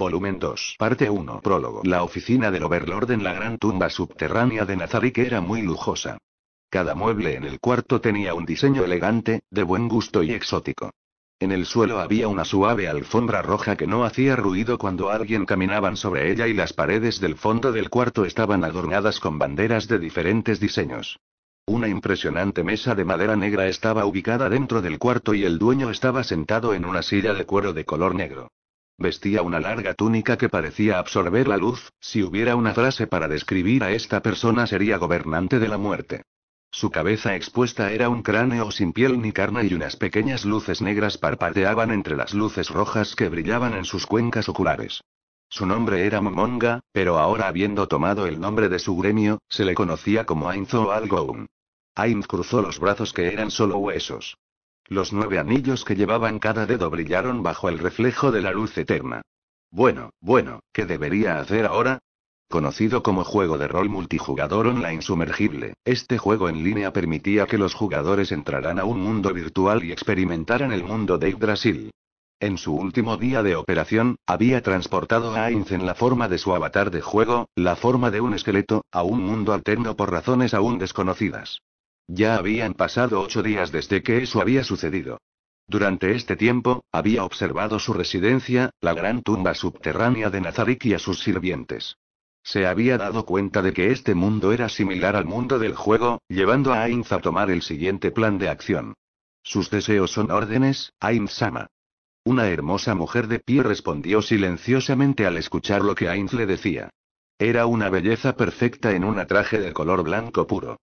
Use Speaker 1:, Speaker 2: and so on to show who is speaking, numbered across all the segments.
Speaker 1: Volumen 2. Parte 1. Prólogo. La oficina del Overlord en la gran tumba subterránea de Nazarick era muy lujosa. Cada mueble en el cuarto tenía un diseño elegante, de buen gusto y exótico. En el suelo había una suave alfombra roja que no hacía ruido cuando alguien caminaba sobre ella y las paredes del fondo del cuarto estaban adornadas con banderas de diferentes diseños. Una impresionante mesa de madera negra estaba ubicada dentro del cuarto y el dueño estaba sentado en una silla de cuero de color negro. Vestía una larga túnica que parecía absorber la luz, si hubiera una frase para describir a esta persona sería gobernante de la muerte. Su cabeza expuesta era un cráneo sin piel ni carne y unas pequeñas luces negras parpadeaban entre las luces rojas que brillaban en sus cuencas oculares. Su nombre era Momonga, pero ahora habiendo tomado el nombre de su gremio, se le conocía como Ainz o Algoun. Ainz cruzó los brazos que eran solo huesos. Los nueve anillos que llevaban cada dedo brillaron bajo el reflejo de la luz eterna. Bueno, bueno, ¿qué debería hacer ahora? Conocido como juego de rol multijugador online sumergible, este juego en línea permitía que los jugadores entraran a un mundo virtual y experimentaran el mundo de Brasil. En su último día de operación, había transportado a Ainz en la forma de su avatar de juego, la forma de un esqueleto, a un mundo alterno por razones aún desconocidas. Ya habían pasado ocho días desde que eso había sucedido. Durante este tiempo, había observado su residencia, la gran tumba subterránea de Nazarick y a sus sirvientes. Se había dado cuenta de que este mundo era similar al mundo del juego, llevando a Ainz a tomar el siguiente plan de acción. Sus deseos son órdenes, Ainz-sama. Una hermosa mujer de pie respondió silenciosamente al escuchar lo que Ainz le decía. Era una belleza perfecta en un traje de color blanco puro.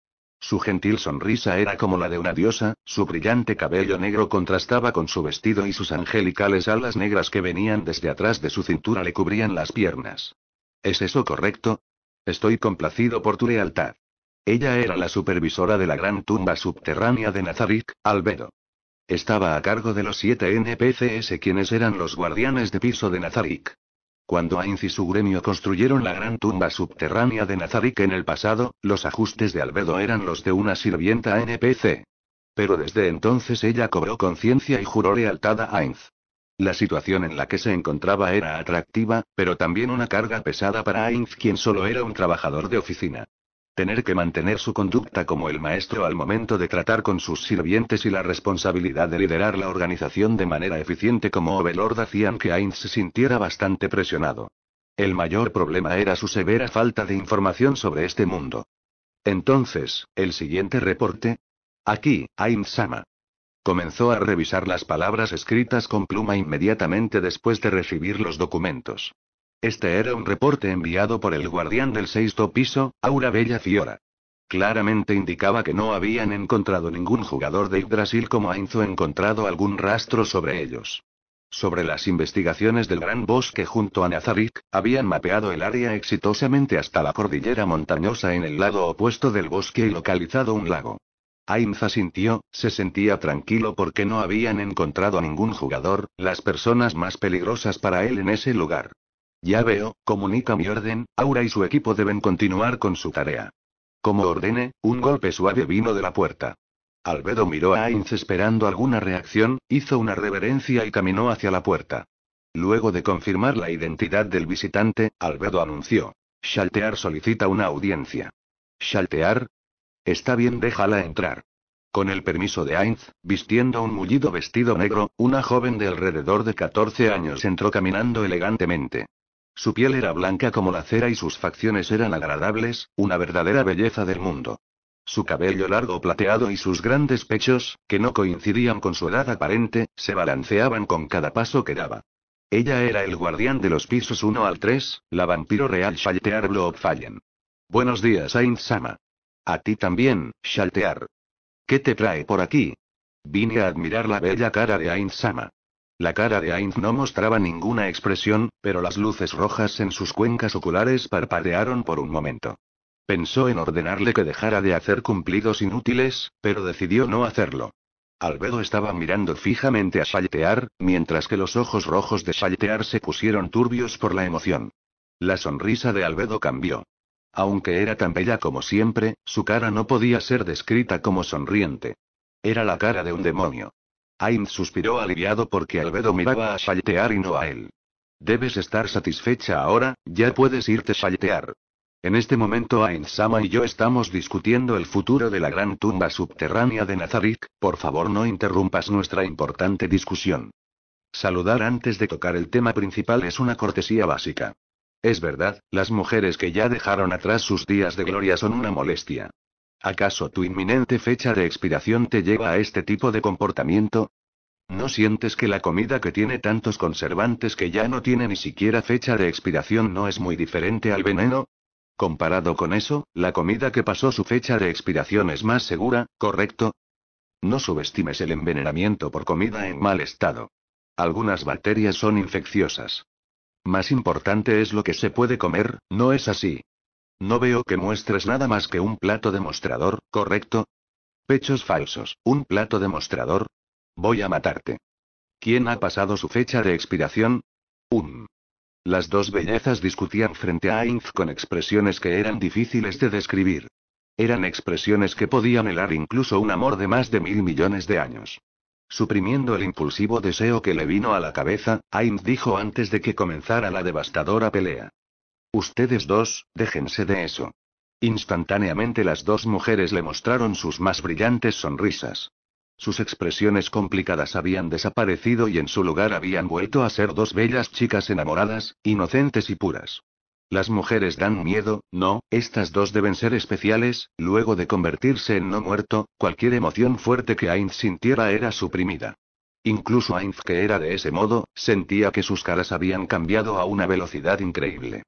Speaker 1: Su gentil sonrisa era como la de una diosa, su brillante cabello negro contrastaba con su vestido y sus angelicales alas negras que venían desde atrás de su cintura le cubrían las piernas. ¿Es eso correcto? Estoy complacido por tu lealtad. Ella era la supervisora de la gran tumba subterránea de Nazarick, Albedo. Estaba a cargo de los siete NPCs quienes eran los guardianes de piso de Nazarick. Cuando Ainz y su gremio construyeron la gran tumba subterránea de Nazarick en el pasado, los ajustes de Albedo eran los de una sirvienta NPC. Pero desde entonces ella cobró conciencia y juró lealtad a Ainz. La situación en la que se encontraba era atractiva, pero también una carga pesada para Ainz, quien solo era un trabajador de oficina. Tener que mantener su conducta como el maestro al momento de tratar con sus sirvientes y la responsabilidad de liderar la organización de manera eficiente como Overlord hacían que Ainz se sintiera bastante presionado. El mayor problema era su severa falta de información sobre este mundo. Entonces, el siguiente reporte. Aquí, Ainz Sama. Comenzó a revisar las palabras escritas con pluma inmediatamente después de recibir los documentos. Este era un reporte enviado por el guardián del sexto piso, Aura Bella Fiora. Claramente indicaba que no habían encontrado ningún jugador de Yggdrasil como Ainzo encontrado algún rastro sobre ellos. Sobre las investigaciones del Gran Bosque junto a Nazarick, habían mapeado el área exitosamente hasta la cordillera montañosa en el lado opuesto del bosque y localizado un lago. Ainza sintió, se sentía tranquilo porque no habían encontrado a ningún jugador, las personas más peligrosas para él en ese lugar. Ya veo, comunica mi orden, Aura y su equipo deben continuar con su tarea. Como ordene, un golpe suave vino de la puerta. Albedo miró a Ainz esperando alguna reacción, hizo una reverencia y caminó hacia la puerta. Luego de confirmar la identidad del visitante, Albedo anunció. Shaltear solicita una audiencia. ¿Shaltear? Está bien, déjala entrar. Con el permiso de Ainz, vistiendo un mullido vestido negro, una joven de alrededor de 14 años entró caminando elegantemente. Su piel era blanca como la cera y sus facciones eran agradables, una verdadera belleza del mundo. Su cabello largo plateado y sus grandes pechos, que no coincidían con su edad aparente, se balanceaban con cada paso que daba. Ella era el guardián de los pisos 1 al 3, la vampiro real Shaltear Bloodfallen. Buenos días, Ainsama. Sama. A ti también, Shaltear. ¿Qué te trae por aquí? Vine a admirar la bella cara de Ainsama. La cara de Ainz no mostraba ninguna expresión, pero las luces rojas en sus cuencas oculares parpadearon por un momento. Pensó en ordenarle que dejara de hacer cumplidos inútiles, pero decidió no hacerlo. Albedo estaba mirando fijamente a Saltear, mientras que los ojos rojos de Saltear se pusieron turbios por la emoción. La sonrisa de Albedo cambió. Aunque era tan bella como siempre, su cara no podía ser descrita como sonriente. Era la cara de un demonio. Ainz suspiró aliviado porque Albedo miraba a saltear y no a él. Debes estar satisfecha ahora, ya puedes irte saltear. En este momento Ainzama Sama y yo estamos discutiendo el futuro de la gran tumba subterránea de Nazarick, por favor no interrumpas nuestra importante discusión. Saludar antes de tocar el tema principal es una cortesía básica. Es verdad, las mujeres que ya dejaron atrás sus días de gloria son una molestia. ¿Acaso tu inminente fecha de expiración te lleva a este tipo de comportamiento? ¿No sientes que la comida que tiene tantos conservantes que ya no tiene ni siquiera fecha de expiración no es muy diferente al veneno? Comparado con eso, la comida que pasó su fecha de expiración es más segura, ¿correcto? No subestimes el envenenamiento por comida en mal estado. Algunas bacterias son infecciosas. Más importante es lo que se puede comer, ¿no es así? No veo que muestres nada más que un plato demostrador, ¿correcto? Pechos falsos, un plato demostrador. Voy a matarte. ¿Quién ha pasado su fecha de expiración? Un. Las dos bellezas discutían frente a Ainz con expresiones que eran difíciles de describir. Eran expresiones que podían helar incluso un amor de más de mil millones de años. Suprimiendo el impulsivo deseo que le vino a la cabeza, Ainz dijo antes de que comenzara la devastadora pelea. Ustedes dos, déjense de eso. Instantáneamente las dos mujeres le mostraron sus más brillantes sonrisas. Sus expresiones complicadas habían desaparecido y en su lugar habían vuelto a ser dos bellas chicas enamoradas, inocentes y puras. Las mujeres dan miedo, no, estas dos deben ser especiales, luego de convertirse en no muerto, cualquier emoción fuerte que Ainz sintiera era suprimida. Incluso Ainz que era de ese modo, sentía que sus caras habían cambiado a una velocidad increíble.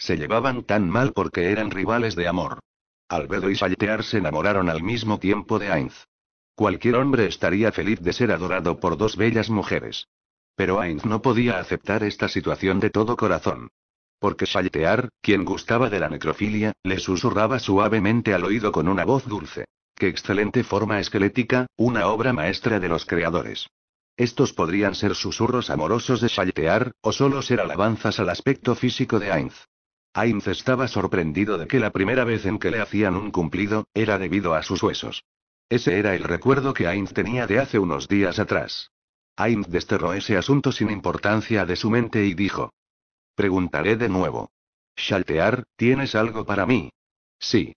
Speaker 1: Se llevaban tan mal porque eran rivales de amor. Albedo y Saltear se enamoraron al mismo tiempo de Ainz. Cualquier hombre estaría feliz de ser adorado por dos bellas mujeres. Pero Ainz no podía aceptar esta situación de todo corazón. Porque Saltear, quien gustaba de la necrofilia, le susurraba suavemente al oído con una voz dulce. ¡Qué excelente forma esquelética, una obra maestra de los creadores! Estos podrían ser susurros amorosos de Saltear, o solo ser alabanzas al aspecto físico de Ainz. Ainz estaba sorprendido de que la primera vez en que le hacían un cumplido, era debido a sus huesos. Ese era el recuerdo que Ainz tenía de hace unos días atrás. Ainz desterró ese asunto sin importancia de su mente y dijo. Preguntaré de nuevo. Shaltear, ¿tienes algo para mí? Sí.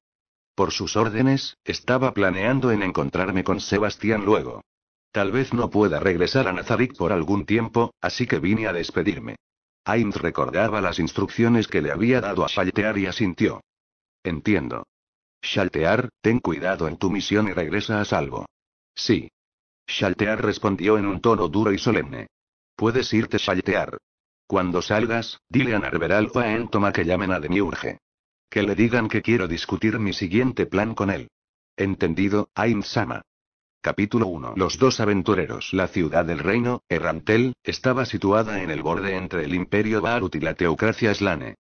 Speaker 1: Por sus órdenes, estaba planeando en encontrarme con Sebastián luego. Tal vez no pueda regresar a Nazarick por algún tiempo, así que vine a despedirme. Ainz recordaba las instrucciones que le había dado a Shaltear y asintió. Entiendo. Shaltear, ten cuidado en tu misión y regresa a salvo. Sí. Shaltear respondió en un tono duro y solemne. Puedes irte Shaltear. Cuando salgas, dile a Narveral o a Entoma que llamen a Demiurge. Que le digan que quiero discutir mi siguiente plan con él. Entendido, Ainz Sama. Capítulo 1. Los dos aventureros. La ciudad del reino, Errantel, estaba situada en el borde entre el imperio Barut y la teocracia Slane.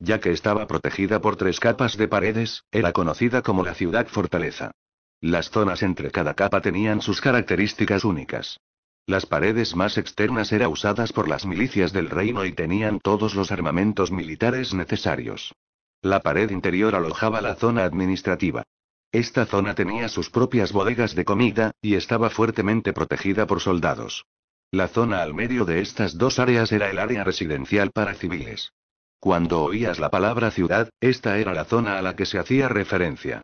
Speaker 1: Ya que estaba protegida por tres capas de paredes, era conocida como la ciudad fortaleza. Las zonas entre cada capa tenían sus características únicas. Las paredes más externas eran usadas por las milicias del reino y tenían todos los armamentos militares necesarios. La pared interior alojaba la zona administrativa. Esta zona tenía sus propias bodegas de comida, y estaba fuertemente protegida por soldados. La zona al medio de estas dos áreas era el área residencial para civiles. Cuando oías la palabra ciudad, esta era la zona a la que se hacía referencia.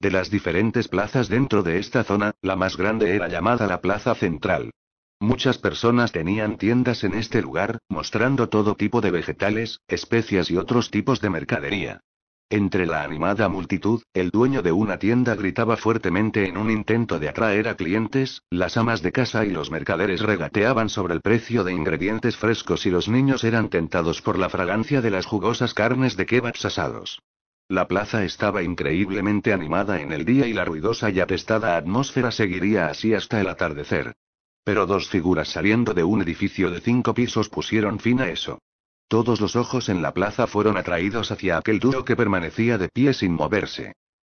Speaker 1: De las diferentes plazas dentro de esta zona, la más grande era llamada la Plaza Central. Muchas personas tenían tiendas en este lugar, mostrando todo tipo de vegetales, especias y otros tipos de mercadería. Entre la animada multitud, el dueño de una tienda gritaba fuertemente en un intento de atraer a clientes, las amas de casa y los mercaderes regateaban sobre el precio de ingredientes frescos y los niños eran tentados por la fragancia de las jugosas carnes de kebabs asados. La plaza estaba increíblemente animada en el día y la ruidosa y apestada atmósfera seguiría así hasta el atardecer. Pero dos figuras saliendo de un edificio de cinco pisos pusieron fin a eso. Todos los ojos en la plaza fueron atraídos hacia aquel duro que permanecía de pie sin moverse.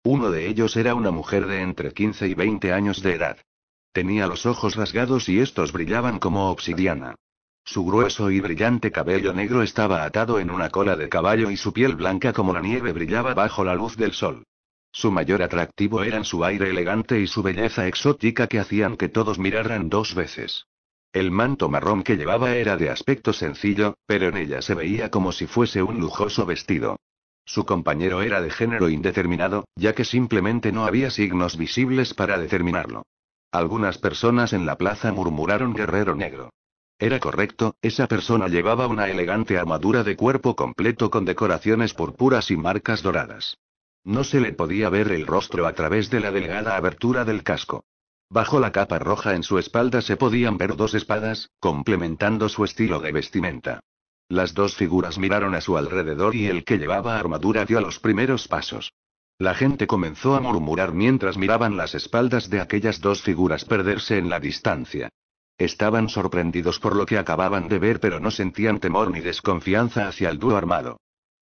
Speaker 1: Uno de ellos era una mujer de entre 15 y 20 años de edad. Tenía los ojos rasgados y estos brillaban como obsidiana. Su grueso y brillante cabello negro estaba atado en una cola de caballo y su piel blanca como la nieve brillaba bajo la luz del sol. Su mayor atractivo eran su aire elegante y su belleza exótica que hacían que todos miraran dos veces. El manto marrón que llevaba era de aspecto sencillo, pero en ella se veía como si fuese un lujoso vestido. Su compañero era de género indeterminado, ya que simplemente no había signos visibles para determinarlo. Algunas personas en la plaza murmuraron guerrero negro. Era correcto, esa persona llevaba una elegante armadura de cuerpo completo con decoraciones purpuras y marcas doradas. No se le podía ver el rostro a través de la delgada abertura del casco. Bajo la capa roja en su espalda se podían ver dos espadas, complementando su estilo de vestimenta. Las dos figuras miraron a su alrededor y el que llevaba armadura dio los primeros pasos. La gente comenzó a murmurar mientras miraban las espaldas de aquellas dos figuras perderse en la distancia. Estaban sorprendidos por lo que acababan de ver pero no sentían temor ni desconfianza hacia el dúo armado.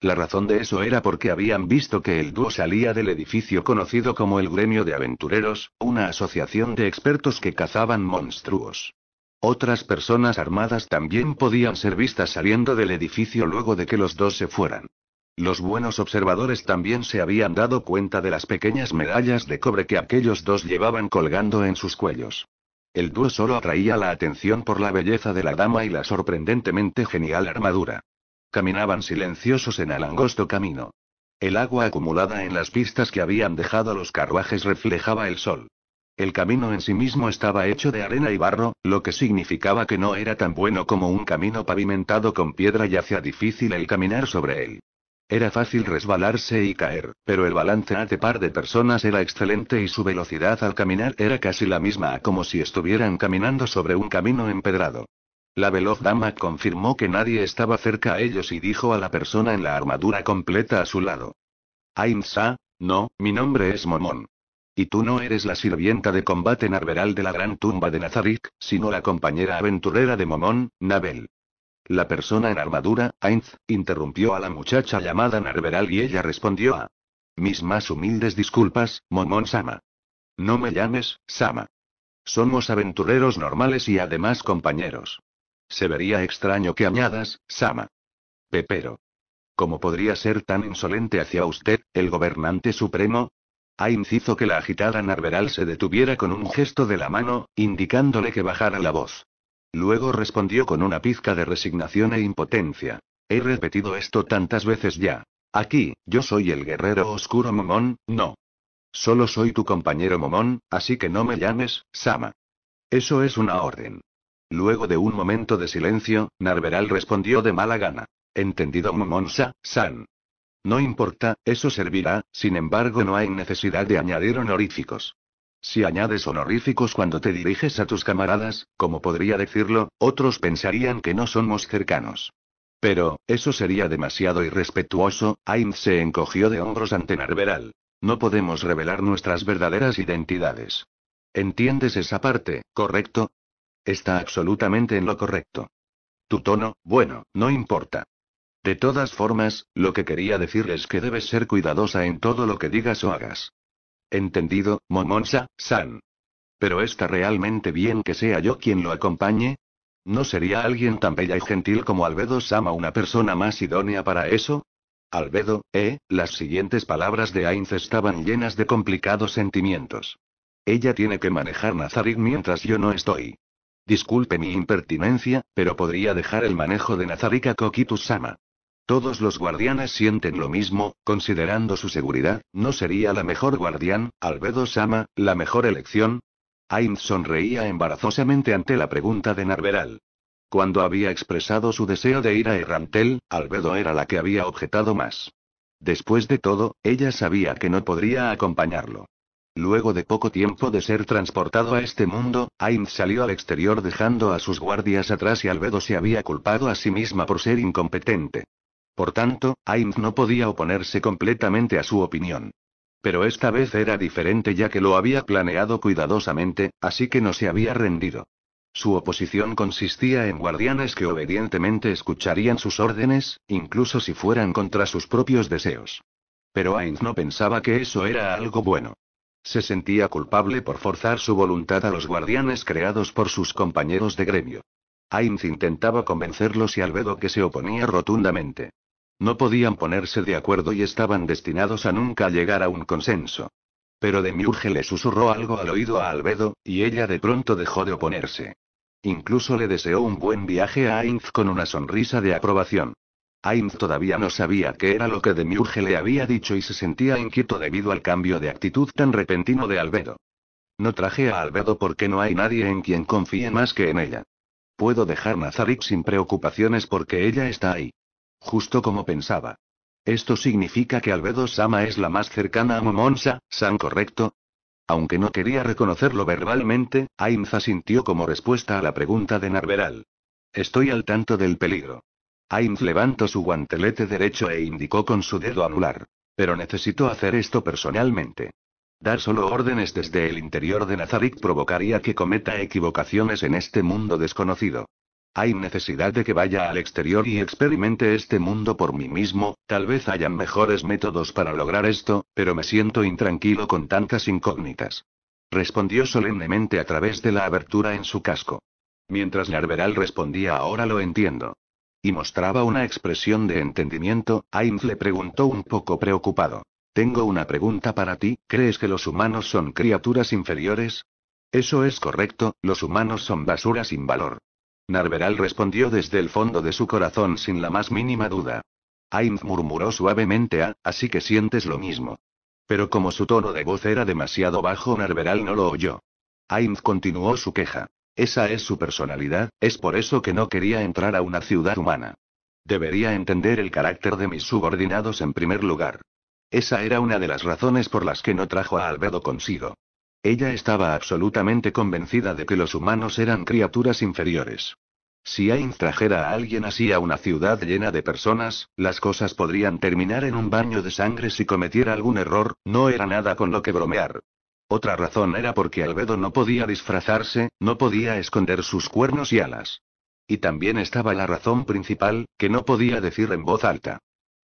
Speaker 1: La razón de eso era porque habían visto que el dúo salía del edificio conocido como el Gremio de Aventureros, una asociación de expertos que cazaban monstruos. Otras personas armadas también podían ser vistas saliendo del edificio luego de que los dos se fueran. Los buenos observadores también se habían dado cuenta de las pequeñas medallas de cobre que aquellos dos llevaban colgando en sus cuellos. El dúo solo atraía la atención por la belleza de la dama y la sorprendentemente genial armadura. Caminaban silenciosos en el angosto camino. El agua acumulada en las pistas que habían dejado los carruajes reflejaba el sol. El camino en sí mismo estaba hecho de arena y barro, lo que significaba que no era tan bueno como un camino pavimentado con piedra y hacía difícil el caminar sobre él. Era fácil resbalarse y caer, pero el balance a de par de personas era excelente y su velocidad al caminar era casi la misma como si estuvieran caminando sobre un camino empedrado. La veloz dama confirmó que nadie estaba cerca a ellos y dijo a la persona en la armadura completa a su lado. Ainsa, no, mi nombre es Momón. Y tú no eres la sirvienta de combate narberal de la gran tumba de Nazarick, sino la compañera aventurera de Momón, Nabel. La persona en armadura, Ainz, interrumpió a la muchacha llamada Narberal y ella respondió a mis más humildes disculpas, Momón Sama. No me llames, Sama. Somos aventureros normales y además compañeros. Se vería extraño que añadas, Sama. Pepero. ¿Cómo podría ser tan insolente hacia usted, el gobernante supremo? Ha inciso que la agitada Narberal se detuviera con un gesto de la mano, indicándole que bajara la voz. Luego respondió con una pizca de resignación e impotencia. He repetido esto tantas veces ya. Aquí, yo soy el guerrero oscuro Momón, no. Solo soy tu compañero Momón, así que no me llames, Sama. Eso es una orden. Luego de un momento de silencio, Narveral respondió de mala gana. Entendido Momonsa, San. No importa, eso servirá, sin embargo no hay necesidad de añadir honoríficos. Si añades honoríficos cuando te diriges a tus camaradas, como podría decirlo, otros pensarían que no somos cercanos. Pero, eso sería demasiado irrespetuoso, Ainz se encogió de hombros ante Narveral. No podemos revelar nuestras verdaderas identidades. ¿Entiendes esa parte, correcto? Está absolutamente en lo correcto. Tu tono, bueno, no importa. De todas formas, lo que quería decir es que debes ser cuidadosa en todo lo que digas o hagas. Entendido, Momonsa, San. Pero está realmente bien que sea yo quien lo acompañe, ¿No sería alguien tan bella y gentil como Albedo Sama una persona más idónea para eso? Albedo, eh, las siguientes palabras de Ainz estaban llenas de complicados sentimientos. Ella tiene que manejar Nazarick mientras yo no estoy. Disculpe mi impertinencia, pero podría dejar el manejo de Nazarika Kokitu-sama. Todos los guardianes sienten lo mismo, considerando su seguridad, ¿no sería la mejor guardián, Albedo-sama, la mejor elección? Ainz sonreía embarazosamente ante la pregunta de Narberal. Cuando había expresado su deseo de ir a Errantel, Albedo era la que había objetado más. Después de todo, ella sabía que no podría acompañarlo. Luego de poco tiempo de ser transportado a este mundo, Ainz salió al exterior dejando a sus guardias atrás y Albedo se había culpado a sí misma por ser incompetente. Por tanto, Ainz no podía oponerse completamente a su opinión. Pero esta vez era diferente ya que lo había planeado cuidadosamente, así que no se había rendido. Su oposición consistía en guardianes que obedientemente escucharían sus órdenes, incluso si fueran contra sus propios deseos. Pero Ainz no pensaba que eso era algo bueno. Se sentía culpable por forzar su voluntad a los guardianes creados por sus compañeros de gremio. Ainz intentaba convencerlos y Albedo que se oponía rotundamente. No podían ponerse de acuerdo y estaban destinados a nunca llegar a un consenso. Pero Demiurge le susurró algo al oído a Albedo, y ella de pronto dejó de oponerse. Incluso le deseó un buen viaje a Ainz con una sonrisa de aprobación. Ainz todavía no sabía qué era lo que Demiurge le había dicho y se sentía inquieto debido al cambio de actitud tan repentino de Albedo. No traje a Albedo porque no hay nadie en quien confíe más que en ella. Puedo dejar Nazarick sin preocupaciones porque ella está ahí. Justo como pensaba. Esto significa que Albedo Sama es la más cercana a Momonsa, ¿san correcto? Aunque no quería reconocerlo verbalmente, Ainz sintió como respuesta a la pregunta de Narveral. Estoy al tanto del peligro. Ainz levantó su guantelete derecho e indicó con su dedo anular. Pero necesito hacer esto personalmente. Dar solo órdenes desde el interior de Nazarick provocaría que cometa equivocaciones en este mundo desconocido. Hay necesidad de que vaya al exterior y experimente este mundo por mí mismo, tal vez hayan mejores métodos para lograr esto, pero me siento intranquilo con tantas incógnitas. Respondió solemnemente a través de la abertura en su casco. Mientras Narveral respondía ahora lo entiendo. Y mostraba una expresión de entendimiento, Ainz le preguntó un poco preocupado. Tengo una pregunta para ti, ¿crees que los humanos son criaturas inferiores? Eso es correcto, los humanos son basura sin valor. Narveral respondió desde el fondo de su corazón sin la más mínima duda. Ainz murmuró suavemente a, así que sientes lo mismo. Pero como su tono de voz era demasiado bajo, Narveral no lo oyó. Ainz continuó su queja. Esa es su personalidad, es por eso que no quería entrar a una ciudad humana. Debería entender el carácter de mis subordinados en primer lugar. Esa era una de las razones por las que no trajo a Albedo consigo. Ella estaba absolutamente convencida de que los humanos eran criaturas inferiores. Si Ain trajera a alguien así a una ciudad llena de personas, las cosas podrían terminar en un baño de sangre si cometiera algún error, no era nada con lo que bromear. Otra razón era porque Albedo no podía disfrazarse, no podía esconder sus cuernos y alas. Y también estaba la razón principal, que no podía decir en voz alta.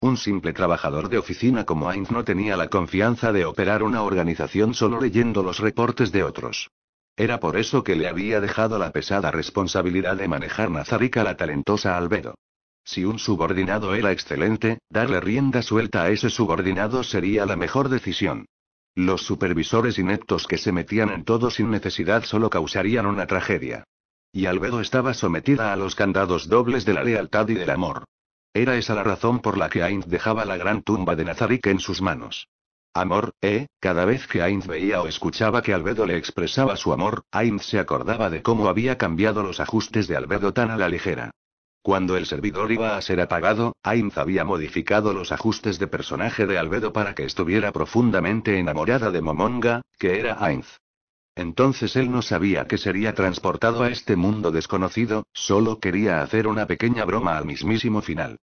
Speaker 1: Un simple trabajador de oficina como Ainz no tenía la confianza de operar una organización solo leyendo los reportes de otros. Era por eso que le había dejado la pesada responsabilidad de manejar Nazarica la talentosa Albedo. Si un subordinado era excelente, darle rienda suelta a ese subordinado sería la mejor decisión. Los supervisores ineptos que se metían en todo sin necesidad solo causarían una tragedia. Y Albedo estaba sometida a los candados dobles de la lealtad y del amor. Era esa la razón por la que Ainz dejaba la gran tumba de Nazarick en sus manos. Amor, eh, cada vez que Ainz veía o escuchaba que Albedo le expresaba su amor, Ainz se acordaba de cómo había cambiado los ajustes de Albedo tan a la ligera. Cuando el servidor iba a ser apagado, Ainz había modificado los ajustes de personaje de Albedo para que estuviera profundamente enamorada de Momonga, que era Ainz. Entonces él no sabía que sería transportado a este mundo desconocido, solo quería hacer una pequeña broma al mismísimo final.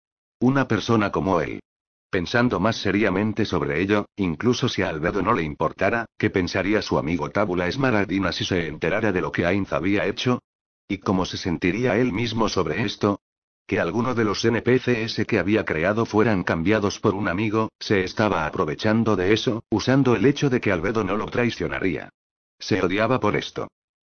Speaker 1: Una persona como él. Pensando más seriamente sobre ello, incluso si a Albedo no le importara, ¿qué pensaría su amigo Tábula Smaradina si se enterara de lo que Ainz había hecho? ¿Y cómo se sentiría él mismo sobre esto? que alguno de los NPCs que había creado fueran cambiados por un amigo, se estaba aprovechando de eso, usando el hecho de que Albedo no lo traicionaría. Se odiaba por esto.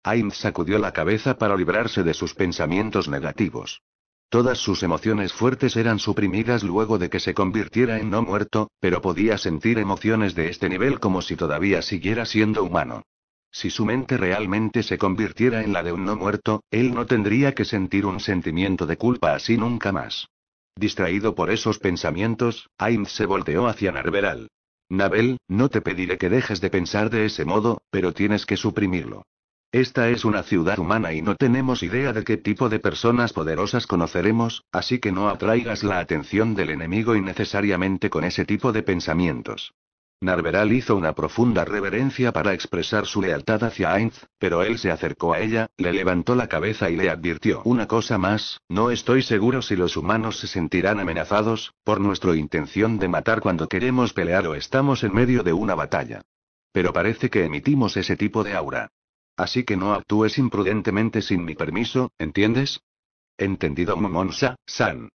Speaker 1: Ainz sacudió la cabeza para librarse de sus pensamientos negativos. Todas sus emociones fuertes eran suprimidas luego de que se convirtiera en no muerto, pero podía sentir emociones de este nivel como si todavía siguiera siendo humano. Si su mente realmente se convirtiera en la de un no muerto, él no tendría que sentir un sentimiento de culpa así nunca más. Distraído por esos pensamientos, Ainz se volteó hacia Narveral. Nabel, no te pediré que dejes de pensar de ese modo, pero tienes que suprimirlo. Esta es una ciudad humana y no tenemos idea de qué tipo de personas poderosas conoceremos, así que no atraigas la atención del enemigo innecesariamente con ese tipo de pensamientos. Narveral hizo una profunda reverencia para expresar su lealtad hacia Ainz, pero él se acercó a ella, le levantó la cabeza y le advirtió una cosa más, no estoy seguro si los humanos se sentirán amenazados, por nuestra intención de matar cuando queremos pelear o estamos en medio de una batalla. Pero parece que emitimos ese tipo de aura. Así que no actúes imprudentemente sin mi permiso, ¿entiendes? Entendido Momonsa, San.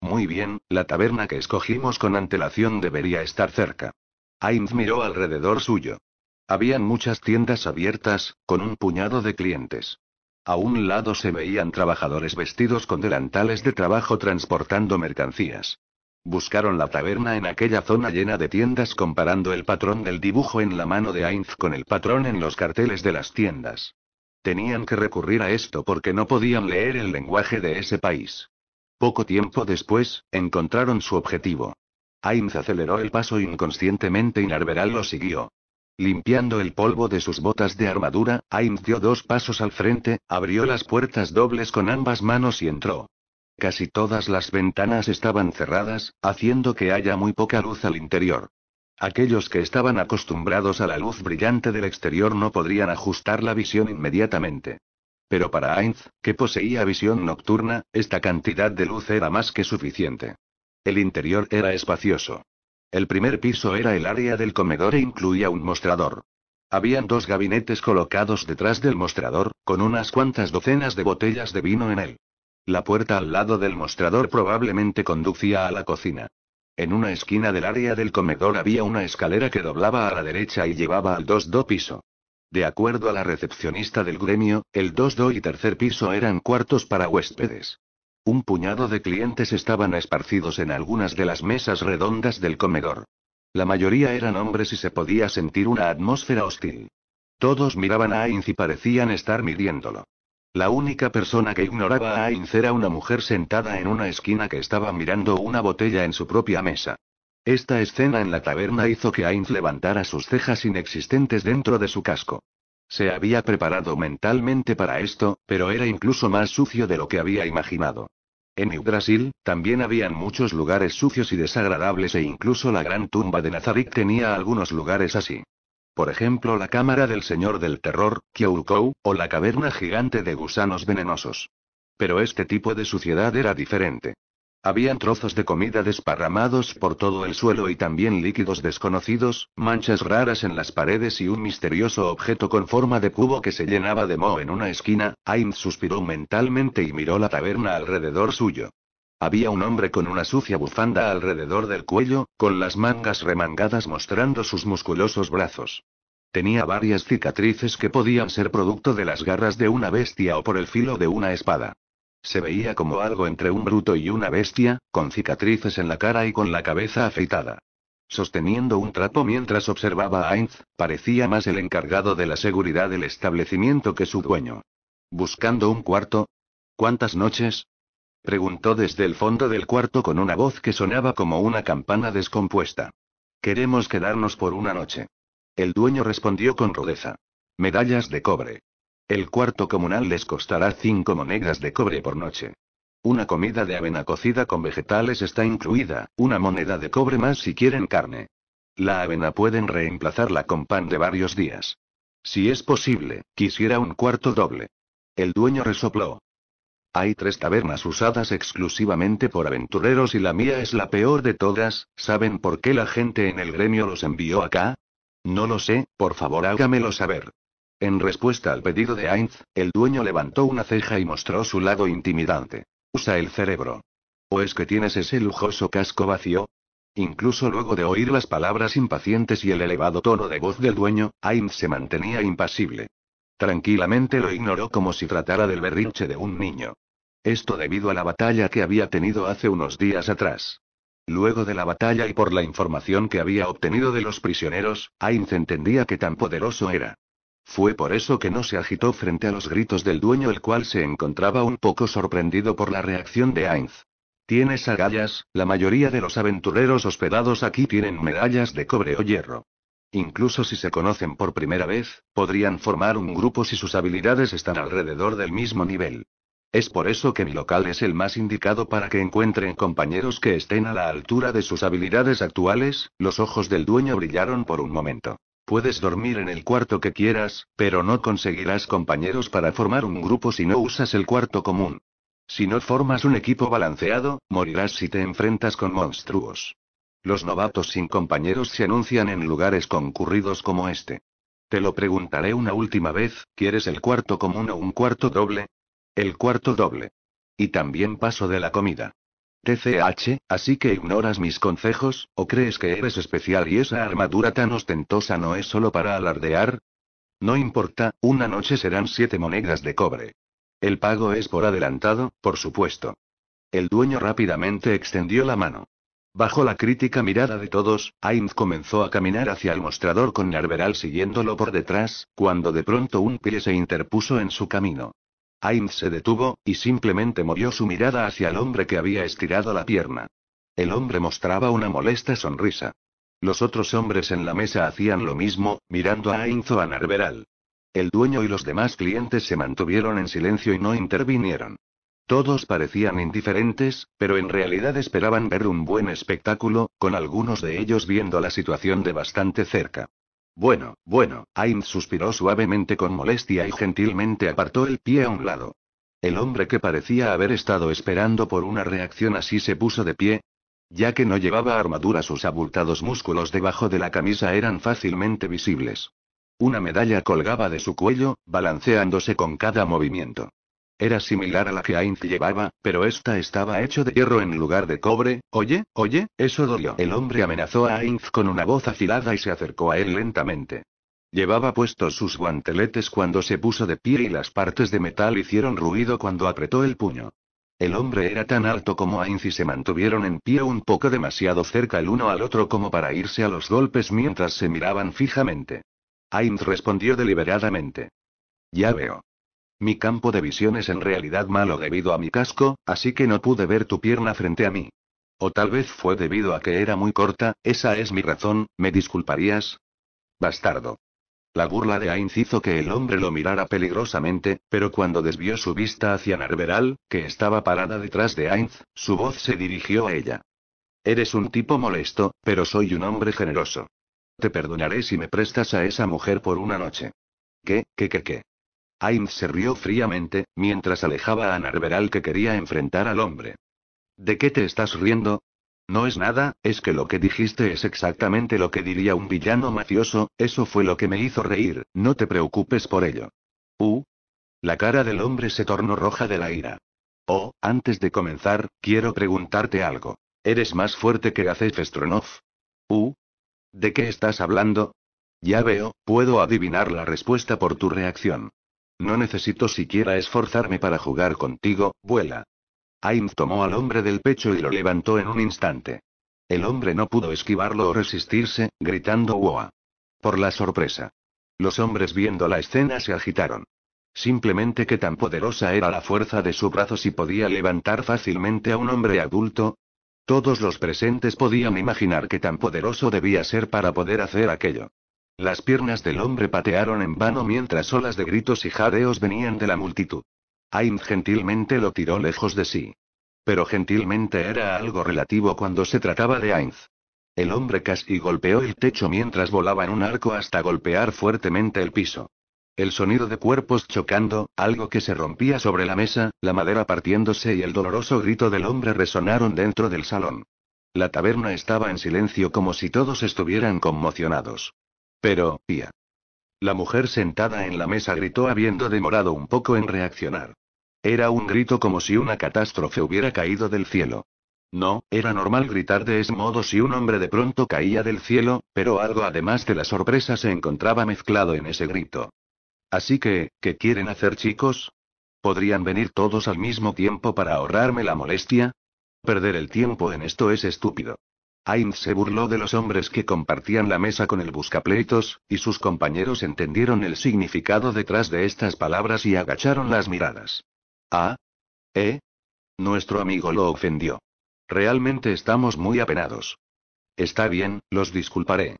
Speaker 1: Muy bien, la taberna que escogimos con antelación debería estar cerca. Ainz miró alrededor suyo. Habían muchas tiendas abiertas, con un puñado de clientes. A un lado se veían trabajadores vestidos con delantales de trabajo transportando mercancías. Buscaron la taberna en aquella zona llena de tiendas comparando el patrón del dibujo en la mano de Ainz con el patrón en los carteles de las tiendas. Tenían que recurrir a esto porque no podían leer el lenguaje de ese país. Poco tiempo después, encontraron su objetivo, Ainz aceleró el paso inconscientemente y Narberal lo siguió. Limpiando el polvo de sus botas de armadura, Ainz dio dos pasos al frente, abrió las puertas dobles con ambas manos y entró. Casi todas las ventanas estaban cerradas, haciendo que haya muy poca luz al interior. Aquellos que estaban acostumbrados a la luz brillante del exterior no podrían ajustar la visión inmediatamente. Pero para Ainz, que poseía visión nocturna, esta cantidad de luz era más que suficiente. El interior era espacioso. El primer piso era el área del comedor e incluía un mostrador. Habían dos gabinetes colocados detrás del mostrador, con unas cuantas docenas de botellas de vino en él. La puerta al lado del mostrador probablemente conducía a la cocina. En una esquina del área del comedor había una escalera que doblaba a la derecha y llevaba al 2-2 piso. De acuerdo a la recepcionista del gremio, el 2-2 y tercer piso eran cuartos para huéspedes. Un puñado de clientes estaban esparcidos en algunas de las mesas redondas del comedor. La mayoría eran hombres y se podía sentir una atmósfera hostil. Todos miraban a Ainz y parecían estar midiéndolo. La única persona que ignoraba a Ainz era una mujer sentada en una esquina que estaba mirando una botella en su propia mesa. Esta escena en la taberna hizo que Ainz levantara sus cejas inexistentes dentro de su casco. Se había preparado mentalmente para esto, pero era incluso más sucio de lo que había imaginado. En New Brasil, también habían muchos lugares sucios y desagradables e incluso la gran tumba de Nazarick tenía algunos lugares así. Por ejemplo, la cámara del Señor del Terror, Kyoukou, o la caverna gigante de gusanos venenosos. Pero este tipo de suciedad era diferente. Habían trozos de comida desparramados por todo el suelo y también líquidos desconocidos, manchas raras en las paredes y un misterioso objeto con forma de cubo que se llenaba de moho en una esquina. Ainz suspiró mentalmente y miró la taberna alrededor suyo. Había un hombre con una sucia bufanda alrededor del cuello, con las mangas remangadas mostrando sus musculosos brazos. Tenía varias cicatrices que podían ser producto de las garras de una bestia o por el filo de una espada. Se veía como algo entre un bruto y una bestia, con cicatrices en la cara y con la cabeza afeitada. Sosteniendo un trapo mientras observaba a Ainz, parecía más el encargado de la seguridad del establecimiento que su dueño. ¿Buscando un cuarto? ¿Cuántas noches? Preguntó desde el fondo del cuarto con una voz que sonaba como una campana descompuesta. Queremos quedarnos por una noche. El dueño respondió con rudeza. Medallas de cobre. El cuarto comunal les costará 5 monedas de cobre por noche. Una comida de avena cocida con vegetales está incluida, una moneda de cobre más si quieren carne. La avena pueden reemplazarla con pan de varios días. Si es posible, quisiera un cuarto doble. El dueño resopló. Hay tres tabernas usadas exclusivamente por aventureros y la mía es la peor de todas. ¿Saben por qué la gente en el gremio los envió acá? No lo sé, por favor hágamelo saber. En respuesta al pedido de Ainz, el dueño levantó una ceja y mostró su lado intimidante. Usa el cerebro. ¿O es que tienes ese lujoso casco vacío? Incluso luego de oír las palabras impacientes y el elevado tono de voz del dueño, Ainz se mantenía impasible. Tranquilamente lo ignoró como si tratara del berrinche de un niño. Esto debido a la batalla que había tenido hace unos días atrás. Luego de la batalla y por la información que había obtenido de los prisioneros, Ainz entendía que tan poderoso era. Fue por eso que no se agitó frente a los gritos del dueño, el cual se encontraba un poco sorprendido por la reacción de Ainz. Tienes agallas, la mayoría de los aventureros hospedados aquí tienen medallas de cobre o hierro. Incluso si se conocen por primera vez, podrían formar un grupo si sus habilidades están alrededor del mismo nivel. Es por eso que mi local es el más indicado para que encuentren compañeros que estén a la altura de sus habilidades actuales, los ojos del dueño brillaron por un momento. Puedes dormir en el cuarto que quieras, pero no conseguirás compañeros para formar un grupo si no usas el cuarto común. Si no formas un equipo balanceado, morirás si te enfrentas con monstruos. Los novatos sin compañeros se anuncian en lugares concurridos como este. Te lo preguntaré una última vez, ¿quieres el cuarto común o un cuarto doble? El cuarto doble. Y también paso de la comida. TCH, así que ignoras mis consejos, o crees que eres especial y esa armadura tan ostentosa no es solo para alardear. No importa, una noche serán siete monedas de cobre. El pago es por adelantado, por supuesto. El dueño rápidamente extendió la mano. Bajo la crítica mirada de todos, Ainz comenzó a caminar hacia el mostrador con Narveral siguiéndolo por detrás, cuando de pronto un pie se interpuso en su camino. Ainz se detuvo, y simplemente movió su mirada hacia el hombre que había estirado la pierna. El hombre mostraba una molesta sonrisa. Los otros hombres en la mesa hacían lo mismo, mirando a Ainz o a Narberal. El dueño y los demás clientes se mantuvieron en silencio y no intervinieron. Todos parecían indiferentes, pero en realidad esperaban ver un buen espectáculo, con algunos de ellos viendo la situación de bastante cerca. Bueno, bueno, Ainz suspiró suavemente con molestia y gentilmente apartó el pie a un lado. El hombre que parecía haber estado esperando por una reacción así se puso de pie. Ya que no llevaba armadura, sus abultados músculos debajo de la camisa eran fácilmente visibles. Una medalla colgaba de su cuello, balanceándose con cada movimiento. Era similar a la que Ainz llevaba, pero esta estaba hecho de hierro en lugar de cobre. Oye, oye, eso dolió. El hombre amenazó a Ainz con una voz afilada y se acercó a él lentamente. Llevaba puestos sus guanteletes cuando se puso de pie y las partes de metal hicieron ruido cuando apretó el puño. El hombre era tan alto como Ainz y se mantuvieron en pie un poco demasiado cerca el uno al otro como para irse a los golpes mientras se miraban fijamente. Ainz respondió deliberadamente. Ya veo. Mi campo de visión es en realidad malo debido a mi casco, así que no pude ver tu pierna frente a mí. O tal vez fue debido a que era muy corta, esa es mi razón, ¿me disculparías? Bastardo. La burla de Ainz hizo que el hombre lo mirara peligrosamente, pero cuando desvió su vista hacia Narberal, que estaba parada detrás de Ainz, su voz se dirigió a ella. Eres un tipo molesto, pero soy un hombre generoso. Te perdonaré si me prestas a esa mujer por una noche. ¿Qué, qué, qué, qué? Ains se rió fríamente, mientras alejaba a Narveral que quería enfrentar al hombre. ¿De qué te estás riendo? No es nada, es que lo que dijiste es exactamente lo que diría un villano mafioso, eso fue lo que me hizo reír, no te preocupes por ello. Uh. La cara del hombre se tornó roja de la ira. Oh, antes de comenzar, quiero preguntarte algo. ¿Eres más fuerte que Acef Stronov? Uh. ¿De qué estás hablando? Ya veo, puedo adivinar la respuesta por tu reacción. No necesito siquiera esforzarme para jugar contigo, vuela. Aim tomó al hombre del pecho y lo levantó en un instante. El hombre no pudo esquivarlo o resistirse, gritando ¡Woa! Por la sorpresa. Los hombres viendo la escena se agitaron. Simplemente que tan poderosa era la fuerza de su brazo si podía levantar fácilmente a un hombre adulto. Todos los presentes podían imaginar que tan poderoso debía ser para poder hacer aquello. Las piernas del hombre patearon en vano mientras olas de gritos y jadeos venían de la multitud. Ainz gentilmente lo tiró lejos de sí. Pero gentilmente era algo relativo cuando se trataba de Ainz. El hombre casi golpeó el techo mientras volaba en un arco hasta golpear fuertemente el piso. El sonido de cuerpos chocando, algo que se rompía sobre la mesa, la madera partiéndose y el doloroso grito del hombre resonaron dentro del salón. La taberna estaba en silencio como si todos estuvieran conmocionados. Pero, tía. La mujer sentada en la mesa gritó habiendo demorado un poco en reaccionar. Era un grito como si una catástrofe hubiera caído del cielo. No, era normal gritar de ese modo si un hombre de pronto caía del cielo, pero algo además de la sorpresa se encontraba mezclado en ese grito. Así que, ¿qué quieren hacer chicos? ¿Podrían venir todos al mismo tiempo para ahorrarme la molestia? Perder el tiempo en esto es estúpido. Ainz se burló de los hombres que compartían la mesa con el buscapleitos, y sus compañeros entendieron el significado detrás de estas palabras y agacharon las miradas. ¿Ah? ¿Eh? Nuestro amigo lo ofendió. Realmente estamos muy apenados. Está bien, los disculparé.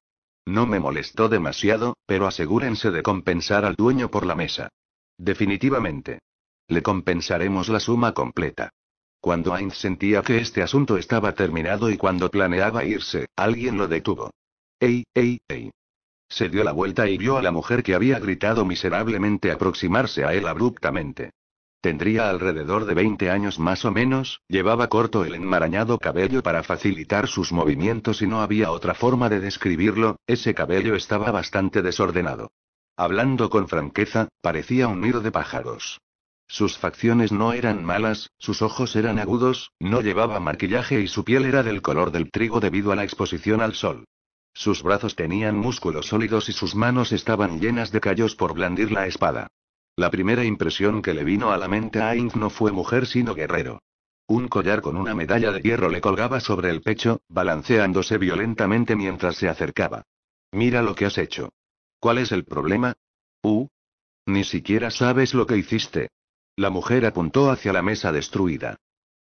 Speaker 1: No me molestó demasiado, pero asegúrense de compensar al dueño por la mesa. Definitivamente. Le compensaremos la suma completa. Cuando Ainz sentía que este asunto estaba terminado y cuando planeaba irse, alguien lo detuvo. ¡Ey, ey, ey! Se dio la vuelta y vio a la mujer que había gritado miserablemente aproximarse a él abruptamente. Tendría alrededor de 20 años más o menos, llevaba corto el enmarañado cabello para facilitar sus movimientos y no había otra forma de describirlo, ese cabello estaba bastante desordenado. Hablando con franqueza, parecía un nido de pájaros. Sus facciones no eran malas, sus ojos eran agudos, no llevaba maquillaje y su piel era del color del trigo debido a la exposición al sol. Sus brazos tenían músculos sólidos y sus manos estaban llenas de callos por blandir la espada. La primera impresión que le vino a la mente a Aang no fue mujer sino guerrero. Un collar con una medalla de hierro le colgaba sobre el pecho, balanceándose violentamente mientras se acercaba. Mira lo que has hecho. ¿Cuál es el problema? Uh. Ni siquiera sabes lo que hiciste. La mujer apuntó hacia la mesa destruida.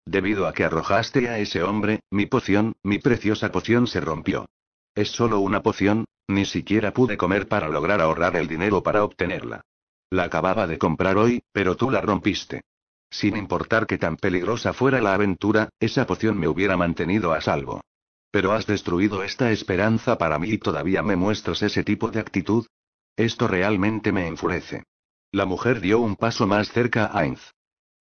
Speaker 1: Debido a que arrojaste a ese hombre, mi poción, mi preciosa poción se rompió. Es solo una poción, ni siquiera pude comer para lograr ahorrar el dinero para obtenerla. La acababa de comprar hoy, pero tú la rompiste. Sin importar que tan peligrosa fuera la aventura, esa poción me hubiera mantenido a salvo. Pero has destruido esta esperanza para mí y todavía me muestras ese tipo de actitud. Esto realmente me enfurece. La mujer dio un paso más cerca a Ainz.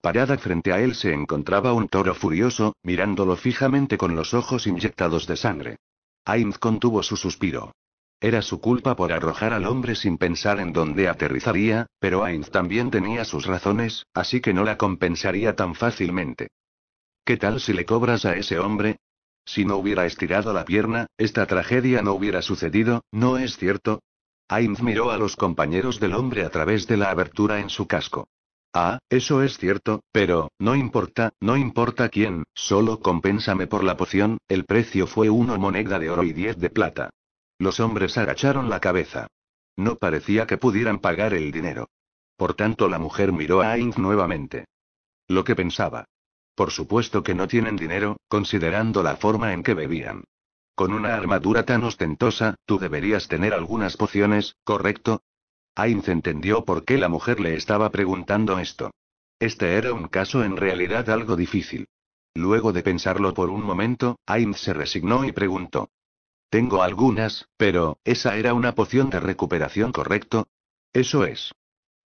Speaker 1: Parada frente a él se encontraba un toro furioso, mirándolo fijamente con los ojos inyectados de sangre. Ainz contuvo su suspiro. Era su culpa por arrojar al hombre sin pensar en dónde aterrizaría, pero Ainz también tenía sus razones, así que no la compensaría tan fácilmente. ¿Qué tal si le cobras a ese hombre? Si no hubiera estirado la pierna, esta tragedia no hubiera sucedido, ¿no es cierto? Ainz miró a los compañeros del hombre a través de la abertura en su casco. Ah, eso es cierto, pero, no importa, no importa quién, solo compénsame por la poción, el precio fue una moneda de oro y diez de plata. Los hombres agacharon la cabeza. No parecía que pudieran pagar el dinero. Por tanto, la mujer miró a Ainz nuevamente. Lo que pensaba. Por supuesto que no tienen dinero, considerando la forma en que bebían. Con una armadura tan ostentosa, tú deberías tener algunas pociones, ¿correcto? Ainz entendió por qué la mujer le estaba preguntando esto. Este era un caso en realidad algo difícil. Luego de pensarlo por un momento, Ainz se resignó y preguntó. Tengo algunas, pero, ¿esa era una poción de recuperación correcto? Eso es.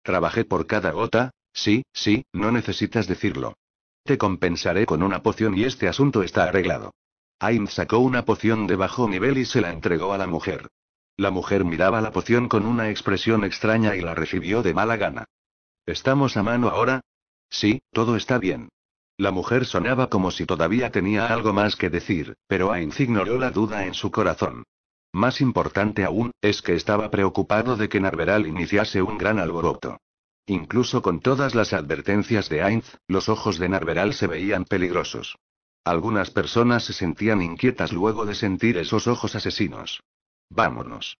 Speaker 1: Trabajé por cada gota, sí, sí, no necesitas decirlo. Te compensaré con una poción y este asunto está arreglado. Ainz sacó una poción de bajo nivel y se la entregó a la mujer. La mujer miraba la poción con una expresión extraña y la recibió de mala gana. ¿Estamos a mano ahora? Sí, todo está bien. La mujer sonaba como si todavía tenía algo más que decir, pero Ainz ignoró la duda en su corazón. Más importante aún, es que estaba preocupado de que Narveral iniciase un gran alboroto. Incluso con todas las advertencias de Ainz, los ojos de Narveral se veían peligrosos. Algunas personas se sentían inquietas luego de sentir esos ojos asesinos. Vámonos.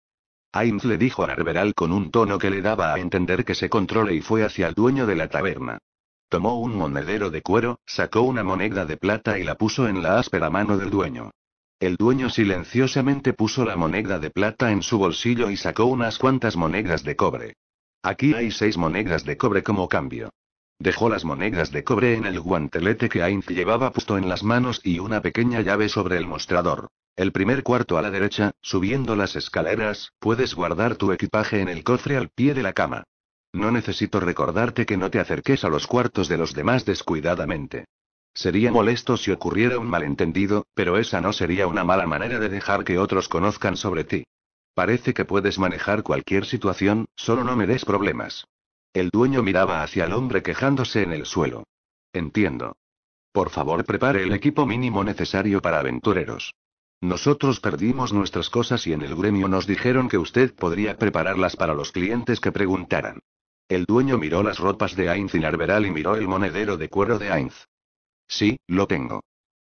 Speaker 1: Ainz le dijo a Arberal con un tono que le daba a entender que se controle y fue hacia el dueño de la taberna. Tomó un monedero de cuero, sacó una moneda de plata y la puso en la áspera mano del dueño. El dueño silenciosamente puso la moneda de plata en su bolsillo y sacó unas cuantas monedas de cobre. Aquí hay seis monedas de cobre como cambio. Dejó las monedas de cobre en el guantelete que Ainz llevaba puesto en las manos y una pequeña llave sobre el mostrador. El primer cuarto a la derecha, subiendo las escaleras, puedes guardar tu equipaje en el cofre al pie de la cama. No necesito recordarte que no te acerques a los cuartos de los demás descuidadamente. Sería molesto si ocurriera un malentendido, pero esa no sería una mala manera de dejar que otros conozcan sobre ti. Parece que puedes manejar cualquier situación, solo no me des problemas. El dueño miraba hacia el hombre quejándose en el suelo. Entiendo. Por favor, prepare el equipo mínimo necesario para aventureros. Nosotros perdimos nuestras cosas y en el gremio nos dijeron que usted podría prepararlas para los clientes que preguntaran. El dueño miró las ropas de Ainz y Narberal y miró el monedero de cuero de Ainz. Sí, lo tengo.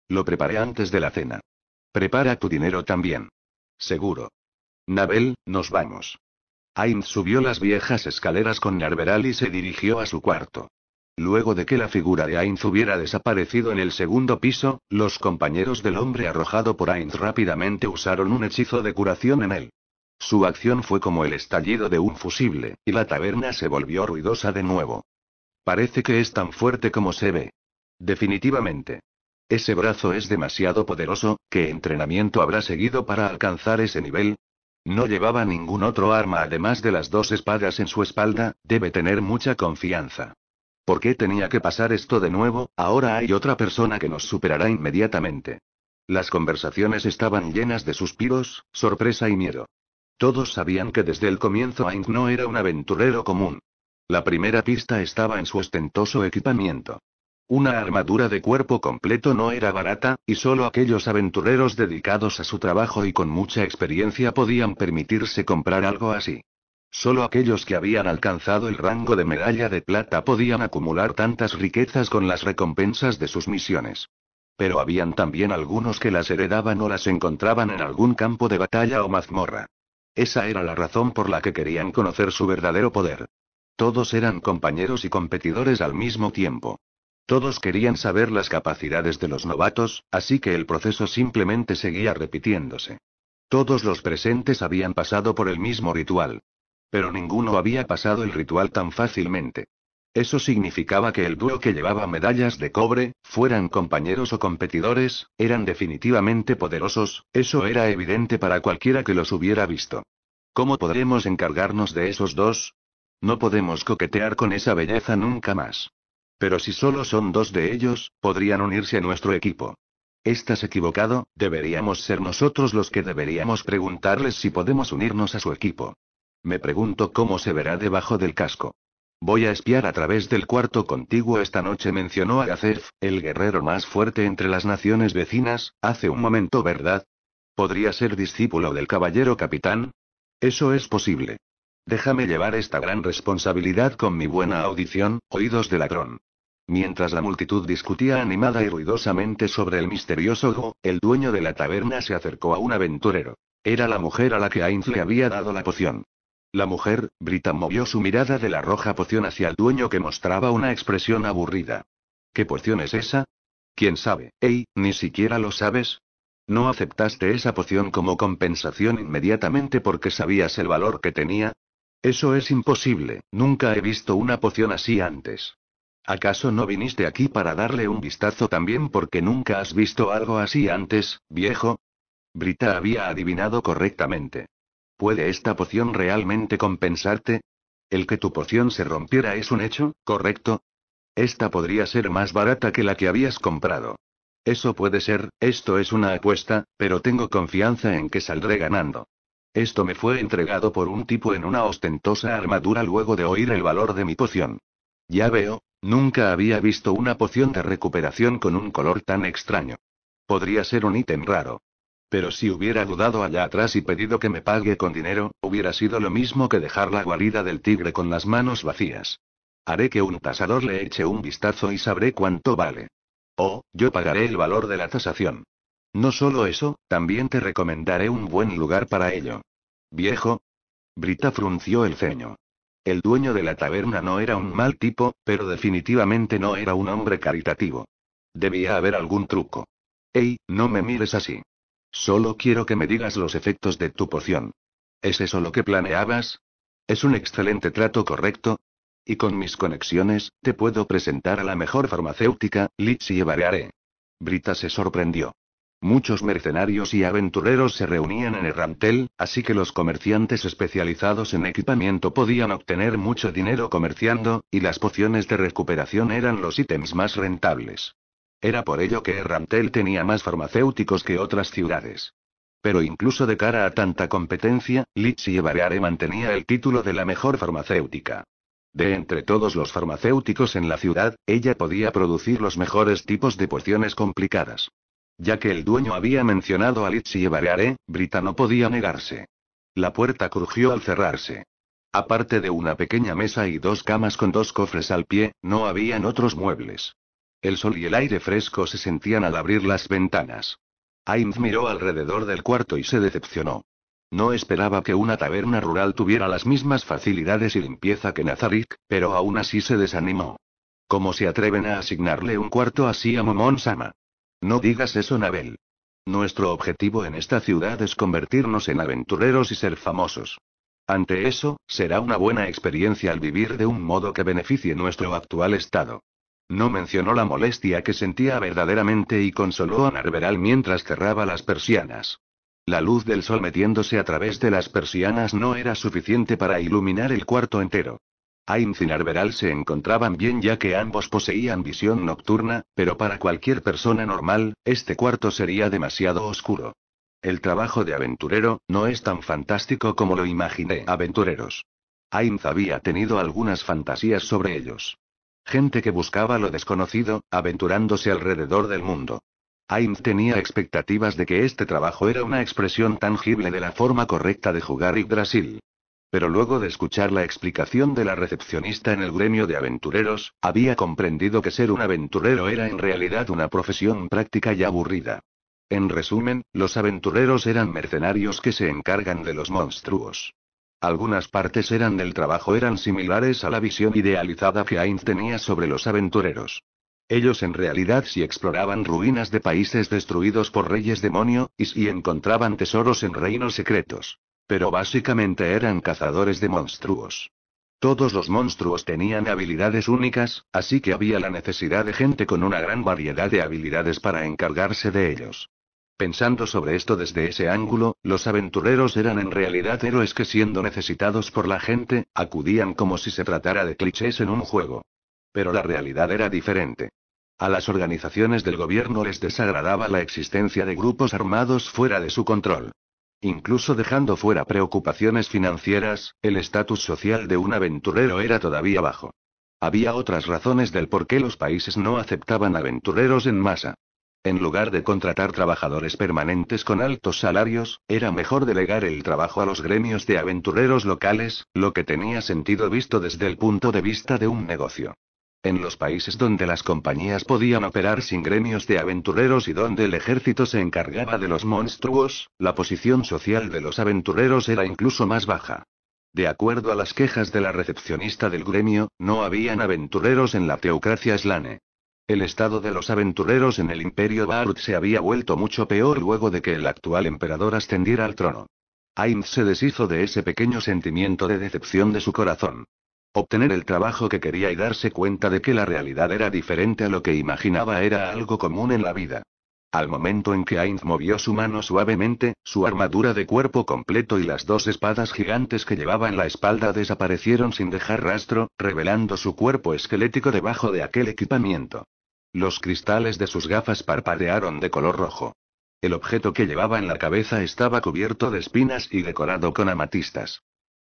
Speaker 1: Lo preparé antes de la cena. Prepara tu dinero también. Seguro. Nabel, nos vamos. Ainz subió las viejas escaleras con Narberal y se dirigió a su cuarto. Luego de que la figura de Ainz hubiera desaparecido en el segundo piso, los compañeros del hombre arrojado por Ainz rápidamente usaron un hechizo de curación en él. Su acción fue como el estallido de un fusible, y la taberna se volvió ruidosa de nuevo. Parece que es tan fuerte como se ve. Definitivamente. Ese brazo es demasiado poderoso, ¿qué entrenamiento habrá seguido para alcanzar ese nivel? No llevaba ningún otro arma además de las dos espadas en su espalda, debe tener mucha confianza. ¿Por qué tenía que pasar esto de nuevo? Ahora hay otra persona que nos superará inmediatamente. Las conversaciones estaban llenas de suspiros, sorpresa y miedo. Todos sabían que desde el comienzo Ainz no era un aventurero común. La primera pista estaba en su ostentoso equipamiento. Una armadura de cuerpo completo no era barata, y solo aquellos aventureros dedicados a su trabajo y con mucha experiencia podían permitirse comprar algo así. Solo aquellos que habían alcanzado el rango de medalla de plata podían acumular tantas riquezas con las recompensas de sus misiones. Pero habían también algunos que las heredaban o las encontraban en algún campo de batalla o mazmorra. Esa era la razón por la que querían conocer su verdadero poder. Todos eran compañeros y competidores al mismo tiempo. Todos querían saber las capacidades de los novatos, así que el proceso simplemente seguía repitiéndose. Todos los presentes habían pasado por el mismo ritual. Pero ninguno había pasado el ritual tan fácilmente. Eso significaba que el dúo que llevaba medallas de cobre, fueran compañeros o competidores, eran definitivamente poderosos, eso era evidente para cualquiera que los hubiera visto. ¿Cómo podremos encargarnos de esos dos? No podemos coquetear con esa belleza nunca más. Pero si solo son dos de ellos, podrían unirse a nuestro equipo. Estás equivocado, deberíamos ser nosotros los que deberíamos preguntarles si podemos unirnos a su equipo. Me pregunto cómo se verá debajo del casco. Voy a espiar a través del cuarto contiguo esta noche, mencionó Agacef, el guerrero más fuerte entre las naciones vecinas, hace un momento, ¿verdad? ¿Podría ser discípulo del caballero capitán? Eso es posible. Déjame llevar esta gran responsabilidad con mi buena audición, oídos de ladrón. Mientras la multitud discutía animada y ruidosamente sobre el misterioso Go, el dueño de la taberna se acercó a un aventurero. Era la mujer a la que Ainz le había dado la poción. La mujer, Brita, movió su mirada de la roja poción hacia el dueño que mostraba una expresión aburrida. ¿Qué poción es esa? ¿Quién sabe? ¡Ey! ¿Ni siquiera lo sabes? ¿No aceptaste esa poción como compensación inmediatamente porque sabías el valor que tenía? Eso es imposible, nunca he visto una poción así antes. ¿Acaso no viniste aquí para darle un vistazo también porque nunca has visto algo así antes, viejo? Brita había adivinado correctamente. ¿Puede esta poción realmente compensarte? El que tu poción se rompiera es un hecho, ¿correcto? Esta podría ser más barata que la que habías comprado. Eso puede ser, esto es una apuesta, pero tengo confianza en que saldré ganando. Esto me fue entregado por un tipo en una ostentosa armadura luego de oír el valor de mi poción. Ya veo, Nunca había visto una poción de recuperación con un color tan extraño. Podría ser un ítem raro. Pero si hubiera dudado allá atrás y pedido que me pague con dinero, hubiera sido lo mismo que dejar la guarida del tigre con las manos vacías. Haré que un tasador le eche un vistazo y sabré cuánto vale. Oh, yo pagaré el valor de la tasación. No solo eso, también te recomendaré un buen lugar para ello. Viejo. Brita frunció el ceño. El dueño de la taberna no era un mal tipo, pero definitivamente no era un hombre caritativo. Debía haber algún truco. Ey, no me mires así. Solo quiero que me digas los efectos de tu poción. ¿Es eso lo que planeabas? Es un excelente trato correcto. Y con mis conexiones, te puedo presentar a la mejor farmacéutica, Litsi y Brita se sorprendió. Muchos mercenarios y aventureros se reunían en Errantel, así que los comerciantes especializados en equipamiento podían obtener mucho dinero comerciando, y las pociones de recuperación eran los ítems más rentables. Era por ello que Errantel tenía más farmacéuticos que otras ciudades. Pero incluso de cara a tanta competencia, Litsi Evareare mantenía el título de la mejor farmacéutica. De entre todos los farmacéuticos en la ciudad, ella podía producir los mejores tipos de pociones complicadas. Ya que el dueño había mencionado a Litsi y Barare, Brita no podía negarse. La puerta crujió al cerrarse. Aparte de una pequeña mesa y dos camas con dos cofres al pie, no habían otros muebles. El sol y el aire fresco se sentían al abrir las ventanas. Ainz miró alrededor del cuarto y se decepcionó. No esperaba que una taberna rural tuviera las mismas facilidades y limpieza que Nazarick, pero aún así se desanimó. ¿Cómo se atreven a asignarle un cuarto así a Momonsama? Sama? No digas eso, Nabel. Nuestro objetivo en esta ciudad es convertirnos en aventureros y ser famosos. Ante eso, será una buena experiencia al vivir de un modo que beneficie nuestro actual estado. No mencionó la molestia que sentía verdaderamente y consoló a Narveral mientras cerraba las persianas. La luz del sol metiéndose a través de las persianas no era suficiente para iluminar el cuarto entero. Ainz y Narberal se encontraban bien ya que ambos poseían visión nocturna, pero para cualquier persona normal, este cuarto sería demasiado oscuro. El trabajo de aventurero no es tan fantástico como lo imaginé, aventureros. Ainz había tenido algunas fantasías sobre ellos. Gente que buscaba lo desconocido, aventurándose alrededor del mundo. Ainz tenía expectativas de que este trabajo era una expresión tangible de la forma correcta de jugar Yggdrasil. Pero luego de escuchar la explicación de la recepcionista en el gremio de aventureros, había comprendido que ser un aventurero era en realidad una profesión práctica y aburrida. En resumen, los aventureros eran mercenarios que se encargan de los monstruos. Algunas partes eran del trabajo eran similares a la visión idealizada que Ainz tenía sobre los aventureros. Ellos en realidad si exploraban ruinas de países destruidos por reyes demonio, y si encontraban tesoros en reinos secretos pero básicamente eran cazadores de monstruos. Todos los monstruos tenían habilidades únicas, así que había la necesidad de gente con una gran variedad de habilidades para encargarse de ellos. Pensando sobre esto desde ese ángulo, los aventureros eran en realidad héroes que siendo necesitados por la gente, acudían como si se tratara de clichés en un juego. Pero la realidad era diferente. A las organizaciones del gobierno les desagradaba la existencia de grupos armados fuera de su control. Incluso dejando fuera preocupaciones financieras, el estatus social de un aventurero era todavía bajo. Había otras razones del por qué los países no aceptaban aventureros en masa. En lugar de contratar trabajadores permanentes con altos salarios, era mejor delegar el trabajo a los gremios de aventureros locales, lo que tenía sentido visto desde el punto de vista de un negocio. En los países donde las compañías podían operar sin gremios de aventureros y donde el ejército se encargaba de los monstruos, la posición social de los aventureros era incluso más baja. De acuerdo a las quejas de la recepcionista del gremio, no habían aventureros en la teocracia slane. El estado de los aventureros en el imperio Barut se había vuelto mucho peor luego de que el actual emperador ascendiera al trono. Ainz se deshizo de ese pequeño sentimiento de decepción de su corazón. Obtener el trabajo que quería y darse cuenta de que la realidad era diferente a lo que imaginaba era algo común en la vida. Al momento en que Ainz movió su mano suavemente, su armadura de cuerpo completo y las dos espadas gigantes que llevaba en la espalda desaparecieron sin dejar rastro, revelando su cuerpo esquelético debajo de aquel equipamiento. Los cristales de sus gafas parpadearon de color rojo. El objeto que llevaba en la cabeza estaba cubierto de espinas y decorado con amatistas.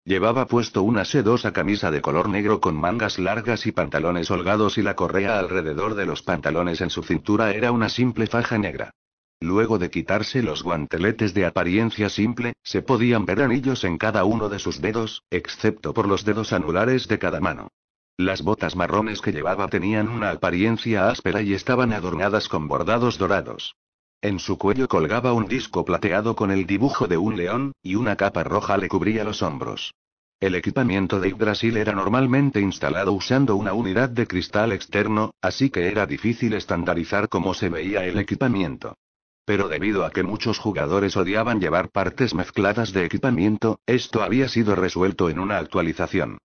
Speaker 1: Llevaba puesto una sedosa camisa de color negro con mangas largas y pantalones holgados y la correa alrededor de los pantalones en su cintura era una simple faja negra. Luego de quitarse los guanteletes de apariencia simple, se podían ver anillos en cada uno de sus dedos, excepto por los dedos anulares de cada mano. Las botas marrones que llevaba tenían una apariencia áspera y estaban adornadas con bordados dorados. En su cuello colgaba un disco plateado con el dibujo de un león, y una capa roja le cubría los hombros. El equipamiento de Brasil era normalmente instalado usando una unidad de cristal externo, así que era difícil estandarizar cómo se veía el equipamiento. Pero debido a que muchos jugadores odiaban llevar partes mezcladas de equipamiento, esto había sido resuelto en una actualización.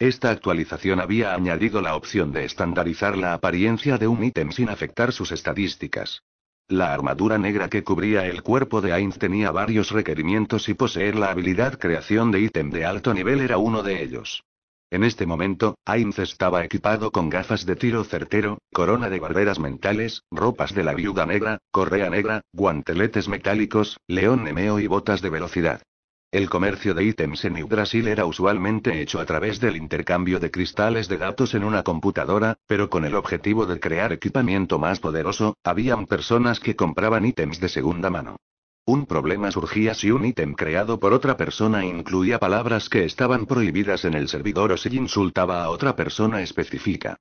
Speaker 1: Esta actualización había añadido la opción de estandarizar la apariencia de un ítem sin afectar sus estadísticas. La armadura negra que cubría el cuerpo de Ainz tenía varios requerimientos y poseer la habilidad creación de ítem de alto nivel era uno de ellos. En este momento, Ainz estaba equipado con gafas de tiro certero, corona de barberas mentales, ropas de la viuda negra, correa negra, guanteletes metálicos, león nemeo y botas de velocidad. El comercio de ítems en New Brasil era usualmente hecho a través del intercambio de cristales de datos en una computadora, pero con el objetivo de crear equipamiento más poderoso, habían personas que compraban ítems de segunda mano. Un problema surgía si un ítem creado por otra persona incluía palabras que estaban prohibidas en el servidor o si insultaba a otra persona específica.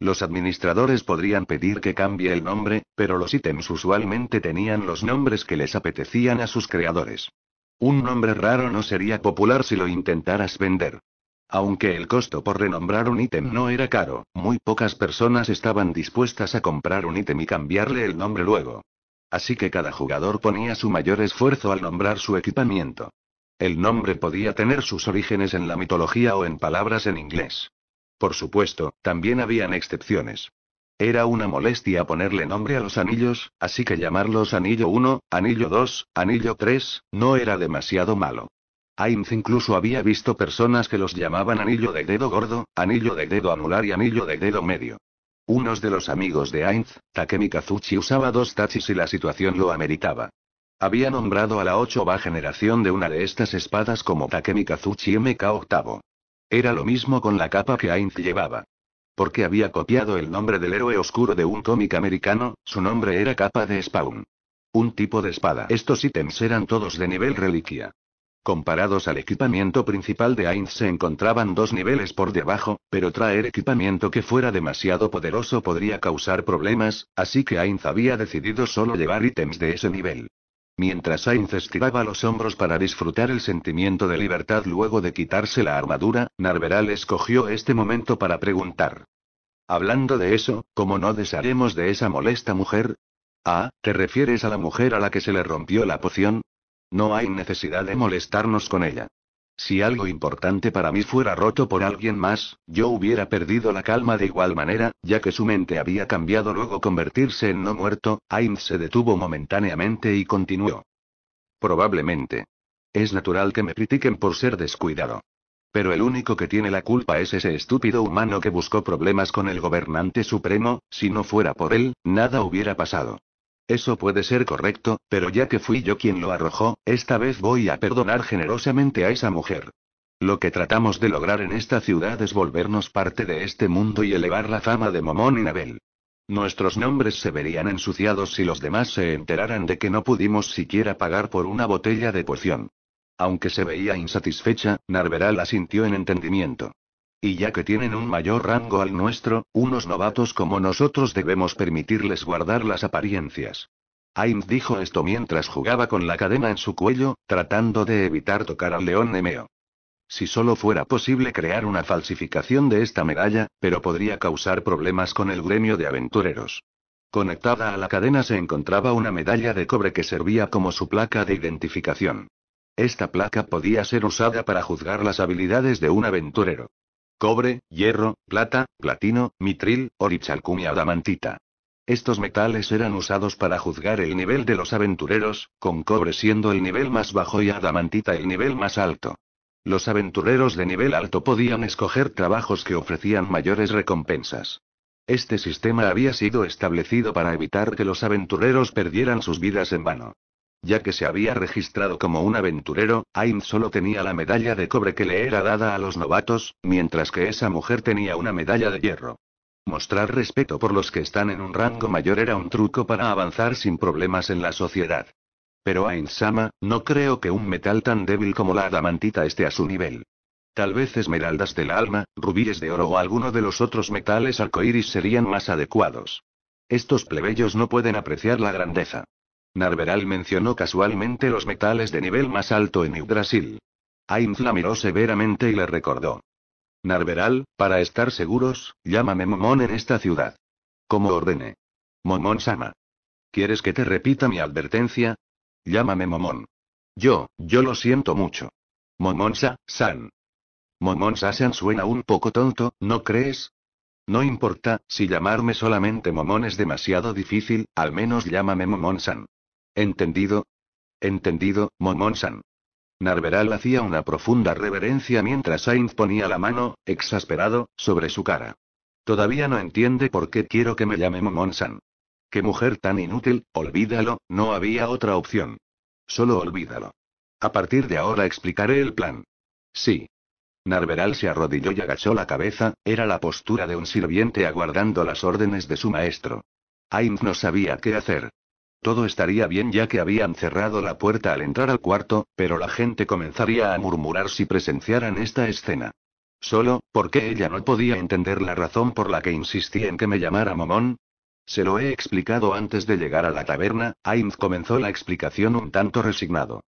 Speaker 1: Los administradores podrían pedir que cambie el nombre, pero los ítems usualmente tenían los nombres que les apetecían a sus creadores. Un nombre raro no sería popular si lo intentaras vender. Aunque el costo por renombrar un ítem no era caro, muy pocas personas estaban dispuestas a comprar un ítem y cambiarle el nombre luego. Así que cada jugador ponía su mayor esfuerzo al nombrar su equipamiento. El nombre podía tener sus orígenes en la mitología o en palabras en inglés. Por supuesto, también habían excepciones. Era una molestia ponerle nombre a los anillos, así que llamarlos anillo 1, anillo 2, anillo 3, no era demasiado malo. Ainz incluso había visto personas que los llamaban anillo de dedo gordo, anillo de dedo anular y anillo de dedo medio. Unos de los amigos de Ainz, Takemikazuchi usaba dos tachis y la situación lo ameritaba. Había nombrado a la 8 generación de una de estas espadas como Takemikazuchi MK8. Era lo mismo con la capa que Ainz llevaba. Porque había copiado el nombre del héroe oscuro de un cómic americano, su nombre era capa de Spawn. Un tipo de espada. Estos ítems eran todos de nivel reliquia. Comparados al equipamiento principal de Ainz se encontraban dos niveles por debajo, pero traer equipamiento que fuera demasiado poderoso podría causar problemas, así que Ainz había decidido solo llevar ítems de ese nivel. Mientras Ainz estiraba los hombros para disfrutar el sentimiento de libertad luego de quitarse la armadura, Narveral escogió este momento para preguntar. Hablando de eso, ¿cómo no desharemos de esa molesta mujer? Ah, ¿te refieres a la mujer a la que se le rompió la poción? No hay necesidad de molestarnos con ella. Si algo importante para mí fuera roto por alguien más, yo hubiera perdido la calma de igual manera, ya que su mente había cambiado luego convertirse en no muerto, Ainz se detuvo momentáneamente y continuó. Probablemente. Es natural que me critiquen por ser descuidado. Pero el único que tiene la culpa es ese estúpido humano que buscó problemas con el gobernante supremo, si no fuera por él, nada hubiera pasado. Eso puede ser correcto, pero ya que fui yo quien lo arrojó, esta vez voy a perdonar generosamente a esa mujer. Lo que tratamos de lograr en esta ciudad es volvernos parte de este mundo y elevar la fama de Momón y Nabel. Nuestros nombres se verían ensuciados si los demás se enteraran de que no pudimos siquiera pagar por una botella de poción. Aunque se veía insatisfecha, la asintió en entendimiento. Y ya que tienen un mayor rango al nuestro, unos novatos como nosotros debemos permitirles guardar las apariencias. Aim dijo esto mientras jugaba con la cadena en su cuello, tratando de evitar tocar al león Nemeo. Si solo fuera posible crear una falsificación de esta medalla, pero podría causar problemas con el gremio de aventureros. Conectada a la cadena se encontraba una medalla de cobre que servía como su placa de identificación. Esta placa podía ser usada para juzgar las habilidades de un aventurero cobre, hierro, plata, platino, mitril, orichalcum y adamantita. Estos metales eran usados para juzgar el nivel de los aventureros, con cobre siendo el nivel más bajo y adamantita el nivel más alto. Los aventureros de nivel alto podían escoger trabajos que ofrecían mayores recompensas. Este sistema había sido establecido para evitar que los aventureros perdieran sus vidas en vano. Ya que se había registrado como un aventurero, Ayn solo tenía la medalla de cobre que le era dada a los novatos, mientras que esa mujer tenía una medalla de hierro. Mostrar respeto por los que están en un rango mayor era un truco para avanzar sin problemas en la sociedad. Pero Sama, no creo que un metal tan débil como la adamantita esté a su nivel. Tal vez esmeraldas del alma, rubíes de oro o alguno de los otros metales arcoíris serían más adecuados. Estos plebeyos no pueden apreciar la grandeza. Narveral mencionó casualmente los metales de nivel más alto en New Brasil. la miró severamente y le recordó. Narveral, para estar seguros, llámame Momón en esta ciudad. Como ordene. Momón Sama. ¿Quieres que te repita mi advertencia? Llámame Momón. Yo, yo lo siento mucho. Momonsa, San. Momonsa San suena un poco tonto, ¿no crees? No importa, si llamarme solamente Momón es demasiado difícil, al menos llámame Momón San. Entendido. Entendido, Momonsan san Narveral hacía una profunda reverencia mientras Ainz ponía la mano, exasperado, sobre su cara. Todavía no entiende por qué quiero que me llame momon Qué mujer tan inútil, olvídalo, no había otra opción. Solo olvídalo. A partir de ahora explicaré el plan. Sí. Narveral se arrodilló y agachó la cabeza, era la postura de un sirviente aguardando las órdenes de su maestro. Ainz no sabía qué hacer. Todo estaría bien ya que habían cerrado la puerta al entrar al cuarto, pero la gente comenzaría a murmurar si presenciaran esta escena. Solo, porque ella no podía entender la razón por la que insistí en que me llamara Momón, se lo he explicado antes de llegar a la taberna, Ainz comenzó la explicación un tanto resignado.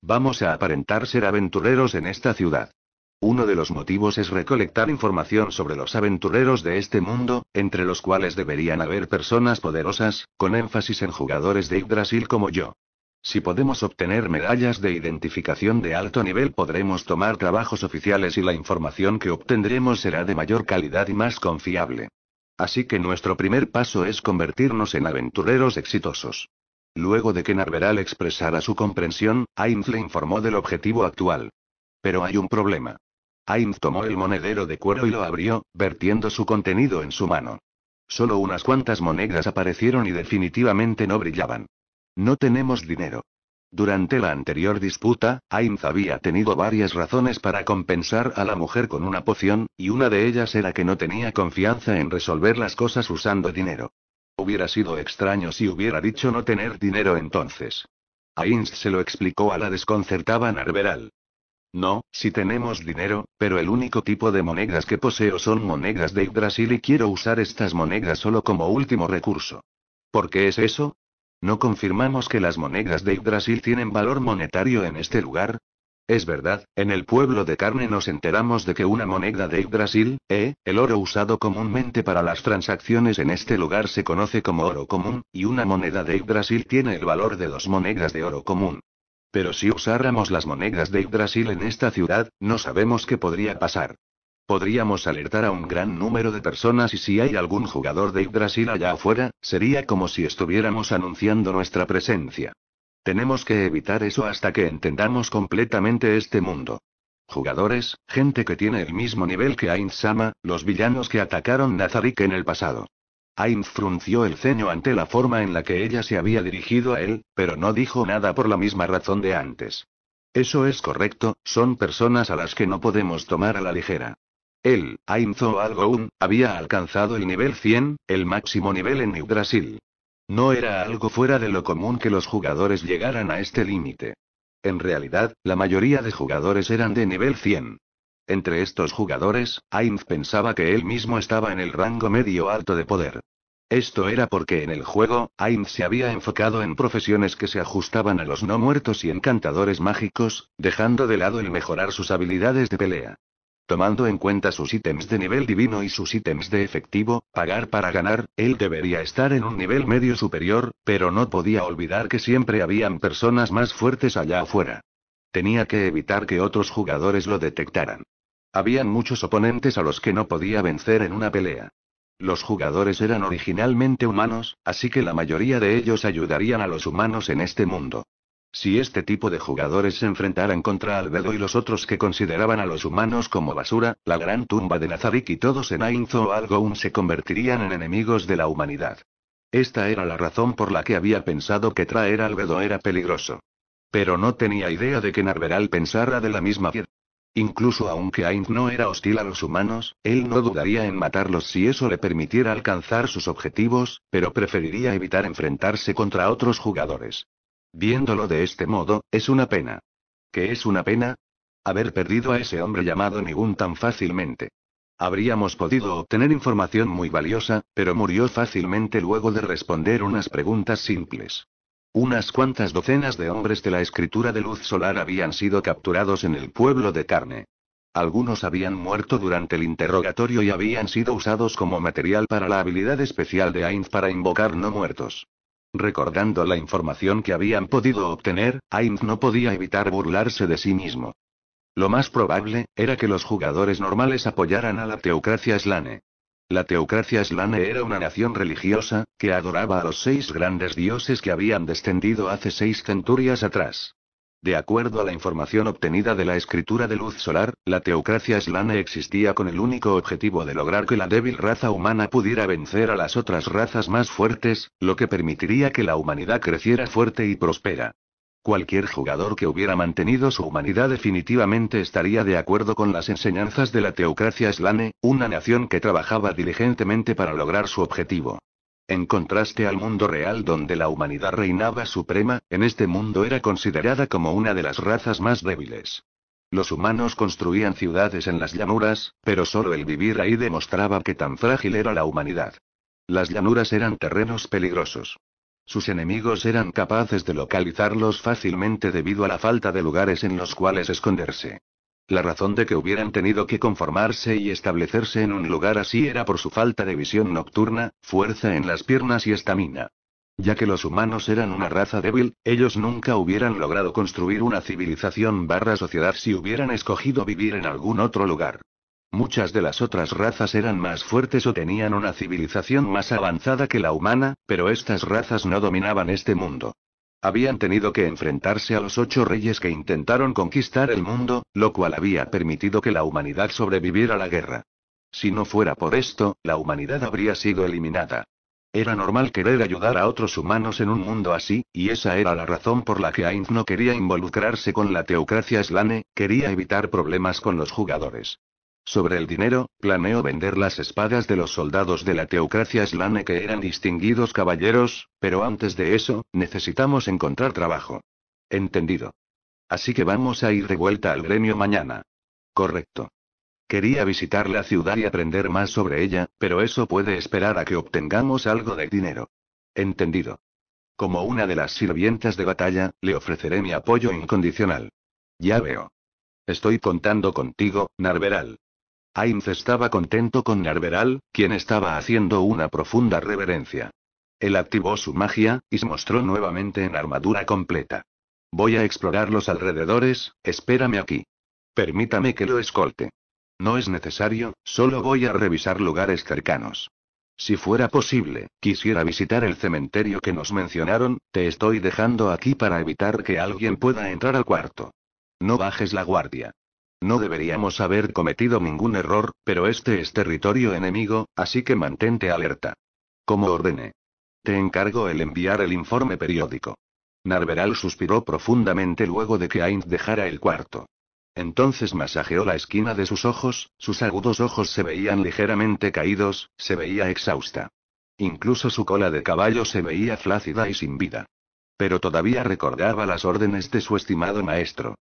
Speaker 1: Vamos a aparentar ser aventureros en esta ciudad. Uno de los motivos es recolectar información sobre los aventureros de este mundo, entre los cuales deberían haber personas poderosas, con énfasis en jugadores de Brasil como yo. Si podemos obtener medallas de identificación de alto nivel podremos tomar trabajos oficiales y la información que obtendremos será de mayor calidad y más confiable. Así que nuestro primer paso es convertirnos en aventureros exitosos. Luego de que Narveral expresara su comprensión, Ainz le informó del objetivo actual. Pero hay un problema. Ainz tomó el monedero de cuero y lo abrió, vertiendo su contenido en su mano. Solo unas cuantas monedas aparecieron y definitivamente no brillaban. No tenemos dinero. Durante la anterior disputa, Ainz había tenido varias razones para compensar a la mujer con una poción, y una de ellas era que no tenía confianza en resolver las cosas usando dinero. Hubiera sido extraño si hubiera dicho no tener dinero entonces. Ainz se lo explicó a la desconcertada Narberal. No, si tenemos dinero, pero el único tipo de monedas que poseo son monedas de Brasil y quiero usar estas monedas solo como último recurso. ¿Por qué es eso? ¿No confirmamos que las monedas de Brasil tienen valor monetario en este lugar? Es verdad, en el pueblo de carne nos enteramos de que una moneda de Brasil, eh, el oro usado comúnmente para las transacciones en este lugar se conoce como oro común, y una moneda de Brasil tiene el valor de dos monedas de oro común. Pero si usáramos las monedas de Yggdrasil en esta ciudad, no sabemos qué podría pasar. Podríamos alertar a un gran número de personas y si hay algún jugador de Yggdrasil allá afuera, sería como si estuviéramos anunciando nuestra presencia. Tenemos que evitar eso hasta que entendamos completamente este mundo. Jugadores, gente que tiene el mismo nivel que Ainz Sama, los villanos que atacaron Nazarick en el pasado. Ainz frunció el ceño ante la forma en la que ella se había dirigido a él, pero no dijo nada por la misma razón de antes. Eso es correcto, son personas a las que no podemos tomar a la ligera. Él, algo un, había alcanzado el nivel 100, el máximo nivel en New Brasil. No era algo fuera de lo común que los jugadores llegaran a este límite. En realidad, la mayoría de jugadores eran de nivel 100. Entre estos jugadores, Ainz pensaba que él mismo estaba en el rango medio alto de poder. Esto era porque en el juego, Ainz se había enfocado en profesiones que se ajustaban a los no muertos y encantadores mágicos, dejando de lado el mejorar sus habilidades de pelea. Tomando en cuenta sus ítems de nivel divino y sus ítems de efectivo, pagar para ganar, él debería estar en un nivel medio superior, pero no podía olvidar que siempre habían personas más fuertes allá afuera. Tenía que evitar que otros jugadores lo detectaran. Habían muchos oponentes a los que no podía vencer en una pelea. Los jugadores eran originalmente humanos, así que la mayoría de ellos ayudarían a los humanos en este mundo. Si este tipo de jugadores se enfrentaran contra Albedo y los otros que consideraban a los humanos como basura, la gran tumba de Nazarick y todos en Ainzo o Algoun se convertirían en enemigos de la humanidad. Esta era la razón por la que había pensado que traer a Albedo era peligroso. Pero no tenía idea de que Narveral pensara de la misma manera. Incluso aunque Ainz no era hostil a los humanos, él no dudaría en matarlos si eso le permitiera alcanzar sus objetivos, pero preferiría evitar enfrentarse contra otros jugadores. Viéndolo de este modo, es una pena. ¿Qué es una pena? Haber perdido a ese hombre llamado Nigun tan fácilmente. Habríamos podido obtener información muy valiosa, pero murió fácilmente luego de responder unas preguntas simples. Unas cuantas docenas de hombres de la escritura de luz solar habían sido capturados en el pueblo de carne. Algunos habían muerto durante el interrogatorio y habían sido usados como material para la habilidad especial de Ainz para invocar no muertos. Recordando la información que habían podido obtener, Ainz no podía evitar burlarse de sí mismo. Lo más probable, era que los jugadores normales apoyaran a la teocracia Slane. La teocracia slane era una nación religiosa, que adoraba a los seis grandes dioses que habían descendido hace seis centurias atrás. De acuerdo a la información obtenida de la escritura de luz solar, la teocracia slane existía con el único objetivo de lograr que la débil raza humana pudiera vencer a las otras razas más fuertes, lo que permitiría que la humanidad creciera fuerte y prospera. Cualquier jugador que hubiera mantenido su humanidad definitivamente estaría de acuerdo con las enseñanzas de la teocracia slane, una nación que trabajaba diligentemente para lograr su objetivo. En contraste al mundo real donde la humanidad reinaba suprema, en este mundo era considerada como una de las razas más débiles. Los humanos construían ciudades en las llanuras, pero solo el vivir ahí demostraba que tan frágil era la humanidad. Las llanuras eran terrenos peligrosos. Sus enemigos eran capaces de localizarlos fácilmente debido a la falta de lugares en los cuales esconderse. La razón de que hubieran tenido que conformarse y establecerse en un lugar así era por su falta de visión nocturna, fuerza en las piernas y estamina. Ya que los humanos eran una raza débil, ellos nunca hubieran logrado construir una civilización barra sociedad si hubieran escogido vivir en algún otro lugar. Muchas de las otras razas eran más fuertes o tenían una civilización más avanzada que la humana, pero estas razas no dominaban este mundo. Habían tenido que enfrentarse a los ocho reyes que intentaron conquistar el mundo, lo cual había permitido que la humanidad sobreviviera a la guerra. Si no fuera por esto, la humanidad habría sido eliminada. Era normal querer ayudar a otros humanos en un mundo así, y esa era la razón por la que Ainz no quería involucrarse con la teocracia slane, quería evitar problemas con los jugadores. Sobre el dinero, planeo vender las espadas de los soldados de la teocracia slane que eran distinguidos caballeros, pero antes de eso, necesitamos encontrar trabajo. Entendido. Así que vamos a ir de vuelta al gremio mañana. Correcto. Quería visitar la ciudad y aprender más sobre ella, pero eso puede esperar a que obtengamos algo de dinero. Entendido. Como una de las sirvientas de batalla, le ofreceré mi apoyo incondicional. Ya veo. Estoy contando contigo, Narberal. Ainz estaba contento con Narveral, quien estaba haciendo una profunda reverencia. Él activó su magia, y se mostró nuevamente en armadura completa. Voy a explorar los alrededores, espérame aquí. Permítame que lo escolte. No es necesario, solo voy a revisar lugares cercanos. Si fuera posible, quisiera visitar el cementerio que nos mencionaron, te estoy dejando aquí para evitar que alguien pueda entrar al cuarto. No bajes la guardia. No deberíamos haber cometido ningún error, pero este es territorio enemigo, así que mantente alerta. Como ordene. Te encargo el enviar el informe periódico. Narveral suspiró profundamente luego de que Ainz dejara el cuarto. Entonces masajeó la esquina de sus ojos, sus agudos ojos se veían ligeramente caídos, se veía exhausta. Incluso su cola de caballo se veía flácida y sin vida. Pero todavía recordaba las órdenes de su estimado maestro.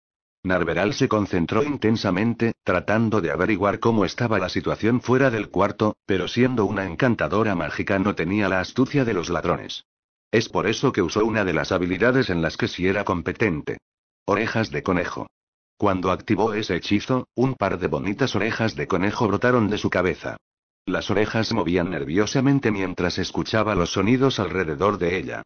Speaker 1: Narveral se concentró intensamente, tratando de averiguar cómo estaba la situación fuera del cuarto, pero siendo una encantadora mágica no tenía la astucia de los ladrones. Es por eso que usó una de las habilidades en las que sí era competente. Orejas de conejo. Cuando activó ese hechizo, un par de bonitas orejas de conejo brotaron de su cabeza. Las orejas movían nerviosamente mientras escuchaba los sonidos alrededor de ella.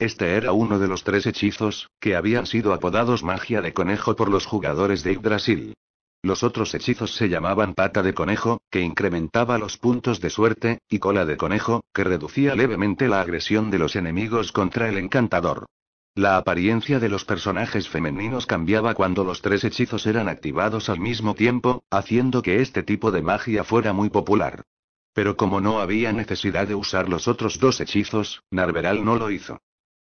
Speaker 1: Este era uno de los tres hechizos, que habían sido apodados magia de conejo por los jugadores de Yggdrasil. Los otros hechizos se llamaban pata de conejo, que incrementaba los puntos de suerte, y cola de conejo, que reducía levemente la agresión de los enemigos contra el encantador. La apariencia de los personajes femeninos cambiaba cuando los tres hechizos eran activados al mismo tiempo, haciendo que este tipo de magia fuera muy popular. Pero como no había necesidad de usar los otros dos hechizos, Narberal no lo hizo.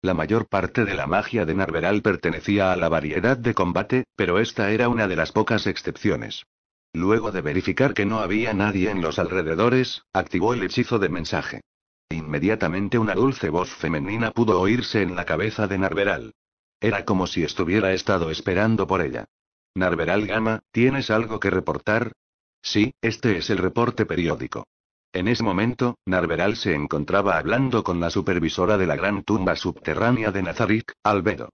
Speaker 1: La mayor parte de la magia de Narveral pertenecía a la variedad de combate, pero esta era una de las pocas excepciones. Luego de verificar que no había nadie en los alrededores, activó el hechizo de mensaje. Inmediatamente una dulce voz femenina pudo oírse en la cabeza de Narveral. Era como si estuviera estado esperando por ella. Narveral Gama, ¿tienes algo que reportar? Sí, este es el reporte periódico. En ese momento, Narveral se encontraba hablando con la supervisora de la gran tumba subterránea de Nazarick, Albedo.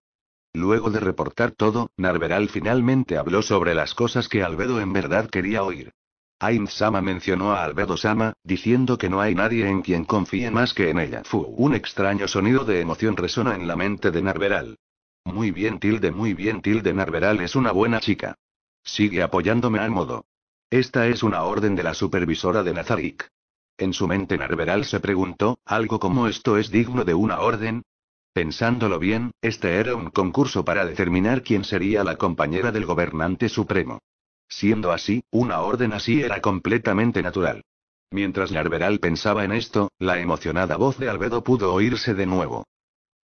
Speaker 1: Luego de reportar todo, Narveral finalmente habló sobre las cosas que Albedo en verdad quería oír. Ainz Sama mencionó a Albedo Sama, diciendo que no hay nadie en quien confíe más que en ella. Fu, un extraño sonido de emoción resonó en la mente de Narveral. Muy bien, Tilde, muy bien, Tilde. Narveral es una buena chica. Sigue apoyándome al modo. Esta es una orden de la supervisora de Nazarick. En su mente Narveral se preguntó, ¿algo como esto es digno de una orden? Pensándolo bien, este era un concurso para determinar quién sería la compañera del gobernante supremo. Siendo así, una orden así era completamente natural. Mientras Narveral pensaba en esto, la emocionada voz de Albedo pudo oírse de nuevo.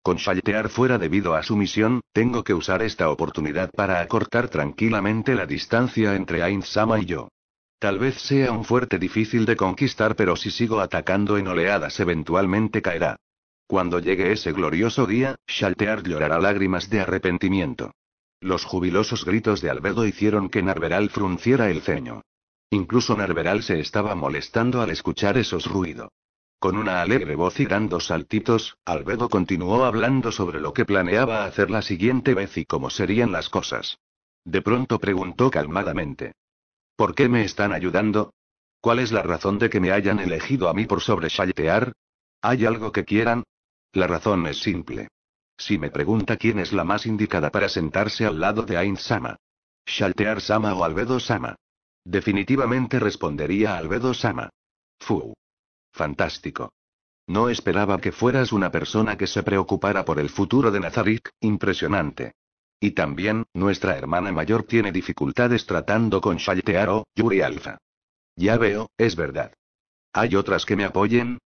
Speaker 1: Con saltear fuera debido a su misión, tengo que usar esta oportunidad para acortar tranquilamente la distancia entre Ainz Sama y yo. Tal vez sea un fuerte difícil de conquistar, pero si sigo atacando en oleadas eventualmente caerá. Cuando llegue ese glorioso día, Shaltear llorará lágrimas de arrepentimiento. Los jubilosos gritos de Albedo hicieron que Narveral frunciera el ceño. Incluso Narveral se estaba molestando al escuchar esos ruidos. Con una alegre voz y dando saltitos, Albedo continuó hablando sobre lo que planeaba hacer la siguiente vez y cómo serían las cosas. De pronto preguntó calmadamente. ¿Por qué me están ayudando? ¿Cuál es la razón de que me hayan elegido a mí por sobre-shaltear? ¿Hay algo que quieran? La razón es simple. Si me pregunta quién es la más indicada para sentarse al lado de Ainz Sama. Shaltear Sama o Albedo Sama. Definitivamente respondería Albedo Sama. Fu. Fantástico. No esperaba que fueras una persona que se preocupara por el futuro de Nazarick, impresionante. Y también, nuestra hermana mayor tiene dificultades tratando con Shaltearo, Yuri Alfa. Ya veo, es verdad. ¿Hay otras que me apoyen?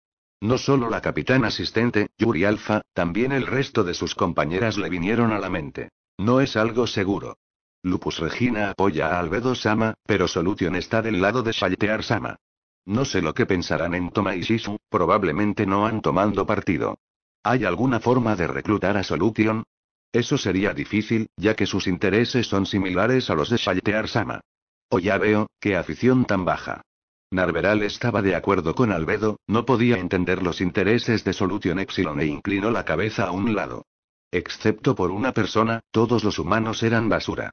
Speaker 1: No solo la capitán asistente, Yuri Alfa, también el resto de sus compañeras le vinieron a la mente. No es algo seguro. Lupus Regina apoya a Albedo Sama, pero Solution está del lado de Shaltear Sama. No sé lo que pensarán en Toma y Shisu, probablemente no han tomado partido. ¿Hay alguna forma de reclutar a Solution? Eso sería difícil, ya que sus intereses son similares a los de Shaltear Sama. O ya veo, qué afición tan baja. Narveral estaba de acuerdo con Albedo, no podía entender los intereses de Solution Epsilon e inclinó la cabeza a un lado. Excepto por una persona, todos los humanos eran basura.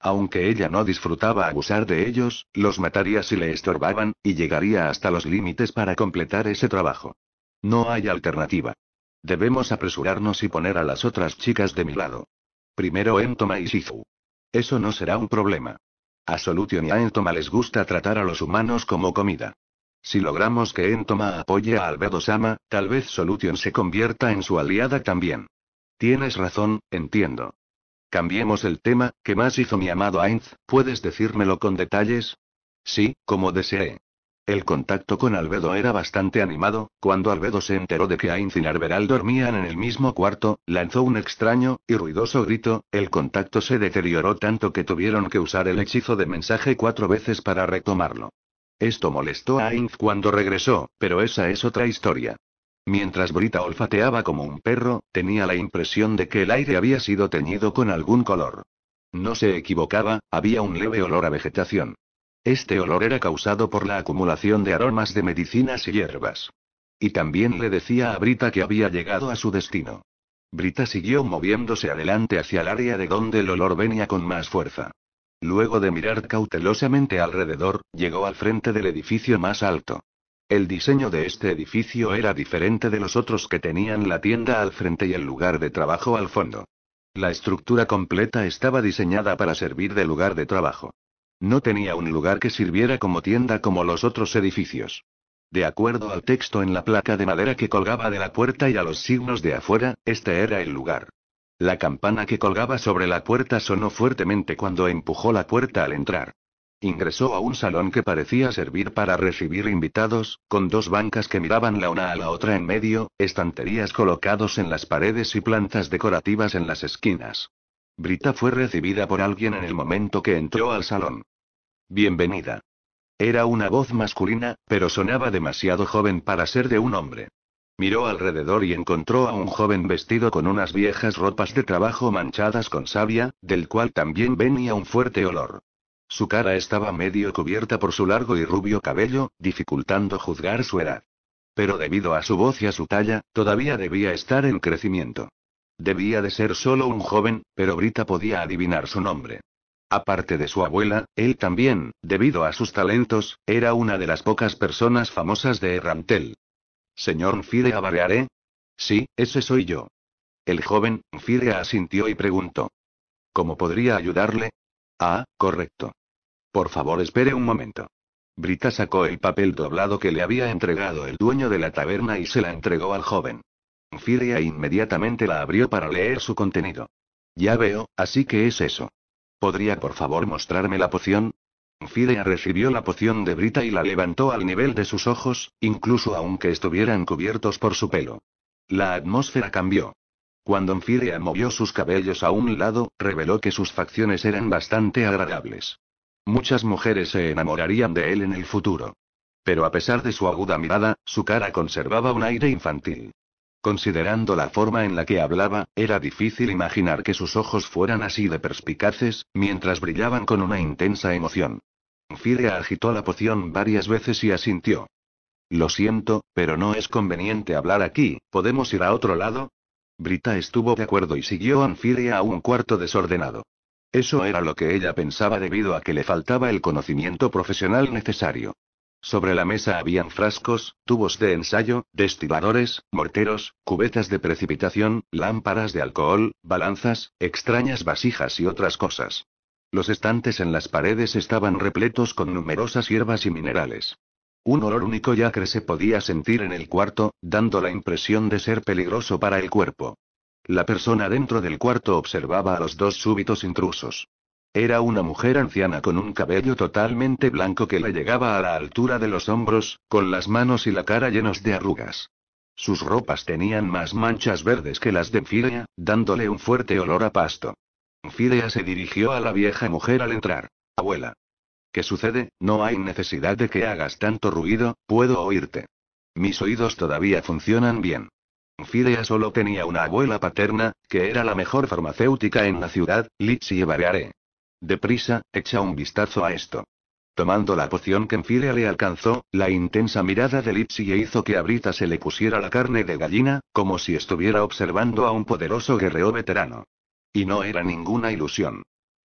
Speaker 1: Aunque ella no disfrutaba abusar de ellos, los mataría si le estorbaban, y llegaría hasta los límites para completar ese trabajo. No hay alternativa. Debemos apresurarnos y poner a las otras chicas de mi lado. Primero Entoma y Shizu. Eso no será un problema. A Solution y a Entoma les gusta tratar a los humanos como comida. Si logramos que Entoma apoye a Albedo Sama, tal vez Solution se convierta en su aliada también. Tienes razón, entiendo. Cambiemos el tema, ¿qué más hizo mi amado Ainz? ¿Puedes decírmelo con detalles? Sí, como desee. El contacto con Albedo era bastante animado, cuando Albedo se enteró de que Ainz y Narberal dormían en el mismo cuarto, lanzó un extraño y ruidoso grito, el contacto se deterioró tanto que tuvieron que usar el hechizo de mensaje cuatro veces para retomarlo. Esto molestó a Ainz cuando regresó, pero esa es otra historia. Mientras Brita olfateaba como un perro, tenía la impresión de que el aire había sido teñido con algún color. No se equivocaba, había un leve olor a vegetación. Este olor era causado por la acumulación de aromas de medicinas y hierbas. Y también le decía a Brita que había llegado a su destino. Brita siguió moviéndose adelante hacia el área de donde el olor venía con más fuerza. Luego de mirar cautelosamente alrededor, llegó al frente del edificio más alto. El diseño de este edificio era diferente de los otros que tenían la tienda al frente y el lugar de trabajo al fondo. La estructura completa estaba diseñada para servir de lugar de trabajo. No tenía un lugar que sirviera como tienda como los otros edificios. De acuerdo al texto en la placa de madera que colgaba de la puerta y a los signos de afuera, este era el lugar. La campana que colgaba sobre la puerta sonó fuertemente cuando empujó la puerta al entrar. Ingresó a un salón que parecía servir para recibir invitados, con dos bancas que miraban la una a la otra en medio, estanterías colocados en las paredes y plantas decorativas en las esquinas. Brita fue recibida por alguien en el momento que entró al salón. Bienvenida. Era una voz masculina, pero sonaba demasiado joven para ser de un hombre. Miró alrededor y encontró a un joven vestido con unas viejas ropas de trabajo manchadas con savia, del cual también venía un fuerte olor. Su cara estaba medio cubierta por su largo y rubio cabello, dificultando juzgar su edad. Pero debido a su voz y a su talla, todavía debía estar en crecimiento. Debía de ser solo un joven, pero Brita podía adivinar su nombre. Aparte de su abuela, él también, debido a sus talentos, era una de las pocas personas famosas de Errantel. Señor Fide Avarearé. Sí, ese soy yo. El joven, Fide asintió y preguntó. ¿Cómo podría ayudarle? Ah, correcto. Por favor, espere un momento. Brita sacó el papel doblado que le había entregado el dueño de la taberna y se la entregó al joven. Firia inmediatamente la abrió para leer su contenido. Ya veo, así que es eso. ¿Podría por favor mostrarme la poción? Fidea recibió la poción de Brita y la levantó al nivel de sus ojos, incluso aunque estuvieran cubiertos por su pelo. La atmósfera cambió. Cuando Fidea movió sus cabellos a un lado, reveló que sus facciones eran bastante agradables. Muchas mujeres se enamorarían de él en el futuro. Pero a pesar de su aguda mirada, su cara conservaba un aire infantil. Considerando la forma en la que hablaba, era difícil imaginar que sus ojos fueran así de perspicaces, mientras brillaban con una intensa emoción. Fide agitó la poción varias veces y asintió. Lo siento, pero no es conveniente hablar aquí, ¿podemos ir a otro lado? Brita estuvo de acuerdo y siguió a Anfiria a un cuarto desordenado. Eso era lo que ella pensaba debido a que le faltaba el conocimiento profesional necesario. Sobre la mesa habían frascos, tubos de ensayo, destiladores, morteros, cubetas de precipitación, lámparas de alcohol, balanzas, extrañas vasijas y otras cosas. Los estantes en las paredes estaban repletos con numerosas hierbas y minerales. Un olor único y acre se podía sentir en el cuarto, dando la impresión de ser peligroso para el cuerpo. La persona dentro del cuarto observaba a los dos súbitos intrusos. Era una mujer anciana con un cabello totalmente blanco que le llegaba a la altura de los hombros, con las manos y la cara llenos de arrugas. Sus ropas tenían más manchas verdes que las de Fidea, dándole un fuerte olor a pasto. fidea se dirigió a la vieja mujer al entrar. Abuela. ¿Qué sucede? No hay necesidad de que hagas tanto ruido, puedo oírte. Mis oídos todavía funcionan bien. Fidea solo tenía una abuela paterna, que era la mejor farmacéutica en la ciudad, y Barare. Deprisa, echa un vistazo a esto. Tomando la poción que Enfire le alcanzó, la intensa mirada de Lipsie hizo que a Brita se le pusiera la carne de gallina, como si estuviera observando a un poderoso guerrero veterano. Y no era ninguna ilusión.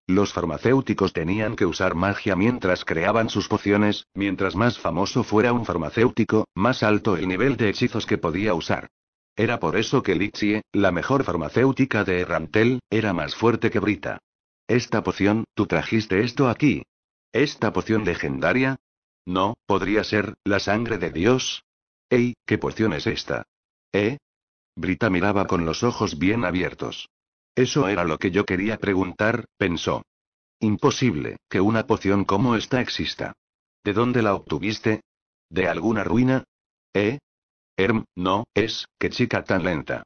Speaker 1: Los farmacéuticos tenían que usar magia mientras creaban sus pociones, mientras más famoso fuera un farmacéutico, más alto el nivel de hechizos que podía usar. Era por eso que Lixie, la mejor farmacéutica de Errantel, era más fuerte que Brita. Esta poción, tú trajiste esto aquí. Esta poción legendaria. No, podría ser, la sangre de Dios. Ey, ¿qué poción es esta? ¿Eh? Brita miraba con los ojos bien abiertos. Eso era lo que yo quería preguntar, pensó. Imposible, que una poción como esta exista. ¿De dónde la obtuviste? ¿De alguna ruina? ¿Eh? Herm, no, es, qué chica tan lenta.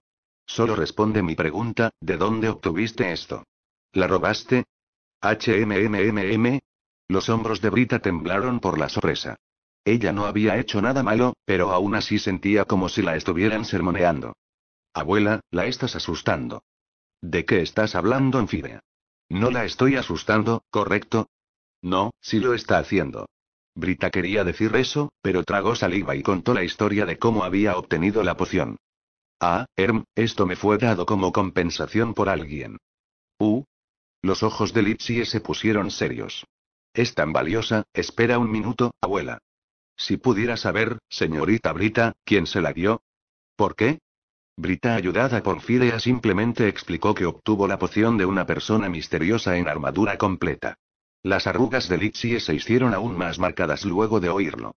Speaker 1: Solo responde mi pregunta, ¿de dónde obtuviste esto? ¿La robaste? HMMMM. Los hombros de Brita temblaron por la sorpresa. Ella no había hecho nada malo, pero aún así sentía como si la estuvieran sermoneando. Abuela, la estás asustando. ¿De qué estás hablando, anfibia? No la estoy asustando, ¿correcto? No, sí lo está haciendo. Brita quería decir eso, pero tragó saliva y contó la historia de cómo había obtenido la poción. Ah, Herm, esto me fue dado como compensación por alguien. U. Uh, los ojos de Litsie se pusieron serios. Es tan valiosa, espera un minuto, abuela. Si pudiera saber, señorita Brita, quién se la dio. ¿Por qué? Brita, ayudada por Fidea, simplemente explicó que obtuvo la poción de una persona misteriosa en armadura completa. Las arrugas de Lipsie se hicieron aún más marcadas luego de oírlo.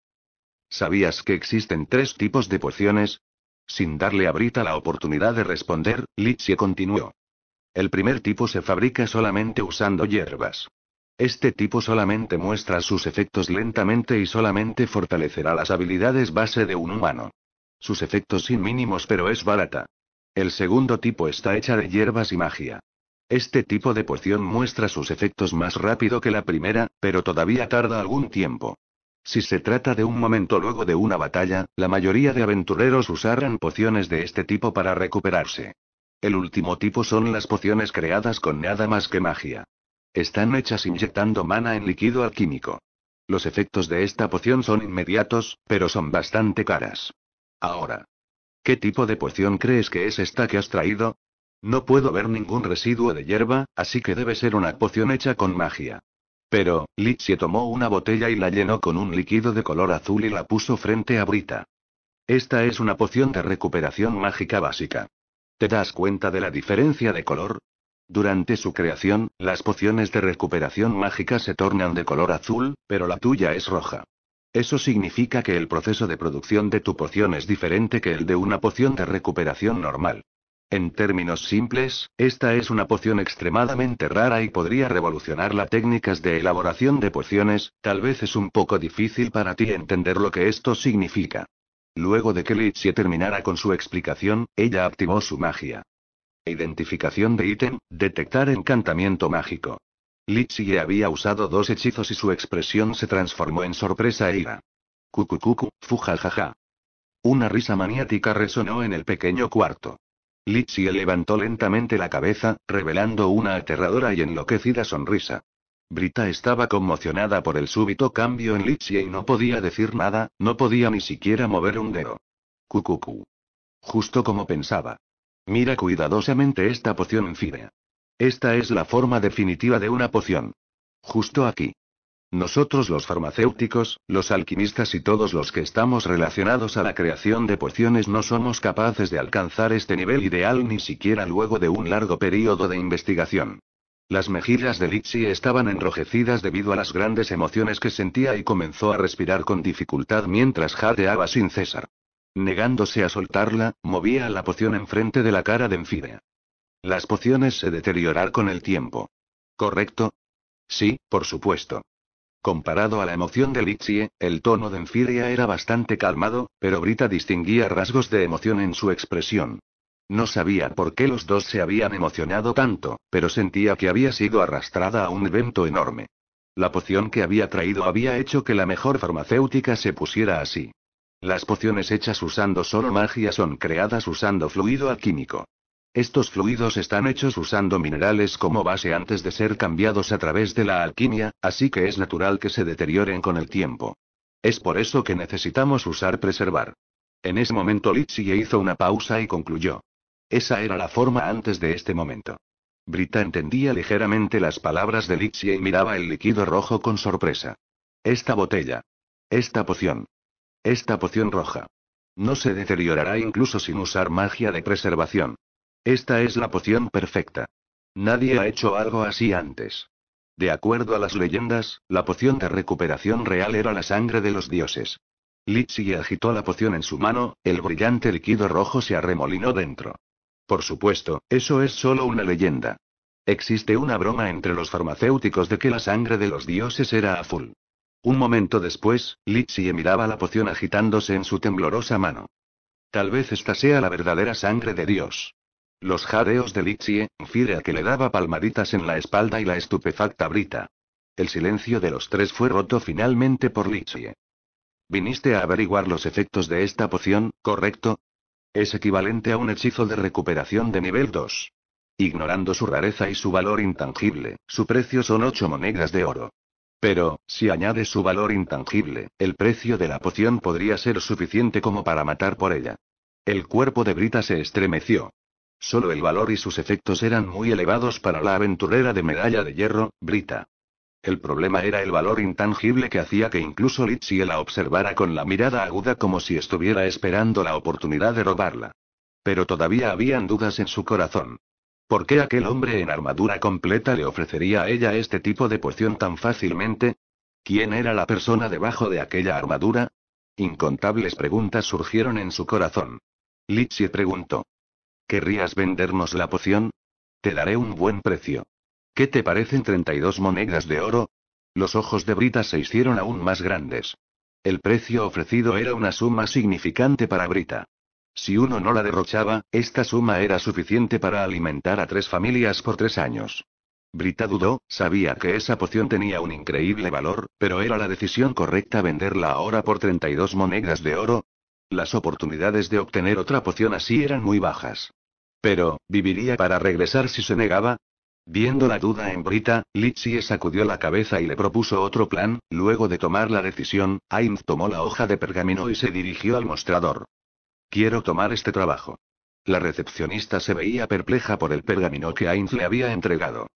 Speaker 1: ¿Sabías que existen tres tipos de pociones? Sin darle a Brita la oportunidad de responder, Litsie continuó. El primer tipo se fabrica solamente usando hierbas. Este tipo solamente muestra sus efectos lentamente y solamente fortalecerá las habilidades base de un humano. Sus efectos sin mínimos pero es barata. El segundo tipo está hecha de hierbas y magia. Este tipo de poción muestra sus efectos más rápido que la primera, pero todavía tarda algún tiempo. Si se trata de un momento luego de una batalla, la mayoría de aventureros usarán pociones de este tipo para recuperarse. El último tipo son las pociones creadas con nada más que magia. Están hechas inyectando mana en líquido alquímico. Los efectos de esta poción son inmediatos, pero son bastante caras. Ahora. ¿Qué tipo de poción crees que es esta que has traído? No puedo ver ningún residuo de hierba, así que debe ser una poción hecha con magia. Pero, se tomó una botella y la llenó con un líquido de color azul y la puso frente a Brita. Esta es una poción de recuperación mágica básica. ¿Te das cuenta de la diferencia de color? Durante su creación, las pociones de recuperación mágica se tornan de color azul, pero la tuya es roja. Eso significa que el proceso de producción de tu poción es diferente que el de una poción de recuperación normal. En términos simples, esta es una poción extremadamente rara y podría revolucionar las técnicas de elaboración de pociones, tal vez es un poco difícil para ti entender lo que esto significa. Luego de que Lichie terminara con su explicación, ella activó su magia. Identificación de ítem, detectar encantamiento mágico. Lichie había usado dos hechizos y su expresión se transformó en sorpresa e ira. Cucucucu, fujajaja. Una risa maniática resonó en el pequeño cuarto. Lichie levantó lentamente la cabeza, revelando una aterradora y enloquecida sonrisa. Brita estaba conmocionada por el súbito cambio en Litsie y no podía decir nada, no podía ni siquiera mover un dedo. Cucucu. Justo como pensaba. Mira cuidadosamente esta poción anfibia. Esta es la forma definitiva de una poción. Justo aquí. Nosotros los farmacéuticos, los alquimistas y todos los que estamos relacionados a la creación de pociones no somos capaces de alcanzar este nivel ideal ni siquiera luego de un largo periodo de investigación. Las mejillas de Lixie estaban enrojecidas debido a las grandes emociones que sentía y comenzó a respirar con dificultad mientras jadeaba sin cesar. Negándose a soltarla, movía la poción enfrente de la cara de Enfidea. Las pociones se deteriorar con el tiempo. ¿Correcto? Sí, por supuesto. Comparado a la emoción de Litsie, el tono de Enfidia era bastante calmado, pero Brita distinguía rasgos de emoción en su expresión. No sabía por qué los dos se habían emocionado tanto, pero sentía que había sido arrastrada a un evento enorme. La poción que había traído había hecho que la mejor farmacéutica se pusiera así. Las pociones hechas usando solo magia son creadas usando fluido alquímico. Estos fluidos están hechos usando minerales como base antes de ser cambiados a través de la alquimia, así que es natural que se deterioren con el tiempo. Es por eso que necesitamos usar preservar. En ese momento Litsie hizo una pausa y concluyó. Esa era la forma antes de este momento. Brita entendía ligeramente las palabras de Lixie y miraba el líquido rojo con sorpresa. Esta botella. Esta poción. Esta poción roja. No se deteriorará incluso sin usar magia de preservación. Esta es la poción perfecta. Nadie ha hecho algo así antes. De acuerdo a las leyendas, la poción de recuperación real era la sangre de los dioses. Litsi agitó la poción en su mano, el brillante líquido rojo se arremolinó dentro. Por supuesto, eso es solo una leyenda. Existe una broma entre los farmacéuticos de que la sangre de los dioses era azul. Un momento después, Lichie miraba la poción agitándose en su temblorosa mano. Tal vez esta sea la verdadera sangre de Dios. Los jadeos de Lichie Firea que le daba palmaditas en la espalda y la estupefacta Brita. El silencio de los tres fue roto finalmente por Lichie. Viniste a averiguar los efectos de esta poción, ¿correcto? Es equivalente a un hechizo de recuperación de nivel 2. Ignorando su rareza y su valor intangible, su precio son 8 monedas de oro. Pero, si añade su valor intangible, el precio de la poción podría ser suficiente como para matar por ella. El cuerpo de Brita se estremeció. Solo el valor y sus efectos eran muy elevados para la aventurera de medalla de hierro, Brita. El problema era el valor intangible que hacía que incluso Litsie la observara con la mirada aguda como si estuviera esperando la oportunidad de robarla. Pero todavía habían dudas en su corazón. ¿Por qué aquel hombre en armadura completa le ofrecería a ella este tipo de poción tan fácilmente? ¿Quién era la persona debajo de aquella armadura? Incontables preguntas surgieron en su corazón. Litsie preguntó. ¿Querrías vendernos la poción? Te daré un buen precio. ¿Qué te parecen 32 monedas de oro? Los ojos de Brita se hicieron aún más grandes. El precio ofrecido era una suma significante para Brita. Si uno no la derrochaba, esta suma era suficiente para alimentar a tres familias por tres años. Brita dudó, sabía que esa poción tenía un increíble valor, pero ¿era la decisión correcta venderla ahora por 32 monedas de oro? Las oportunidades de obtener otra poción así eran muy bajas. Pero, ¿viviría para regresar si se negaba? Viendo la duda en Brita, Litsie sacudió la cabeza y le propuso otro plan. Luego de tomar la decisión, Ainz tomó la hoja de pergamino y se dirigió al mostrador. Quiero tomar este trabajo. La recepcionista se veía perpleja por el pergamino que Ainz le había entregado.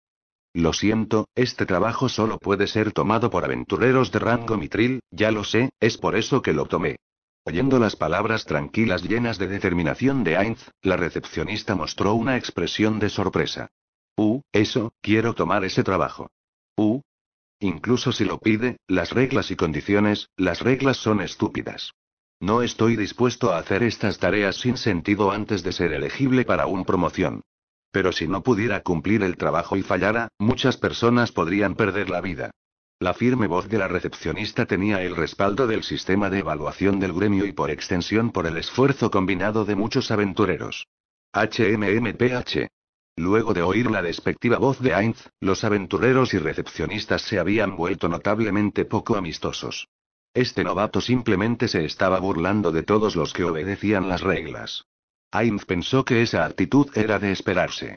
Speaker 1: Lo siento, este trabajo solo puede ser tomado por aventureros de rango mitril, ya lo sé, es por eso que lo tomé. Oyendo las palabras tranquilas llenas de determinación de Ainz, la recepcionista mostró una expresión de sorpresa. Uh, eso, quiero tomar ese trabajo. U, uh. Incluso si lo pide, las reglas y condiciones, las reglas son estúpidas. No estoy dispuesto a hacer estas tareas sin sentido antes de ser elegible para una promoción. Pero si no pudiera cumplir el trabajo y fallara, muchas personas podrían perder la vida. La firme voz de la recepcionista tenía el respaldo del sistema de evaluación del gremio y por extensión por el esfuerzo combinado de muchos aventureros. HMMPH. Luego de oír la despectiva voz de Ainz, los aventureros y recepcionistas se habían vuelto notablemente poco amistosos. Este novato simplemente se estaba burlando de todos los que obedecían las reglas. Ainz pensó que esa actitud era de esperarse.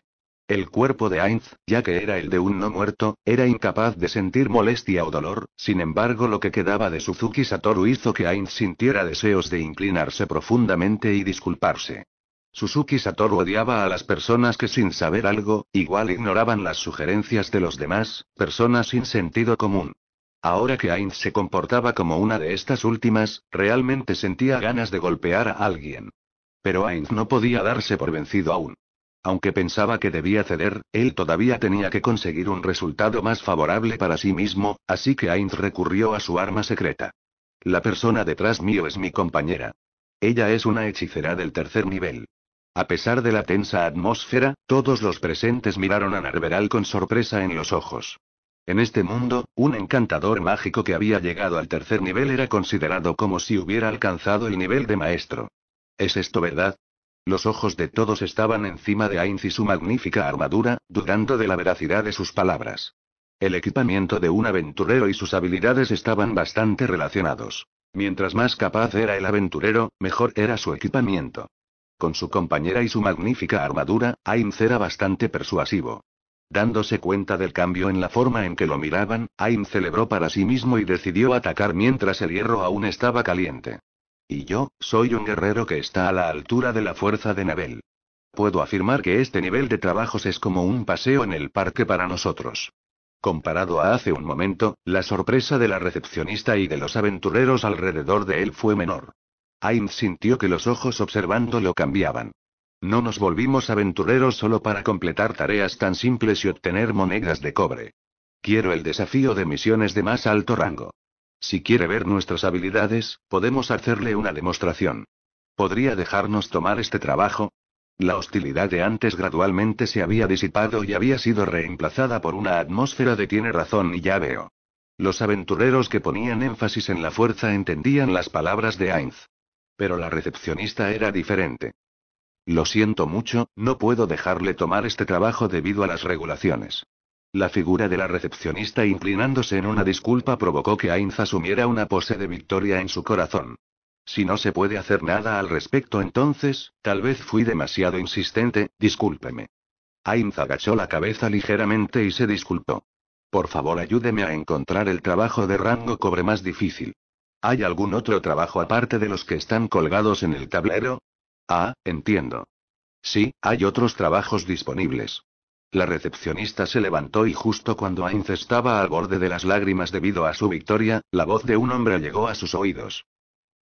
Speaker 1: El cuerpo de Ainz, ya que era el de un no muerto, era incapaz de sentir molestia o dolor, sin embargo lo que quedaba de Suzuki Satoru hizo que Ainz sintiera deseos de inclinarse profundamente y disculparse. Suzuki Satoru odiaba a las personas que sin saber algo, igual ignoraban las sugerencias de los demás, personas sin sentido común. Ahora que Ainz se comportaba como una de estas últimas, realmente sentía ganas de golpear a alguien. Pero Ainz no podía darse por vencido aún. Aunque pensaba que debía ceder, él todavía tenía que conseguir un resultado más favorable para sí mismo, así que Ainz recurrió a su arma secreta. La persona detrás mío es mi compañera. Ella es una hechicera del tercer nivel. A pesar de la tensa atmósfera, todos los presentes miraron a Narveral con sorpresa en los ojos. En este mundo, un encantador mágico que había llegado al tercer nivel era considerado como si hubiera alcanzado el nivel de maestro. ¿Es esto verdad? Los ojos de todos estaban encima de Ainz y su magnífica armadura, dudando de la veracidad de sus palabras. El equipamiento de un aventurero y sus habilidades estaban bastante relacionados. Mientras más capaz era el aventurero, mejor era su equipamiento. Con su compañera y su magnífica armadura, Ainz era bastante persuasivo. Dándose cuenta del cambio en la forma en que lo miraban, Ainz celebró para sí mismo y decidió atacar mientras el hierro aún estaba caliente. Y yo, soy un guerrero que está a la altura de la fuerza de Nabel. Puedo afirmar que este nivel de trabajos es como un paseo en el parque para nosotros. Comparado a hace un momento, la sorpresa de la recepcionista y de los aventureros alrededor de él fue menor. Ainz sintió que los ojos observando lo cambiaban. No nos volvimos aventureros solo para completar tareas tan simples y obtener monedas de cobre. Quiero el desafío de misiones de más alto rango. Si quiere ver nuestras habilidades, podemos hacerle una demostración. ¿Podría dejarnos tomar este trabajo? La hostilidad de antes gradualmente se había disipado y había sido reemplazada por una atmósfera de tiene razón y ya veo. Los aventureros que ponían énfasis en la fuerza entendían las palabras de Ainz. Pero la recepcionista era diferente. Lo siento mucho, no puedo dejarle tomar este trabajo debido a las regulaciones. La figura de la recepcionista inclinándose en una disculpa provocó que Ainz asumiera una pose de victoria en su corazón. Si no se puede hacer nada al respecto entonces, tal vez fui demasiado insistente, discúlpeme. Ainz agachó la cabeza ligeramente y se disculpó. Por favor ayúdeme a encontrar el trabajo de rango cobre más difícil. ¿Hay algún otro trabajo aparte de los que están colgados en el tablero? Ah, entiendo. Sí, hay otros trabajos disponibles. La recepcionista se levantó y justo cuando Ainz estaba al borde de las lágrimas debido a su victoria, la voz de un hombre llegó a sus oídos.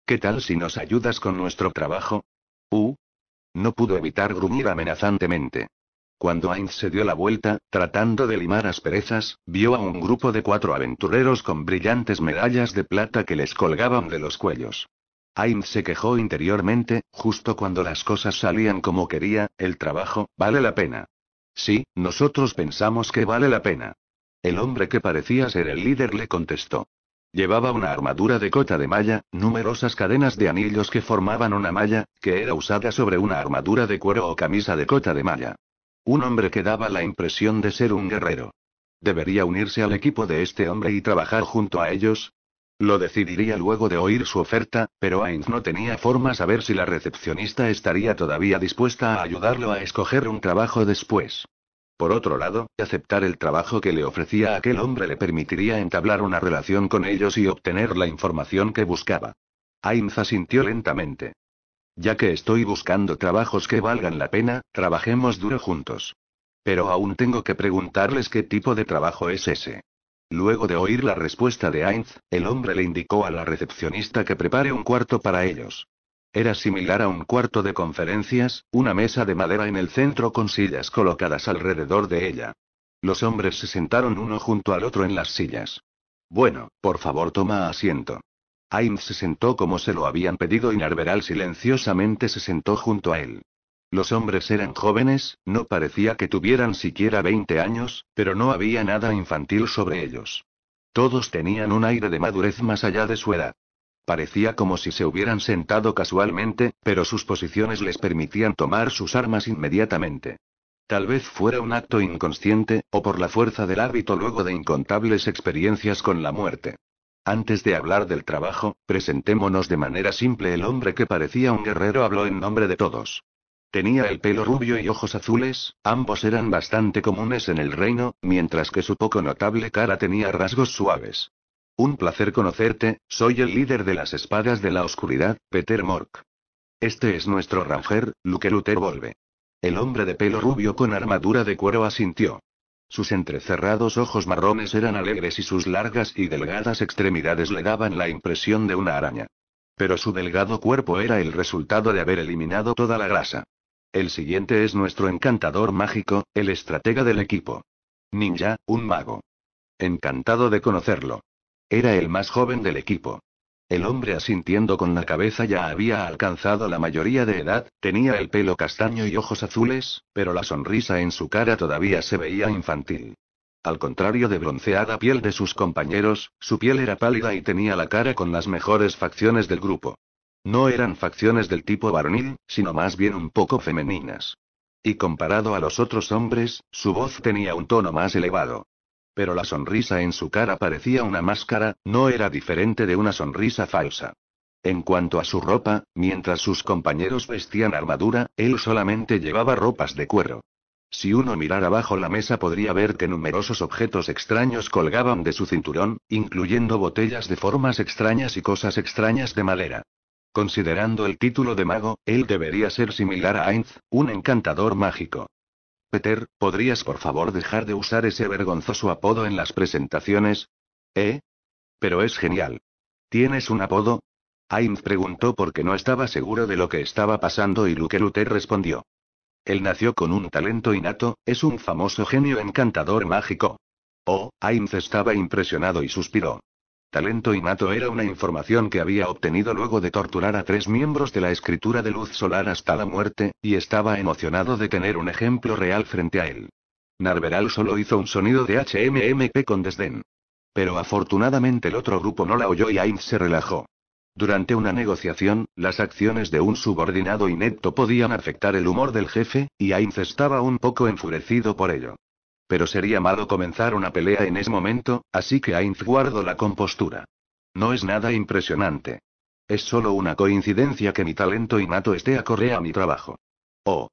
Speaker 1: ¿Qué tal si nos ayudas con nuestro trabajo? Uh. No pudo evitar gruñir amenazantemente. Cuando Ainz se dio la vuelta, tratando de limar asperezas, vio a un grupo de cuatro aventureros con brillantes medallas de plata que les colgaban de los cuellos. Ainz se quejó interiormente, justo cuando las cosas salían como quería, el trabajo, vale la pena. Sí, nosotros pensamos que vale la pena. El hombre que parecía ser el líder le contestó. Llevaba una armadura de cota de malla, numerosas cadenas de anillos que formaban una malla, que era usada sobre una armadura de cuero o camisa de cota de malla. Un hombre que daba la impresión de ser un guerrero. ¿Debería unirse al equipo de este hombre y trabajar junto a ellos? Lo decidiría luego de oír su oferta, pero Ainz no tenía forma saber si la recepcionista estaría todavía dispuesta a ayudarlo a escoger un trabajo después. Por otro lado, aceptar el trabajo que le ofrecía aquel hombre le permitiría entablar una relación con ellos y obtener la información que buscaba. Ainz asintió lentamente. Ya que estoy buscando trabajos que valgan la pena, trabajemos duro juntos. Pero aún tengo que preguntarles qué tipo de trabajo es ese. Luego de oír la respuesta de Ainz, el hombre le indicó a la recepcionista que prepare un cuarto para ellos. Era similar a un cuarto de conferencias, una mesa de madera en el centro con sillas colocadas alrededor de ella. Los hombres se sentaron uno junto al otro en las sillas. Bueno, por favor toma asiento. Aim se sentó como se lo habían pedido y Narberal silenciosamente se sentó junto a él. Los hombres eran jóvenes, no parecía que tuvieran siquiera 20 años, pero no había nada infantil sobre ellos. Todos tenían un aire de madurez más allá de su edad. Parecía como si se hubieran sentado casualmente, pero sus posiciones les permitían tomar sus armas inmediatamente. Tal vez fuera un acto inconsciente, o por la fuerza del hábito luego de incontables experiencias con la muerte. Antes de hablar del trabajo, presentémonos de manera simple. El hombre que parecía un guerrero habló en nombre de todos. Tenía el pelo rubio y ojos azules, ambos eran bastante comunes en el reino, mientras que su poco notable cara tenía rasgos suaves. Un placer conocerte, soy el líder de las espadas de la oscuridad, Peter Mork. Este es nuestro ranger, Luke Luther Volve. El hombre de pelo rubio con armadura de cuero asintió. Sus entrecerrados ojos marrones eran alegres y sus largas y delgadas extremidades le daban la impresión de una araña. Pero su delgado cuerpo era el resultado de haber eliminado toda la grasa. El siguiente es nuestro encantador mágico, el estratega del equipo. Ninja, un mago. Encantado de conocerlo. Era el más joven del equipo. El hombre asintiendo con la cabeza ya había alcanzado la mayoría de edad, tenía el pelo castaño y ojos azules, pero la sonrisa en su cara todavía se veía infantil. Al contrario de bronceada piel de sus compañeros, su piel era pálida y tenía la cara con las mejores facciones del grupo. No eran facciones del tipo varonil, sino más bien un poco femeninas. Y comparado a los otros hombres, su voz tenía un tono más elevado. Pero la sonrisa en su cara parecía una máscara, no era diferente de una sonrisa falsa. En cuanto a su ropa, mientras sus compañeros vestían armadura, él solamente llevaba ropas de cuero. Si uno mirara bajo la mesa podría ver que numerosos objetos extraños colgaban de su cinturón, incluyendo botellas de formas extrañas y cosas extrañas de madera. Considerando el título de mago, él debería ser similar a Ainz, un encantador mágico. Peter, ¿podrías por favor dejar de usar ese vergonzoso apodo en las presentaciones? ¿Eh? Pero es genial. ¿Tienes un apodo? Ains preguntó porque no estaba seguro de lo que estaba pasando y Luke Luther respondió. Él nació con un talento innato, es un famoso genio encantador mágico. Oh, Ainz estaba impresionado y suspiró. Talento innato era una información que había obtenido luego de torturar a tres miembros de la escritura de luz solar hasta la muerte, y estaba emocionado de tener un ejemplo real frente a él. Narveral solo hizo un sonido de HMMP con desdén. Pero afortunadamente el otro grupo no la oyó y Ainz se relajó. Durante una negociación, las acciones de un subordinado inepto podían afectar el humor del jefe, y Ainz estaba un poco enfurecido por ello pero sería malo comenzar una pelea en ese momento, así que Ainz guardó la compostura. No es nada impresionante. Es solo una coincidencia que mi talento innato esté acorde a mi trabajo. Oh.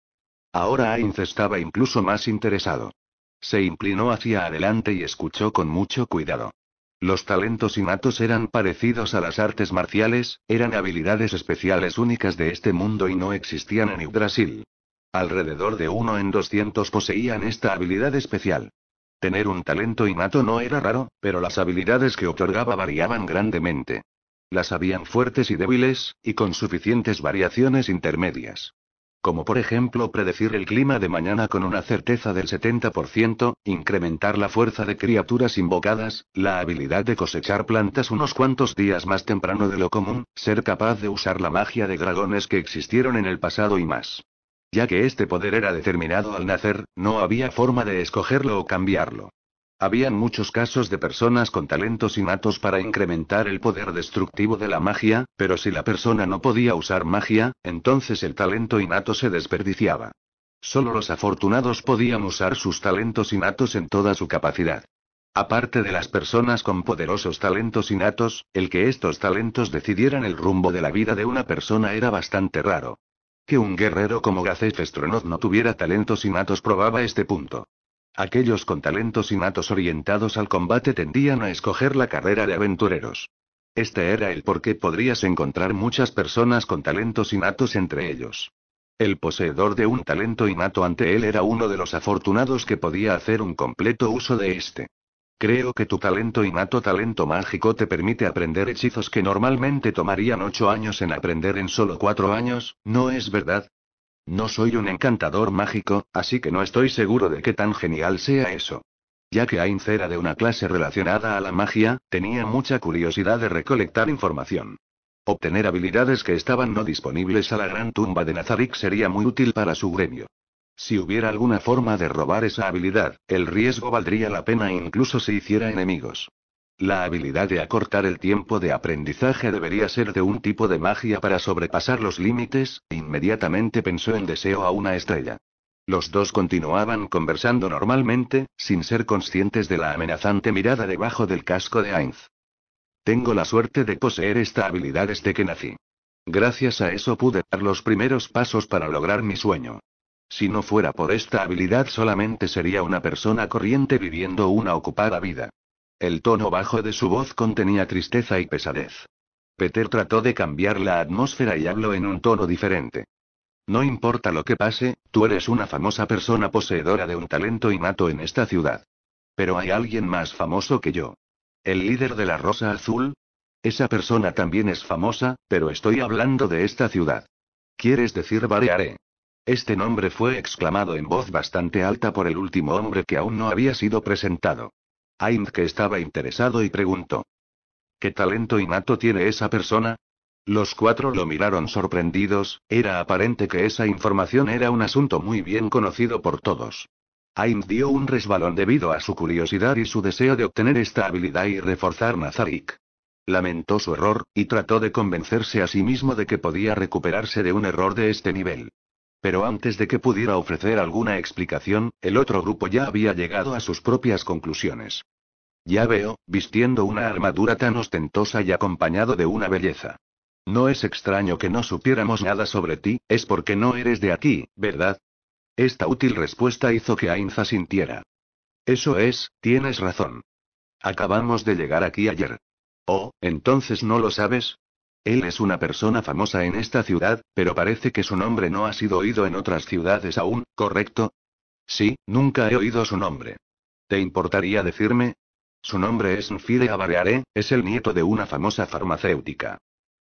Speaker 1: Ahora Ainz estaba incluso más interesado. Se inclinó hacia adelante y escuchó con mucho cuidado. Los talentos innatos eran parecidos a las artes marciales, eran habilidades especiales únicas de este mundo y no existían en Brasil. Alrededor de uno en 200 poseían esta habilidad especial. Tener un talento innato no era raro, pero las habilidades que otorgaba variaban grandemente. Las habían fuertes y débiles, y con suficientes variaciones intermedias. Como por ejemplo predecir el clima de mañana con una certeza del 70%, incrementar la fuerza de criaturas invocadas, la habilidad de cosechar plantas unos cuantos días más temprano de lo común, ser capaz de usar la magia de dragones que existieron en el pasado y más. Ya que este poder era determinado al nacer, no había forma de escogerlo o cambiarlo. Habían muchos casos de personas con talentos innatos para incrementar el poder destructivo de la magia, pero si la persona no podía usar magia, entonces el talento innato se desperdiciaba. Solo los afortunados podían usar sus talentos innatos en toda su capacidad. Aparte de las personas con poderosos talentos innatos, el que estos talentos decidieran el rumbo de la vida de una persona era bastante raro. Que un guerrero como Gazef no tuviera talentos innatos probaba este punto. Aquellos con talentos innatos orientados al combate tendían a escoger la carrera de aventureros. Este era el por qué podrías encontrar muchas personas con talentos innatos entre ellos. El poseedor de un talento innato ante él era uno de los afortunados que podía hacer un completo uso de este. Creo que tu talento y innato talento mágico te permite aprender hechizos que normalmente tomarían ocho años en aprender en solo cuatro años, ¿no es verdad? No soy un encantador mágico, así que no estoy seguro de qué tan genial sea eso. Ya que Ainz era de una clase relacionada a la magia, tenía mucha curiosidad de recolectar información. Obtener habilidades que estaban no disponibles a la gran tumba de Nazarick sería muy útil para su gremio. Si hubiera alguna forma de robar esa habilidad, el riesgo valdría la pena incluso si hiciera enemigos. La habilidad de acortar el tiempo de aprendizaje debería ser de un tipo de magia para sobrepasar los límites, inmediatamente pensó en deseo a una estrella. Los dos continuaban conversando normalmente, sin ser conscientes de la amenazante mirada debajo del casco de Ainz. Tengo la suerte de poseer esta habilidad desde que nací. Gracias a eso pude dar los primeros pasos para lograr mi sueño. Si no fuera por esta habilidad solamente sería una persona corriente viviendo una ocupada vida. El tono bajo de su voz contenía tristeza y pesadez. Peter trató de cambiar la atmósfera y habló en un tono diferente. No importa lo que pase, tú eres una famosa persona poseedora de un talento innato en esta ciudad. Pero hay alguien más famoso que yo. El líder de la Rosa Azul. Esa persona también es famosa, pero estoy hablando de esta ciudad. ¿Quieres decir Barearé? Este nombre fue exclamado en voz bastante alta por el último hombre que aún no había sido presentado. Ainz que estaba interesado y preguntó. ¿Qué talento innato tiene esa persona? Los cuatro lo miraron sorprendidos, era aparente que esa información era un asunto muy bien conocido por todos. Ainz dio un resbalón debido a su curiosidad y su deseo de obtener esta habilidad y reforzar Nazarick. Lamentó su error, y trató de convencerse a sí mismo de que podía recuperarse de un error de este nivel. Pero antes de que pudiera ofrecer alguna explicación, el otro grupo ya había llegado a sus propias conclusiones. Ya veo, vistiendo una armadura tan ostentosa y acompañado de una belleza. No es extraño que no supiéramos nada sobre ti, es porque no eres de aquí, ¿verdad? Esta útil respuesta hizo que Ainza sintiera. Eso es, tienes razón. Acabamos de llegar aquí ayer. Oh, entonces no lo sabes, él es una persona famosa en esta ciudad, pero parece que su nombre no ha sido oído en otras ciudades aún, ¿correcto? Sí, nunca he oído su nombre. ¿Te importaría decirme? Su nombre es Nfide Avareare, es el nieto de una famosa farmacéutica.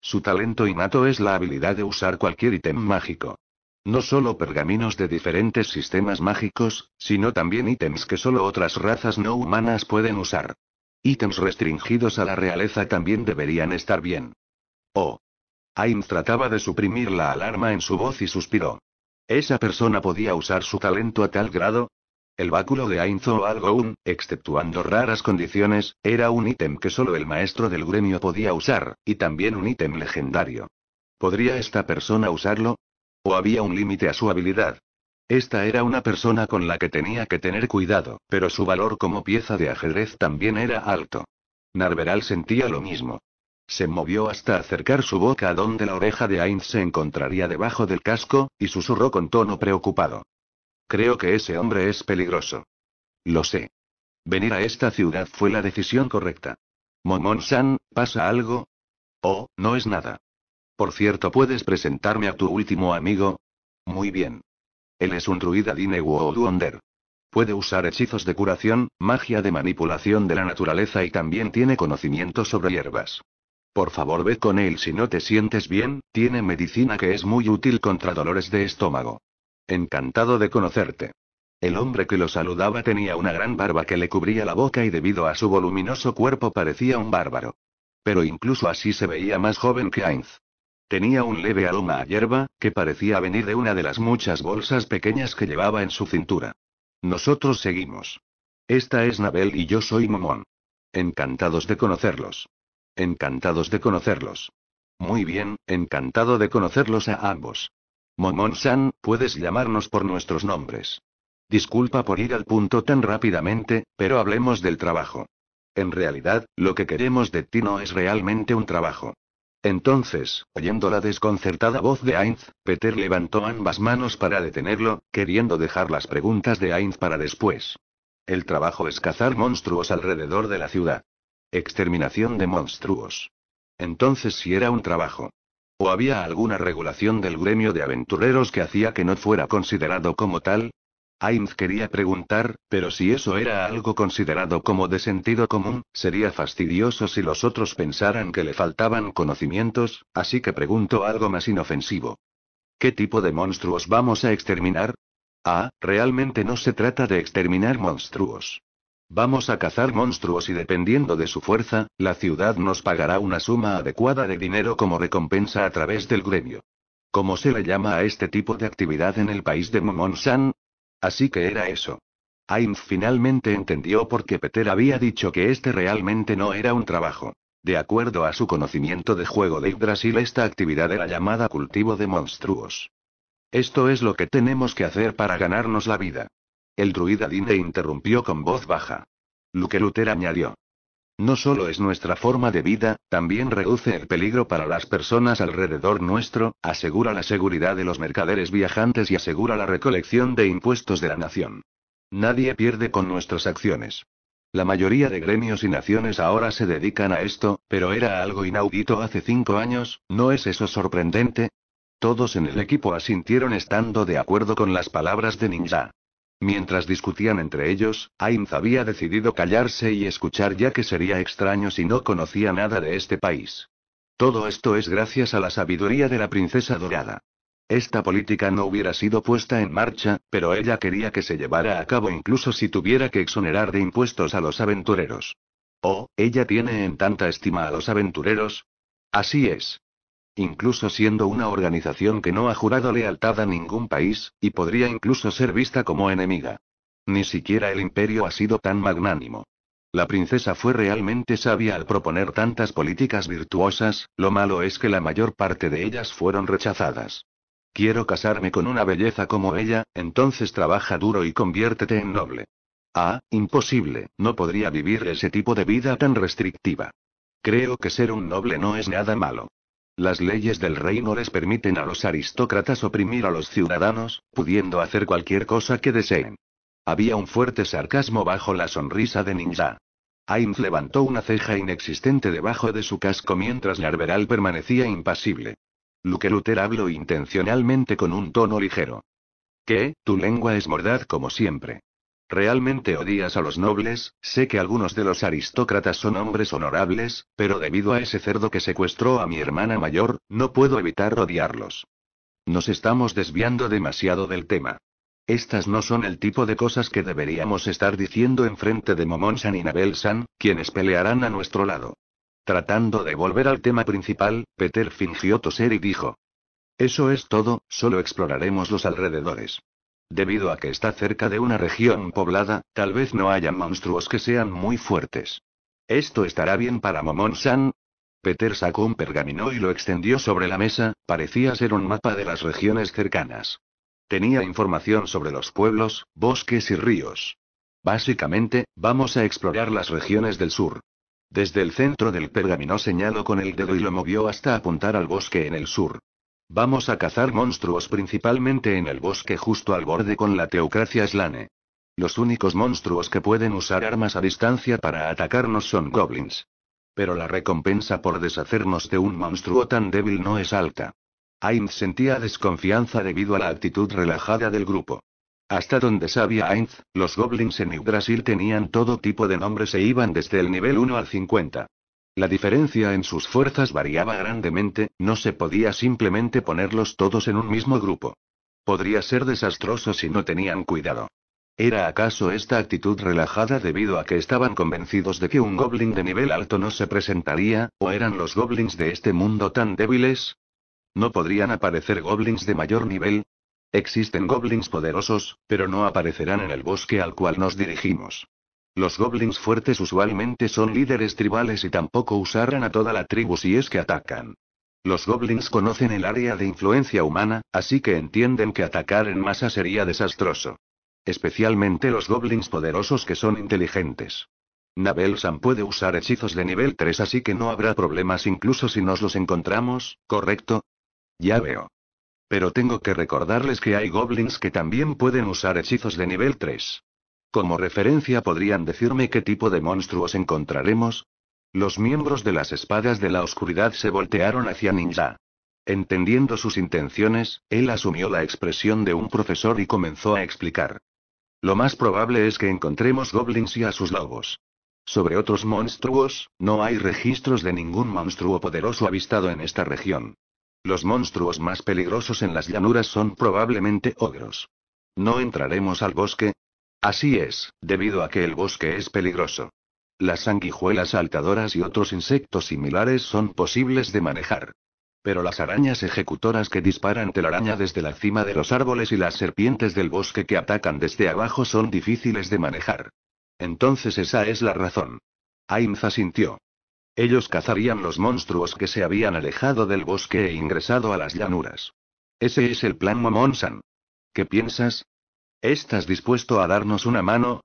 Speaker 1: Su talento innato es la habilidad de usar cualquier ítem mágico. No solo pergaminos de diferentes sistemas mágicos, sino también ítems que solo otras razas no humanas pueden usar. Ítems restringidos a la realeza también deberían estar bien. Oh. Ainz trataba de suprimir la alarma en su voz y suspiró. ¿Esa persona podía usar su talento a tal grado? El báculo de Ainz o Algoun, exceptuando raras condiciones, era un ítem que solo el maestro del gremio podía usar, y también un ítem legendario. ¿Podría esta persona usarlo? ¿O había un límite a su habilidad? Esta era una persona con la que tenía que tener cuidado, pero su valor como pieza de ajedrez también era alto. Narveral sentía lo mismo. Se movió hasta acercar su boca a donde la oreja de Ainz se encontraría debajo del casco, y susurró con tono preocupado. Creo que ese hombre es peligroso. Lo sé. Venir a esta ciudad fue la decisión correcta. Momon-san, ¿pasa algo? Oh, no es nada. Por cierto, ¿puedes presentarme a tu último amigo? Muy bien. Él es un druida o Wonder. Puede usar hechizos de curación, magia de manipulación de la naturaleza y también tiene conocimiento sobre hierbas. Por favor ve con él si no te sientes bien, tiene medicina que es muy útil contra dolores de estómago. Encantado de conocerte. El hombre que lo saludaba tenía una gran barba que le cubría la boca y debido a su voluminoso cuerpo parecía un bárbaro. Pero incluso así se veía más joven que Ainz. Tenía un leve aroma a hierba, que parecía venir de una de las muchas bolsas pequeñas que llevaba en su cintura. Nosotros seguimos. Esta es Nabel y yo soy Momón. Encantados de conocerlos. Encantados de conocerlos. Muy bien, encantado de conocerlos a ambos. Momon-san, puedes llamarnos por nuestros nombres. Disculpa por ir al punto tan rápidamente, pero hablemos del trabajo. En realidad, lo que queremos de ti no es realmente un trabajo. Entonces, oyendo la desconcertada voz de Ainz, Peter levantó ambas manos para detenerlo, queriendo dejar las preguntas de Ainz para después. El trabajo es cazar monstruos alrededor de la ciudad. Exterminación de monstruos. Entonces si era un trabajo. ¿O había alguna regulación del gremio de aventureros que hacía que no fuera considerado como tal? Ainz quería preguntar, pero si eso era algo considerado como de sentido común, sería fastidioso si los otros pensaran que le faltaban conocimientos, así que preguntó algo más inofensivo. ¿Qué tipo de monstruos vamos a exterminar? Ah, realmente no se trata de exterminar monstruos. Vamos a cazar monstruos y dependiendo de su fuerza, la ciudad nos pagará una suma adecuada de dinero como recompensa a través del gremio. ¿Cómo se le llama a este tipo de actividad en el país de Momonsan? Así que era eso. Ainz finalmente entendió por qué Peter había dicho que este realmente no era un trabajo. De acuerdo a su conocimiento de juego de Brasil, esta actividad era llamada cultivo de monstruos. Esto es lo que tenemos que hacer para ganarnos la vida. El druida interrumpió con voz baja. Luke Luther añadió. No solo es nuestra forma de vida, también reduce el peligro para las personas alrededor nuestro, asegura la seguridad de los mercaderes viajantes y asegura la recolección de impuestos de la nación. Nadie pierde con nuestras acciones. La mayoría de gremios y naciones ahora se dedican a esto, pero era algo inaudito hace cinco años, ¿no es eso sorprendente? Todos en el equipo asintieron estando de acuerdo con las palabras de Ninja. Mientras discutían entre ellos, Ainz había decidido callarse y escuchar ya que sería extraño si no conocía nada de este país. Todo esto es gracias a la sabiduría de la princesa dorada. Esta política no hubiera sido puesta en marcha, pero ella quería que se llevara a cabo incluso si tuviera que exonerar de impuestos a los aventureros. Oh, ella tiene en tanta estima a los aventureros. Así es incluso siendo una organización que no ha jurado lealtad a ningún país, y podría incluso ser vista como enemiga. Ni siquiera el imperio ha sido tan magnánimo. La princesa fue realmente sabia al proponer tantas políticas virtuosas, lo malo es que la mayor parte de ellas fueron rechazadas. Quiero casarme con una belleza como ella, entonces trabaja duro y conviértete en noble. Ah, imposible, no podría vivir ese tipo de vida tan restrictiva. Creo que ser un noble no es nada malo. Las leyes del reino les permiten a los aristócratas oprimir a los ciudadanos, pudiendo hacer cualquier cosa que deseen. Había un fuerte sarcasmo bajo la sonrisa de Ninja. Ainz levantó una ceja inexistente debajo de su casco mientras Narberal permanecía impasible. Luke Luther habló intencionalmente con un tono ligero. ¿Qué? Tu lengua es mordaz como siempre. Realmente odias a los nobles, sé que algunos de los aristócratas son hombres honorables, pero debido a ese cerdo que secuestró a mi hermana mayor, no puedo evitar odiarlos. Nos estamos desviando demasiado del tema. Estas no son el tipo de cosas que deberíamos estar diciendo en frente de Momon San y Nabel San, quienes pelearán a nuestro lado. Tratando de volver al tema principal, Peter fingió toser y dijo. Eso es todo, solo exploraremos los alrededores. Debido a que está cerca de una región poblada, tal vez no haya monstruos que sean muy fuertes. Esto estará bien para Momon-san. Peter sacó un pergamino y lo extendió sobre la mesa, parecía ser un mapa de las regiones cercanas. Tenía información sobre los pueblos, bosques y ríos. Básicamente, vamos a explorar las regiones del sur. Desde el centro del pergamino señaló con el dedo y lo movió hasta apuntar al bosque en el sur. Vamos a cazar monstruos principalmente en el bosque justo al borde con la teocracia slane. Los únicos monstruos que pueden usar armas a distancia para atacarnos son goblins. Pero la recompensa por deshacernos de un monstruo tan débil no es alta. Ainz sentía desconfianza debido a la actitud relajada del grupo. Hasta donde sabía Ainz, los goblins en Brasil tenían todo tipo de nombres e iban desde el nivel 1 al 50. La diferencia en sus fuerzas variaba grandemente, no se podía simplemente ponerlos todos en un mismo grupo. Podría ser desastroso si no tenían cuidado. ¿Era acaso esta actitud relajada debido a que estaban convencidos de que un goblin de nivel alto no se presentaría, o eran los goblins de este mundo tan débiles? ¿No podrían aparecer goblins de mayor nivel? Existen goblins poderosos, pero no aparecerán en el bosque al cual nos dirigimos. Los goblins fuertes usualmente son líderes tribales y tampoco usarán a toda la tribu si es que atacan. Los goblins conocen el área de influencia humana, así que entienden que atacar en masa sería desastroso. Especialmente los goblins poderosos que son inteligentes. Nabel-san puede usar hechizos de nivel 3 así que no habrá problemas incluso si nos los encontramos, ¿correcto? Ya veo. Pero tengo que recordarles que hay goblins que también pueden usar hechizos de nivel 3. Como referencia podrían decirme qué tipo de monstruos encontraremos. Los miembros de las espadas de la oscuridad se voltearon hacia Ninja. Entendiendo sus intenciones, él asumió la expresión de un profesor y comenzó a explicar. Lo más probable es que encontremos goblins y a sus lobos. Sobre otros monstruos, no hay registros de ningún monstruo poderoso avistado en esta región. Los monstruos más peligrosos en las llanuras son probablemente ogros. No entraremos al bosque, Así es, debido a que el bosque es peligroso. Las sanguijuelas saltadoras y otros insectos similares son posibles de manejar. Pero las arañas ejecutoras que disparan telaraña desde la cima de los árboles y las serpientes del bosque que atacan desde abajo son difíciles de manejar. Entonces esa es la razón. Aimza sintió. Ellos cazarían los monstruos que se habían alejado del bosque e ingresado a las llanuras. Ese es el plan Momonsan. ¿Qué piensas? ¿Estás dispuesto a darnos una mano?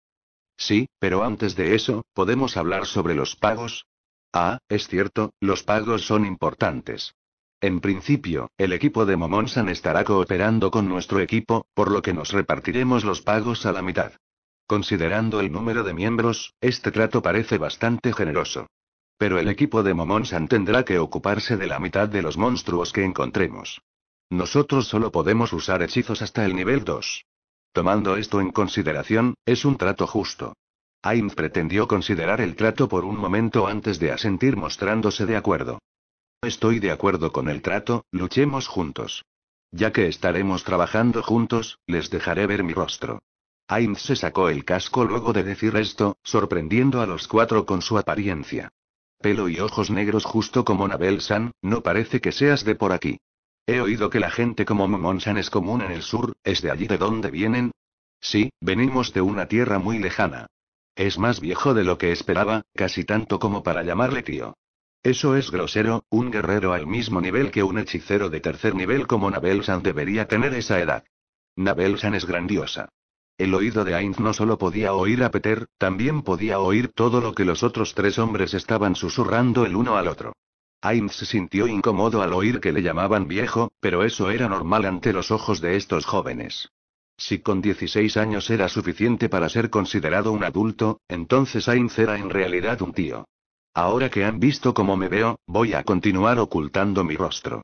Speaker 1: Sí, pero antes de eso, ¿podemos hablar sobre los pagos? Ah, es cierto, los pagos son importantes. En principio, el equipo de Momonsan estará cooperando con nuestro equipo, por lo que nos repartiremos los pagos a la mitad. Considerando el número de miembros, este trato parece bastante generoso. Pero el equipo de Momonsan tendrá que ocuparse de la mitad de los monstruos que encontremos. Nosotros solo podemos usar hechizos hasta el nivel 2. Tomando esto en consideración, es un trato justo. Ainz pretendió considerar el trato por un momento antes de asentir mostrándose de acuerdo. Estoy de acuerdo con el trato, luchemos juntos. Ya que estaremos trabajando juntos, les dejaré ver mi rostro. Ainz se sacó el casco luego de decir esto, sorprendiendo a los cuatro con su apariencia. Pelo y ojos negros justo como Nabel San, no parece que seas de por aquí. He oído que la gente como Momonsan es común en el sur, ¿es de allí de dónde vienen? Sí, venimos de una tierra muy lejana. Es más viejo de lo que esperaba, casi tanto como para llamarle tío. Eso es grosero, un guerrero al mismo nivel que un hechicero de tercer nivel como nabel debería tener esa edad. nabel es grandiosa. El oído de Ainz no solo podía oír a Peter, también podía oír todo lo que los otros tres hombres estaban susurrando el uno al otro. Ames se sintió incómodo al oír que le llamaban viejo, pero eso era normal ante los ojos de estos jóvenes. Si con 16 años era suficiente para ser considerado un adulto, entonces Ames era en realidad un tío. Ahora que han visto cómo me veo, voy a continuar ocultando mi rostro.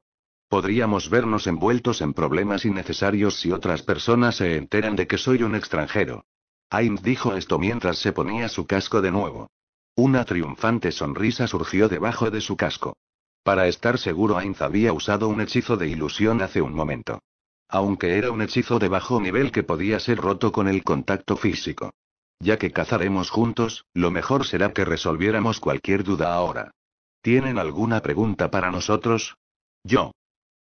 Speaker 1: Podríamos vernos envueltos en problemas innecesarios si otras personas se enteran de que soy un extranjero. Ainz dijo esto mientras se ponía su casco de nuevo. Una triunfante sonrisa surgió debajo de su casco. Para estar seguro Ainz había usado un hechizo de ilusión hace un momento. Aunque era un hechizo de bajo nivel que podía ser roto con el contacto físico. Ya que cazaremos juntos, lo mejor será que resolviéramos cualquier duda ahora. ¿Tienen alguna pregunta para nosotros? Yo.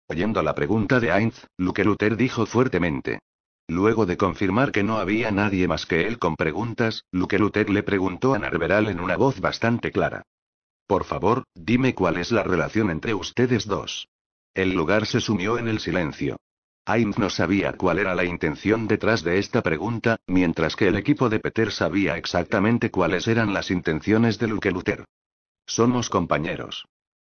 Speaker 1: Oyendo la pregunta de Ainz, Luke Luther dijo fuertemente. Luego de confirmar que no había nadie más que él con preguntas, Luke Luther le preguntó a Narveral en una voz bastante clara. Por favor, dime cuál es la relación entre ustedes dos. El lugar se sumió en el silencio. Ainz no sabía cuál era la intención detrás de esta pregunta, mientras que el equipo de Peter sabía exactamente cuáles eran las intenciones de Luke Luther. Somos compañeros.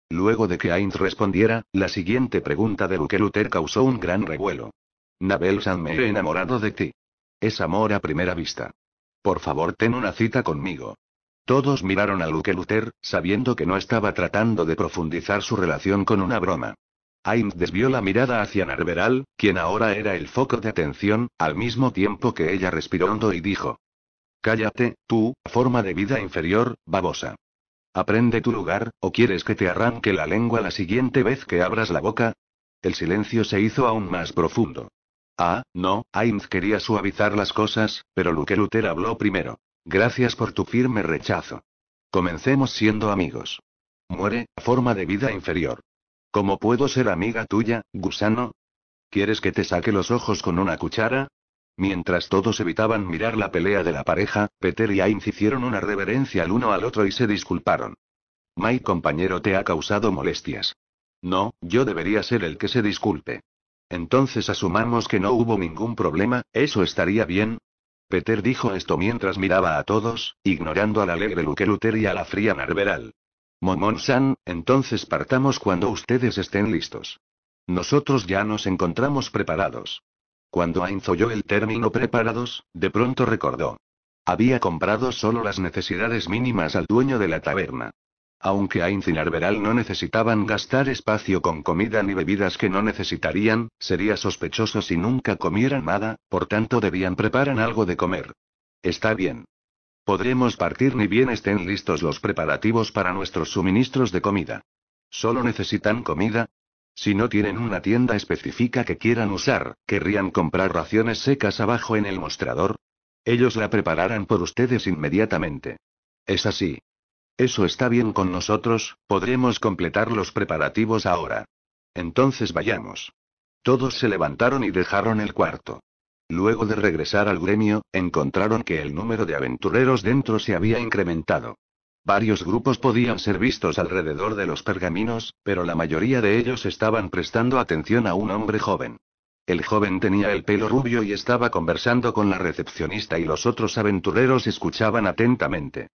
Speaker 1: Luego de que Ainz respondiera, la siguiente pregunta de Luke Luther causó un gran revuelo. Nabel San me enamorado de ti. Es amor a primera vista. Por favor, ten una cita conmigo. Todos miraron a Luke Luther, sabiendo que no estaba tratando de profundizar su relación con una broma. Ainz desvió la mirada hacia Narveral, quien ahora era el foco de atención, al mismo tiempo que ella respiró hondo y dijo. Cállate, tú, forma de vida inferior, babosa. Aprende tu lugar, o quieres que te arranque la lengua la siguiente vez que abras la boca. El silencio se hizo aún más profundo. Ah, no, Ainz quería suavizar las cosas, pero Luke Luther habló primero. Gracias por tu firme rechazo. Comencemos siendo amigos. Muere, forma de vida inferior. ¿Cómo puedo ser amiga tuya, gusano? ¿Quieres que te saque los ojos con una cuchara? Mientras todos evitaban mirar la pelea de la pareja, Peter y Ainz hicieron una reverencia al uno al otro y se disculparon. My compañero te ha causado molestias. No, yo debería ser el que se disculpe. Entonces asumamos que no hubo ningún problema, ¿eso estaría bien? Peter dijo esto mientras miraba a todos, ignorando al alegre Luther y a la fría Narberal. Momon-san, entonces partamos cuando ustedes estén listos. Nosotros ya nos encontramos preparados. Cuando Ainz oyó el término preparados, de pronto recordó. Había comprado solo las necesidades mínimas al dueño de la taberna. Aunque a Incinarberal no necesitaban gastar espacio con comida ni bebidas que no necesitarían, sería sospechoso si nunca comieran nada, por tanto debían preparar algo de comer. Está bien. Podremos partir ni bien estén listos los preparativos para nuestros suministros de comida. ¿Solo necesitan comida? Si no tienen una tienda específica que quieran usar, ¿querrían comprar raciones secas abajo en el mostrador? Ellos la prepararán por ustedes inmediatamente. Es así, eso está bien con nosotros, podremos completar los preparativos ahora. Entonces vayamos. Todos se levantaron y dejaron el cuarto. Luego de regresar al gremio, encontraron que el número de aventureros dentro se había incrementado. Varios grupos podían ser vistos alrededor de los pergaminos, pero la mayoría de ellos estaban prestando atención a un hombre joven. El joven tenía el pelo rubio y estaba conversando con la recepcionista y los otros aventureros escuchaban atentamente.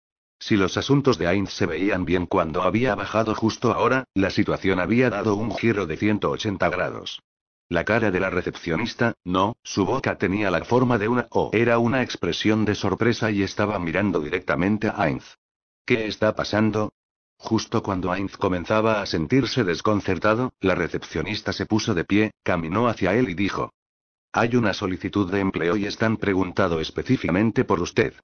Speaker 1: Si los asuntos de Ainz se veían bien cuando había bajado justo ahora, la situación había dado un giro de 180 grados. La cara de la recepcionista, no, su boca tenía la forma de una O. Era una expresión de sorpresa y estaba mirando directamente a Ainz. ¿Qué está pasando? Justo cuando Ainz comenzaba a sentirse desconcertado, la recepcionista se puso de pie, caminó hacia él y dijo. Hay una solicitud de empleo y están preguntado específicamente por usted.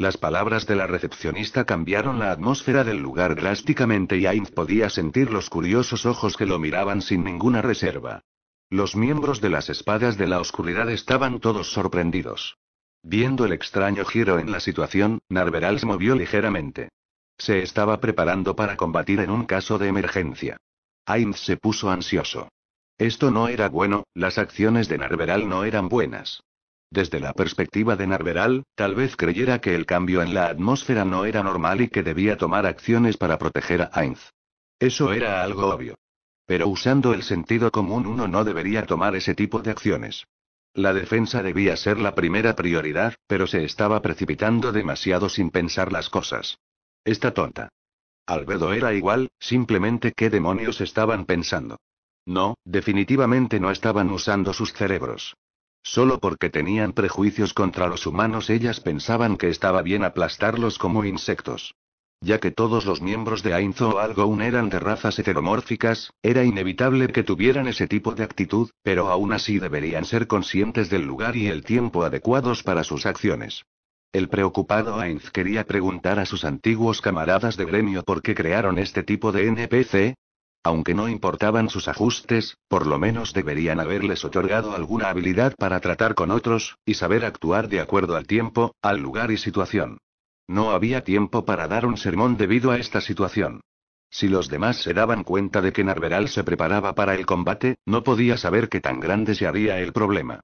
Speaker 1: Las palabras de la recepcionista cambiaron la atmósfera del lugar drásticamente y Ainz podía sentir los curiosos ojos que lo miraban sin ninguna reserva. Los miembros de las espadas de la oscuridad estaban todos sorprendidos. Viendo el extraño giro en la situación, Narveral se movió ligeramente. Se estaba preparando para combatir en un caso de emergencia. Ainz se puso ansioso. Esto no era bueno, las acciones de Narveral no eran buenas. Desde la perspectiva de Narberal, tal vez creyera que el cambio en la atmósfera no era normal y que debía tomar acciones para proteger a Ainz. Eso era algo obvio. Pero usando el sentido común uno no debería tomar ese tipo de acciones. La defensa debía ser la primera prioridad, pero se estaba precipitando demasiado sin pensar las cosas. Esta tonta. Albedo era igual, simplemente qué demonios estaban pensando. No, definitivamente no estaban usando sus cerebros. Solo porque tenían prejuicios contra los humanos ellas pensaban que estaba bien aplastarlos como insectos. Ya que todos los miembros de Ainz o Algon eran de razas heteromórficas, era inevitable que tuvieran ese tipo de actitud, pero aún así deberían ser conscientes del lugar y el tiempo adecuados para sus acciones. El preocupado Ainz quería preguntar a sus antiguos camaradas de gremio por qué crearon este tipo de NPC, aunque no importaban sus ajustes, por lo menos deberían haberles otorgado alguna habilidad para tratar con otros, y saber actuar de acuerdo al tiempo, al lugar y situación. No había tiempo para dar un sermón debido a esta situación. Si los demás se daban cuenta de que Narveral se preparaba para el combate, no podía saber qué tan grande se haría el problema.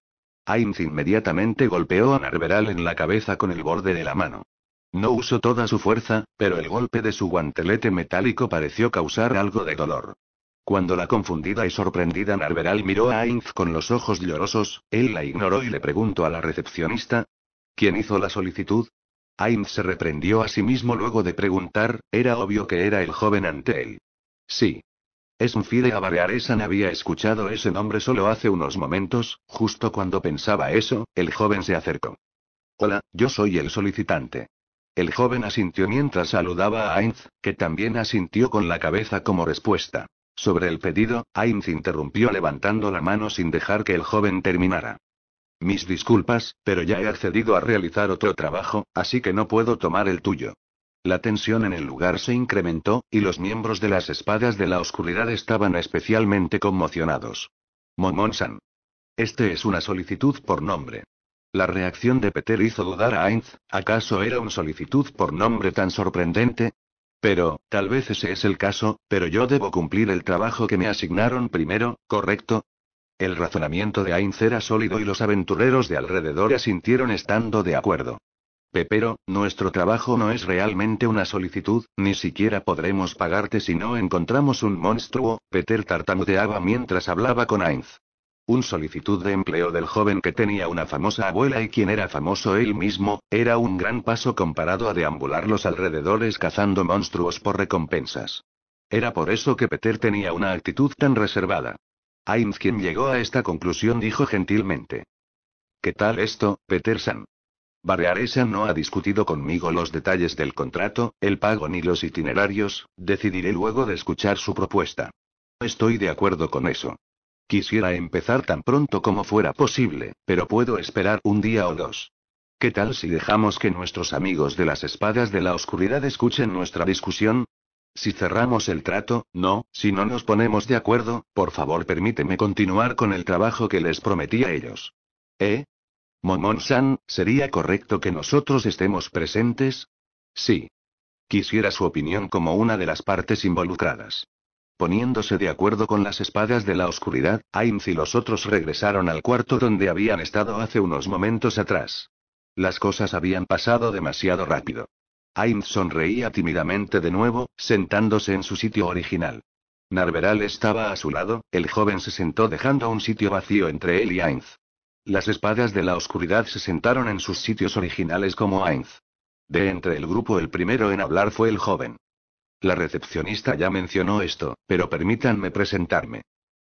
Speaker 1: Ainz inmediatamente golpeó a Narveral en la cabeza con el borde de la mano. No usó toda su fuerza, pero el golpe de su guantelete metálico pareció causar algo de dolor. Cuando la confundida y sorprendida Narveral miró a Ainz con los ojos llorosos, él la ignoró y le preguntó a la recepcionista: ¿Quién hizo la solicitud? Ainz se reprendió a sí mismo luego de preguntar, era obvio que era el joven ante él. Sí. Es un fide Avarearesan había escuchado ese nombre solo hace unos momentos, justo cuando pensaba eso, el joven se acercó. Hola, yo soy el solicitante. El joven asintió mientras saludaba a Ainz, que también asintió con la cabeza como respuesta. Sobre el pedido, Ainz interrumpió levantando la mano sin dejar que el joven terminara. Mis disculpas, pero ya he accedido a realizar otro trabajo, así que no puedo tomar el tuyo. La tensión en el lugar se incrementó, y los miembros de las espadas de la oscuridad estaban especialmente conmocionados. Momonsan. Este es una solicitud por nombre. La reacción de Peter hizo dudar a Ainz, ¿acaso era una solicitud por nombre tan sorprendente? Pero, tal vez ese es el caso, pero yo debo cumplir el trabajo que me asignaron primero, ¿correcto? El razonamiento de Ainz era sólido y los aventureros de alrededor asintieron estando de acuerdo. Pepero, nuestro trabajo no es realmente una solicitud, ni siquiera podremos pagarte si no encontramos un monstruo, Peter tartamudeaba mientras hablaba con Ainz. Un solicitud de empleo del joven que tenía una famosa abuela y quien era famoso él mismo, era un gran paso comparado a deambular los alrededores cazando monstruos por recompensas. Era por eso que Peter tenía una actitud tan reservada. Ainz, quien llegó a esta conclusión dijo gentilmente. ¿Qué tal esto, Peterson? Barearesa no ha discutido conmigo los detalles del contrato, el pago ni los itinerarios, decidiré luego de escuchar su propuesta. Estoy de acuerdo con eso. Quisiera empezar tan pronto como fuera posible, pero puedo esperar un día o dos. ¿Qué tal si dejamos que nuestros amigos de las espadas de la oscuridad escuchen nuestra discusión? Si cerramos el trato, no, si no nos ponemos de acuerdo, por favor permíteme continuar con el trabajo que les prometí a ellos. ¿Eh? Momon-san, ¿sería correcto que nosotros estemos presentes? Sí. Quisiera su opinión como una de las partes involucradas. Poniéndose de acuerdo con las espadas de la oscuridad, Ainz y los otros regresaron al cuarto donde habían estado hace unos momentos atrás. Las cosas habían pasado demasiado rápido. Ainz sonreía tímidamente de nuevo, sentándose en su sitio original. Narberal estaba a su lado, el joven se sentó dejando un sitio vacío entre él y Ainz. Las espadas de la oscuridad se sentaron en sus sitios originales como Ainz. De entre el grupo el primero en hablar fue el joven. La recepcionista ya mencionó esto, pero permítanme presentarme.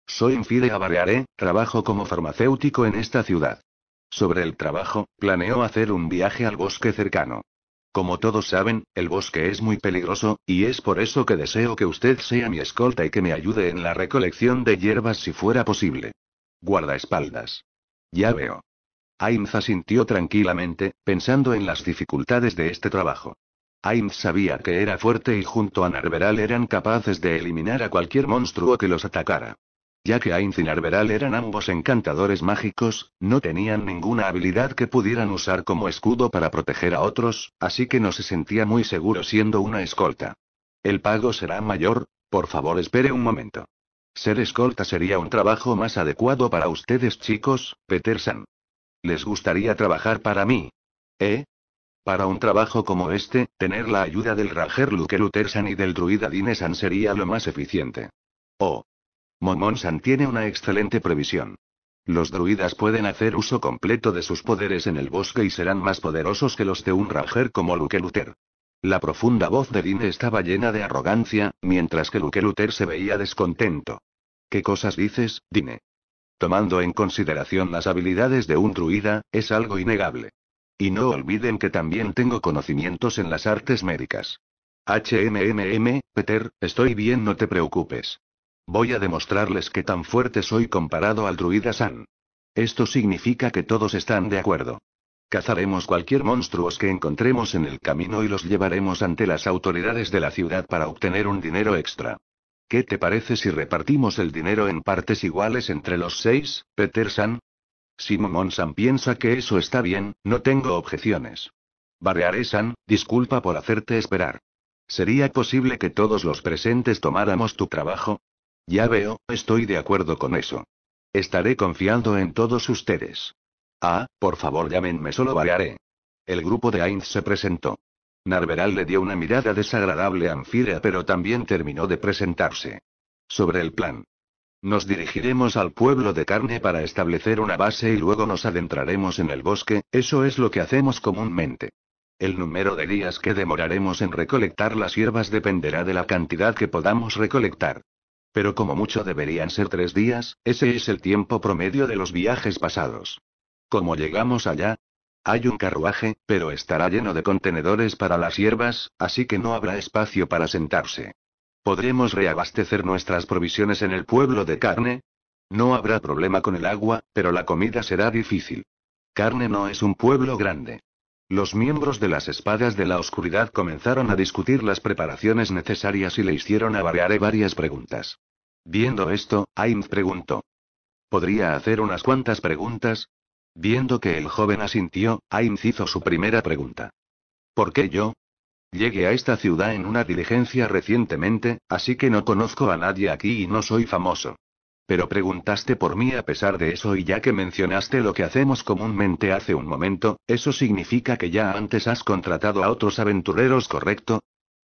Speaker 1: Soy Infide Abarearé, trabajo como farmacéutico en esta ciudad. Sobre el trabajo, planeo hacer un viaje al bosque cercano. Como todos saben, el bosque es muy peligroso, y es por eso que deseo que usted sea mi escolta y que me ayude en la recolección de hierbas si fuera posible. Guardaespaldas. Ya veo. Ainza sintió tranquilamente, pensando en las dificultades de este trabajo. Ainz sabía que era fuerte y junto a Narveral eran capaces de eliminar a cualquier monstruo que los atacara. Ya que Ainz y Narveral eran ambos encantadores mágicos, no tenían ninguna habilidad que pudieran usar como escudo para proteger a otros, así que no se sentía muy seguro siendo una escolta. El pago será mayor, por favor espere un momento. Ser escolta sería un trabajo más adecuado para ustedes chicos, Peterson. ¿Les gustaría trabajar para mí? ¿Eh? Para un trabajo como este, tener la ayuda del ranger Luke San y del druida Dinesan sería lo más eficiente. Oh. San tiene una excelente previsión. Los druidas pueden hacer uso completo de sus poderes en el bosque y serán más poderosos que los de un ranger como Luke Luther. La profunda voz de Dine estaba llena de arrogancia, mientras que Luke Luther se veía descontento. ¿Qué cosas dices, Dine? Tomando en consideración las habilidades de un druida, es algo innegable. Y no olviden que también tengo conocimientos en las artes médicas. HMMM, Peter, estoy bien, no te preocupes. Voy a demostrarles que tan fuerte soy comparado al druida San. Esto significa que todos están de acuerdo. Cazaremos cualquier monstruos que encontremos en el camino y los llevaremos ante las autoridades de la ciudad para obtener un dinero extra. ¿Qué te parece si repartimos el dinero en partes iguales entre los seis, Peter San? Si Momonsan piensa que eso está bien, no tengo objeciones. Barearé san disculpa por hacerte esperar. ¿Sería posible que todos los presentes tomáramos tu trabajo? Ya veo, estoy de acuerdo con eso. Estaré confiando en todos ustedes. Ah, por favor llámenme solo variaré. El grupo de Ainz se presentó. Narveral le dio una mirada desagradable a Anfira pero también terminó de presentarse. Sobre el plan. Nos dirigiremos al pueblo de carne para establecer una base y luego nos adentraremos en el bosque, eso es lo que hacemos comúnmente. El número de días que demoraremos en recolectar las hierbas dependerá de la cantidad que podamos recolectar. Pero como mucho deberían ser tres días, ese es el tiempo promedio de los viajes pasados. ¿Cómo llegamos allá? Hay un carruaje, pero estará lleno de contenedores para las hierbas, así que no habrá espacio para sentarse. ¿Podremos reabastecer nuestras provisiones en el pueblo de carne? No habrá problema con el agua, pero la comida será difícil. Carne no es un pueblo grande. Los miembros de las espadas de la oscuridad comenzaron a discutir las preparaciones necesarias y le hicieron a Bareare varias preguntas. Viendo esto, Aimz preguntó. ¿Podría hacer unas cuantas preguntas? Viendo que el joven asintió, Aimz hizo su primera pregunta. ¿Por qué yo? Llegué a esta ciudad en una diligencia recientemente, así que no conozco a nadie aquí y no soy famoso. Pero preguntaste por mí a pesar de eso y ya que mencionaste lo que hacemos comúnmente hace un momento, eso significa que ya antes has contratado a otros aventureros, ¿correcto?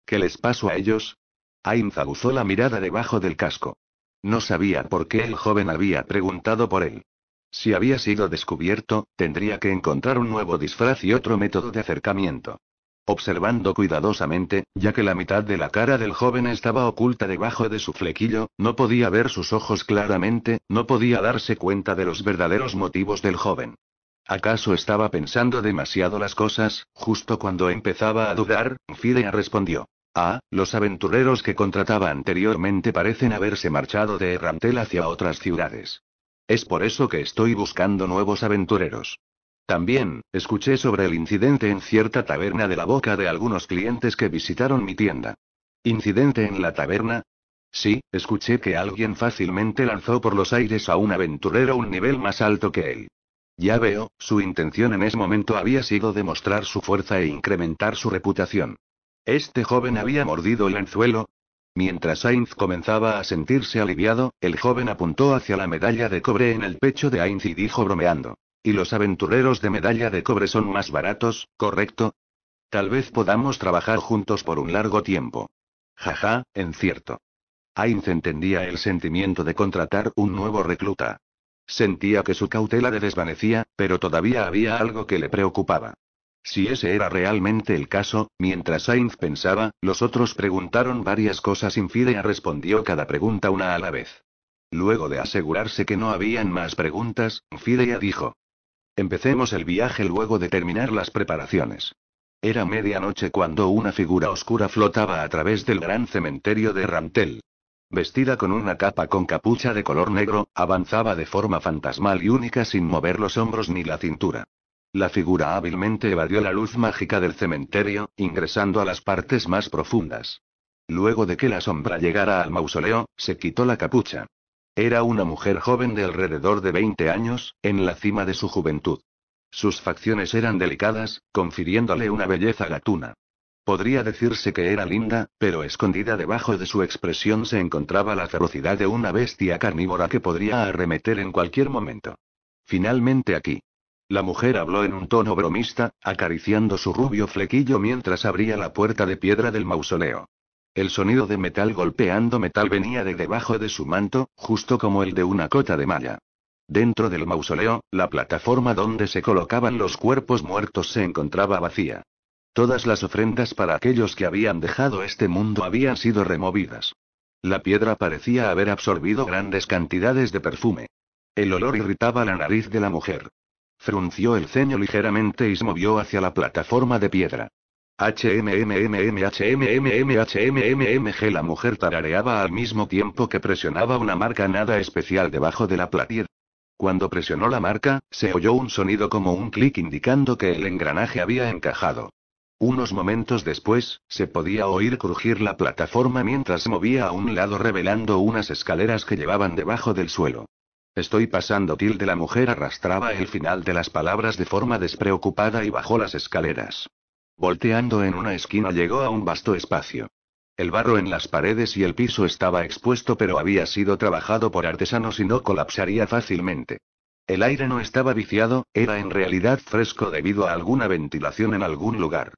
Speaker 1: ¿Qué les pasó a ellos? Ainz aguzó la mirada debajo del casco. No sabía por qué el joven había preguntado por él. Si había sido descubierto, tendría que encontrar un nuevo disfraz y otro método de acercamiento. Observando cuidadosamente, ya que la mitad de la cara del joven estaba oculta debajo de su flequillo, no podía ver sus ojos claramente, no podía darse cuenta de los verdaderos motivos del joven. ¿Acaso estaba pensando demasiado las cosas? Justo cuando empezaba a dudar, Fidea respondió. Ah, los aventureros que contrataba anteriormente parecen haberse marchado de Errantel hacia otras ciudades. Es por eso que estoy buscando nuevos aventureros. También, escuché sobre el incidente en cierta taberna de la boca de algunos clientes que visitaron mi tienda. ¿Incidente en la taberna? Sí, escuché que alguien fácilmente lanzó por los aires a un aventurero un nivel más alto que él. Ya veo, su intención en ese momento había sido demostrar su fuerza e incrementar su reputación. Este joven había mordido el anzuelo. Mientras Ainz comenzaba a sentirse aliviado, el joven apuntó hacia la medalla de cobre en el pecho de Ainz y dijo bromeando. Y los aventureros de medalla de cobre son más baratos, ¿correcto? Tal vez podamos trabajar juntos por un largo tiempo. Jaja, en cierto. Ainz entendía el sentimiento de contratar un nuevo recluta. Sentía que su cautela le desvanecía, pero todavía había algo que le preocupaba. Si ese era realmente el caso, mientras Ainz pensaba, los otros preguntaron varias cosas y Fidea respondió cada pregunta una a la vez. Luego de asegurarse que no habían más preguntas, Fidea dijo. Empecemos el viaje luego de terminar las preparaciones. Era medianoche cuando una figura oscura flotaba a través del gran cementerio de Rantel. Vestida con una capa con capucha de color negro, avanzaba de forma fantasmal y única sin mover los hombros ni la cintura. La figura hábilmente evadió la luz mágica del cementerio, ingresando a las partes más profundas. Luego de que la sombra llegara al mausoleo, se quitó la capucha. Era una mujer joven de alrededor de 20 años, en la cima de su juventud. Sus facciones eran delicadas, confiriéndole una belleza gatuna. Podría decirse que era linda, pero escondida debajo de su expresión se encontraba la ferocidad de una bestia carnívora que podría arremeter en cualquier momento. Finalmente aquí. La mujer habló en un tono bromista, acariciando su rubio flequillo mientras abría la puerta de piedra del mausoleo. El sonido de metal golpeando metal venía de debajo de su manto, justo como el de una cota de malla. Dentro del mausoleo, la plataforma donde se colocaban los cuerpos muertos se encontraba vacía. Todas las ofrendas para aquellos que habían dejado este mundo habían sido removidas. La piedra parecía haber absorbido grandes cantidades de perfume. El olor irritaba la nariz de la mujer. Frunció el ceño ligeramente y se movió hacia la plataforma de piedra. HMMMMHMMMHMMMG La mujer tarareaba al mismo tiempo que presionaba una marca nada especial debajo de la platir. Cuando presionó la marca, se oyó un sonido como un clic indicando que el engranaje había encajado. Unos momentos después, se podía oír crujir la plataforma mientras movía a un lado revelando unas escaleras que llevaban debajo del suelo. Estoy pasando tilde la mujer arrastraba el final de las palabras de forma despreocupada y bajó las escaleras. Volteando en una esquina llegó a un vasto espacio. El barro en las paredes y el piso estaba expuesto pero había sido trabajado por artesanos y no colapsaría fácilmente. El aire no estaba viciado, era en realidad fresco debido a alguna ventilación en algún lugar.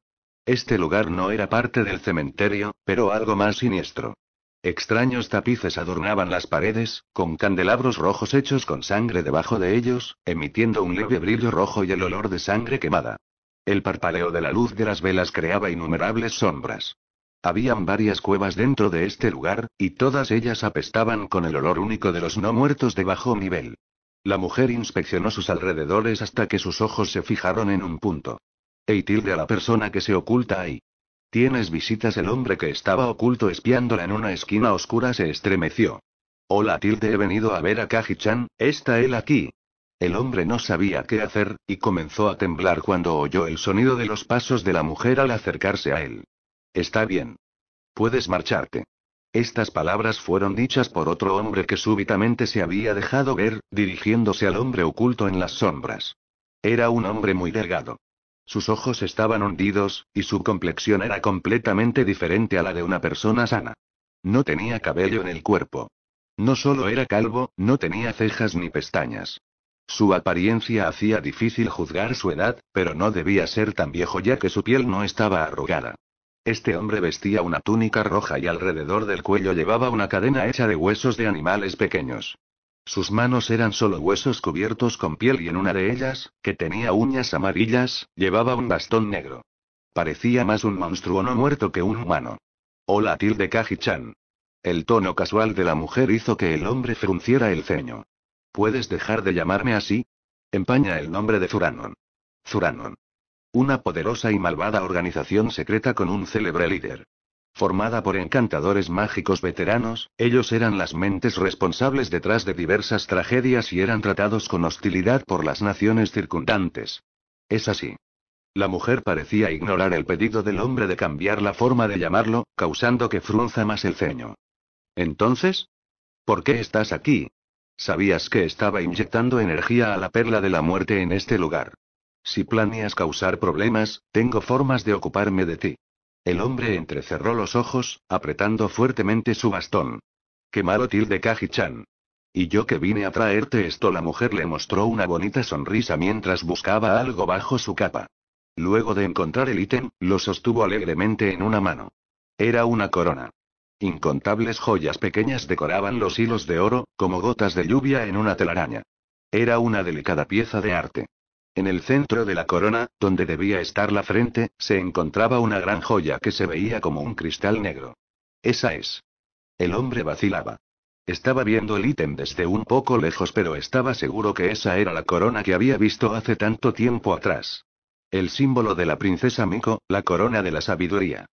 Speaker 1: Este lugar no era parte del cementerio, pero algo más siniestro. Extraños tapices adornaban las paredes, con candelabros rojos hechos con sangre debajo de ellos, emitiendo un leve brillo rojo y el olor de sangre quemada. El parpaleo de la luz de las velas creaba innumerables sombras. Habían varias cuevas dentro de este lugar, y todas ellas apestaban con el olor único de los no muertos de bajo nivel. La mujer inspeccionó sus alrededores hasta que sus ojos se fijaron en un punto. tilde a la persona que se oculta ahí. Tienes visitas el hombre que estaba oculto espiándola en una esquina oscura se estremeció. Hola Tilde he venido a ver a Kajichan, ¿está él aquí? El hombre no sabía qué hacer, y comenzó a temblar cuando oyó el sonido de los pasos de la mujer al acercarse a él. Está bien. Puedes marcharte. Estas palabras fueron dichas por otro hombre que súbitamente se había dejado ver, dirigiéndose al hombre oculto en las sombras. Era un hombre muy delgado. Sus ojos estaban hundidos, y su complexión era completamente diferente a la de una persona sana. No tenía cabello en el cuerpo. No solo era calvo, no tenía cejas ni pestañas. Su apariencia hacía difícil juzgar su edad, pero no debía ser tan viejo ya que su piel no estaba arrugada. Este hombre vestía una túnica roja y alrededor del cuello llevaba una cadena hecha de huesos de animales pequeños. Sus manos eran solo huesos cubiertos con piel y en una de ellas, que tenía uñas amarillas, llevaba un bastón negro. Parecía más un monstruo no muerto que un humano. Hola tilde de El tono casual de la mujer hizo que el hombre frunciera el ceño. ¿Puedes dejar de llamarme así? Empaña el nombre de Zuranon. Zuranon. Una poderosa y malvada organización secreta con un célebre líder. Formada por encantadores mágicos veteranos, ellos eran las mentes responsables detrás de diversas tragedias y eran tratados con hostilidad por las naciones circundantes. Es así. La mujer parecía ignorar el pedido del hombre de cambiar la forma de llamarlo, causando que frunza más el ceño. Entonces, ¿por qué estás aquí, Sabías que estaba inyectando energía a la perla de la muerte en este lugar. Si planeas causar problemas, tengo formas de ocuparme de ti. El hombre entrecerró los ojos, apretando fuertemente su bastón. Qué malo tilde kaji Y yo que vine a traerte esto, la mujer le mostró una bonita sonrisa mientras buscaba algo bajo su capa. Luego de encontrar el ítem, lo sostuvo alegremente en una mano. Era una corona. Incontables joyas pequeñas decoraban los hilos de oro, como gotas de lluvia en una telaraña. Era una delicada pieza de arte. En el centro de la corona, donde debía estar la frente, se encontraba una gran joya que se veía como un cristal negro. Esa es. El hombre vacilaba. Estaba viendo el ítem desde un poco lejos, pero estaba seguro que esa era la corona que había visto hace tanto tiempo atrás. El símbolo de la princesa Miko, la corona de la sabiduría.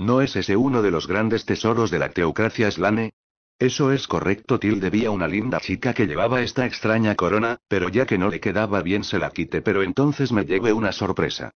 Speaker 1: ¿No es ese uno de los grandes tesoros de la teocracia slane? Eso es correcto, Tilde debía una linda chica que llevaba esta extraña corona, pero ya que no le quedaba bien se la quité, pero entonces me llevé una sorpresa.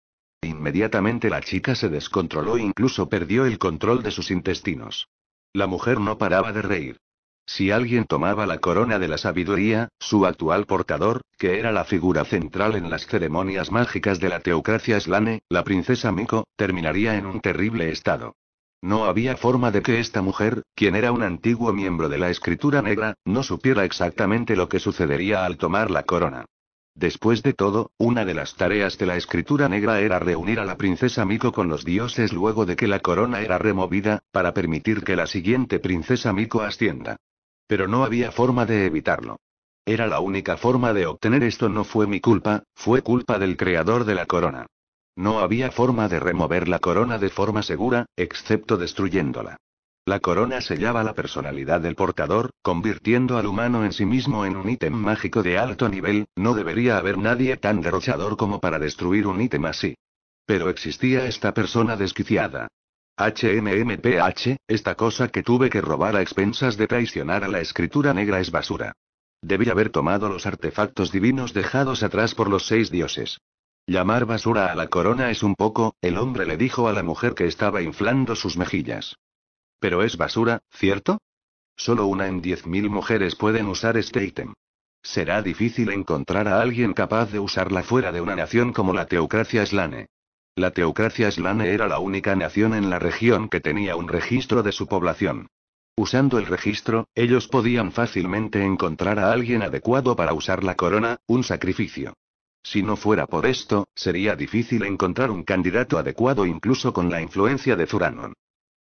Speaker 1: Inmediatamente la chica se descontroló e incluso perdió el control de sus intestinos. La mujer no paraba de reír. Si alguien tomaba la corona de la sabiduría, su actual portador, que era la figura central en las ceremonias mágicas de la teocracia slane, la princesa Miko, terminaría en un terrible estado. No había forma de que esta mujer, quien era un antiguo miembro de la escritura negra, no supiera exactamente lo que sucedería al tomar la corona. Después de todo, una de las tareas de la escritura negra era reunir a la princesa Miko con los dioses luego de que la corona era removida, para permitir que la siguiente princesa Miko ascienda pero no había forma de evitarlo. Era la única forma de obtener esto. No fue mi culpa, fue culpa del creador de la corona. No había forma de remover la corona de forma segura, excepto destruyéndola. La corona sellaba la personalidad del portador, convirtiendo al humano en sí mismo en un ítem mágico de alto nivel, no debería haber nadie tan derrochador como para destruir un ítem así. Pero existía esta persona desquiciada, HMMPH, esta cosa que tuve que robar a expensas de traicionar a la escritura negra es basura. Debí haber tomado los artefactos divinos dejados atrás por los seis dioses. Llamar basura a la corona es un poco, el hombre le dijo a la mujer que estaba inflando sus mejillas. Pero es basura, ¿cierto? Solo una en diez mil mujeres pueden usar este ítem. Será difícil encontrar a alguien capaz de usarla fuera de una nación como la teocracia slane. La teocracia slane era la única nación en la región que tenía un registro de su población. Usando el registro, ellos podían fácilmente encontrar a alguien adecuado para usar la corona, un sacrificio. Si no fuera por esto, sería difícil encontrar un candidato adecuado incluso con la influencia de Zuranon.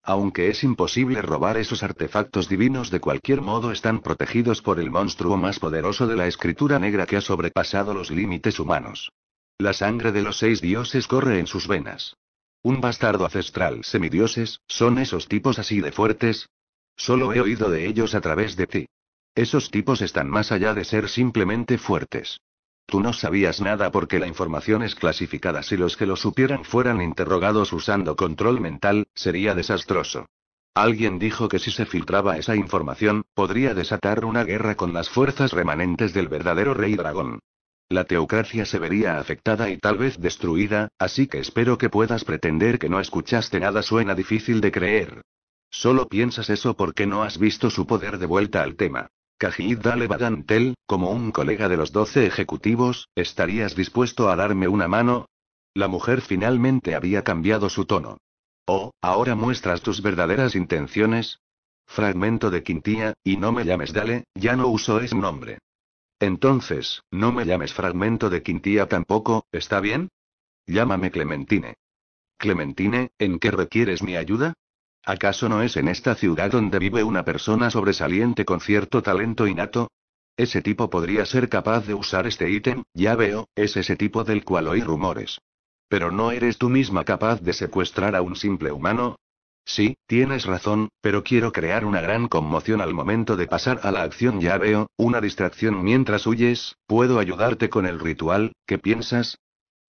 Speaker 1: Aunque es imposible robar esos artefactos divinos de cualquier modo están protegidos por el monstruo más poderoso de la escritura negra que ha sobrepasado los límites humanos. La sangre de los seis dioses corre en sus venas. Un bastardo ancestral semidioses, son esos tipos así de fuertes. Solo he oído de ellos a través de ti. Esos tipos están más allá de ser simplemente fuertes. Tú no sabías nada porque la información es clasificada. Si los que lo supieran fueran interrogados usando control mental, sería desastroso. Alguien dijo que si se filtraba esa información, podría desatar una guerra con las fuerzas remanentes del verdadero rey dragón. La teocracia se vería afectada y tal vez destruida, así que espero que puedas pretender que no escuchaste nada. Suena difícil de creer. Solo piensas eso porque no has visto su poder de vuelta al tema. Kajid Dale Badantel, como un colega de los doce ejecutivos, ¿estarías dispuesto a darme una mano? La mujer finalmente había cambiado su tono. Oh, ahora muestras tus verdaderas intenciones. Fragmento de Quintía, y no me llames Dale, ya no uso ese nombre. Entonces, no me llames fragmento de Quintía tampoco, ¿está bien? Llámame Clementine. Clementine, ¿en qué requieres mi ayuda? ¿Acaso no es en esta ciudad donde vive una persona sobresaliente con cierto talento innato? Ese tipo podría ser capaz de usar este ítem, ya veo, es ese tipo del cual oí rumores. Pero no eres tú misma capaz de secuestrar a un simple humano, Sí, tienes razón, pero quiero crear una gran conmoción al momento de pasar a la acción. Ya veo, una distracción mientras huyes, puedo ayudarte con el ritual, ¿qué piensas?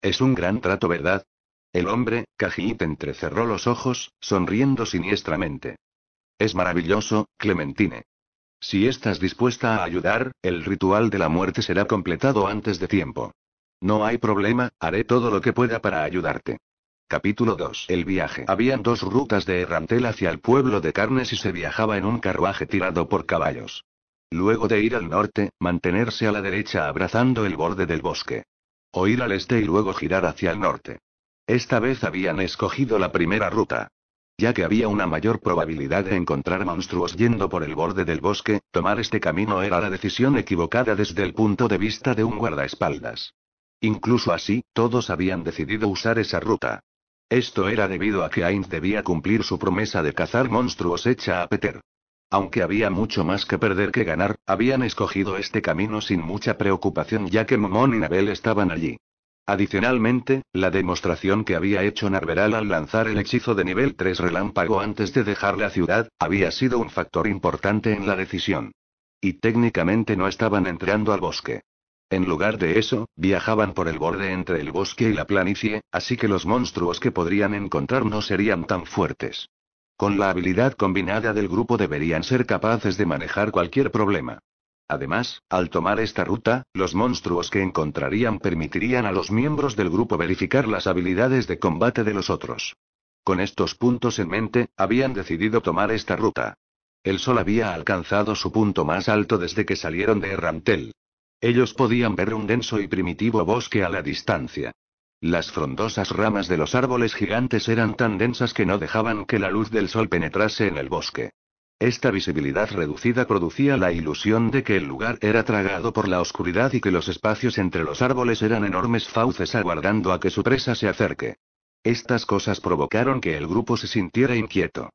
Speaker 1: Es un gran trato, ¿verdad? El hombre, Cajit entrecerró los ojos, sonriendo siniestramente. Es maravilloso, Clementine. Si estás dispuesta a ayudar, el ritual de la muerte será completado antes de tiempo. No hay problema, haré todo lo que pueda para ayudarte. Capítulo 2. El viaje. Habían dos rutas de Errantel hacia el pueblo de Carnes y se viajaba en un carruaje tirado por caballos. Luego de ir al norte, mantenerse a la derecha abrazando el borde del bosque. O ir al este y luego girar hacia el norte. Esta vez habían escogido la primera ruta. Ya que había una mayor probabilidad de encontrar monstruos yendo por el borde del bosque, tomar este camino era la decisión equivocada desde el punto de vista de un guardaespaldas. Incluso así, todos habían decidido usar esa ruta. Esto era debido a que Ainz debía cumplir su promesa de cazar monstruos hecha a Peter. Aunque había mucho más que perder que ganar, habían escogido este camino sin mucha preocupación ya que Momón y Nabel estaban allí. Adicionalmente, la demostración que había hecho Narveral al lanzar el hechizo de nivel 3 relámpago antes de dejar la ciudad, había sido un factor importante en la decisión. Y técnicamente no estaban entrando al bosque. En lugar de eso, viajaban por el borde entre el bosque y la planicie, así que los monstruos que podrían encontrar no serían tan fuertes. Con la habilidad combinada del grupo deberían ser capaces de manejar cualquier problema. Además, al tomar esta ruta, los monstruos que encontrarían permitirían a los miembros del grupo verificar las habilidades de combate de los otros. Con estos puntos en mente, habían decidido tomar esta ruta. El sol había alcanzado su punto más alto desde que salieron de Errantel. Ellos podían ver un denso y primitivo bosque a la distancia. Las frondosas ramas de los árboles gigantes eran tan densas que no dejaban que la luz del sol penetrase en el bosque. Esta visibilidad reducida producía la ilusión de que el lugar era tragado por la oscuridad y que los espacios entre los árboles eran enormes fauces aguardando a que su presa se acerque. Estas cosas provocaron que el grupo se sintiera inquieto.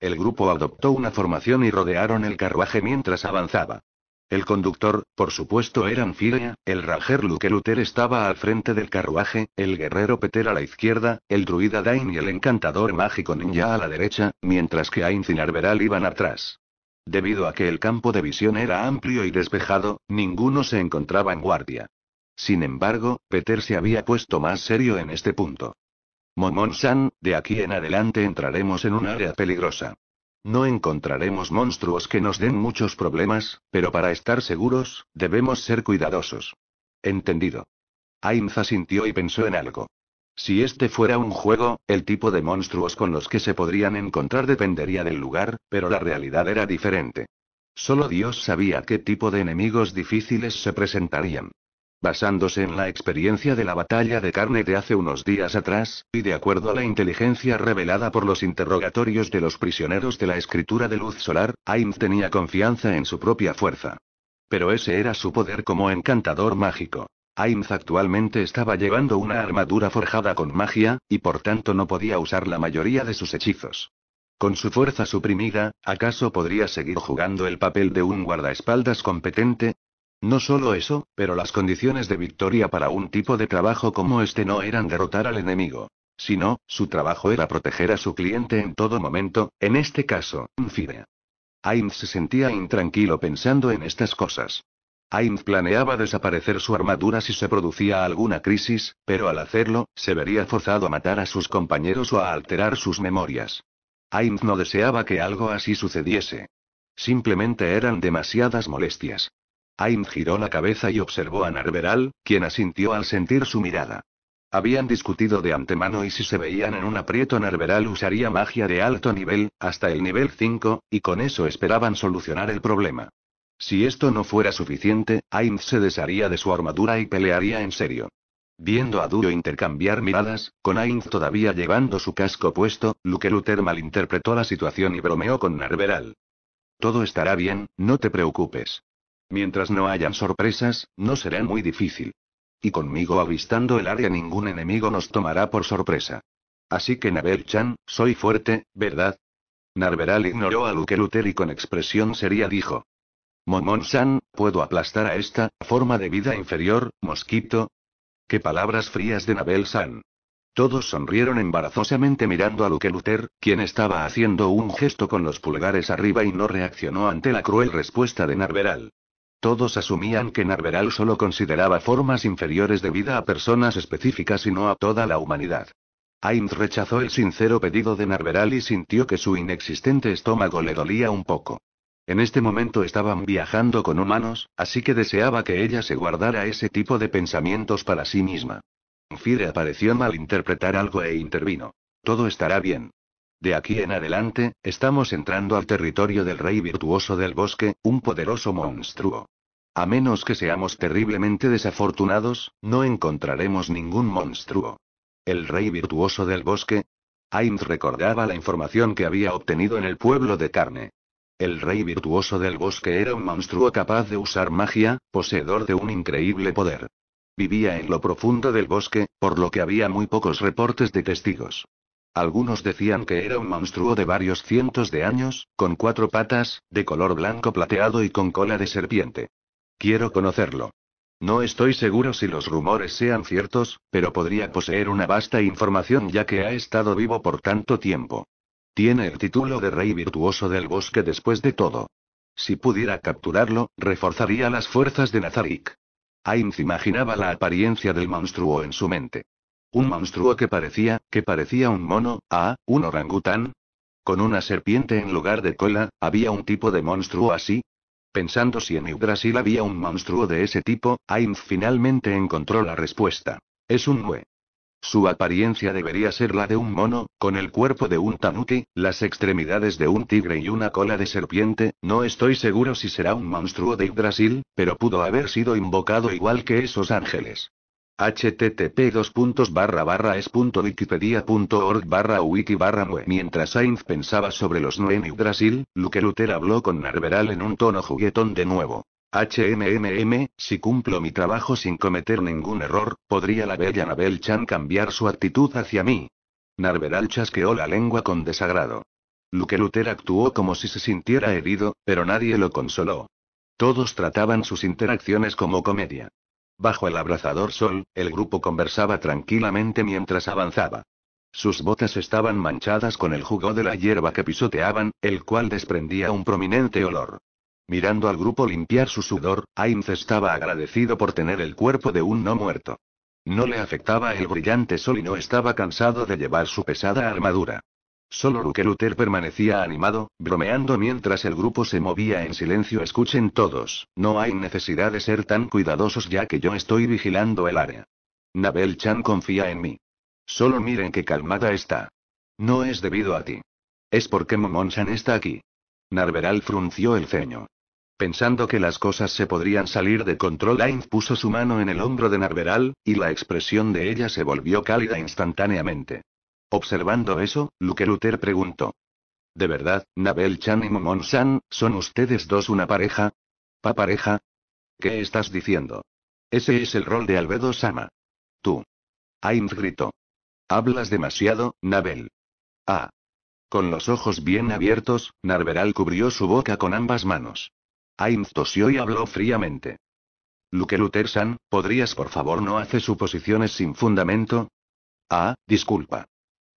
Speaker 1: El grupo adoptó una formación y rodearon el carruaje mientras avanzaba. El conductor, por supuesto, era Anfiria, el Rajer Luke Luther estaba al frente del carruaje, el guerrero Peter a la izquierda, el druida Dain y el encantador mágico Ninja a la derecha, mientras que Ainz y iban atrás. Debido a que el campo de visión era amplio y despejado, ninguno se encontraba en guardia. Sin embargo, Peter se había puesto más serio en este punto. Momon-san, de aquí en adelante entraremos en un área peligrosa. No encontraremos monstruos que nos den muchos problemas, pero para estar seguros, debemos ser cuidadosos. Entendido. Ainza sintió y pensó en algo. Si este fuera un juego, el tipo de monstruos con los que se podrían encontrar dependería del lugar, pero la realidad era diferente. Solo Dios sabía qué tipo de enemigos difíciles se presentarían. Basándose en la experiencia de la batalla de carne de hace unos días atrás, y de acuerdo a la inteligencia revelada por los interrogatorios de los prisioneros de la escritura de luz solar, Aim tenía confianza en su propia fuerza. Pero ese era su poder como encantador mágico. Aimz actualmente estaba llevando una armadura forjada con magia, y por tanto no podía usar la mayoría de sus hechizos. Con su fuerza suprimida, ¿acaso podría seguir jugando el papel de un guardaespaldas competente? No solo eso, pero las condiciones de victoria para un tipo de trabajo como este no eran derrotar al enemigo. Sino, su trabajo era proteger a su cliente en todo momento, en este caso, Fide. Ainz se sentía intranquilo pensando en estas cosas. Ainz planeaba desaparecer su armadura si se producía alguna crisis, pero al hacerlo, se vería forzado a matar a sus compañeros o a alterar sus memorias. Ainz no deseaba que algo así sucediese. Simplemente eran demasiadas molestias. Ainz giró la cabeza y observó a Narberal, quien asintió al sentir su mirada. Habían discutido de antemano y si se veían en un aprieto Narberal usaría magia de alto nivel, hasta el nivel 5, y con eso esperaban solucionar el problema. Si esto no fuera suficiente, Ainz se desharía de su armadura y pelearía en serio. Viendo a Duyo intercambiar miradas, con Ainz todavía llevando su casco puesto, Luke Luther malinterpretó la situación y bromeó con Narveral. Todo estará bien, no te preocupes. Mientras no hayan sorpresas, no será muy difícil. Y conmigo avistando el área ningún enemigo nos tomará por sorpresa. Así que nabel chan soy fuerte, ¿verdad? Narberal ignoró a luther y con expresión seria dijo. momón san ¿puedo aplastar a esta, forma de vida inferior, mosquito? Qué palabras frías de Nabel-san. Todos sonrieron embarazosamente mirando a luther quien estaba haciendo un gesto con los pulgares arriba y no reaccionó ante la cruel respuesta de Narberal. Todos asumían que Narveral solo consideraba formas inferiores de vida a personas específicas y no a toda la humanidad. Ainz rechazó el sincero pedido de Narveral y sintió que su inexistente estómago le dolía un poco. En este momento estaban viajando con humanos, así que deseaba que ella se guardara ese tipo de pensamientos para sí misma. Fire apareció malinterpretar algo e intervino. Todo estará bien. De aquí en adelante, estamos entrando al territorio del rey virtuoso del bosque, un poderoso monstruo. A menos que seamos terriblemente desafortunados, no encontraremos ningún monstruo. El rey virtuoso del bosque. Ainz recordaba la información que había obtenido en el pueblo de carne. El rey virtuoso del bosque era un monstruo capaz de usar magia, poseedor de un increíble poder. Vivía en lo profundo del bosque, por lo que había muy pocos reportes de testigos. Algunos decían que era un monstruo de varios cientos de años, con cuatro patas, de color blanco plateado y con cola de serpiente. Quiero conocerlo. No estoy seguro si los rumores sean ciertos, pero podría poseer una vasta información ya que ha estado vivo por tanto tiempo. Tiene el título de rey virtuoso del bosque después de todo. Si pudiera capturarlo, reforzaría las fuerzas de Nazarick. Ainz imaginaba la apariencia del monstruo en su mente. Un monstruo que parecía, que parecía un mono, ah, un orangután. Con una serpiente en lugar de cola, ¿había un tipo de monstruo así? Pensando si en Yggdrasil había un monstruo de ese tipo, Ainz finalmente encontró la respuesta. Es un mue. Su apariencia debería ser la de un mono, con el cuerpo de un tanuki, las extremidades de un tigre y una cola de serpiente, no estoy seguro si será un monstruo de Yggdrasil, pero pudo haber sido invocado igual que esos ángeles http es.wikipedia.org barra wiki barra Mientras Sainz pensaba sobre los en Brasil, Luke Luther habló con Narveral en un tono juguetón de nuevo. HMMM, si cumplo mi trabajo sin cometer ningún error, ¿podría la bella Nabel Chan cambiar su actitud hacia mí? Narveral chasqueó la lengua con desagrado. Luke Luther actuó como si se sintiera herido, pero nadie lo consoló. Todos trataban sus interacciones como comedia. Bajo el abrazador sol, el grupo conversaba tranquilamente mientras avanzaba. Sus botas estaban manchadas con el jugo de la hierba que pisoteaban, el cual desprendía un prominente olor. Mirando al grupo limpiar su sudor, Ainz estaba agradecido por tener el cuerpo de un no muerto. No le afectaba el brillante sol y no estaba cansado de llevar su pesada armadura. Solo Luther permanecía animado, bromeando mientras el grupo se movía en silencio. Escuchen todos, no hay necesidad de ser tan cuidadosos ya que yo estoy vigilando el área. Nabel Chan confía en mí. Solo miren qué calmada está. No es debido a ti. Es porque Momon-chan está aquí. Narveral frunció el ceño. Pensando que las cosas se podrían salir de control, Ainz puso su mano en el hombro de Narveral, y la expresión de ella se volvió cálida instantáneamente. Observando eso, Luke Luther preguntó. ¿De verdad, Nabel Chan y Momon San, son ustedes dos una pareja? ¿Pa pareja? ¿Qué estás diciendo? Ese es el rol de Albedo Sama. Tú. Ainz gritó. Hablas demasiado, Nabel. Ah. Con los ojos bien abiertos, Narberal cubrió su boca con ambas manos. Ainz tosió y habló fríamente. Luke Luther-san, ¿podrías por favor no hacer suposiciones sin fundamento? Ah, disculpa.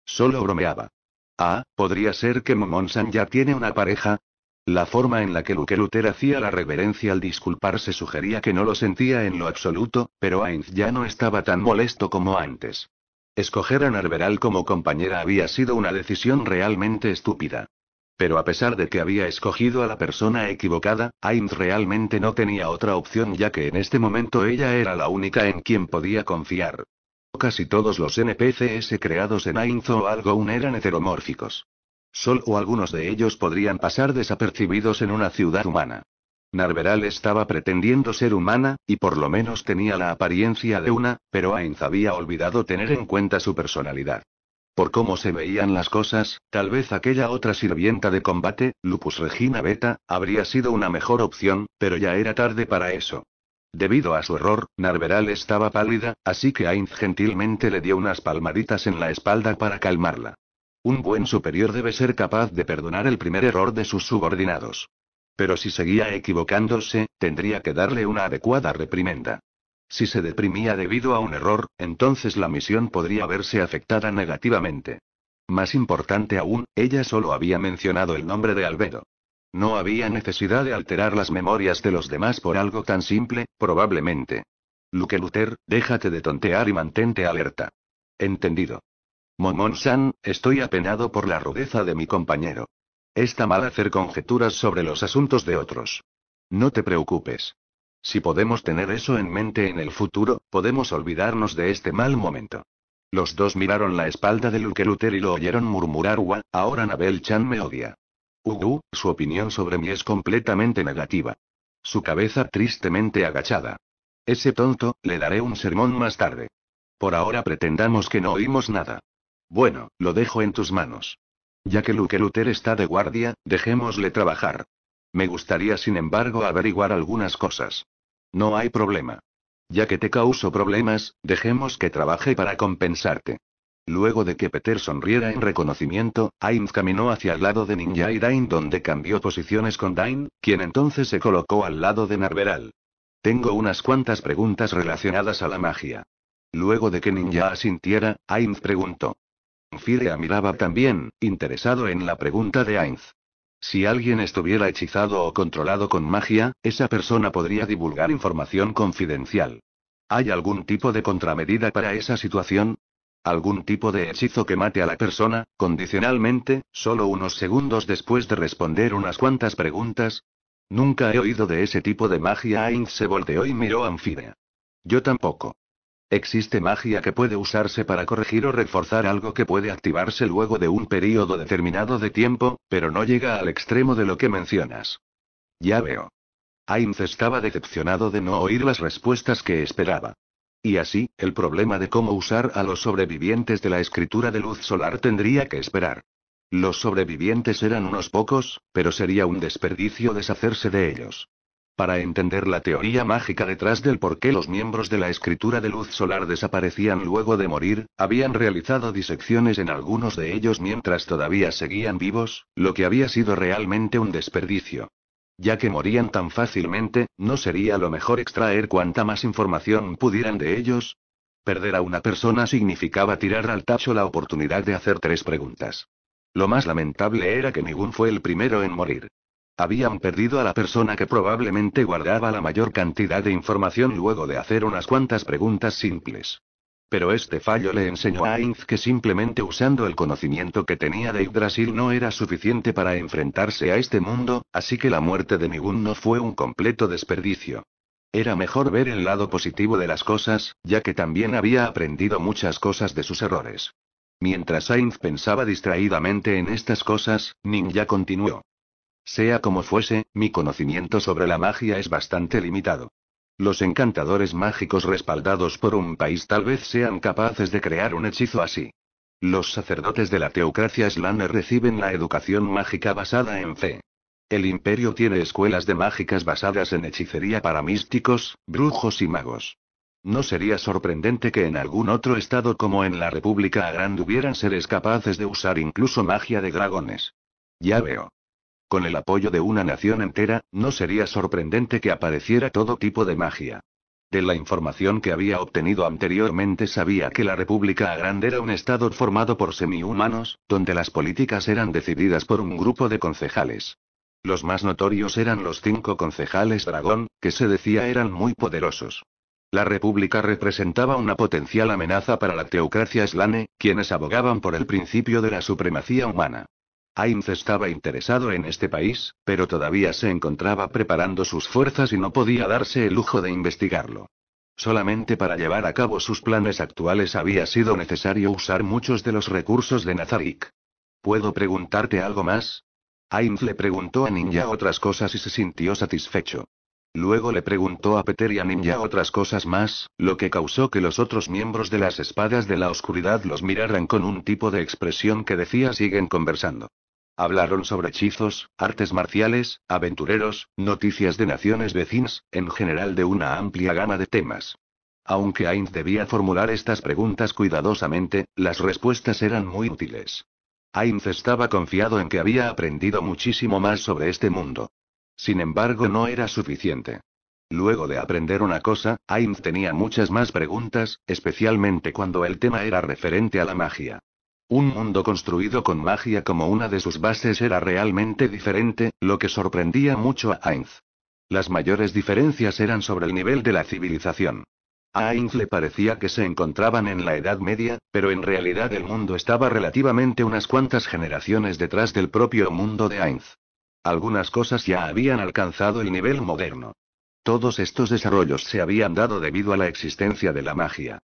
Speaker 1: Solo bromeaba. Ah, podría ser que Momonsan ya tiene una pareja. La forma en la que Luke Luther hacía la reverencia al disculparse sugería que no lo sentía en lo absoluto, pero Ainz ya no estaba tan molesto como antes. Escoger a Narveral como compañera había sido una decisión realmente estúpida. Pero a pesar de que había escogido a la persona equivocada, Ainz realmente no tenía otra opción ya que en este momento ella era la única en quien podía confiar. Casi todos los NPCs creados en Ainz o Algoun eran heteromórficos. Solo algunos de ellos podrían pasar desapercibidos en una ciudad humana. Narveral estaba pretendiendo ser humana, y por lo menos tenía la apariencia de una, pero Ainz había olvidado tener en cuenta su personalidad. Por cómo se veían las cosas, tal vez aquella otra sirvienta de combate, Lupus Regina Beta, habría sido una mejor opción, pero ya era tarde para eso. Debido a su error, Narveral estaba pálida, así que Ainz gentilmente le dio unas palmaditas en la espalda para calmarla. Un buen superior debe ser capaz de perdonar el primer error de sus subordinados. Pero si seguía equivocándose, tendría que darle una adecuada reprimenda. Si se deprimía debido a un error, entonces la misión podría verse afectada negativamente. Más importante aún, ella solo había mencionado el nombre de Albedo. No había necesidad de alterar las memorias de los demás por algo tan simple, probablemente. Luke Luther, déjate de tontear y mantente alerta. Entendido. Momon-san, estoy apenado por la rudeza de mi compañero. Está mal hacer conjeturas sobre los asuntos de otros. No te preocupes. Si podemos tener eso en mente en el futuro, podemos olvidarnos de este mal momento. Los dos miraron la espalda de Luke Luther y lo oyeron murmurar, Wa, ahora Nabel Chan me odia. Ugu, su opinión sobre mí es completamente negativa. Su cabeza tristemente agachada. Ese tonto, le daré un sermón más tarde. Por ahora pretendamos que no oímos nada. Bueno, lo dejo en tus manos. Ya que Luke Luther está de guardia, dejémosle trabajar. Me gustaría sin embargo averiguar algunas cosas. No hay problema. Ya que te causo problemas, dejemos que trabaje para compensarte. Luego de que Peter sonriera en reconocimiento, Ainz caminó hacia el lado de Ninja y Dain donde cambió posiciones con Dain, quien entonces se colocó al lado de Narberal. Tengo unas cuantas preguntas relacionadas a la magia. Luego de que Ninja asintiera, Ainz preguntó. Fidea miraba también, interesado en la pregunta de Ainz. Si alguien estuviera hechizado o controlado con magia, esa persona podría divulgar información confidencial. ¿Hay algún tipo de contramedida para esa situación? Algún tipo de hechizo que mate a la persona, condicionalmente, solo unos segundos después de responder unas cuantas preguntas. Nunca he oído de ese tipo de magia. Ainz se volteó y miró a Amphibia. Yo tampoco. Existe magia que puede usarse para corregir o reforzar algo que puede activarse luego de un periodo determinado de tiempo, pero no llega al extremo de lo que mencionas. Ya veo. Ainz estaba decepcionado de no oír las respuestas que esperaba. Y así, el problema de cómo usar a los sobrevivientes de la escritura de luz solar tendría que esperar. Los sobrevivientes eran unos pocos, pero sería un desperdicio deshacerse de ellos. Para entender la teoría mágica detrás del por qué los miembros de la escritura de luz solar desaparecían luego de morir, habían realizado disecciones en algunos de ellos mientras todavía seguían vivos, lo que había sido realmente un desperdicio. Ya que morían tan fácilmente, ¿no sería lo mejor extraer cuanta más información pudieran de ellos? Perder a una persona significaba tirar al tacho la oportunidad de hacer tres preguntas. Lo más lamentable era que ningún fue el primero en morir. Habían perdido a la persona que probablemente guardaba la mayor cantidad de información luego de hacer unas cuantas preguntas simples pero este fallo le enseñó a Ainz que simplemente usando el conocimiento que tenía de Yggdrasil no era suficiente para enfrentarse a este mundo, así que la muerte de Migun no fue un completo desperdicio. Era mejor ver el lado positivo de las cosas, ya que también había aprendido muchas cosas de sus errores. Mientras Ainz pensaba distraídamente en estas cosas, Ninja continuó. Sea como fuese, mi conocimiento sobre la magia es bastante limitado. Los encantadores mágicos respaldados por un país tal vez sean capaces de crear un hechizo así. Los sacerdotes de la teocracia Slane reciben la educación mágica basada en fe. El imperio tiene escuelas de mágicas basadas en hechicería para místicos, brujos y magos. No sería sorprendente que en algún otro estado como en la República Agrand hubieran seres capaces de usar incluso magia de dragones. Ya veo. Con el apoyo de una nación entera, no sería sorprendente que apareciera todo tipo de magia. De la información que había obtenido anteriormente sabía que la República grande era un estado formado por semi-humanos, donde las políticas eran decididas por un grupo de concejales. Los más notorios eran los cinco concejales dragón, que se decía eran muy poderosos. La República representaba una potencial amenaza para la teocracia slane, quienes abogaban por el principio de la supremacía humana. Ainz estaba interesado en este país, pero todavía se encontraba preparando sus fuerzas y no podía darse el lujo de investigarlo. Solamente para llevar a cabo sus planes actuales había sido necesario usar muchos de los recursos de Nazarick. ¿Puedo preguntarte algo más? Ainz le preguntó a Ninja otras cosas y se sintió satisfecho. Luego le preguntó a Peter y a Ninja otras cosas más, lo que causó que los otros miembros de las espadas de la oscuridad los miraran con un tipo de expresión que decía siguen conversando. Hablaron sobre hechizos, artes marciales, aventureros, noticias de naciones vecinas, en general de una amplia gama de temas. Aunque Ainz debía formular estas preguntas cuidadosamente, las respuestas eran muy útiles. Ainz estaba confiado en que había aprendido muchísimo más sobre este mundo. Sin embargo, no era suficiente. Luego de aprender una cosa, Ainz tenía muchas más preguntas, especialmente cuando el tema era referente a la magia. Un mundo construido con magia como una de sus bases era realmente diferente, lo que sorprendía mucho a Ainz. Las mayores diferencias eran sobre el nivel de la civilización. A Ainz le parecía que se encontraban en la Edad Media, pero en realidad el mundo estaba relativamente unas cuantas generaciones detrás del propio mundo de Ainz. Algunas cosas ya habían alcanzado el nivel moderno. Todos estos desarrollos se habían dado debido a la existencia de la magia.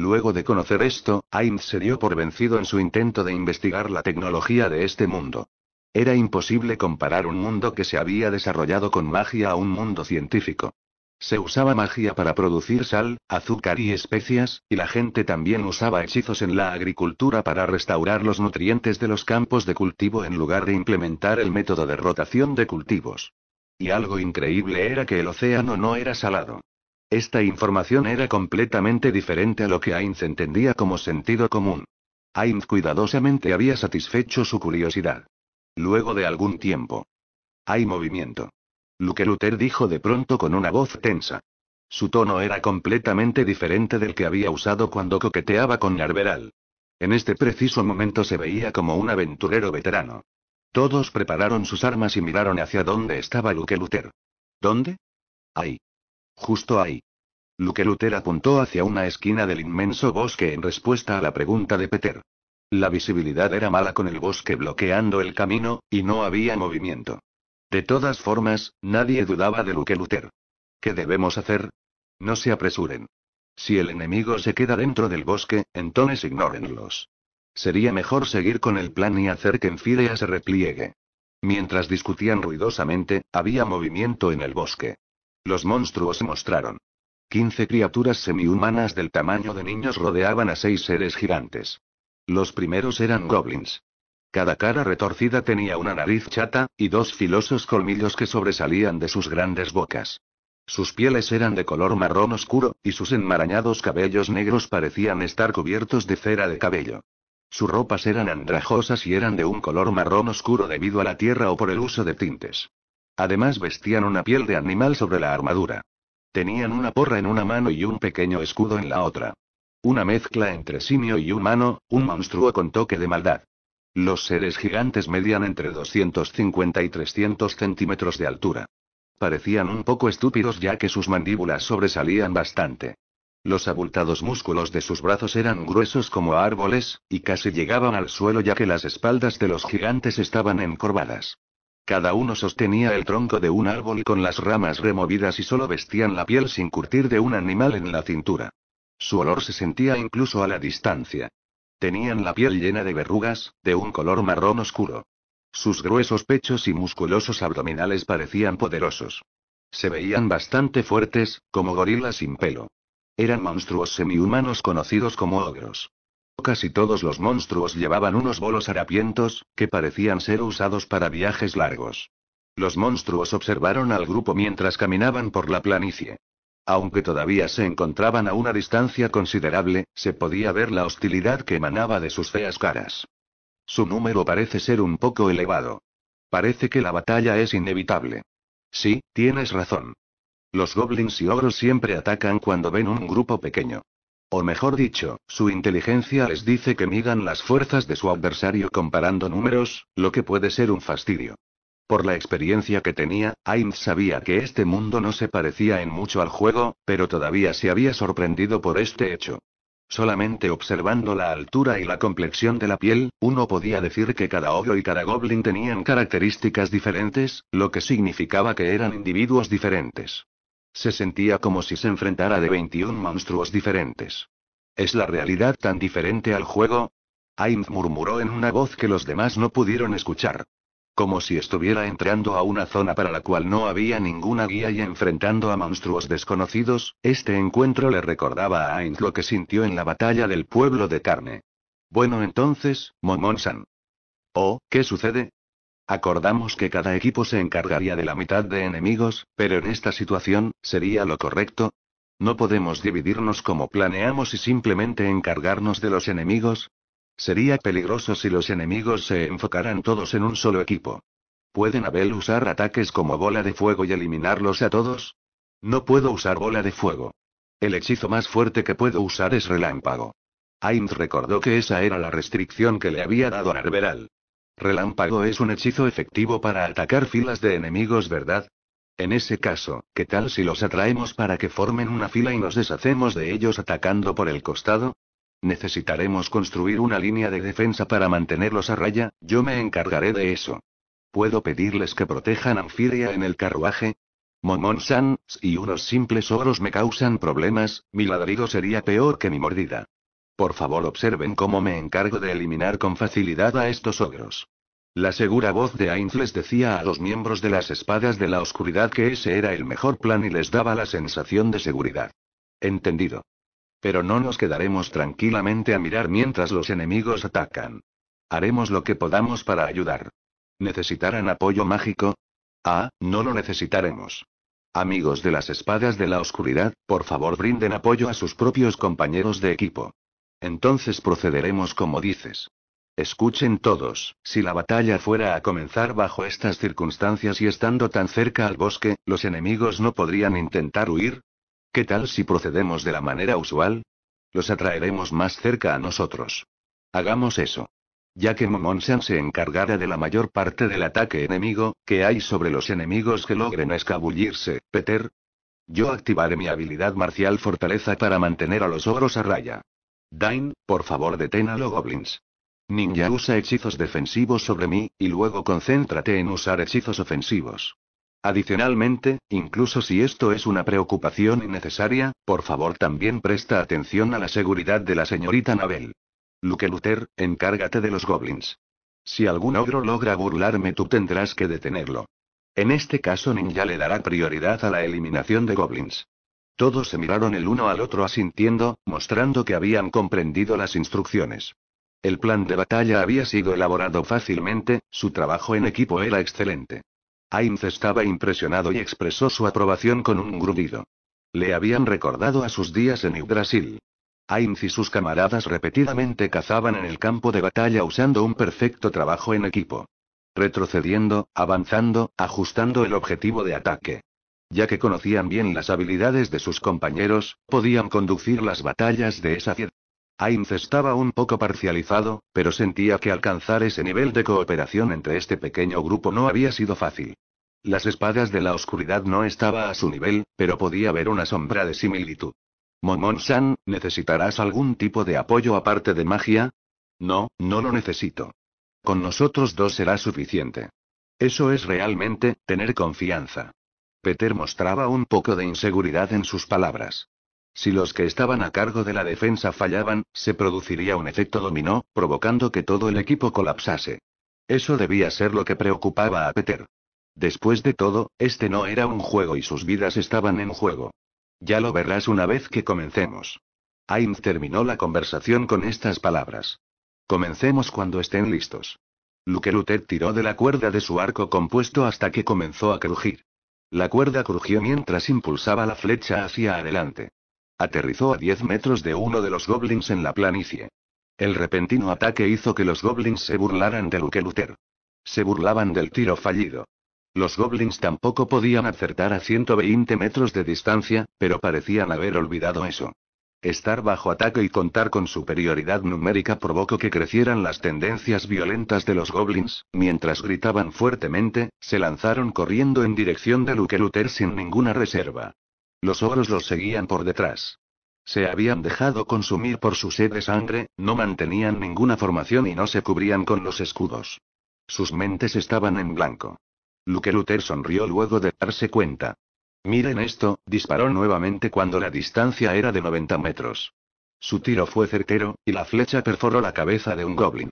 Speaker 1: Luego de conocer esto, Ainz se dio por vencido en su intento de investigar la tecnología de este mundo. Era imposible comparar un mundo que se había desarrollado con magia a un mundo científico. Se usaba magia para producir sal, azúcar y especias, y la gente también usaba hechizos en la agricultura para restaurar los nutrientes de los campos de cultivo en lugar de implementar el método de rotación de cultivos. Y algo increíble era que el océano no era salado. Esta información era completamente diferente a lo que Ainz entendía como sentido común. Ainz cuidadosamente había satisfecho su curiosidad. Luego de algún tiempo. Hay movimiento. Luke luther dijo de pronto con una voz tensa. Su tono era completamente diferente del que había usado cuando coqueteaba con Narberal. En este preciso momento se veía como un aventurero veterano. Todos prepararon sus armas y miraron hacia donde estaba Luke Luther. ¿Dónde? Ahí. Justo ahí. Luke Luther apuntó hacia una esquina del inmenso bosque en respuesta a la pregunta de Peter. La visibilidad era mala con el bosque bloqueando el camino, y no había movimiento. De todas formas, nadie dudaba de Luke Luther. ¿Qué debemos hacer? No se apresuren. Si el enemigo se queda dentro del bosque, entonces ignórenlos. Sería mejor seguir con el plan y hacer que Enfidea se repliegue. Mientras discutían ruidosamente, había movimiento en el bosque. Los monstruos mostraron. Quince criaturas semihumanas del tamaño de niños rodeaban a seis seres gigantes. Los primeros eran goblins. Cada cara retorcida tenía una nariz chata, y dos filosos colmillos que sobresalían de sus grandes bocas. Sus pieles eran de color marrón oscuro, y sus enmarañados cabellos negros parecían estar cubiertos de cera de cabello. Sus ropas eran andrajosas y eran de un color marrón oscuro debido a la tierra o por el uso de tintes. Además vestían una piel de animal sobre la armadura. Tenían una porra en una mano y un pequeño escudo en la otra. Una mezcla entre simio y humano, un monstruo con toque de maldad. Los seres gigantes medían entre 250 y 300 centímetros de altura. Parecían un poco estúpidos ya que sus mandíbulas sobresalían bastante. Los abultados músculos de sus brazos eran gruesos como árboles, y casi llegaban al suelo ya que las espaldas de los gigantes estaban encorvadas. Cada uno sostenía el tronco de un árbol con las ramas removidas y solo vestían la piel sin curtir de un animal en la cintura. Su olor se sentía incluso a la distancia. Tenían la piel llena de verrugas, de un color marrón oscuro. Sus gruesos pechos y musculosos abdominales parecían poderosos. Se veían bastante fuertes, como gorilas sin pelo. Eran monstruos semihumanos conocidos como ogros. Casi todos los monstruos llevaban unos bolos harapientos, que parecían ser usados para viajes largos. Los monstruos observaron al grupo mientras caminaban por la planicie. Aunque todavía se encontraban a una distancia considerable, se podía ver la hostilidad que emanaba de sus feas caras. Su número parece ser un poco elevado. Parece que la batalla es inevitable. Sí, tienes razón. Los goblins y ogros siempre atacan cuando ven un grupo pequeño. O mejor dicho, su inteligencia les dice que midan las fuerzas de su adversario comparando números, lo que puede ser un fastidio. Por la experiencia que tenía, Ainz sabía que este mundo no se parecía en mucho al juego, pero todavía se había sorprendido por este hecho. Solamente observando la altura y la complexión de la piel, uno podía decir que cada ogro y cada goblin tenían características diferentes, lo que significaba que eran individuos diferentes. Se sentía como si se enfrentara de 21 monstruos diferentes. ¿Es la realidad tan diferente al juego? Ainz murmuró en una voz que los demás no pudieron escuchar. Como si estuviera entrando a una zona para la cual no había ninguna guía y enfrentando a monstruos desconocidos, este encuentro le recordaba a Ainz lo que sintió en la batalla del pueblo de carne. Bueno entonces, Momonsan. Oh, ¿qué sucede? Acordamos que cada equipo se encargaría de la mitad de enemigos, pero en esta situación, ¿sería lo correcto? ¿No podemos dividirnos como planeamos y simplemente encargarnos de los enemigos? Sería peligroso si los enemigos se enfocaran todos en un solo equipo. ¿Pueden Abel usar ataques como bola de fuego y eliminarlos a todos? No puedo usar bola de fuego. El hechizo más fuerte que puedo usar es relámpago. Ainz recordó que esa era la restricción que le había dado Narberal. Relámpago es un hechizo efectivo para atacar filas de enemigos, ¿verdad? En ese caso, ¿qué tal si los atraemos para que formen una fila y nos deshacemos de ellos atacando por el costado? Necesitaremos construir una línea de defensa para mantenerlos a raya, yo me encargaré de eso. ¿Puedo pedirles que protejan a Anfiria en el carruaje? Momon y unos simples oros me causan problemas, mi ladrido sería peor que mi mordida. Por favor observen cómo me encargo de eliminar con facilidad a estos ogros. La segura voz de Ainz decía a los miembros de las espadas de la oscuridad que ese era el mejor plan y les daba la sensación de seguridad. Entendido. Pero no nos quedaremos tranquilamente a mirar mientras los enemigos atacan. Haremos lo que podamos para ayudar. ¿Necesitarán apoyo mágico? Ah, no lo necesitaremos. Amigos de las espadas de la oscuridad, por favor brinden apoyo a sus propios compañeros de equipo. Entonces procederemos como dices. Escuchen todos, si la batalla fuera a comenzar bajo estas circunstancias y estando tan cerca al bosque, los enemigos no podrían intentar huir. ¿Qué tal si procedemos de la manera usual? Los atraeremos más cerca a nosotros. Hagamos eso. Ya que Momonsan se encargara de la mayor parte del ataque enemigo, que hay sobre los enemigos que logren escabullirse, Peter? Yo activaré mi habilidad marcial fortaleza para mantener a los ogros a raya. Dain, por favor detén a los goblins. Ninja usa hechizos defensivos sobre mí, y luego concéntrate en usar hechizos ofensivos. Adicionalmente, incluso si esto es una preocupación innecesaria, por favor también presta atención a la seguridad de la señorita Nabel. Luke Luther, encárgate de los goblins. Si algún ogro logra burlarme tú tendrás que detenerlo. En este caso Ninja le dará prioridad a la eliminación de goblins. Todos se miraron el uno al otro asintiendo, mostrando que habían comprendido las instrucciones. El plan de batalla había sido elaborado fácilmente, su trabajo en equipo era excelente. Ainz estaba impresionado y expresó su aprobación con un grudido. Le habían recordado a sus días en Brasil. Ainz y sus camaradas repetidamente cazaban en el campo de batalla usando un perfecto trabajo en equipo. Retrocediendo, avanzando, ajustando el objetivo de ataque. Ya que conocían bien las habilidades de sus compañeros, podían conducir las batallas de esa ciudad. Ainz estaba un poco parcializado, pero sentía que alcanzar ese nivel de cooperación entre este pequeño grupo no había sido fácil. Las espadas de la oscuridad no estaba a su nivel, pero podía ver una sombra de similitud. Momon-san, ¿necesitarás algún tipo de apoyo aparte de magia? No, no lo necesito. Con nosotros dos será suficiente. Eso es realmente, tener confianza. Peter mostraba un poco de inseguridad en sus palabras. Si los que estaban a cargo de la defensa fallaban, se produciría un efecto dominó, provocando que todo el equipo colapsase. Eso debía ser lo que preocupaba a Peter. Después de todo, este no era un juego y sus vidas estaban en juego. Ya lo verás una vez que comencemos. Ainz terminó la conversación con estas palabras. Comencemos cuando estén listos. Luke Luther tiró de la cuerda de su arco compuesto hasta que comenzó a crujir. La cuerda crujió mientras impulsaba la flecha hacia adelante. Aterrizó a 10 metros de uno de los goblins en la planicie. El repentino ataque hizo que los goblins se burlaran de Luke Luther. Se burlaban del tiro fallido. Los goblins tampoco podían acertar a 120 metros de distancia, pero parecían haber olvidado eso. Estar bajo ataque y contar con superioridad numérica provocó que crecieran las tendencias violentas de los goblins, mientras gritaban fuertemente, se lanzaron corriendo en dirección de Luke sin ninguna reserva. Los oros los seguían por detrás. Se habían dejado consumir por su sed de sangre, no mantenían ninguna formación y no se cubrían con los escudos. Sus mentes estaban en blanco. Luke sonrió luego de darse cuenta. Miren esto, disparó nuevamente cuando la distancia era de 90 metros. Su tiro fue certero, y la flecha perforó la cabeza de un goblin.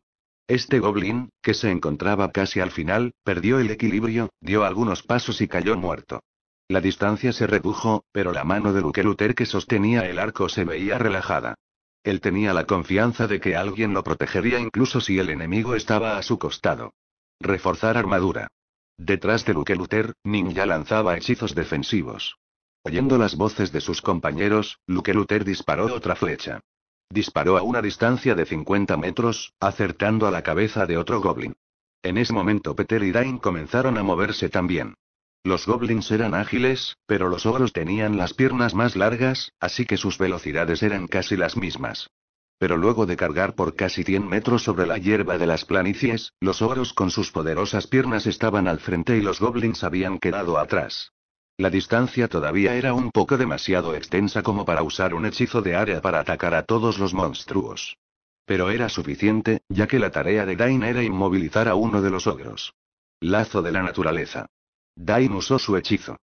Speaker 1: Este goblin, que se encontraba casi al final, perdió el equilibrio, dio algunos pasos y cayó muerto. La distancia se redujo, pero la mano de Luke Luther que sostenía el arco se veía relajada. Él tenía la confianza de que alguien lo protegería incluso si el enemigo estaba a su costado. Reforzar armadura. Detrás de Luke Luther, Ninja lanzaba hechizos defensivos. Oyendo las voces de sus compañeros, Luke Luther disparó otra flecha. Disparó a una distancia de 50 metros, acertando a la cabeza de otro goblin. En ese momento Peter y Dain comenzaron a moverse también. Los goblins eran ágiles, pero los ogros tenían las piernas más largas, así que sus velocidades eran casi las mismas. Pero luego de cargar por casi 100 metros sobre la hierba de las planicies, los ogros con sus poderosas piernas estaban al frente y los goblins habían quedado atrás. La distancia todavía era un poco demasiado extensa como para usar un hechizo de área para atacar a todos los monstruos. Pero era suficiente, ya que la tarea de Dain era inmovilizar a uno de los ogros. Lazo de la naturaleza. Dain usó su hechizo.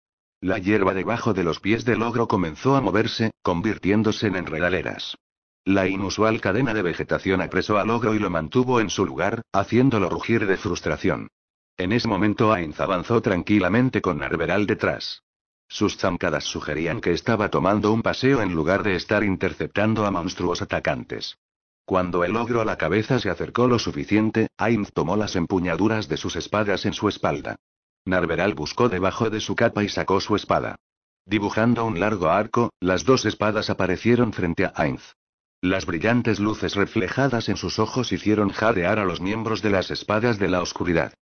Speaker 1: La hierba debajo de los pies del ogro comenzó a moverse, convirtiéndose en enredaderas. La inusual cadena de vegetación apresó al ogro y lo mantuvo en su lugar, haciéndolo rugir de frustración. En ese momento Ainz avanzó tranquilamente con Narveral detrás. Sus zancadas sugerían que estaba tomando un paseo en lugar de estar interceptando a monstruos atacantes. Cuando el ogro a la cabeza se acercó lo suficiente, Ainz tomó las empuñaduras de sus espadas en su espalda. Narberal buscó debajo de su capa y sacó su espada. Dibujando un largo arco, las dos espadas aparecieron frente a Ainz. Las brillantes luces reflejadas en sus ojos hicieron jadear a los miembros de las espadas de la oscuridad.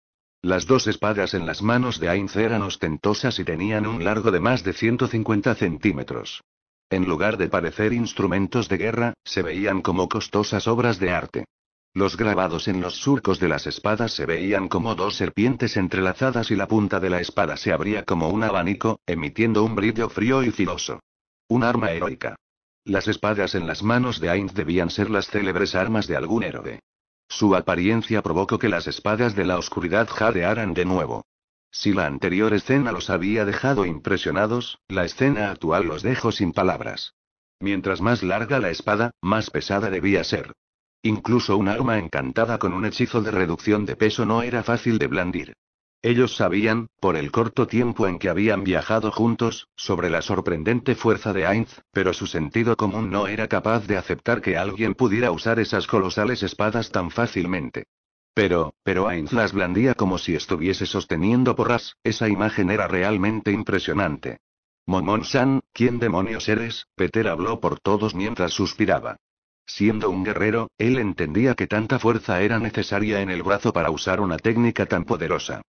Speaker 1: Las dos espadas en las manos de Ainz eran ostentosas y tenían un largo de más de 150 centímetros. En lugar de parecer instrumentos de guerra, se veían como costosas obras de arte. Los grabados en los surcos de las espadas se veían como dos serpientes entrelazadas y la punta de la espada se abría como un abanico, emitiendo un brillo frío y filoso. Un arma heroica. Las espadas en las manos de Ainz debían ser las célebres armas de algún héroe. Su apariencia provocó que las espadas de la oscuridad jadearan de nuevo. Si la anterior escena los había dejado impresionados, la escena actual los dejó sin palabras. Mientras más larga la espada, más pesada debía ser. Incluso un arma encantada con un hechizo de reducción de peso no era fácil de blandir. Ellos sabían, por el corto tiempo en que habían viajado juntos, sobre la sorprendente fuerza de Ainz, pero su sentido común no era capaz de aceptar que alguien pudiera usar esas colosales espadas tan fácilmente. Pero, pero Ainz las blandía como si estuviese sosteniendo porras, esa imagen era realmente impresionante. Momon-san, ¿quién demonios eres? Peter habló por todos mientras suspiraba. Siendo un guerrero, él entendía que tanta fuerza era necesaria en el brazo para usar una técnica tan poderosa.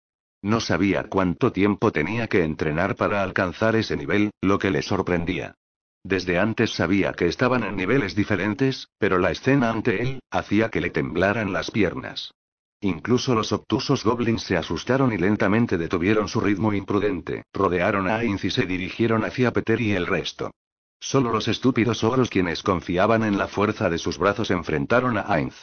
Speaker 1: No sabía cuánto tiempo tenía que entrenar para alcanzar ese nivel, lo que le sorprendía. Desde antes sabía que estaban en niveles diferentes, pero la escena ante él hacía que le temblaran las piernas. Incluso los obtusos goblins se asustaron y lentamente detuvieron su ritmo imprudente, rodearon a Ainz y se dirigieron hacia Peter y el resto. Solo los estúpidos oros quienes confiaban en la fuerza de sus brazos enfrentaron a Ainz.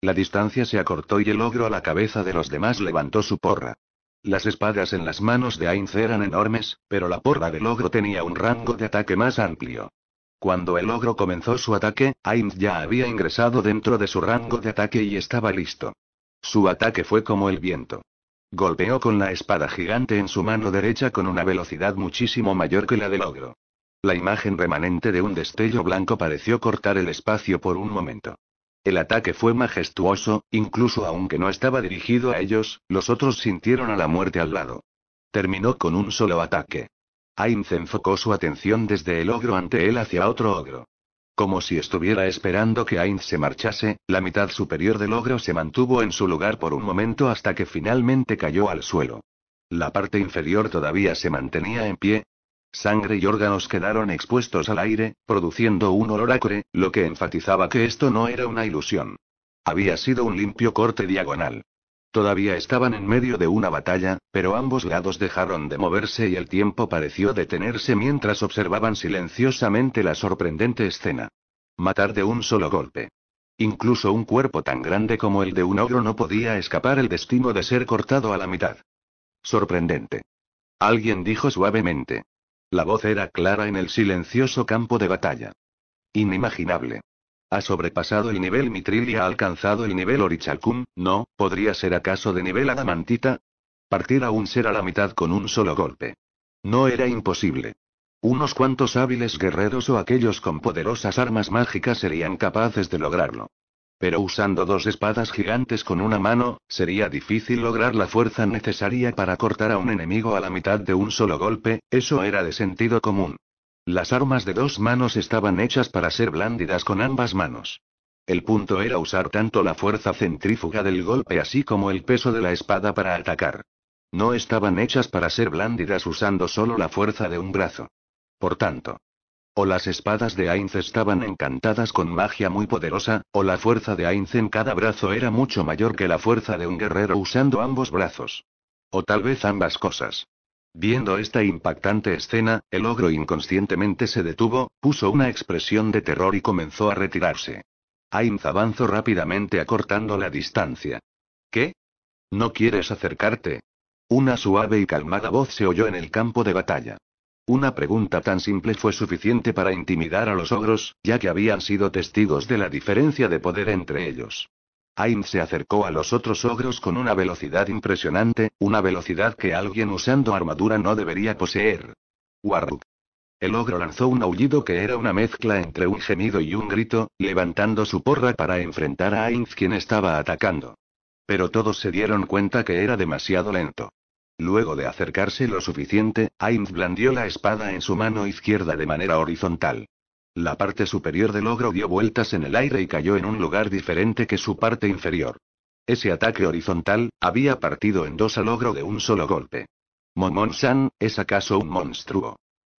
Speaker 1: La distancia se acortó y el ogro a la cabeza de los demás levantó su porra. Las espadas en las manos de Ainz eran enormes, pero la porra del ogro tenía un rango de ataque más amplio. Cuando el ogro comenzó su ataque, Ainz ya había ingresado dentro de su rango de ataque y estaba listo. Su ataque fue como el viento. Golpeó con la espada gigante en su mano derecha con una velocidad muchísimo mayor que la del ogro. La imagen remanente de un destello blanco pareció cortar el espacio por un momento. El ataque fue majestuoso, incluso aunque no estaba dirigido a ellos, los otros sintieron a la muerte al lado. Terminó con un solo ataque. Ainz enfocó su atención desde el ogro ante él hacia otro ogro. Como si estuviera esperando que Ainz se marchase, la mitad superior del ogro se mantuvo en su lugar por un momento hasta que finalmente cayó al suelo. La parte inferior todavía se mantenía en pie, Sangre y órganos quedaron expuestos al aire, produciendo un olor acre, lo que enfatizaba que esto no era una ilusión. Había sido un limpio corte diagonal. Todavía estaban en medio de una batalla, pero ambos lados dejaron de moverse y el tiempo pareció detenerse mientras observaban silenciosamente la sorprendente escena. Matar de un solo golpe. Incluso un cuerpo tan grande como el de un ogro no podía escapar el destino de ser cortado a la mitad. Sorprendente. Alguien dijo suavemente. La voz era clara en el silencioso campo de batalla. Inimaginable. Ha sobrepasado el nivel mitril y ha alcanzado el nivel orichalcum, ¿no? ¿Podría ser acaso de nivel adamantita? Partir a un ser a la mitad con un solo golpe. No era imposible. Unos cuantos hábiles guerreros o aquellos con poderosas armas mágicas serían capaces de lograrlo. Pero usando dos espadas gigantes con una mano, sería difícil lograr la fuerza necesaria para cortar a un enemigo a la mitad de un solo golpe, eso era de sentido común. Las armas de dos manos estaban hechas para ser blándidas con ambas manos. El punto era usar tanto la fuerza centrífuga del golpe así como el peso de la espada para atacar. No estaban hechas para ser blándidas usando solo la fuerza de un brazo. Por tanto, o las espadas de Ainz estaban encantadas con magia muy poderosa, o la fuerza de Ainz en cada brazo era mucho mayor que la fuerza de un guerrero usando ambos brazos. O tal vez ambas cosas. Viendo esta impactante escena, el ogro inconscientemente se detuvo, puso una expresión de terror y comenzó a retirarse. Ainz avanzó rápidamente acortando la distancia. ¿Qué? ¿No quieres acercarte? Una suave y calmada voz se oyó en el campo de batalla. Una pregunta tan simple fue suficiente para intimidar a los ogros, ya que habían sido testigos de la diferencia de poder entre ellos. Ainz se acercó a los otros ogros con una velocidad impresionante, una velocidad que alguien usando armadura no debería poseer. Warwick. El ogro lanzó un aullido que era una mezcla entre un gemido y un grito, levantando su porra para enfrentar a Ainz quien estaba atacando. Pero todos se dieron cuenta que era demasiado lento. Luego de acercarse lo suficiente, Ainz blandió la espada en su mano izquierda de manera horizontal. La parte superior del ogro dio vueltas en el aire y cayó en un lugar diferente que su parte inferior. Ese ataque horizontal, había partido en dos al ogro de un solo golpe. Momon-san, ¿es acaso un monstruo?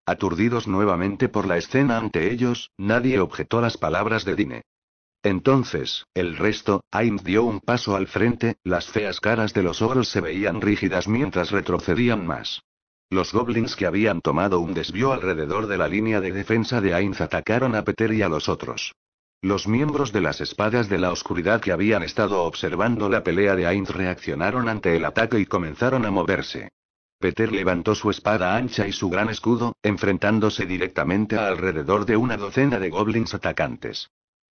Speaker 1: Aturdidos nuevamente por la escena ante ellos, nadie objetó las palabras de Dine. Entonces, el resto, Ainz dio un paso al frente, las feas caras de los ogros se veían rígidas mientras retrocedían más. Los goblins que habían tomado un desvío alrededor de la línea de defensa de Ainz atacaron a Peter y a los otros. Los miembros de las espadas de la oscuridad que habían estado observando la pelea de Ainz reaccionaron ante el ataque y comenzaron a moverse. Peter levantó su espada ancha y su gran escudo, enfrentándose directamente a alrededor de una docena de goblins atacantes.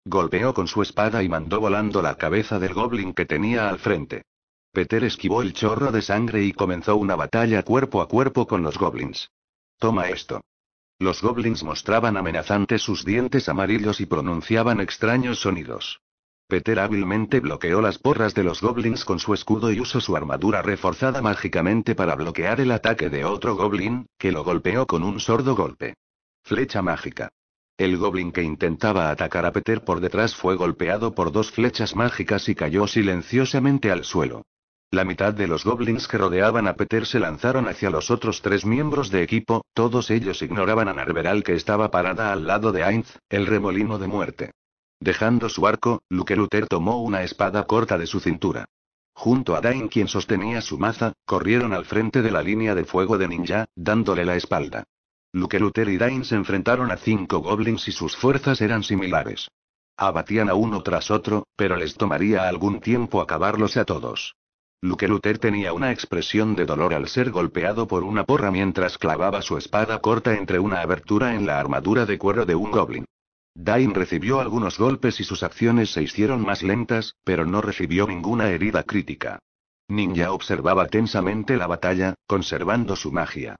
Speaker 1: Golpeó con su espada y mandó volando la cabeza del goblin que tenía al frente. Peter esquivó el chorro de sangre y comenzó una batalla cuerpo a cuerpo con los goblins. Toma esto. Los goblins mostraban amenazantes sus dientes amarillos y pronunciaban extraños sonidos. Peter hábilmente bloqueó las porras de los goblins con su escudo y usó su armadura reforzada mágicamente para bloquear el ataque de otro goblin, que lo golpeó con un sordo golpe. Flecha mágica. El goblin que intentaba atacar a Peter por detrás fue golpeado por dos flechas mágicas y cayó silenciosamente al suelo. La mitad de los goblins que rodeaban a Peter se lanzaron hacia los otros tres miembros de equipo, todos ellos ignoraban a Narveral que estaba parada al lado de Ainz, el remolino de muerte. Dejando su arco, Luke Luther tomó una espada corta de su cintura. Junto a Dain quien sostenía su maza, corrieron al frente de la línea de fuego de ninja, dándole la espalda. Luke Luther y Dain se enfrentaron a cinco goblins y sus fuerzas eran similares. Abatían a uno tras otro, pero les tomaría algún tiempo acabarlos a todos. Luke Luther tenía una expresión de dolor al ser golpeado por una porra mientras clavaba su espada corta entre una abertura en la armadura de cuero de un goblin. Dain recibió algunos golpes y sus acciones se hicieron más lentas, pero no recibió ninguna herida crítica. Ninja observaba tensamente la batalla, conservando su magia.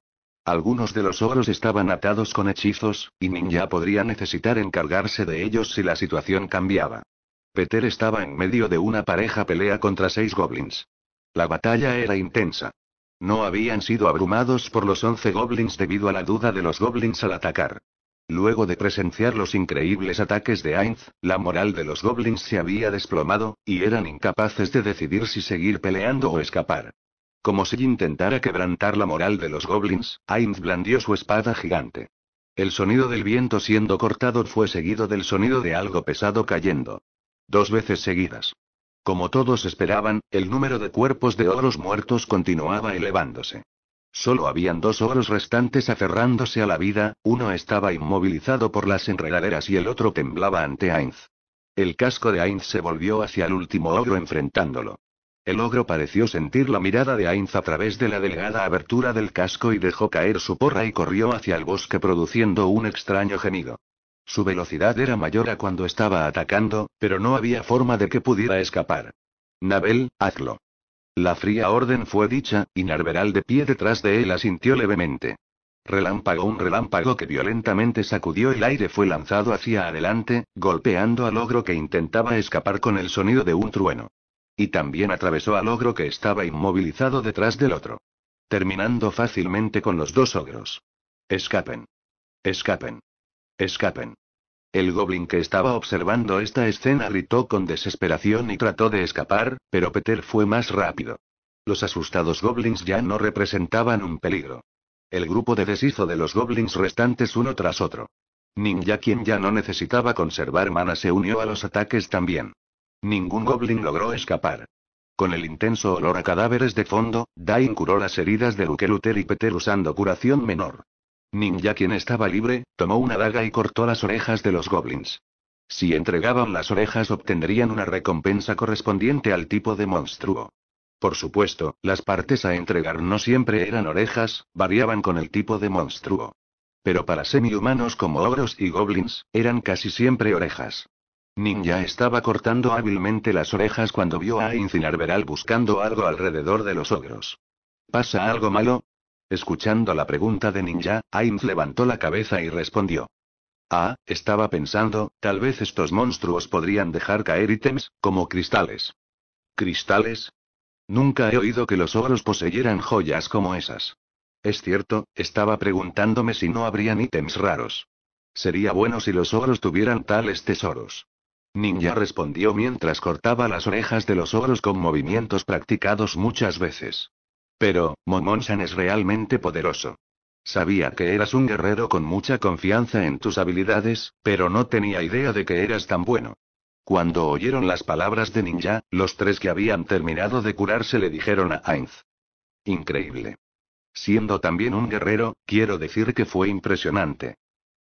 Speaker 1: Algunos de los oros estaban atados con hechizos, y Ninja podría necesitar encargarse de ellos si la situación cambiaba. Peter estaba en medio de una pareja pelea contra seis goblins. La batalla era intensa. No habían sido abrumados por los once goblins debido a la duda de los goblins al atacar. Luego de presenciar los increíbles ataques de Ainz, la moral de los goblins se había desplomado, y eran incapaces de decidir si seguir peleando o escapar. Como si intentara quebrantar la moral de los goblins, Ainz blandió su espada gigante. El sonido del viento siendo cortado fue seguido del sonido de algo pesado cayendo. Dos veces seguidas. Como todos esperaban, el número de cuerpos de oros muertos continuaba elevándose. Solo habían dos oros restantes aferrándose a la vida, uno estaba inmovilizado por las enredaderas y el otro temblaba ante Ainz. El casco de Ainz se volvió hacia el último ogro enfrentándolo. El ogro pareció sentir la mirada de Ainz a través de la delgada abertura del casco y dejó caer su porra y corrió hacia el bosque produciendo un extraño gemido. Su velocidad era mayor a cuando estaba atacando, pero no había forma de que pudiera escapar. Nabel, hazlo. La fría orden fue dicha, y Narberal de pie detrás de él asintió levemente. Relámpago un relámpago que violentamente sacudió el aire fue lanzado hacia adelante, golpeando al ogro que intentaba escapar con el sonido de un trueno. Y también atravesó al ogro que estaba inmovilizado detrás del otro. Terminando fácilmente con los dos ogros. Escapen. Escapen. Escapen. El goblin que estaba observando esta escena gritó con desesperación y trató de escapar, pero Peter fue más rápido. Los asustados goblins ya no representaban un peligro. El grupo de deshizo de los goblins restantes uno tras otro. Ninja quien ya no necesitaba conservar mana se unió a los ataques también. Ningún goblin logró escapar. Con el intenso olor a cadáveres de fondo, Dain curó las heridas de Luke Luther y Peter usando curación menor. Ninja, quien estaba libre, tomó una daga y cortó las orejas de los goblins. Si entregaban las orejas obtendrían una recompensa correspondiente al tipo de monstruo. Por supuesto, las partes a entregar no siempre eran orejas, variaban con el tipo de monstruo. Pero para semihumanos como ogros y goblins, eran casi siempre orejas. Ninja estaba cortando hábilmente las orejas cuando vio a Incinerveral buscando algo alrededor de los ogros. ¿Pasa algo malo? Escuchando la pregunta de Ninja, Ainz levantó la cabeza y respondió. Ah, estaba pensando, tal vez estos monstruos podrían dejar caer ítems, como cristales. ¿Cristales? Nunca he oído que los ogros poseyeran joyas como esas. Es cierto, estaba preguntándome si no habrían ítems raros. Sería bueno si los ogros tuvieran tales tesoros. Ninja respondió mientras cortaba las orejas de los oros con movimientos practicados muchas veces. Pero, mon es realmente poderoso. Sabía que eras un guerrero con mucha confianza en tus habilidades, pero no tenía idea de que eras tan bueno. Cuando oyeron las palabras de Ninja, los tres que habían terminado de curarse le dijeron a Ainz. Increíble. Siendo también un guerrero, quiero decir que fue impresionante.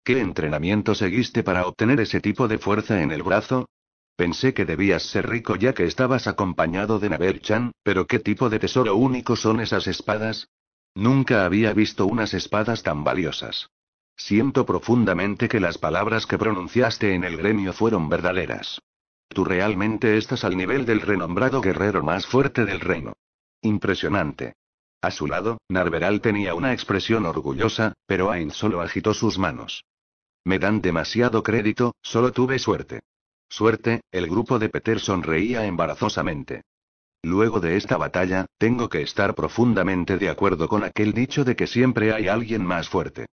Speaker 1: ¿Qué entrenamiento seguiste para obtener ese tipo de fuerza en el brazo? Pensé que debías ser rico ya que estabas acompañado de Naber-chan, pero ¿qué tipo de tesoro único son esas espadas? Nunca había visto unas espadas tan valiosas. Siento profundamente que las palabras que pronunciaste en el gremio fueron verdaderas. Tú realmente estás al nivel del renombrado guerrero más fuerte del reino. Impresionante. A su lado, Narberal tenía una expresión orgullosa, pero Ain solo agitó sus manos. Me dan demasiado crédito, solo tuve suerte. Suerte, el grupo de Peter sonreía embarazosamente. Luego de esta batalla, tengo que estar profundamente de acuerdo con aquel dicho de que siempre hay alguien más fuerte.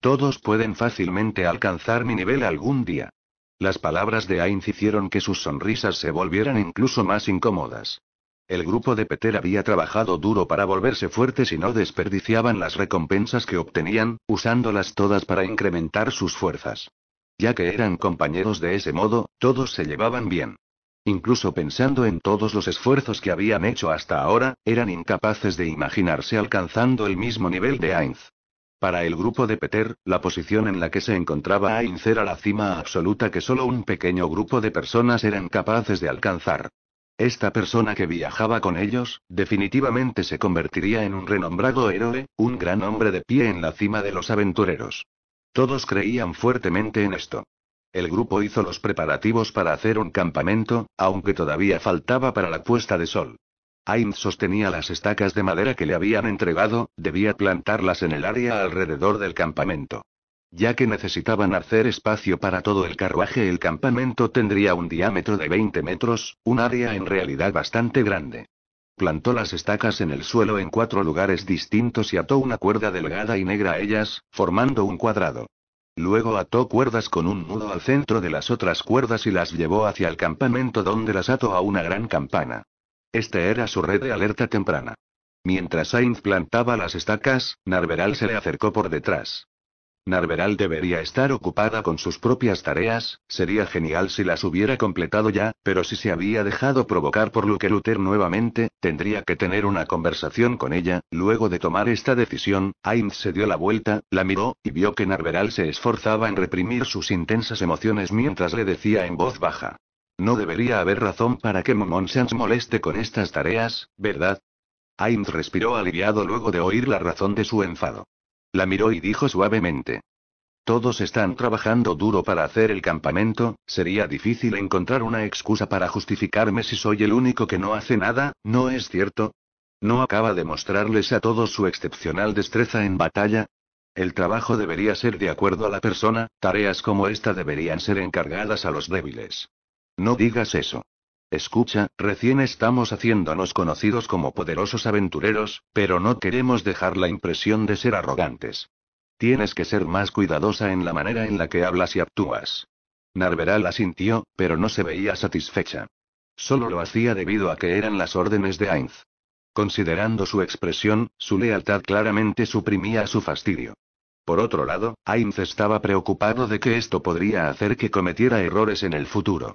Speaker 1: Todos pueden fácilmente alcanzar mi nivel algún día. Las palabras de Ainz hicieron que sus sonrisas se volvieran incluso más incómodas. El grupo de Peter había trabajado duro para volverse fuertes y no desperdiciaban las recompensas que obtenían, usándolas todas para incrementar sus fuerzas. Ya que eran compañeros de ese modo, todos se llevaban bien. Incluso pensando en todos los esfuerzos que habían hecho hasta ahora, eran incapaces de imaginarse alcanzando el mismo nivel de Ainz. Para el grupo de Peter, la posición en la que se encontraba Ainz era la cima absoluta que solo un pequeño grupo de personas eran capaces de alcanzar. Esta persona que viajaba con ellos, definitivamente se convertiría en un renombrado héroe, un gran hombre de pie en la cima de los aventureros. Todos creían fuertemente en esto. El grupo hizo los preparativos para hacer un campamento, aunque todavía faltaba para la puesta de sol. Ainz sostenía las estacas de madera que le habían entregado, debía plantarlas en el área alrededor del campamento. Ya que necesitaban hacer espacio para todo el carruaje, el campamento tendría un diámetro de 20 metros, un área en realidad bastante grande. Plantó las estacas en el suelo en cuatro lugares distintos y ató una cuerda delgada y negra a ellas, formando un cuadrado. Luego ató cuerdas con un nudo al centro de las otras cuerdas y las llevó hacia el campamento donde las ató a una gran campana. Esta era su red de alerta temprana. Mientras Sainz plantaba las estacas, Narveral se le acercó por detrás. Narveral debería estar ocupada con sus propias tareas, sería genial si las hubiera completado ya, pero si se había dejado provocar por Luke Luther nuevamente, tendría que tener una conversación con ella. Luego de tomar esta decisión, Ainz se dio la vuelta, la miró, y vio que Narveral se esforzaba en reprimir sus intensas emociones mientras le decía en voz baja. No debería haber razón para que Momon moleste con estas tareas, ¿verdad? Ainz respiró aliviado luego de oír la razón de su enfado. La miró y dijo suavemente. Todos están trabajando duro para hacer el campamento, sería difícil encontrar una excusa para justificarme si soy el único que no hace nada, ¿no es cierto? ¿No acaba de mostrarles a todos su excepcional destreza en batalla? El trabajo debería ser de acuerdo a la persona, tareas como esta deberían ser encargadas a los débiles. No digas eso. Escucha, recién estamos haciéndonos conocidos como poderosos aventureros, pero no queremos dejar la impresión de ser arrogantes. Tienes que ser más cuidadosa en la manera en la que hablas y actúas. Narveral asintió, pero no se veía satisfecha. Solo lo hacía debido a que eran las órdenes de Ainz. Considerando su expresión, su lealtad claramente suprimía su fastidio. Por otro lado, Ainz estaba preocupado de que esto podría hacer que cometiera errores en el futuro.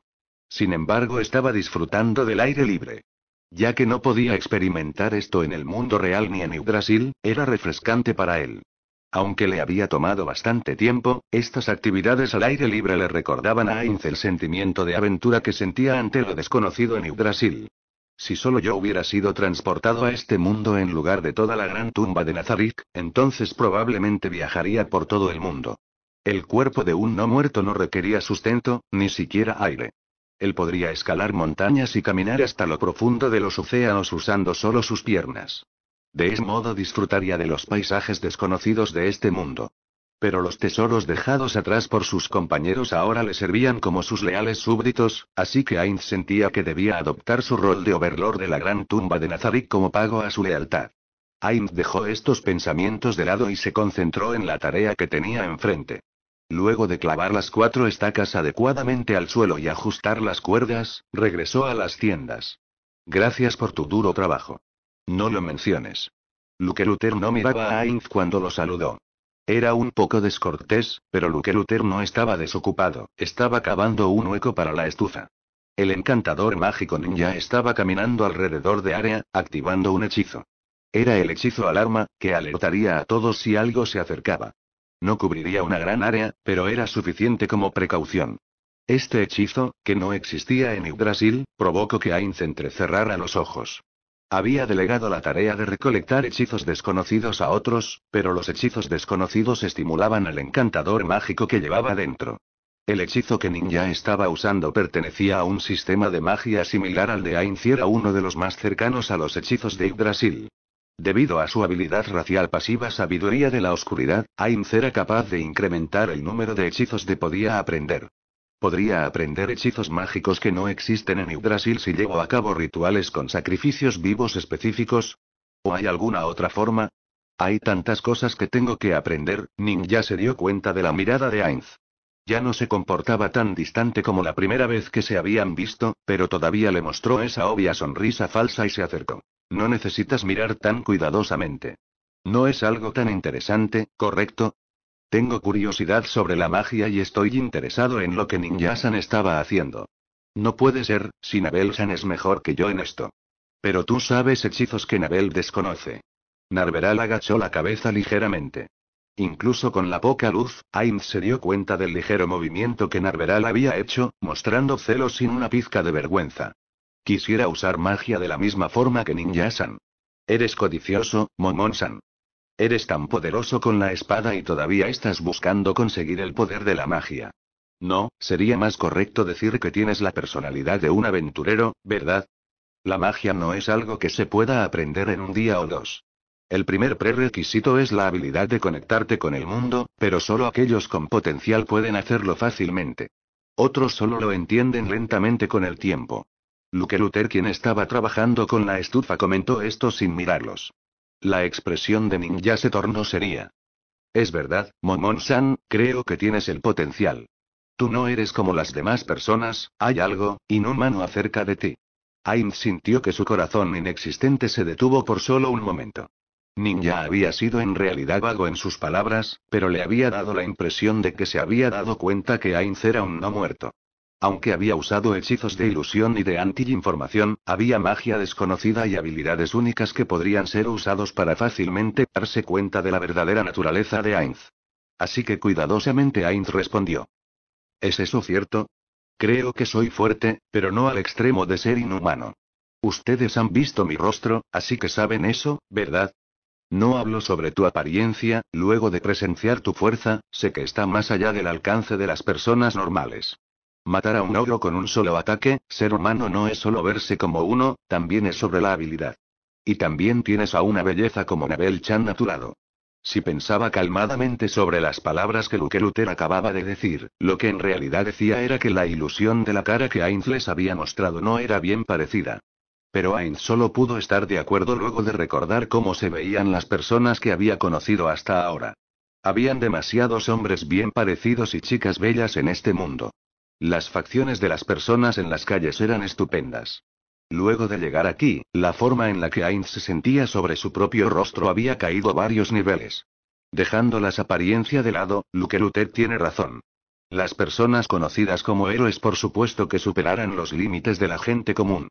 Speaker 1: Sin embargo, estaba disfrutando del aire libre. Ya que no podía experimentar esto en el mundo real ni en New Brasil, era refrescante para él. Aunque le había tomado bastante tiempo, estas actividades al aire libre le recordaban a Ainz el sentimiento de aventura que sentía ante lo desconocido en New Brasil. Si solo yo hubiera sido transportado a este mundo en lugar de toda la gran tumba de Nazarick, entonces probablemente viajaría por todo el mundo. El cuerpo de un no muerto no requería sustento, ni siquiera aire. Él podría escalar montañas y caminar hasta lo profundo de los océanos usando solo sus piernas. De ese modo disfrutaría de los paisajes desconocidos de este mundo. Pero los tesoros dejados atrás por sus compañeros ahora le servían como sus leales súbditos, así que Ainz sentía que debía adoptar su rol de overlord de la gran tumba de Nazarick como pago a su lealtad. Ainz dejó estos pensamientos de lado y se concentró en la tarea que tenía enfrente. Luego de clavar las cuatro estacas adecuadamente al suelo y ajustar las cuerdas, regresó a las tiendas. Gracias por tu duro trabajo. No lo menciones. Luke Luther no miraba a Ainz cuando lo saludó. Era un poco descortés, pero Luke Luther no estaba desocupado, estaba cavando un hueco para la estufa. El encantador mágico ninja estaba caminando alrededor de área, activando un hechizo. Era el hechizo alarma, que alertaría a todos si algo se acercaba. No cubriría una gran área, pero era suficiente como precaución. Este hechizo, que no existía en Yggdrasil, provocó que Ainz entrecerrara los ojos. Había delegado la tarea de recolectar hechizos desconocidos a otros, pero los hechizos desconocidos estimulaban al encantador mágico que llevaba dentro. El hechizo que Ninja estaba usando pertenecía a un sistema de magia similar al de Ainz y era uno de los más cercanos a los hechizos de Yggdrasil. Debido a su habilidad racial pasiva sabiduría de la oscuridad, Ainz era capaz de incrementar el número de hechizos de podía aprender. Podría aprender hechizos mágicos que no existen en Yggdrasil si llevo a cabo rituales con sacrificios vivos específicos. ¿O hay alguna otra forma? Hay tantas cosas que tengo que aprender, Ning ya se dio cuenta de la mirada de Ainz. Ya no se comportaba tan distante como la primera vez que se habían visto, pero todavía le mostró esa obvia sonrisa falsa y se acercó. No necesitas mirar tan cuidadosamente. No es algo tan interesante, ¿correcto? Tengo curiosidad sobre la magia y estoy interesado en lo que ninja estaba haciendo. No puede ser, si Nabel-san es mejor que yo en esto. Pero tú sabes hechizos que Nabel desconoce. Narveral agachó la cabeza ligeramente. Incluso con la poca luz, Ainz se dio cuenta del ligero movimiento que Narveral había hecho, mostrando celos sin una pizca de vergüenza. Quisiera usar magia de la misma forma que Ninja-san. Eres codicioso, Momon-san. Eres tan poderoso con la espada y todavía estás buscando conseguir el poder de la magia. No, sería más correcto decir que tienes la personalidad de un aventurero, ¿verdad? La magia no es algo que se pueda aprender en un día o dos. El primer prerequisito es la habilidad de conectarte con el mundo, pero solo aquellos con potencial pueden hacerlo fácilmente. Otros solo lo entienden lentamente con el tiempo. Luke Luther quien estaba trabajando con la estufa comentó esto sin mirarlos. La expresión de Ninja se tornó seria. Es verdad, Momon-san, creo que tienes el potencial. Tú no eres como las demás personas, hay algo inhumano acerca de ti. Ainz sintió que su corazón inexistente se detuvo por solo un momento. Ninja había sido en realidad vago en sus palabras, pero le había dado la impresión de que se había dado cuenta que Ainz era un no muerto. Aunque había usado hechizos de ilusión y de anti-información, había magia desconocida y habilidades únicas que podrían ser usados para fácilmente darse cuenta de la verdadera naturaleza de Ainz. Así que cuidadosamente Ainz respondió. ¿Es eso cierto? Creo que soy fuerte, pero no al extremo de ser inhumano. Ustedes han visto mi rostro, así que saben eso, ¿verdad? No hablo sobre tu apariencia, luego de presenciar tu fuerza, sé que está más allá del alcance de las personas normales. Matar a un Oro con un solo ataque, ser humano no es solo verse como uno, también es sobre la habilidad. Y también tienes a una belleza como Nabel Chan a Si pensaba calmadamente sobre las palabras que Luke Luther acababa de decir, lo que en realidad decía era que la ilusión de la cara que Ainz les había mostrado no era bien parecida. Pero Ainz solo pudo estar de acuerdo luego de recordar cómo se veían las personas que había conocido hasta ahora. Habían demasiados hombres bien parecidos y chicas bellas en este mundo. Las facciones de las personas en las calles eran estupendas. Luego de llegar aquí, la forma en la que Ainz se sentía sobre su propio rostro había caído varios niveles. Dejando las apariencias de lado, Luke tiene razón. Las personas conocidas como héroes por supuesto que superaran los límites de la gente común.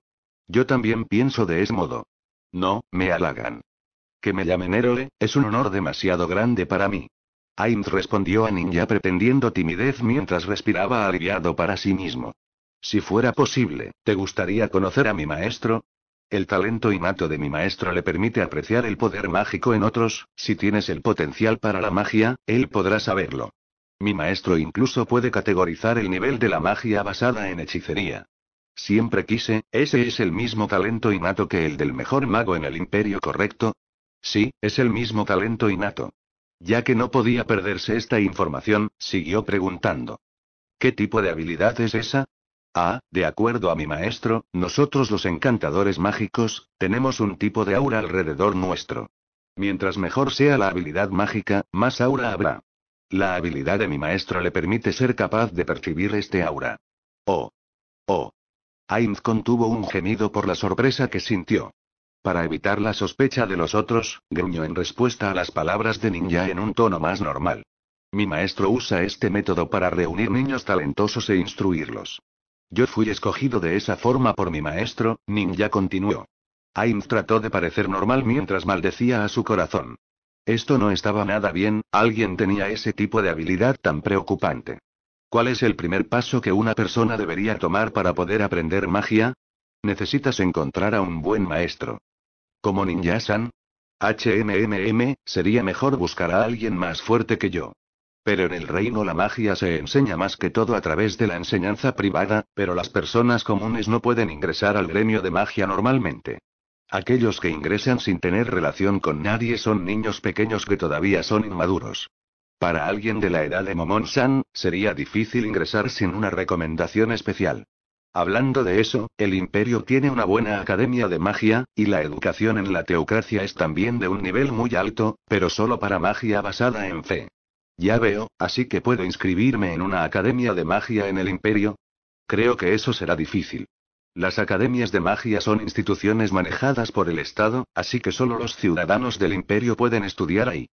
Speaker 1: Yo también pienso de ese modo. No, me halagan. Que me llamen héroe, es un honor demasiado grande para mí. Ainz respondió a Ninja pretendiendo timidez mientras respiraba aliviado para sí mismo. Si fuera posible, ¿te gustaría conocer a mi maestro? El talento innato de mi maestro le permite apreciar el poder mágico en otros, si tienes el potencial para la magia, él podrá saberlo. Mi maestro incluso puede categorizar el nivel de la magia basada en hechicería. Siempre quise, ese es el mismo talento innato que el del mejor mago en el imperio correcto. Sí, es el mismo talento innato. Ya que no podía perderse esta información, siguió preguntando. ¿Qué tipo de habilidad es esa? Ah, de acuerdo a mi maestro, nosotros los encantadores mágicos, tenemos un tipo de aura alrededor nuestro. Mientras mejor sea la habilidad mágica, más aura habrá. La habilidad de mi maestro le permite ser capaz de percibir este aura. Oh. Oh. Ainz contuvo un gemido por la sorpresa que sintió. Para evitar la sospecha de los otros, gruñó en respuesta a las palabras de ninja en un tono más normal. Mi maestro usa este método para reunir niños talentosos e instruirlos. Yo fui escogido de esa forma por mi maestro, ninja continuó. Ainz trató de parecer normal mientras maldecía a su corazón. Esto no estaba nada bien, alguien tenía ese tipo de habilidad tan preocupante. ¿Cuál es el primer paso que una persona debería tomar para poder aprender magia? Necesitas encontrar a un buen maestro. Como ninja-san. HMMM, sería mejor buscar a alguien más fuerte que yo. Pero en el reino la magia se enseña más que todo a través de la enseñanza privada, pero las personas comunes no pueden ingresar al gremio de magia normalmente. Aquellos que ingresan sin tener relación con nadie son niños pequeños que todavía son inmaduros. Para alguien de la edad de Momon-san, sería difícil ingresar sin una recomendación especial. Hablando de eso, el imperio tiene una buena academia de magia, y la educación en la teocracia es también de un nivel muy alto, pero solo para magia basada en fe. Ya veo, así que puedo inscribirme en una academia de magia en el imperio. Creo que eso será difícil. Las academias de magia son instituciones manejadas por el Estado, así que solo los ciudadanos del imperio pueden estudiar ahí.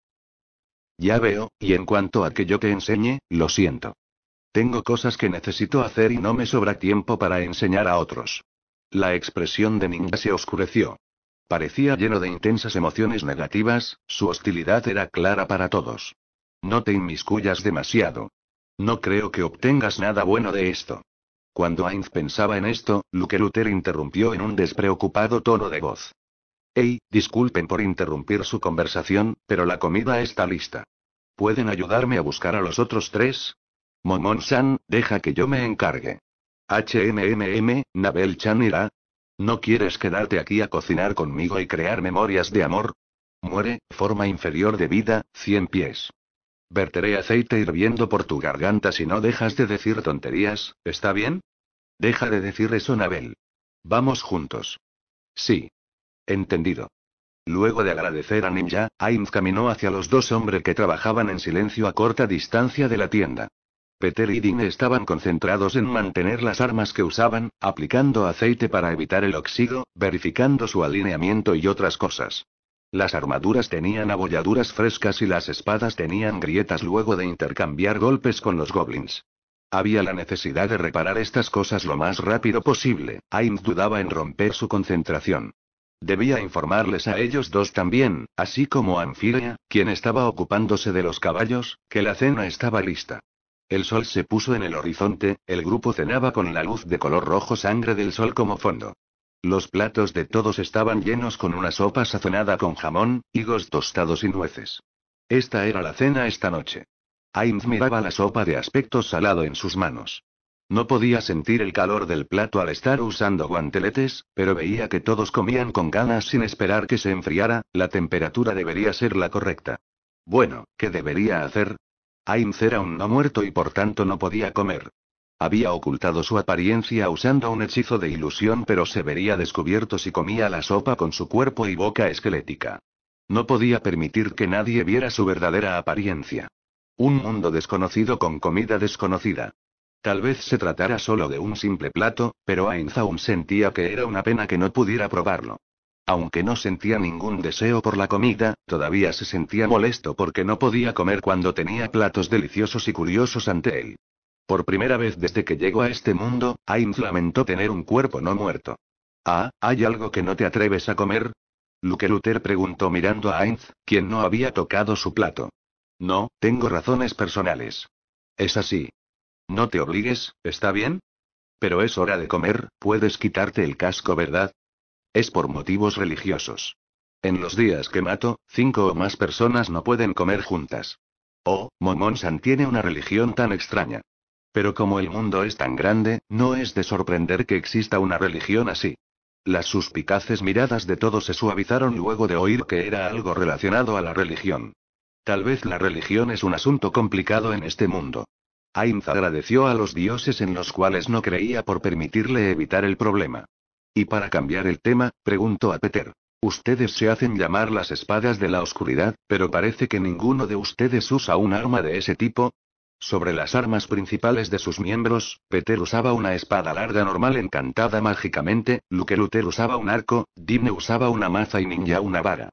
Speaker 1: Ya veo, y en cuanto a aquello que enseñe, lo siento. Tengo cosas que necesito hacer y no me sobra tiempo para enseñar a otros. La expresión de Ninja se oscureció. Parecía lleno de intensas emociones negativas, su hostilidad era clara para todos. No te inmiscuyas demasiado. No creo que obtengas nada bueno de esto. Cuando Ainz pensaba en esto, Luke interrumpió en un despreocupado tono de voz. Ey, disculpen por interrumpir su conversación, pero la comida está lista. ¿Pueden ayudarme a buscar a los otros tres? Momon-san, deja que yo me encargue. HMMM, Nabel-chan irá. ¿No quieres quedarte aquí a cocinar conmigo y crear memorias de amor? Muere, forma inferior de vida, cien pies. Verteré aceite hirviendo por tu garganta si no dejas de decir tonterías, ¿está bien? Deja de decir eso, Nabel. Vamos juntos. Sí. Entendido. Luego de agradecer a Ninja, Ainz caminó hacia los dos hombres que trabajaban en silencio a corta distancia de la tienda. Peter y Dean estaban concentrados en mantener las armas que usaban, aplicando aceite para evitar el óxido, verificando su alineamiento y otras cosas. Las armaduras tenían abolladuras frescas y las espadas tenían grietas luego de intercambiar golpes con los goblins. Había la necesidad de reparar estas cosas lo más rápido posible. Aim dudaba en romper su concentración. Debía informarles a ellos dos también, así como a Anfiria, quien estaba ocupándose de los caballos, que la cena estaba lista. El sol se puso en el horizonte, el grupo cenaba con la luz de color rojo sangre del sol como fondo. Los platos de todos estaban llenos con una sopa sazonada con jamón, higos tostados y nueces. Esta era la cena esta noche. Ainz miraba la sopa de aspecto salado en sus manos. No podía sentir el calor del plato al estar usando guanteletes, pero veía que todos comían con ganas sin esperar que se enfriara, la temperatura debería ser la correcta. Bueno, ¿qué debería hacer? Ainz era un no muerto y por tanto no podía comer. Había ocultado su apariencia usando un hechizo de ilusión pero se vería descubierto si comía la sopa con su cuerpo y boca esquelética. No podía permitir que nadie viera su verdadera apariencia. Un mundo desconocido con comida desconocida. Tal vez se tratara solo de un simple plato, pero Ainz aún sentía que era una pena que no pudiera probarlo. Aunque no sentía ningún deseo por la comida, todavía se sentía molesto porque no podía comer cuando tenía platos deliciosos y curiosos ante él. Por primera vez desde que llegó a este mundo, Ainz lamentó tener un cuerpo no muerto. Ah, ¿hay algo que no te atreves a comer? Luke Luther preguntó mirando a Ainz, quien no había tocado su plato. No, tengo razones personales. Es así. No te obligues, ¿está bien? Pero es hora de comer, puedes quitarte el casco, ¿verdad? Es por motivos religiosos. En los días que mato, cinco o más personas no pueden comer juntas. Oh, Momonsan tiene una religión tan extraña. Pero como el mundo es tan grande, no es de sorprender que exista una religión así. Las suspicaces miradas de todos se suavizaron luego de oír que era algo relacionado a la religión. Tal vez la religión es un asunto complicado en este mundo. Ainz agradeció a los dioses en los cuales no creía por permitirle evitar el problema. Y para cambiar el tema, preguntó a Peter. Ustedes se hacen llamar las espadas de la oscuridad, pero parece que ninguno de ustedes usa un arma de ese tipo. Sobre las armas principales de sus miembros, Peter usaba una espada larga normal encantada mágicamente, Luke Luther usaba un arco, Dime usaba una maza y Ninja una vara.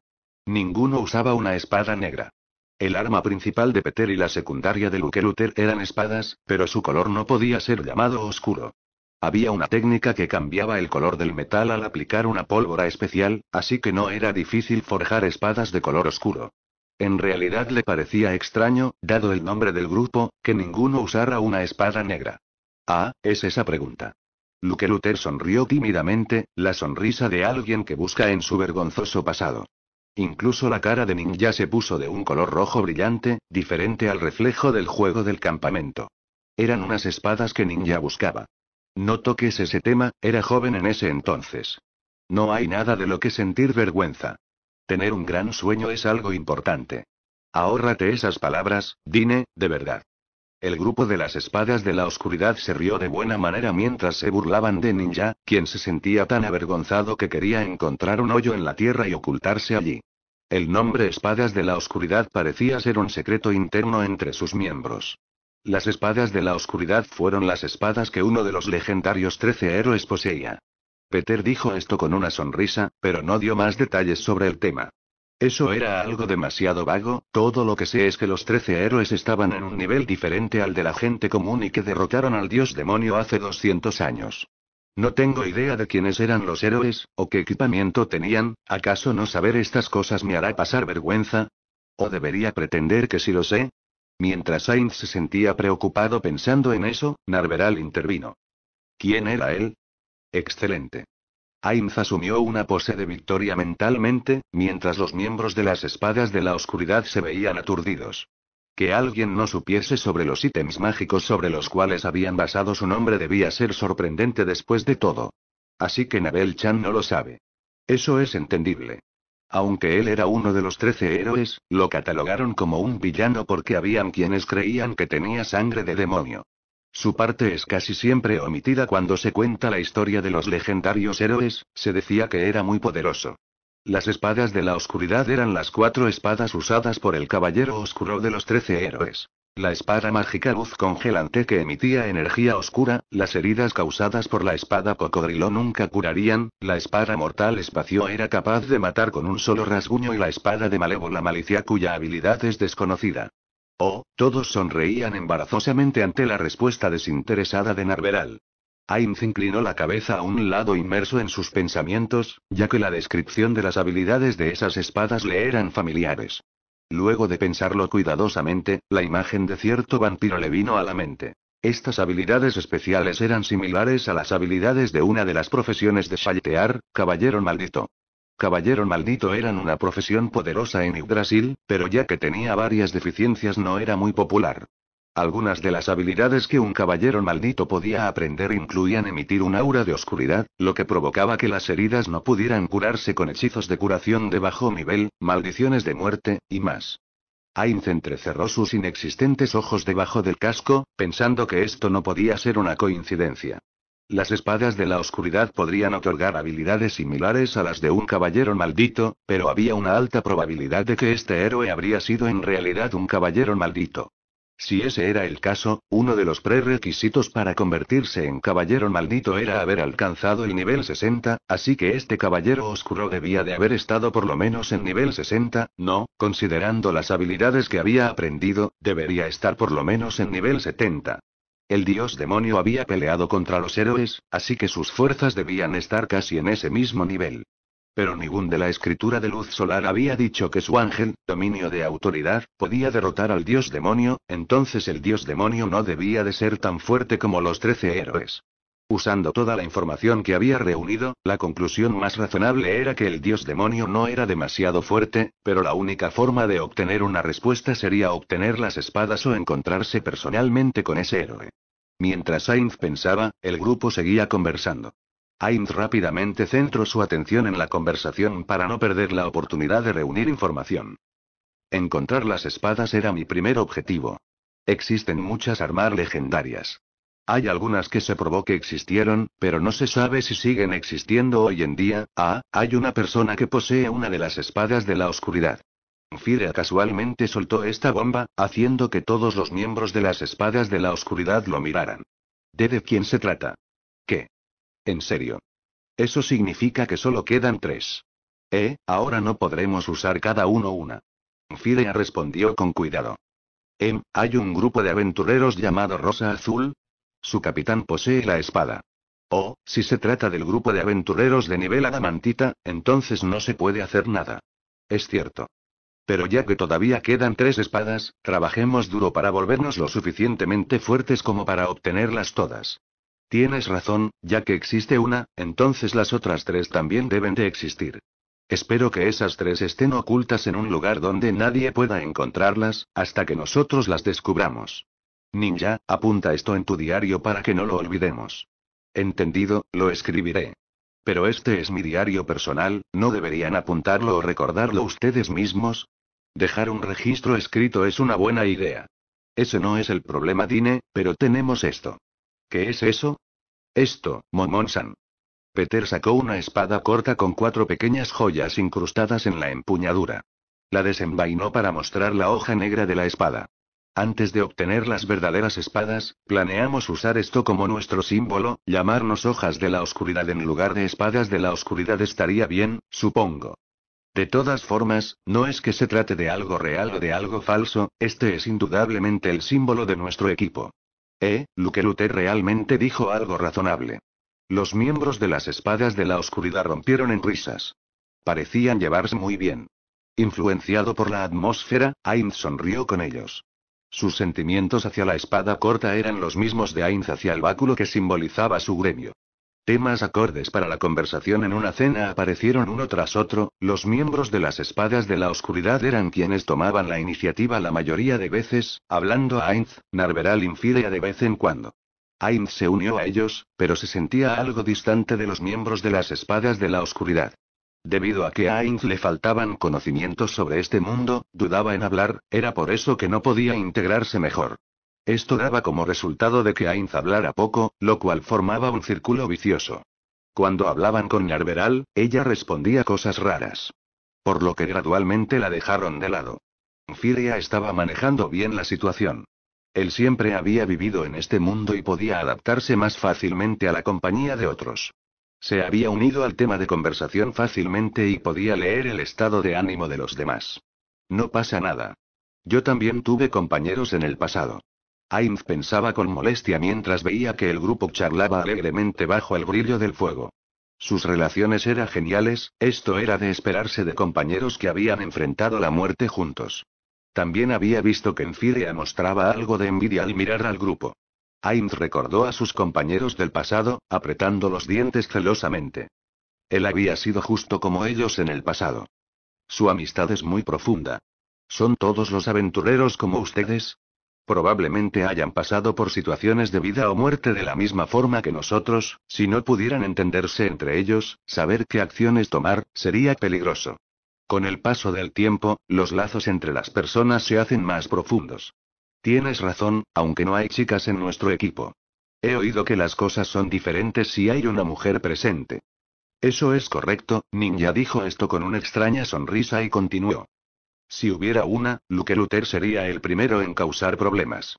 Speaker 1: Ninguno usaba una espada negra. El arma principal de Peter y la secundaria de Luke eran espadas, pero su color no podía ser llamado oscuro. Había una técnica que cambiaba el color del metal al aplicar una pólvora especial, así que no era difícil forjar espadas de color oscuro. En realidad le parecía extraño, dado el nombre del grupo, que ninguno usara una espada negra. Ah, es esa pregunta. Luke Luther sonrió tímidamente, la sonrisa de alguien que busca en su vergonzoso pasado. Incluso la cara de Ninja se puso de un color rojo brillante, diferente al reflejo del juego del campamento. Eran unas espadas que Ninja buscaba. No toques ese tema, era joven en ese entonces. No hay nada de lo que sentir vergüenza. Tener un gran sueño es algo importante. Ahórrate esas palabras, Dine, de verdad. El grupo de las espadas de la oscuridad se rió de buena manera mientras se burlaban de Ninja, quien se sentía tan avergonzado que quería encontrar un hoyo en la tierra y ocultarse allí. El nombre espadas de la oscuridad parecía ser un secreto interno entre sus miembros. Las espadas de la oscuridad fueron las espadas que uno de los legendarios trece héroes poseía. Peter dijo esto con una sonrisa, pero no dio más detalles sobre el tema. Eso era algo demasiado vago, todo lo que sé es que los trece héroes estaban en un nivel diferente al de la gente común y que derrotaron al dios demonio hace 200 años. No tengo idea de quiénes eran los héroes, o qué equipamiento tenían, ¿acaso no saber estas cosas me hará pasar vergüenza? ¿O debería pretender que sí lo sé? Mientras Ainz se sentía preocupado pensando en eso, Narveral intervino. ¿Quién era él? Excelente. Ainz asumió una pose de victoria mentalmente, mientras los miembros de las espadas de la oscuridad se veían aturdidos. Que alguien no supiese sobre los ítems mágicos sobre los cuales habían basado su nombre debía ser sorprendente después de todo. Así que Nabel Chan no lo sabe. Eso es entendible. Aunque él era uno de los trece héroes, lo catalogaron como un villano porque habían quienes creían que tenía sangre de demonio. Su parte es casi siempre omitida cuando se cuenta la historia de los legendarios héroes, se decía que era muy poderoso. Las espadas de la oscuridad eran las cuatro espadas usadas por el Caballero Oscuro de los Trece Héroes. La espada mágica luz congelante que emitía energía oscura, las heridas causadas por la espada cocodrilo nunca curarían, la espada mortal espacio era capaz de matar con un solo rasguño y la espada de malévola malicia cuya habilidad es desconocida. Oh, todos sonreían embarazosamente ante la respuesta desinteresada de Narveral. Ainz inclinó la cabeza a un lado inmerso en sus pensamientos, ya que la descripción de las habilidades de esas espadas le eran familiares. Luego de pensarlo cuidadosamente, la imagen de cierto vampiro le vino a la mente. Estas habilidades especiales eran similares a las habilidades de una de las profesiones de Shaltear, caballero maldito. Caballero maldito eran una profesión poderosa en Brasil, pero ya que tenía varias deficiencias no era muy popular. Algunas de las habilidades que un caballero maldito podía aprender incluían emitir un aura de oscuridad, lo que provocaba que las heridas no pudieran curarse con hechizos de curación de bajo nivel, maldiciones de muerte, y más. Ainz entrecerró sus inexistentes ojos debajo del casco, pensando que esto no podía ser una coincidencia. Las espadas de la oscuridad podrían otorgar habilidades similares a las de un caballero maldito, pero había una alta probabilidad de que este héroe habría sido en realidad un caballero maldito. Si ese era el caso, uno de los prerequisitos para convertirse en caballero maldito era haber alcanzado el nivel 60, así que este caballero oscuro debía de haber estado por lo menos en nivel 60, no, considerando las habilidades que había aprendido, debería estar por lo menos en nivel 70. El dios demonio había peleado contra los héroes, así que sus fuerzas debían estar casi en ese mismo nivel. Pero ningún de la escritura de luz solar había dicho que su ángel, dominio de autoridad, podía derrotar al dios demonio, entonces el dios demonio no debía de ser tan fuerte como los trece héroes. Usando toda la información que había reunido, la conclusión más razonable era que el dios demonio no era demasiado fuerte, pero la única forma de obtener una respuesta sería obtener las espadas o encontrarse personalmente con ese héroe. Mientras Sainz pensaba, el grupo seguía conversando. Ainz rápidamente centró su atención en la conversación para no perder la oportunidad de reunir información. Encontrar las espadas era mi primer objetivo. Existen muchas armas legendarias. Hay algunas que se probó que existieron, pero no se sabe si siguen existiendo hoy en día. Ah, hay una persona que posee una de las espadas de la oscuridad. firea casualmente soltó esta bomba, haciendo que todos los miembros de las espadas de la oscuridad lo miraran. ¿De, de quién se trata? En serio. Eso significa que solo quedan tres. Eh, ahora no podremos usar cada uno una. Fidea respondió con cuidado. Em, hay un grupo de aventureros llamado Rosa Azul. Su capitán posee la espada. O, oh, si se trata del grupo de aventureros de nivel adamantita, entonces no se puede hacer nada. Es cierto. Pero ya que todavía quedan tres espadas, trabajemos duro para volvernos lo suficientemente fuertes como para obtenerlas todas. Tienes razón, ya que existe una, entonces las otras tres también deben de existir. Espero que esas tres estén ocultas en un lugar donde nadie pueda encontrarlas, hasta que nosotros las descubramos. Ninja, apunta esto en tu diario para que no lo olvidemos. Entendido, lo escribiré. Pero este es mi diario personal, ¿no deberían apuntarlo o recordarlo ustedes mismos? Dejar un registro escrito es una buena idea. Ese no es el problema, Dine, pero tenemos esto. ¿Qué es eso? Esto, Momonsan. Peter sacó una espada corta con cuatro pequeñas joyas incrustadas en la empuñadura. La desenvainó para mostrar la hoja negra de la espada. Antes de obtener las verdaderas espadas, planeamos usar esto como nuestro símbolo, llamarnos hojas de la oscuridad en lugar de espadas de la oscuridad estaría bien, supongo. De todas formas, no es que se trate de algo real o de algo falso, este es indudablemente el símbolo de nuestro equipo. Eh, Luke realmente dijo algo razonable. Los miembros de las espadas de la oscuridad rompieron en risas. Parecían llevarse muy bien. Influenciado por la atmósfera, Ainz sonrió con ellos. Sus sentimientos hacia la espada corta eran los mismos de Ainz hacia el báculo que simbolizaba su gremio. Temas acordes para la conversación en una cena aparecieron uno tras otro, los miembros de las espadas de la oscuridad eran quienes tomaban la iniciativa la mayoría de veces, hablando a Ainz, Narberal Infidia de vez en cuando. Ainz se unió a ellos, pero se sentía algo distante de los miembros de las espadas de la oscuridad. Debido a que a Ainz le faltaban conocimientos sobre este mundo, dudaba en hablar, era por eso que no podía integrarse mejor. Esto daba como resultado de que Ainz hablara poco, lo cual formaba un círculo vicioso. Cuando hablaban con Narberal, ella respondía cosas raras. Por lo que gradualmente la dejaron de lado. Firia estaba manejando bien la situación. Él siempre había vivido en este mundo y podía adaptarse más fácilmente a la compañía de otros. Se había unido al tema de conversación fácilmente y podía leer el estado de ánimo de los demás. No pasa nada. Yo también tuve compañeros en el pasado. Ainz pensaba con molestia mientras veía que el grupo charlaba alegremente bajo el brillo del fuego. Sus relaciones eran geniales, esto era de esperarse de compañeros que habían enfrentado la muerte juntos. También había visto que Enfiria mostraba algo de envidia al mirar al grupo. Ainz recordó a sus compañeros del pasado, apretando los dientes celosamente. Él había sido justo como ellos en el pasado. Su amistad es muy profunda. ¿Son todos los aventureros como ustedes? Probablemente hayan pasado por situaciones de vida o muerte de la misma forma que nosotros, si no pudieran entenderse entre ellos, saber qué acciones tomar, sería peligroso. Con el paso del tiempo, los lazos entre las personas se hacen más profundos. Tienes razón, aunque no hay chicas en nuestro equipo. He oído que las cosas son diferentes si hay una mujer presente. Eso es correcto, Ninja dijo esto con una extraña sonrisa y continuó. Si hubiera una, Luke Luther sería el primero en causar problemas.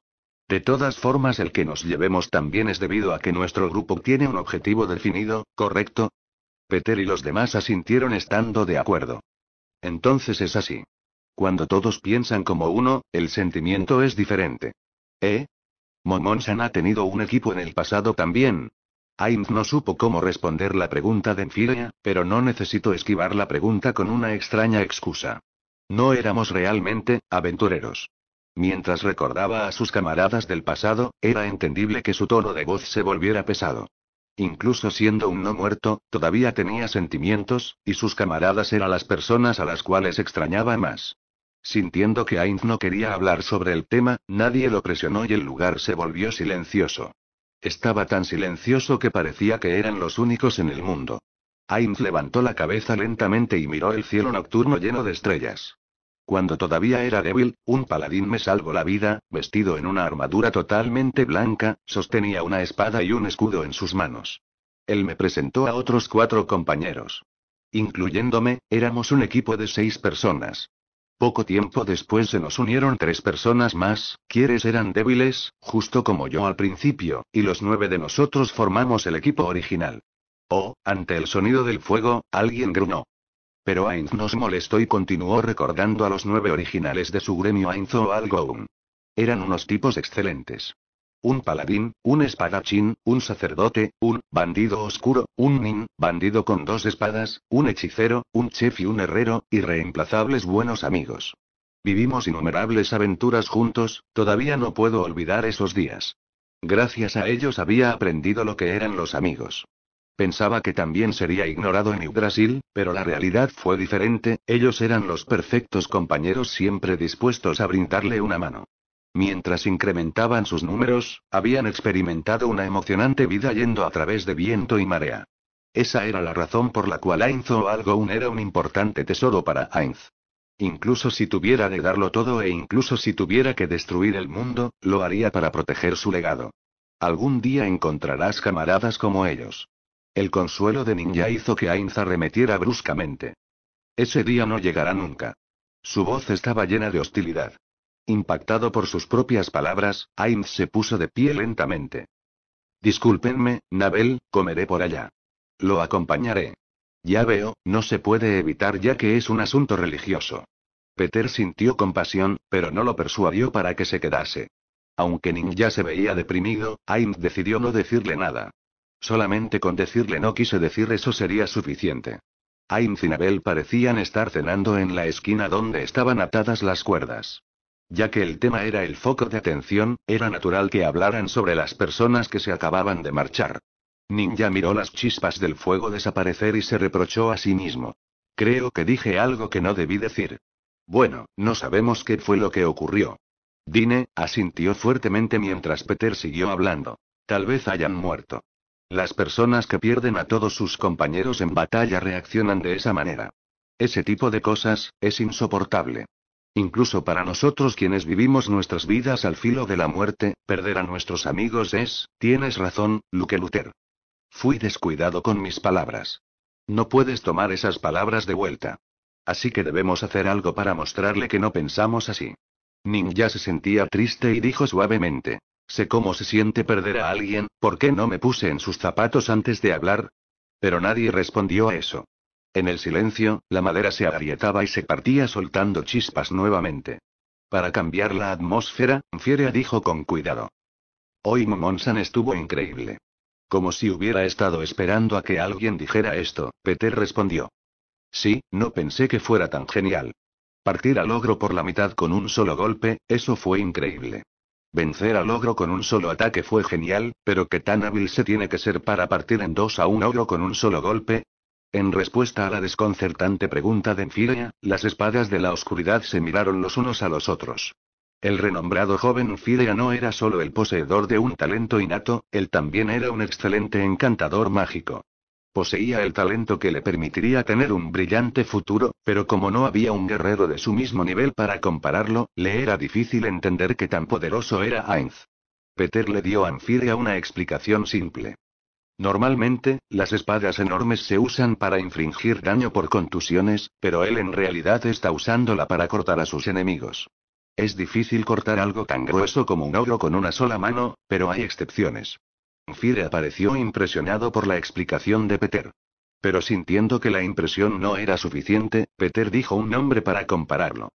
Speaker 1: De todas formas, el que nos llevemos también es debido a que nuestro grupo tiene un objetivo definido, ¿correcto? Peter y los demás asintieron estando de acuerdo. Entonces es así. Cuando todos piensan como uno, el sentimiento es diferente. ¿Eh? Momonsan ha tenido un equipo en el pasado también. Ainz no supo cómo responder la pregunta de Enfilia, pero no necesito esquivar la pregunta con una extraña excusa. No éramos realmente aventureros. Mientras recordaba a sus camaradas del pasado, era entendible que su tono de voz se volviera pesado. Incluso siendo un no muerto, todavía tenía sentimientos, y sus camaradas eran las personas a las cuales extrañaba más. Sintiendo que Ainz no quería hablar sobre el tema, nadie lo presionó y el lugar se volvió silencioso. Estaba tan silencioso que parecía que eran los únicos en el mundo. Ainz levantó la cabeza lentamente y miró el cielo nocturno lleno de estrellas. Cuando todavía era débil, un paladín me salvó la vida, vestido en una armadura totalmente blanca, sostenía una espada y un escudo en sus manos. Él me presentó a otros cuatro compañeros. Incluyéndome, éramos un equipo de seis personas. Poco tiempo después se nos unieron tres personas más, quienes eran débiles, justo como yo al principio, y los nueve de nosotros formamos el equipo original. Oh, ante el sonido del fuego, alguien gruñó. Pero Ainz nos molestó y continuó recordando a los nueve originales de su gremio Ainz o Algoun. Eran unos tipos excelentes. Un paladín, un espadachín, un sacerdote, un bandido oscuro, un nin, bandido con dos espadas, un hechicero, un chef y un herrero, y reemplazables buenos amigos. Vivimos innumerables aventuras juntos, todavía no puedo olvidar esos días. Gracias a ellos había aprendido lo que eran los amigos. Pensaba que también sería ignorado en Brasil, pero la realidad fue diferente, ellos eran los perfectos compañeros siempre dispuestos a brindarle una mano. Mientras incrementaban sus números, habían experimentado una emocionante vida yendo a través de viento y marea. Esa era la razón por la cual Ainz o Algoun era un importante tesoro para Ainz. Incluso si tuviera de darlo todo e incluso si tuviera que destruir el mundo, lo haría para proteger su legado. Algún día encontrarás camaradas como ellos. El consuelo de Ninja hizo que Ainz arremetiera bruscamente. Ese día no llegará nunca. Su voz estaba llena de hostilidad. Impactado por sus propias palabras, Ainz se puso de pie lentamente. Discúlpenme, Nabel, comeré por allá. Lo acompañaré. Ya veo, no se puede evitar ya que es un asunto religioso. Peter sintió compasión, pero no lo persuadió para que se quedase. Aunque Ninja se veía deprimido, Ainz decidió no decirle nada. Solamente con decirle no quise decir eso sería suficiente. Ainz y parecían estar cenando en la esquina donde estaban atadas las cuerdas. Ya que el tema era el foco de atención, era natural que hablaran sobre las personas que se acababan de marchar. Ninja miró las chispas del fuego desaparecer y se reprochó a sí mismo. Creo que dije algo que no debí decir. Bueno, no sabemos qué fue lo que ocurrió. Dine, asintió fuertemente mientras Peter siguió hablando. Tal vez hayan muerto. Las personas que pierden a todos sus compañeros en batalla reaccionan de esa manera. Ese tipo de cosas, es insoportable. Incluso para nosotros quienes vivimos nuestras vidas al filo de la muerte, perder a nuestros amigos es, tienes razón, Luke Luther. Fui descuidado con mis palabras. No puedes tomar esas palabras de vuelta. Así que debemos hacer algo para mostrarle que no pensamos así. Ninja se sentía triste y dijo suavemente. Sé cómo se siente perder a alguien, ¿por qué no me puse en sus zapatos antes de hablar? Pero nadie respondió a eso. En el silencio, la madera se agrietaba y se partía soltando chispas nuevamente. Para cambiar la atmósfera, Fiera dijo con cuidado. Hoy Momonsan estuvo increíble. Como si hubiera estado esperando a que alguien dijera esto, Peter respondió. Sí, no pensé que fuera tan genial. Partir al ogro por la mitad con un solo golpe, eso fue increíble. Vencer al ogro con un solo ataque fue genial, pero qué tan hábil se tiene que ser para partir en dos a un ogro con un solo golpe. En respuesta a la desconcertante pregunta de Enfidea, las espadas de la oscuridad se miraron los unos a los otros. El renombrado joven Fidea no era solo el poseedor de un talento innato, él también era un excelente encantador mágico. Poseía el talento que le permitiría tener un brillante futuro, pero como no había un guerrero de su mismo nivel para compararlo, le era difícil entender que tan poderoso era Ainz. Peter le dio a una explicación simple. Normalmente, las espadas enormes se usan para infringir daño por contusiones, pero él en realidad está usándola para cortar a sus enemigos. Es difícil cortar algo tan grueso como un oro con una sola mano, pero hay excepciones. Fire apareció impresionado por la explicación de Peter. Pero sintiendo que la impresión no era suficiente, Peter dijo un nombre para compararlo.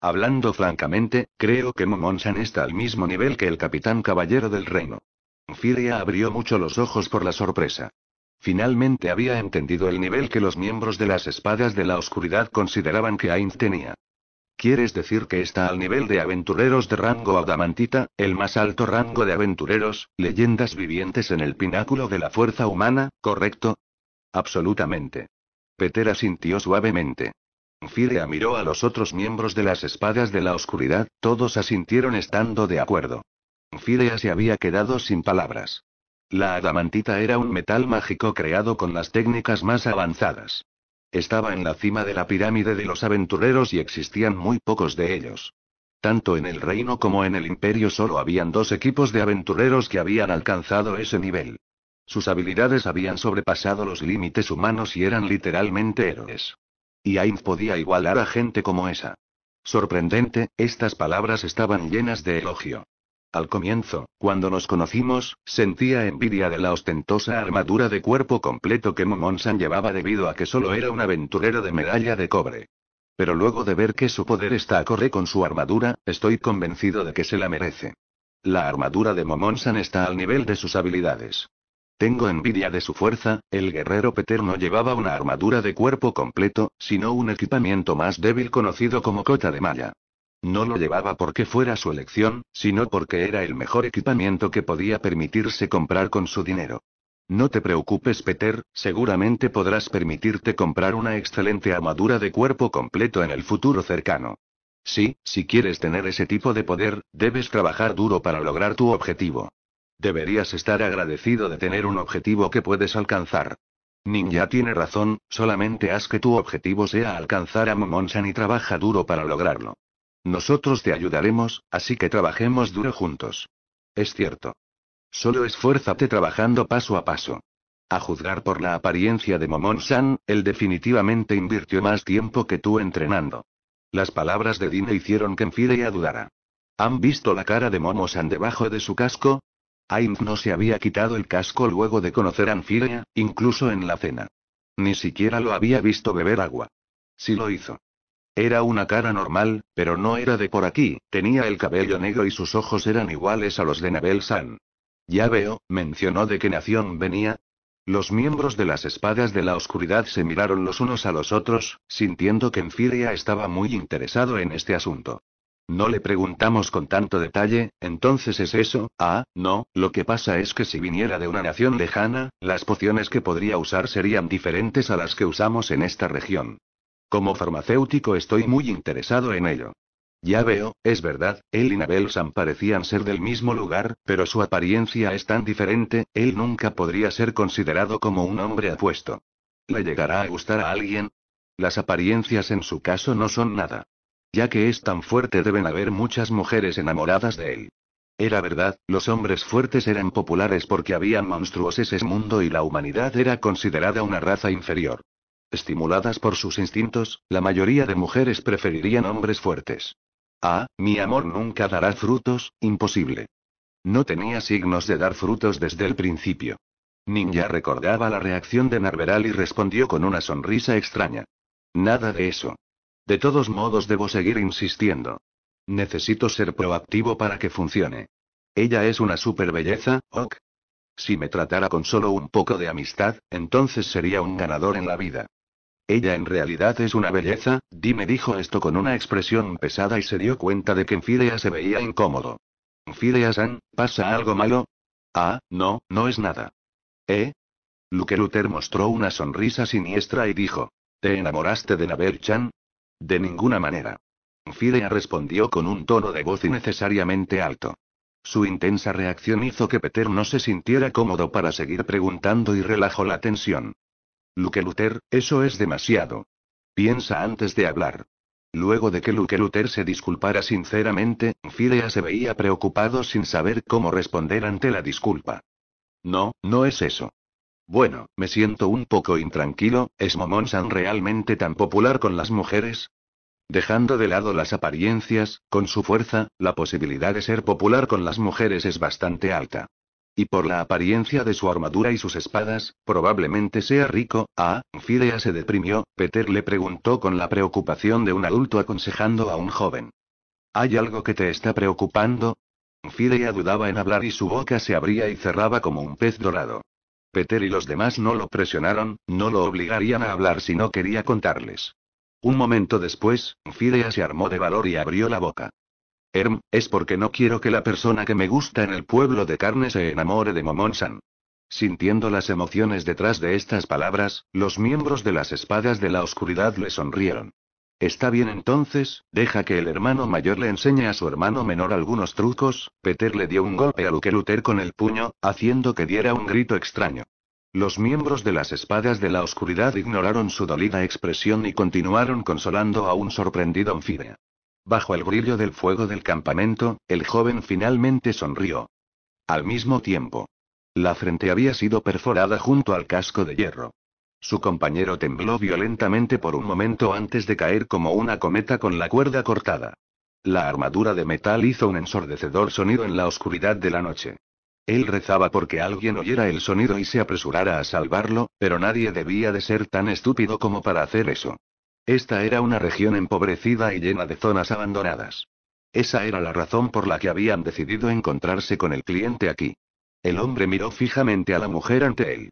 Speaker 1: Hablando francamente, creo que Momonsan está al mismo nivel que el capitán caballero del reino. Firia abrió mucho los ojos por la sorpresa. Finalmente había entendido el nivel que los miembros de las espadas de la oscuridad consideraban que Ainz tenía. ¿Quieres decir que está al nivel de aventureros de rango adamantita, el más alto rango de aventureros, leyendas vivientes en el pináculo de la fuerza humana, correcto? Absolutamente. Petera sintió suavemente. Firea miró a los otros miembros de las espadas de la oscuridad, todos asintieron estando de acuerdo. Firea se había quedado sin palabras. La adamantita era un metal mágico creado con las técnicas más avanzadas. Estaba en la cima de la pirámide de los aventureros y existían muy pocos de ellos. Tanto en el reino como en el imperio solo habían dos equipos de aventureros que habían alcanzado ese nivel. Sus habilidades habían sobrepasado los límites humanos y eran literalmente héroes. Y Ainz podía igualar a gente como esa. Sorprendente, estas palabras estaban llenas de elogio. Al comienzo, cuando nos conocimos, sentía envidia de la ostentosa armadura de cuerpo completo que Momonsan llevaba debido a que solo era un aventurero de medalla de cobre. Pero luego de ver que su poder está a correr con su armadura, estoy convencido de que se la merece. La armadura de Momonsan está al nivel de sus habilidades. Tengo envidia de su fuerza, el guerrero Peter no llevaba una armadura de cuerpo completo, sino un equipamiento más débil conocido como cota de malla. No lo llevaba porque fuera su elección, sino porque era el mejor equipamiento que podía permitirse comprar con su dinero. No te preocupes, Peter, seguramente podrás permitirte comprar una excelente armadura de cuerpo completo en el futuro cercano. Sí, si quieres tener ese tipo de poder, debes trabajar duro para lograr tu objetivo. Deberías estar agradecido de tener un objetivo que puedes alcanzar. Ninja tiene razón, solamente haz que tu objetivo sea alcanzar a Momonsan y trabaja duro para lograrlo. Nosotros te ayudaremos, así que trabajemos duro juntos. Es cierto. Solo esfuérzate trabajando paso a paso. A juzgar por la apariencia de Momon-san, él definitivamente invirtió más tiempo que tú entrenando. Las palabras de Dine hicieron que Enfirea dudara. ¿Han visto la cara de Momo-san debajo de su casco? Ainz no se había quitado el casco luego de conocer a Anfirea, incluso en la cena. Ni siquiera lo había visto beber agua. Si lo hizo. Era una cara normal, pero no era de por aquí, tenía el cabello negro y sus ojos eran iguales a los de Nabel San. Ya veo, mencionó de qué nación venía. Los miembros de las espadas de la oscuridad se miraron los unos a los otros, sintiendo que Enfiria estaba muy interesado en este asunto. No le preguntamos con tanto detalle, entonces es eso, ah, no, lo que pasa es que si viniera de una nación lejana, las pociones que podría usar serían diferentes a las que usamos en esta región. Como farmacéutico estoy muy interesado en ello. Ya veo, es verdad, él y Nabel Sam parecían ser del mismo lugar, pero su apariencia es tan diferente, él nunca podría ser considerado como un hombre apuesto. ¿Le llegará a gustar a alguien? Las apariencias en su caso no son nada. Ya que es tan fuerte deben haber muchas mujeres enamoradas de él. Era verdad, los hombres fuertes eran populares porque habían monstruos ese mundo y la humanidad era considerada una raza inferior. Estimuladas por sus instintos, la mayoría de mujeres preferirían hombres fuertes. Ah, mi amor nunca dará frutos, imposible. No tenía signos de dar frutos desde el principio. Ninja recordaba la reacción de Narveral y respondió con una sonrisa extraña. Nada de eso. De todos modos debo seguir insistiendo. Necesito ser proactivo para que funcione. Ella es una super belleza, Ok. Si me tratara con solo un poco de amistad, entonces sería un ganador en la vida. Ella en realidad es una belleza, Dime dijo esto con una expresión pesada y se dio cuenta de que Enfidea se veía incómodo. Enfidea-san, ¿pasa algo malo? Ah, no, no es nada. ¿Eh? Luke Luther mostró una sonrisa siniestra y dijo: ¿Te enamoraste de Nabel-chan? De ninguna manera. Fidea respondió con un tono de voz innecesariamente alto. Su intensa reacción hizo que Peter no se sintiera cómodo para seguir preguntando y relajó la tensión. Luke Luther, eso es demasiado. Piensa antes de hablar. Luego de que Luke Luther se disculpara sinceramente, Fidea se veía preocupado sin saber cómo responder ante la disculpa. No, no es eso. Bueno, me siento un poco intranquilo, ¿es Momon-san realmente tan popular con las mujeres? Dejando de lado las apariencias, con su fuerza, la posibilidad de ser popular con las mujeres es bastante alta. Y por la apariencia de su armadura y sus espadas, probablemente sea rico. Ah, Fidea se deprimió, Peter le preguntó con la preocupación de un adulto aconsejando a un joven. ¿Hay algo que te está preocupando? Fidea dudaba en hablar y su boca se abría y cerraba como un pez dorado. Peter y los demás no lo presionaron, no lo obligarían a hablar si no quería contarles. Un momento después, Fidea se armó de valor y abrió la boca es porque no quiero que la persona que me gusta en el pueblo de carne se enamore de Momonsan. san Sintiendo las emociones detrás de estas palabras, los miembros de las espadas de la oscuridad le sonrieron. Está bien entonces, deja que el hermano mayor le enseñe a su hermano menor algunos trucos, Peter le dio un golpe a Lukeruter con el puño, haciendo que diera un grito extraño. Los miembros de las espadas de la oscuridad ignoraron su dolida expresión y continuaron consolando a un sorprendido anfibia. Bajo el brillo del fuego del campamento, el joven finalmente sonrió. Al mismo tiempo. La frente había sido perforada junto al casco de hierro. Su compañero tembló violentamente por un momento antes de caer como una cometa con la cuerda cortada. La armadura de metal hizo un ensordecedor sonido en la oscuridad de la noche. Él rezaba porque alguien oyera el sonido y se apresurara a salvarlo, pero nadie debía de ser tan estúpido como para hacer eso. Esta era una región empobrecida y llena de zonas abandonadas. Esa era la razón por la que habían decidido encontrarse con el cliente aquí. El hombre miró fijamente a la mujer ante él.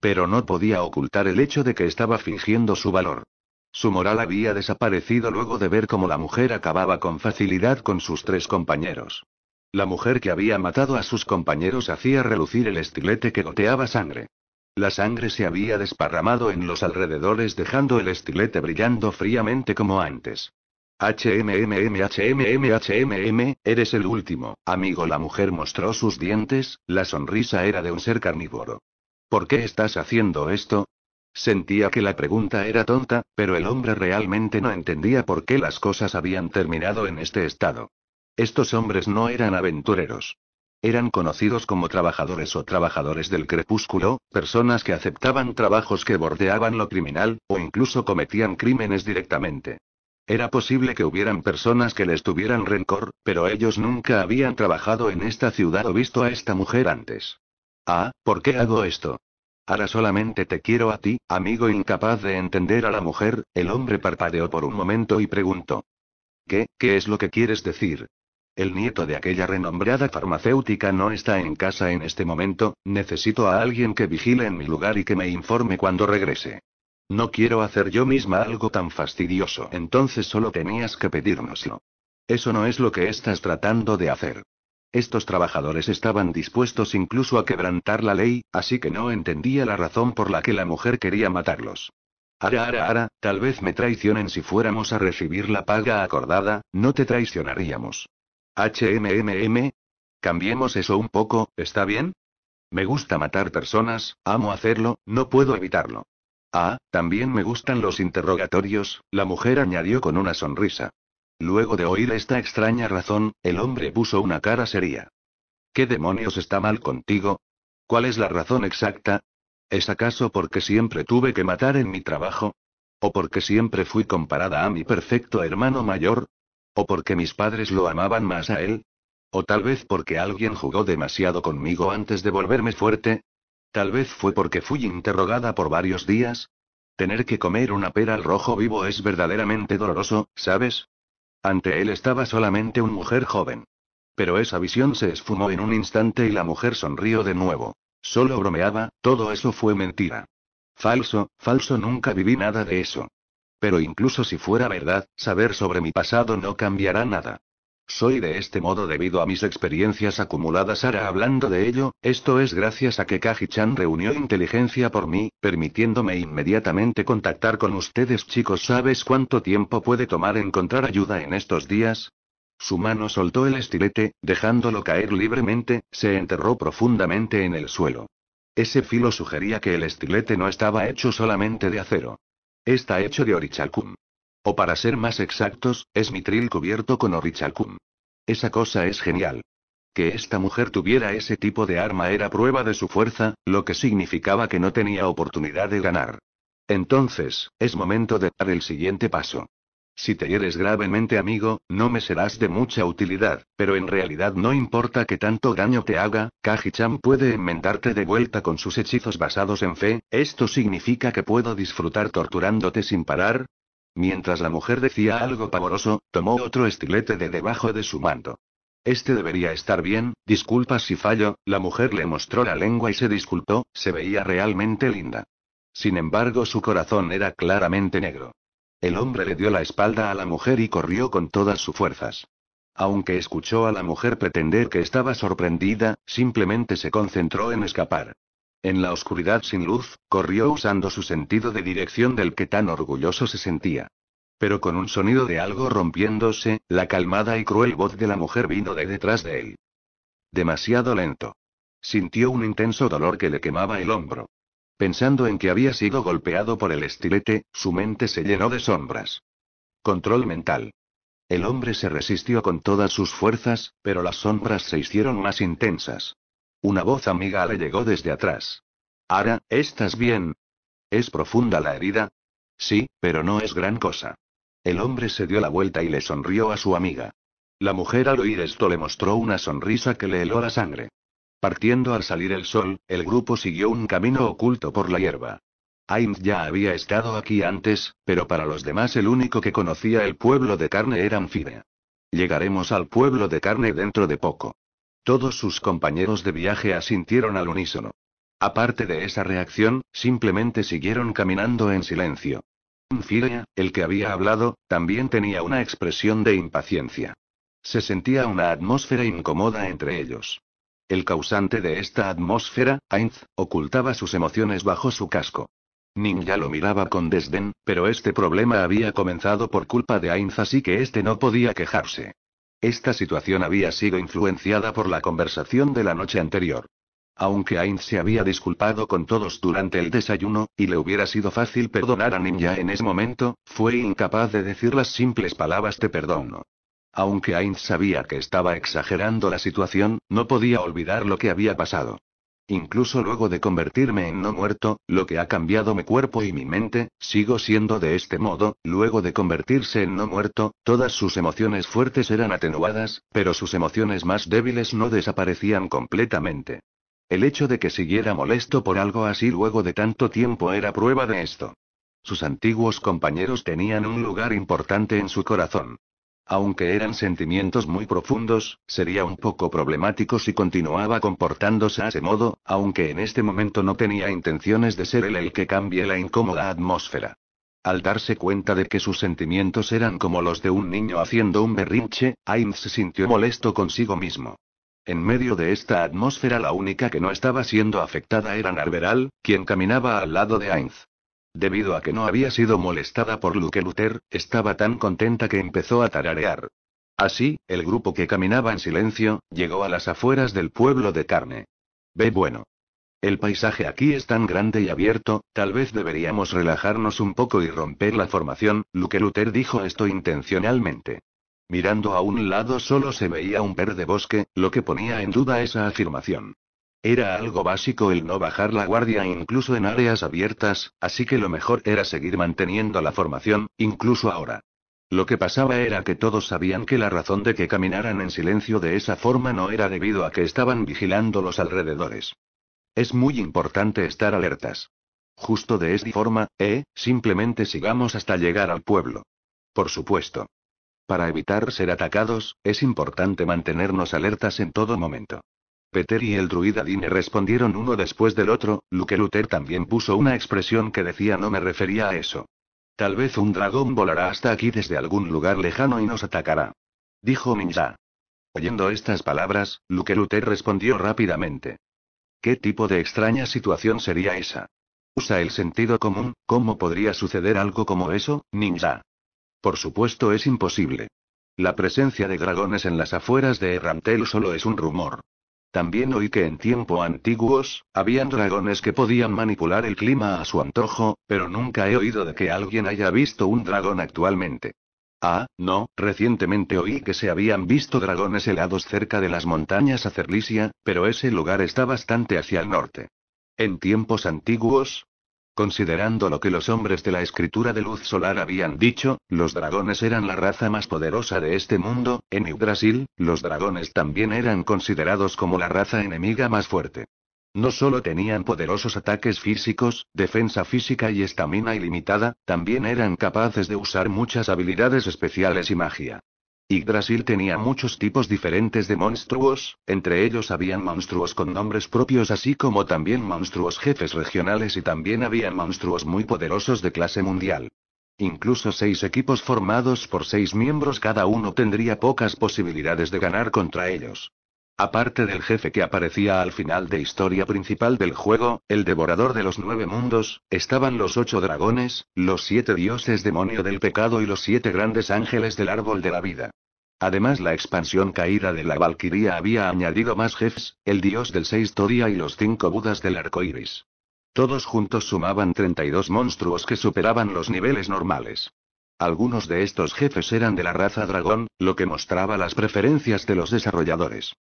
Speaker 1: Pero no podía ocultar el hecho de que estaba fingiendo su valor. Su moral había desaparecido luego de ver cómo la mujer acababa con facilidad con sus tres compañeros. La mujer que había matado a sus compañeros hacía relucir el estilete que goteaba sangre. La sangre se había desparramado en los alrededores dejando el estilete brillando fríamente como antes. HMMM HMM eres el último, amigo. La mujer mostró sus dientes, la sonrisa era de un ser carnívoro. ¿Por qué estás haciendo esto? Sentía que la pregunta era tonta, pero el hombre realmente no entendía por qué las cosas habían terminado en este estado. Estos hombres no eran aventureros. Eran conocidos como trabajadores o trabajadores del crepúsculo, personas que aceptaban trabajos que bordeaban lo criminal, o incluso cometían crímenes directamente. Era posible que hubieran personas que les tuvieran rencor, pero ellos nunca habían trabajado en esta ciudad o visto a esta mujer antes. Ah, ¿por qué hago esto? Ahora solamente te quiero a ti, amigo incapaz de entender a la mujer, el hombre parpadeó por un momento y preguntó. ¿Qué, qué es lo que quieres decir? El nieto de aquella renombrada farmacéutica no está en casa en este momento, necesito a alguien que vigile en mi lugar y que me informe cuando regrese. No quiero hacer yo misma algo tan fastidioso, entonces solo tenías que pedírnoslo. Eso no es lo que estás tratando de hacer. Estos trabajadores estaban dispuestos incluso a quebrantar la ley, así que no entendía la razón por la que la mujer quería matarlos. Ara, ara, ara, tal vez me traicionen si fuéramos a recibir la paga acordada, no te traicionaríamos. HMMM. Cambiemos eso un poco, ¿está bien? Me gusta matar personas, amo hacerlo, no puedo evitarlo. Ah, también me gustan los interrogatorios, la mujer añadió con una sonrisa. Luego de oír esta extraña razón, el hombre puso una cara seria. ¿Qué demonios está mal contigo? ¿Cuál es la razón exacta? ¿Es acaso porque siempre tuve que matar en mi trabajo? ¿O porque siempre fui comparada a mi perfecto hermano mayor? ¿O porque mis padres lo amaban más a él? ¿O tal vez porque alguien jugó demasiado conmigo antes de volverme fuerte? Tal vez fue porque fui interrogada por varios días. Tener que comer una pera al rojo vivo es verdaderamente doloroso, ¿sabes? Ante él estaba solamente una mujer joven. Pero esa visión se esfumó en un instante y la mujer sonrió de nuevo. Solo bromeaba, todo eso fue mentira. Falso, falso, nunca viví nada de eso. Pero incluso si fuera verdad, saber sobre mi pasado no cambiará nada. Soy de este modo debido a mis experiencias acumuladas. Ahora hablando de ello, esto es gracias a que Kaji-chan reunió inteligencia por mí, permitiéndome inmediatamente contactar con ustedes chicos. ¿Sabes cuánto tiempo puede tomar encontrar ayuda en estos días? Su mano soltó el estilete, dejándolo caer libremente, se enterró profundamente en el suelo. Ese filo sugería que el estilete no estaba hecho solamente de acero. Está hecho de orichalcum. O para ser más exactos, es mitril cubierto con orichalcum. Esa cosa es genial. Que esta mujer tuviera ese tipo de arma era prueba de su fuerza, lo que significaba que no tenía oportunidad de ganar. Entonces, es momento de dar el siguiente paso. Si te hieres gravemente, amigo, no me serás de mucha utilidad, pero en realidad no importa que tanto daño te haga, kaji puede enmendarte de vuelta con sus hechizos basados en fe, ¿esto significa que puedo disfrutar torturándote sin parar? Mientras la mujer decía algo pavoroso, tomó otro estilete de debajo de su manto. Este debería estar bien, disculpa si fallo, la mujer le mostró la lengua y se disculpó, se veía realmente linda. Sin embargo, su corazón era claramente negro. El hombre le dio la espalda a la mujer y corrió con todas sus fuerzas. Aunque escuchó a la mujer pretender que estaba sorprendida, simplemente se concentró en escapar. En la oscuridad sin luz, corrió usando su sentido de dirección del que tan orgulloso se sentía. Pero con un sonido de algo rompiéndose, la calmada y cruel voz de la mujer vino de detrás de él. Demasiado lento. Sintió un intenso dolor que le quemaba el hombro. Pensando en que había sido golpeado por el estilete, su mente se llenó de sombras. Control mental. El hombre se resistió con todas sus fuerzas, pero las sombras se hicieron más intensas. Una voz amiga le llegó desde atrás. Ara, ¿estás bien? ¿Es profunda la herida? Sí, pero no es gran cosa. El hombre se dio la vuelta y le sonrió a su amiga. La mujer al oír esto le mostró una sonrisa que le heló la sangre. Partiendo al salir el sol, el grupo siguió un camino oculto por la hierba. Ainz ya había estado aquí antes, pero para los demás el único que conocía el pueblo de carne era anfibia. Llegaremos al pueblo de carne dentro de poco. Todos sus compañeros de viaje asintieron al unísono. Aparte de esa reacción, simplemente siguieron caminando en silencio. Anfibia, el que había hablado, también tenía una expresión de impaciencia. Se sentía una atmósfera incómoda entre ellos. El causante de esta atmósfera, Ainz, ocultaba sus emociones bajo su casco. Ninja lo miraba con desdén, pero este problema había comenzado por culpa de Ainz así que este no podía quejarse. Esta situación había sido influenciada por la conversación de la noche anterior. Aunque Ainz se había disculpado con todos durante el desayuno, y le hubiera sido fácil perdonar a Ninja en ese momento, fue incapaz de decir las simples palabras de perdono. Aunque Ainz sabía que estaba exagerando la situación, no podía olvidar lo que había pasado. Incluso luego de convertirme en no muerto, lo que ha cambiado mi cuerpo y mi mente, sigo siendo de este modo, luego de convertirse en no muerto, todas sus emociones fuertes eran atenuadas, pero sus emociones más débiles no desaparecían completamente. El hecho de que siguiera molesto por algo así luego de tanto tiempo era prueba de esto. Sus antiguos compañeros tenían un lugar importante en su corazón. Aunque eran sentimientos muy profundos, sería un poco problemático si continuaba comportándose a ese modo, aunque en este momento no tenía intenciones de ser él el que cambie la incómoda atmósfera. Al darse cuenta de que sus sentimientos eran como los de un niño haciendo un berrinche, Ainz se sintió molesto consigo mismo. En medio de esta atmósfera la única que no estaba siendo afectada era Narberal, quien caminaba al lado de Ainz. Debido a que no había sido molestada por Luke Luther, estaba tan contenta que empezó a tararear. Así, el grupo que caminaba en silencio, llegó a las afueras del pueblo de carne. Ve bueno. El paisaje aquí es tan grande y abierto, tal vez deberíamos relajarnos un poco y romper la formación, Luke Luther dijo esto intencionalmente. Mirando a un lado solo se veía un verde bosque, lo que ponía en duda esa afirmación. Era algo básico el no bajar la guardia incluso en áreas abiertas, así que lo mejor era seguir manteniendo la formación, incluso ahora. Lo que pasaba era que todos sabían que la razón de que caminaran en silencio de esa forma no era debido a que estaban vigilando los alrededores. Es muy importante estar alertas. Justo de esta forma, eh, simplemente sigamos hasta llegar al pueblo. Por supuesto. Para evitar ser atacados, es importante mantenernos alertas en todo momento. Peter y el druida Dine respondieron uno después del otro, Luke Luther también puso una expresión que decía no me refería a eso. Tal vez un dragón volará hasta aquí desde algún lugar lejano y nos atacará. Dijo Minja. Oyendo estas palabras, Luke Luther respondió rápidamente. ¿Qué tipo de extraña situación sería esa? Usa el sentido común, ¿cómo podría suceder algo como eso, ninja? Por supuesto es imposible. La presencia de dragones en las afueras de Errantel solo es un rumor. También oí que en tiempo antiguos, habían dragones que podían manipular el clima a su antojo, pero nunca he oído de que alguien haya visto un dragón actualmente. Ah, no, recientemente oí que se habían visto dragones helados cerca de las montañas a Cerlisia, pero ese lugar está bastante hacia el norte. En tiempos antiguos, Considerando lo que los hombres de la escritura de luz solar habían dicho, los dragones eran la raza más poderosa de este mundo, en Brasil, los dragones también eran considerados como la raza enemiga más fuerte. No solo tenían poderosos ataques físicos, defensa física y estamina ilimitada, también eran capaces de usar muchas habilidades especiales y magia. Brasil tenía muchos tipos diferentes de monstruos, entre ellos habían monstruos con nombres propios así como también monstruos jefes regionales y también habían monstruos muy poderosos de clase mundial. Incluso seis equipos formados por seis miembros cada uno tendría pocas posibilidades de ganar contra ellos. Aparte del jefe que aparecía al final de historia principal del juego, el devorador de los nueve mundos, estaban los ocho dragones, los siete dioses demonio del pecado y los siete grandes ángeles del árbol de la vida. Además la expansión caída de la Valquiria había añadido más jefes, el dios del sexto día y los cinco budas del arco iris. Todos juntos sumaban 32 monstruos que superaban los niveles normales. Algunos de estos jefes eran de la raza dragón, lo que mostraba las preferencias de los desarrolladores.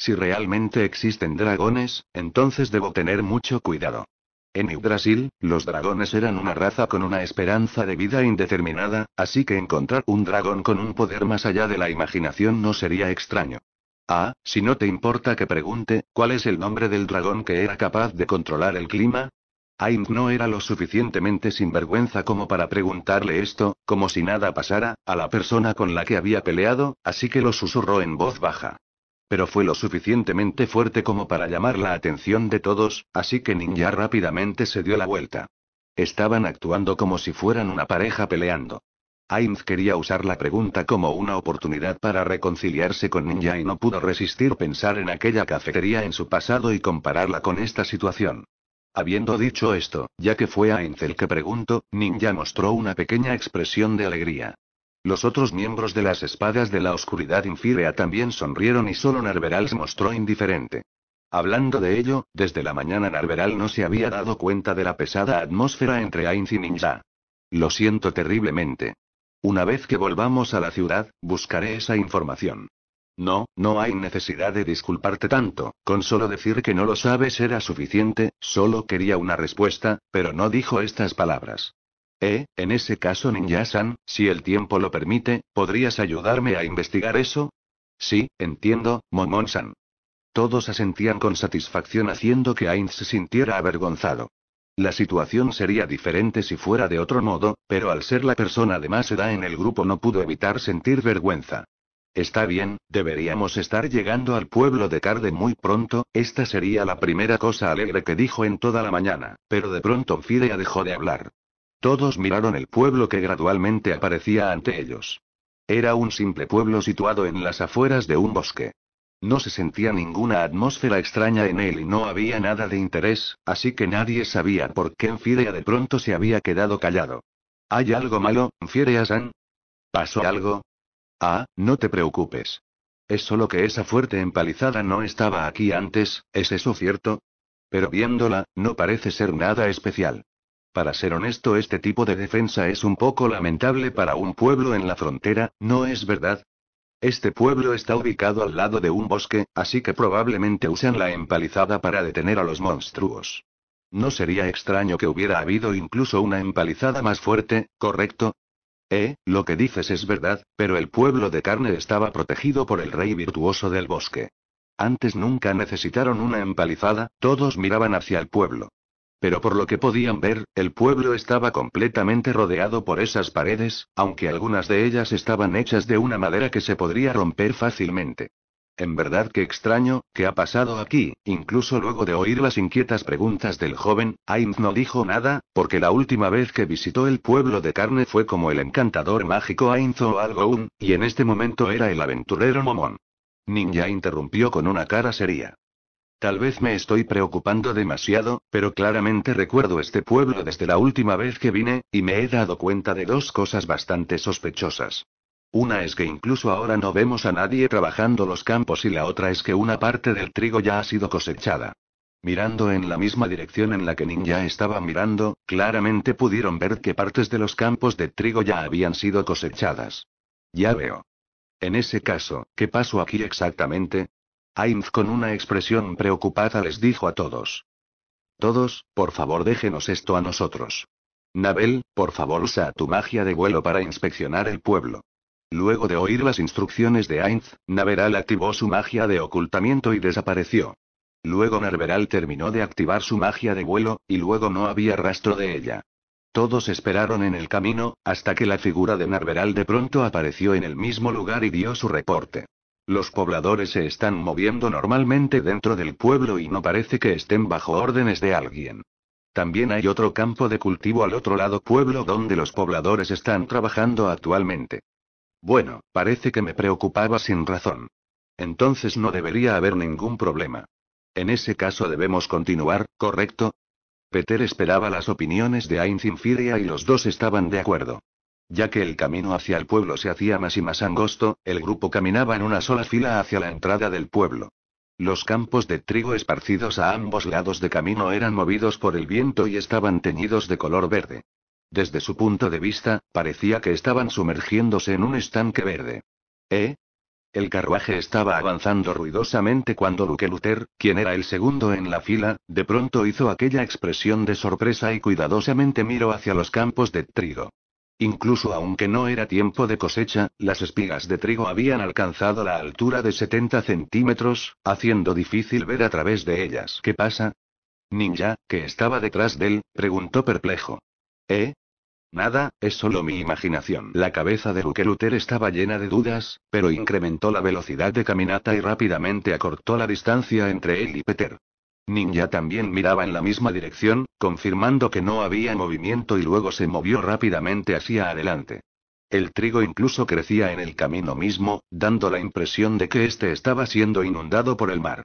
Speaker 1: Si realmente existen dragones, entonces debo tener mucho cuidado. En New Brasil, los dragones eran una raza con una esperanza de vida indeterminada, así que encontrar un dragón con un poder más allá de la imaginación no sería extraño. Ah, si no te importa que pregunte, ¿cuál es el nombre del dragón que era capaz de controlar el clima? Ainz no era lo suficientemente sinvergüenza como para preguntarle esto, como si nada pasara, a la persona con la que había peleado, así que lo susurró en voz baja pero fue lo suficientemente fuerte como para llamar la atención de todos, así que Ninja rápidamente se dio la vuelta. Estaban actuando como si fueran una pareja peleando. Ainz quería usar la pregunta como una oportunidad para reconciliarse con Ninja y no pudo resistir pensar en aquella cafetería en su pasado y compararla con esta situación. Habiendo dicho esto, ya que fue Ainz el que preguntó, Ninja mostró una pequeña expresión de alegría. Los otros miembros de las espadas de la oscuridad infírea también sonrieron y solo Narveral se mostró indiferente. Hablando de ello, desde la mañana Narveral no se había dado cuenta de la pesada atmósfera entre Ainz y Ninja. Lo siento terriblemente. Una vez que volvamos a la ciudad, buscaré esa información. No, no hay necesidad de disculparte tanto, con solo decir que no lo sabes era suficiente, solo quería una respuesta, pero no dijo estas palabras. Eh, en ese caso, Ninja-san, si el tiempo lo permite, ¿podrías ayudarme a investigar eso? Sí, entiendo, Momon-san. Todos asentían con satisfacción haciendo que Ainz se sintiera avergonzado. La situación sería diferente si fuera de otro modo, pero al ser la persona de más edad en el grupo no pudo evitar sentir vergüenza. Está bien, deberíamos estar llegando al pueblo de Carde muy pronto, esta sería la primera cosa alegre que dijo en toda la mañana, pero de pronto Fidea dejó de hablar. Todos miraron el pueblo que gradualmente aparecía ante ellos. Era un simple pueblo situado en las afueras de un bosque. No se sentía ninguna atmósfera extraña en él y no había nada de interés, así que nadie sabía por qué Enfidea de pronto se había quedado callado. ¿Hay algo malo, Firea-san? ¿Pasó algo? Ah, no te preocupes. Es solo que esa fuerte empalizada no estaba aquí antes, ¿es eso cierto? Pero viéndola, no parece ser nada especial. Para ser honesto, este tipo de defensa es un poco lamentable para un pueblo en la frontera, ¿no es verdad? Este pueblo está ubicado al lado de un bosque, así que probablemente usan la empalizada para detener a los monstruos. No sería extraño que hubiera habido incluso una empalizada más fuerte, ¿correcto? Eh, lo que dices es verdad, pero el pueblo de carne estaba protegido por el rey virtuoso del bosque. Antes nunca necesitaron una empalizada, todos miraban hacia el pueblo. Pero por lo que podían ver, el pueblo estaba completamente rodeado por esas paredes, aunque algunas de ellas estaban hechas de una madera que se podría romper fácilmente. En verdad que extraño, ¿qué ha pasado aquí? Incluso luego de oír las inquietas preguntas del joven, Ainz no dijo nada, porque la última vez que visitó el pueblo de carne fue como el encantador mágico Ainz o algo un, y en este momento era el aventurero Momón. Ninja interrumpió con una cara seria. Tal vez me estoy preocupando demasiado, pero claramente recuerdo este pueblo desde la última vez que vine, y me he dado cuenta de dos cosas bastante sospechosas. Una es que incluso ahora no vemos a nadie trabajando los campos y la otra es que una parte del trigo ya ha sido cosechada. Mirando en la misma dirección en la que Ninja estaba mirando, claramente pudieron ver que partes de los campos de trigo ya habían sido cosechadas. Ya veo. En ese caso, ¿qué pasó aquí exactamente? Ainz con una expresión preocupada les dijo a todos. Todos, por favor déjenos esto a nosotros. Nabel, por favor usa tu magia de vuelo para inspeccionar el pueblo. Luego de oír las instrucciones de Ainz, Naveral activó su magia de ocultamiento y desapareció. Luego Narveral terminó de activar su magia de vuelo, y luego no había rastro de ella. Todos esperaron en el camino, hasta que la figura de Narveral de pronto apareció en el mismo lugar y dio su reporte. Los pobladores se están moviendo normalmente dentro del pueblo y no parece que estén bajo órdenes de alguien. También hay otro campo de cultivo al otro lado pueblo donde los pobladores están trabajando actualmente. Bueno, parece que me preocupaba sin razón. Entonces no debería haber ningún problema. En ese caso debemos continuar, ¿correcto? Peter esperaba las opiniones de Ainz y los dos estaban de acuerdo. Ya que el camino hacia el pueblo se hacía más y más angosto, el grupo caminaba en una sola fila hacia la entrada del pueblo. Los campos de trigo esparcidos a ambos lados de camino eran movidos por el viento y estaban teñidos de color verde. Desde su punto de vista, parecía que estaban sumergiéndose en un estanque verde. ¿Eh? El carruaje estaba avanzando ruidosamente cuando Luke Luther, quien era el segundo en la fila, de pronto hizo aquella expresión de sorpresa y cuidadosamente miró hacia los campos de trigo. Incluso aunque no era tiempo de cosecha, las espigas de trigo habían alcanzado la altura de 70 centímetros, haciendo difícil ver a través de ellas. ¿Qué pasa? Ninja, que estaba detrás de él, preguntó perplejo. ¿Eh? Nada, es solo mi imaginación. La cabeza de Rukeruter estaba llena de dudas, pero incrementó la velocidad de caminata y rápidamente acortó la distancia entre él y Peter. Ninja también miraba en la misma dirección, confirmando que no había movimiento y luego se movió rápidamente hacia adelante. El trigo incluso crecía en el camino mismo, dando la impresión de que éste estaba siendo inundado por el mar.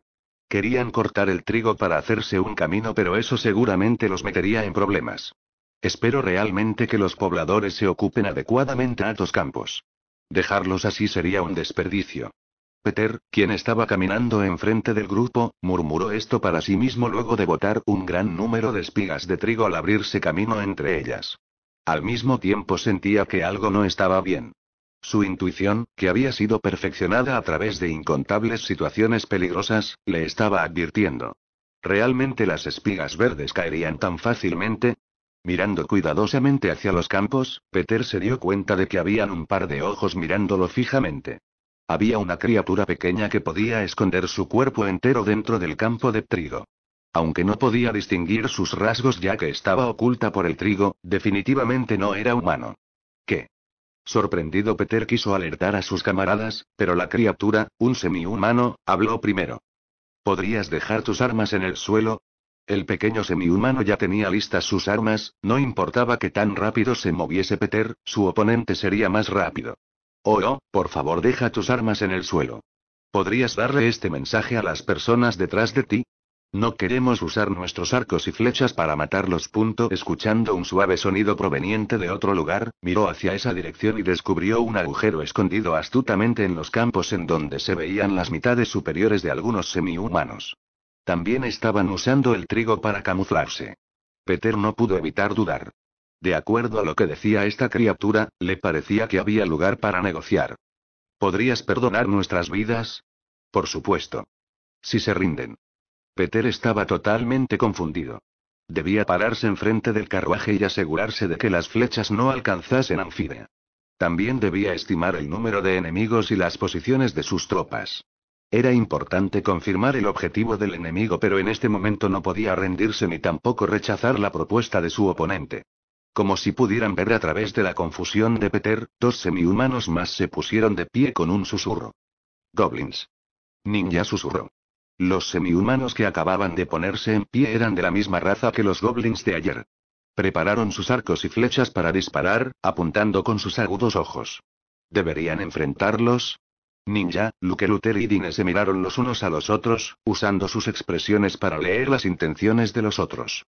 Speaker 1: Querían cortar el trigo para hacerse un camino, pero eso seguramente los metería en problemas. Espero realmente que los pobladores se ocupen adecuadamente a estos campos. Dejarlos así sería un desperdicio. Peter, quien estaba caminando enfrente del grupo, murmuró esto para sí mismo luego de botar un gran número de espigas de trigo al abrirse camino entre ellas. Al mismo tiempo sentía que algo no estaba bien. Su intuición, que había sido perfeccionada a través de incontables situaciones peligrosas, le estaba advirtiendo. ¿Realmente las espigas verdes caerían tan fácilmente? Mirando cuidadosamente hacia los campos, Peter se dio cuenta de que habían un par de ojos mirándolo fijamente. Había una criatura pequeña que podía esconder su cuerpo entero dentro del campo de trigo. Aunque no podía distinguir sus rasgos ya que estaba oculta por el trigo, definitivamente no era humano. ¿Qué? Sorprendido Peter quiso alertar a sus camaradas, pero la criatura, un semihumano, habló primero. ¿Podrías dejar tus armas en el suelo? El pequeño semihumano ya tenía listas sus armas, no importaba que tan rápido se moviese Peter, su oponente sería más rápido oh, por favor deja tus armas en el suelo. ¿Podrías darle este mensaje a las personas detrás de ti? No queremos usar nuestros arcos y flechas para matarlos. Escuchando un suave sonido proveniente de otro lugar, miró hacia esa dirección y descubrió un agujero escondido astutamente en los campos en donde se veían las mitades superiores de algunos semi-humanos. También estaban usando el trigo para camuflarse. Peter no pudo evitar dudar. De acuerdo a lo que decía esta criatura, le parecía que había lugar para negociar. ¿Podrías perdonar nuestras vidas? Por supuesto. Si se rinden. Peter estaba totalmente confundido. Debía pararse enfrente del carruaje y asegurarse de que las flechas no alcanzasen anfibia. También debía estimar el número de enemigos y las posiciones de sus tropas. Era importante confirmar el objetivo del enemigo, pero en este momento no podía rendirse ni tampoco rechazar la propuesta de su oponente. Como si pudieran ver a través de la confusión de Peter, dos semihumanos más se pusieron de pie con un susurro. Goblins. Ninja susurró. Los semihumanos que acababan de ponerse en pie eran de la misma raza que los goblins de ayer. Prepararon sus arcos y flechas para disparar, apuntando con sus agudos ojos. ¿Deberían enfrentarlos? Ninja, Luther y Dine se miraron los unos a los otros, usando sus expresiones para leer las intenciones de los otros.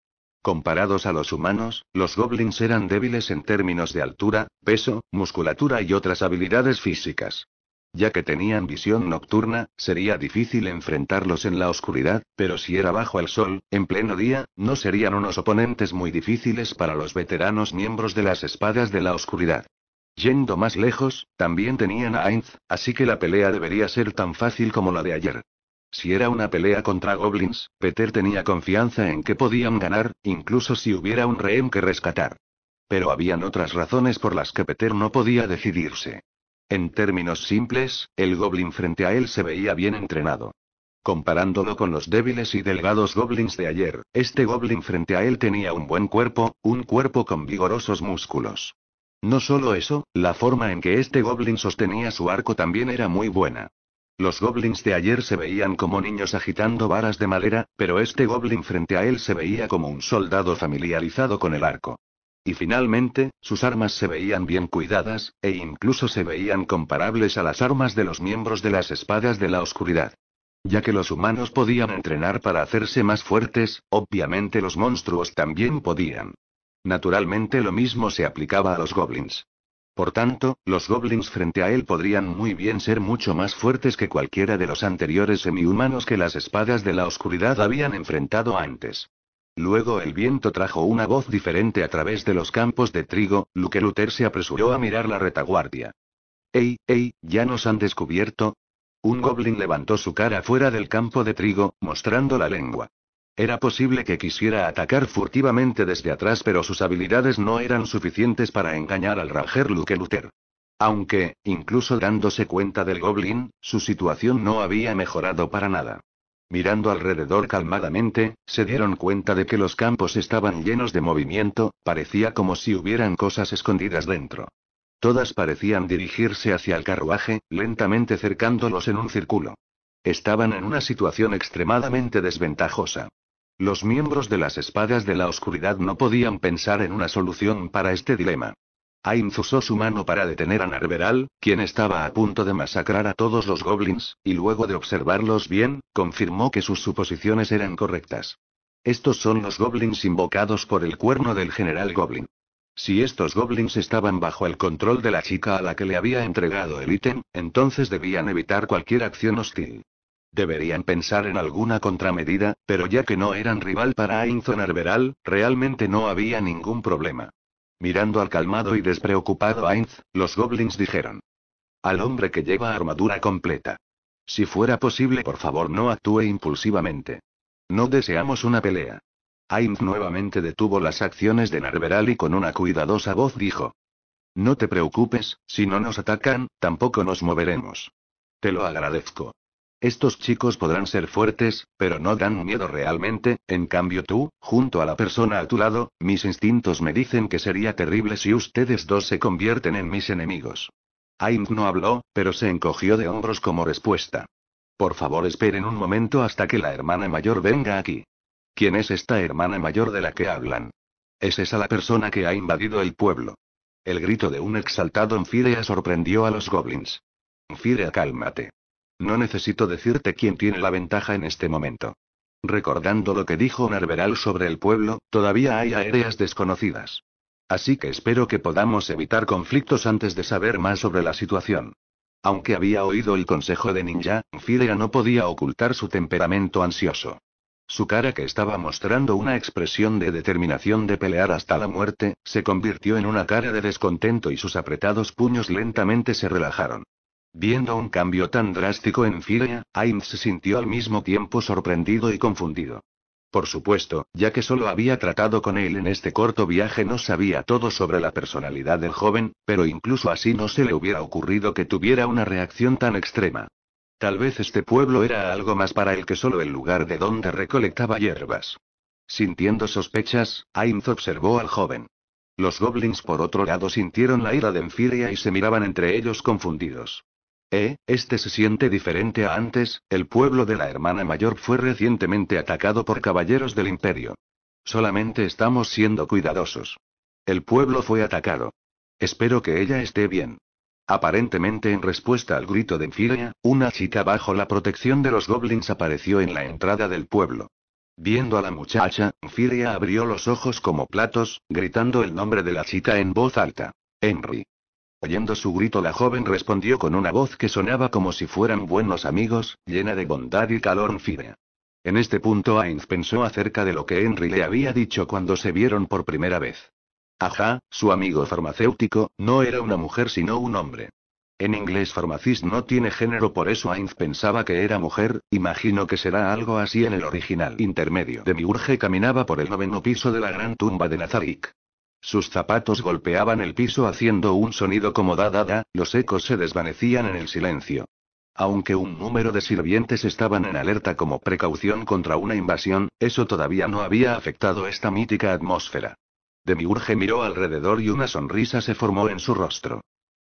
Speaker 1: Comparados a los humanos, los goblins eran débiles en términos de altura, peso, musculatura y otras habilidades físicas. Ya que tenían visión nocturna, sería difícil enfrentarlos en la oscuridad, pero si era bajo el sol, en pleno día, no serían unos oponentes muy difíciles para los veteranos miembros de las espadas de la oscuridad. Yendo más lejos, también tenían a Ainz, así que la pelea debería ser tan fácil como la de ayer. Si era una pelea contra goblins, Peter tenía confianza en que podían ganar, incluso si hubiera un rehén que rescatar. Pero habían otras razones por las que Peter no podía decidirse. En términos simples, el goblin frente a él se veía bien entrenado. Comparándolo con los débiles y delgados goblins de ayer, este goblin frente a él tenía un buen cuerpo, un cuerpo con vigorosos músculos. No solo eso, la forma en que este goblin sostenía su arco también era muy buena. Los goblins de ayer se veían como niños agitando varas de madera, pero este goblin frente a él se veía como un soldado familiarizado con el arco. Y finalmente, sus armas se veían bien cuidadas, e incluso se veían comparables a las armas de los miembros de las espadas de la oscuridad. Ya que los humanos podían entrenar para hacerse más fuertes, obviamente los monstruos también podían. Naturalmente lo mismo se aplicaba a los goblins. Por tanto, los goblins frente a él podrían muy bien ser mucho más fuertes que cualquiera de los anteriores semihumanos que las espadas de la oscuridad habían enfrentado antes. Luego el viento trajo una voz diferente a través de los campos de trigo, Luke Luther se apresuró a mirar la retaguardia. ¡Ey, ey, ya nos han descubierto! Un goblin levantó su cara fuera del campo de trigo, mostrando la lengua. Era posible que quisiera atacar furtivamente desde atrás, pero sus habilidades no eran suficientes para engañar al Ranger Luke Luther. Aunque, incluso dándose cuenta del Goblin, su situación no había mejorado para nada. Mirando alrededor calmadamente, se dieron cuenta de que los campos estaban llenos de movimiento, parecía como si hubieran cosas escondidas dentro. Todas parecían dirigirse hacia el carruaje, lentamente cercándolos en un círculo. Estaban en una situación extremadamente desventajosa. Los miembros de las espadas de la oscuridad no podían pensar en una solución para este dilema. Ainz usó su mano para detener a Narveral, quien estaba a punto de masacrar a todos los goblins, y luego de observarlos bien, confirmó que sus suposiciones eran correctas. Estos son los goblins invocados por el cuerno del general Goblin. Si estos goblins estaban bajo el control de la chica a la que le había entregado el ítem, entonces debían evitar cualquier acción hostil. Deberían pensar en alguna contramedida, pero ya que no eran rival para o Narberal, realmente no había ningún problema. Mirando al calmado y despreocupado Ainz, los goblins dijeron. Al hombre que lleva armadura completa. Si fuera posible, por favor, no actúe impulsivamente. No deseamos una pelea. Ainz nuevamente detuvo las acciones de Narberal y con una cuidadosa voz dijo. No te preocupes, si no nos atacan, tampoco nos moveremos. Te lo agradezco. Estos chicos podrán ser fuertes, pero no dan miedo realmente, en cambio tú, junto a la persona a tu lado, mis instintos me dicen que sería terrible si ustedes dos se convierten en mis enemigos. Ainz no habló, pero se encogió de hombros como respuesta. Por favor esperen un momento hasta que la hermana mayor venga aquí. ¿Quién es esta hermana mayor de la que hablan? Es esa la persona que ha invadido el pueblo. El grito de un exaltado enfidea sorprendió a los goblins. Enfide, cálmate. No necesito decirte quién tiene la ventaja en este momento. Recordando lo que dijo Narveral sobre el pueblo, todavía hay aéreas desconocidas. Así que espero que podamos evitar conflictos antes de saber más sobre la situación. Aunque había oído el consejo de Ninja, Fidea no podía ocultar su temperamento ansioso. Su cara que estaba mostrando una expresión de determinación de pelear hasta la muerte, se convirtió en una cara de descontento y sus apretados puños lentamente se relajaron. Viendo un cambio tan drástico en Firia, Ainz se sintió al mismo tiempo sorprendido y confundido. Por supuesto, ya que solo había tratado con él en este corto viaje no sabía todo sobre la personalidad del joven, pero incluso así no se le hubiera ocurrido que tuviera una reacción tan extrema. Tal vez este pueblo era algo más para él que solo el lugar de donde recolectaba hierbas. Sintiendo sospechas, Ainz observó al joven. Los goblins por otro lado sintieron la ira de Enfiria y se miraban entre ellos confundidos. Eh, este se siente diferente a antes, el pueblo de la hermana mayor fue recientemente atacado por caballeros del imperio. Solamente estamos siendo cuidadosos. El pueblo fue atacado. Espero que ella esté bien. Aparentemente en respuesta al grito de Enfiria, una chica bajo la protección de los goblins apareció en la entrada del pueblo. Viendo a la muchacha, Enfiria abrió los ojos como platos, gritando el nombre de la chica en voz alta. Henry. Oyendo su grito la joven respondió con una voz que sonaba como si fueran buenos amigos, llena de bondad y calor firme. En este punto Ainz pensó acerca de lo que Henry le había dicho cuando se vieron por primera vez. Ajá, su amigo farmacéutico, no era una mujer sino un hombre. En inglés farmacist no tiene género por eso Ainz pensaba que era mujer, imagino que será algo así en el original intermedio de mi urge caminaba por el noveno piso de la gran tumba de Nazarick. Sus zapatos golpeaban el piso haciendo un sonido como da los ecos se desvanecían en el silencio. Aunque un número de sirvientes estaban en alerta como precaución contra una invasión, eso todavía no había afectado esta mítica atmósfera. Demiurge miró alrededor y una sonrisa se formó en su rostro.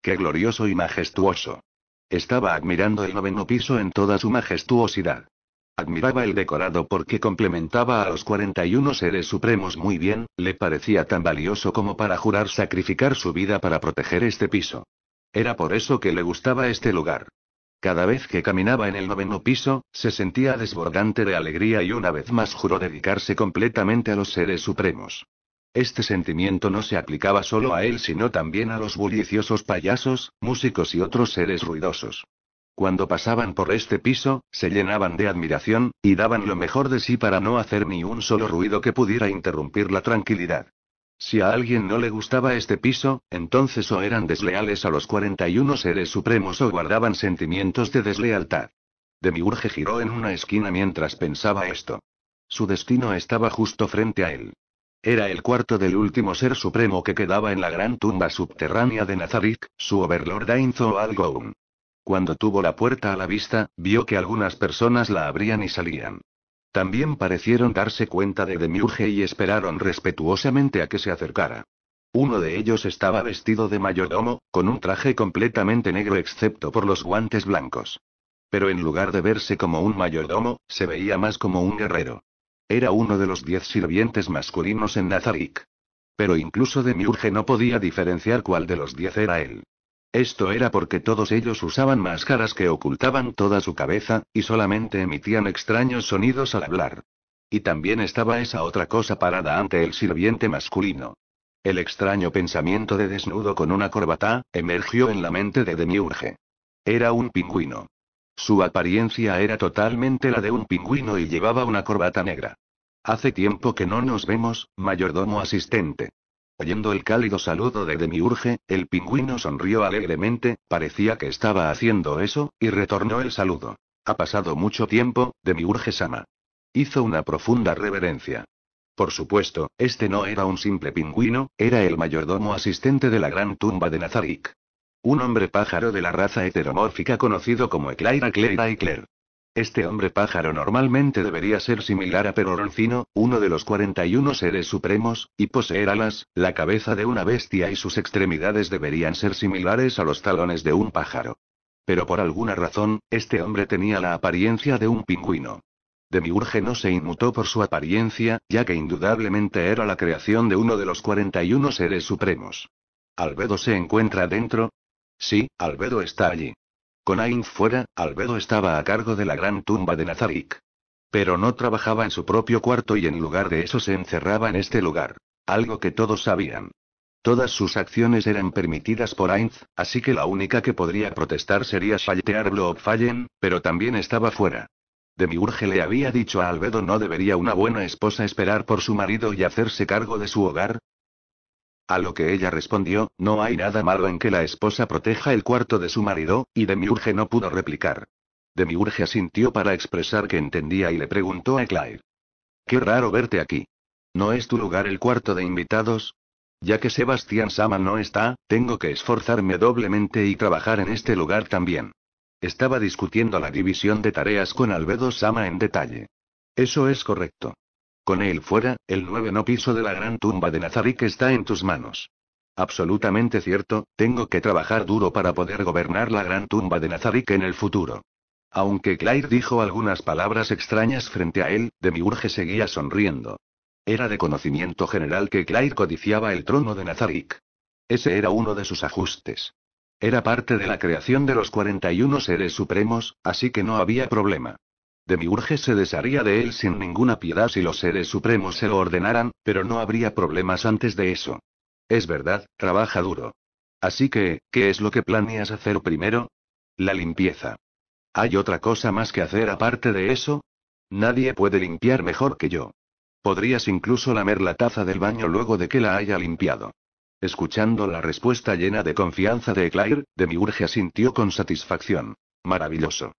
Speaker 1: ¡Qué glorioso y majestuoso! Estaba admirando el noveno piso en toda su majestuosidad. Admiraba el decorado porque complementaba a los 41 seres supremos muy bien, le parecía tan valioso como para jurar sacrificar su vida para proteger este piso. Era por eso que le gustaba este lugar. Cada vez que caminaba en el noveno piso, se sentía desbordante de alegría y una vez más juró dedicarse completamente a los seres supremos. Este sentimiento no se aplicaba solo a él, sino también a los bulliciosos payasos, músicos y otros seres ruidosos. Cuando pasaban por este piso, se llenaban de admiración, y daban lo mejor de sí para no hacer ni un solo ruido que pudiera interrumpir la tranquilidad. Si a alguien no le gustaba este piso, entonces o eran desleales a los 41 seres supremos o guardaban sentimientos de deslealtad. Demiurge giró en una esquina mientras pensaba esto. Su destino estaba justo frente a él. Era el cuarto del último ser supremo que quedaba en la gran tumba subterránea de Nazarick, su overlord Ainz o cuando tuvo la puerta a la vista, vio que algunas personas la abrían y salían. También parecieron darse cuenta de Demiurge y esperaron respetuosamente a que se acercara. Uno de ellos estaba vestido de mayordomo, con un traje completamente negro excepto por los guantes blancos. Pero en lugar de verse como un mayordomo, se veía más como un guerrero. Era uno de los diez sirvientes masculinos en Nazarick. Pero incluso Demiurge no podía diferenciar cuál de los diez era él. Esto era porque todos ellos usaban máscaras que ocultaban toda su cabeza, y solamente emitían extraños sonidos al hablar. Y también estaba esa otra cosa parada ante el sirviente masculino. El extraño pensamiento de desnudo con una corbata, emergió en la mente de Demiurge. Era un pingüino. Su apariencia era totalmente la de un pingüino y llevaba una corbata negra. Hace tiempo que no nos vemos, mayordomo asistente. Oyendo el cálido saludo de Demiurge, el pingüino sonrió alegremente, parecía que estaba haciendo eso, y retornó el saludo. Ha pasado mucho tiempo, Demiurge-sama. Hizo una profunda reverencia. Por supuesto, este no era un simple pingüino, era el mayordomo asistente de la gran tumba de Nazarick. Un hombre pájaro de la raza heteromórfica conocido como Eclaira Cleira Eclair. Este hombre pájaro normalmente debería ser similar a Peroroncino, uno de los 41 seres supremos, y poseer alas, la cabeza de una bestia y sus extremidades deberían ser similares a los talones de un pájaro. Pero por alguna razón, este hombre tenía la apariencia de un pingüino. Demiurge no se inmutó por su apariencia, ya que indudablemente era la creación de uno de los 41 seres supremos. ¿Albedo se encuentra dentro? Sí, Albedo está allí. Con Ainz fuera, Albedo estaba a cargo de la gran tumba de Nazarick. Pero no trabajaba en su propio cuarto y en lugar de eso se encerraba en este lugar. Algo que todos sabían. Todas sus acciones eran permitidas por Ainz, así que la única que podría protestar sería o Fallen, pero también estaba fuera. Demiurge le había dicho a Albedo no debería una buena esposa esperar por su marido y hacerse cargo de su hogar, a lo que ella respondió, no hay nada malo en que la esposa proteja el cuarto de su marido, y Demiurge no pudo replicar. Demiurge asintió para expresar que entendía y le preguntó a Claire. Qué raro verte aquí. ¿No es tu lugar el cuarto de invitados? Ya que Sebastián Sama no está, tengo que esforzarme doblemente y trabajar en este lugar también. Estaba discutiendo la división de tareas con Albedo Sama en detalle. Eso es correcto. Con él fuera, el no piso de la gran tumba de Nazarick está en tus manos. Absolutamente cierto, tengo que trabajar duro para poder gobernar la gran tumba de Nazarick en el futuro. Aunque Claire dijo algunas palabras extrañas frente a él, Demiurge seguía sonriendo. Era de conocimiento general que Claire codiciaba el trono de Nazarick. Ese era uno de sus ajustes. Era parte de la creación de los 41 seres supremos, así que no había problema. Demiurge se desharía de él sin ninguna piedad si los seres supremos se lo ordenaran, pero no habría problemas antes de eso. Es verdad, trabaja duro. Así que, ¿qué es lo que planeas hacer primero? La limpieza. ¿Hay otra cosa más que hacer aparte de eso? Nadie puede limpiar mejor que yo. Podrías incluso lamer la taza del baño luego de que la haya limpiado. Escuchando la respuesta llena de confianza de Eclair, Demiurge asintió con satisfacción. Maravilloso.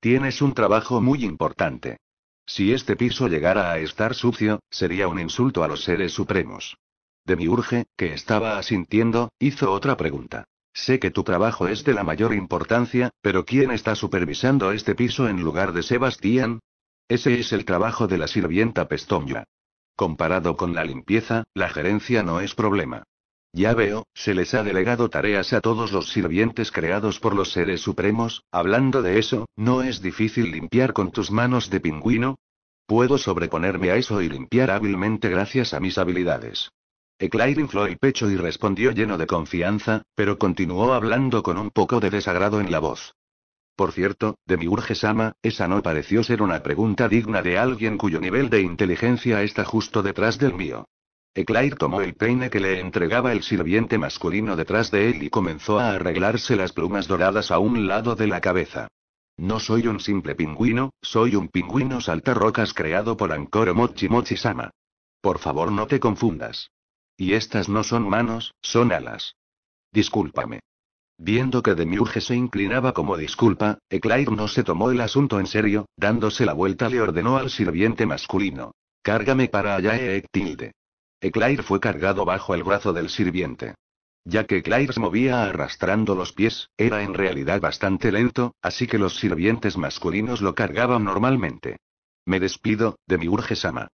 Speaker 1: Tienes un trabajo muy importante. Si este piso llegara a estar sucio, sería un insulto a los seres supremos. Demiurge, que estaba asintiendo, hizo otra pregunta. Sé que tu trabajo es de la mayor importancia, pero ¿quién está supervisando este piso en lugar de Sebastián? Ese es el trabajo de la sirvienta Pestoña. Comparado con la limpieza, la gerencia no es problema. Ya veo, se les ha delegado tareas a todos los sirvientes creados por los seres supremos, hablando de eso, ¿no es difícil limpiar con tus manos de pingüino? Puedo sobreponerme a eso y limpiar hábilmente gracias a mis habilidades. Eclair infló el pecho y respondió lleno de confianza, pero continuó hablando con un poco de desagrado en la voz. Por cierto, de mi urgesama, esa no pareció ser una pregunta digna de alguien cuyo nivel de inteligencia está justo detrás del mío. Eclair tomó el peine que le entregaba el sirviente masculino detrás de él y comenzó a arreglarse las plumas doradas a un lado de la cabeza. No soy un simple pingüino, soy un pingüino saltarrocas creado por Ankoro Mochi Mochi Sama. Por favor no te confundas. Y estas no son manos, son alas. Discúlpame. Viendo que Demiurge se inclinaba como disculpa, Eclair no se tomó el asunto en serio, dándose la vuelta le ordenó al sirviente masculino. Cárgame para allá, Ectilde. Eclair fue cargado bajo el brazo del sirviente. Ya que Eclair se movía arrastrando los pies, era en realidad bastante lento, así que los sirvientes masculinos lo cargaban normalmente. Me despido, de mi Sama.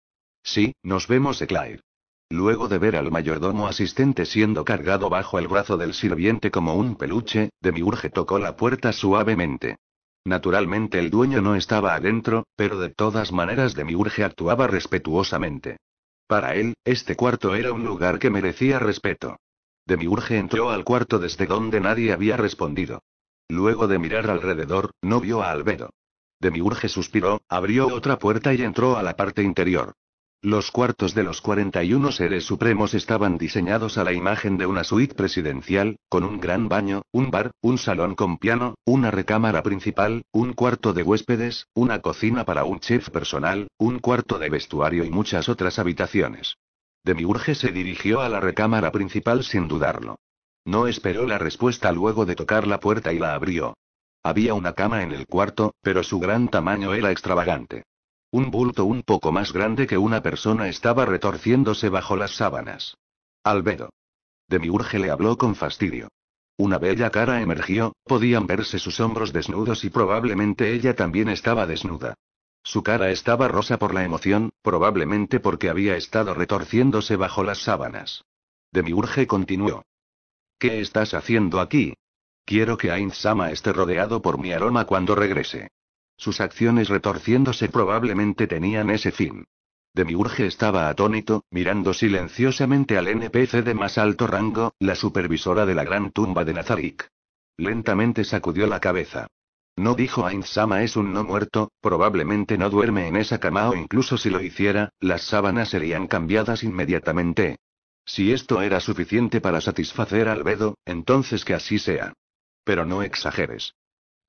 Speaker 1: Sí, nos vemos Eclair. Luego de ver al mayordomo asistente siendo cargado bajo el brazo del sirviente como un peluche, Demiurge tocó la puerta suavemente. Naturalmente el dueño no estaba adentro, pero de todas maneras Demiurge actuaba respetuosamente. Para él, este cuarto era un lugar que merecía respeto. Demiurge entró al cuarto desde donde nadie había respondido. Luego de mirar alrededor, no vio a Albedo. Demiurge suspiró, abrió otra puerta y entró a la parte interior. Los cuartos de los 41 seres supremos estaban diseñados a la imagen de una suite presidencial, con un gran baño, un bar, un salón con piano, una recámara principal, un cuarto de huéspedes, una cocina para un chef personal, un cuarto de vestuario y muchas otras habitaciones. Demiurge se dirigió a la recámara principal sin dudarlo. No esperó la respuesta luego de tocar la puerta y la abrió. Había una cama en el cuarto, pero su gran tamaño era extravagante. Un bulto un poco más grande que una persona estaba retorciéndose bajo las sábanas. Albedo. Demiurge le habló con fastidio. Una bella cara emergió, podían verse sus hombros desnudos y probablemente ella también estaba desnuda. Su cara estaba rosa por la emoción, probablemente porque había estado retorciéndose bajo las sábanas. Demiurge continuó. ¿Qué estás haciendo aquí? Quiero que Ainz-sama esté rodeado por mi aroma cuando regrese. Sus acciones retorciéndose probablemente tenían ese fin. Demiurge estaba atónito, mirando silenciosamente al NPC de más alto rango, la supervisora de la gran tumba de Nazarick. Lentamente sacudió la cabeza. No dijo Sama es un no muerto, probablemente no duerme en esa cama o incluso si lo hiciera, las sábanas serían cambiadas inmediatamente. Si esto era suficiente para satisfacer al entonces que así sea. Pero no exageres.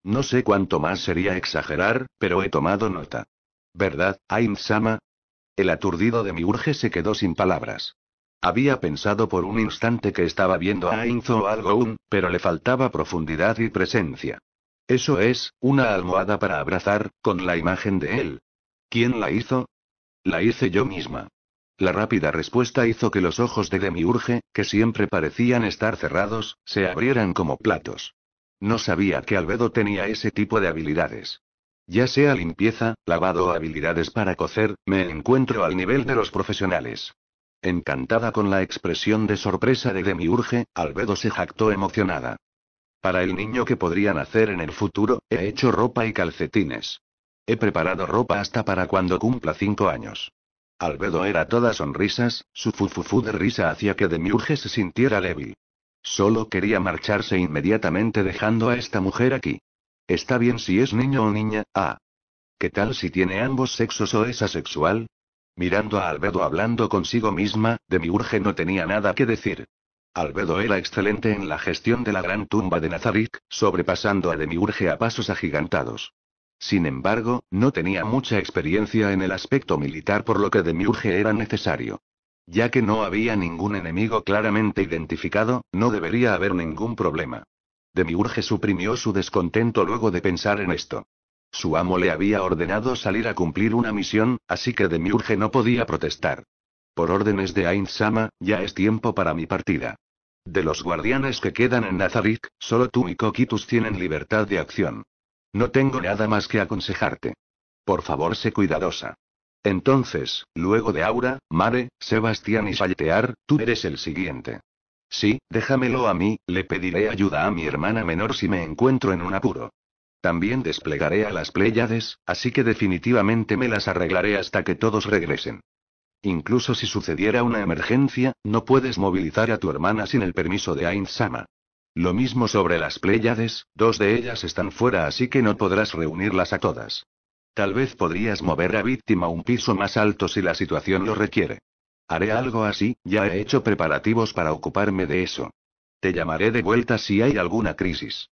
Speaker 1: No sé cuánto más sería exagerar, pero he tomado nota. verdad Ainzama? Aim-sama? El aturdido Demiurge se quedó sin palabras. Había pensado por un instante que estaba viendo a Ainzo o algo un, pero le faltaba profundidad y presencia. Eso es, una almohada para abrazar, con la imagen de él. ¿Quién la hizo? La hice yo misma. La rápida respuesta hizo que los ojos de Demiurge, que siempre parecían estar cerrados, se abrieran como platos. No sabía que Albedo tenía ese tipo de habilidades. Ya sea limpieza, lavado o habilidades para cocer, me encuentro al nivel de los profesionales. Encantada con la expresión de sorpresa de Demiurge, Albedo se jactó emocionada. Para el niño que podría nacer en el futuro, he hecho ropa y calcetines. He preparado ropa hasta para cuando cumpla cinco años. Albedo era toda sonrisas, su fufufu de risa hacía que Demiurge se sintiera débil. Solo quería marcharse inmediatamente dejando a esta mujer aquí. Está bien si es niño o niña, ah. ¿Qué tal si tiene ambos sexos o es asexual? Mirando a Albedo hablando consigo misma, Demiurge no tenía nada que decir. Albedo era excelente en la gestión de la gran tumba de Nazarick, sobrepasando a Demiurge a pasos agigantados. Sin embargo, no tenía mucha experiencia en el aspecto militar por lo que Demiurge era necesario. Ya que no había ningún enemigo claramente identificado, no debería haber ningún problema. Demiurge suprimió su descontento luego de pensar en esto. Su amo le había ordenado salir a cumplir una misión, así que Demiurge no podía protestar. Por órdenes de Ain Sama, ya es tiempo para mi partida. De los guardianes que quedan en Nazarick, solo tú y Coquitus tienen libertad de acción. No tengo nada más que aconsejarte. Por favor, sé cuidadosa. Entonces, luego de Aura, Mare, Sebastián y Saltear, tú eres el siguiente. Sí, déjamelo a mí, le pediré ayuda a mi hermana menor si me encuentro en un apuro. También desplegaré a las Pléyades, así que definitivamente me las arreglaré hasta que todos regresen. Incluso si sucediera una emergencia, no puedes movilizar a tu hermana sin el permiso de Ain Sama. Lo mismo sobre las Pléyades, dos de ellas están fuera así que no podrás reunirlas a todas. Tal vez podrías mover a víctima un piso más alto si la situación lo requiere. Haré algo así, ya he hecho preparativos para ocuparme de eso. Te llamaré de vuelta si hay alguna crisis.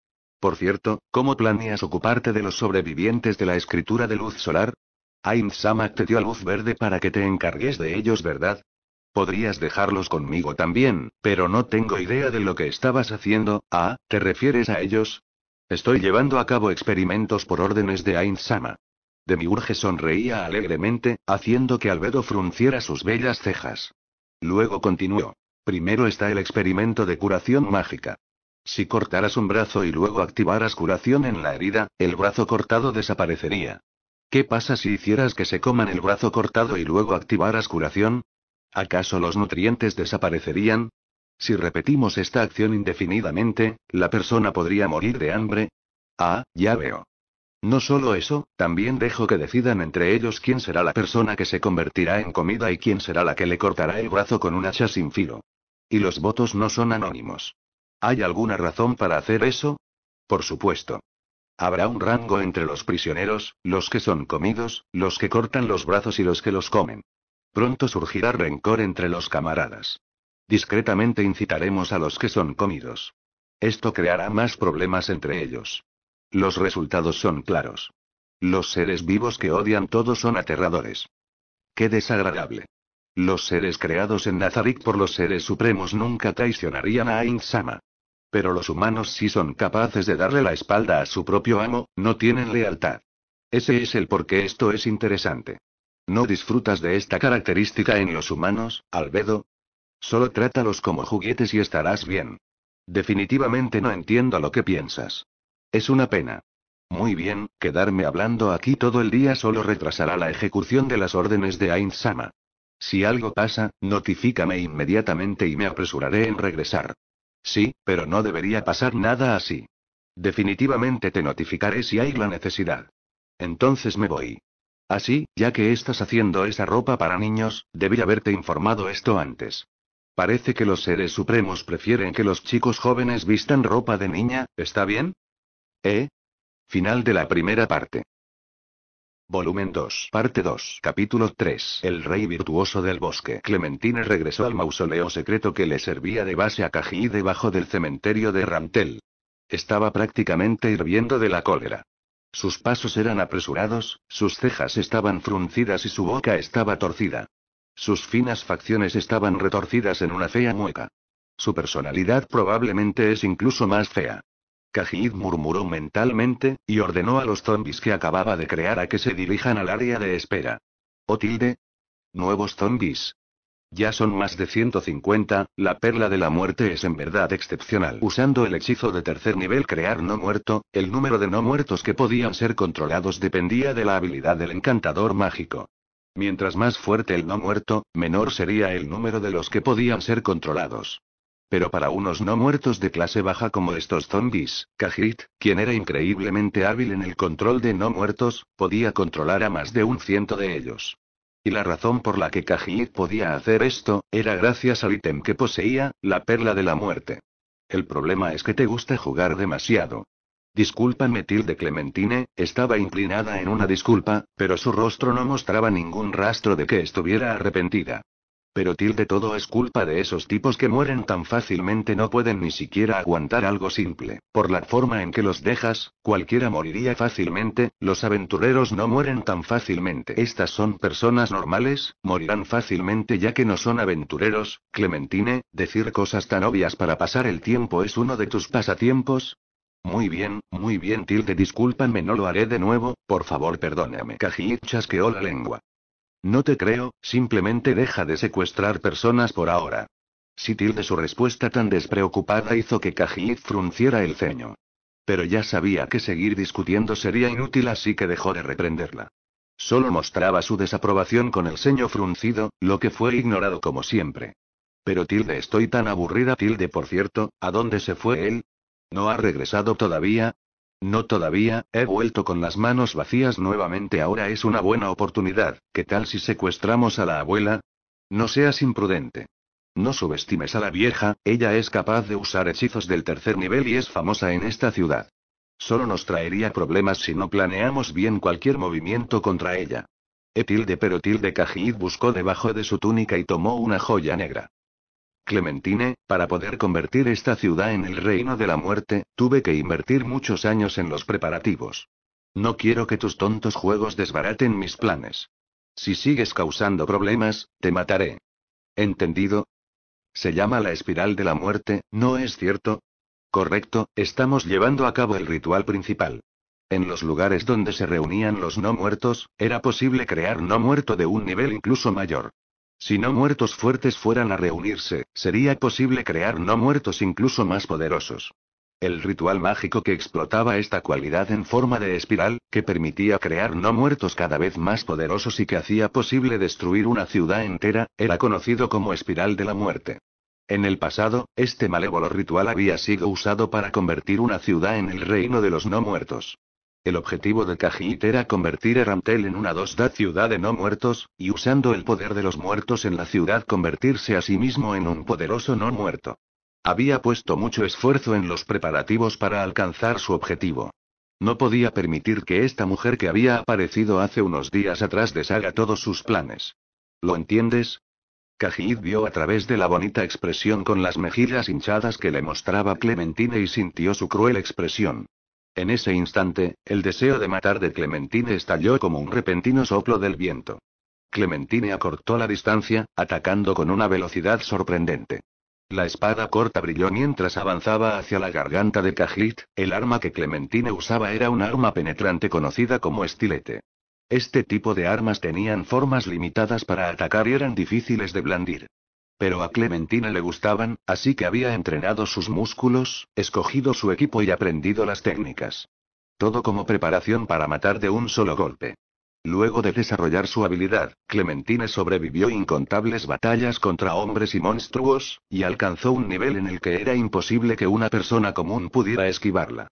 Speaker 1: Por cierto, ¿cómo planeas ocuparte de los sobrevivientes de la escritura de luz solar? Ain Sama te dio luz verde para que te encargues de ellos, ¿verdad? Podrías dejarlos conmigo también, pero no tengo idea de lo que estabas haciendo. Ah, ¿te refieres a ellos? Estoy llevando a cabo experimentos por órdenes de Ain Sama. Demiurge sonreía alegremente, haciendo que Albedo frunciera sus bellas cejas. Luego continuó. Primero está el experimento de curación mágica. Si cortaras un brazo y luego activaras curación en la herida, el brazo cortado desaparecería. ¿Qué pasa si hicieras que se coman el brazo cortado y luego activaras curación? ¿Acaso los nutrientes desaparecerían? Si repetimos esta acción indefinidamente, la persona podría morir de hambre. Ah, ya veo. No solo eso, también dejo que decidan entre ellos quién será la persona que se convertirá en comida y quién será la que le cortará el brazo con un hacha sin filo. Y los votos no son anónimos. ¿Hay alguna razón para hacer eso? Por supuesto. Habrá un rango entre los prisioneros, los que son comidos, los que cortan los brazos y los que los comen. Pronto surgirá rencor entre los camaradas. Discretamente incitaremos a los que son comidos. Esto creará más problemas entre ellos. Los resultados son claros. Los seres vivos que odian todo son aterradores. Qué desagradable. Los seres creados en Nazarick por los seres supremos nunca traicionarían a Ain Sama. Pero los humanos si son capaces de darle la espalda a su propio amo, no tienen lealtad. Ese es el por qué esto es interesante. ¿No disfrutas de esta característica en los humanos, Albedo? Solo trátalos como juguetes y estarás bien. Definitivamente no entiendo lo que piensas. Es una pena. Muy bien, quedarme hablando aquí todo el día solo retrasará la ejecución de las órdenes de Ain Sama. Si algo pasa, notifícame inmediatamente y me apresuraré en regresar. Sí, pero no debería pasar nada así. Definitivamente te notificaré si hay la necesidad. Entonces me voy. Así, ya que estás haciendo esa ropa para niños, debí haberte informado esto antes. Parece que los seres supremos prefieren que los chicos jóvenes vistan ropa de niña, ¿está bien? E. Final de la primera parte. Volumen 2, parte 2, capítulo 3. El rey virtuoso del bosque. Clementine regresó al mausoleo secreto que le servía de base a Cají debajo del cementerio de Rantel. Estaba prácticamente hirviendo de la cólera. Sus pasos eran apresurados, sus cejas estaban fruncidas y su boca estaba torcida. Sus finas facciones estaban retorcidas en una fea mueca. Su personalidad probablemente es incluso más fea. Cajid murmuró mentalmente, y ordenó a los zombis que acababa de crear a que se dirijan al área de espera. O «Oh, tilde. Nuevos zombis. Ya son más de 150, la perla de la muerte es en verdad excepcional. Usando el hechizo de tercer nivel crear no muerto, el número de no muertos que podían ser controlados dependía de la habilidad del encantador mágico. Mientras más fuerte el no muerto, menor sería el número de los que podían ser controlados. Pero para unos no muertos de clase baja como estos zombies, Kajit, quien era increíblemente hábil en el control de no muertos, podía controlar a más de un ciento de ellos. Y la razón por la que Kajit podía hacer esto, era gracias al ítem que poseía, la perla de la muerte. El problema es que te gusta jugar demasiado. Disculpame, Tilde Clementine, estaba inclinada en una disculpa, pero su rostro no mostraba ningún rastro de que estuviera arrepentida. Pero tilde todo es culpa de esos tipos que mueren tan fácilmente, no pueden ni siquiera aguantar algo simple. Por la forma en que los dejas, cualquiera moriría fácilmente, los aventureros no mueren tan fácilmente. Estas son personas normales, morirán fácilmente ya que no son aventureros. Clementine, decir cosas tan obvias para pasar el tiempo es uno de tus pasatiempos. Muy bien, muy bien, tilde, discúlpame, no lo haré de nuevo, por favor, perdóname. Cají chasqueó la lengua. No te creo, simplemente deja de secuestrar personas por ahora. Si tilde su respuesta tan despreocupada hizo que Kajit frunciera el ceño. Pero ya sabía que seguir discutiendo sería inútil, así que dejó de reprenderla. Solo mostraba su desaprobación con el ceño fruncido, lo que fue ignorado como siempre. Pero Tilde, estoy tan aburrida. Tilde, por cierto, ¿a dónde se fue él? ¿No ha regresado todavía? No todavía, he vuelto con las manos vacías nuevamente. Ahora es una buena oportunidad. ¿Qué tal si secuestramos a la abuela? No seas imprudente. No subestimes a la vieja, ella es capaz de usar hechizos del tercer nivel y es famosa en esta ciudad. Solo nos traería problemas si no planeamos bien cualquier movimiento contra ella. Etilde pero tilde Cajid buscó debajo de su túnica y tomó una joya negra. Clementine, para poder convertir esta ciudad en el reino de la muerte, tuve que invertir muchos años en los preparativos. No quiero que tus tontos juegos desbaraten mis planes. Si sigues causando problemas, te mataré. ¿Entendido? Se llama la espiral de la muerte, ¿no es cierto? Correcto, estamos llevando a cabo el ritual principal. En los lugares donde se reunían los no muertos, era posible crear no muerto de un nivel incluso mayor. Si no muertos fuertes fueran a reunirse, sería posible crear no muertos incluso más poderosos. El ritual mágico que explotaba esta cualidad en forma de espiral, que permitía crear no muertos cada vez más poderosos y que hacía posible destruir una ciudad entera, era conocido como espiral de la muerte. En el pasado, este malévolo ritual había sido usado para convertir una ciudad en el reino de los no muertos. El objetivo de Kajit era convertir a Ramtel en una dosdad ciudad de no muertos, y usando el poder de los muertos en la ciudad convertirse a sí mismo en un poderoso no muerto. Había puesto mucho esfuerzo en los preparativos para alcanzar su objetivo. No podía permitir que esta mujer que había aparecido hace unos días atrás deshaga todos sus planes. ¿Lo entiendes? Kajit vio a través de la bonita expresión con las mejillas hinchadas que le mostraba Clementine y sintió su cruel expresión. En ese instante, el deseo de matar de Clementine estalló como un repentino soplo del viento. Clementine acortó la distancia, atacando con una velocidad sorprendente. La espada corta brilló mientras avanzaba hacia la garganta de Cajit, el arma que Clementine usaba era un arma penetrante conocida como estilete. Este tipo de armas tenían formas limitadas para atacar y eran difíciles de blandir. Pero a Clementina le gustaban, así que había entrenado sus músculos, escogido su equipo y aprendido las técnicas. Todo como preparación para matar de un solo golpe. Luego de desarrollar su habilidad, Clementine sobrevivió incontables batallas contra hombres y monstruos, y alcanzó un nivel en el que era imposible que una persona común pudiera esquivarla.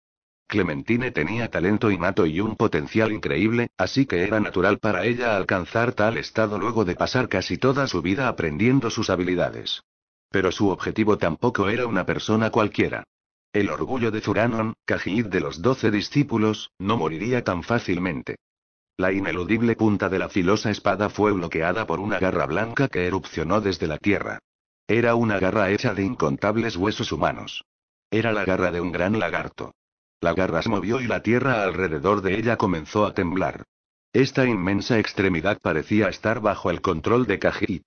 Speaker 1: Clementine tenía talento innato y un potencial increíble, así que era natural para ella alcanzar tal estado luego de pasar casi toda su vida aprendiendo sus habilidades. Pero su objetivo tampoco era una persona cualquiera. El orgullo de Zuranon, Cajid de los doce discípulos, no moriría tan fácilmente. La ineludible punta de la filosa espada fue bloqueada por una garra blanca que erupcionó desde la tierra. Era una garra hecha de incontables huesos humanos. Era la garra de un gran lagarto. La garra se movió y la tierra alrededor de ella comenzó a temblar. Esta inmensa extremidad parecía estar bajo el control de Kajit.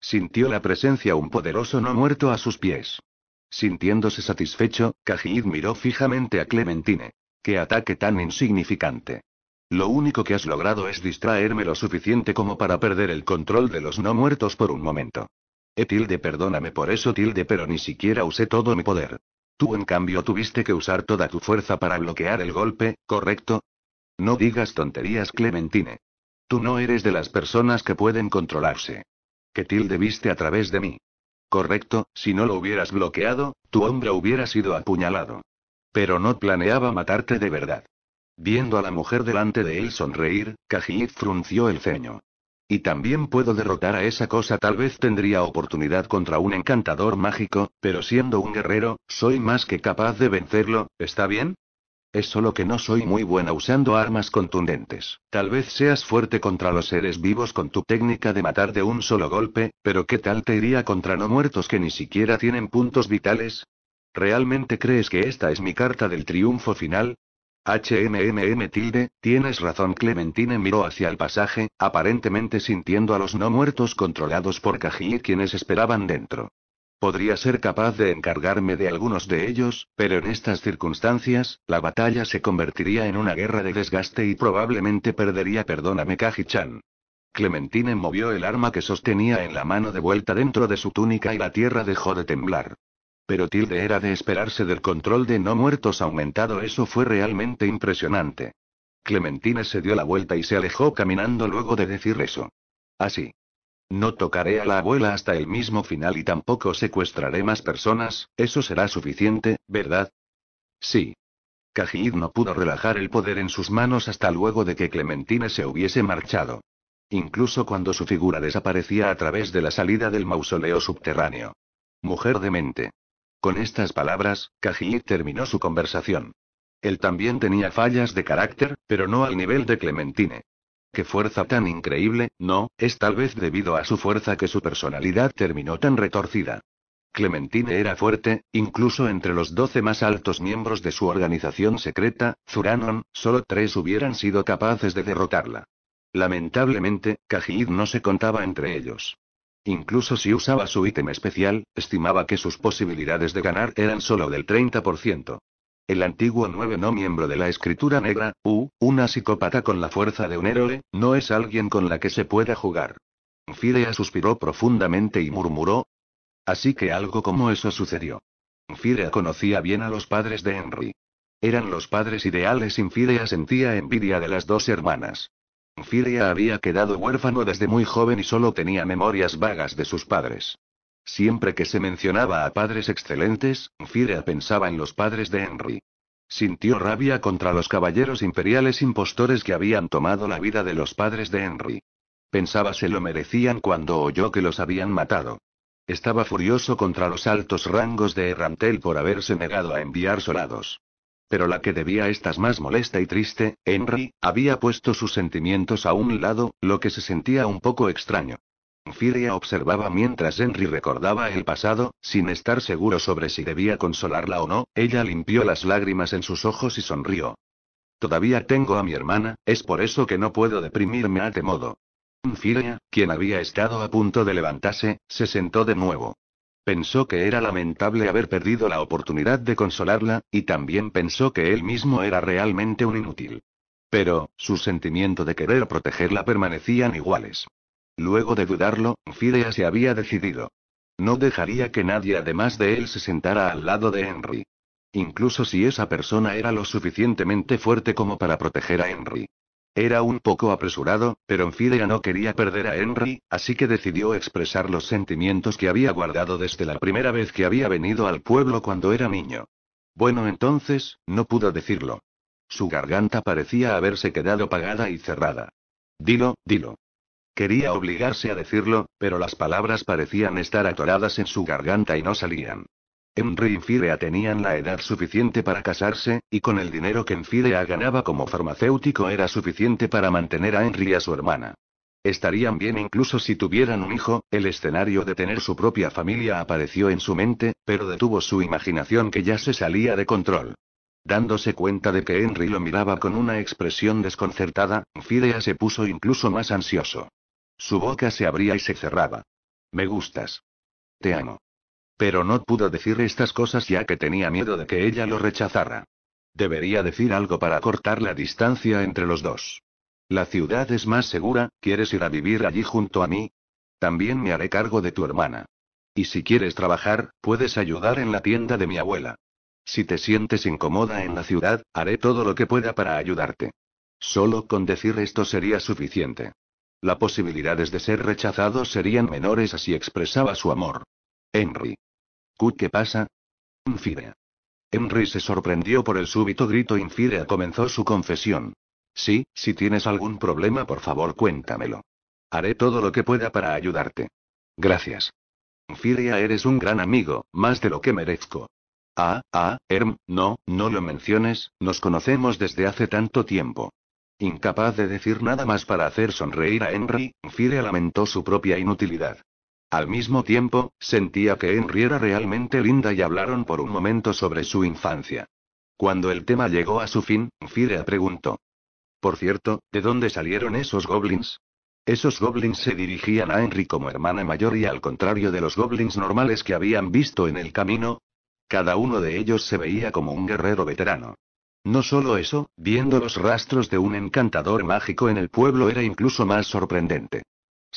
Speaker 1: Sintió la presencia un poderoso no muerto a sus pies. Sintiéndose satisfecho, Cajit miró fijamente a Clementine. ¡Qué ataque tan insignificante! Lo único que has logrado es distraerme lo suficiente como para perder el control de los no muertos por un momento. Eh tilde perdóname por eso tilde pero ni siquiera usé todo mi poder. Tú en cambio tuviste que usar toda tu fuerza para bloquear el golpe, ¿correcto? No digas tonterías, Clementine. Tú no eres de las personas que pueden controlarse. Que tilde viste a través de mí. Correcto, si no lo hubieras bloqueado, tu hombre hubiera sido apuñalado. Pero no planeaba matarte de verdad. Viendo a la mujer delante de él sonreír, Kajit frunció el ceño. Y también puedo derrotar a esa cosa. Tal vez tendría oportunidad contra un encantador mágico, pero siendo un guerrero, soy más que capaz de vencerlo, ¿está bien? Es solo que no soy muy buena usando armas contundentes. Tal vez seas fuerte contra los seres vivos con tu técnica de matar de un solo golpe, pero ¿qué tal te iría contra no muertos que ni siquiera tienen puntos vitales? ¿Realmente crees que esta es mi carta del triunfo final? HMMM tilde, tienes razón. Clementine miró hacia el pasaje, aparentemente sintiendo a los no muertos controlados por Cají quienes esperaban dentro. Podría ser capaz de encargarme de algunos de ellos, pero en estas circunstancias, la batalla se convertiría en una guerra de desgaste y probablemente perdería. Perdóname, Kaji-chan. Clementine movió el arma que sostenía en la mano de vuelta dentro de su túnica y la tierra dejó de temblar. Pero tilde era de esperarse del control de no muertos aumentado, eso fue realmente impresionante. Clementine se dio la vuelta y se alejó caminando luego de decir eso. Así. No tocaré a la abuela hasta el mismo final y tampoco secuestraré más personas, eso será suficiente, ¿verdad? Sí. Cajid no pudo relajar el poder en sus manos hasta luego de que Clementine se hubiese marchado. Incluso cuando su figura desaparecía a través de la salida del mausoleo subterráneo. Mujer demente. Con estas palabras, Cajid terminó su conversación. Él también tenía fallas de carácter, pero no al nivel de Clementine. Qué fuerza tan increíble, no, es tal vez debido a su fuerza que su personalidad terminó tan retorcida. Clementine era fuerte, incluso entre los doce más altos miembros de su organización secreta, Zuranon, solo tres hubieran sido capaces de derrotarla. Lamentablemente, Cajid no se contaba entre ellos. Incluso si usaba su ítem especial, estimaba que sus posibilidades de ganar eran solo del 30%. El antiguo 9 no miembro de la escritura negra, U, una psicópata con la fuerza de un héroe, no es alguien con la que se pueda jugar. Fidea suspiró profundamente y murmuró. Así que algo como eso sucedió. Fidea conocía bien a los padres de Henry. Eran los padres ideales y sentía envidia de las dos hermanas. Firia había quedado huérfano desde muy joven y solo tenía memorias vagas de sus padres. Siempre que se mencionaba a padres excelentes, Firea pensaba en los padres de Henry. Sintió rabia contra los caballeros imperiales impostores que habían tomado la vida de los padres de Henry. Pensaba se lo merecían cuando oyó que los habían matado. Estaba furioso contra los altos rangos de Errantel por haberse negado a enviar soldados. Pero la que debía estas más molesta y triste, Henry, había puesto sus sentimientos a un lado, lo que se sentía un poco extraño. Firia observaba mientras Henry recordaba el pasado, sin estar seguro sobre si debía consolarla o no, ella limpió las lágrimas en sus ojos y sonrió. Todavía tengo a mi hermana, es por eso que no puedo deprimirme a este modo. Firia, quien había estado a punto de levantarse, se sentó de nuevo. Pensó que era lamentable haber perdido la oportunidad de consolarla, y también pensó que él mismo era realmente un inútil. Pero, su sentimiento de querer protegerla permanecían iguales. Luego de dudarlo, Fidea se había decidido. No dejaría que nadie además de él se sentara al lado de Henry. Incluso si esa persona era lo suficientemente fuerte como para proteger a Henry. Era un poco apresurado, pero Enfidea no quería perder a Henry, así que decidió expresar los sentimientos que había guardado desde la primera vez que había venido al pueblo cuando era niño. Bueno, entonces, no pudo decirlo. Su garganta parecía haberse quedado apagada y cerrada. Dilo, dilo. Quería obligarse a decirlo, pero las palabras parecían estar atoradas en su garganta y no salían. Henry y Fidea tenían la edad suficiente para casarse, y con el dinero que Fidea ganaba como farmacéutico era suficiente para mantener a Henry y a su hermana. Estarían bien incluso si tuvieran un hijo, el escenario de tener su propia familia apareció en su mente, pero detuvo su imaginación que ya se salía de control. Dándose cuenta de que Henry lo miraba con una expresión desconcertada, Fidea se puso incluso más ansioso. Su boca se abría y se cerraba. Me gustas. Te amo. Pero no pudo decir estas cosas ya que tenía miedo de que ella lo rechazara. Debería decir algo para cortar la distancia entre los dos. La ciudad es más segura, ¿quieres ir a vivir allí junto a mí? También me haré cargo de tu hermana. Y si quieres trabajar, puedes ayudar en la tienda de mi abuela. Si te sientes incómoda en la ciudad, haré todo lo que pueda para ayudarte. Solo con decir esto sería suficiente. Las posibilidades de ser rechazado serían menores así expresaba su amor. Henry. ¿Qué pasa? Infidea. Henry se sorprendió por el súbito grito. Infidea comenzó su confesión. Sí, si tienes algún problema, por favor, cuéntamelo. Haré todo lo que pueda para ayudarte. Gracias. Infidea, eres un gran amigo, más de lo que merezco. Ah, ah, Herm, no, no lo menciones, nos conocemos desde hace tanto tiempo. Incapaz de decir nada más para hacer sonreír a Henry, Infidea lamentó su propia inutilidad. Al mismo tiempo, sentía que Henry era realmente linda y hablaron por un momento sobre su infancia. Cuando el tema llegó a su fin, Firea preguntó. Por cierto, ¿de dónde salieron esos goblins? Esos goblins se dirigían a Henry como hermana mayor y al contrario de los goblins normales que habían visto en el camino, cada uno de ellos se veía como un guerrero veterano. No solo eso, viendo los rastros de un encantador mágico en el pueblo era incluso más sorprendente.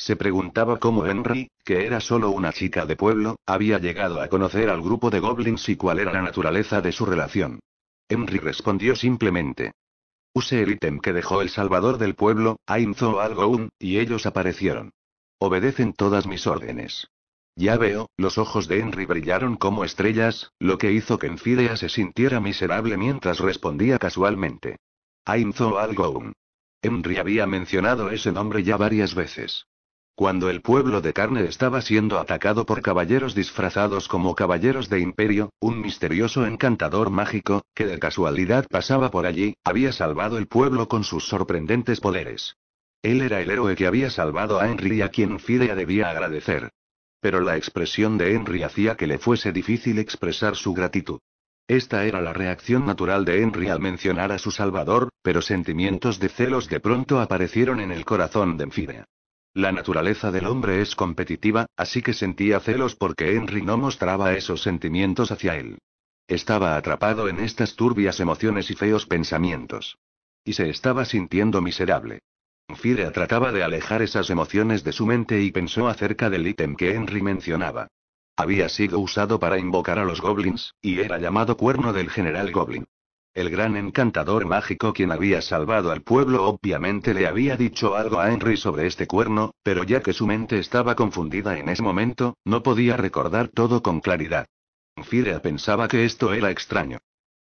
Speaker 1: Se preguntaba cómo Henry, que era solo una chica de pueblo, había llegado a conocer al grupo de goblins y cuál era la naturaleza de su relación. Henry respondió simplemente. Use el ítem que dejó el salvador del pueblo, Ainzo Algoun, y ellos aparecieron. Obedecen todas mis órdenes. Ya veo, los ojos de Henry brillaron como estrellas, lo que hizo que Enfidea se sintiera miserable mientras respondía casualmente. Ainzo Algoun. Henry había mencionado ese nombre ya varias veces. Cuando el pueblo de carne estaba siendo atacado por caballeros disfrazados como caballeros de imperio, un misterioso encantador mágico, que de casualidad pasaba por allí, había salvado el pueblo con sus sorprendentes poderes. Él era el héroe que había salvado a Henry y a quien Fidea debía agradecer. Pero la expresión de Henry hacía que le fuese difícil expresar su gratitud. Esta era la reacción natural de Henry al mencionar a su salvador, pero sentimientos de celos de pronto aparecieron en el corazón de Fidea. La naturaleza del hombre es competitiva, así que sentía celos porque Henry no mostraba esos sentimientos hacia él. Estaba atrapado en estas turbias emociones y feos pensamientos. Y se estaba sintiendo miserable. Fira trataba de alejar esas emociones de su mente y pensó acerca del ítem que Henry mencionaba. Había sido usado para invocar a los goblins, y era llamado cuerno del general goblin. El gran encantador mágico quien había salvado al pueblo obviamente le había dicho algo a Henry sobre este cuerno, pero ya que su mente estaba confundida en ese momento, no podía recordar todo con claridad. Firea pensaba que esto era extraño.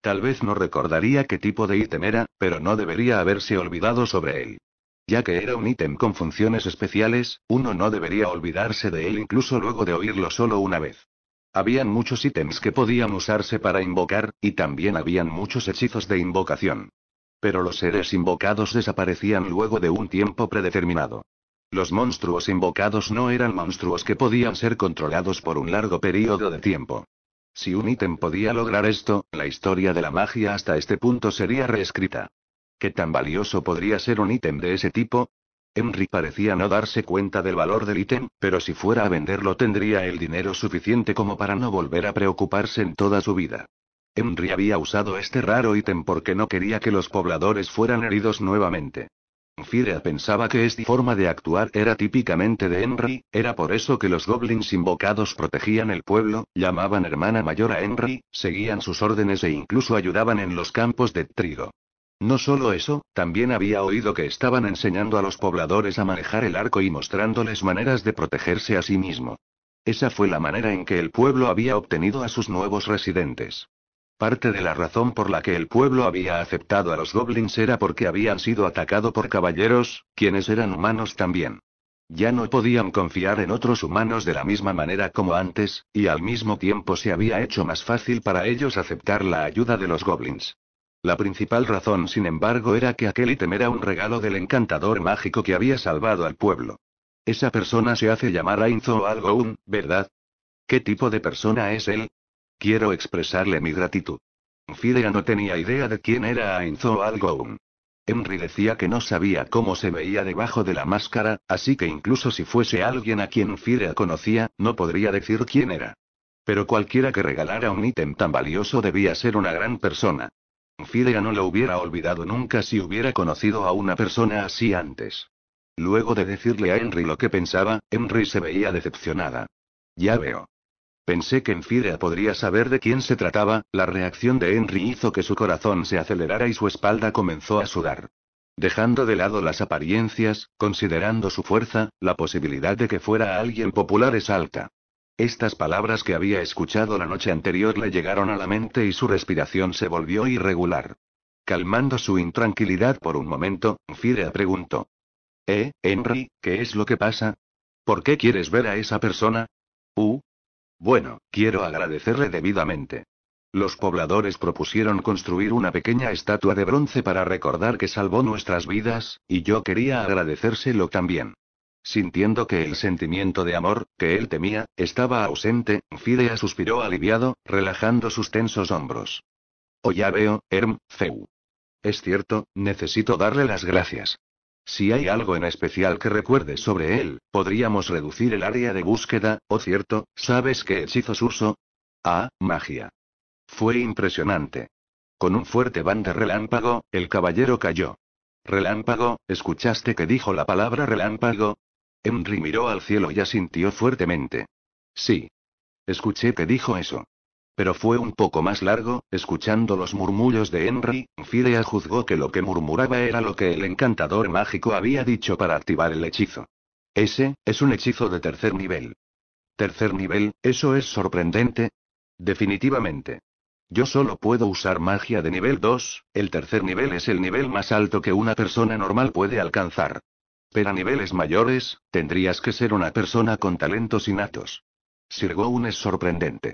Speaker 1: Tal vez no recordaría qué tipo de ítem era, pero no debería haberse olvidado sobre él. Ya que era un ítem con funciones especiales, uno no debería olvidarse de él incluso luego de oírlo solo una vez. Habían muchos ítems que podían usarse para invocar, y también habían muchos hechizos de invocación. Pero los seres invocados desaparecían luego de un tiempo predeterminado. Los monstruos invocados no eran monstruos que podían ser controlados por un largo periodo de tiempo. Si un ítem podía lograr esto, la historia de la magia hasta este punto sería reescrita. ¿Qué tan valioso podría ser un ítem de ese tipo? Henry parecía no darse cuenta del valor del ítem, pero si fuera a venderlo tendría el dinero suficiente como para no volver a preocuparse en toda su vida. Henry había usado este raro ítem porque no quería que los pobladores fueran heridos nuevamente. Firea pensaba que esta forma de actuar era típicamente de Henry, era por eso que los goblins invocados protegían el pueblo, llamaban hermana mayor a Henry, seguían sus órdenes e incluso ayudaban en los campos de trigo. No solo eso, también había oído que estaban enseñando a los pobladores a manejar el arco y mostrándoles maneras de protegerse a sí mismo. Esa fue la manera en que el pueblo había obtenido a sus nuevos residentes. Parte de la razón por la que el pueblo había aceptado a los goblins era porque habían sido atacado por caballeros, quienes eran humanos también. Ya no podían confiar en otros humanos de la misma manera como antes, y al mismo tiempo se había hecho más fácil para ellos aceptar la ayuda de los goblins. La principal razón, sin embargo, era que aquel ítem era un regalo del encantador mágico que había salvado al pueblo. Esa persona se hace llamar Ainzo Algoun, algo ¿verdad? ¿Qué tipo de persona es él? Quiero expresarle mi gratitud. Fidea no tenía idea de quién era Ainzo o algo Henry decía que no sabía cómo se veía debajo de la máscara, así que incluso si fuese alguien a quien Fidea conocía, no podría decir quién era. Pero cualquiera que regalara un ítem tan valioso debía ser una gran persona. Fidea no lo hubiera olvidado nunca si hubiera conocido a una persona así antes. Luego de decirle a Henry lo que pensaba, Henry se veía decepcionada. Ya veo. Pensé que Enfidea podría saber de quién se trataba, la reacción de Henry hizo que su corazón se acelerara y su espalda comenzó a sudar. Dejando de lado las apariencias, considerando su fuerza, la posibilidad de que fuera alguien popular es alta. Estas palabras que había escuchado la noche anterior le llegaron a la mente y su respiración se volvió irregular. Calmando su intranquilidad por un momento, Firea preguntó. ¿Eh, Henry, qué es lo que pasa? ¿Por qué quieres ver a esa persona? Uh. Bueno, quiero agradecerle debidamente. Los pobladores propusieron construir una pequeña estatua de bronce para recordar que salvó nuestras vidas, y yo quería agradecérselo también. Sintiendo que el sentimiento de amor, que él temía, estaba ausente, Fidea suspiró aliviado, relajando sus tensos hombros. O oh, ya veo, Herm, Feu. Es cierto, necesito darle las gracias. Si hay algo en especial que recuerde sobre él, podríamos reducir el área de búsqueda, o cierto, ¿sabes qué hechizos uso? Ah, magia. Fue impresionante. Con un fuerte van de relámpago, el caballero cayó. Relámpago, ¿escuchaste que dijo la palabra relámpago? Henry miró al cielo y asintió fuertemente. Sí. Escuché que dijo eso. Pero fue un poco más largo, escuchando los murmullos de Henry, Fidea juzgó que lo que murmuraba era lo que el encantador mágico había dicho para activar el hechizo. Ese, es un hechizo de tercer nivel. Tercer nivel, eso es sorprendente. Definitivamente. Yo solo puedo usar magia de nivel 2, el tercer nivel es el nivel más alto que una persona normal puede alcanzar. Pero a niveles mayores, tendrías que ser una persona con talentos innatos. Sir un es sorprendente.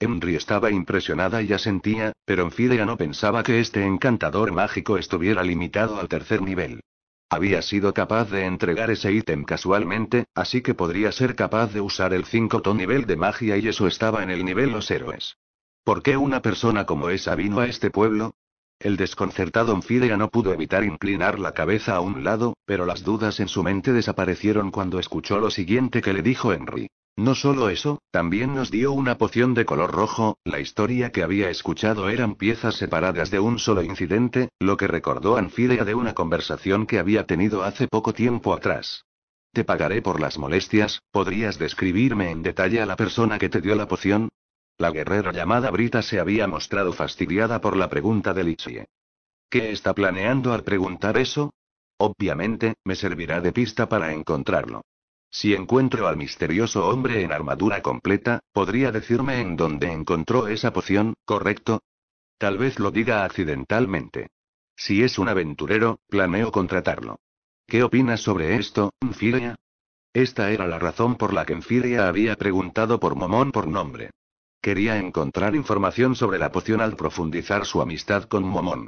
Speaker 1: Henry estaba impresionada y asentía, pero Enfidia no pensaba que este encantador mágico estuviera limitado al tercer nivel. Había sido capaz de entregar ese ítem casualmente, así que podría ser capaz de usar el 5 nivel de magia y eso estaba en el nivel los héroes. ¿Por qué una persona como esa vino a este pueblo? El desconcertado Anfidea no pudo evitar inclinar la cabeza a un lado, pero las dudas en su mente desaparecieron cuando escuchó lo siguiente que le dijo Henry. No solo eso, también nos dio una poción de color rojo, la historia que había escuchado eran piezas separadas de un solo incidente, lo que recordó Anfidea de una conversación que había tenido hace poco tiempo atrás. Te pagaré por las molestias, ¿podrías describirme en detalle a la persona que te dio la poción? La guerrera llamada Brita se había mostrado fastidiada por la pregunta de Lichie. ¿Qué está planeando al preguntar eso? Obviamente, me servirá de pista para encontrarlo. Si encuentro al misterioso hombre en armadura completa, podría decirme en dónde encontró esa poción, ¿correcto? Tal vez lo diga accidentalmente. Si es un aventurero, planeo contratarlo. ¿Qué opinas sobre esto, Enfiria? Esta era la razón por la que Enfidia había preguntado por Momón por nombre. Quería encontrar información sobre la poción al profundizar su amistad con Momón.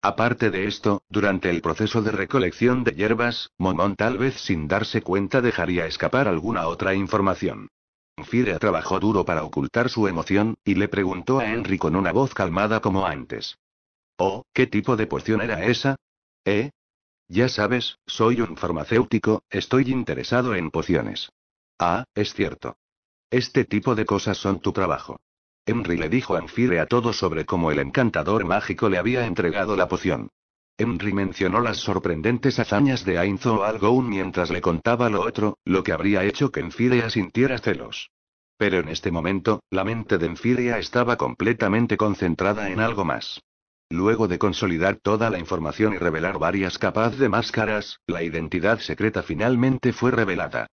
Speaker 1: Aparte de esto, durante el proceso de recolección de hierbas, Momón tal vez sin darse cuenta dejaría escapar alguna otra información. Firea trabajó duro para ocultar su emoción, y le preguntó a Henry con una voz calmada como antes. Oh, ¿qué tipo de poción era esa? ¿Eh? Ya sabes, soy un farmacéutico, estoy interesado en pociones. Ah, es cierto. Este tipo de cosas son tu trabajo. Emry le dijo a Anfire todo sobre cómo el encantador mágico le había entregado la poción. Emry mencionó las sorprendentes hazañas de Ainzo Algoun mientras le contaba lo otro, lo que habría hecho que Enfirea sintiera celos. Pero en este momento, la mente de Enfiria estaba completamente concentrada en algo más. Luego de consolidar toda la información y revelar varias capas de máscaras, la identidad secreta finalmente fue revelada.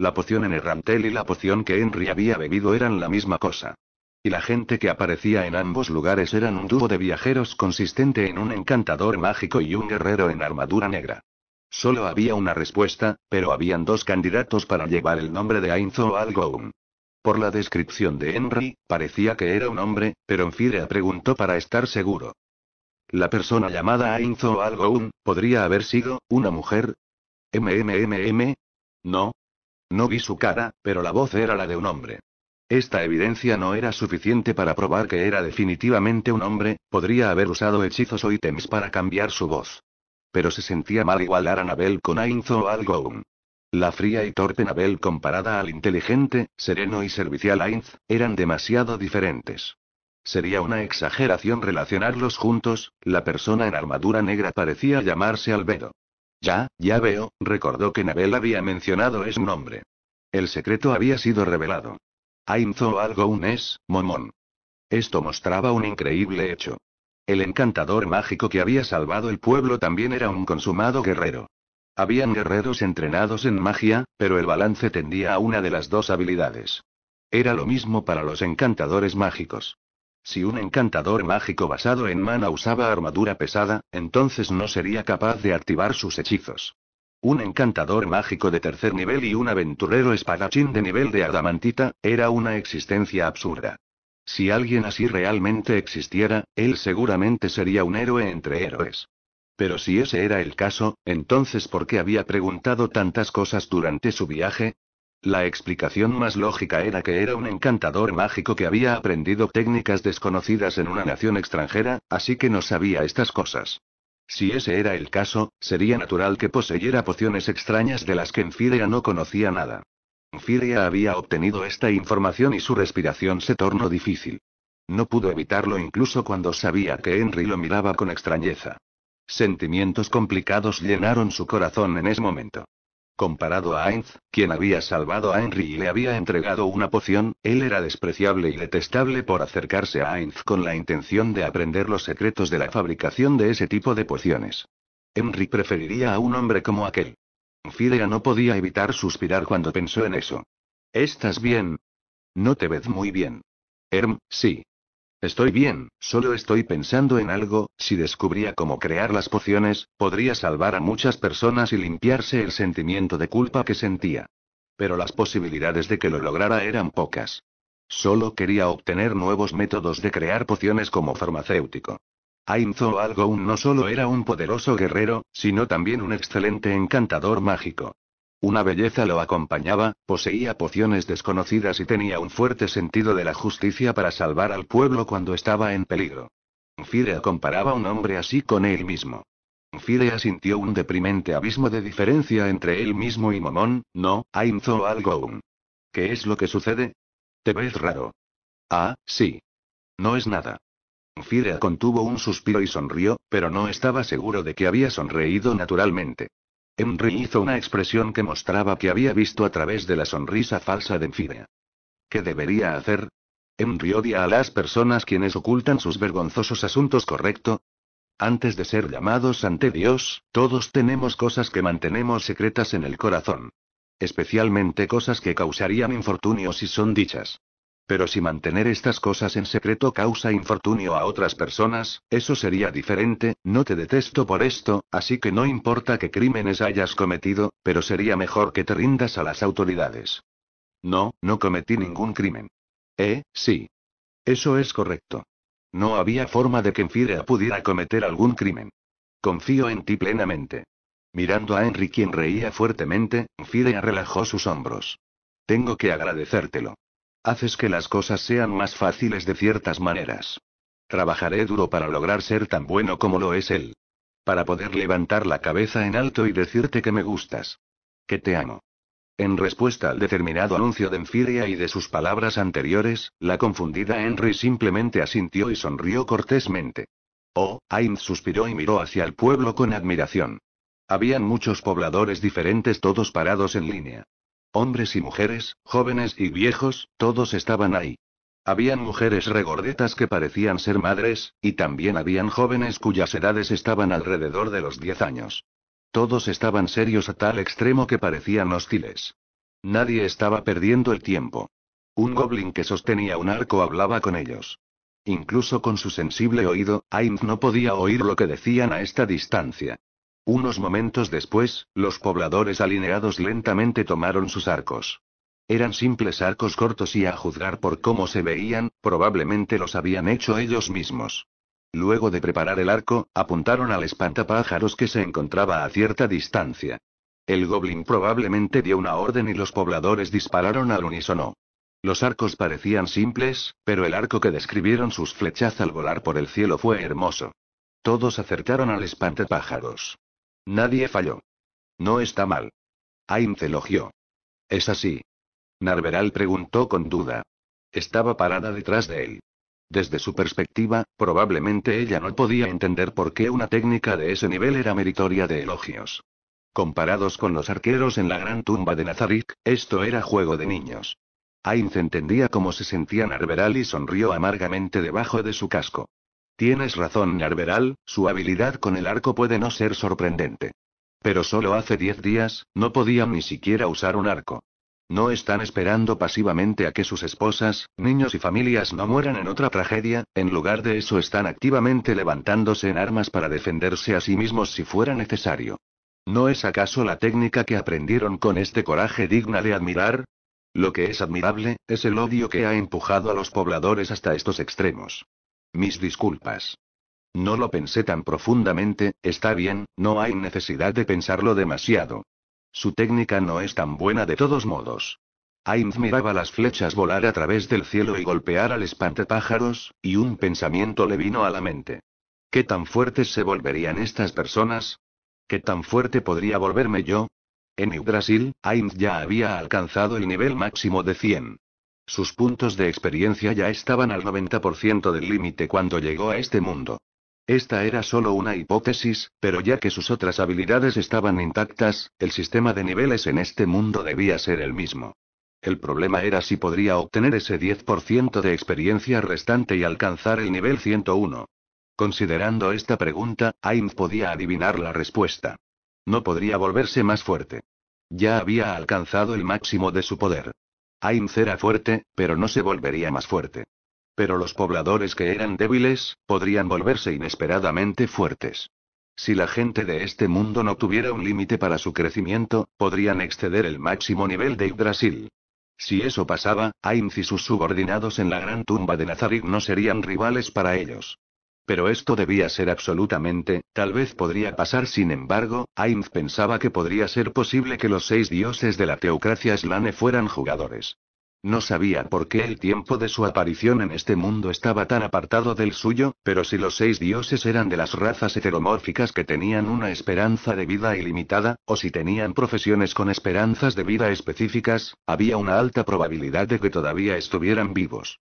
Speaker 1: La poción en Errantel y la poción que Henry había bebido eran la misma cosa. Y la gente que aparecía en ambos lugares eran un dúo de viajeros consistente en un encantador mágico y un guerrero en armadura negra. Solo había una respuesta, pero habían dos candidatos para llevar el nombre de Ainzo o Algoun. Por la descripción de Henry, parecía que era un hombre, pero Enfidea preguntó para estar seguro. La persona llamada Ainzo o Algoun, ¿podría haber sido una mujer? ¿MMMM? No, no vi su cara, pero la voz era la de un hombre. Esta evidencia no era suficiente para probar que era definitivamente un hombre, podría haber usado hechizos o ítems para cambiar su voz. Pero se sentía mal igualar a Nabel con Ainzo o aún. La fría y torpe Nabel comparada al inteligente, sereno y servicial Ainz, eran demasiado diferentes. Sería una exageración relacionarlos juntos, la persona en armadura negra parecía llamarse Albedo. Ya, ya veo, recordó que Nabel había mencionado ese nombre. El secreto había sido revelado. Ainzo algo un es, Momón. Esto mostraba un increíble hecho. El encantador mágico que había salvado el pueblo también era un consumado guerrero. Habían guerreros entrenados en magia, pero el balance tendía a una de las dos habilidades. Era lo mismo para los encantadores mágicos. Si un encantador mágico basado en mana usaba armadura pesada, entonces no sería capaz de activar sus hechizos. Un encantador mágico de tercer nivel y un aventurero espadachín de nivel de adamantita, era una existencia absurda. Si alguien así realmente existiera, él seguramente sería un héroe entre héroes. Pero si ese era el caso, entonces ¿por qué había preguntado tantas cosas durante su viaje? La explicación más lógica era que era un encantador mágico que había aprendido técnicas desconocidas en una nación extranjera, así que no sabía estas cosas. Si ese era el caso, sería natural que poseyera pociones extrañas de las que Enfiria no conocía nada. Enfiria había obtenido esta información y su respiración se tornó difícil. No pudo evitarlo incluso cuando sabía que Henry lo miraba con extrañeza. Sentimientos complicados llenaron su corazón en ese momento. Comparado a Ainz, quien había salvado a Henry y le había entregado una poción, él era despreciable y detestable por acercarse a Ainz con la intención de aprender los secretos de la fabricación de ese tipo de pociones. Henry preferiría a un hombre como aquel. Fidea no podía evitar suspirar cuando pensó en eso. ¿Estás bien? No te ves muy bien. Herm, sí. Estoy bien, solo estoy pensando en algo, si descubría cómo crear las pociones, podría salvar a muchas personas y limpiarse el sentimiento de culpa que sentía. Pero las posibilidades de que lo lograra eran pocas. Solo quería obtener nuevos métodos de crear pociones como farmacéutico. Ainzo Algoun no solo era un poderoso guerrero, sino también un excelente encantador mágico. Una belleza lo acompañaba, poseía pociones desconocidas y tenía un fuerte sentido de la justicia para salvar al pueblo cuando estaba en peligro. Firea comparaba a un hombre así con él mismo. Firea sintió un deprimente abismo de diferencia entre él mismo y Momón, no, Ainzo o Algoun. ¿Qué es lo que sucede? Te ves raro. Ah, sí. No es nada. Firea contuvo un suspiro y sonrió, pero no estaba seguro de que había sonreído naturalmente. Henry hizo una expresión que mostraba que había visto a través de la sonrisa falsa de Enfidea. ¿Qué debería hacer? Henry odia a las personas quienes ocultan sus vergonzosos asuntos, ¿correcto? Antes de ser llamados ante Dios, todos tenemos cosas que mantenemos secretas en el corazón. Especialmente cosas que causarían infortunio si son dichas. Pero si mantener estas cosas en secreto causa infortunio a otras personas, eso sería diferente, no te detesto por esto, así que no importa qué crímenes hayas cometido, pero sería mejor que te rindas a las autoridades. No, no cometí ningún crimen. Eh, sí. Eso es correcto. No había forma de que Enfirea pudiera cometer algún crimen. Confío en ti plenamente. Mirando a Henry quien reía fuertemente, Fide relajó sus hombros. Tengo que agradecértelo haces que las cosas sean más fáciles de ciertas maneras. Trabajaré duro para lograr ser tan bueno como lo es él. Para poder levantar la cabeza en alto y decirte que me gustas. Que te amo. En respuesta al determinado anuncio de Enfiria y de sus palabras anteriores, la confundida Henry simplemente asintió y sonrió cortésmente. Oh, Ainz suspiró y miró hacia el pueblo con admiración. Habían muchos pobladores diferentes todos parados en línea. Hombres y mujeres, jóvenes y viejos, todos estaban ahí. Habían mujeres regordetas que parecían ser madres, y también habían jóvenes cuyas edades estaban alrededor de los 10 años. Todos estaban serios a tal extremo que parecían hostiles. Nadie estaba perdiendo el tiempo. Un goblin que sostenía un arco hablaba con ellos. Incluso con su sensible oído, Ainz no podía oír lo que decían a esta distancia. Unos momentos después, los pobladores alineados lentamente tomaron sus arcos. Eran simples arcos cortos y a juzgar por cómo se veían, probablemente los habían hecho ellos mismos. Luego de preparar el arco, apuntaron al espantapájaros que se encontraba a cierta distancia. El goblin probablemente dio una orden y los pobladores dispararon al unísono. Los arcos parecían simples, pero el arco que describieron sus flechas al volar por el cielo fue hermoso. Todos acertaron al espantapájaros. Nadie falló. No está mal. Ainz elogió. Es así. Narveral preguntó con duda. Estaba parada detrás de él. Desde su perspectiva, probablemente ella no podía entender por qué una técnica de ese nivel era meritoria de elogios. Comparados con los arqueros en la gran tumba de Nazarick, esto era juego de niños. Ainz entendía cómo se sentía Narveral y sonrió amargamente debajo de su casco. Tienes razón, Narveral, su habilidad con el arco puede no ser sorprendente. Pero solo hace diez días, no podían ni siquiera usar un arco. No están esperando pasivamente a que sus esposas, niños y familias no mueran en otra tragedia, en lugar de eso están activamente levantándose en armas para defenderse a sí mismos si fuera necesario. ¿No es acaso la técnica que aprendieron con este coraje digna de admirar? Lo que es admirable, es el odio que ha empujado a los pobladores hasta estos extremos. Mis disculpas. No lo pensé tan profundamente, está bien, no hay necesidad de pensarlo demasiado. Su técnica no es tan buena de todos modos. Ainz miraba las flechas volar a través del cielo y golpear al pájaros, y un pensamiento le vino a la mente. ¿Qué tan fuertes se volverían estas personas? ¿Qué tan fuerte podría volverme yo? En Brasil, Ainz ya había alcanzado el nivel máximo de 100. Sus puntos de experiencia ya estaban al 90% del límite cuando llegó a este mundo. Esta era solo una hipótesis, pero ya que sus otras habilidades estaban intactas, el sistema de niveles en este mundo debía ser el mismo. El problema era si podría obtener ese 10% de experiencia restante y alcanzar el nivel 101. Considerando esta pregunta, Aim podía adivinar la respuesta. No podría volverse más fuerte. Ya había alcanzado el máximo de su poder. Ainz era fuerte, pero no se volvería más fuerte. Pero los pobladores que eran débiles, podrían volverse inesperadamente fuertes. Si la gente de este mundo no tuviera un límite para su crecimiento, podrían exceder el máximo nivel de Yggdrasil. Si eso pasaba, Ainz y sus subordinados en la gran tumba de Nazarick no serían rivales para ellos. Pero esto debía ser absolutamente, tal vez podría pasar sin embargo, Ainz pensaba que podría ser posible que los seis dioses de la teocracia slane fueran jugadores. No sabía por qué el tiempo de su aparición en este mundo estaba tan apartado del suyo, pero si los seis dioses eran de las razas heteromórficas que tenían una esperanza de vida ilimitada, o si tenían profesiones con esperanzas de vida específicas, había una alta probabilidad de que todavía estuvieran vivos.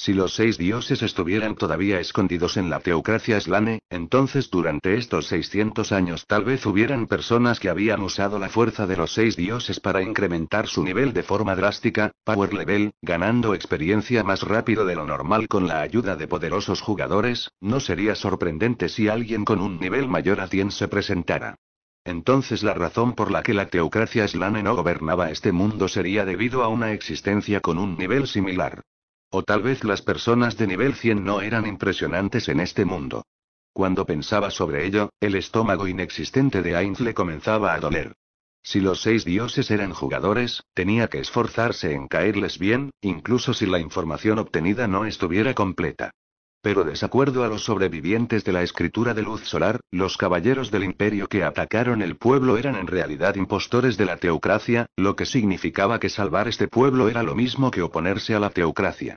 Speaker 1: Si los seis dioses estuvieran todavía escondidos en la teocracia slane, entonces durante estos 600 años tal vez hubieran personas que habían usado la fuerza de los seis dioses para incrementar su nivel de forma drástica, power level, ganando experiencia más rápido de lo normal con la ayuda de poderosos jugadores, no sería sorprendente si alguien con un nivel mayor a 100 se presentara. Entonces la razón por la que la teocracia slane no gobernaba este mundo sería debido a una existencia con un nivel similar. O tal vez las personas de nivel 100 no eran impresionantes en este mundo. Cuando pensaba sobre ello, el estómago inexistente de Ainz le comenzaba a doler. Si los seis dioses eran jugadores, tenía que esforzarse en caerles bien, incluso si la información obtenida no estuviera completa. Pero desacuerdo a los sobrevivientes de la escritura de luz solar, los caballeros del imperio que atacaron el pueblo eran en realidad impostores de la teocracia, lo que significaba que salvar este pueblo era lo mismo que oponerse a la teocracia.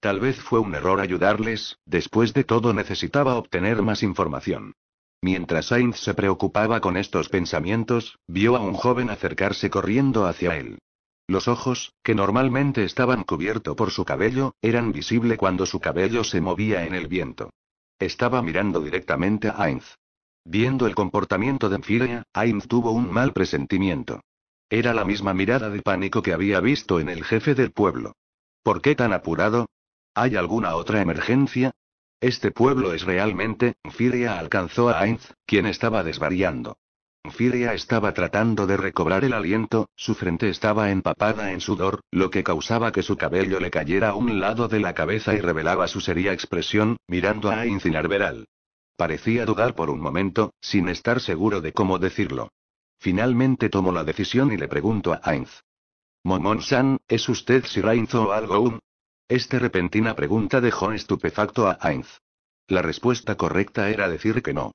Speaker 1: Tal vez fue un error ayudarles, después de todo necesitaba obtener más información. Mientras Sainz se preocupaba con estos pensamientos, vio a un joven acercarse corriendo hacia él. Los ojos, que normalmente estaban cubiertos por su cabello, eran visibles cuando su cabello se movía en el viento. Estaba mirando directamente a Ainz. Viendo el comportamiento de Enfiria, Ainz tuvo un mal presentimiento. Era la misma mirada de pánico que había visto en el jefe del pueblo. ¿Por qué tan apurado? ¿Hay alguna otra emergencia? Este pueblo es realmente, enfiria alcanzó a Ainz, quien estaba desvariando. Firia estaba tratando de recobrar el aliento, su frente estaba empapada en sudor, lo que causaba que su cabello le cayera a un lado de la cabeza y revelaba su seria expresión, mirando a incinar Parecía dudar por un momento, sin estar seguro de cómo decirlo. Finalmente tomó la decisión y le preguntó a Ainz. Momon-san, ¿es usted Sirainzo o algo Esta repentina pregunta dejó estupefacto a Ainz. La respuesta correcta era decir que no.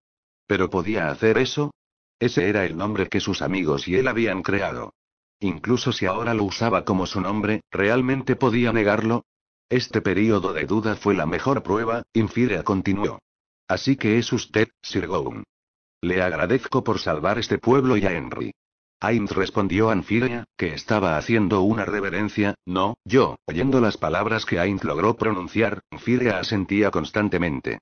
Speaker 1: Pero podía hacer eso, ese era el nombre que sus amigos y él habían creado. Incluso si ahora lo usaba como su nombre, ¿realmente podía negarlo? Este periodo de duda fue la mejor prueba, Infiria continuó. Así que es usted, Sir Gowen. Le agradezco por salvar este pueblo y a Henry. Aint respondió a Anfiria, que estaba haciendo una reverencia, no, yo, oyendo las palabras que Aint logró pronunciar, Infiria asentía constantemente.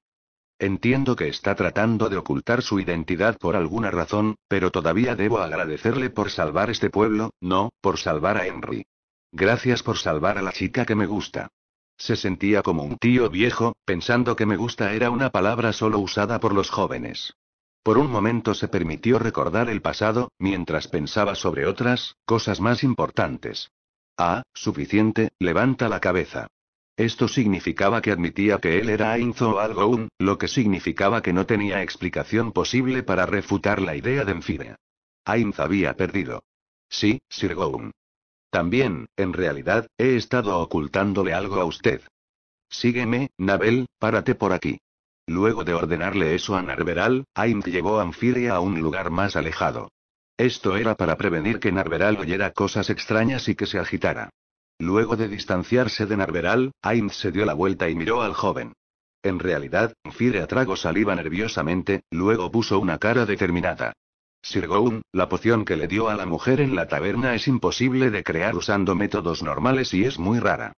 Speaker 1: Entiendo que está tratando de ocultar su identidad por alguna razón, pero todavía debo agradecerle por salvar este pueblo, no, por salvar a Henry. Gracias por salvar a la chica que me gusta. Se sentía como un tío viejo, pensando que me gusta era una palabra solo usada por los jóvenes. Por un momento se permitió recordar el pasado, mientras pensaba sobre otras, cosas más importantes. Ah, suficiente, levanta la cabeza. Esto significaba que admitía que él era Ainzo o Algoun, lo que significaba que no tenía explicación posible para refutar la idea de Enfide. Ainz había perdido. Sí, Sir Gaun. También, en realidad, he estado ocultándole algo a usted. Sígueme, Nabel, párate por aquí. Luego de ordenarle eso a Narveral, Ainz llevó a Anfiria a un lugar más alejado. Esto era para prevenir que Narveral oyera cosas extrañas y que se agitara. Luego de distanciarse de Narveral, Ainz se dio la vuelta y miró al joven. En realidad, Fire trago saliva nerviosamente, luego puso una cara determinada. Sir la poción que le dio a la mujer en la taberna es imposible de crear usando métodos normales y es muy rara.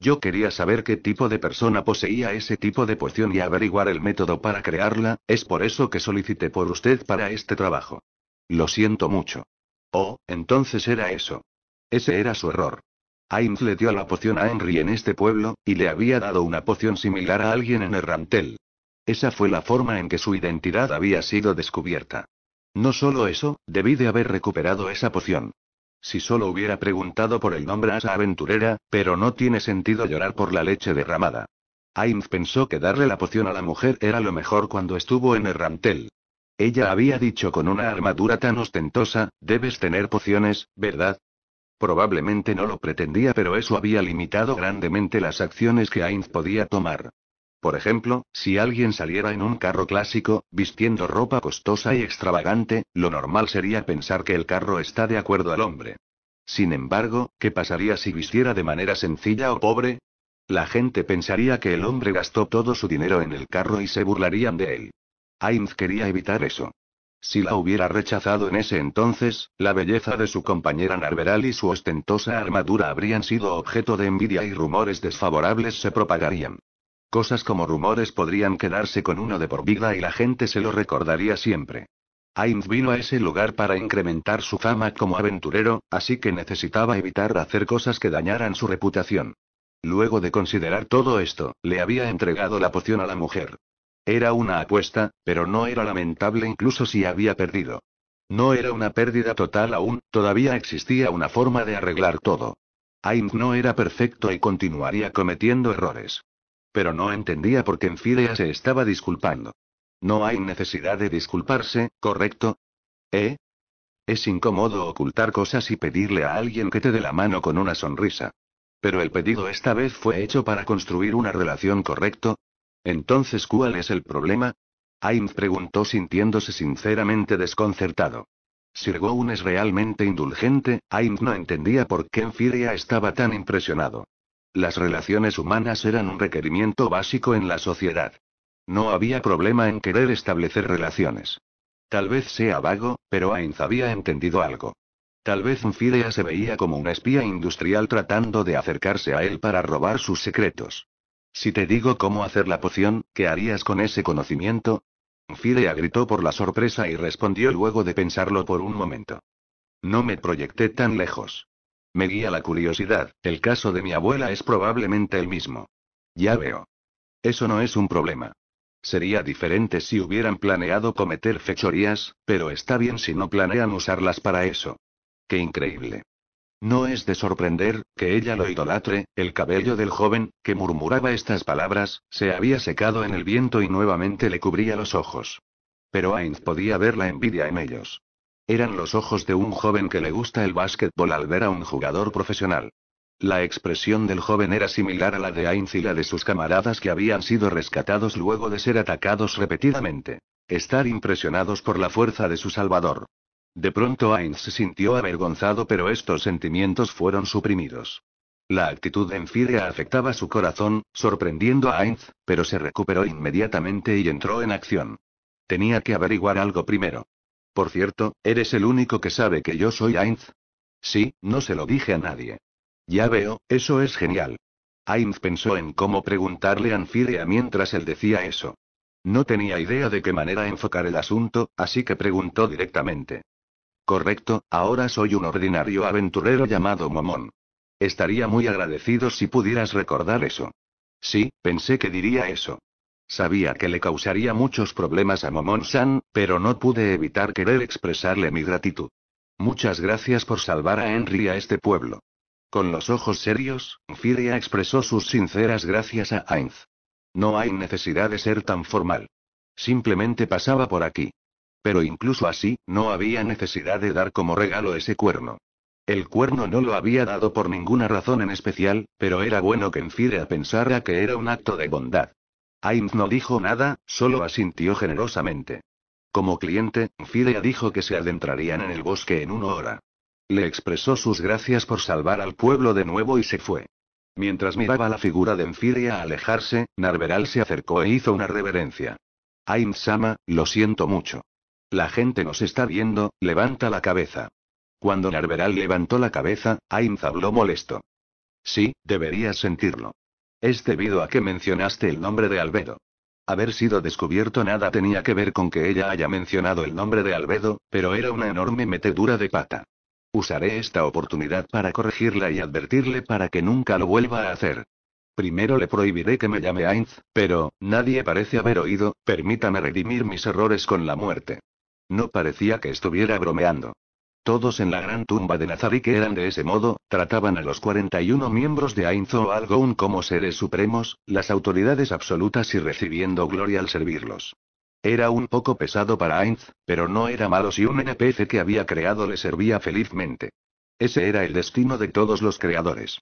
Speaker 1: Yo quería saber qué tipo de persona poseía ese tipo de poción y averiguar el método para crearla, es por eso que solicité por usted para este trabajo. Lo siento mucho. Oh, entonces era eso. Ese era su error. Ainz le dio la poción a Henry en este pueblo, y le había dado una poción similar a alguien en Errantel. Esa fue la forma en que su identidad había sido descubierta. No solo eso, debí de haber recuperado esa poción. Si solo hubiera preguntado por el nombre a esa aventurera, pero no tiene sentido llorar por la leche derramada. Ainz pensó que darle la poción a la mujer era lo mejor cuando estuvo en Errantel. Ella había dicho con una armadura tan ostentosa, debes tener pociones, ¿verdad? Probablemente no lo pretendía, pero eso había limitado grandemente las acciones que Ainz podía tomar. Por ejemplo, si alguien saliera en un carro clásico, vistiendo ropa costosa y extravagante, lo normal sería pensar que el carro está de acuerdo al hombre. Sin embargo, ¿qué pasaría si vistiera de manera sencilla o pobre? La gente pensaría que el hombre gastó todo su dinero en el carro y se burlarían de él. Ainz quería evitar eso. Si la hubiera rechazado en ese entonces, la belleza de su compañera Narveral y su ostentosa armadura habrían sido objeto de envidia y rumores desfavorables se propagarían. Cosas como rumores podrían quedarse con uno de por vida y la gente se lo recordaría siempre. Ainz vino a ese lugar para incrementar su fama como aventurero, así que necesitaba evitar hacer cosas que dañaran su reputación. Luego de considerar todo esto, le había entregado la poción a la mujer. Era una apuesta, pero no era lamentable incluso si había perdido. No era una pérdida total aún, todavía existía una forma de arreglar todo. Aync no era perfecto y continuaría cometiendo errores. Pero no entendía por qué Fidea se estaba disculpando. No hay necesidad de disculparse, ¿correcto? ¿Eh? Es incómodo ocultar cosas y pedirle a alguien que te dé la mano con una sonrisa. Pero el pedido esta vez fue hecho para construir una relación correcto, entonces, ¿cuál es el problema? Ainz preguntó sintiéndose sinceramente desconcertado. Sir Gowen es realmente indulgente, Ainz no entendía por qué Enfidea estaba tan impresionado. Las relaciones humanas eran un requerimiento básico en la sociedad. No había problema en querer establecer relaciones. Tal vez sea vago, pero Ainz había entendido algo. Tal vez Enfidea se veía como una espía industrial tratando de acercarse a él para robar sus secretos. Si te digo cómo hacer la poción, ¿qué harías con ese conocimiento? Fidea gritó por la sorpresa y respondió luego de pensarlo por un momento. No me proyecté tan lejos. Me guía la curiosidad, el caso de mi abuela es probablemente el mismo. Ya veo. Eso no es un problema. Sería diferente si hubieran planeado cometer fechorías, pero está bien si no planean usarlas para eso. Qué increíble. No es de sorprender, que ella lo idolatre, el cabello del joven, que murmuraba estas palabras, se había secado en el viento y nuevamente le cubría los ojos. Pero Ainz podía ver la envidia en ellos. Eran los ojos de un joven que le gusta el básquetbol al ver a un jugador profesional. La expresión del joven era similar a la de Ainz y la de sus camaradas que habían sido rescatados luego de ser atacados repetidamente. Estar impresionados por la fuerza de su salvador. De pronto Ainz se sintió avergonzado pero estos sentimientos fueron suprimidos. La actitud de Enfiria afectaba su corazón, sorprendiendo a Ainz, pero se recuperó inmediatamente y entró en acción. Tenía que averiguar algo primero. Por cierto, ¿eres el único que sabe que yo soy Ainz? Sí, no se lo dije a nadie. Ya veo, eso es genial. Ainz pensó en cómo preguntarle a Anfiria mientras él decía eso. No tenía idea de qué manera enfocar el asunto, así que preguntó directamente. Correcto, ahora soy un ordinario aventurero llamado Momón. Estaría muy agradecido si pudieras recordar eso. Sí, pensé que diría eso. Sabía que le causaría muchos problemas a Momón-san, pero no pude evitar querer expresarle mi gratitud. Muchas gracias por salvar a Henry a este pueblo. Con los ojos serios, Firia expresó sus sinceras gracias a Ainz. No hay necesidad de ser tan formal. Simplemente pasaba por aquí. Pero incluso así, no había necesidad de dar como regalo ese cuerno. El cuerno no lo había dado por ninguna razón en especial, pero era bueno que Enfidea pensara que era un acto de bondad. Ainz no dijo nada, solo asintió generosamente. Como cliente, Enfidea dijo que se adentrarían en el bosque en una hora. Le expresó sus gracias por salvar al pueblo de nuevo y se fue. Mientras miraba la figura de Enfidea alejarse, Narveral se acercó e hizo una reverencia. Ainz Sama, lo siento mucho. La gente nos está viendo, levanta la cabeza. Cuando Narveral levantó la cabeza, Ainz habló molesto. Sí, deberías sentirlo. Es debido a que mencionaste el nombre de Albedo. Haber sido descubierto nada tenía que ver con que ella haya mencionado el nombre de Albedo, pero era una enorme metedura de pata. Usaré esta oportunidad para corregirla y advertirle para que nunca lo vuelva a hacer. Primero le prohibiré que me llame Ainz, pero, nadie parece haber oído, permítame redimir mis errores con la muerte. No parecía que estuviera bromeando. Todos en la gran tumba de Nazarick que eran de ese modo, trataban a los 41 miembros de Ainz o Algoun como seres supremos, las autoridades absolutas y recibiendo gloria al servirlos. Era un poco pesado para Ainz, pero no era malo si un NPC que había creado le servía felizmente. Ese era el destino de todos los creadores.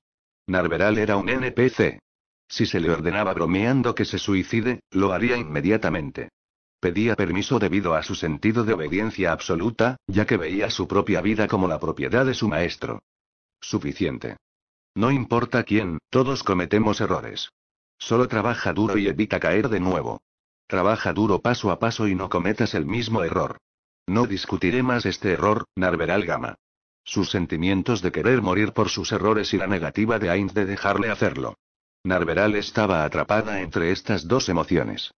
Speaker 1: Narveral era un NPC. Si se le ordenaba bromeando que se suicide, lo haría inmediatamente. Pedía permiso debido a su sentido de obediencia absoluta, ya que veía su propia vida como la propiedad de su maestro. Suficiente. No importa quién, todos cometemos errores. Solo trabaja duro y evita caer de nuevo. Trabaja duro paso a paso y no cometas el mismo error. No discutiré más este error, Narveral Gama. Sus sentimientos de querer morir por sus errores y la negativa de Ainz de dejarle hacerlo. Narveral estaba atrapada entre estas dos emociones.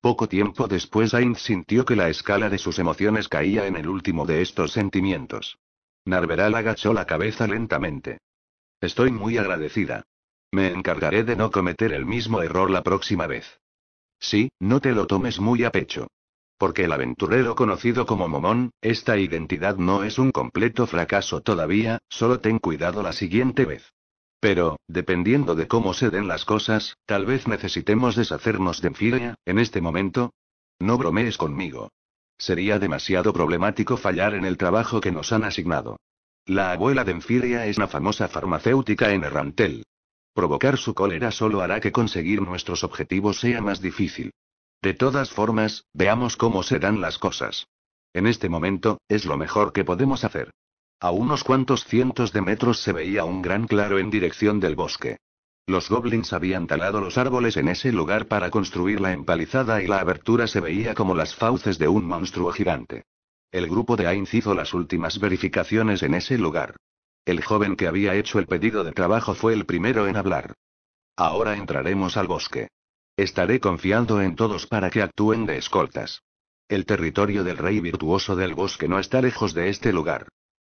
Speaker 1: Poco tiempo después Ainz sintió que la escala de sus emociones caía en el último de estos sentimientos. Narveral agachó la cabeza lentamente. Estoy muy agradecida. Me encargaré de no cometer el mismo error la próxima vez. Sí, no te lo tomes muy a pecho. Porque el aventurero conocido como Momón, esta identidad no es un completo fracaso todavía, solo ten cuidado la siguiente vez. Pero, dependiendo de cómo se den las cosas, tal vez necesitemos deshacernos de Enfiria, en este momento. No bromees conmigo. Sería demasiado problemático fallar en el trabajo que nos han asignado. La abuela de Enfiria es una famosa farmacéutica en Errantel. Provocar su cólera solo hará que conseguir nuestros objetivos sea más difícil. De todas formas, veamos cómo se dan las cosas. En este momento, es lo mejor que podemos hacer. A unos cuantos cientos de metros se veía un gran claro en dirección del bosque. Los goblins habían talado los árboles en ese lugar para construir la empalizada y la abertura se veía como las fauces de un monstruo gigante. El grupo de Ainz hizo las últimas verificaciones en ese lugar. El joven que había hecho el pedido de trabajo fue el primero en hablar. Ahora entraremos al bosque. Estaré confiando en todos para que actúen de escoltas. El territorio del rey virtuoso del bosque no está lejos de este lugar.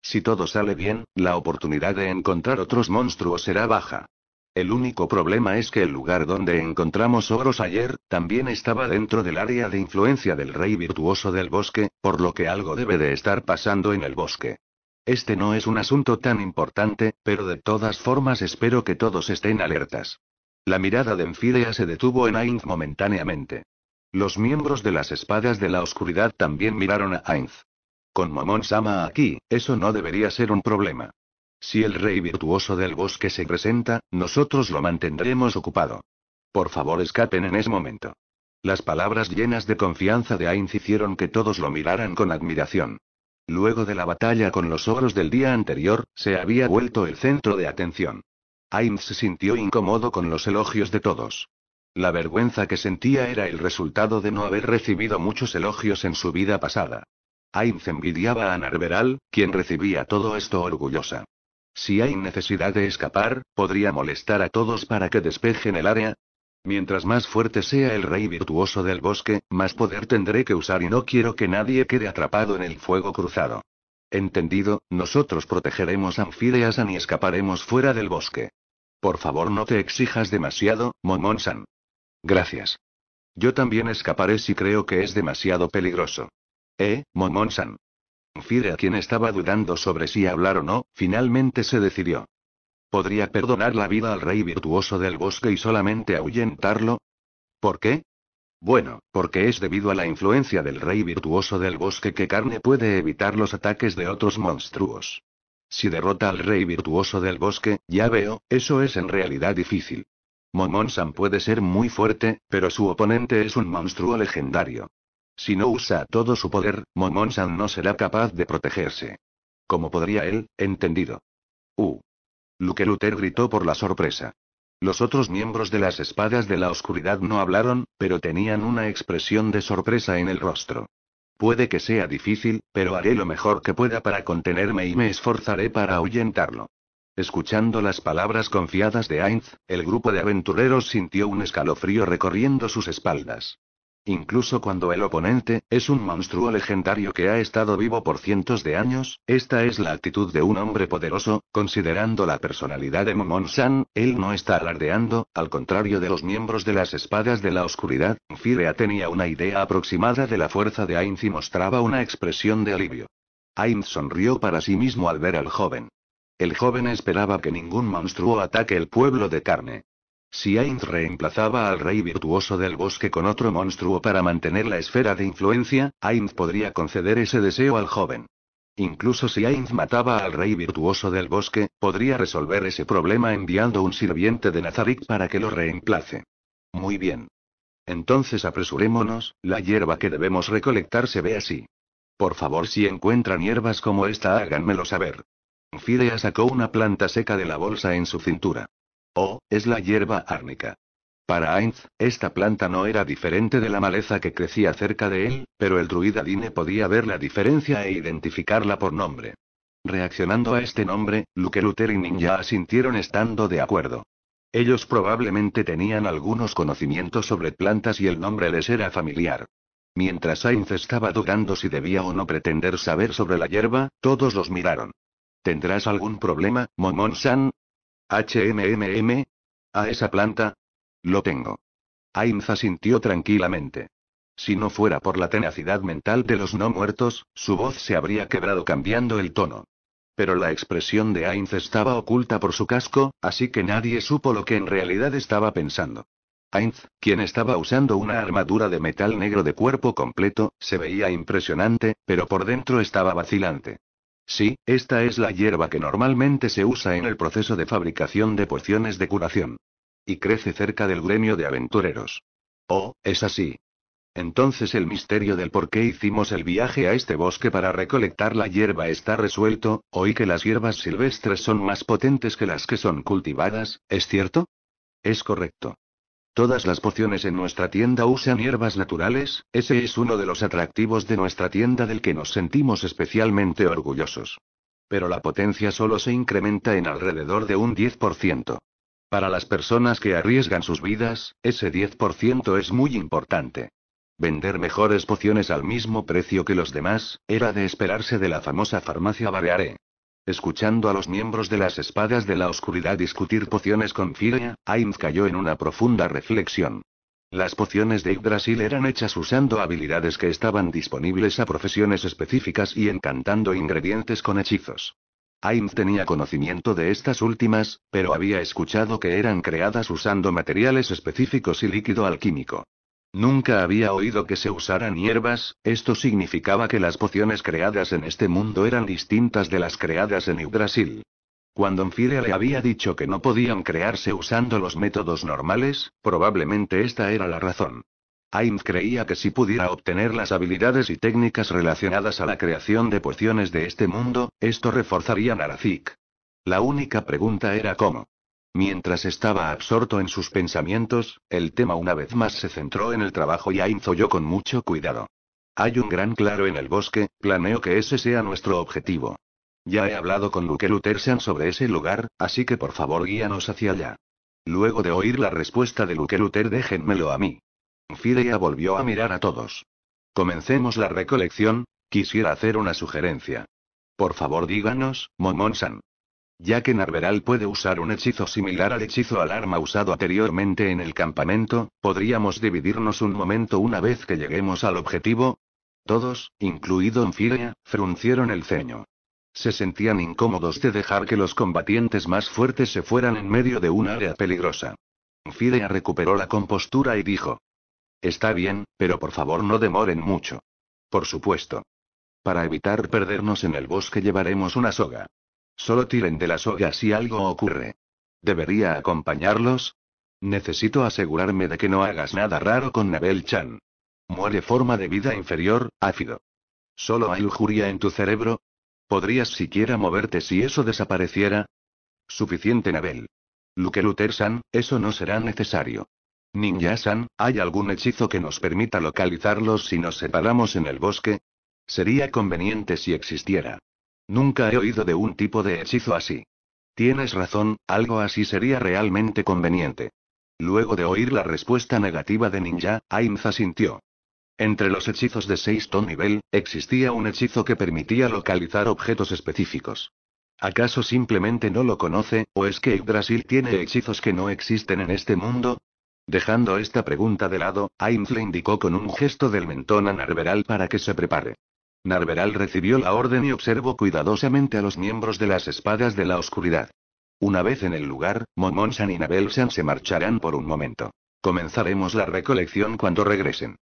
Speaker 1: Si todo sale bien, la oportunidad de encontrar otros monstruos será baja. El único problema es que el lugar donde encontramos oros ayer, también estaba dentro del área de influencia del rey virtuoso del bosque, por lo que algo debe de estar pasando en el bosque. Este no es un asunto tan importante, pero de todas formas espero que todos estén alertas. La mirada de Enfidea se detuvo en Ainz momentáneamente. Los miembros de las espadas de la oscuridad también miraron a Ainz. Con Momón Sama aquí, eso no debería ser un problema. Si el rey virtuoso del bosque se presenta, nosotros lo mantendremos ocupado. Por favor, escapen en ese momento. Las palabras llenas de confianza de Ainz hicieron que todos lo miraran con admiración. Luego de la batalla con los oros del día anterior, se había vuelto el centro de atención. Ainz se sintió incómodo con los elogios de todos. La vergüenza que sentía era el resultado de no haber recibido muchos elogios en su vida pasada. Ainz envidiaba a Narberal, quien recibía todo esto orgullosa. Si hay necesidad de escapar, podría molestar a todos para que despejen el área. Mientras más fuerte sea el rey virtuoso del bosque, más poder tendré que usar y no quiero que nadie quede atrapado en el fuego cruzado. Entendido, nosotros protegeremos a Anfideasan y escaparemos fuera del bosque. Por favor no te exijas demasiado, momon Gracias. Yo también escaparé si creo que es demasiado peligroso. Eh, Momonsan. Fide a quien estaba dudando sobre si hablar o no, finalmente se decidió. ¿Podría perdonar la vida al rey virtuoso del bosque y solamente ahuyentarlo? ¿Por qué? Bueno, porque es debido a la influencia del rey virtuoso del bosque que carne puede evitar los ataques de otros monstruos. Si derrota al rey virtuoso del bosque, ya veo, eso es en realidad difícil. Momonsan puede ser muy fuerte, pero su oponente es un monstruo legendario. Si no usa todo su poder, Momonsan no será capaz de protegerse. Como podría él? Entendido. ¡U! Uh. Luke Luther gritó por la sorpresa. Los otros miembros de las espadas de la oscuridad no hablaron, pero tenían una expresión de sorpresa en el rostro. Puede que sea difícil, pero haré lo mejor que pueda para contenerme y me esforzaré para ahuyentarlo. Escuchando las palabras confiadas de Ainz, el grupo de aventureros sintió un escalofrío recorriendo sus espaldas. Incluso cuando el oponente es un monstruo legendario que ha estado vivo por cientos de años, esta es la actitud de un hombre poderoso, considerando la personalidad de Momon-san, él no está alardeando, al contrario de los miembros de las espadas de la oscuridad, Firea tenía una idea aproximada de la fuerza de Ainz y mostraba una expresión de alivio. Ainz sonrió para sí mismo al ver al joven. El joven esperaba que ningún monstruo ataque el pueblo de carne. Si Ainz reemplazaba al rey virtuoso del bosque con otro monstruo para mantener la esfera de influencia, Ainz podría conceder ese deseo al joven. Incluso si Ainz mataba al rey virtuoso del bosque, podría resolver ese problema enviando un sirviente de Nazarick para que lo reemplace. Muy bien. Entonces apresurémonos, la hierba que debemos recolectar se ve así. Por favor, si encuentran hierbas como esta, háganmelo saber. Fidea sacó una planta seca de la bolsa en su cintura. Oh, es la hierba árnica. Para Ainz, esta planta no era diferente de la maleza que crecía cerca de él, pero el druida Dine podía ver la diferencia e identificarla por nombre. Reaccionando a este nombre, Luke Luther y Ninja asintieron estando de acuerdo. Ellos probablemente tenían algunos conocimientos sobre plantas y el nombre les era familiar. Mientras Ainz estaba dudando si debía o no pretender saber sobre la hierba, todos los miraron. ¿Tendrás algún problema, Momon-san? HMMM. A esa planta. Lo tengo. Ainz sintió tranquilamente. Si no fuera por la tenacidad mental de los no muertos, su voz se habría quebrado cambiando el tono. Pero la expresión de Ainz estaba oculta por su casco, así que nadie supo lo que en realidad estaba pensando. Ainz, quien estaba usando una armadura de metal negro de cuerpo completo, se veía impresionante, pero por dentro estaba vacilante. Sí, esta es la hierba que normalmente se usa en el proceso de fabricación de pociones de curación. Y crece cerca del gremio de aventureros. Oh, es así. Entonces el misterio del por qué hicimos el viaje a este bosque para recolectar la hierba está resuelto, oí que las hierbas silvestres son más potentes que las que son cultivadas, ¿es cierto? Es correcto. Todas las pociones en nuestra tienda usan hierbas naturales, ese es uno de los atractivos de nuestra tienda del que nos sentimos especialmente orgullosos. Pero la potencia solo se incrementa en alrededor de un 10%. Para las personas que arriesgan sus vidas, ese 10% es muy importante. Vender mejores pociones al mismo precio que los demás, era de esperarse de la famosa farmacia Bareare. Escuchando a los miembros de las espadas de la oscuridad discutir pociones con Firia, Ainz cayó en una profunda reflexión. Las pociones de Yggdrasil eran hechas usando habilidades que estaban disponibles a profesiones específicas y encantando ingredientes con hechizos. Ainz tenía conocimiento de estas últimas, pero había escuchado que eran creadas usando materiales específicos y líquido alquímico. Nunca había oído que se usaran hierbas, esto significaba que las pociones creadas en este mundo eran distintas de las creadas en Brasil. Cuando Enfire le había dicho que no podían crearse usando los métodos normales, probablemente esta era la razón. Ainz creía que si pudiera obtener las habilidades y técnicas relacionadas a la creación de pociones de este mundo, esto reforzaría Narazik. La única pregunta era cómo. Mientras estaba absorto en sus pensamientos, el tema una vez más se centró en el trabajo y Ainz oyó con mucho cuidado. Hay un gran claro en el bosque, planeo que ese sea nuestro objetivo. Ya he hablado con Luke Luther-Shan sobre ese lugar, así que por favor guíanos hacia allá. Luego de oír la respuesta de Luke Luther déjenmelo a mí. Fidea volvió a mirar a todos. Comencemos la recolección, quisiera hacer una sugerencia. Por favor díganos, Momonsan ya que Narveral puede usar un hechizo similar al hechizo alarma usado anteriormente en el campamento, podríamos dividirnos un momento una vez que lleguemos al objetivo. Todos, incluido Enfiria, fruncieron el ceño. Se sentían incómodos de dejar que los combatientes más fuertes se fueran en medio de un área peligrosa. Firea recuperó la compostura y dijo. Está bien, pero por favor no demoren mucho. Por supuesto. Para evitar perdernos en el bosque llevaremos una soga. Solo tiren de las soga si algo ocurre. ¿Debería acompañarlos? Necesito asegurarme de que no hagas nada raro con Nabel Chan. Muere forma de vida inferior, ácido. ¿Solo hay lujuria en tu cerebro? ¿Podrías siquiera moverte si eso desapareciera? Suficiente, Nabel. Luke Luther-san, eso no será necesario. Ninja-san, ¿hay algún hechizo que nos permita localizarlos si nos separamos en el bosque? Sería conveniente si existiera. Nunca he oído de un tipo de hechizo así. Tienes razón, algo así sería realmente conveniente. Luego de oír la respuesta negativa de Ninja, Ainz sintió. Entre los hechizos de sexto nivel, existía un hechizo que permitía localizar objetos específicos. ¿Acaso simplemente no lo conoce, o es que Brasil tiene hechizos que no existen en este mundo? Dejando esta pregunta de lado, Ainz le indicó con un gesto del mentón a Narveral para que se prepare. Narveral recibió la orden y observó cuidadosamente a los miembros de las espadas de la oscuridad. Una vez en el lugar, Momonsan y Nabelsan se marcharán por un momento. Comenzaremos la recolección cuando regresen.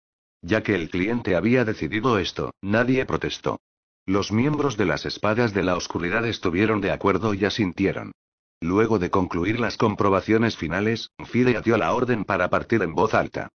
Speaker 1: Ya que el cliente había decidido esto, nadie protestó. Los miembros de las espadas de la oscuridad estuvieron de acuerdo y asintieron. Luego de concluir las comprobaciones finales, Fidea dio la orden para partir en voz alta.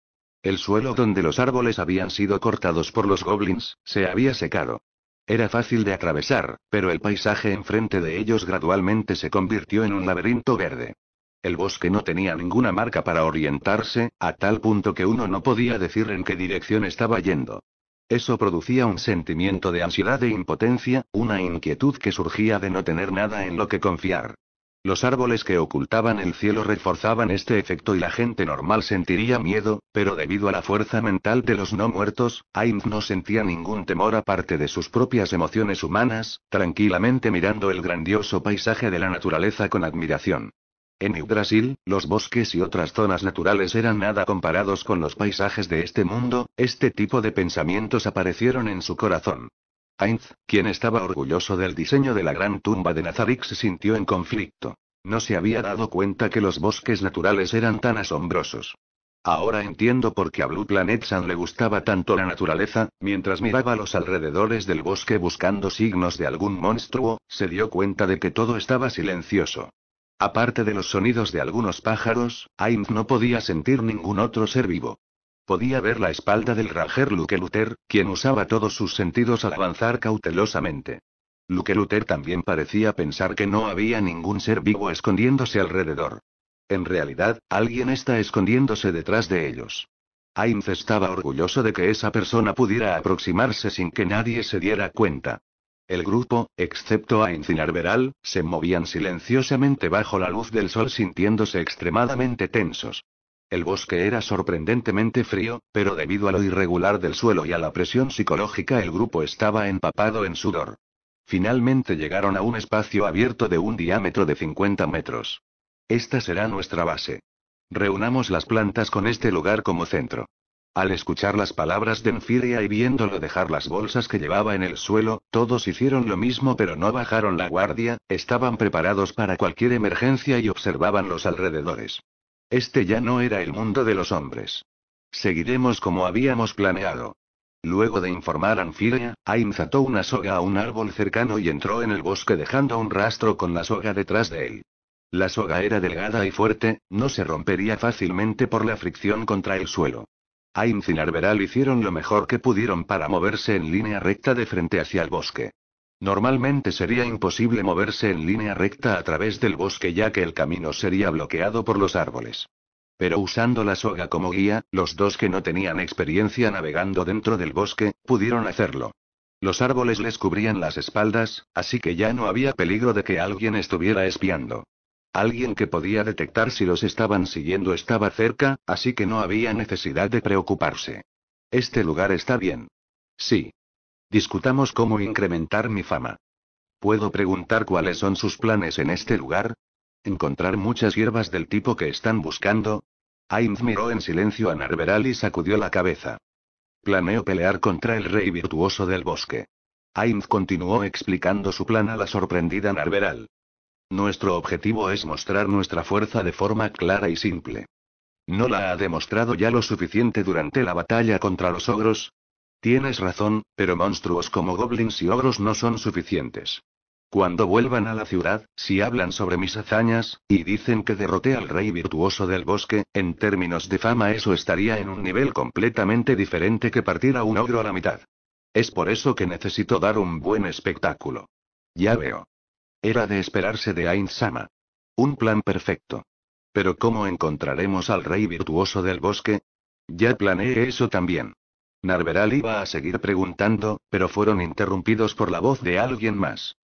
Speaker 1: El suelo donde los árboles habían sido cortados por los goblins, se había secado. Era fácil de atravesar, pero el paisaje enfrente de ellos gradualmente se convirtió en un laberinto verde. El bosque no tenía ninguna marca para orientarse, a tal punto que uno no podía decir en qué dirección estaba yendo. Eso producía un sentimiento de ansiedad e impotencia, una inquietud que surgía de no tener nada en lo que confiar. Los árboles que ocultaban el cielo reforzaban este efecto y la gente normal sentiría miedo, pero debido a la fuerza mental de los no muertos, Ainz no sentía ningún temor aparte de sus propias emociones humanas, tranquilamente mirando el grandioso paisaje de la naturaleza con admiración. En Brasil, los bosques y otras zonas naturales eran nada comparados con los paisajes de este mundo, este tipo de pensamientos aparecieron en su corazón. Ainz, quien estaba orgulloso del diseño de la gran tumba de Nazarick, se sintió en conflicto. No se había dado cuenta que los bosques naturales eran tan asombrosos. Ahora entiendo por qué a Blue Planet san le gustaba tanto la naturaleza, mientras miraba los alrededores del bosque buscando signos de algún monstruo, se dio cuenta de que todo estaba silencioso. Aparte de los sonidos de algunos pájaros, Ainz no podía sentir ningún otro ser vivo. Podía ver la espalda del Ranger Luke Luther, quien usaba todos sus sentidos al avanzar cautelosamente. Luke Luther también parecía pensar que no había ningún ser vivo escondiéndose alrededor. En realidad, alguien está escondiéndose detrás de ellos. Ainz estaba orgulloso de que esa persona pudiera aproximarse sin que nadie se diera cuenta. El grupo, excepto Ainz y Narberal, se movían silenciosamente bajo la luz del sol sintiéndose extremadamente tensos. El bosque era sorprendentemente frío, pero debido a lo irregular del suelo y a la presión psicológica el grupo estaba empapado en sudor. Finalmente llegaron a un espacio abierto de un diámetro de 50 metros. Esta será nuestra base. Reunamos las plantas con este lugar como centro. Al escuchar las palabras de Enfiria y viéndolo dejar las bolsas que llevaba en el suelo, todos hicieron lo mismo pero no bajaron la guardia, estaban preparados para cualquier emergencia y observaban los alrededores. Este ya no era el mundo de los hombres. Seguiremos como habíamos planeado. Luego de informar a Anfiria, Ains ató una soga a un árbol cercano y entró en el bosque dejando un rastro con la soga detrás de él. La soga era delgada y fuerte, no se rompería fácilmente por la fricción contra el suelo. Ainz y Narveral hicieron lo mejor que pudieron para moverse en línea recta de frente hacia el bosque. Normalmente sería imposible moverse en línea recta a través del bosque ya que el camino sería bloqueado por los árboles. Pero usando la soga como guía, los dos que no tenían experiencia navegando dentro del bosque, pudieron hacerlo. Los árboles les cubrían las espaldas, así que ya no había peligro de que alguien estuviera espiando. Alguien que podía detectar si los estaban siguiendo estaba cerca, así que no había necesidad de preocuparse. Este lugar está bien. Sí, Discutamos cómo incrementar mi fama. ¿Puedo preguntar cuáles son sus planes en este lugar? ¿Encontrar muchas hierbas del tipo que están buscando? Ainz miró en silencio a Narveral y sacudió la cabeza. Planeo pelear contra el rey virtuoso del bosque. Ainz continuó explicando su plan a la sorprendida Narberal. Nuestro objetivo es mostrar nuestra fuerza de forma clara y simple. ¿No la ha demostrado ya lo suficiente durante la batalla contra los ogros? Tienes razón, pero monstruos como goblins y ogros no son suficientes. Cuando vuelvan a la ciudad, si hablan sobre mis hazañas, y dicen que derroté al rey virtuoso del bosque, en términos de fama eso estaría en un nivel completamente diferente que partir a un ogro a la mitad. Es por eso que necesito dar un buen espectáculo. Ya veo. Era de esperarse de Ain Sama. Un plan perfecto. Pero ¿cómo encontraremos al rey virtuoso del bosque? Ya planeé eso también. Narveral iba a seguir preguntando, pero fueron interrumpidos por la voz de alguien más.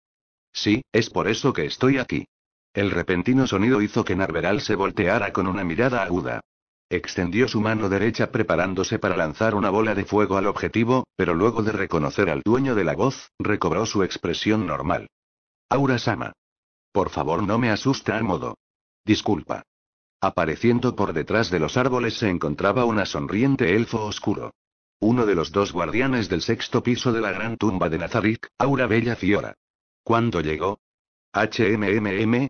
Speaker 1: Sí, es por eso que estoy aquí. El repentino sonido hizo que Narveral se volteara con una mirada aguda. Extendió su mano derecha preparándose para lanzar una bola de fuego al objetivo, pero luego de reconocer al dueño de la voz, recobró su expresión normal. Aura Sama. Por favor no me asusta a modo. Disculpa. Apareciendo por detrás de los árboles se encontraba una sonriente elfo oscuro. Uno de los dos guardianes del sexto piso de la gran tumba de Nazarick, Aura Bella Fiora. ¿Cuándo llegó? HMMM.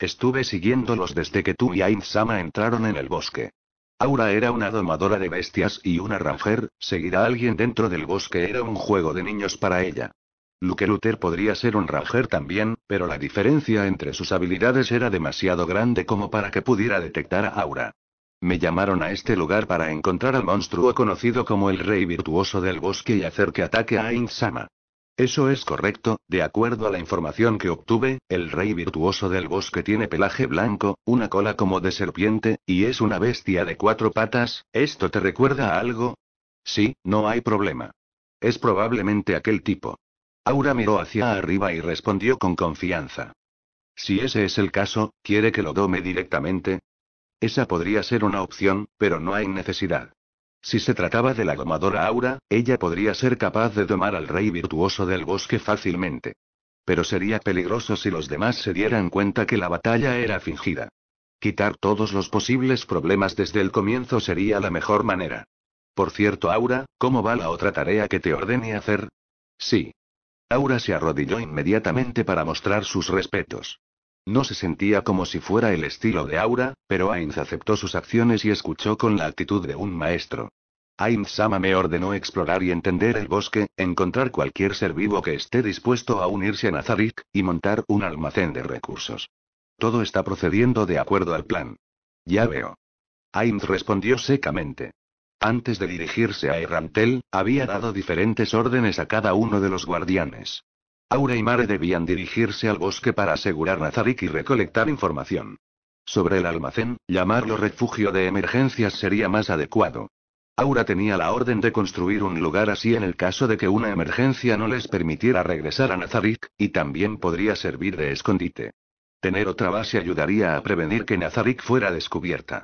Speaker 1: Estuve siguiéndolos desde que tú y Ainz entraron en el bosque. Aura era una domadora de bestias y una ranger, seguir a alguien dentro del bosque era un juego de niños para ella. Luke Luther podría ser un ranger también, pero la diferencia entre sus habilidades era demasiado grande como para que pudiera detectar a Aura. Me llamaron a este lugar para encontrar al monstruo conocido como el Rey Virtuoso del Bosque y hacer que ataque a Insama. Eso es correcto, de acuerdo a la información que obtuve, el Rey Virtuoso del Bosque tiene pelaje blanco, una cola como de serpiente, y es una bestia de cuatro patas, ¿esto te recuerda a algo? Sí, no hay problema. Es probablemente aquel tipo. Aura miró hacia arriba y respondió con confianza. Si ese es el caso, ¿quiere que lo dome directamente? Esa podría ser una opción, pero no hay necesidad. Si se trataba de la domadora Aura, ella podría ser capaz de domar al rey virtuoso del bosque fácilmente. Pero sería peligroso si los demás se dieran cuenta que la batalla era fingida. Quitar todos los posibles problemas desde el comienzo sería la mejor manera. Por cierto, Aura, ¿cómo va la otra tarea que te ordené hacer? Sí. Aura se arrodilló inmediatamente para mostrar sus respetos. No se sentía como si fuera el estilo de Aura, pero Ainz aceptó sus acciones y escuchó con la actitud de un maestro. Ainz-sama me ordenó explorar y entender el bosque, encontrar cualquier ser vivo que esté dispuesto a unirse a Nazarick, y montar un almacén de recursos. Todo está procediendo de acuerdo al plan. Ya veo. Ainz respondió secamente. Antes de dirigirse a Errantel, había dado diferentes órdenes a cada uno de los guardianes. Aura y Mare debían dirigirse al bosque para asegurar Nazarik y recolectar información. Sobre el almacén, llamarlo refugio de emergencias sería más adecuado. Aura tenía la orden de construir un lugar así en el caso de que una emergencia no les permitiera regresar a Nazarick, y también podría servir de escondite. Tener otra base ayudaría a prevenir que Nazarick fuera descubierta.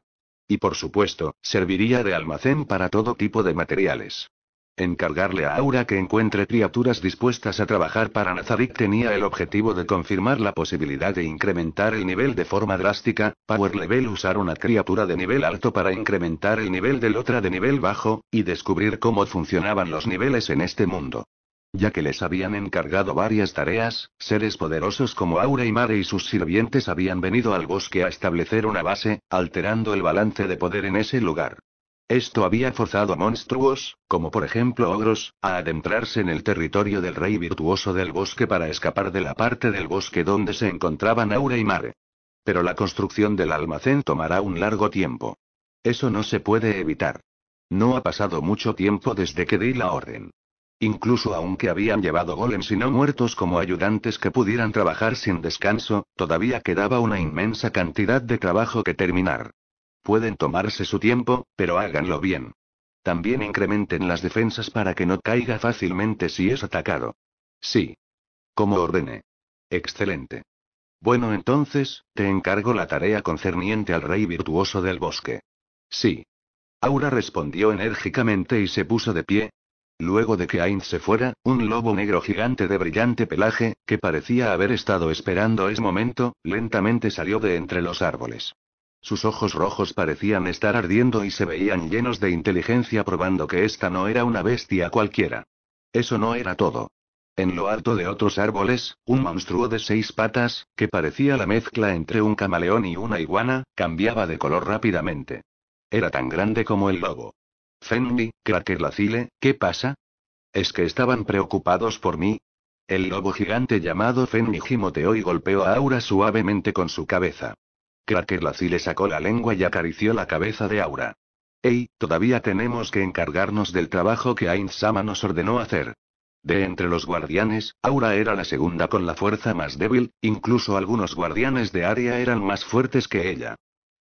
Speaker 1: Y por supuesto, serviría de almacén para todo tipo de materiales. Encargarle a Aura que encuentre criaturas dispuestas a trabajar para Nazarick tenía el objetivo de confirmar la posibilidad de incrementar el nivel de forma drástica, Power Level usar una criatura de nivel alto para incrementar el nivel del otra de nivel bajo, y descubrir cómo funcionaban los niveles en este mundo. Ya que les habían encargado varias tareas, seres poderosos como Aura y Mare y sus sirvientes habían venido al bosque a establecer una base, alterando el balance de poder en ese lugar. Esto había forzado a monstruos, como por ejemplo ogros, a adentrarse en el territorio del rey virtuoso del bosque para escapar de la parte del bosque donde se encontraban Aura y Mare. Pero la construcción del almacén tomará un largo tiempo. Eso no se puede evitar. No ha pasado mucho tiempo desde que di la orden. Incluso aunque habían llevado golems y no muertos como ayudantes que pudieran trabajar sin descanso, todavía quedaba una inmensa cantidad de trabajo que terminar. Pueden tomarse su tiempo, pero háganlo bien. También incrementen las defensas para que no caiga fácilmente si es atacado. Sí. Como ordene. Excelente. Bueno, entonces, te encargo la tarea concerniente al rey virtuoso del bosque. Sí. Aura respondió enérgicamente y se puso de pie. Luego de que Ainz se fuera, un lobo negro gigante de brillante pelaje, que parecía haber estado esperando ese momento, lentamente salió de entre los árboles. Sus ojos rojos parecían estar ardiendo y se veían llenos de inteligencia probando que esta no era una bestia cualquiera. Eso no era todo. En lo alto de otros árboles, un monstruo de seis patas, que parecía la mezcla entre un camaleón y una iguana, cambiaba de color rápidamente. Era tan grande como el lobo. Fenny, lacile, ¿qué pasa? ¿Es que estaban preocupados por mí? El lobo gigante llamado Fenny gimoteó y golpeó a Aura suavemente con su cabeza. Cracker le sacó la lengua y acarició la cabeza de Aura. Ey, todavía tenemos que encargarnos del trabajo que Ain nos ordenó hacer. De entre los guardianes, Aura era la segunda con la fuerza más débil, incluso algunos guardianes de área eran más fuertes que ella.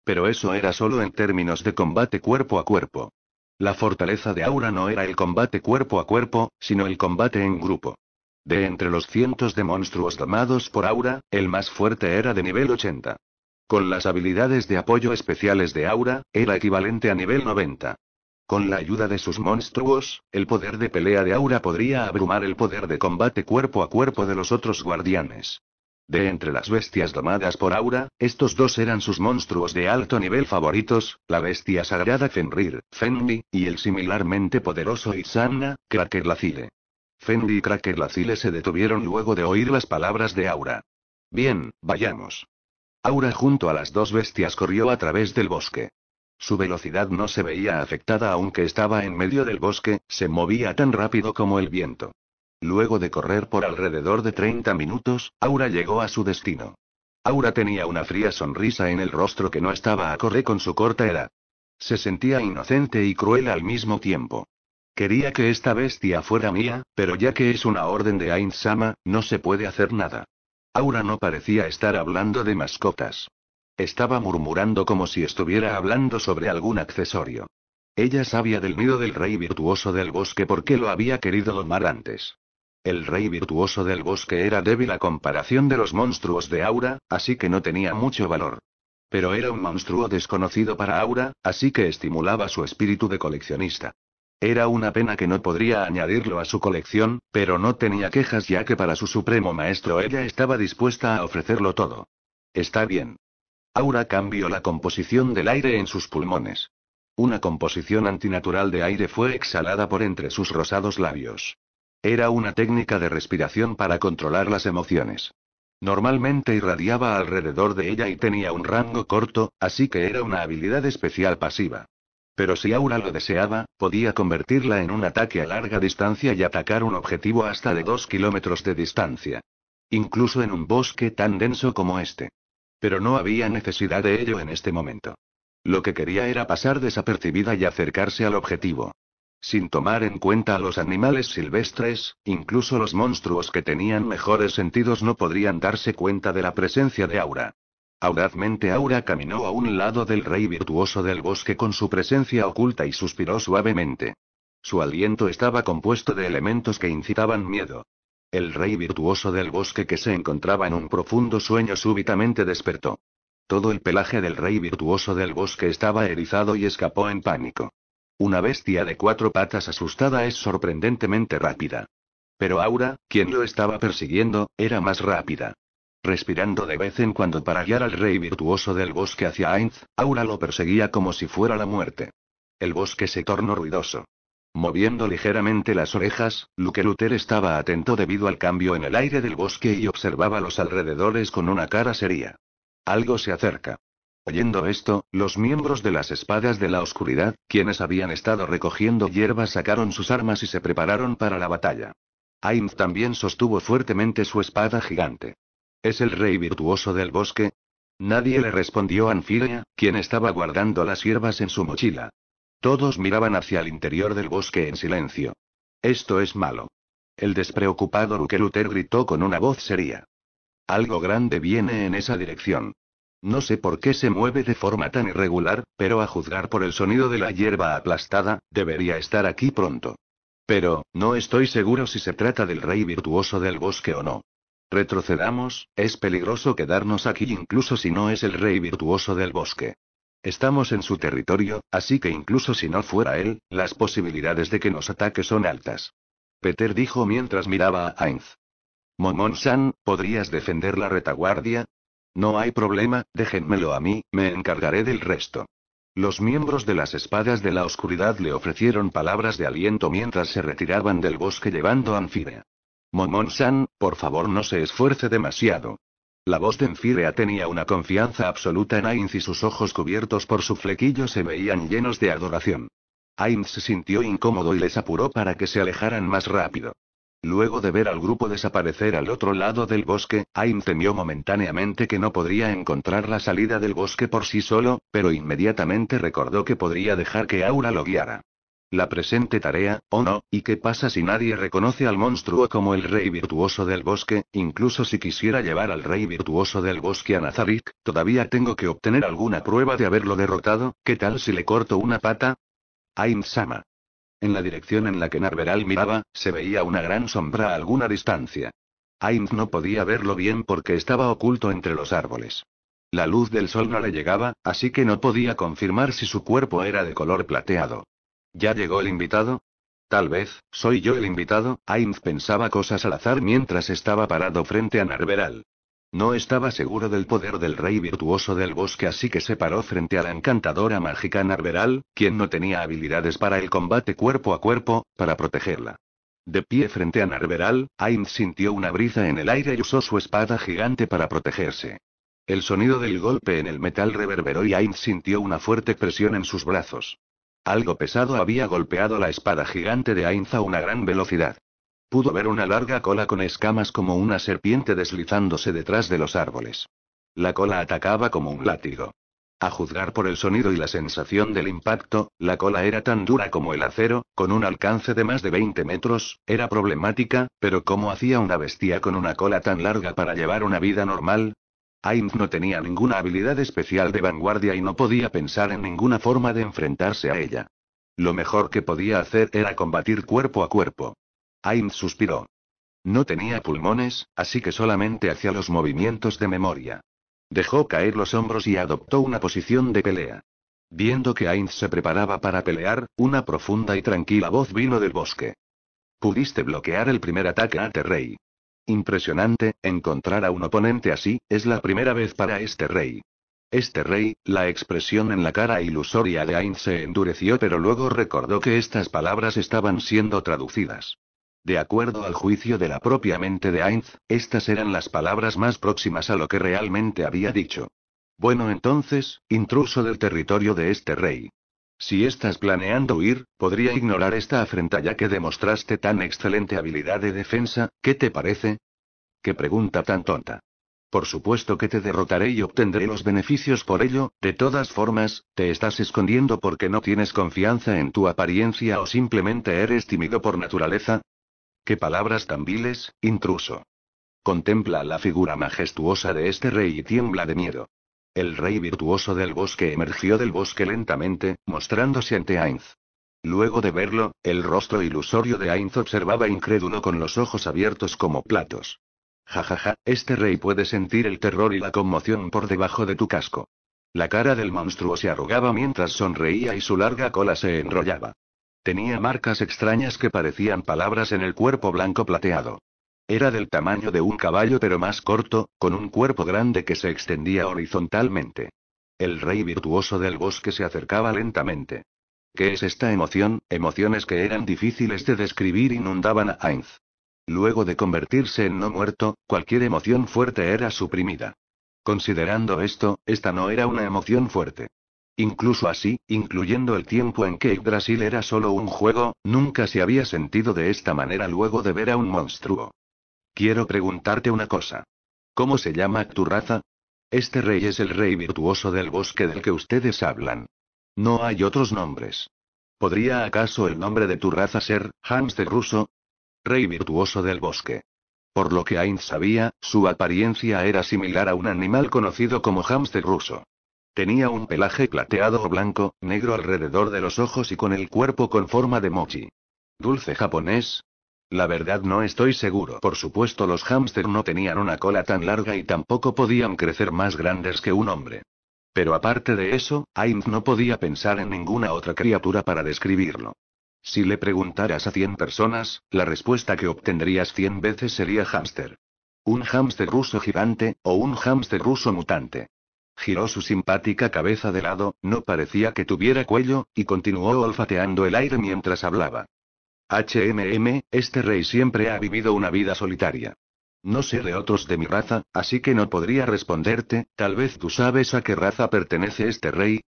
Speaker 1: Pero eso era solo en términos de combate cuerpo a cuerpo. La fortaleza de Aura no era el combate cuerpo a cuerpo, sino el combate en grupo. De entre los cientos de monstruos domados por Aura, el más fuerte era de nivel 80. Con las habilidades de apoyo especiales de Aura, era equivalente a nivel 90. Con la ayuda de sus monstruos, el poder de pelea de Aura podría abrumar el poder de combate cuerpo a cuerpo de los otros guardianes. De entre las bestias domadas por Aura, estos dos eran sus monstruos de alto nivel favoritos, la bestia sagrada Fenrir, Fenri, y el similarmente poderoso Isanna, Cracker Lacile. Fenri y Cracker Lacile se detuvieron luego de oír las palabras de Aura. Bien, vayamos. Aura junto a las dos bestias corrió a través del bosque. Su velocidad no se veía afectada aunque estaba en medio del bosque, se movía tan rápido como el viento. Luego de correr por alrededor de 30 minutos, Aura llegó a su destino. Aura tenía una fría sonrisa en el rostro que no estaba a correr con su corta edad. Se sentía inocente y cruel al mismo tiempo. Quería que esta bestia fuera mía, pero ya que es una orden de Ainsama, Sama, no se puede hacer nada. Aura no parecía estar hablando de mascotas. Estaba murmurando como si estuviera hablando sobre algún accesorio. Ella sabía del miedo del rey virtuoso del bosque porque lo había querido domar antes. El rey virtuoso del bosque era débil a comparación de los monstruos de Aura, así que no tenía mucho valor. Pero era un monstruo desconocido para Aura, así que estimulaba su espíritu de coleccionista. Era una pena que no podría añadirlo a su colección, pero no tenía quejas ya que para su supremo maestro ella estaba dispuesta a ofrecerlo todo. Está bien. Aura cambió la composición del aire en sus pulmones. Una composición antinatural de aire fue exhalada por entre sus rosados labios. Era una técnica de respiración para controlar las emociones. Normalmente irradiaba alrededor de ella y tenía un rango corto, así que era una habilidad especial pasiva. Pero si Aura lo deseaba, podía convertirla en un ataque a larga distancia y atacar un objetivo hasta de 2 kilómetros de distancia. Incluso en un bosque tan denso como este. Pero no había necesidad de ello en este momento. Lo que quería era pasar desapercibida y acercarse al objetivo. Sin tomar en cuenta a los animales silvestres, incluso los monstruos que tenían mejores sentidos no podrían darse cuenta de la presencia de Aura. Audazmente Aura caminó a un lado del rey virtuoso del bosque con su presencia oculta y suspiró suavemente. Su aliento estaba compuesto de elementos que incitaban miedo. El rey virtuoso del bosque que se encontraba en un profundo sueño súbitamente despertó. Todo el pelaje del rey virtuoso del bosque estaba erizado y escapó en pánico. Una bestia de cuatro patas asustada es sorprendentemente rápida. Pero Aura, quien lo estaba persiguiendo, era más rápida. Respirando de vez en cuando para guiar al rey virtuoso del bosque hacia Ainz, Aura lo perseguía como si fuera la muerte. El bosque se tornó ruidoso. Moviendo ligeramente las orejas, Luke Luther estaba atento debido al cambio en el aire del bosque y observaba los alrededores con una cara seria. Algo se acerca. Oyendo esto, los miembros de las espadas de la oscuridad, quienes habían estado recogiendo hierba, sacaron sus armas y se prepararon para la batalla. Ainz también sostuvo fuertemente su espada gigante. ¿Es el rey virtuoso del bosque? Nadie le respondió a quien estaba guardando las hierbas en su mochila. Todos miraban hacia el interior del bosque en silencio. Esto es malo. El despreocupado luther gritó con una voz seria. Algo grande viene en esa dirección. No sé por qué se mueve de forma tan irregular, pero a juzgar por el sonido de la hierba aplastada, debería estar aquí pronto. Pero, no estoy seguro si se trata del rey virtuoso del bosque o no. Retrocedamos, es peligroso quedarnos aquí incluso si no es el rey virtuoso del bosque. Estamos en su territorio, así que incluso si no fuera él, las posibilidades de que nos ataque son altas. Peter dijo mientras miraba a Ainz. Momon-san, ¿podrías defender la retaguardia? No hay problema, déjenmelo a mí, me encargaré del resto. Los miembros de las espadas de la oscuridad le ofrecieron palabras de aliento mientras se retiraban del bosque llevando a anfibia. Momon-san, por favor no se esfuerce demasiado. La voz de Enfirea tenía una confianza absoluta en Ainz y sus ojos cubiertos por su flequillo se veían llenos de adoración. Ainz se sintió incómodo y les apuró para que se alejaran más rápido. Luego de ver al grupo desaparecer al otro lado del bosque, Ainz temió momentáneamente que no podría encontrar la salida del bosque por sí solo, pero inmediatamente recordó que podría dejar que Aura lo guiara. La presente tarea, o no, y qué pasa si nadie reconoce al monstruo como el rey virtuoso del bosque, incluso si quisiera llevar al rey virtuoso del bosque a Nazarick, todavía tengo que obtener alguna prueba de haberlo derrotado, ¿qué tal si le corto una pata? Ainz sama En la dirección en la que Narberal miraba, se veía una gran sombra a alguna distancia. Ainz no podía verlo bien porque estaba oculto entre los árboles. La luz del sol no le llegaba, así que no podía confirmar si su cuerpo era de color plateado. ¿Ya llegó el invitado? Tal vez, soy yo el invitado, Ainz pensaba cosas al azar mientras estaba parado frente a Narveral. No estaba seguro del poder del rey virtuoso del bosque, así que se paró frente a la encantadora mágica Narberal, quien no tenía habilidades para el combate cuerpo a cuerpo, para protegerla. De pie frente a Narberal, Ainz sintió una brisa en el aire y usó su espada gigante para protegerse. El sonido del golpe en el metal reverberó y Ainz sintió una fuerte presión en sus brazos. Algo pesado había golpeado la espada gigante de Ainza a una gran velocidad. Pudo ver una larga cola con escamas como una serpiente deslizándose detrás de los árboles. La cola atacaba como un látigo. A juzgar por el sonido y la sensación del impacto, la cola era tan dura como el acero, con un alcance de más de 20 metros, era problemática, pero ¿cómo hacía una bestia con una cola tan larga para llevar una vida normal? Ainz no tenía ninguna habilidad especial de vanguardia y no podía pensar en ninguna forma de enfrentarse a ella. Lo mejor que podía hacer era combatir cuerpo a cuerpo. Ainz suspiró. No tenía pulmones, así que solamente hacía los movimientos de memoria. Dejó caer los hombros y adoptó una posición de pelea. Viendo que Ainz se preparaba para pelear, una profunda y tranquila voz vino del bosque. Pudiste bloquear el primer ataque a Terrey. Impresionante, encontrar a un oponente así, es la primera vez para este rey. Este rey, la expresión en la cara ilusoria de Ainz se endureció pero luego recordó que estas palabras estaban siendo traducidas. De acuerdo al juicio de la propia mente de Ainz, estas eran las palabras más próximas a lo que realmente había dicho. Bueno entonces, intruso del territorio de este rey. Si estás planeando huir, podría ignorar esta afrenta ya que demostraste tan excelente habilidad de defensa, ¿qué te parece? Qué pregunta tan tonta. Por supuesto que te derrotaré y obtendré los beneficios por ello, de todas formas, te estás escondiendo porque no tienes confianza en tu apariencia o simplemente eres tímido por naturaleza. Qué palabras tan viles, intruso. Contempla la figura majestuosa de este rey y tiembla de miedo. El rey virtuoso del bosque emergió del bosque lentamente, mostrándose ante Ainz. Luego de verlo, el rostro ilusorio de Ainz observaba incrédulo con los ojos abiertos como platos. Jajaja, este rey puede sentir el terror y la conmoción por debajo de tu casco. La cara del monstruo se arrugaba mientras sonreía y su larga cola se enrollaba. Tenía marcas extrañas que parecían palabras en el cuerpo blanco plateado. Era del tamaño de un caballo pero más corto, con un cuerpo grande que se extendía horizontalmente. El rey virtuoso del bosque se acercaba lentamente. ¿Qué es esta emoción? Emociones que eran difíciles de describir inundaban a Ainz. Luego de convertirse en no muerto, cualquier emoción fuerte era suprimida. Considerando esto, esta no era una emoción fuerte. Incluso así, incluyendo el tiempo en que Brasil era solo un juego, nunca se había sentido de esta manera luego de ver a un monstruo. Quiero preguntarte una cosa. ¿Cómo se llama tu raza? Este rey es el rey virtuoso del bosque del que ustedes hablan. No hay otros nombres. ¿Podría acaso el nombre de tu raza ser, hamster ruso? Rey virtuoso del bosque. Por lo que Ainz sabía, su apariencia era similar a un animal conocido como hamster ruso. Tenía un pelaje plateado o blanco, negro alrededor de los ojos y con el cuerpo con forma de mochi. Dulce japonés, la verdad no estoy seguro. Por supuesto los hámster no tenían una cola tan larga y tampoco podían crecer más grandes que un hombre. Pero aparte de eso, Ainz no podía pensar en ninguna otra criatura para describirlo. Si le preguntaras a 100 personas, la respuesta que obtendrías 100 veces sería hámster. Un hámster ruso gigante, o un hámster ruso mutante. Giró su simpática cabeza de lado, no parecía que tuviera cuello, y continuó olfateando el aire mientras hablaba. HMM, este rey siempre ha vivido una vida solitaria. No sé de otros de mi raza, así que no podría responderte, tal vez tú sabes a qué raza pertenece este rey.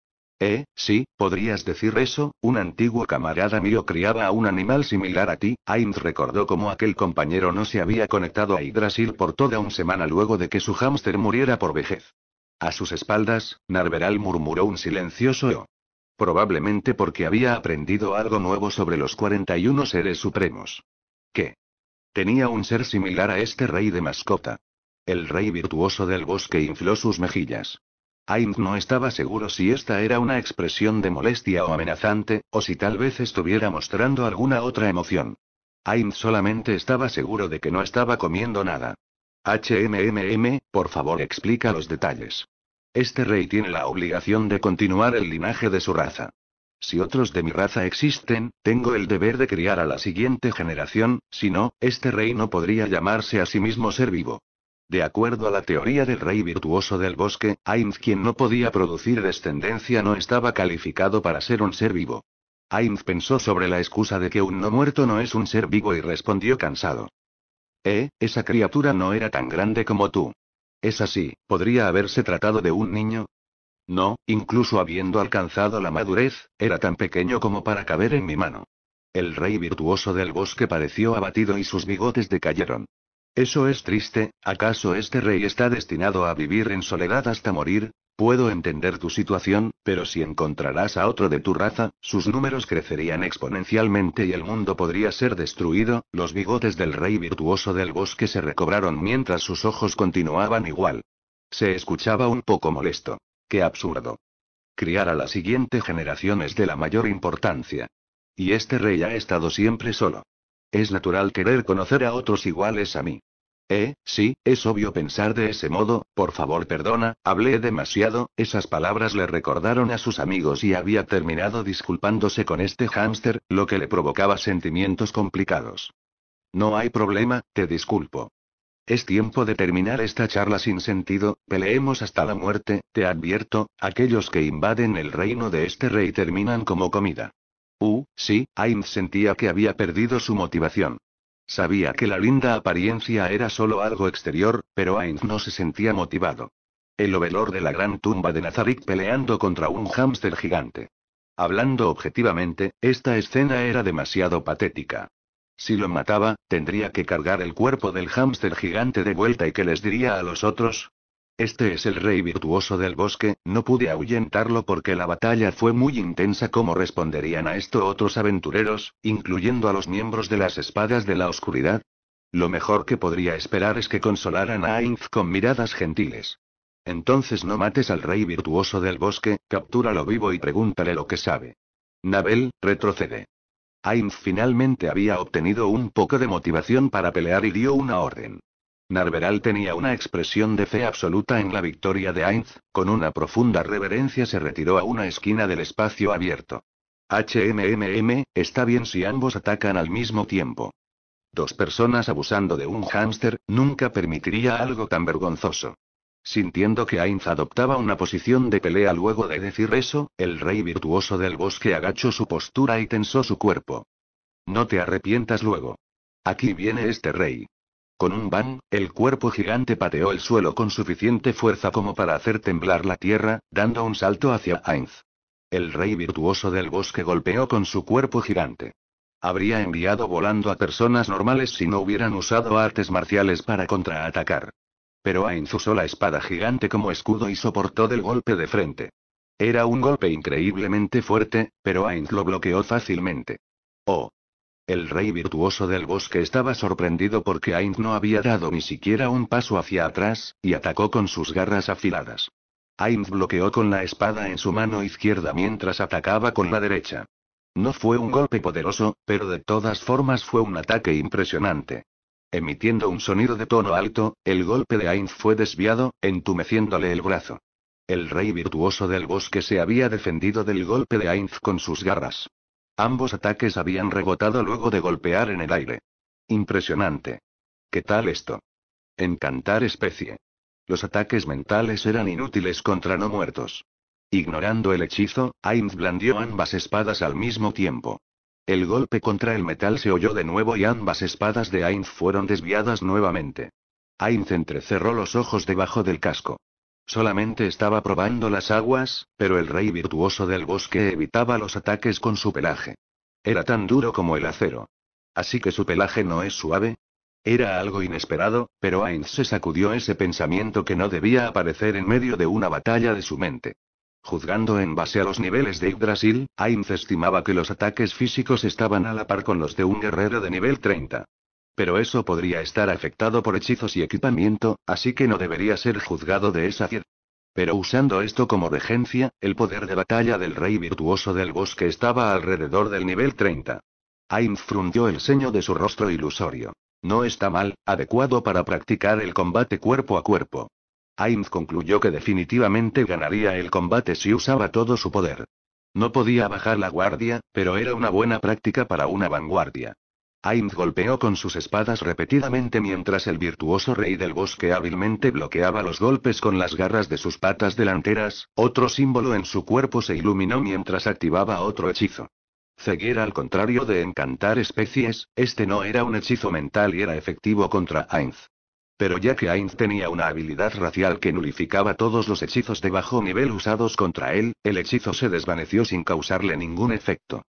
Speaker 1: Eh, sí, podrías decir eso, un antiguo camarada mío criaba a un animal similar a ti, Ainz recordó cómo aquel compañero no se había conectado a Yggdrasil por toda una semana luego de que su hámster muriera por vejez. A sus espaldas, Narveral murmuró un silencioso Probablemente porque había aprendido algo nuevo sobre los 41 seres supremos. ¿Qué? Tenía un ser similar a este rey de mascota. El rey virtuoso del bosque infló sus mejillas. Ainz no estaba seguro si esta era una expresión de molestia o amenazante, o si tal vez estuviera mostrando alguna otra emoción. Ainz solamente estaba seguro de que no estaba comiendo nada. HMMM, por favor explica los detalles. Este rey tiene la obligación de continuar el linaje de su raza. Si otros de mi raza existen, tengo el deber de criar a la siguiente generación, si no, este rey no podría llamarse a sí mismo ser vivo. De acuerdo a la teoría del rey virtuoso del bosque, Ainz quien no podía producir descendencia no estaba calificado para ser un ser vivo. Ainz pensó sobre la excusa de que un no muerto no es un ser vivo y respondió cansado. Eh, esa criatura no era tan grande como tú. Es así, ¿podría haberse tratado de un niño? No, incluso habiendo alcanzado la madurez, era tan pequeño como para caber en mi mano. El rey virtuoso del bosque pareció abatido y sus bigotes decayeron. Eso es triste, ¿acaso este rey está destinado a vivir en soledad hasta morir? Puedo entender tu situación, pero si encontrarás a otro de tu raza, sus números crecerían exponencialmente y el mundo podría ser destruido. Los bigotes del rey virtuoso del bosque se recobraron mientras sus ojos continuaban igual. Se escuchaba un poco molesto. Qué absurdo. Criar a la siguiente generación es de la mayor importancia. Y este rey ha estado siempre solo. Es natural querer conocer a otros iguales a mí. Eh, sí, es obvio pensar de ese modo, por favor perdona, hablé demasiado, esas palabras le recordaron a sus amigos y había terminado disculpándose con este hámster, lo que le provocaba sentimientos complicados. No hay problema, te disculpo. Es tiempo de terminar esta charla sin sentido, peleemos hasta la muerte, te advierto, aquellos que invaden el reino de este rey terminan como comida. Uh, sí, Ainz sentía que había perdido su motivación. Sabía que la linda apariencia era solo algo exterior, pero Ainz no se sentía motivado. El ovelor de la gran tumba de Nazarick peleando contra un hámster gigante. Hablando objetivamente, esta escena era demasiado patética. Si lo mataba, tendría que cargar el cuerpo del hámster gigante de vuelta y que les diría a los otros, este es el rey virtuoso del bosque, no pude ahuyentarlo porque la batalla fue muy intensa como responderían a esto otros aventureros, incluyendo a los miembros de las espadas de la oscuridad. Lo mejor que podría esperar es que consolaran a Ainz con miradas gentiles. Entonces no mates al rey virtuoso del bosque, captúralo vivo y pregúntale lo que sabe. Nabel, retrocede. Ainz finalmente había obtenido un poco de motivación para pelear y dio una orden. Narveral tenía una expresión de fe absoluta en la victoria de Ainz, con una profunda reverencia se retiró a una esquina del espacio abierto. HMMM, está bien si ambos atacan al mismo tiempo. Dos personas abusando de un hámster, nunca permitiría algo tan vergonzoso. Sintiendo que Ainz adoptaba una posición de pelea luego de decir eso, el rey virtuoso del bosque agachó su postura y tensó su cuerpo. No te arrepientas luego. Aquí viene este rey. Con un ban, el cuerpo gigante pateó el suelo con suficiente fuerza como para hacer temblar la tierra, dando un salto hacia Ainz. El rey virtuoso del bosque golpeó con su cuerpo gigante. Habría enviado volando a personas normales si no hubieran usado artes marciales para contraatacar. Pero Ainz usó la espada gigante como escudo y soportó del golpe de frente. Era un golpe increíblemente fuerte, pero Ainz lo bloqueó fácilmente. Oh, el rey virtuoso del bosque estaba sorprendido porque Ainz no había dado ni siquiera un paso hacia atrás, y atacó con sus garras afiladas. Ainz bloqueó con la espada en su mano izquierda mientras atacaba con la derecha. No fue un golpe poderoso, pero de todas formas fue un ataque impresionante. Emitiendo un sonido de tono alto, el golpe de Ainz fue desviado, entumeciéndole el brazo. El rey virtuoso del bosque se había defendido del golpe de Ainz con sus garras. Ambos ataques habían rebotado luego de golpear en el aire. Impresionante. ¿Qué tal esto? Encantar especie. Los ataques mentales eran inútiles contra no muertos. Ignorando el hechizo, Ainz blandió ambas espadas al mismo tiempo. El golpe contra el metal se oyó de nuevo y ambas espadas de Ainz fueron desviadas nuevamente. Ainz entrecerró los ojos debajo del casco. Solamente estaba probando las aguas, pero el rey virtuoso del bosque evitaba los ataques con su pelaje. Era tan duro como el acero. Así que su pelaje no es suave. Era algo inesperado, pero Ainz se sacudió ese pensamiento que no debía aparecer en medio de una batalla de su mente. Juzgando en base a los niveles de Yggdrasil, Ainz estimaba que los ataques físicos estaban a la par con los de un guerrero de nivel 30. Pero eso podría estar afectado por hechizos y equipamiento, así que no debería ser juzgado de esa manera. Pero usando esto como regencia, el poder de batalla del rey virtuoso del bosque estaba alrededor del nivel 30. Ainz frunció el ceño de su rostro ilusorio. No está mal, adecuado para practicar el combate cuerpo a cuerpo. Ainz concluyó que definitivamente ganaría el combate si usaba todo su poder. No podía bajar la guardia, pero era una buena práctica para una vanguardia. Ainz golpeó con sus espadas repetidamente mientras el virtuoso rey del bosque hábilmente bloqueaba los golpes con las garras de sus patas delanteras, otro símbolo en su cuerpo se iluminó mientras activaba otro hechizo. Ceguera al contrario de encantar especies, este no era un hechizo mental y era efectivo contra Ainz. Pero ya que Ainz tenía una habilidad racial que nulificaba todos los hechizos de bajo nivel usados contra él, el hechizo se desvaneció sin causarle ningún efecto.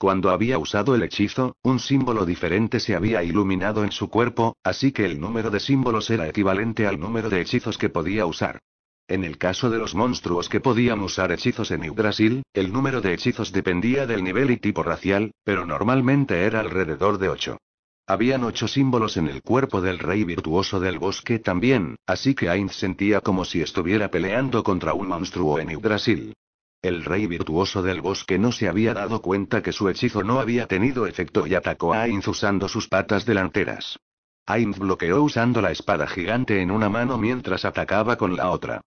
Speaker 1: Cuando había usado el hechizo, un símbolo diferente se había iluminado en su cuerpo, así que el número de símbolos era equivalente al número de hechizos que podía usar. En el caso de los monstruos que podían usar hechizos en New Brasil, el número de hechizos dependía del nivel y tipo racial, pero normalmente era alrededor de 8. Habían ocho símbolos en el cuerpo del rey virtuoso del bosque también, así que Ainz sentía como si estuviera peleando contra un monstruo en New Brasil. El rey virtuoso del bosque no se había dado cuenta que su hechizo no había tenido efecto y atacó a Ainz usando sus patas delanteras. Ainz bloqueó usando la espada gigante en una mano mientras atacaba con la otra.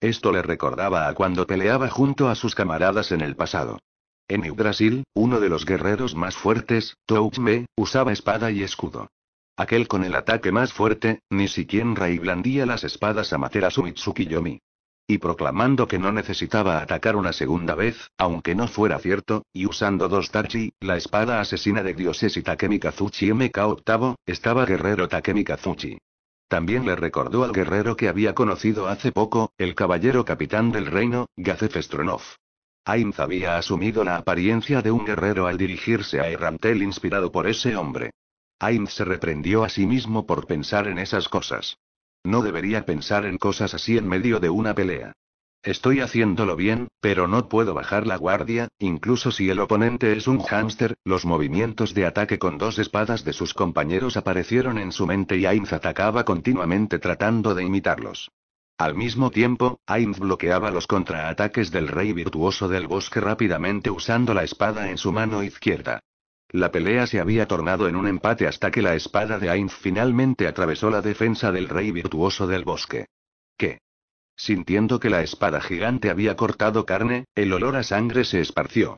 Speaker 1: Esto le recordaba a cuando peleaba junto a sus camaradas en el pasado. En Brasil, uno de los guerreros más fuertes, Touchme, usaba espada y escudo. Aquel con el ataque más fuerte, ni siquiera blandía las espadas Amaterasu su Yomi y proclamando que no necesitaba atacar una segunda vez, aunque no fuera cierto, y usando dos Tachi, la espada asesina de dioses y Takemikazuchi MK 8, estaba guerrero Takemikazuchi. También le recordó al guerrero que había conocido hace poco, el caballero capitán del reino, Gazef Stronov. Ainz había asumido la apariencia de un guerrero al dirigirse a Errantel inspirado por ese hombre. Ainz se reprendió a sí mismo por pensar en esas cosas. No debería pensar en cosas así en medio de una pelea. Estoy haciéndolo bien, pero no puedo bajar la guardia, incluso si el oponente es un hámster, los movimientos de ataque con dos espadas de sus compañeros aparecieron en su mente y Ainz atacaba continuamente tratando de imitarlos. Al mismo tiempo, Ainz bloqueaba los contraataques del rey virtuoso del bosque rápidamente usando la espada en su mano izquierda. La pelea se había tornado en un empate hasta que la espada de Ainz finalmente atravesó la defensa del rey virtuoso del bosque. ¿Qué? Sintiendo que la espada gigante había cortado carne, el olor a sangre se esparció.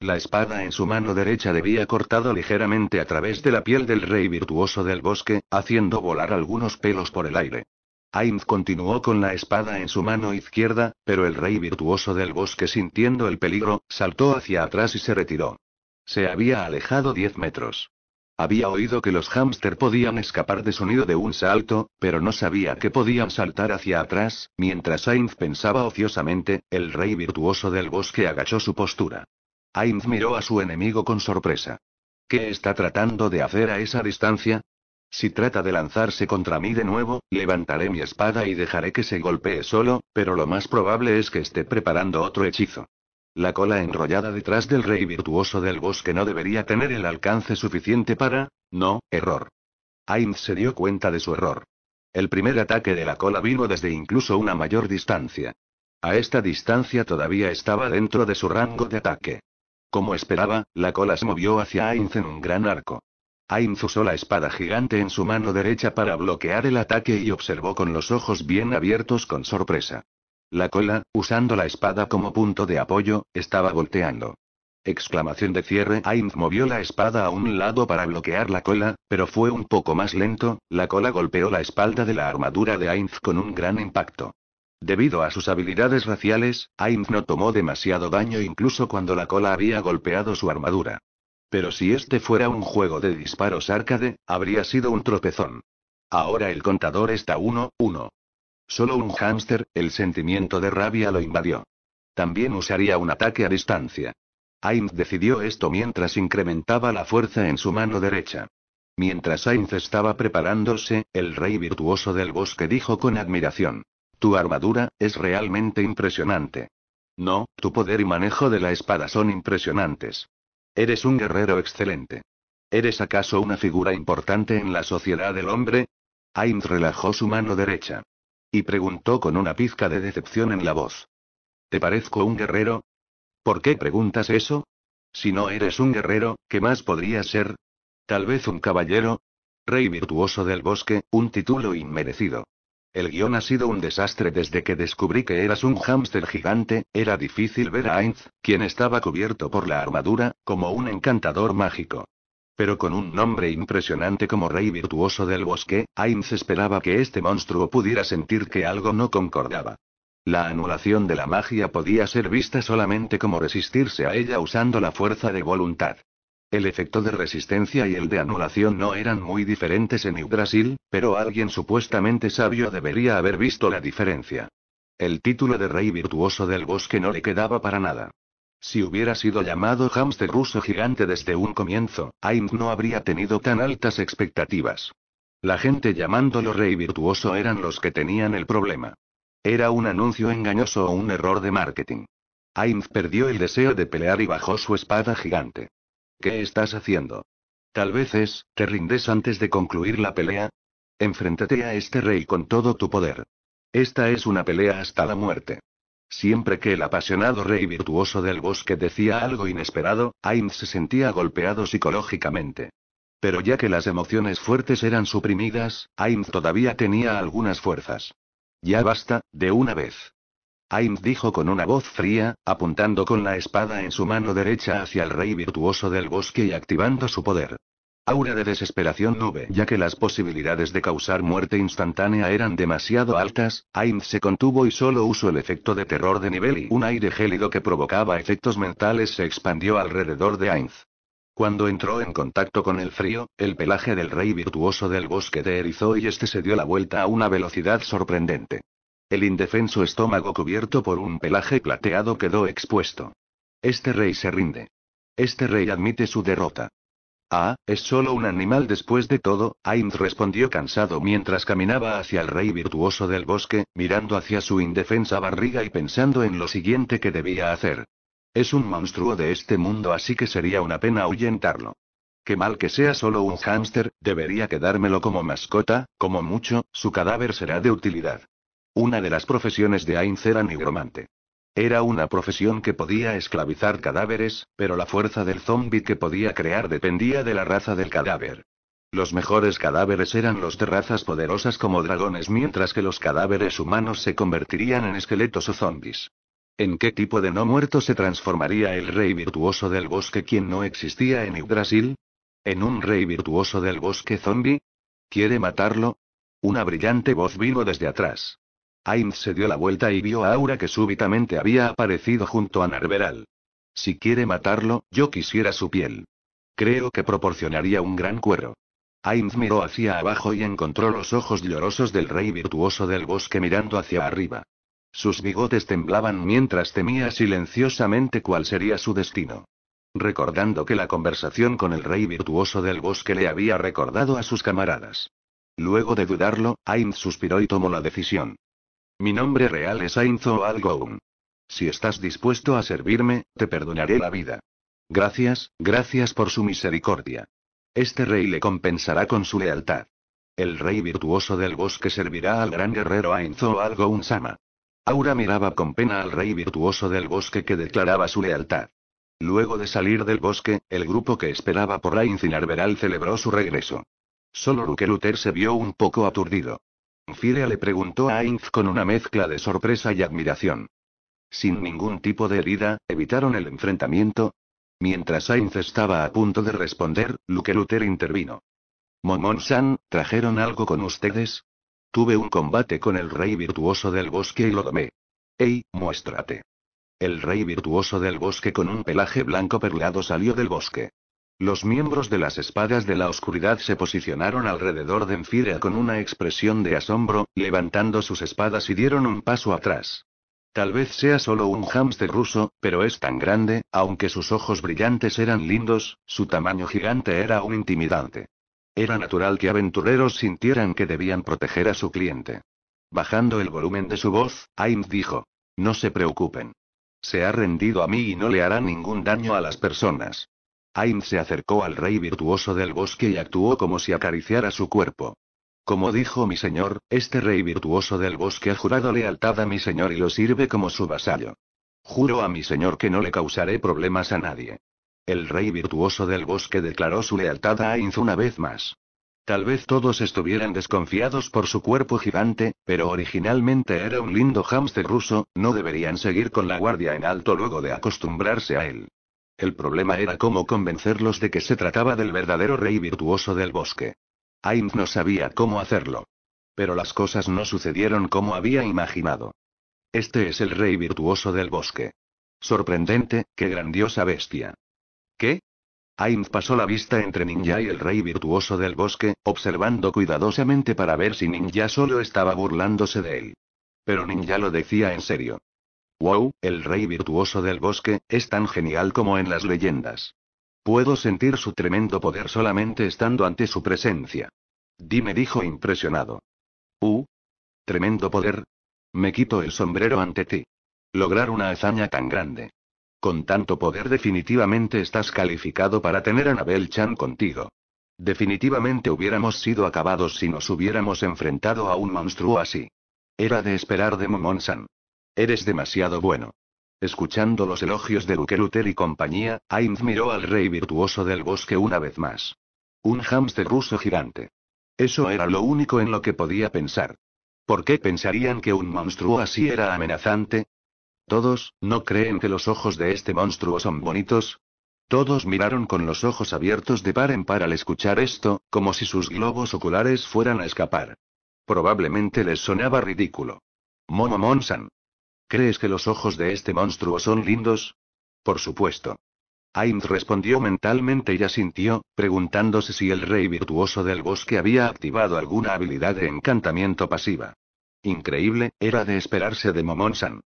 Speaker 1: La espada en su mano derecha debía cortado ligeramente a través de la piel del rey virtuoso del bosque, haciendo volar algunos pelos por el aire. Ainz continuó con la espada en su mano izquierda, pero el rey virtuoso del bosque sintiendo el peligro, saltó hacia atrás y se retiró. Se había alejado 10 metros. Había oído que los hámster podían escapar de sonido de un salto, pero no sabía que podían saltar hacia atrás, mientras Ainz pensaba ociosamente, el rey virtuoso del bosque agachó su postura. Ainz miró a su enemigo con sorpresa. ¿Qué está tratando de hacer a esa distancia? Si trata de lanzarse contra mí de nuevo, levantaré mi espada y dejaré que se golpee solo, pero lo más probable es que esté preparando otro hechizo. La cola enrollada detrás del rey virtuoso del bosque no debería tener el alcance suficiente para... No, error. Ainz se dio cuenta de su error. El primer ataque de la cola vino desde incluso una mayor distancia. A esta distancia todavía estaba dentro de su rango de ataque. Como esperaba, la cola se movió hacia Ainz en un gran arco. Ainz usó la espada gigante en su mano derecha para bloquear el ataque y observó con los ojos bien abiertos con sorpresa. La cola, usando la espada como punto de apoyo, estaba volteando. Exclamación de cierre. Ainz movió la espada a un lado para bloquear la cola, pero fue un poco más lento, la cola golpeó la espalda de la armadura de Ainz con un gran impacto. Debido a sus habilidades raciales, Ainz no tomó demasiado daño incluso cuando la cola había golpeado su armadura. Pero si este fuera un juego de disparos arcade, habría sido un tropezón. Ahora el contador está 1-1. Solo un hámster, el sentimiento de rabia lo invadió. También usaría un ataque a distancia. Ainz decidió esto mientras incrementaba la fuerza en su mano derecha. Mientras Ainz estaba preparándose, el rey virtuoso del bosque dijo con admiración. Tu armadura, es realmente impresionante. No, tu poder y manejo de la espada son impresionantes. Eres un guerrero excelente. ¿Eres acaso una figura importante en la sociedad del hombre? Ainz relajó su mano derecha. Y preguntó con una pizca de decepción en la voz. ¿Te parezco un guerrero? ¿Por qué preguntas eso? Si no eres un guerrero, ¿qué más podría ser? Tal vez un caballero. Rey virtuoso del bosque, un título inmerecido. El guión ha sido un desastre desde que descubrí que eras un hámster gigante, era difícil ver a Ainz, quien estaba cubierto por la armadura, como un encantador mágico. Pero con un nombre impresionante como Rey Virtuoso del Bosque, Ainz esperaba que este monstruo pudiera sentir que algo no concordaba. La anulación de la magia podía ser vista solamente como resistirse a ella usando la fuerza de voluntad. El efecto de resistencia y el de anulación no eran muy diferentes en Brasil, pero alguien supuestamente sabio debería haber visto la diferencia. El título de Rey Virtuoso del Bosque no le quedaba para nada. Si hubiera sido llamado Hamster ruso gigante desde un comienzo, Ainz no habría tenido tan altas expectativas. La gente llamándolo rey virtuoso eran los que tenían el problema. Era un anuncio engañoso o un error de marketing. Ainz perdió el deseo de pelear y bajó su espada gigante. ¿Qué estás haciendo? Tal vez es, ¿te rindes antes de concluir la pelea? Enfréntate a este rey con todo tu poder. Esta es una pelea hasta la muerte. Siempre que el apasionado rey virtuoso del bosque decía algo inesperado, Ainz se sentía golpeado psicológicamente. Pero ya que las emociones fuertes eran suprimidas, Ainz todavía tenía algunas fuerzas. Ya basta, de una vez. Ainz dijo con una voz fría, apuntando con la espada en su mano derecha hacia el rey virtuoso del bosque y activando su poder. Aura de desesperación nube. Ya que las posibilidades de causar muerte instantánea eran demasiado altas, Ainz se contuvo y solo usó el efecto de terror de nivel y un aire gélido que provocaba efectos mentales se expandió alrededor de Ainz. Cuando entró en contacto con el frío, el pelaje del rey virtuoso del bosque de erizó y este se dio la vuelta a una velocidad sorprendente. El indefenso estómago cubierto por un pelaje plateado quedó expuesto. Este rey se rinde. Este rey admite su derrota. Ah, es solo un animal después de todo, Ainz respondió cansado mientras caminaba hacia el rey virtuoso del bosque, mirando hacia su indefensa barriga y pensando en lo siguiente que debía hacer. Es un monstruo de este mundo así que sería una pena ahuyentarlo. Que mal que sea solo un hámster, debería quedármelo como mascota, como mucho, su cadáver será de utilidad. Una de las profesiones de Ainz era nigromante. Era una profesión que podía esclavizar cadáveres, pero la fuerza del zombi que podía crear dependía de la raza del cadáver. Los mejores cadáveres eran los de razas poderosas como dragones mientras que los cadáveres humanos se convertirían en esqueletos o zombis. ¿En qué tipo de no muerto se transformaría el rey virtuoso del bosque quien no existía en Yggdrasil? ¿En un rey virtuoso del bosque zombi? ¿Quiere matarlo? Una brillante voz vino desde atrás. Ainz se dio la vuelta y vio a Aura que súbitamente había aparecido junto a Narberal. Si quiere matarlo, yo quisiera su piel. Creo que proporcionaría un gran cuero. Ainz miró hacia abajo y encontró los ojos llorosos del rey virtuoso del bosque mirando hacia arriba. Sus bigotes temblaban mientras temía silenciosamente cuál sería su destino. Recordando que la conversación con el rey virtuoso del bosque le había recordado a sus camaradas. Luego de dudarlo, Ainz suspiró y tomó la decisión. Mi nombre real es Ainzo Algoum. Si estás dispuesto a servirme, te perdonaré la vida. Gracias, gracias por su misericordia. Este rey le compensará con su lealtad. El rey virtuoso del bosque servirá al gran guerrero Ainzo Algoun Sama. Aura miraba con pena al rey virtuoso del bosque que declaraba su lealtad. Luego de salir del bosque, el grupo que esperaba por Ainzo veral celebró su regreso. Solo luther se vio un poco aturdido. Firea le preguntó a Ainz con una mezcla de sorpresa y admiración. Sin ningún tipo de herida, evitaron el enfrentamiento. Mientras Ainz estaba a punto de responder, Luke Luther intervino. Momon-san, ¿trajeron algo con ustedes? Tuve un combate con el rey virtuoso del bosque y lo domé. Ey, muéstrate. El rey virtuoso del bosque con un pelaje blanco perlado salió del bosque. Los miembros de las espadas de la oscuridad se posicionaron alrededor de Enfira con una expresión de asombro, levantando sus espadas y dieron un paso atrás. Tal vez sea solo un hámster ruso, pero es tan grande, aunque sus ojos brillantes eran lindos, su tamaño gigante era un intimidante. Era natural que aventureros sintieran que debían proteger a su cliente. Bajando el volumen de su voz, Aim dijo. No se preocupen. Se ha rendido a mí y no le hará ningún daño a las personas. Ain se acercó al rey virtuoso del bosque y actuó como si acariciara su cuerpo. Como dijo mi señor, este rey virtuoso del bosque ha jurado lealtad a mi señor y lo sirve como su vasallo. Juro a mi señor que no le causaré problemas a nadie. El rey virtuoso del bosque declaró su lealtad a Ainz una vez más. Tal vez todos estuvieran desconfiados por su cuerpo gigante, pero originalmente era un lindo hámster ruso, no deberían seguir con la guardia en alto luego de acostumbrarse a él. El problema era cómo convencerlos de que se trataba del verdadero rey virtuoso del bosque. Ainz no sabía cómo hacerlo. Pero las cosas no sucedieron como había imaginado. Este es el rey virtuoso del bosque. Sorprendente, qué grandiosa bestia. ¿Qué? Ainz pasó la vista entre Ninja y el rey virtuoso del bosque, observando cuidadosamente para ver si Ninja solo estaba burlándose de él. Pero Ninja lo decía en serio. Wow, el rey virtuoso del bosque, es tan genial como en las leyendas. Puedo sentir su tremendo poder solamente estando ante su presencia. Dime dijo impresionado. Uh. Tremendo poder. Me quito el sombrero ante ti. Lograr una hazaña tan grande. Con tanto poder definitivamente estás calificado para tener a Nabel Chan contigo. Definitivamente hubiéramos sido acabados si nos hubiéramos enfrentado a un monstruo así. Era de esperar de Momon-san. Eres demasiado bueno. Escuchando los elogios de Luke y compañía, Ainz miró al rey virtuoso del bosque una vez más. Un hámster ruso gigante. Eso era lo único en lo que podía pensar. ¿Por qué pensarían que un monstruo así era amenazante? Todos, ¿no creen que los ojos de este monstruo son bonitos? Todos miraron con los ojos abiertos de par en par al escuchar esto, como si sus globos oculares fueran a escapar. Probablemente les sonaba ridículo. Momo Monsan, ¿Crees que los ojos de este monstruo son lindos? Por supuesto. Ainz respondió mentalmente y asintió, preguntándose si el rey virtuoso del bosque había activado alguna habilidad de encantamiento pasiva. Increíble, era de esperarse de Momonsan. san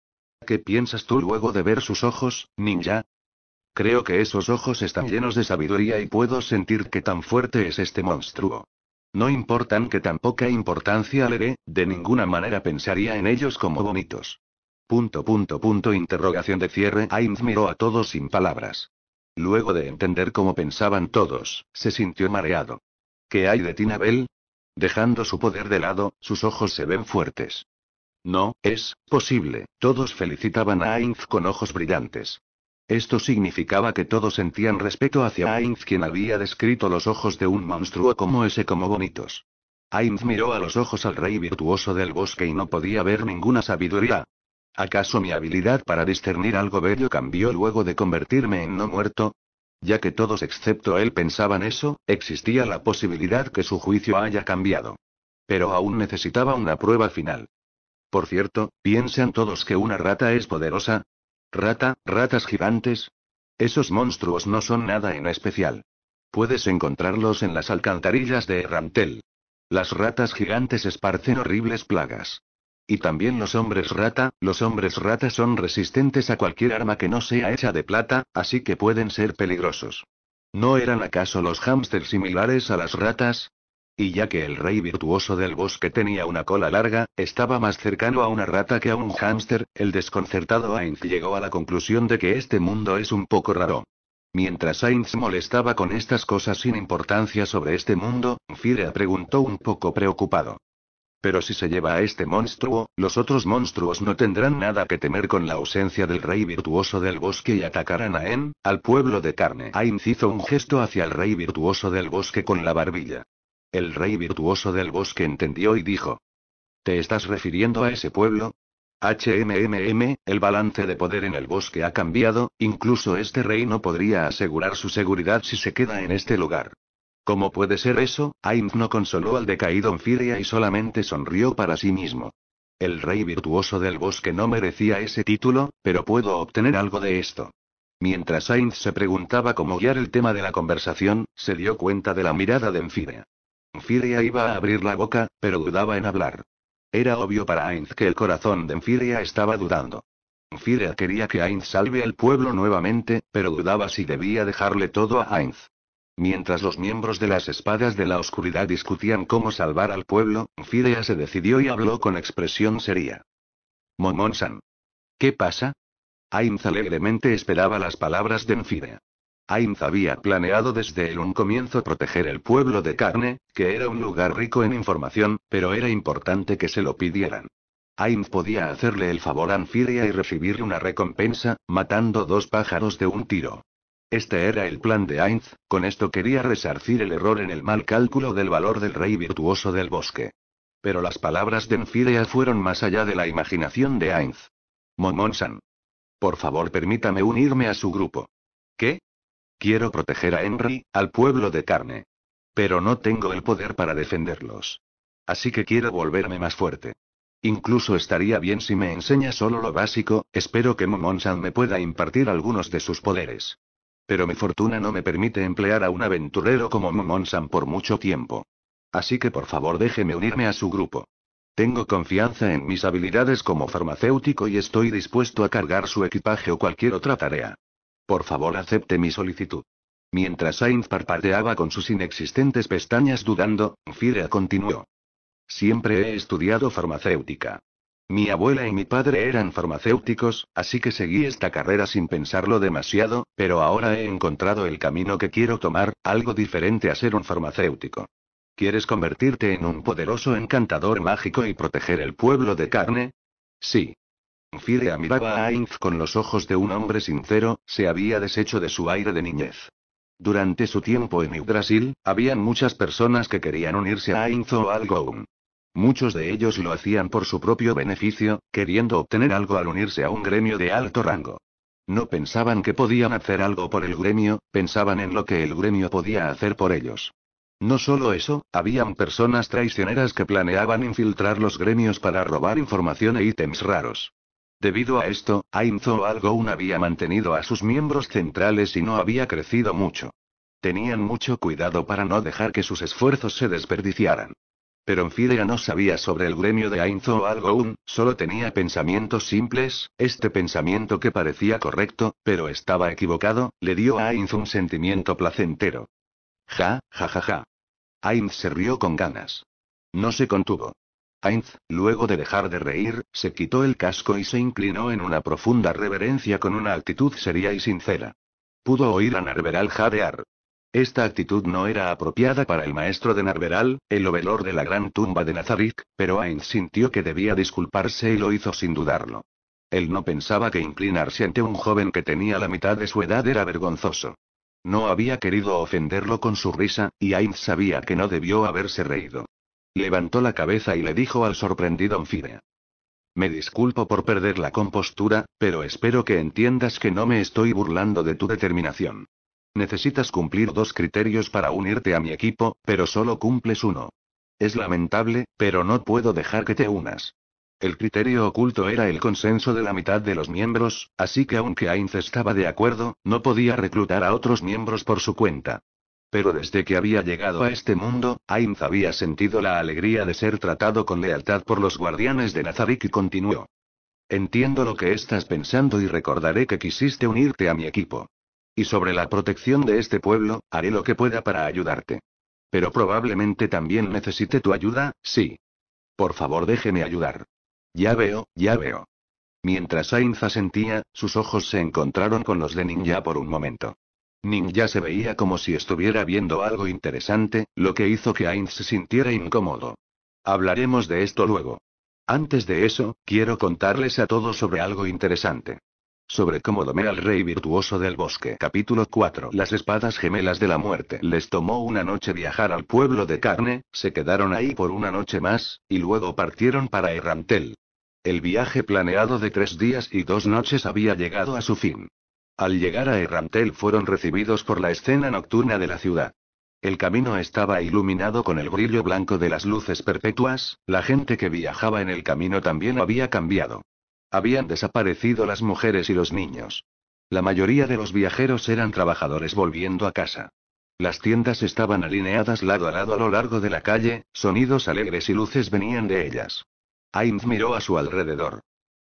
Speaker 1: ¿Qué piensas tú luego de ver sus ojos, ninja? Creo que esos ojos están llenos de sabiduría y puedo sentir que tan fuerte es este monstruo. No importan que tan poca importancia le dé, de ninguna manera pensaría en ellos como bonitos. Punto punto punto interrogación de cierre. Ainz miró a todos sin palabras. Luego de entender cómo pensaban todos, se sintió mareado. ¿Qué hay de Tinabel? Dejando su poder de lado, sus ojos se ven fuertes. No, es posible. Todos felicitaban a Ainz con ojos brillantes. Esto significaba que todos sentían respeto hacia Ainz quien había descrito los ojos de un monstruo como ese como bonitos. Ainz miró a los ojos al rey virtuoso del bosque y no podía ver ninguna sabiduría, ¿Acaso mi habilidad para discernir algo bello cambió luego de convertirme en no muerto? Ya que todos excepto él pensaban eso, existía la posibilidad que su juicio haya cambiado. Pero aún necesitaba una prueba final. Por cierto, ¿piensan todos que una rata es poderosa? ¿Rata, ratas gigantes? Esos monstruos no son nada en especial. Puedes encontrarlos en las alcantarillas de Rantel. Las ratas gigantes esparcen horribles plagas. Y también los hombres rata, los hombres rata son resistentes a cualquier arma que no sea hecha de plata, así que pueden ser peligrosos. ¿No eran acaso los hámsters similares a las ratas? Y ya que el rey virtuoso del bosque tenía una cola larga, estaba más cercano a una rata que a un hámster, el desconcertado Ainz llegó a la conclusión de que este mundo es un poco raro. Mientras Ainz molestaba con estas cosas sin importancia sobre este mundo, Firea preguntó un poco preocupado. Pero si se lleva a este monstruo, los otros monstruos no tendrán nada que temer con la ausencia del rey virtuoso del bosque y atacarán a En, al pueblo de carne. Ain hizo un gesto hacia el rey virtuoso del bosque con la barbilla. El rey virtuoso del bosque entendió y dijo. ¿Te estás refiriendo a ese pueblo? HMMM, el balance de poder en el bosque ha cambiado, incluso este rey no podría asegurar su seguridad si se queda en este lugar. ¿Cómo puede ser eso? Ainz no consoló al decaído Enfiria y solamente sonrió para sí mismo. El rey virtuoso del bosque no merecía ese título, pero puedo obtener algo de esto. Mientras Ainz se preguntaba cómo guiar el tema de la conversación, se dio cuenta de la mirada de Enfiria. Enfiria iba a abrir la boca, pero dudaba en hablar. Era obvio para Ainz que el corazón de Enfiria estaba dudando. Enfiria quería que Ainz salve al pueblo nuevamente, pero dudaba si debía dejarle todo a Ainz. Mientras los miembros de las espadas de la oscuridad discutían cómo salvar al pueblo, Fidea se decidió y habló con expresión seria. "Momonsan, ¿Qué pasa? Ainz alegremente esperaba las palabras de Enfidea. Ainz había planeado desde el un comienzo proteger el pueblo de carne, que era un lugar rico en información, pero era importante que se lo pidieran. Ainz podía hacerle el favor a Anfiria y recibir una recompensa, matando dos pájaros de un tiro. Este era el plan de Ainz, con esto quería resarcir el error en el mal cálculo del valor del rey virtuoso del bosque. Pero las palabras de Enfidea fueron más allá de la imaginación de Ainz. Momonsan. Por favor, permítame unirme a su grupo. ¿Qué? Quiero proteger a Henry, al pueblo de carne. Pero no tengo el poder para defenderlos. Así que quiero volverme más fuerte. Incluso estaría bien si me enseña solo lo básico, espero que Momonsan me pueda impartir algunos de sus poderes. Pero mi fortuna no me permite emplear a un aventurero como Momonsan por mucho tiempo. Así que por favor déjeme unirme a su grupo. Tengo confianza en mis habilidades como farmacéutico y estoy dispuesto a cargar su equipaje o cualquier otra tarea. Por favor acepte mi solicitud. Mientras Sainz parpadeaba con sus inexistentes pestañas dudando, Fira continuó. Siempre he estudiado farmacéutica. Mi abuela y mi padre eran farmacéuticos, así que seguí esta carrera sin pensarlo demasiado, pero ahora he encontrado el camino que quiero tomar, algo diferente a ser un farmacéutico. ¿Quieres convertirte en un poderoso encantador mágico y proteger el pueblo de carne? Sí. Fidea miraba a Ainz con los ojos de un hombre sincero, se había deshecho de su aire de niñez. Durante su tiempo en Brasil, habían muchas personas que querían unirse a Ainz o algo Muchos de ellos lo hacían por su propio beneficio, queriendo obtener algo al unirse a un gremio de alto rango. No pensaban que podían hacer algo por el gremio, pensaban en lo que el gremio podía hacer por ellos. No solo eso, habían personas traicioneras que planeaban infiltrar los gremios para robar información e ítems raros. Debido a esto, Ainzo o Algoun había mantenido a sus miembros centrales y no había crecido mucho. Tenían mucho cuidado para no dejar que sus esfuerzos se desperdiciaran. Pero Enfidea no sabía sobre el gremio de Ainz o algo aún, solo tenía pensamientos simples, este pensamiento que parecía correcto, pero estaba equivocado, le dio a Ainz un sentimiento placentero. Ja, ja ja ja. Ainz se rió con ganas. No se contuvo. Ainz, luego de dejar de reír, se quitó el casco y se inclinó en una profunda reverencia con una actitud seria y sincera. Pudo oír a Narberal jadear. Esta actitud no era apropiada para el maestro de Narberal, el ovelor de la gran tumba de Nazarick, pero Ainz sintió que debía disculparse y lo hizo sin dudarlo. Él no pensaba que inclinarse ante un joven que tenía la mitad de su edad era vergonzoso. No había querido ofenderlo con su risa, y Ainz sabía que no debió haberse reído. Levantó la cabeza y le dijo al sorprendido Anfidea. Me disculpo por perder la compostura, pero espero que entiendas que no me estoy burlando de tu determinación. Necesitas cumplir dos criterios para unirte a mi equipo, pero solo cumples uno. Es lamentable, pero no puedo dejar que te unas. El criterio oculto era el consenso de la mitad de los miembros, así que aunque Ainz estaba de acuerdo, no podía reclutar a otros miembros por su cuenta. Pero desde que había llegado a este mundo, Ainz había sentido la alegría de ser tratado con lealtad por los guardianes de Nazarick y continuó. Entiendo lo que estás pensando y recordaré que quisiste unirte a mi equipo. Y sobre la protección de este pueblo, haré lo que pueda para ayudarte. Pero probablemente también necesite tu ayuda, sí. Por favor, déjeme ayudar. Ya veo, ya veo. Mientras Ainz asentía, sus ojos se encontraron con los de Ninja por un momento. Ninja se veía como si estuviera viendo algo interesante, lo que hizo que Ainz se sintiera incómodo. Hablaremos de esto luego. Antes de eso, quiero contarles a todos sobre algo interesante. Sobre cómo domé al rey virtuoso del bosque. Capítulo 4. Las espadas gemelas de la muerte. Les tomó una noche viajar al pueblo de carne, se quedaron ahí por una noche más, y luego partieron para Errantel. El viaje planeado de tres días y dos noches había llegado a su fin. Al llegar a Errantel fueron recibidos por la escena nocturna de la ciudad. El camino estaba iluminado con el brillo blanco de las luces perpetuas, la gente que viajaba en el camino también había cambiado. Habían desaparecido las mujeres y los niños. La mayoría de los viajeros eran trabajadores volviendo a casa. Las tiendas estaban alineadas lado a lado a lo largo de la calle, sonidos alegres y luces venían de ellas. Ainz miró a su alrededor.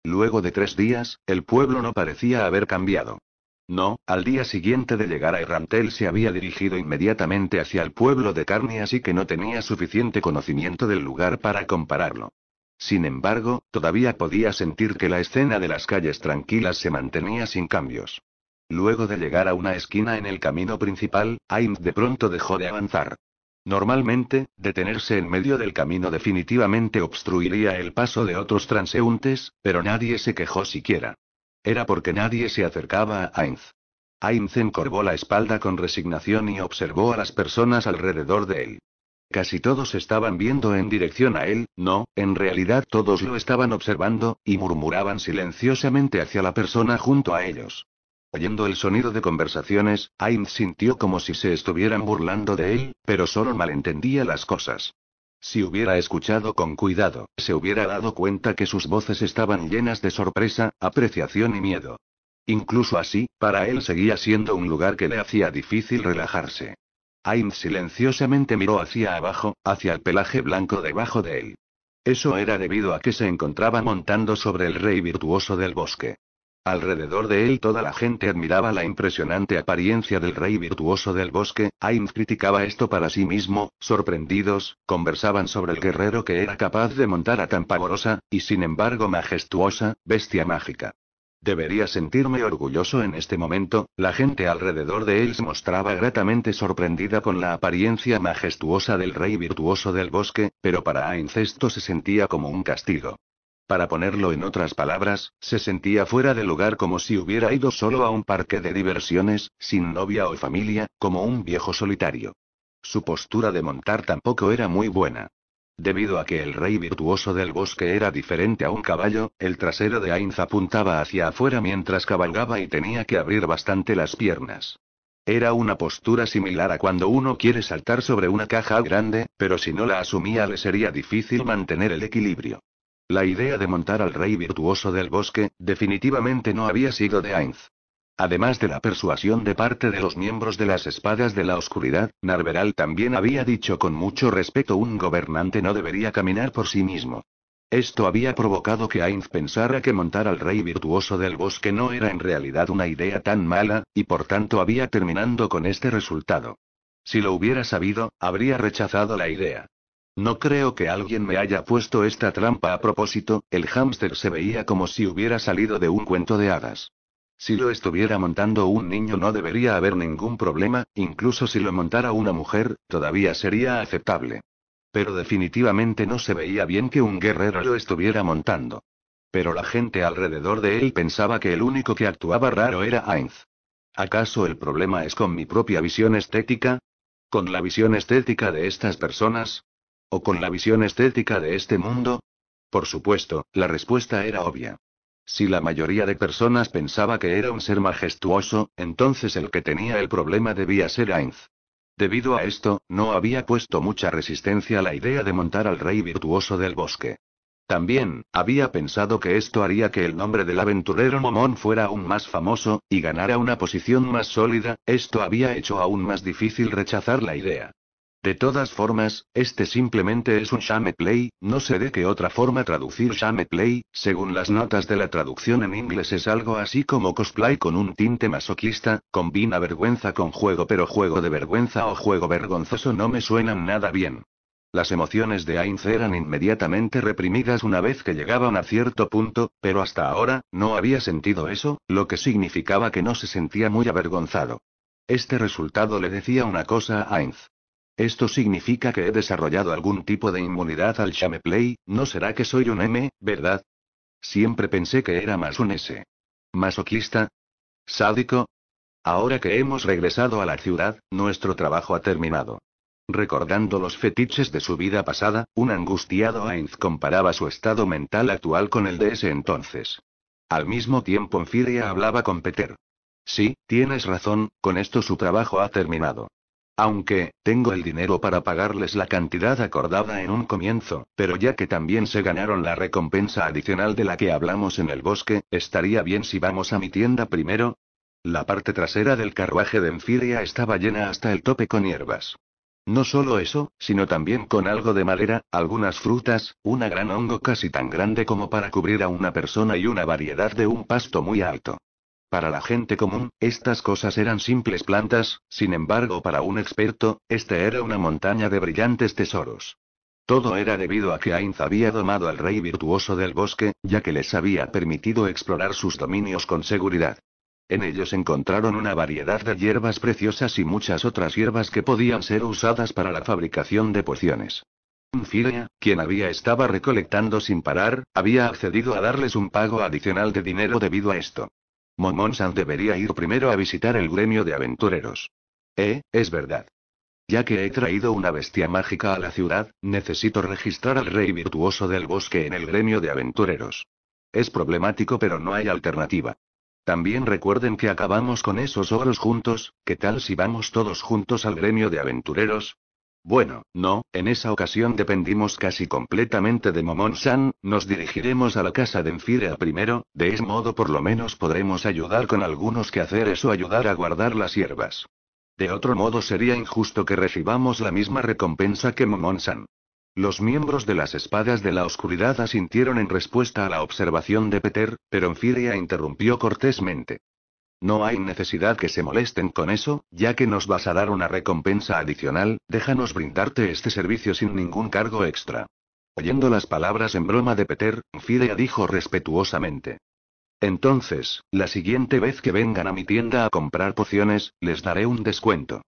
Speaker 1: Luego de tres días, el pueblo no parecía haber cambiado. No, al día siguiente de llegar a Errantel se había dirigido inmediatamente hacia el pueblo de Carni, así que no tenía suficiente conocimiento del lugar para compararlo. Sin embargo, todavía podía sentir que la escena de las calles tranquilas se mantenía sin cambios. Luego de llegar a una esquina en el camino principal, Ainz de pronto dejó de avanzar. Normalmente, detenerse en medio del camino definitivamente obstruiría el paso de otros transeúntes, pero nadie se quejó siquiera. Era porque nadie se acercaba a Ainz. Ainz encorvó la espalda con resignación y observó a las personas alrededor de él. Casi todos estaban viendo en dirección a él, no, en realidad todos lo estaban observando, y murmuraban silenciosamente hacia la persona junto a ellos. Oyendo el sonido de conversaciones, Ainz sintió como si se estuvieran burlando de él, pero solo malentendía las cosas. Si hubiera escuchado con cuidado, se hubiera dado cuenta que sus voces estaban llenas de sorpresa, apreciación y miedo. Incluso así, para él seguía siendo un lugar que le hacía difícil relajarse. Ainz silenciosamente miró hacia abajo, hacia el pelaje blanco debajo de él. Eso era debido a que se encontraba montando sobre el rey virtuoso del bosque. Alrededor de él toda la gente admiraba la impresionante apariencia del rey virtuoso del bosque, Ainz criticaba esto para sí mismo, sorprendidos, conversaban sobre el guerrero que era capaz de montar a tan pavorosa, y sin embargo majestuosa, bestia mágica. Debería sentirme orgulloso en este momento, la gente alrededor de él se mostraba gratamente sorprendida con la apariencia majestuosa del rey virtuoso del bosque, pero para Aincesto se sentía como un castigo. Para ponerlo en otras palabras, se sentía fuera de lugar como si hubiera ido solo a un parque de diversiones, sin novia o familia, como un viejo solitario. Su postura de montar tampoco era muy buena. Debido a que el rey virtuoso del bosque era diferente a un caballo, el trasero de Ainz apuntaba hacia afuera mientras cabalgaba y tenía que abrir bastante las piernas. Era una postura similar a cuando uno quiere saltar sobre una caja grande, pero si no la asumía le sería difícil mantener el equilibrio. La idea de montar al rey virtuoso del bosque, definitivamente no había sido de Ainz. Además de la persuasión de parte de los miembros de las espadas de la oscuridad, Narveral también había dicho con mucho respeto un gobernante no debería caminar por sí mismo. Esto había provocado que Ainz pensara que montar al rey virtuoso del bosque no era en realidad una idea tan mala, y por tanto había terminando con este resultado. Si lo hubiera sabido, habría rechazado la idea. No creo que alguien me haya puesto esta trampa a propósito, el hámster se veía como si hubiera salido de un cuento de hadas. Si lo estuviera montando un niño no debería haber ningún problema, incluso si lo montara una mujer, todavía sería aceptable. Pero definitivamente no se veía bien que un guerrero lo estuviera montando. Pero la gente alrededor de él pensaba que el único que actuaba raro era Ainz. ¿Acaso el problema es con mi propia visión estética? ¿Con la visión estética de estas personas? ¿O con la visión estética de este mundo? Por supuesto, la respuesta era obvia. Si la mayoría de personas pensaba que era un ser majestuoso, entonces el que tenía el problema debía ser Ainz. Debido a esto, no había puesto mucha resistencia a la idea de montar al rey virtuoso del bosque. También, había pensado que esto haría que el nombre del aventurero Momón fuera aún más famoso, y ganara una posición más sólida, esto había hecho aún más difícil rechazar la idea. De todas formas, este simplemente es un shame play, no sé de qué otra forma traducir shame play, según las notas de la traducción en inglés es algo así como cosplay con un tinte masoquista, combina vergüenza con juego pero juego de vergüenza o juego vergonzoso no me suenan nada bien. Las emociones de Ainz eran inmediatamente reprimidas una vez que llegaban a cierto punto, pero hasta ahora, no había sentido eso, lo que significaba que no se sentía muy avergonzado. Este resultado le decía una cosa a Ainz. Esto significa que he desarrollado algún tipo de inmunidad al Shameplay, no será que soy un M, ¿verdad? Siempre pensé que era más un S. ¿Masoquista? ¿Sádico? Ahora que hemos regresado a la ciudad, nuestro trabajo ha terminado. Recordando los fetiches de su vida pasada, un angustiado Ainz comparaba su estado mental actual con el de ese entonces. Al mismo tiempo Enfidia hablaba con Peter. Sí, tienes razón, con esto su trabajo ha terminado. Aunque, tengo el dinero para pagarles la cantidad acordada en un comienzo, pero ya que también se ganaron la recompensa adicional de la que hablamos en el bosque, estaría bien si vamos a mi tienda primero. La parte trasera del carruaje de Enfiria estaba llena hasta el tope con hierbas. No solo eso, sino también con algo de madera, algunas frutas, una gran hongo casi tan grande como para cubrir a una persona y una variedad de un pasto muy alto. Para la gente común, estas cosas eran simples plantas, sin embargo para un experto, este era una montaña de brillantes tesoros. Todo era debido a que Ainz había domado al rey virtuoso del bosque, ya que les había permitido explorar sus dominios con seguridad. En ellos encontraron una variedad de hierbas preciosas y muchas otras hierbas que podían ser usadas para la fabricación de pociones. filia, quien había estaba recolectando sin parar, había accedido a darles un pago adicional de dinero debido a esto. Momonsan debería ir primero a visitar el gremio de aventureros. Eh, es verdad. Ya que he traído una bestia mágica a la ciudad, necesito registrar al rey virtuoso del bosque en el gremio de aventureros. Es problemático pero no hay alternativa. También recuerden que acabamos con esos oros juntos, ¿qué tal si vamos todos juntos al gremio de aventureros? Bueno, no, en esa ocasión dependimos casi completamente de Momon-san, nos dirigiremos a la casa de Enfirea primero, de ese modo por lo menos podremos ayudar con algunos que hacer eso ayudar a guardar las hierbas. De otro modo sería injusto que recibamos la misma recompensa que Momon-san. Los miembros de las espadas de la oscuridad asintieron en respuesta a la observación de Peter, pero Enfiria interrumpió cortésmente. No hay necesidad que se molesten con eso, ya que nos vas a dar una recompensa adicional, déjanos brindarte este servicio sin ningún cargo extra. Oyendo las palabras en broma de Peter, Fidea dijo respetuosamente. Entonces, la siguiente vez que vengan a mi tienda a comprar pociones, les daré un descuento.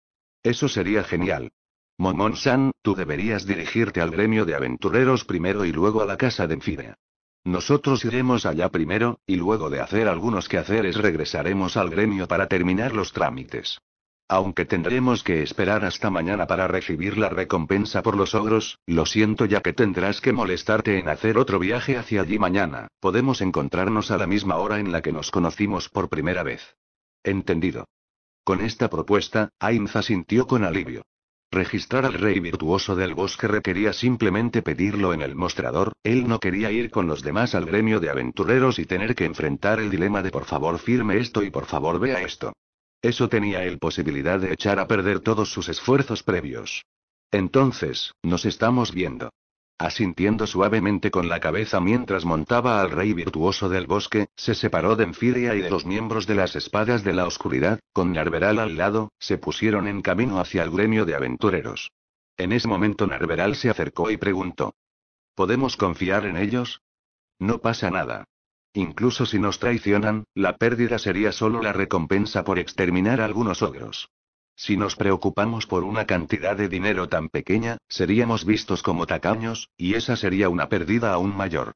Speaker 1: Eso sería genial. Momon-san, tú deberías dirigirte al gremio de aventureros primero y luego a la casa de Fidea. Nosotros iremos allá primero, y luego de hacer algunos quehaceres regresaremos al gremio para terminar los trámites. Aunque tendremos que esperar hasta mañana para recibir la recompensa por los ogros, lo siento ya que tendrás que molestarte en hacer otro viaje hacia allí mañana, podemos encontrarnos a la misma hora en la que nos conocimos por primera vez. Entendido. Con esta propuesta, Ainz sintió con alivio. Registrar al rey virtuoso del bosque requería simplemente pedirlo en el mostrador, él no quería ir con los demás al gremio de aventureros y tener que enfrentar el dilema de por favor firme esto y por favor vea esto. Eso tenía él posibilidad de echar a perder todos sus esfuerzos previos. Entonces, nos estamos viendo asintiendo suavemente con la cabeza mientras montaba al rey virtuoso del bosque, se separó de Enfiria y de los miembros de las espadas de la oscuridad, con Narveral al lado, se pusieron en camino hacia el gremio de aventureros. En ese momento Narberal se acercó y preguntó. ¿Podemos confiar en ellos? No pasa nada. Incluso si nos traicionan, la pérdida sería solo la recompensa por exterminar algunos ogros. Si nos preocupamos por una cantidad de dinero tan pequeña, seríamos vistos como tacaños, y esa sería una pérdida aún mayor.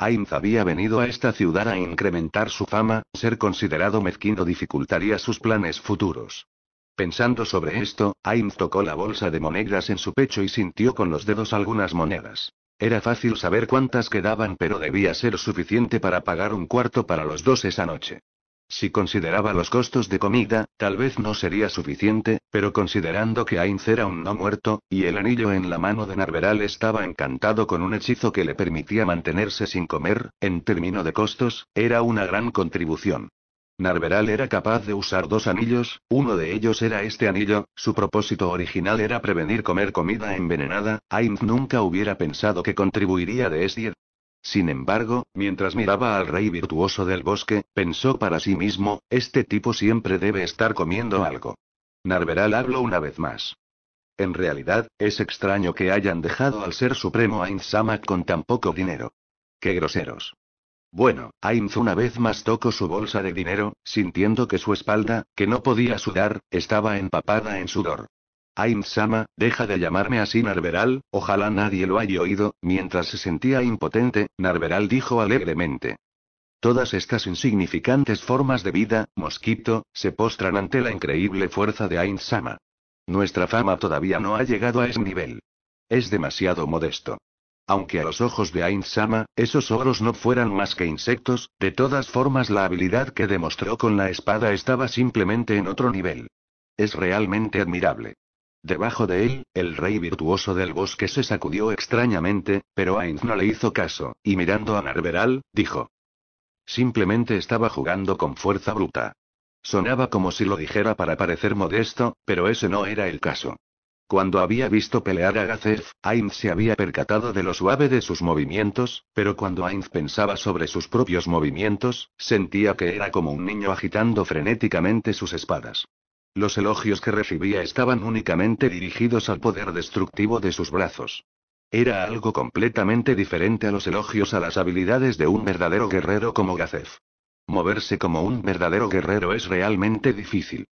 Speaker 1: Ainz había venido a esta ciudad a incrementar su fama, ser considerado mezquino dificultaría sus planes futuros. Pensando sobre esto, Ainz tocó la bolsa de monedas en su pecho y sintió con los dedos algunas monedas. Era fácil saber cuántas quedaban, pero debía ser suficiente para pagar un cuarto para los dos esa noche. Si consideraba los costos de comida, tal vez no sería suficiente, pero considerando que Ainz era un no muerto, y el anillo en la mano de Narveral estaba encantado con un hechizo que le permitía mantenerse sin comer, en término de costos, era una gran contribución. Narveral era capaz de usar dos anillos, uno de ellos era este anillo, su propósito original era prevenir comer comida envenenada, Ainz nunca hubiera pensado que contribuiría de ese sin embargo, mientras miraba al rey virtuoso del bosque, pensó para sí mismo, este tipo siempre debe estar comiendo algo. Narveral habló una vez más. En realidad, es extraño que hayan dejado al ser supremo Ainz Samak con tan poco dinero. Qué groseros. Bueno, Ainz una vez más tocó su bolsa de dinero, sintiendo que su espalda, que no podía sudar, estaba empapada en sudor. Ainsama, deja de llamarme así Narveral, ojalá nadie lo haya oído, mientras se sentía impotente, Narveral dijo alegremente. Todas estas insignificantes formas de vida, mosquito, se postran ante la increíble fuerza de Ainsama. Nuestra fama todavía no ha llegado a ese nivel. Es demasiado modesto. Aunque a los ojos de Ainsama esos oros no fueran más que insectos, de todas formas la habilidad que demostró con la espada estaba simplemente en otro nivel. Es realmente admirable. Debajo de él, el rey virtuoso del bosque se sacudió extrañamente, pero Ainz no le hizo caso, y mirando a Narberal, dijo. Simplemente estaba jugando con fuerza bruta. Sonaba como si lo dijera para parecer modesto, pero ese no era el caso. Cuando había visto pelear a Gazef, Ainz se había percatado de lo suave de sus movimientos, pero cuando Ainz pensaba sobre sus propios movimientos, sentía que era como un niño agitando frenéticamente sus espadas. Los elogios que recibía estaban únicamente dirigidos al poder destructivo de sus brazos. Era algo completamente diferente a los elogios a las habilidades de un verdadero guerrero como Gazef. Moverse como un verdadero guerrero es realmente difícil.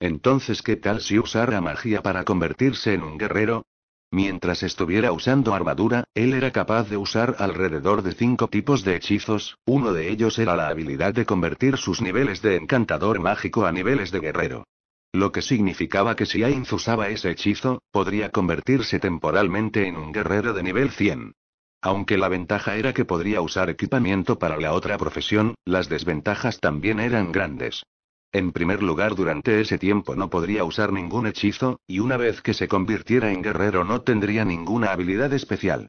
Speaker 1: Entonces, ¿qué tal si usara magia para convertirse en un guerrero? Mientras estuviera usando armadura, él era capaz de usar alrededor de cinco tipos de hechizos, uno de ellos era la habilidad de convertir sus niveles de encantador mágico a niveles de guerrero. Lo que significaba que si Ainz usaba ese hechizo, podría convertirse temporalmente en un guerrero de nivel 100. Aunque la ventaja era que podría usar equipamiento para la otra profesión, las desventajas también eran grandes. En primer lugar, durante ese tiempo no podría usar ningún hechizo, y una vez que se convirtiera en guerrero no tendría ninguna habilidad especial.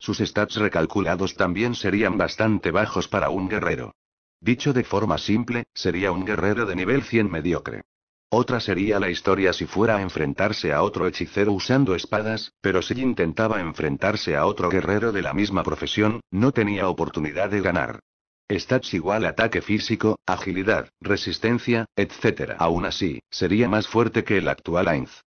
Speaker 1: Sus stats recalculados también serían bastante bajos para un guerrero. Dicho de forma simple, sería un guerrero de nivel 100 mediocre. Otra sería la historia si fuera a enfrentarse a otro hechicero usando espadas, pero si intentaba enfrentarse a otro guerrero de la misma profesión, no tenía oportunidad de ganar. Stats igual ataque físico, agilidad, resistencia, etc. Aún así, sería más fuerte que el actual Ainz.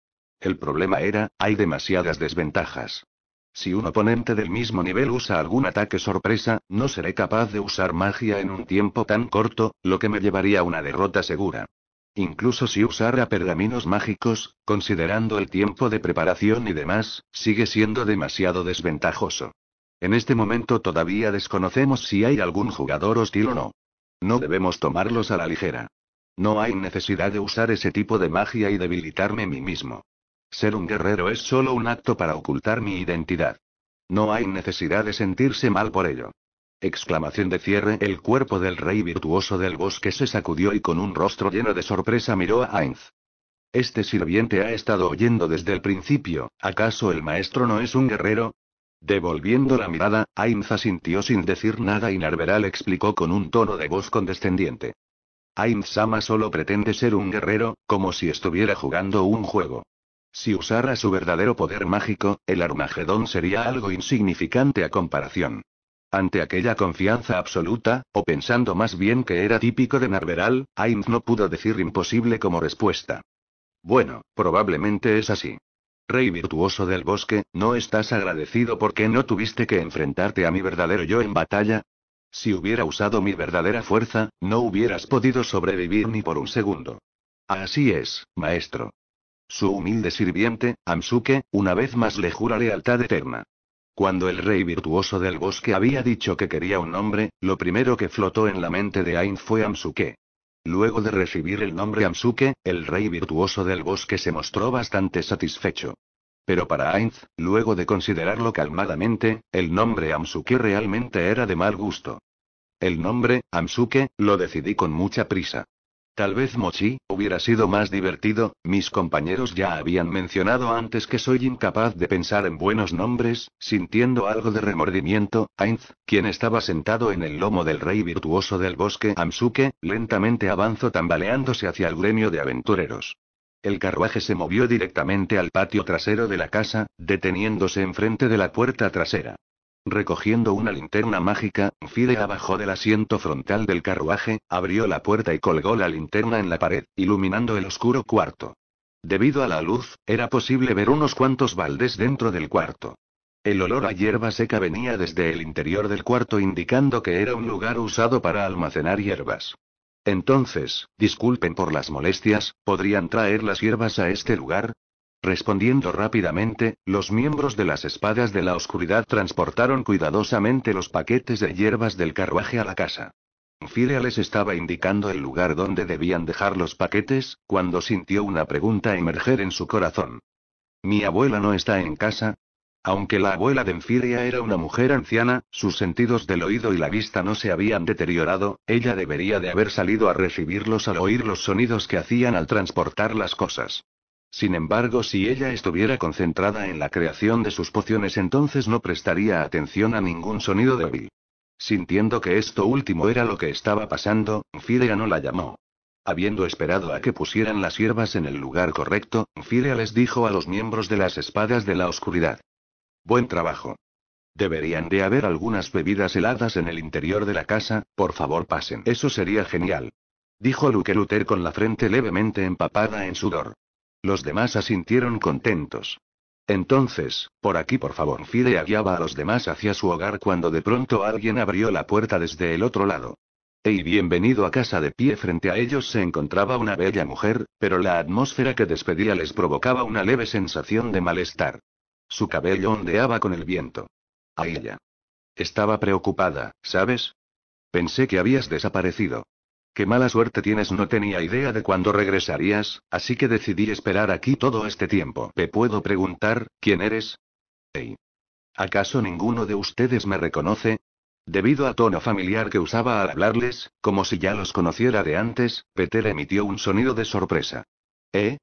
Speaker 1: El problema era, hay demasiadas desventajas. Si un oponente del mismo nivel usa algún ataque sorpresa, no seré capaz de usar magia en un tiempo tan corto, lo que me llevaría a una derrota segura. Incluso si usara pergaminos mágicos, considerando el tiempo de preparación y demás, sigue siendo demasiado desventajoso. En este momento todavía desconocemos si hay algún jugador hostil o no. No debemos tomarlos a la ligera. No hay necesidad de usar ese tipo de magia y debilitarme a mí mismo. Ser un guerrero es solo un acto para ocultar mi identidad. No hay necesidad de sentirse mal por ello. Exclamación de cierre. El cuerpo del rey virtuoso del bosque se sacudió y con un rostro lleno de sorpresa miró a Ainz. Este sirviente ha estado oyendo desde el principio, ¿acaso el maestro no es un guerrero? Devolviendo la mirada, Ainz asintió sin decir nada y Narveral explicó con un tono de voz condescendiente. Ainz Sama solo pretende ser un guerrero, como si estuviera jugando un juego. Si usara su verdadero poder mágico, el Armagedón sería algo insignificante a comparación. Ante aquella confianza absoluta, o pensando más bien que era típico de Narveral, Ainz no pudo decir imposible como respuesta. Bueno, probablemente es así. Rey virtuoso del bosque, ¿no estás agradecido porque no tuviste que enfrentarte a mi verdadero yo en batalla? Si hubiera usado mi verdadera fuerza, no hubieras podido sobrevivir ni por un segundo. Así es, maestro. Su humilde sirviente, Amsuke, una vez más le jura lealtad eterna. Cuando el rey virtuoso del bosque había dicho que quería un nombre, lo primero que flotó en la mente de Ainz fue Amsuke. Luego de recibir el nombre Amsuke, el rey virtuoso del bosque se mostró bastante satisfecho. Pero para Ainz, luego de considerarlo calmadamente, el nombre Amsuke realmente era de mal gusto. El nombre, Amsuke, lo decidí con mucha prisa. Tal vez Mochi, hubiera sido más divertido, mis compañeros ya habían mencionado antes que soy incapaz de pensar en buenos nombres, sintiendo algo de remordimiento, Ainz, quien estaba sentado en el lomo del rey virtuoso del bosque Amsuke, lentamente avanzó tambaleándose hacia el gremio de aventureros. El carruaje se movió directamente al patio trasero de la casa, deteniéndose enfrente de la puerta trasera. Recogiendo una linterna mágica, Fide abajo del asiento frontal del carruaje, abrió la puerta y colgó la linterna en la pared, iluminando el oscuro cuarto. Debido a la luz, era posible ver unos cuantos baldes dentro del cuarto. El olor a hierba seca venía desde el interior del cuarto indicando que era un lugar usado para almacenar hierbas. Entonces, disculpen por las molestias, ¿podrían traer las hierbas a este lugar? Respondiendo rápidamente, los miembros de las espadas de la oscuridad transportaron cuidadosamente los paquetes de hierbas del carruaje a la casa. Enfiria les estaba indicando el lugar donde debían dejar los paquetes, cuando sintió una pregunta emerger en su corazón. ¿Mi abuela no está en casa? Aunque la abuela de Enfiria era una mujer anciana, sus sentidos del oído y la vista no se habían deteriorado, ella debería de haber salido a recibirlos al oír los sonidos que hacían al transportar las cosas. Sin embargo, si ella estuviera concentrada en la creación de sus pociones, entonces no prestaría atención a ningún sonido débil. Sintiendo que esto último era lo que estaba pasando, Fidea no la llamó. Habiendo esperado a que pusieran las hierbas en el lugar correcto, Fidea les dijo a los miembros de las espadas de la oscuridad. Buen trabajo. Deberían de haber algunas bebidas heladas en el interior de la casa, por favor pasen. Eso sería genial. Dijo Luke Luther con la frente levemente empapada en sudor. Los demás asintieron contentos. Entonces, por aquí por favor, Fide guiaba a los demás hacia su hogar cuando de pronto alguien abrió la puerta desde el otro lado. Ey, bienvenido a casa de pie frente a ellos se encontraba una bella mujer, pero la atmósfera que despedía les provocaba una leve sensación de malestar. Su cabello ondeaba con el viento. A ella. Estaba preocupada, ¿sabes? Pensé que habías desaparecido. Qué mala suerte tienes, no tenía idea de cuándo regresarías, así que decidí esperar aquí todo este tiempo. ¿Te puedo preguntar, quién eres? Hey. ¿Acaso ninguno de ustedes me reconoce? Debido a tono familiar que usaba al hablarles, como si ya los conociera de antes, Peter emitió un sonido de sorpresa. ¿Eh?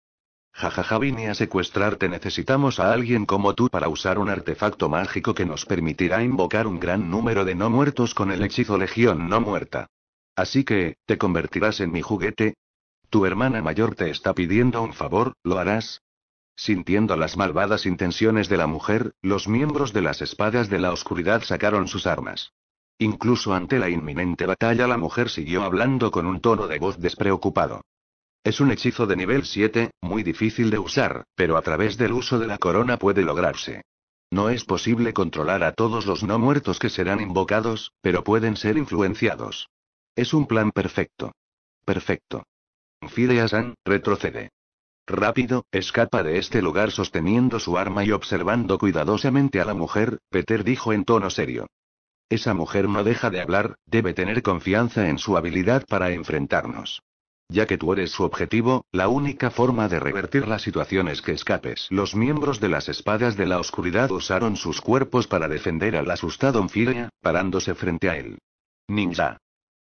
Speaker 1: Jajaja, vine a secuestrarte. Necesitamos a alguien como tú para usar un artefacto mágico que nos permitirá invocar un gran número de no muertos con el hechizo Legión no muerta. Así que, ¿te convertirás en mi juguete? Tu hermana mayor te está pidiendo un favor, ¿lo harás? Sintiendo las malvadas intenciones de la mujer, los miembros de las espadas de la oscuridad sacaron sus armas. Incluso ante la inminente batalla la mujer siguió hablando con un tono de voz despreocupado. Es un hechizo de nivel 7, muy difícil de usar, pero a través del uso de la corona puede lograrse. No es posible controlar a todos los no muertos que serán invocados, pero pueden ser influenciados. Es un plan perfecto. Perfecto. Fideasan, retrocede. Rápido, escapa de este lugar sosteniendo su arma y observando cuidadosamente a la mujer, Peter dijo en tono serio. Esa mujer no deja de hablar, debe tener confianza en su habilidad para enfrentarnos. Ya que tú eres su objetivo, la única forma de revertir la situación es que escapes. Los miembros de las espadas de la oscuridad usaron sus cuerpos para defender al asustado Onfiria, parándose frente a él. Ninja.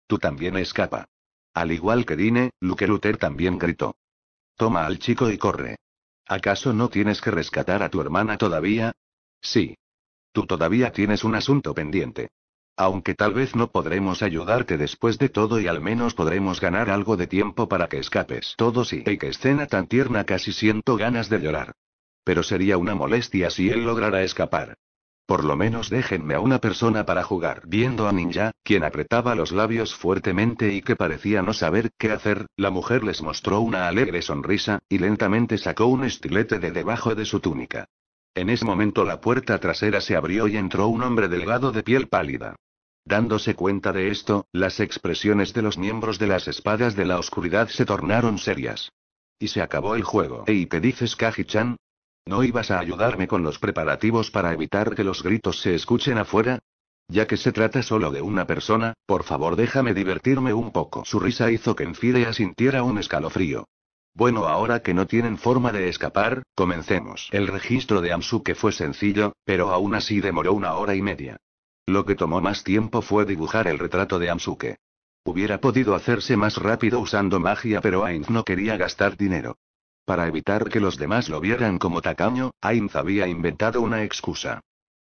Speaker 1: Tú también escapa. Al igual que Dine, Luke Luther también gritó. Toma al chico y corre. ¿Acaso no tienes que rescatar a tu hermana todavía? Sí. Tú todavía tienes un asunto pendiente. Aunque tal vez no podremos ayudarte después de todo y al menos podremos ganar algo de tiempo para que escapes. Todo sí. Y qué escena tan tierna casi siento ganas de llorar. Pero sería una molestia si él lograra escapar. Por lo menos déjenme a una persona para jugar. Viendo a Ninja, quien apretaba los labios fuertemente y que parecía no saber qué hacer, la mujer les mostró una alegre sonrisa, y lentamente sacó un estilete de debajo de su túnica. En ese momento la puerta trasera se abrió y entró un hombre delgado de piel pálida. Dándose cuenta de esto, las expresiones de los miembros de las espadas de la oscuridad se tornaron serias. Y se acabó el juego. ¿Y te dices Kaji-chan? ¿No ibas a ayudarme con los preparativos para evitar que los gritos se escuchen afuera? Ya que se trata solo de una persona, por favor déjame divertirme un poco. Su risa hizo que Enfidea sintiera un escalofrío. Bueno, ahora que no tienen forma de escapar, comencemos. El registro de Amsuke fue sencillo, pero aún así demoró una hora y media. Lo que tomó más tiempo fue dibujar el retrato de Amsuke. Hubiera podido hacerse más rápido usando magia, pero Ainz no quería gastar dinero. Para evitar que los demás lo vieran como tacaño, Ainz había inventado una excusa.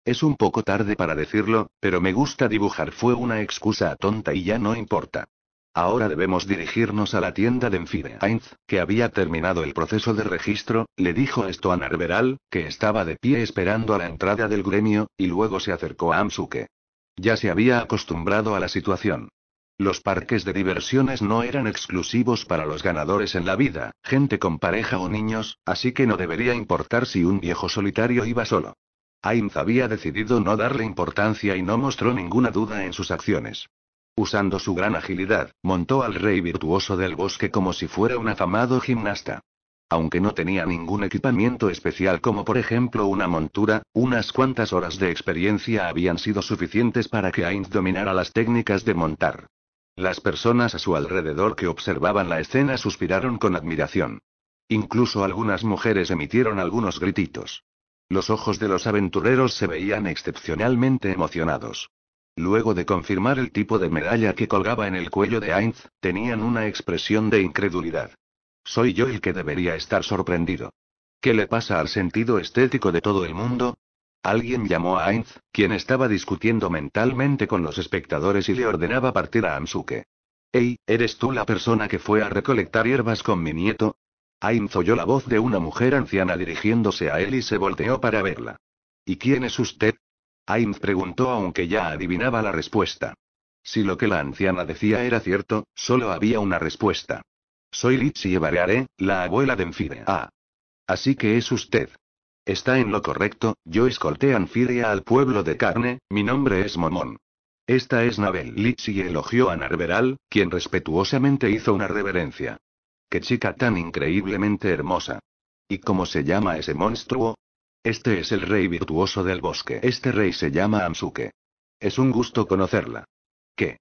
Speaker 1: Es un poco tarde para decirlo, pero me gusta dibujar fue una excusa tonta y ya no importa. Ahora debemos dirigirnos a la tienda de Enfide. Ainz, que había terminado el proceso de registro, le dijo esto a Narberal, que estaba de pie esperando a la entrada del gremio, y luego se acercó a Amsuke. Ya se había acostumbrado a la situación. Los parques de diversiones no eran exclusivos para los ganadores en la vida, gente con pareja o niños, así que no debería importar si un viejo solitario iba solo. Ainz había decidido no darle importancia y no mostró ninguna duda en sus acciones. Usando su gran agilidad, montó al rey virtuoso del bosque como si fuera un afamado gimnasta. Aunque no tenía ningún equipamiento especial como por ejemplo una montura, unas cuantas horas de experiencia habían sido suficientes para que Ainz dominara las técnicas de montar. Las personas a su alrededor que observaban la escena suspiraron con admiración. Incluso algunas mujeres emitieron algunos grititos. Los ojos de los aventureros se veían excepcionalmente emocionados. Luego de confirmar el tipo de medalla que colgaba en el cuello de Ainz, tenían una expresión de incredulidad. Soy yo el que debería estar sorprendido. ¿Qué le pasa al sentido estético de todo el mundo? Alguien llamó a Ainz, quien estaba discutiendo mentalmente con los espectadores y le ordenaba partir a Amsuke. «Ey, ¿eres tú la persona que fue a recolectar hierbas con mi nieto?» Ainz oyó la voz de una mujer anciana dirigiéndose a él y se volteó para verla. ¿Y quién es usted? Ainz preguntó aunque ya adivinaba la respuesta. Si lo que la anciana decía era cierto, solo había una respuesta. Soy Litsi Evareare, la abuela de Enfide. Ah. Así que es usted. Está en lo correcto, yo escolté Anfiria al pueblo de carne, mi nombre es Momón. Esta es Nabel Litsi y elogió a Narberal, quien respetuosamente hizo una reverencia. Qué chica tan increíblemente hermosa. ¿Y cómo se llama ese monstruo? Este es el rey virtuoso del bosque. Este rey se llama Ansuke. Es un gusto conocerla. ¿Qué?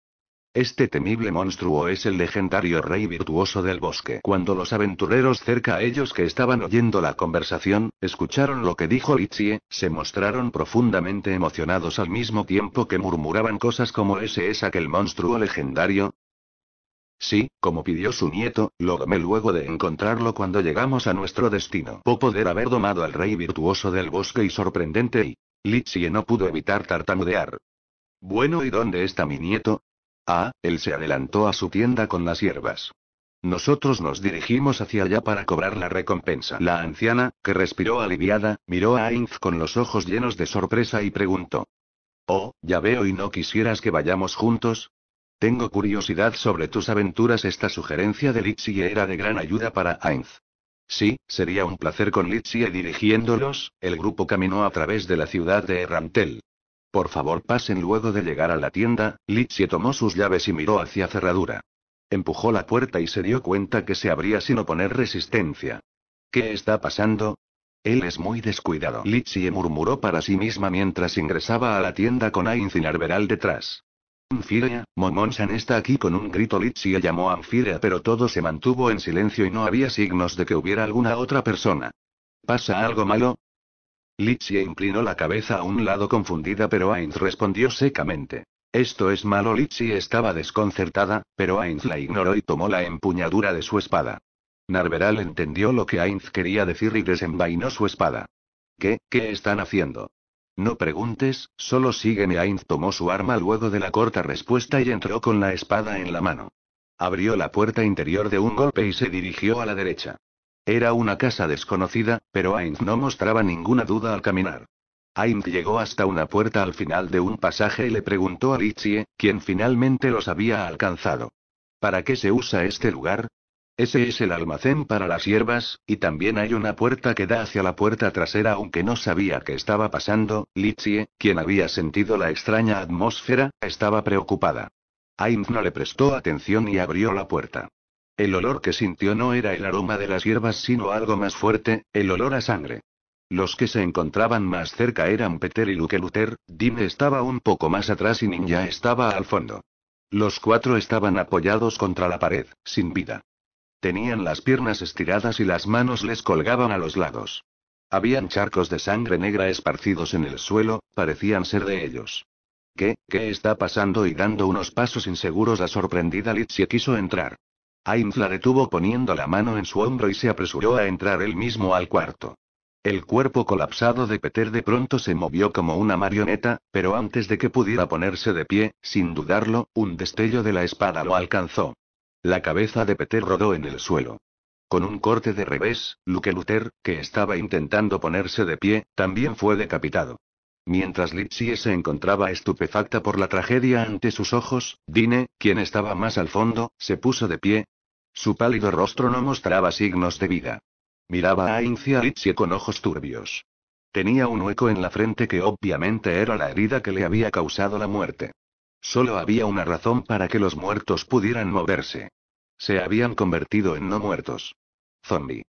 Speaker 1: Este temible monstruo es el legendario rey virtuoso del bosque. Cuando los aventureros cerca a ellos que estaban oyendo la conversación, escucharon lo que dijo Litsie, se mostraron profundamente emocionados al mismo tiempo que murmuraban cosas como ese es aquel monstruo legendario, Sí, como pidió su nieto, lo domé luego de encontrarlo cuando llegamos a nuestro destino. Po poder haber domado al rey virtuoso del bosque y sorprendente y... Lichie no pudo evitar tartamudear. Bueno, ¿y dónde está mi nieto? Ah, él se adelantó a su tienda con las hierbas. Nosotros nos dirigimos hacia allá para cobrar la recompensa. La anciana, que respiró aliviada, miró a Ainz con los ojos llenos de sorpresa y preguntó. Oh, ya veo y no quisieras que vayamos juntos. Tengo curiosidad sobre tus aventuras. Esta sugerencia de Litsie era de gran ayuda para Ainz. Sí, sería un placer con Litsie dirigiéndolos. El grupo caminó a través de la ciudad de Errantel. Por favor, pasen luego de llegar a la tienda. Litsie tomó sus llaves y miró hacia cerradura. Empujó la puerta y se dio cuenta que se abría sin oponer resistencia. ¿Qué está pasando? Él es muy descuidado. Litsie murmuró para sí misma mientras ingresaba a la tienda con Ainz Arberal detrás. Anfiria, Momonsan está aquí con un grito Litsie llamó a Anfiria pero todo se mantuvo en silencio y no había signos de que hubiera alguna otra persona. ¿Pasa algo malo? Lizzie inclinó la cabeza a un lado confundida pero Ainz respondió secamente. Esto es malo Lizzie estaba desconcertada, pero Ainz la ignoró y tomó la empuñadura de su espada. Narberal entendió lo que Ainz quería decir y desenvainó su espada. ¿Qué, qué están haciendo? No preguntes, solo sígueme. Ainz tomó su arma luego de la corta respuesta y entró con la espada en la mano. Abrió la puerta interior de un golpe y se dirigió a la derecha. Era una casa desconocida, pero Ainz no mostraba ninguna duda al caminar. Ainz llegó hasta una puerta al final de un pasaje y le preguntó a Lichie, quien finalmente los había alcanzado. ¿Para qué se usa este lugar? Ese es el almacén para las hierbas, y también hay una puerta que da hacia la puerta trasera, aunque no sabía qué estaba pasando. Lichie, quien había sentido la extraña atmósfera, estaba preocupada. Ainz no le prestó atención y abrió la puerta. El olor que sintió no era el aroma de las hierbas, sino algo más fuerte, el olor a sangre. Los que se encontraban más cerca eran Peter y Luke Luther, Dime estaba un poco más atrás y Ninja estaba al fondo. Los cuatro estaban apoyados contra la pared, sin vida. Tenían las piernas estiradas y las manos les colgaban a los lados. Habían charcos de sangre negra esparcidos en el suelo, parecían ser de ellos. ¿Qué, qué está pasando? Y dando unos pasos inseguros, la sorprendida se quiso entrar. Ainz la detuvo poniendo la mano en su hombro y se apresuró a entrar él mismo al cuarto. El cuerpo colapsado de Peter de pronto se movió como una marioneta, pero antes de que pudiera ponerse de pie, sin dudarlo, un destello de la espada lo alcanzó. La cabeza de Peter rodó en el suelo. Con un corte de revés, Luke Luther, que estaba intentando ponerse de pie, también fue decapitado. Mientras Litsie se encontraba estupefacta por la tragedia ante sus ojos, Dine, quien estaba más al fondo, se puso de pie, su pálido rostro no mostraba signos de vida. Miraba a a con ojos turbios. Tenía un hueco en la frente que obviamente era la herida que le había causado la muerte. Solo había una razón para que los muertos pudieran moverse. Se habían convertido en no muertos. Zombie.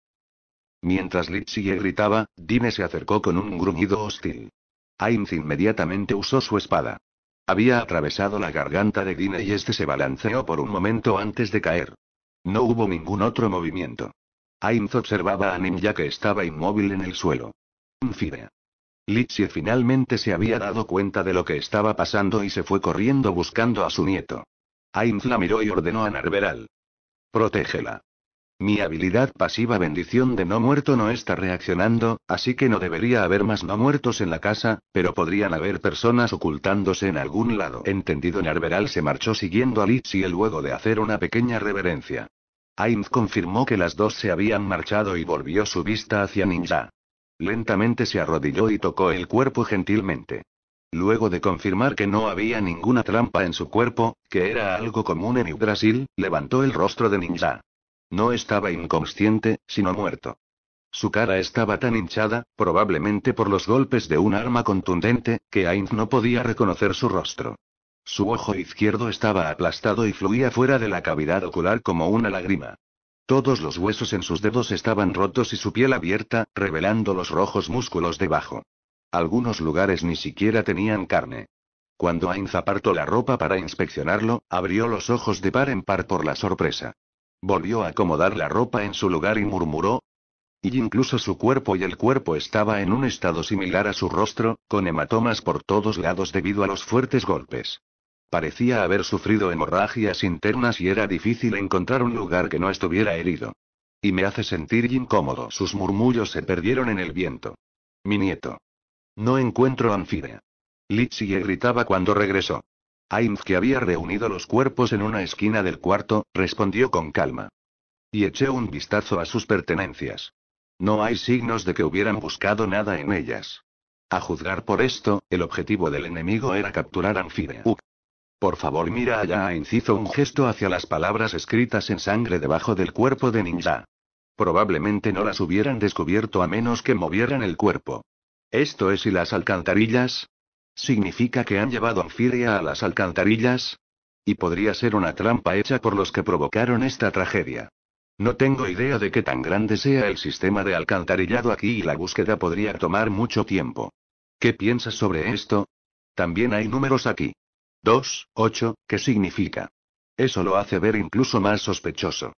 Speaker 1: Mientras Litsie gritaba, Dine se acercó con un gruñido hostil. Ainz inmediatamente usó su espada. Había atravesado la garganta de Dine y este se balanceó por un momento antes de caer. No hubo ningún otro movimiento. Ainz observaba a Nim ya que estaba inmóvil en el suelo. Confía. Litsie finalmente se había dado cuenta de lo que estaba pasando y se fue corriendo buscando a su nieto. Ainz la miró y ordenó a Narberal. Protégela. Mi habilidad pasiva bendición de no muerto no está reaccionando, así que no debería haber más no muertos en la casa, pero podrían haber personas ocultándose en algún lado. Entendido Narveral se marchó siguiendo a y luego de hacer una pequeña reverencia. Ainz confirmó que las dos se habían marchado y volvió su vista hacia Ninja. Lentamente se arrodilló y tocó el cuerpo gentilmente. Luego de confirmar que no había ninguna trampa en su cuerpo, que era algo común en Brasil, levantó el rostro de Ninja. No estaba inconsciente, sino muerto. Su cara estaba tan hinchada, probablemente por los golpes de un arma contundente, que Ainz no podía reconocer su rostro. Su ojo izquierdo estaba aplastado y fluía fuera de la cavidad ocular como una lágrima. Todos los huesos en sus dedos estaban rotos y su piel abierta, revelando los rojos músculos debajo. Algunos lugares ni siquiera tenían carne. Cuando Ainz apartó la ropa para inspeccionarlo, abrió los ojos de par en par por la sorpresa. Volvió a acomodar la ropa en su lugar y murmuró. Y incluso su cuerpo y el cuerpo estaba en un estado similar a su rostro, con hematomas por todos lados debido a los fuertes golpes. Parecía haber sufrido hemorragias internas y era difícil encontrar un lugar que no estuviera herido. Y me hace sentir incómodo. Sus murmullos se perdieron en el viento. Mi nieto. No encuentro anfibia. Litsie gritaba cuando regresó. Ainz que había reunido los cuerpos en una esquina del cuarto, respondió con calma. Y eché un vistazo a sus pertenencias. No hay signos de que hubieran buscado nada en ellas. A juzgar por esto, el objetivo del enemigo era capturar a Uh. Por favor, mira allá. Ainz hizo un gesto hacia las palabras escritas en sangre debajo del cuerpo de Ninja. Probablemente no las hubieran descubierto a menos que movieran el cuerpo. Esto es, y las alcantarillas, ¿Significa que han llevado a a las alcantarillas? Y podría ser una trampa hecha por los que provocaron esta tragedia. No tengo idea de qué tan grande sea el sistema de alcantarillado aquí y la búsqueda podría tomar mucho tiempo. ¿Qué piensas sobre esto? También hay números aquí. 2, 8, ¿qué significa? Eso lo hace ver incluso más sospechoso.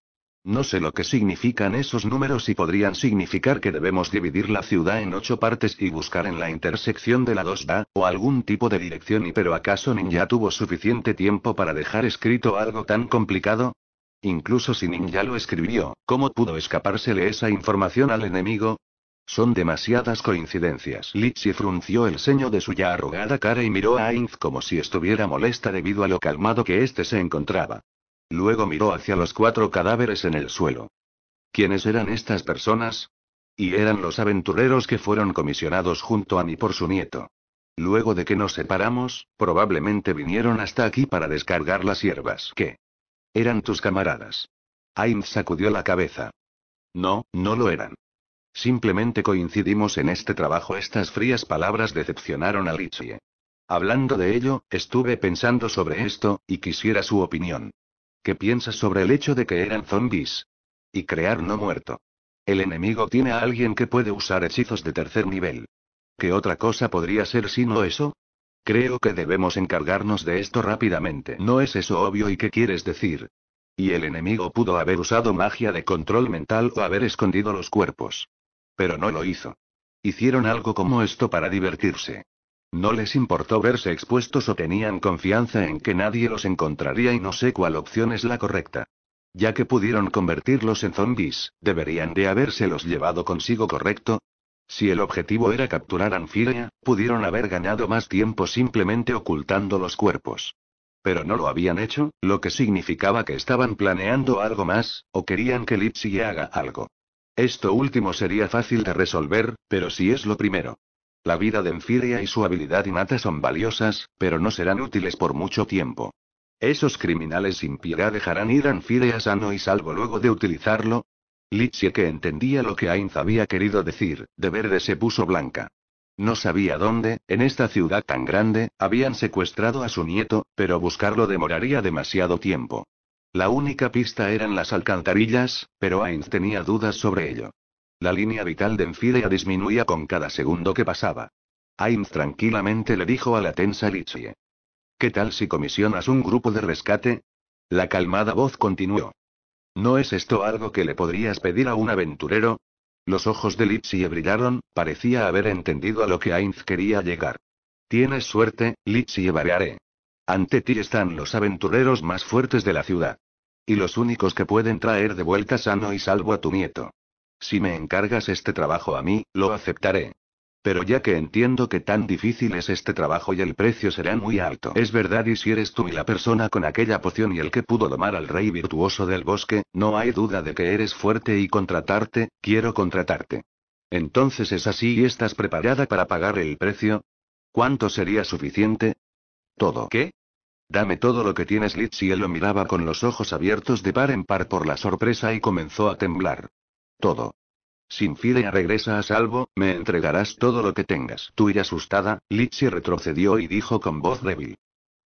Speaker 1: No sé lo que significan esos números y podrían significar que debemos dividir la ciudad en ocho partes y buscar en la intersección de la 2A, o algún tipo de dirección y pero ¿acaso Ninja tuvo suficiente tiempo para dejar escrito algo tan complicado? Incluso si Ninja lo escribió, ¿cómo pudo escapársele esa información al enemigo? Son demasiadas coincidencias. Litsi frunció el ceño de su ya arrugada cara y miró a Ainz como si estuviera molesta debido a lo calmado que éste se encontraba. Luego miró hacia los cuatro cadáveres en el suelo. ¿Quiénes eran estas personas? Y eran los aventureros que fueron comisionados junto a mí por su nieto. Luego de que nos separamos, probablemente vinieron hasta aquí para descargar las hierbas ¿Qué? eran tus camaradas. Ainz sacudió la cabeza. No, no lo eran. Simplemente coincidimos en este trabajo. Estas frías palabras decepcionaron a Lichie. Hablando de ello, estuve pensando sobre esto, y quisiera su opinión. ¿Qué piensas sobre el hecho de que eran zombies? Y crear no muerto. El enemigo tiene a alguien que puede usar hechizos de tercer nivel. ¿Qué otra cosa podría ser sino eso? Creo que debemos encargarnos de esto rápidamente. ¿No es eso obvio y qué quieres decir? Y el enemigo pudo haber usado magia de control mental o haber escondido los cuerpos. Pero no lo hizo. Hicieron algo como esto para divertirse. No les importó verse expuestos o tenían confianza en que nadie los encontraría y no sé cuál opción es la correcta. Ya que pudieron convertirlos en zombies, deberían de habérselos llevado consigo correcto. Si el objetivo era capturar Anfiria, pudieron haber ganado más tiempo simplemente ocultando los cuerpos. Pero no lo habían hecho, lo que significaba que estaban planeando algo más, o querían que Lipsy haga algo. Esto último sería fácil de resolver, pero si es lo primero. La vida de Enfiria y su habilidad innata son valiosas, pero no serán útiles por mucho tiempo. ¿Esos criminales sin piedad dejarán ir a sano y salvo luego de utilizarlo? Litsie, que entendía lo que Ainz había querido decir, de verde se puso blanca. No sabía dónde, en esta ciudad tan grande, habían secuestrado a su nieto, pero buscarlo demoraría demasiado tiempo. La única pista eran las alcantarillas, pero Ainz tenía dudas sobre ello. La línea vital de Enfidia disminuía con cada segundo que pasaba. Ainz tranquilamente le dijo a la tensa Lichie. ¿Qué tal si comisionas un grupo de rescate? La calmada voz continuó. ¿No es esto algo que le podrías pedir a un aventurero? Los ojos de Lichie brillaron, parecía haber entendido a lo que Ainz quería llegar. Tienes suerte, Lichie Barearé. Ante ti están los aventureros más fuertes de la ciudad. Y los únicos que pueden traer de vuelta sano y salvo a tu nieto. Si me encargas este trabajo a mí, lo aceptaré. Pero ya que entiendo que tan difícil es este trabajo y el precio será muy alto. Es verdad y si eres tú y la persona con aquella poción y el que pudo domar al rey virtuoso del bosque, no hay duda de que eres fuerte y contratarte, quiero contratarte. Entonces es así y estás preparada para pagar el precio. ¿Cuánto sería suficiente? Todo. ¿Qué? Dame todo lo que tienes, y él lo miraba con los ojos abiertos de par en par por la sorpresa y comenzó a temblar. Todo. Fidea regresa a salvo, me entregarás todo lo que tengas. Tú y asustada, Litsi retrocedió y dijo con voz débil.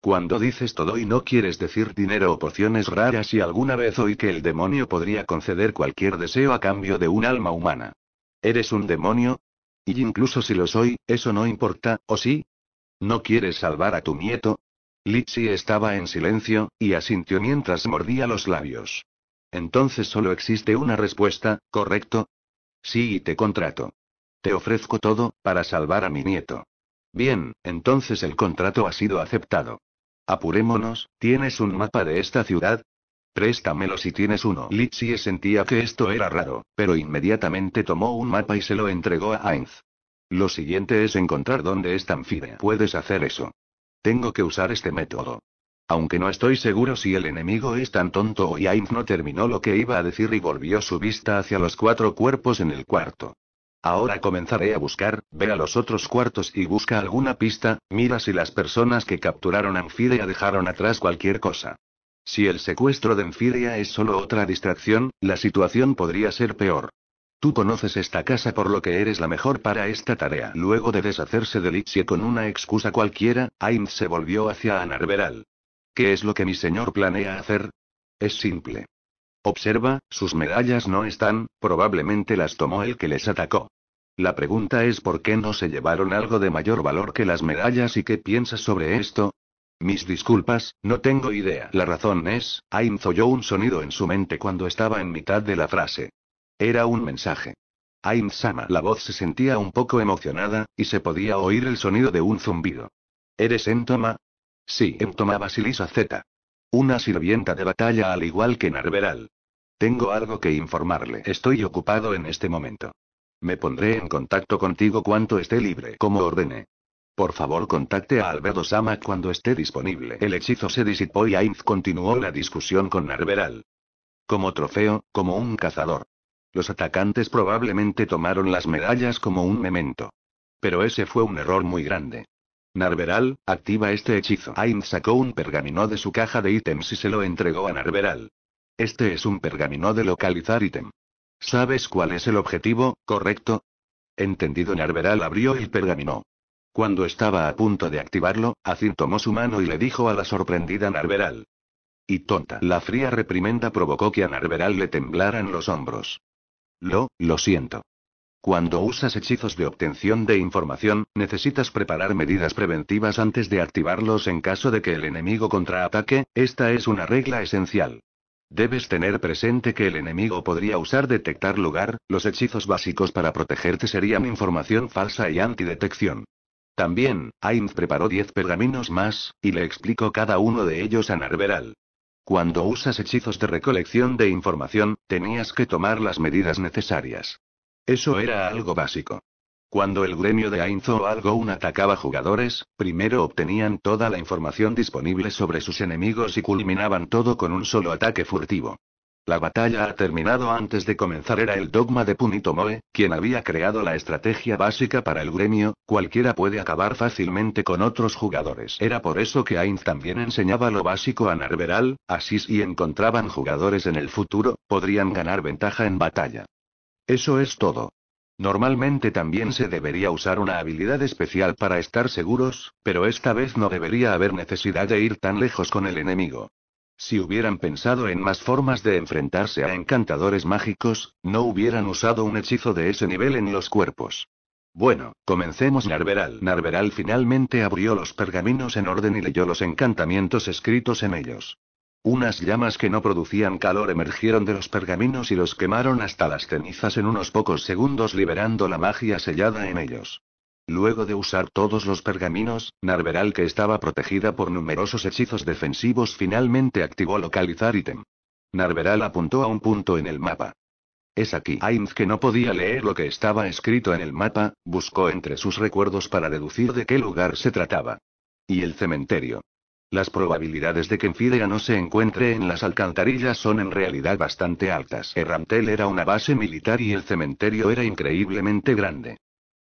Speaker 1: Cuando dices todo y no quieres decir dinero o pociones raras y alguna vez oí que el demonio podría conceder cualquier deseo a cambio de un alma humana. ¿Eres un demonio? Y incluso si lo soy, eso no importa, ¿o sí? ¿No quieres salvar a tu nieto? Litsi estaba en silencio, y asintió mientras mordía los labios. Entonces solo existe una respuesta, ¿correcto? Sí, y te contrato. Te ofrezco todo, para salvar a mi nieto. Bien, entonces el contrato ha sido aceptado. Apurémonos, ¿tienes un mapa de esta ciudad? Préstamelo si tienes uno. Litsie sentía que esto era raro, pero inmediatamente tomó un mapa y se lo entregó a Ainz. Lo siguiente es encontrar dónde está Anfibia. Puedes hacer eso. Tengo que usar este método. Aunque no estoy seguro si el enemigo es tan tonto y Ainz no terminó lo que iba a decir y volvió su vista hacia los cuatro cuerpos en el cuarto. Ahora comenzaré a buscar, ve a los otros cuartos y busca alguna pista, mira si las personas que capturaron a Anfidia dejaron atrás cualquier cosa. Si el secuestro de Anfidia es solo otra distracción, la situación podría ser peor. Tú conoces esta casa por lo que eres la mejor para esta tarea. Luego de deshacerse de Lixie con una excusa cualquiera, Ainz se volvió hacia Anarberal. ¿Qué es lo que mi señor planea hacer? Es simple. Observa, sus medallas no están, probablemente las tomó el que les atacó. La pregunta es por qué no se llevaron algo de mayor valor que las medallas y qué piensas sobre esto. Mis disculpas, no tengo idea. La razón es, Ainz oyó un sonido en su mente cuando estaba en mitad de la frase. Era un mensaje. Ainz Sama. La voz se sentía un poco emocionada, y se podía oír el sonido de un zumbido. ¿Eres Entoma? Sí, tomaba Silisa Z. Una sirvienta de batalla al igual que Narveral. Tengo algo que informarle. Estoy ocupado en este momento. Me pondré en contacto contigo cuanto esté libre, como ordene. Por favor, contacte a Alberto Sama cuando esté disponible. El hechizo se disipó y Ainz continuó la discusión con Narveral. Como trofeo, como un cazador. Los atacantes probablemente tomaron las medallas como un memento. Pero ese fue un error muy grande. Narveral, activa este hechizo. Ainz sacó un pergamino de su caja de ítems y se lo entregó a Narveral. Este es un pergamino de localizar ítem. ¿Sabes cuál es el objetivo, correcto? Entendido Narveral abrió el pergamino. Cuando estaba a punto de activarlo, Azir tomó su mano y le dijo a la sorprendida Narveral. Y tonta. La fría reprimenda provocó que a Narveral le temblaran los hombros. Lo, lo siento. Cuando usas hechizos de obtención de información, necesitas preparar medidas preventivas antes de activarlos en caso de que el enemigo contraataque, esta es una regla esencial. Debes tener presente que el enemigo podría usar detectar lugar, los hechizos básicos para protegerte serían información falsa y antidetección. También, Ainz preparó 10 pergaminos más, y le explicó cada uno de ellos a Narberal. Cuando usas hechizos de recolección de información, tenías que tomar las medidas necesarias. Eso era algo básico. Cuando el gremio de Ainz o un atacaba jugadores, primero obtenían toda la información disponible sobre sus enemigos y culminaban todo con un solo ataque furtivo. La batalla ha terminado antes de comenzar era el dogma de Punito Moe, quien había creado la estrategia básica para el gremio, cualquiera puede acabar fácilmente con otros jugadores. Era por eso que Ainz también enseñaba lo básico a Narberal, así si encontraban jugadores en el futuro, podrían ganar ventaja en batalla. Eso es todo. Normalmente también se debería usar una habilidad especial para estar seguros, pero esta vez no debería haber necesidad de ir tan lejos con el enemigo. Si hubieran pensado en más formas de enfrentarse a encantadores mágicos, no hubieran usado un hechizo de ese nivel en los cuerpos. Bueno, comencemos Narveral. Narveral finalmente abrió los pergaminos en orden y leyó los encantamientos escritos en ellos. Unas llamas que no producían calor emergieron de los pergaminos y los quemaron hasta las cenizas en unos pocos segundos liberando la magia sellada en ellos. Luego de usar todos los pergaminos, Narveral que estaba protegida por numerosos hechizos defensivos finalmente activó localizar ítem. Narveral apuntó a un punto en el mapa. Es aquí. Ainz que no podía leer lo que estaba escrito en el mapa, buscó entre sus recuerdos para deducir de qué lugar se trataba. Y el cementerio. Las probabilidades de que Enfidea no se encuentre en las alcantarillas son en realidad bastante altas. Errantel era una base militar y el cementerio era increíblemente grande.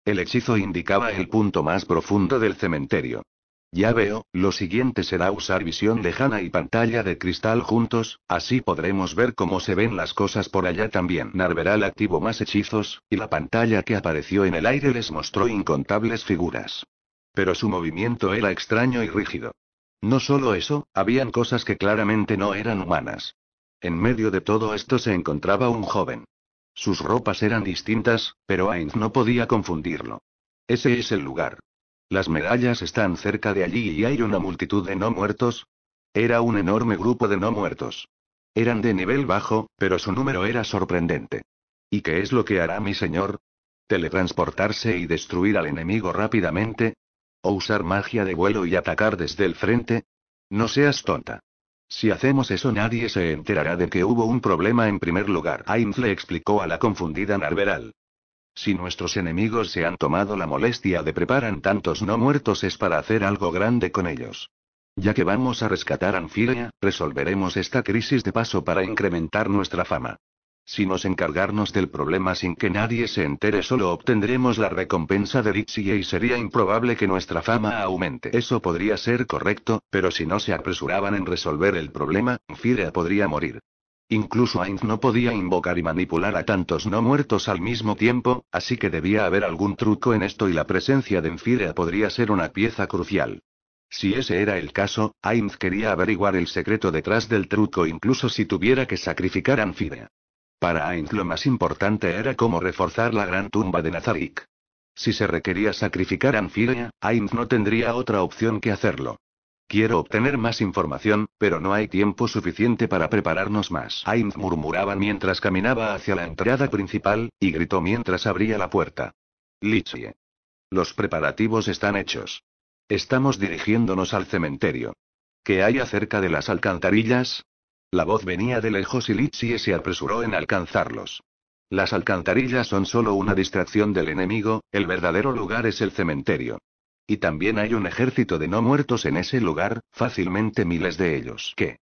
Speaker 1: El hechizo indicaba el punto más profundo del cementerio. Ya veo, lo siguiente será usar visión lejana y pantalla de cristal juntos, así podremos ver cómo se ven las cosas por allá también. Narveral activó más hechizos, y la pantalla que apareció en el aire les mostró incontables figuras. Pero su movimiento era extraño y rígido. No solo eso, habían cosas que claramente no eran humanas. En medio de todo esto se encontraba un joven. Sus ropas eran distintas, pero Ainz no podía confundirlo. Ese es el lugar. Las medallas están cerca de allí y hay una multitud de no muertos. Era un enorme grupo de no muertos. Eran de nivel bajo, pero su número era sorprendente. ¿Y qué es lo que hará mi señor? ¿Teletransportarse y destruir al enemigo rápidamente? o usar magia de vuelo y atacar desde el frente? No seas tonta. Si hacemos eso nadie se enterará de que hubo un problema en primer lugar. Ainz le explicó a la confundida Narveral. Si nuestros enemigos se han tomado la molestia de preparar tantos no muertos es para hacer algo grande con ellos. Ya que vamos a rescatar a Anfiria, resolveremos esta crisis de paso para incrementar nuestra fama. Si nos encargarnos del problema sin que nadie se entere solo obtendremos la recompensa de Dixie y sería improbable que nuestra fama aumente. Eso podría ser correcto, pero si no se apresuraban en resolver el problema, Fira podría morir. Incluso Ainz no podía invocar y manipular a tantos no muertos al mismo tiempo, así que debía haber algún truco en esto y la presencia de enfirea podría ser una pieza crucial. Si ese era el caso, Ainz quería averiguar el secreto detrás del truco incluso si tuviera que sacrificar a Anfibia. Para Ainz lo más importante era cómo reforzar la gran tumba de Nazarick. Si se requería sacrificar a Anfiria, Ainz no tendría otra opción que hacerlo. Quiero obtener más información, pero no hay tiempo suficiente para prepararnos más. Ainz murmuraba mientras caminaba hacia la entrada principal, y gritó mientras abría la puerta. Lichie. Los preparativos están hechos. Estamos dirigiéndonos al cementerio. ¿Qué hay acerca de las alcantarillas? La voz venía de lejos y Litsie se apresuró en alcanzarlos. Las alcantarillas son solo una distracción del enemigo, el verdadero lugar es el cementerio. Y también hay un ejército de no muertos en ese lugar, fácilmente miles de ellos «¿Qué?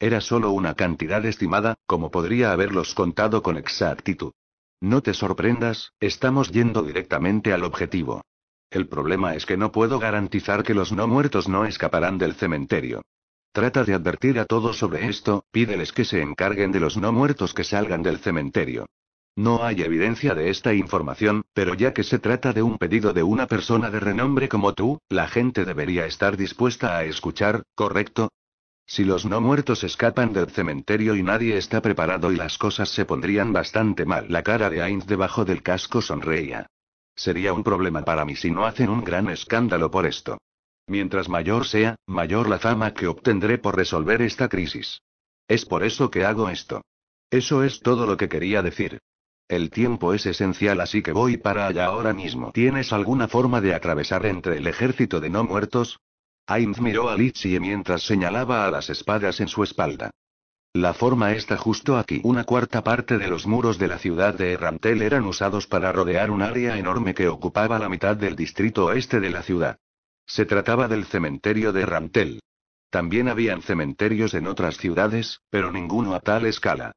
Speaker 1: Era solo una cantidad estimada, como podría haberlos contado con exactitud. No te sorprendas, estamos yendo directamente al objetivo. El problema es que no puedo garantizar que los no muertos no escaparán del cementerio. Trata de advertir a todos sobre esto, pídeles que se encarguen de los no muertos que salgan del cementerio. No hay evidencia de esta información, pero ya que se trata de un pedido de una persona de renombre como tú, la gente debería estar dispuesta a escuchar, ¿correcto? Si los no muertos escapan del cementerio y nadie está preparado y las cosas se pondrían bastante mal, la cara de Ainz debajo del casco sonreía. Sería un problema para mí si no hacen un gran escándalo por esto. Mientras mayor sea, mayor la fama que obtendré por resolver esta crisis. Es por eso que hago esto. Eso es todo lo que quería decir. El tiempo es esencial así que voy para allá ahora mismo. ¿Tienes alguna forma de atravesar entre el ejército de no muertos? Ainz miró a y mientras señalaba a las espadas en su espalda. La forma está justo aquí. Una cuarta parte de los muros de la ciudad de Errantel eran usados para rodear un área enorme que ocupaba la mitad del distrito oeste de la ciudad. Se trataba del cementerio de Rantel. También habían cementerios en otras ciudades, pero ninguno a tal escala.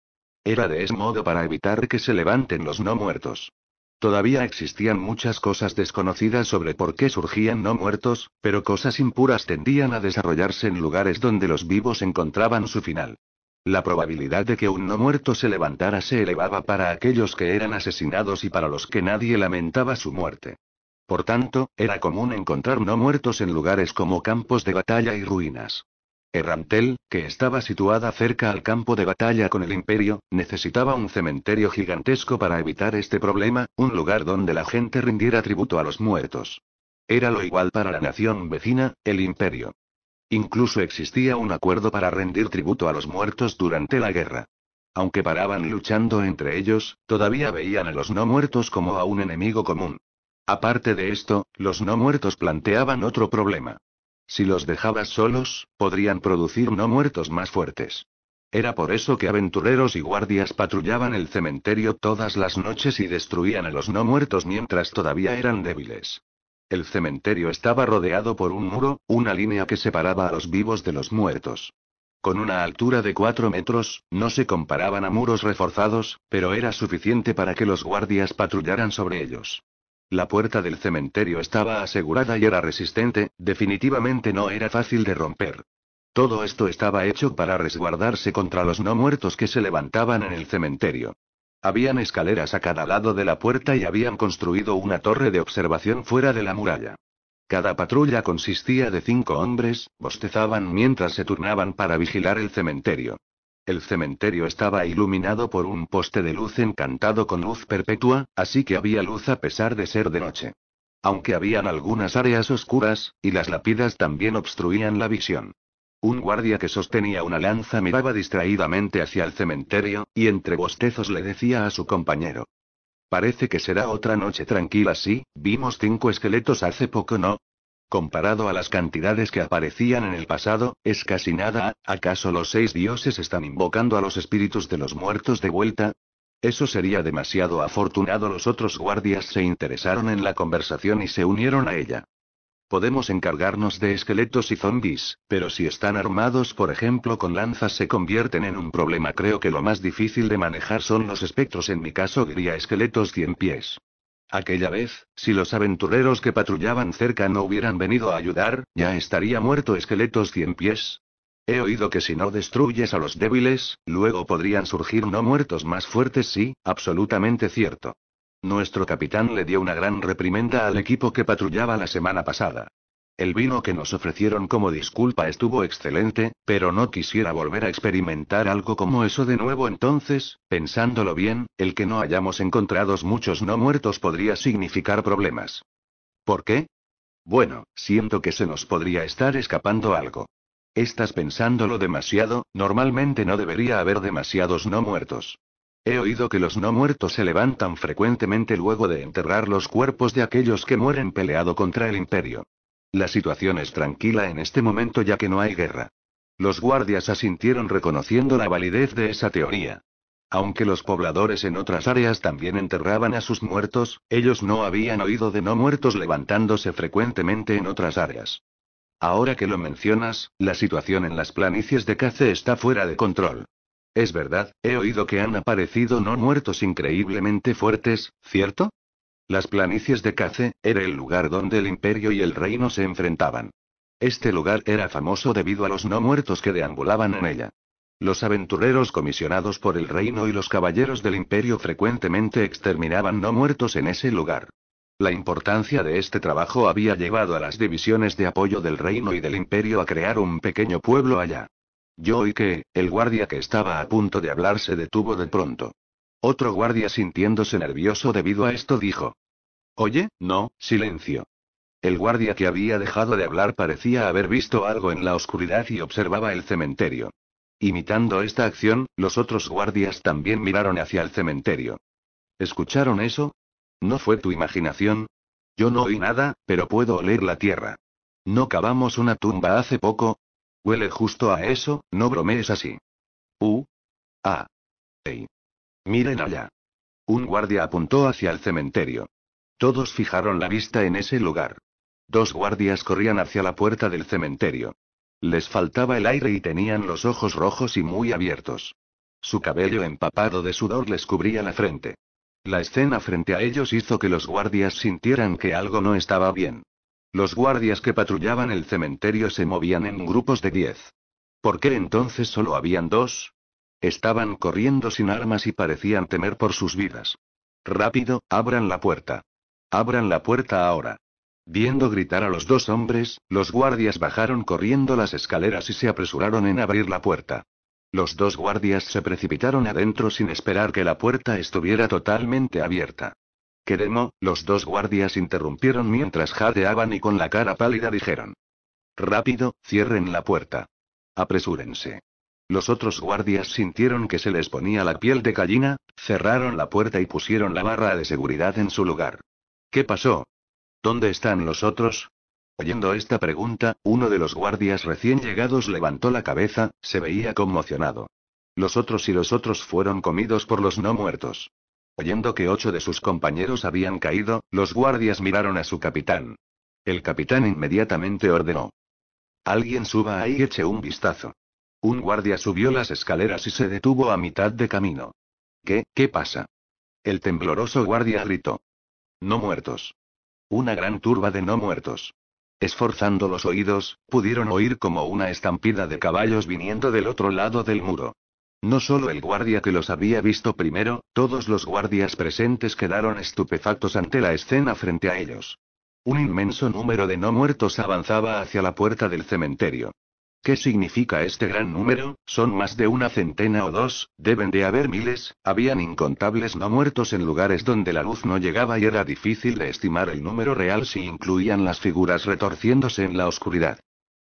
Speaker 1: Era de ese modo para evitar que se levanten los no muertos. Todavía existían muchas cosas desconocidas sobre por qué surgían no muertos, pero cosas impuras tendían a desarrollarse en lugares donde los vivos encontraban su final. La probabilidad de que un no muerto se levantara se elevaba para aquellos que eran asesinados y para los que nadie lamentaba su muerte. Por tanto, era común encontrar no muertos en lugares como campos de batalla y ruinas. Errantel, que estaba situada cerca al campo de batalla con el imperio, necesitaba un cementerio gigantesco para evitar este problema, un lugar donde la gente rindiera tributo a los muertos. Era lo igual para la nación vecina, el imperio. Incluso existía un acuerdo para rendir tributo a los muertos durante la guerra. Aunque paraban luchando entre ellos, todavía veían a los no muertos como a un enemigo común. Aparte de esto, los no muertos planteaban otro problema. Si los dejabas solos, podrían producir no muertos más fuertes. Era por eso que aventureros y guardias patrullaban el cementerio todas las noches y destruían a los no muertos mientras todavía eran débiles. El cementerio estaba rodeado por un muro, una línea que separaba a los vivos de los muertos. Con una altura de 4 metros, no se comparaban a muros reforzados, pero era suficiente para que los guardias patrullaran sobre ellos. La puerta del cementerio estaba asegurada y era resistente, definitivamente no era fácil de romper. Todo esto estaba hecho para resguardarse contra los no muertos que se levantaban en el cementerio. Habían escaleras a cada lado de la puerta y habían construido una torre de observación fuera de la muralla. Cada patrulla consistía de cinco hombres, bostezaban mientras se turnaban para vigilar el cementerio. El cementerio estaba iluminado por un poste de luz encantado con luz perpetua, así que había luz a pesar de ser de noche. Aunque habían algunas áreas oscuras, y las lápidas también obstruían la visión. Un guardia que sostenía una lanza miraba distraídamente hacia el cementerio, y entre bostezos le decía a su compañero. Parece que será otra noche tranquila si, sí, vimos cinco esqueletos hace poco no, Comparado a las cantidades que aparecían en el pasado, es casi nada. ¿Acaso los seis dioses están invocando a los espíritus de los muertos de vuelta? Eso sería demasiado afortunado. Los otros guardias se interesaron en la conversación y se unieron a ella. Podemos encargarnos de esqueletos y zombies, pero si están armados, por ejemplo, con lanzas, se convierten en un problema. Creo que lo más difícil de manejar son los espectros. En mi caso, diría esqueletos 100 pies. Aquella vez, si los aventureros que patrullaban cerca no hubieran venido a ayudar, ya estaría muerto esqueletos cien pies. He oído que si no destruyes a los débiles, luego podrían surgir no muertos más fuertes, sí, absolutamente cierto. Nuestro capitán le dio una gran reprimenda al equipo que patrullaba la semana pasada. El vino que nos ofrecieron como disculpa estuvo excelente, pero no quisiera volver a experimentar algo como eso de nuevo entonces, pensándolo bien, el que no hayamos encontrados muchos no muertos podría significar problemas. ¿Por qué? Bueno, siento que se nos podría estar escapando algo. Estás pensándolo demasiado, normalmente no debería haber demasiados no muertos. He oído que los no muertos se levantan frecuentemente luego de enterrar los cuerpos de aquellos que mueren peleado contra el imperio. La situación es tranquila en este momento ya que no hay guerra. Los guardias asintieron reconociendo la validez de esa teoría. Aunque los pobladores en otras áreas también enterraban a sus muertos, ellos no habían oído de no muertos levantándose frecuentemente en otras áreas. Ahora que lo mencionas, la situación en las planicies de Cace está fuera de control. Es verdad, he oído que han aparecido no muertos increíblemente fuertes, ¿cierto? Las planicies de Cace, era el lugar donde el imperio y el reino se enfrentaban. Este lugar era famoso debido a los no muertos que deambulaban en ella. Los aventureros comisionados por el reino y los caballeros del imperio frecuentemente exterminaban no muertos en ese lugar. La importancia de este trabajo había llevado a las divisiones de apoyo del reino y del imperio a crear un pequeño pueblo allá. Yo y que, el guardia que estaba a punto de hablar se detuvo de pronto. Otro guardia sintiéndose nervioso debido a esto dijo. Oye, no, silencio. El guardia que había dejado de hablar parecía haber visto algo en la oscuridad y observaba el cementerio. Imitando esta acción, los otros guardias también miraron hacia el cementerio. ¿Escucharon eso? ¿No fue tu imaginación? Yo no oí nada, pero puedo oler la tierra. ¿No cavamos una tumba hace poco? Huele justo a eso, no bromees así. ¿U? Ah. Ey. Miren allá. Un guardia apuntó hacia el cementerio. Todos fijaron la vista en ese lugar. Dos guardias corrían hacia la puerta del cementerio. Les faltaba el aire y tenían los ojos rojos y muy abiertos. Su cabello empapado de sudor les cubría la frente. La escena frente a ellos hizo que los guardias sintieran que algo no estaba bien. Los guardias que patrullaban el cementerio se movían en grupos de diez. ¿Por qué entonces solo habían dos? Estaban corriendo sin armas y parecían temer por sus vidas. Rápido, abran la puerta. Abran la puerta ahora. Viendo gritar a los dos hombres, los guardias bajaron corriendo las escaleras y se apresuraron en abrir la puerta. Los dos guardias se precipitaron adentro sin esperar que la puerta estuviera totalmente abierta. «Queremos», los dos guardias interrumpieron mientras jadeaban y con la cara pálida dijeron. Rápido, cierren la puerta. Apresúrense. Los otros guardias sintieron que se les ponía la piel de gallina, cerraron la puerta y pusieron la barra de seguridad en su lugar. ¿Qué pasó? ¿Dónde están los otros? Oyendo esta pregunta, uno de los guardias recién llegados levantó la cabeza, se veía conmocionado. Los otros y los otros fueron comidos por los no muertos. Oyendo que ocho de sus compañeros habían caído, los guardias miraron a su capitán. El capitán inmediatamente ordenó. Alguien suba ahí y eche un vistazo. Un guardia subió las escaleras y se detuvo a mitad de camino. ¿Qué, qué pasa? El tembloroso guardia gritó. No muertos. Una gran turba de no muertos. Esforzando los oídos, pudieron oír como una estampida de caballos viniendo del otro lado del muro. No solo el guardia que los había visto primero, todos los guardias presentes quedaron estupefactos ante la escena frente a ellos. Un inmenso número de no muertos avanzaba hacia la puerta del cementerio. ¿Qué significa este gran número? Son más de una centena o dos, deben de haber miles, habían incontables no muertos en lugares donde la luz no llegaba y era difícil de estimar el número real si incluían las figuras retorciéndose en la oscuridad.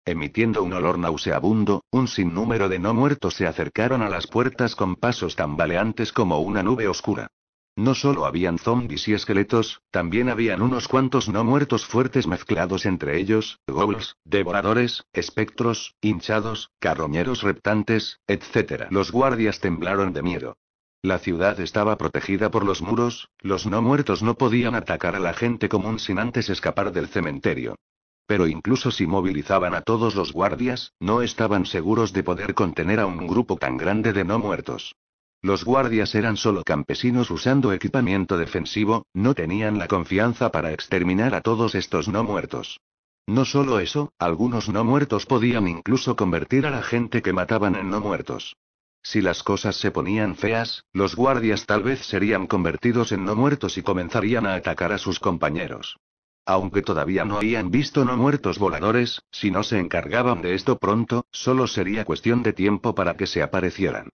Speaker 1: Emitiendo un olor nauseabundo, un sinnúmero de no muertos se acercaron a las puertas con pasos tambaleantes como una nube oscura. No solo habían zombies y esqueletos, también habían unos cuantos no muertos fuertes mezclados entre ellos, goblins, devoradores, espectros, hinchados, carroñeros reptantes, etc. Los guardias temblaron de miedo. La ciudad estaba protegida por los muros, los no muertos no podían atacar a la gente común sin antes escapar del cementerio. Pero incluso si movilizaban a todos los guardias, no estaban seguros de poder contener a un grupo tan grande de no muertos. Los guardias eran solo campesinos usando equipamiento defensivo, no tenían la confianza para exterminar a todos estos no muertos. No solo eso, algunos no muertos podían incluso convertir a la gente que mataban en no muertos. Si las cosas se ponían feas, los guardias tal vez serían convertidos en no muertos y comenzarían a atacar a sus compañeros. Aunque todavía no habían visto no muertos voladores, si no se encargaban de esto pronto, solo sería cuestión de tiempo para que se aparecieran.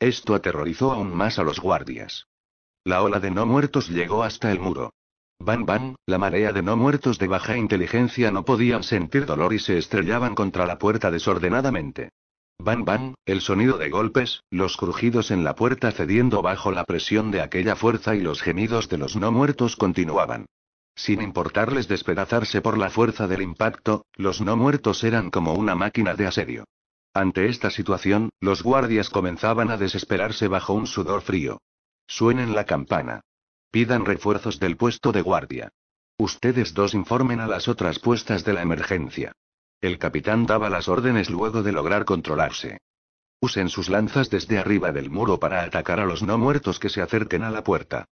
Speaker 1: Esto aterrorizó aún más a los guardias. La ola de no muertos llegó hasta el muro. Ban van, la marea de no muertos de baja inteligencia no podían sentir dolor y se estrellaban contra la puerta desordenadamente. Ban van, el sonido de golpes, los crujidos en la puerta cediendo bajo la presión de aquella fuerza y los gemidos de los no muertos continuaban. Sin importarles despedazarse por la fuerza del impacto, los no muertos eran como una máquina de asedio. Ante esta situación, los guardias comenzaban a desesperarse bajo un sudor frío. Suenen la campana. Pidan refuerzos del puesto de guardia. Ustedes dos informen a las otras puestas de la emergencia. El capitán daba las órdenes luego de lograr controlarse. Usen sus lanzas desde arriba del muro para atacar a los no muertos que se acerquen a la puerta.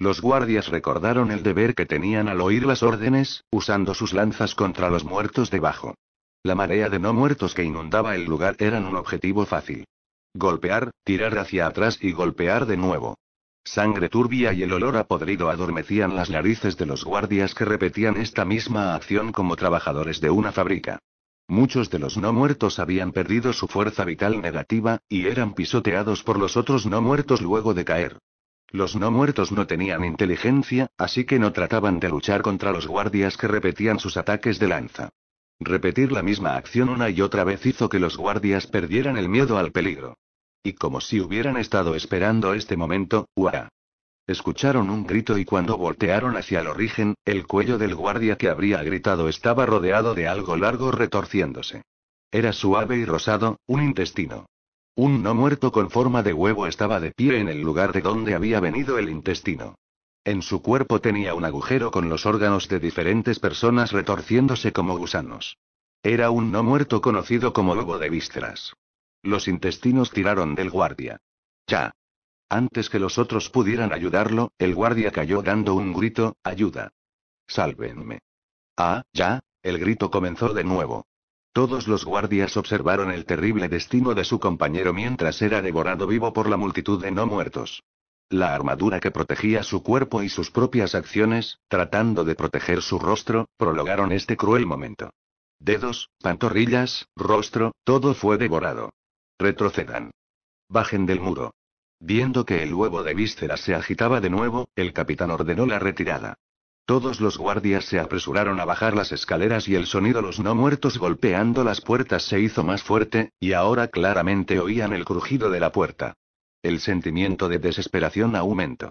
Speaker 1: Los guardias recordaron el deber que tenían al oír las órdenes, usando sus lanzas contra los muertos debajo. La marea de no muertos que inundaba el lugar eran un objetivo fácil. Golpear, tirar hacia atrás y golpear de nuevo. Sangre turbia y el olor a podrido adormecían las narices de los guardias que repetían esta misma acción como trabajadores de una fábrica. Muchos de los no muertos habían perdido su fuerza vital negativa, y eran pisoteados por los otros no muertos luego de caer. Los no muertos no tenían inteligencia, así que no trataban de luchar contra los guardias que repetían sus ataques de lanza. Repetir la misma acción una y otra vez hizo que los guardias perdieran el miedo al peligro. Y como si hubieran estado esperando este momento, ¡uah! Escucharon un grito y cuando voltearon hacia el origen, el cuello del guardia que habría gritado estaba rodeado de algo largo retorciéndose. Era suave y rosado, un intestino. Un no muerto con forma de huevo estaba de pie en el lugar de donde había venido el intestino. En su cuerpo tenía un agujero con los órganos de diferentes personas retorciéndose como gusanos. Era un no muerto conocido como lobo de vísceras. Los intestinos tiraron del guardia. ¡Ya! Antes que los otros pudieran ayudarlo, el guardia cayó dando un grito, ayuda. Sálvenme. Ah, ya, el grito comenzó de nuevo. Todos los guardias observaron el terrible destino de su compañero mientras era devorado vivo por la multitud de no muertos la armadura que protegía su cuerpo y sus propias acciones, tratando de proteger su rostro, prolongaron este cruel momento. Dedos, pantorrillas, rostro, todo fue devorado. Retrocedan. Bajen del muro. Viendo que el huevo de vísceras se agitaba de nuevo, el capitán ordenó la retirada. Todos los guardias se apresuraron a bajar las escaleras y el sonido de los no muertos golpeando las puertas se hizo más fuerte, y ahora claramente oían el crujido de la puerta. El sentimiento de desesperación aumentó.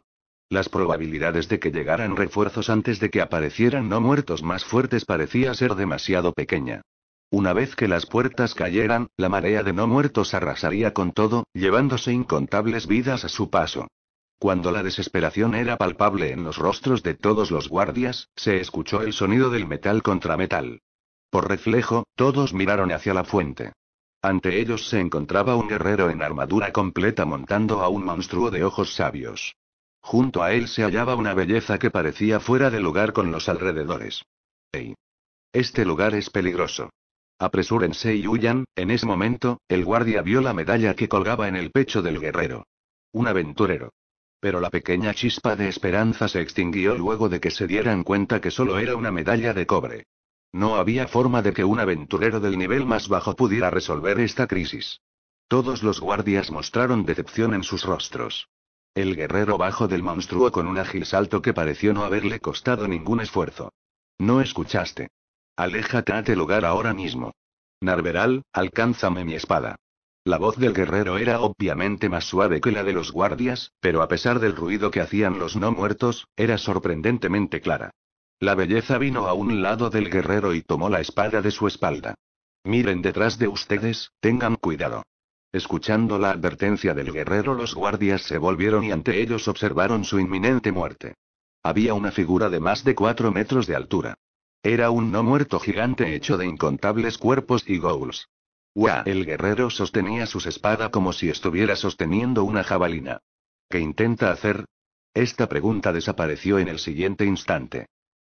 Speaker 1: Las probabilidades de que llegaran refuerzos antes de que aparecieran no muertos más fuertes parecía ser demasiado pequeña. Una vez que las puertas cayeran, la marea de no muertos arrasaría con todo, llevándose incontables vidas a su paso. Cuando la desesperación era palpable en los rostros de todos los guardias, se escuchó el sonido del metal contra metal. Por reflejo, todos miraron hacia la fuente. Ante ellos se encontraba un guerrero en armadura completa montando a un monstruo de ojos sabios. Junto a él se hallaba una belleza que parecía fuera de lugar con los alrededores. ¡Ey! Este lugar es peligroso. Apresúrense y huyan. En ese momento, el guardia vio la medalla que colgaba en el pecho del guerrero. Un aventurero. Pero la pequeña chispa de esperanza se extinguió luego de que se dieran cuenta que solo era una medalla de cobre. No había forma de que un aventurero del nivel más bajo pudiera resolver esta crisis. Todos los guardias mostraron decepción en sus rostros. El guerrero bajó del monstruo con un ágil salto que pareció no haberle costado ningún esfuerzo. No escuchaste. Aléjate a este lugar ahora mismo. Narberal, alcánzame mi espada. La voz del guerrero era obviamente más suave que la de los guardias, pero a pesar del ruido que hacían los no muertos, era sorprendentemente clara. La belleza vino a un lado del guerrero y tomó la espada de su espalda. Miren detrás de ustedes, tengan cuidado. Escuchando la advertencia del guerrero, los guardias se volvieron y ante ellos observaron su inminente muerte. Había una figura de más de cuatro metros de altura. Era un no muerto gigante hecho de incontables cuerpos y ghouls. ¡Guau! El guerrero sostenía su espadas como si estuviera sosteniendo una jabalina. ¿Qué intenta hacer? Esta pregunta desapareció en el siguiente instante.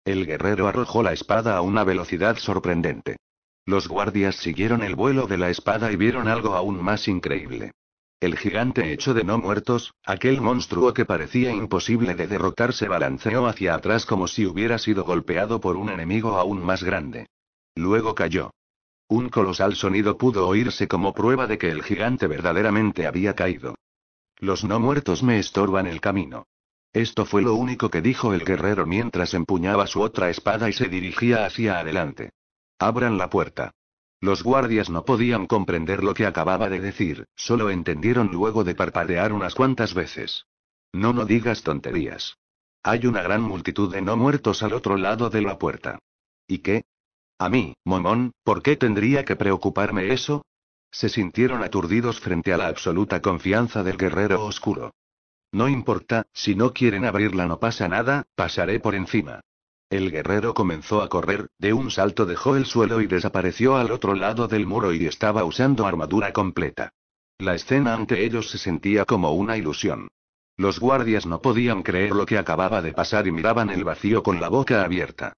Speaker 1: El guerrero arrojó la espada a una velocidad sorprendente. Los guardias siguieron el vuelo de la espada y vieron algo aún más increíble. El gigante hecho de no muertos, aquel monstruo que parecía imposible de derrotar, se balanceó hacia atrás como si hubiera sido golpeado por un enemigo aún más grande. Luego cayó. Un colosal sonido pudo oírse como prueba de que el gigante verdaderamente había caído. Los no muertos me estorban el camino. Esto fue lo único que dijo el guerrero mientras empuñaba su otra espada y se dirigía hacia adelante. Abran la puerta. Los guardias no podían comprender lo que acababa de decir, solo entendieron luego de parpadear unas cuantas veces. No, no digas tonterías. Hay una gran multitud de no muertos al otro lado de la puerta. ¿Y qué? A mí, Momón, ¿por qué tendría que preocuparme eso? Se sintieron aturdidos frente a la absoluta confianza del guerrero oscuro. No importa, si no quieren abrirla no pasa nada, pasaré por encima. El guerrero comenzó a correr, de un salto dejó el suelo y desapareció al otro lado del muro y estaba usando armadura completa. La escena ante ellos se sentía como una ilusión. Los guardias no podían creer lo que acababa de pasar y miraban el vacío con la boca abierta.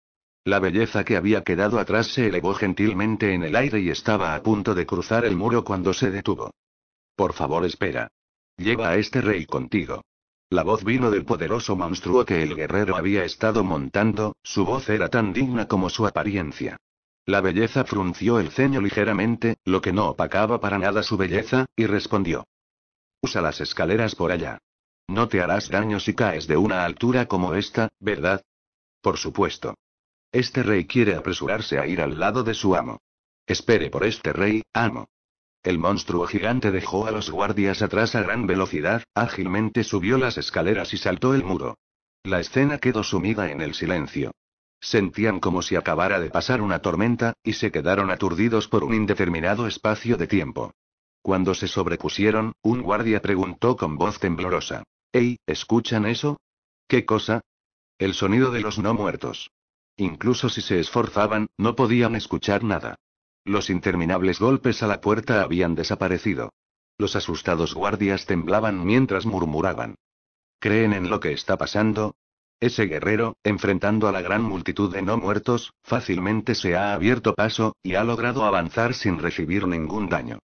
Speaker 1: La belleza que había quedado atrás se elevó gentilmente en el aire y estaba a punto de cruzar el muro cuando se detuvo. Por favor, espera. Lleva a este rey contigo. La voz vino del poderoso monstruo que el guerrero había estado montando, su voz era tan digna como su apariencia. La belleza frunció el ceño ligeramente, lo que no opacaba para nada su belleza, y respondió. Usa las escaleras por allá. No te harás daño si caes de una altura como esta, ¿verdad? Por supuesto. Este rey quiere apresurarse a ir al lado de su amo. Espere por este rey, amo. El monstruo gigante dejó a los guardias atrás a gran velocidad, ágilmente subió las escaleras y saltó el muro. La escena quedó sumida en el silencio. Sentían como si acabara de pasar una tormenta, y se quedaron aturdidos por un indeterminado espacio de tiempo. Cuando se sobrepusieron, un guardia preguntó con voz temblorosa. «¡Ey, ¿escuchan eso? ¿Qué cosa? El sonido de los no muertos. Incluso si se esforzaban, no podían escuchar nada. Los interminables golpes a la puerta habían desaparecido. Los asustados guardias temblaban mientras murmuraban. ¿Creen en lo que está pasando? Ese guerrero, enfrentando a la gran multitud de no muertos, fácilmente se ha abierto paso, y ha logrado avanzar sin recibir ningún daño.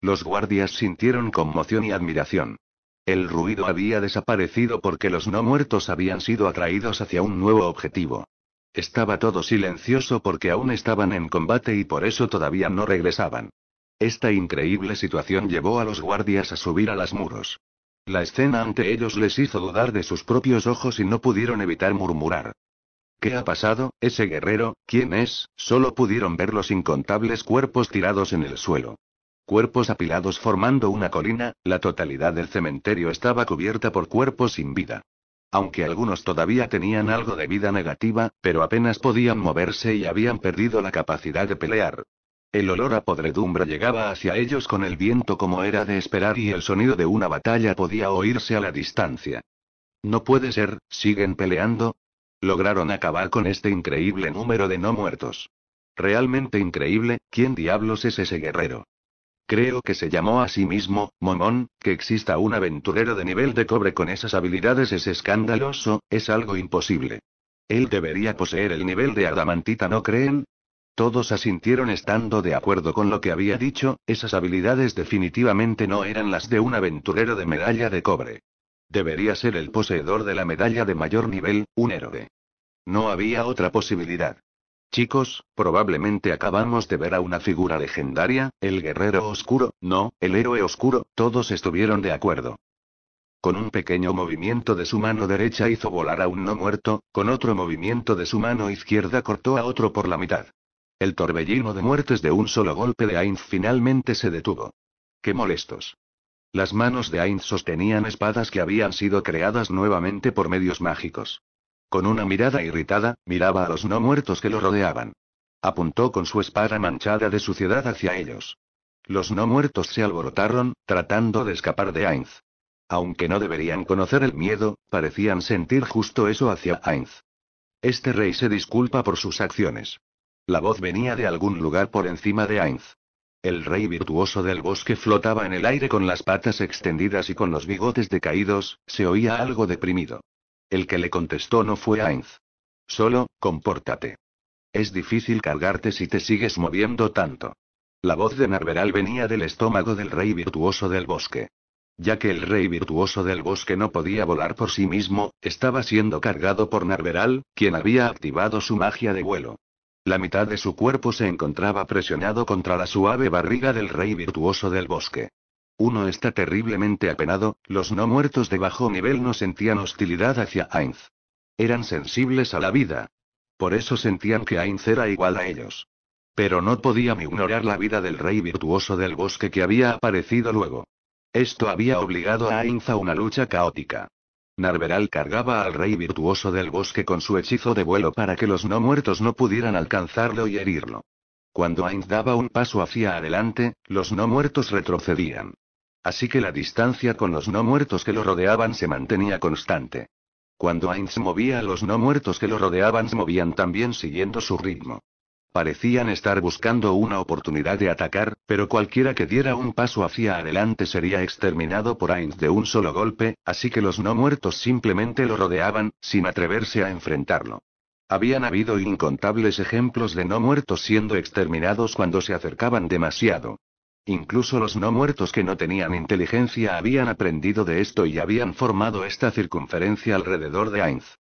Speaker 1: Los guardias sintieron conmoción y admiración. El ruido había desaparecido porque los no muertos habían sido atraídos hacia un nuevo objetivo. Estaba todo silencioso porque aún estaban en combate y por eso todavía no regresaban. Esta increíble situación llevó a los guardias a subir a las muros. La escena ante ellos les hizo dudar de sus propios ojos y no pudieron evitar murmurar. ¿Qué ha pasado, ese guerrero? ¿Quién es? Solo pudieron ver los incontables cuerpos tirados en el suelo. Cuerpos apilados formando una colina, la totalidad del cementerio estaba cubierta por cuerpos sin vida aunque algunos todavía tenían algo de vida negativa, pero apenas podían moverse y habían perdido la capacidad de pelear. El olor a podredumbre llegaba hacia ellos con el viento como era de esperar y el sonido de una batalla podía oírse a la distancia. No puede ser, siguen peleando. Lograron acabar con este increíble número de no muertos. Realmente increíble, ¿quién diablos es ese guerrero? creo que se llamó a sí mismo, Momón, que exista un aventurero de nivel de cobre con esas habilidades es escandaloso, es algo imposible. Él debería poseer el nivel de adamantita, ¿no creen? Todos asintieron estando de acuerdo con lo que había dicho, esas habilidades definitivamente no eran las de un aventurero de medalla de cobre. Debería ser el poseedor de la medalla de mayor nivel, un héroe. No había otra posibilidad. Chicos, probablemente acabamos de ver a una figura legendaria, el guerrero oscuro, no, el héroe oscuro, todos estuvieron de acuerdo. Con un pequeño movimiento de su mano derecha hizo volar a un no muerto, con otro movimiento de su mano izquierda cortó a otro por la mitad. El torbellino de muertes de un solo golpe de Ainz finalmente se detuvo. ¡Qué molestos! Las manos de Ainz sostenían espadas que habían sido creadas nuevamente por medios mágicos. Con una mirada irritada, miraba a los no muertos que lo rodeaban. Apuntó con su espada manchada de suciedad hacia ellos. Los no muertos se alborotaron, tratando de escapar de Ainz. Aunque no deberían conocer el miedo, parecían sentir justo eso hacia Ainz. Este rey se disculpa por sus acciones. La voz venía de algún lugar por encima de Ainz. El rey virtuoso del bosque flotaba en el aire con las patas extendidas y con los bigotes decaídos, se oía algo deprimido. El que le contestó no fue Ainz. Solo, compórtate. Es difícil cargarte si te sigues moviendo tanto. La voz de Narveral venía del estómago del rey virtuoso del bosque. Ya que el rey virtuoso del bosque no podía volar por sí mismo, estaba siendo cargado por Narveral, quien había activado su magia de vuelo. La mitad de su cuerpo se encontraba presionado contra la suave barriga del rey virtuoso del bosque. Uno está terriblemente apenado, los no muertos de bajo nivel no sentían hostilidad hacia Ainz. Eran sensibles a la vida. Por eso sentían que Ainz era igual a ellos. Pero no podían ignorar la vida del rey virtuoso del bosque que había aparecido luego. Esto había obligado a Ainz a una lucha caótica. Narveral cargaba al rey virtuoso del bosque con su hechizo de vuelo para que los no muertos no pudieran alcanzarlo y herirlo. Cuando Ainz daba un paso hacia adelante, los no muertos retrocedían. Así que la distancia con los no muertos que lo rodeaban se mantenía constante. Cuando Ainz movía a los no muertos que lo rodeaban se movían también siguiendo su ritmo. Parecían estar buscando una oportunidad de atacar, pero cualquiera que diera un paso hacia adelante sería exterminado por Ainz de un solo golpe, así que los no muertos simplemente lo rodeaban, sin atreverse a enfrentarlo. Habían habido incontables ejemplos de no muertos siendo exterminados cuando se acercaban demasiado. Incluso los no muertos que no tenían inteligencia habían aprendido de esto y habían formado esta circunferencia alrededor de Ainz.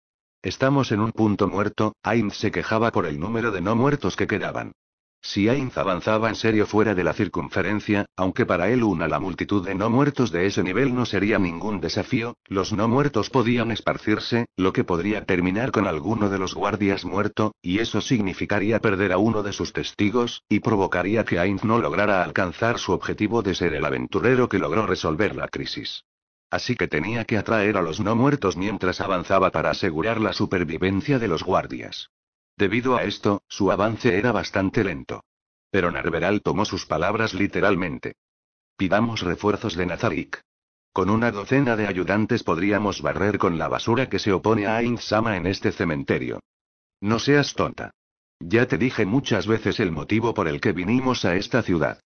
Speaker 1: Estamos en un punto muerto, Ainz se quejaba por el número de no muertos que quedaban. Si Ainz avanzaba en serio fuera de la circunferencia, aunque para él una la multitud de no muertos de ese nivel no sería ningún desafío, los no muertos podían esparcirse, lo que podría terminar con alguno de los guardias muerto, y eso significaría perder a uno de sus testigos, y provocaría que Ainz no lograra alcanzar su objetivo de ser el aventurero que logró resolver la crisis. Así que tenía que atraer a los no muertos mientras avanzaba para asegurar la supervivencia de los guardias. Debido a esto, su avance era bastante lento. Pero Narveral tomó sus palabras literalmente. Pidamos refuerzos de Nazarick. Con una docena de ayudantes podríamos barrer con la basura que se opone a Ain Sama en este cementerio. No seas tonta. Ya te dije muchas veces el motivo por el que vinimos a esta ciudad.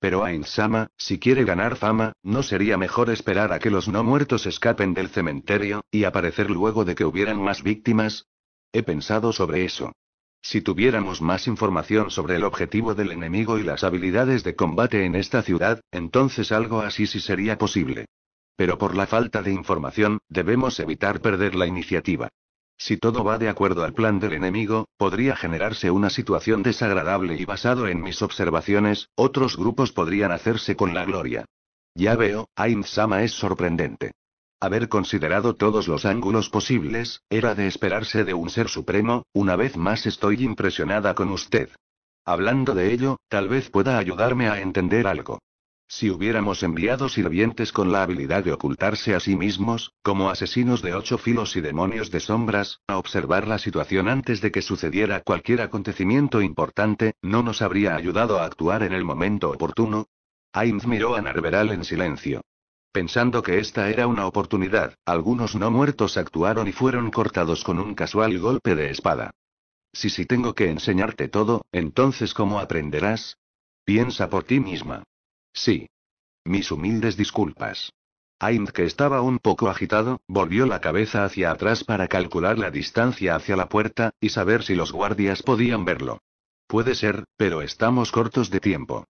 Speaker 1: Pero Ain Sama, si quiere ganar fama, ¿no sería mejor esperar a que los no muertos escapen del cementerio, y aparecer luego de que hubieran más víctimas? He pensado sobre eso. Si tuviéramos más información sobre el objetivo del enemigo y las habilidades de combate en esta ciudad, entonces algo así sí sería posible. Pero por la falta de información, debemos evitar perder la iniciativa. Si todo va de acuerdo al plan del enemigo, podría generarse una situación desagradable y basado en mis observaciones, otros grupos podrían hacerse con la gloria. Ya veo, Ainz Sama es sorprendente. Haber considerado todos los ángulos posibles, era de esperarse de un ser supremo, una vez más estoy impresionada con usted. Hablando de ello, tal vez pueda ayudarme a entender algo. Si hubiéramos enviado sirvientes con la habilidad de ocultarse a sí mismos, como asesinos de ocho filos y demonios de sombras, a observar la situación antes de que sucediera cualquier acontecimiento importante, ¿no nos habría ayudado a actuar en el momento oportuno? Heinz miró a Narveral en silencio. Pensando que esta era una oportunidad, algunos no muertos actuaron y fueron cortados con un casual golpe de espada. Si si tengo que enseñarte todo, entonces ¿cómo aprenderás? Piensa por ti misma. Sí. Mis humildes disculpas. Aind, que estaba un poco agitado, volvió la cabeza hacia atrás para calcular la distancia hacia la puerta, y saber si los guardias podían verlo. Puede ser, pero estamos cortos de tiempo.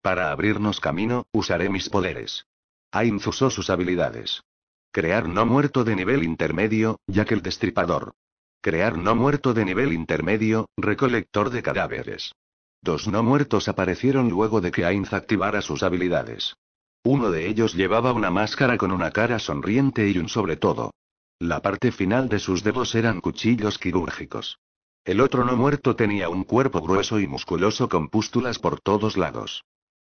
Speaker 1: Para abrirnos camino, usaré mis poderes. Ainz usó sus habilidades. Crear no muerto de nivel intermedio, ya que el destripador. Crear no muerto de nivel intermedio, recolector de cadáveres. Dos no muertos aparecieron luego de que Ainz activara sus habilidades. Uno de ellos llevaba una máscara con una cara sonriente y un sobre todo. La parte final de sus dedos eran cuchillos quirúrgicos. El otro no muerto tenía un cuerpo grueso y musculoso con pústulas por todos lados.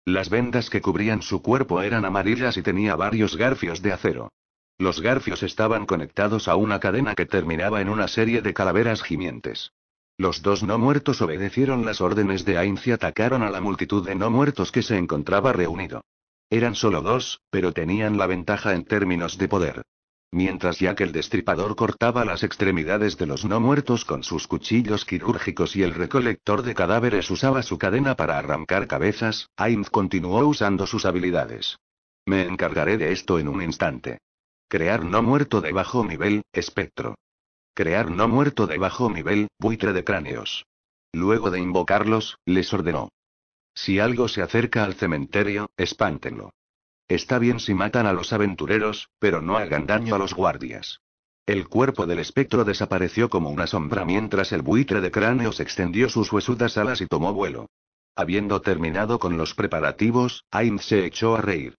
Speaker 1: Las vendas que cubrían su cuerpo eran amarillas y tenía varios garfios de acero. Los garfios estaban conectados a una cadena que terminaba en una serie de calaveras gimientes. Los dos no muertos obedecieron las órdenes de Ainz y atacaron a la multitud de no muertos que se encontraba reunido. Eran solo dos, pero tenían la ventaja en términos de poder. Mientras ya que el Destripador cortaba las extremidades de los no muertos con sus cuchillos quirúrgicos y el recolector de cadáveres usaba su cadena para arrancar cabezas, Ainz continuó usando sus habilidades. Me encargaré de esto en un instante. Crear no muerto de bajo nivel, espectro. Crear no muerto de bajo nivel, buitre de cráneos. Luego de invocarlos, les ordenó. Si algo se acerca al cementerio, espántenlo. Está bien si matan a los aventureros, pero no hagan daño a los guardias. El cuerpo del espectro desapareció como una sombra mientras el buitre de cráneos extendió sus huesudas alas y tomó vuelo. Habiendo terminado con los preparativos, Ainz se echó a reír.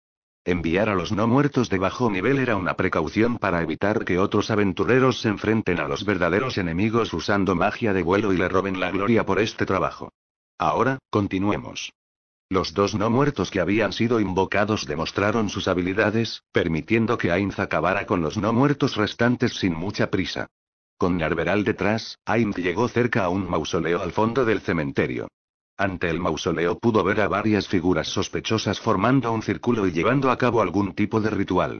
Speaker 1: Enviar a los no muertos de bajo nivel era una precaución para evitar que otros aventureros se enfrenten a los verdaderos enemigos usando magia de vuelo y le roben la gloria por este trabajo. Ahora, continuemos. Los dos no muertos que habían sido invocados demostraron sus habilidades, permitiendo que Ainz acabara con los no muertos restantes sin mucha prisa. Con Narberal detrás, Ainz llegó cerca a un mausoleo al fondo del cementerio. Ante el mausoleo pudo ver a varias figuras sospechosas formando un círculo y llevando a cabo algún tipo de ritual.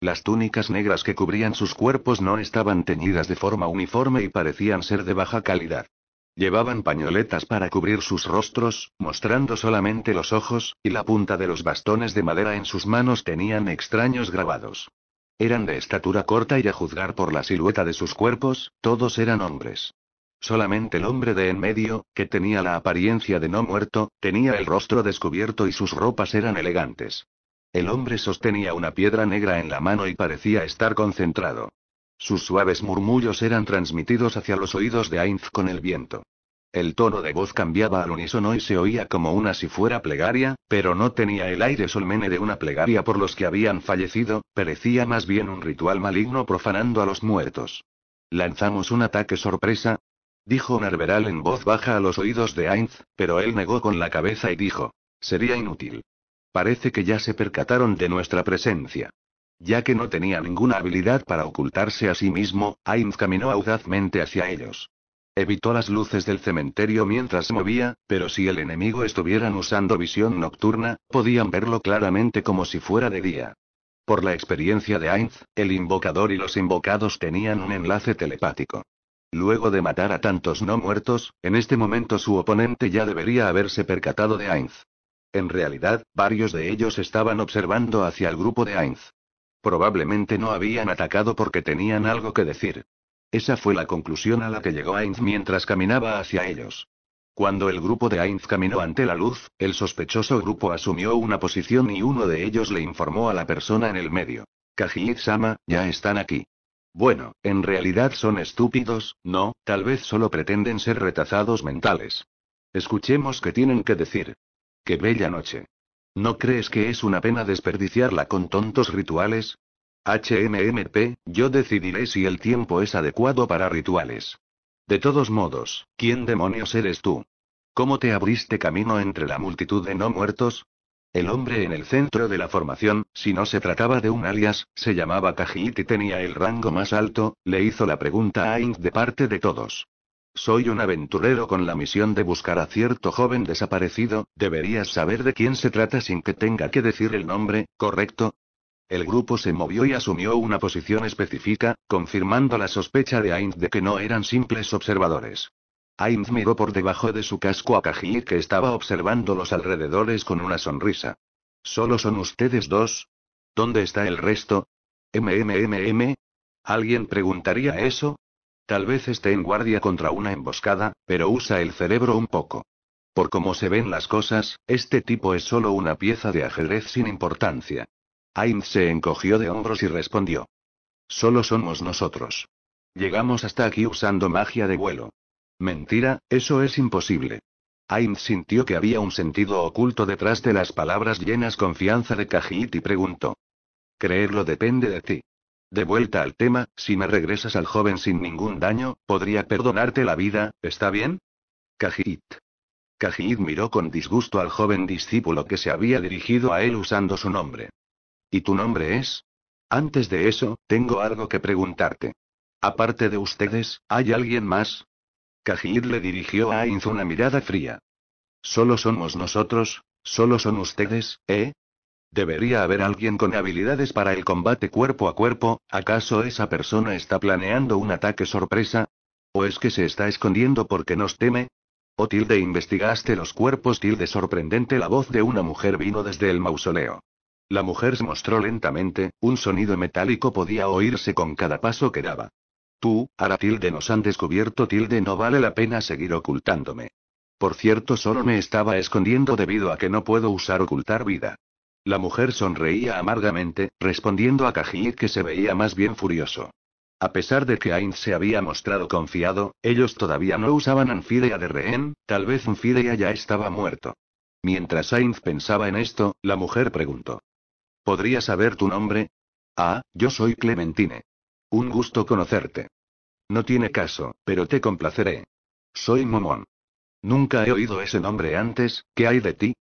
Speaker 1: Las túnicas negras que cubrían sus cuerpos no estaban teñidas de forma uniforme y parecían ser de baja calidad. Llevaban pañoletas para cubrir sus rostros, mostrando solamente los ojos, y la punta de los bastones de madera en sus manos tenían extraños grabados. Eran de estatura corta y a juzgar por la silueta de sus cuerpos, todos eran hombres. Solamente el hombre de en medio, que tenía la apariencia de no muerto, tenía el rostro descubierto y sus ropas eran elegantes. El hombre sostenía una piedra negra en la mano y parecía estar concentrado. Sus suaves murmullos eran transmitidos hacia los oídos de Ainz con el viento. El tono de voz cambiaba al unísono y se oía como una si fuera plegaria, pero no tenía el aire solmene de una plegaria por los que habían fallecido, parecía más bien un ritual maligno profanando a los muertos. ¿Lanzamos un ataque sorpresa? Dijo Narveral en voz baja a los oídos de Ainz, pero él negó con la cabeza y dijo, sería inútil. Parece que ya se percataron de nuestra presencia. Ya que no tenía ninguna habilidad para ocultarse a sí mismo, Ainz caminó audazmente hacia ellos. Evitó las luces del cementerio mientras movía, pero si el enemigo estuvieran usando visión nocturna, podían verlo claramente como si fuera de día. Por la experiencia de Ainz, el invocador y los invocados tenían un enlace telepático. Luego de matar a tantos no muertos, en este momento su oponente ya debería haberse percatado de Ainz. En realidad, varios de ellos estaban observando hacia el grupo de Ainz. Probablemente no habían atacado porque tenían algo que decir. Esa fue la conclusión a la que llegó Ainz mientras caminaba hacia ellos. Cuando el grupo de Ainz caminó ante la luz, el sospechoso grupo asumió una posición y uno de ellos le informó a la persona en el medio. y sama ya están aquí. Bueno, en realidad son estúpidos, no, tal vez solo pretenden ser retazados mentales. Escuchemos qué tienen que decir. Qué bella noche. ¿No crees que es una pena desperdiciarla con tontos rituales? HMMP, yo decidiré si el tiempo es adecuado para rituales. De todos modos, ¿quién demonios eres tú? ¿Cómo te abriste camino entre la multitud de no muertos? El hombre en el centro de la formación, si no se trataba de un alias, se llamaba Kajit y tenía el rango más alto, le hizo la pregunta a Ainz de parte de todos. Soy un aventurero con la misión de buscar a cierto joven desaparecido, deberías saber de quién se trata sin que tenga que decir el nombre, ¿correcto? El grupo se movió y asumió una posición específica, confirmando la sospecha de Ainz de que no eran simples observadores. Ainz miró por debajo de su casco a Kajir que estaba observando los alrededores con una sonrisa. ¿Solo son ustedes dos? ¿Dónde está el resto? ¿MMMM? ¿Alguien preguntaría eso? Tal vez esté en guardia contra una emboscada, pero usa el cerebro un poco. Por cómo se ven las cosas, este tipo es solo una pieza de ajedrez sin importancia. Ainz se encogió de hombros y respondió. Solo somos nosotros. Llegamos hasta aquí usando magia de vuelo. Mentira, eso es imposible. Ainz sintió que había un sentido oculto detrás de las palabras llenas confianza de Kajit y preguntó. Creerlo depende de ti. De vuelta al tema, si me regresas al joven sin ningún daño, podría perdonarte la vida, ¿está bien? Cajit. Cajit miró con disgusto al joven discípulo que se había dirigido a él usando su nombre. ¿Y tu nombre es? Antes de eso, tengo algo que preguntarte. Aparte de ustedes, ¿hay alguien más? Cajit le dirigió a Ainz una mirada fría. Solo somos nosotros, solo son ustedes, ¿eh? Debería haber alguien con habilidades para el combate cuerpo a cuerpo, ¿acaso esa persona está planeando un ataque sorpresa? ¿O es que se está escondiendo porque nos teme? O oh, tilde investigaste los cuerpos tilde sorprendente la voz de una mujer vino desde el mausoleo. La mujer se mostró lentamente, un sonido metálico podía oírse con cada paso que daba. Tú, ahora tilde nos han descubierto tilde no vale la pena seguir ocultándome. Por cierto, solo me estaba escondiendo debido a que no puedo usar ocultar vida. La mujer sonreía amargamente, respondiendo a Kajit que se veía más bien furioso. A pesar de que Ainz se había mostrado confiado, ellos todavía no usaban Anfidea de rehén, tal vez Anfidea ya estaba muerto. Mientras Ainz pensaba en esto, la mujer preguntó. ¿Podría saber tu nombre? Ah, yo soy Clementine. Un gusto conocerte. No tiene caso, pero te complaceré. Soy Momón. Nunca he oído ese nombre antes, ¿qué hay de ti?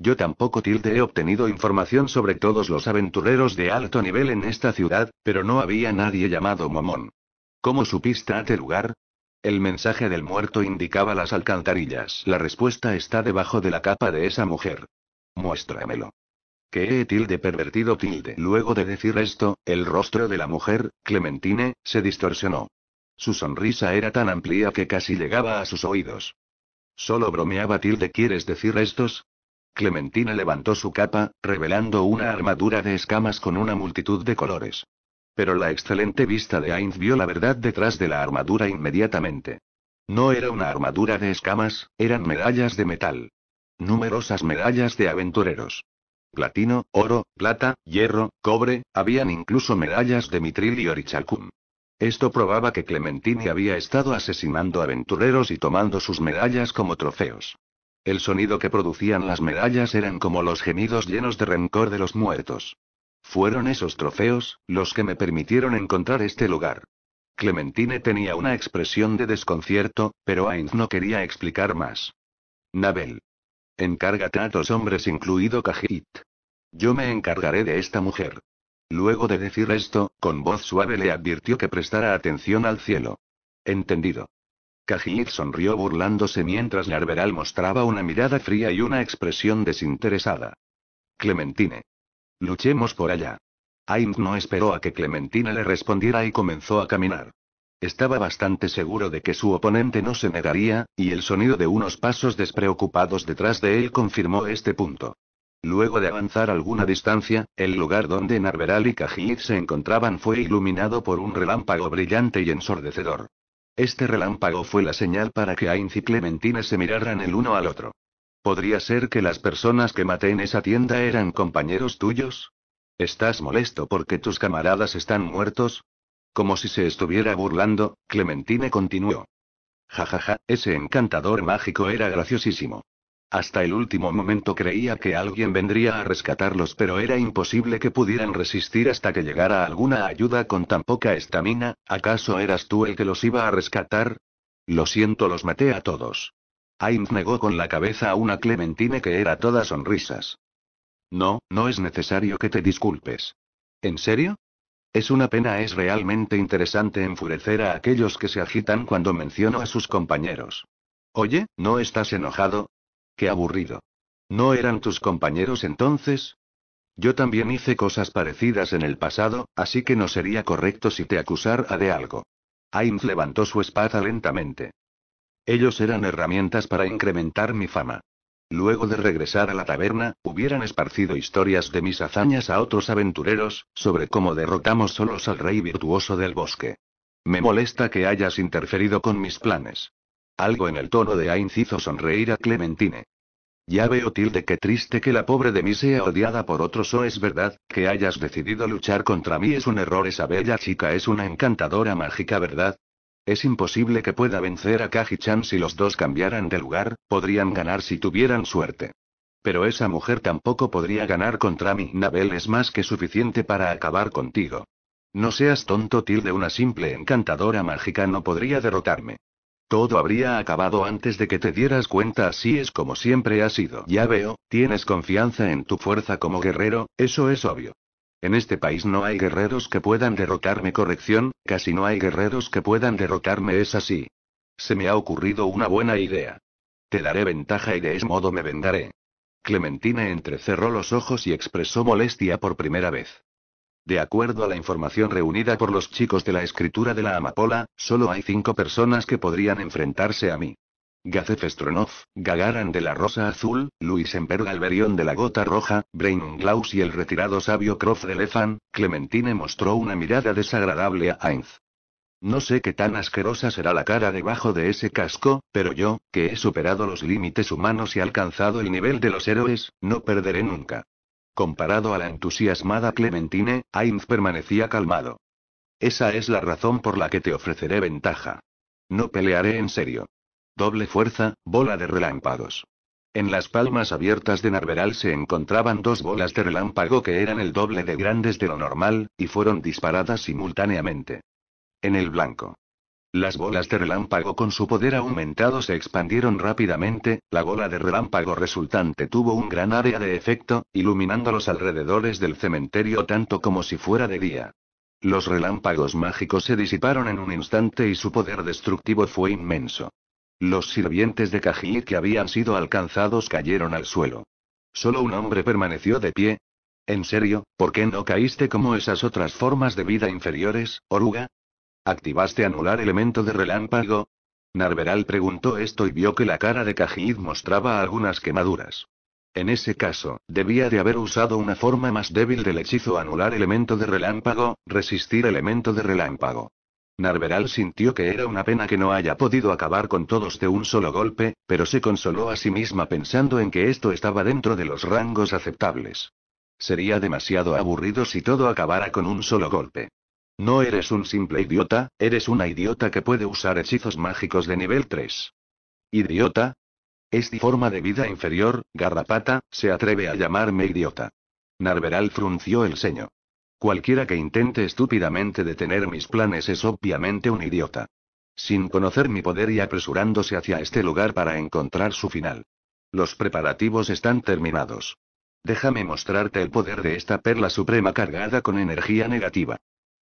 Speaker 1: Yo tampoco tilde he obtenido información sobre todos los aventureros de alto nivel en esta ciudad, pero no había nadie llamado Momón. ¿Cómo supiste a este lugar? El mensaje del muerto indicaba las alcantarillas. La respuesta está debajo de la capa de esa mujer. Muéstramelo. ¿Qué tilde pervertido tilde. Luego de decir esto, el rostro de la mujer, Clementine, se distorsionó. Su sonrisa era tan amplia que casi llegaba a sus oídos. Solo bromeaba tilde. ¿Quieres decir estos? Clementina levantó su capa, revelando una armadura de escamas con una multitud de colores. Pero la excelente vista de Ainz vio la verdad detrás de la armadura inmediatamente. No era una armadura de escamas, eran medallas de metal. Numerosas medallas de aventureros. Platino, oro, plata, hierro, cobre, habían incluso medallas de mitril y orichalcum. Esto probaba que Clementine había estado asesinando aventureros y tomando sus medallas como trofeos. El sonido que producían las medallas eran como los gemidos llenos de rencor de los muertos. Fueron esos trofeos, los que me permitieron encontrar este lugar. Clementine tenía una expresión de desconcierto, pero Ainz no quería explicar más. Nabel. Encárgate a dos hombres, incluido Kajit. Yo me encargaré de esta mujer. Luego de decir esto, con voz suave le advirtió que prestara atención al cielo. Entendido. Kajit sonrió burlándose mientras Narveral mostraba una mirada fría y una expresión desinteresada. Clementine. Luchemos por allá. Aim no esperó a que Clementine le respondiera y comenzó a caminar. Estaba bastante seguro de que su oponente no se negaría, y el sonido de unos pasos despreocupados detrás de él confirmó este punto. Luego de avanzar alguna distancia, el lugar donde Narveral y cajiz se encontraban fue iluminado por un relámpago brillante y ensordecedor. Este relámpago fue la señal para que Ainz y Clementine se miraran el uno al otro. ¿Podría ser que las personas que maté en esa tienda eran compañeros tuyos? ¿Estás molesto porque tus camaradas están muertos? Como si se estuviera burlando, Clementine continuó. Jajaja, ja, ja, ese encantador mágico era graciosísimo. Hasta el último momento creía que alguien vendría a rescatarlos, pero era imposible que pudieran resistir hasta que llegara alguna ayuda con tan poca estamina. ¿Acaso eras tú el que los iba a rescatar? Lo siento, los maté a todos. Ainz negó con la cabeza a una Clementine que era toda sonrisas. No, no es necesario que te disculpes. ¿En serio? Es una pena, es realmente interesante enfurecer a aquellos que se agitan cuando menciono a sus compañeros. Oye, ¿no estás enojado? Qué aburrido. ¿No eran tus compañeros entonces? Yo también hice cosas parecidas en el pasado, así que no sería correcto si te acusara de algo. Ainz levantó su espada lentamente. Ellos eran herramientas para incrementar mi fama. Luego de regresar a la taberna, hubieran esparcido historias de mis hazañas a otros aventureros, sobre cómo derrotamos solos al rey virtuoso del bosque. Me molesta que hayas interferido con mis planes. Algo en el tono de Ainz hizo sonreír a Clementine. Ya veo, Tilde, que triste que la pobre de mí sea odiada por otros, o oh, es verdad, que hayas decidido luchar contra mí es un error, esa bella chica es una encantadora mágica, ¿verdad? Es imposible que pueda vencer a Kaji-chan si los dos cambiaran de lugar, podrían ganar si tuvieran suerte. Pero esa mujer tampoco podría ganar contra mí, Nabel es más que suficiente para acabar contigo. No seas tonto, Tilde, una simple encantadora mágica no podría derrotarme. Todo habría acabado antes de que te dieras cuenta, así es como siempre ha sido. Ya veo, tienes confianza en tu fuerza como guerrero, eso es obvio. En este país no hay guerreros que puedan derrotarme, corrección, casi no hay guerreros que puedan derrotarme, es así. Se me ha ocurrido una buena idea. Te daré ventaja y de ese modo me vendaré. Clementina entrecerró los ojos y expresó molestia por primera vez. De acuerdo a la información reunida por los chicos de la escritura de la amapola, solo hay cinco personas que podrían enfrentarse a mí. Gazef Stronov, Gagaran de la Rosa Azul, Luis Emper Galberión de la Gota Roja, Brain y el retirado sabio Croft de Lefan, Clementine mostró una mirada desagradable a Ainz. No sé qué tan asquerosa será la cara debajo de ese casco, pero yo, que he superado los límites humanos y alcanzado el nivel de los héroes, no perderé nunca. Comparado a la entusiasmada Clementine, Ainz permanecía calmado. Esa es la razón por la que te ofreceré ventaja. No pelearé en serio. Doble fuerza, bola de relámpagos. En las palmas abiertas de Narveral se encontraban dos bolas de relámpago que eran el doble de grandes de lo normal, y fueron disparadas simultáneamente. En el blanco. Las bolas de relámpago con su poder aumentado se expandieron rápidamente, la bola de relámpago resultante tuvo un gran área de efecto, iluminando los alrededores del cementerio tanto como si fuera de día. Los relámpagos mágicos se disiparon en un instante y su poder destructivo fue inmenso. Los sirvientes de Kajir que habían sido alcanzados cayeron al suelo. Solo un hombre permaneció de pie. ¿En serio? ¿Por qué no caíste como esas otras formas de vida inferiores, oruga? ¿Activaste anular elemento de relámpago? Narveral preguntó esto y vio que la cara de Kajid mostraba algunas quemaduras. En ese caso, debía de haber usado una forma más débil del hechizo anular elemento de relámpago, resistir elemento de relámpago. Narveral sintió que era una pena que no haya podido acabar con todos de un solo golpe, pero se consoló a sí misma pensando en que esto estaba dentro de los rangos aceptables. Sería demasiado aburrido si todo acabara con un solo golpe. No eres un simple idiota, eres una idiota que puede usar hechizos mágicos de nivel 3. ¿Idiota? Es mi forma de vida inferior, garrapata, se atreve a llamarme idiota. Narveral frunció el ceño. Cualquiera que intente estúpidamente detener mis planes es obviamente un idiota. Sin conocer mi poder y apresurándose hacia este lugar para encontrar su final. Los preparativos están terminados. Déjame mostrarte el poder de esta perla suprema cargada con energía negativa.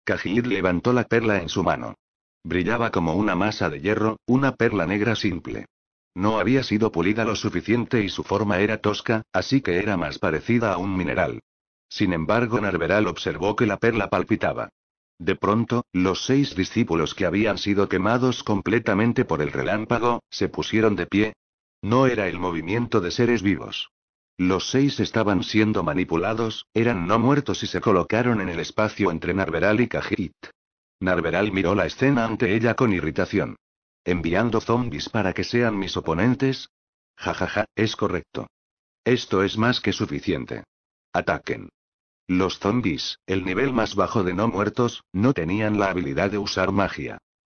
Speaker 1: Cajid levantó la perla en su mano. Brillaba como una masa de hierro, una perla negra simple. No había sido pulida lo suficiente y su forma era tosca, así que era más parecida a un mineral. Sin embargo, Narveral observó que la perla palpitaba. De pronto, los seis discípulos que habían sido quemados completamente por el relámpago, se pusieron de pie. No era el movimiento de seres vivos. Los seis estaban siendo manipulados, eran no muertos y se colocaron en el espacio entre Narveral y Kajit. Narveral miró la escena ante ella con irritación. ¿Enviando zombies para que sean mis oponentes? Jajaja, ja, ja, es correcto. Esto es más que suficiente. Ataquen. Los zombies, el nivel más bajo de no muertos, no tenían la habilidad de usar magia.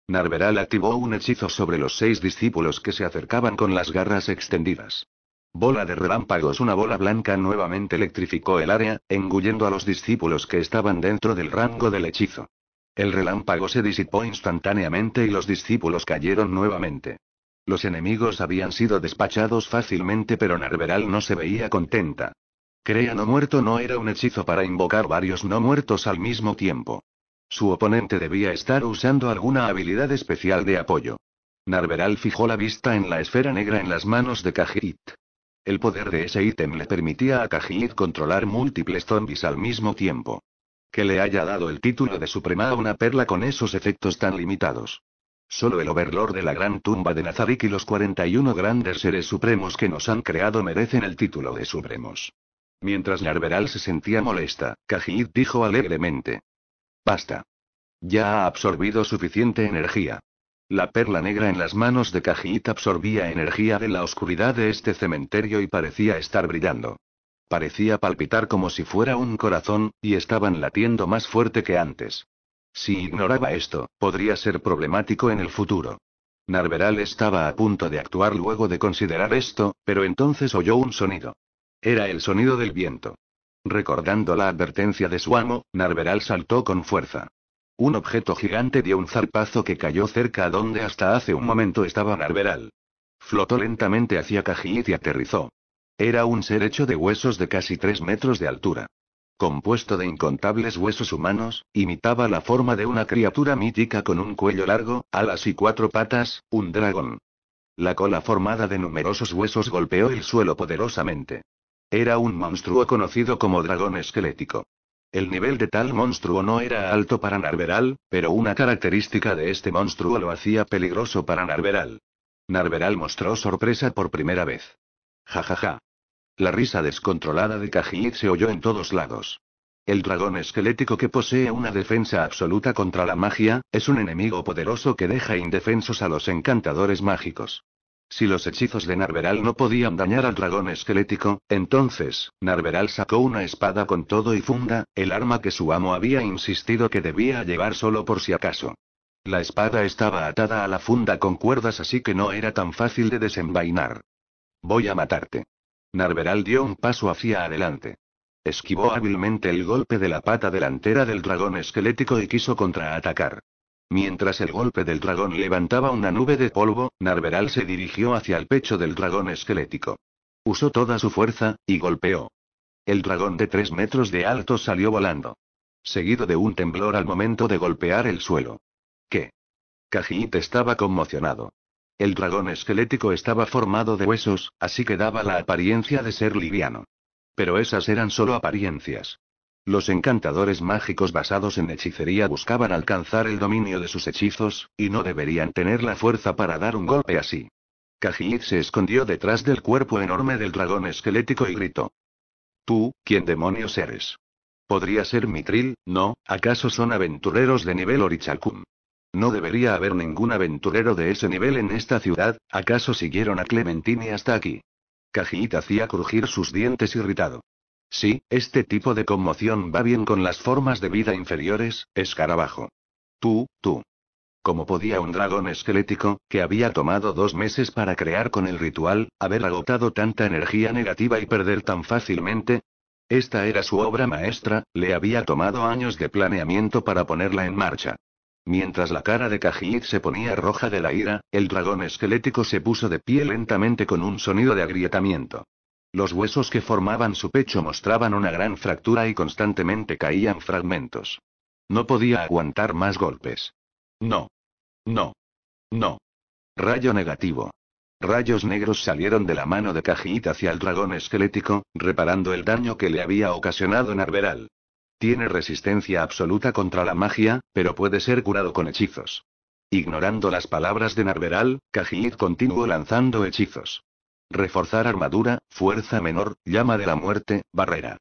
Speaker 1: Narberal activó un hechizo sobre los seis discípulos que se acercaban con las garras extendidas. Bola de relámpagos. Una bola blanca nuevamente electrificó el área, engullendo a los discípulos que estaban dentro del rango del hechizo. El relámpago se disipó instantáneamente y los discípulos cayeron nuevamente. Los enemigos habían sido despachados fácilmente pero Narveral no se veía contenta. Crea no muerto no era un hechizo para invocar varios no muertos al mismo tiempo. Su oponente debía estar usando alguna habilidad especial de apoyo. Narveral fijó la vista en la esfera negra en las manos de Kajit. El poder de ese ítem le permitía a Kajit controlar múltiples zombies al mismo tiempo. Que le haya dado el título de Suprema a una perla con esos efectos tan limitados. Solo el Overlord de la gran tumba de Nazarik y los 41 grandes seres supremos que nos han creado merecen el título de supremos. Mientras Narberal se sentía molesta, Kajid dijo alegremente. Basta. Ya ha absorbido suficiente energía. La perla negra en las manos de Kajit absorbía energía de la oscuridad de este cementerio y parecía estar brillando. Parecía palpitar como si fuera un corazón, y estaban latiendo más fuerte que antes. Si ignoraba esto, podría ser problemático en el futuro. Narveral estaba a punto de actuar luego de considerar esto, pero entonces oyó un sonido. Era el sonido del viento. Recordando la advertencia de su amo, Narveral saltó con fuerza. Un objeto gigante dio un zarpazo que cayó cerca a donde hasta hace un momento estaba Narveral. Flotó lentamente hacia Cajit y aterrizó. Era un ser hecho de huesos de casi tres metros de altura. Compuesto de incontables huesos humanos, imitaba la forma de una criatura mítica con un cuello largo, alas y cuatro patas, un dragón. La cola formada de numerosos huesos golpeó el suelo poderosamente. Era un monstruo conocido como dragón esquelético. El nivel de tal monstruo no era alto para Narveral, pero una característica de este monstruo lo hacía peligroso para Narveral. Narveral mostró sorpresa por primera vez. Ja ja ja. La risa descontrolada de Kaji se oyó en todos lados. El dragón esquelético que posee una defensa absoluta contra la magia, es un enemigo poderoso que deja indefensos a los encantadores mágicos. Si los hechizos de Narveral no podían dañar al dragón esquelético, entonces, Narveral sacó una espada con todo y funda, el arma que su amo había insistido que debía llevar solo por si acaso. La espada estaba atada a la funda con cuerdas así que no era tan fácil de desenvainar. Voy a matarte. Narveral dio un paso hacia adelante. Esquivó hábilmente el golpe de la pata delantera del dragón esquelético y quiso contraatacar. Mientras el golpe del dragón levantaba una nube de polvo, Narberal se dirigió hacia el pecho del dragón esquelético. Usó toda su fuerza, y golpeó. El dragón de tres metros de alto salió volando. Seguido de un temblor al momento de golpear el suelo. ¿Qué? Kajit estaba conmocionado. El dragón esquelético estaba formado de huesos, así que daba la apariencia de ser liviano. Pero esas eran solo apariencias. Los encantadores mágicos basados en hechicería buscaban alcanzar el dominio de sus hechizos, y no deberían tener la fuerza para dar un golpe así. Kajit se escondió detrás del cuerpo enorme del dragón esquelético y gritó. Tú, ¿quién demonios eres? Podría ser Mitril, ¿no? ¿Acaso son aventureros de nivel Orichalcum? No debería haber ningún aventurero de ese nivel en esta ciudad, ¿acaso siguieron a Clementine hasta aquí? Cajit hacía crujir sus dientes irritado. Sí, este tipo de conmoción va bien con las formas de vida inferiores, escarabajo. Tú, tú. ¿Cómo podía un dragón esquelético, que había tomado dos meses para crear con el ritual, haber agotado tanta energía negativa y perder tan fácilmente? Esta era su obra maestra, le había tomado años de planeamiento para ponerla en marcha. Mientras la cara de Kajit se ponía roja de la ira, el dragón esquelético se puso de pie lentamente con un sonido de agrietamiento. Los huesos que formaban su pecho mostraban una gran fractura y constantemente caían fragmentos. No podía aguantar más golpes. No. No. No. Rayo negativo. Rayos negros salieron de la mano de Cajit hacia el dragón esquelético, reparando el daño que le había ocasionado Narveral. Tiene resistencia absoluta contra la magia, pero puede ser curado con hechizos. Ignorando las palabras de Narveral, Cajit continuó lanzando hechizos. Reforzar armadura, fuerza menor, llama de la muerte, barrera.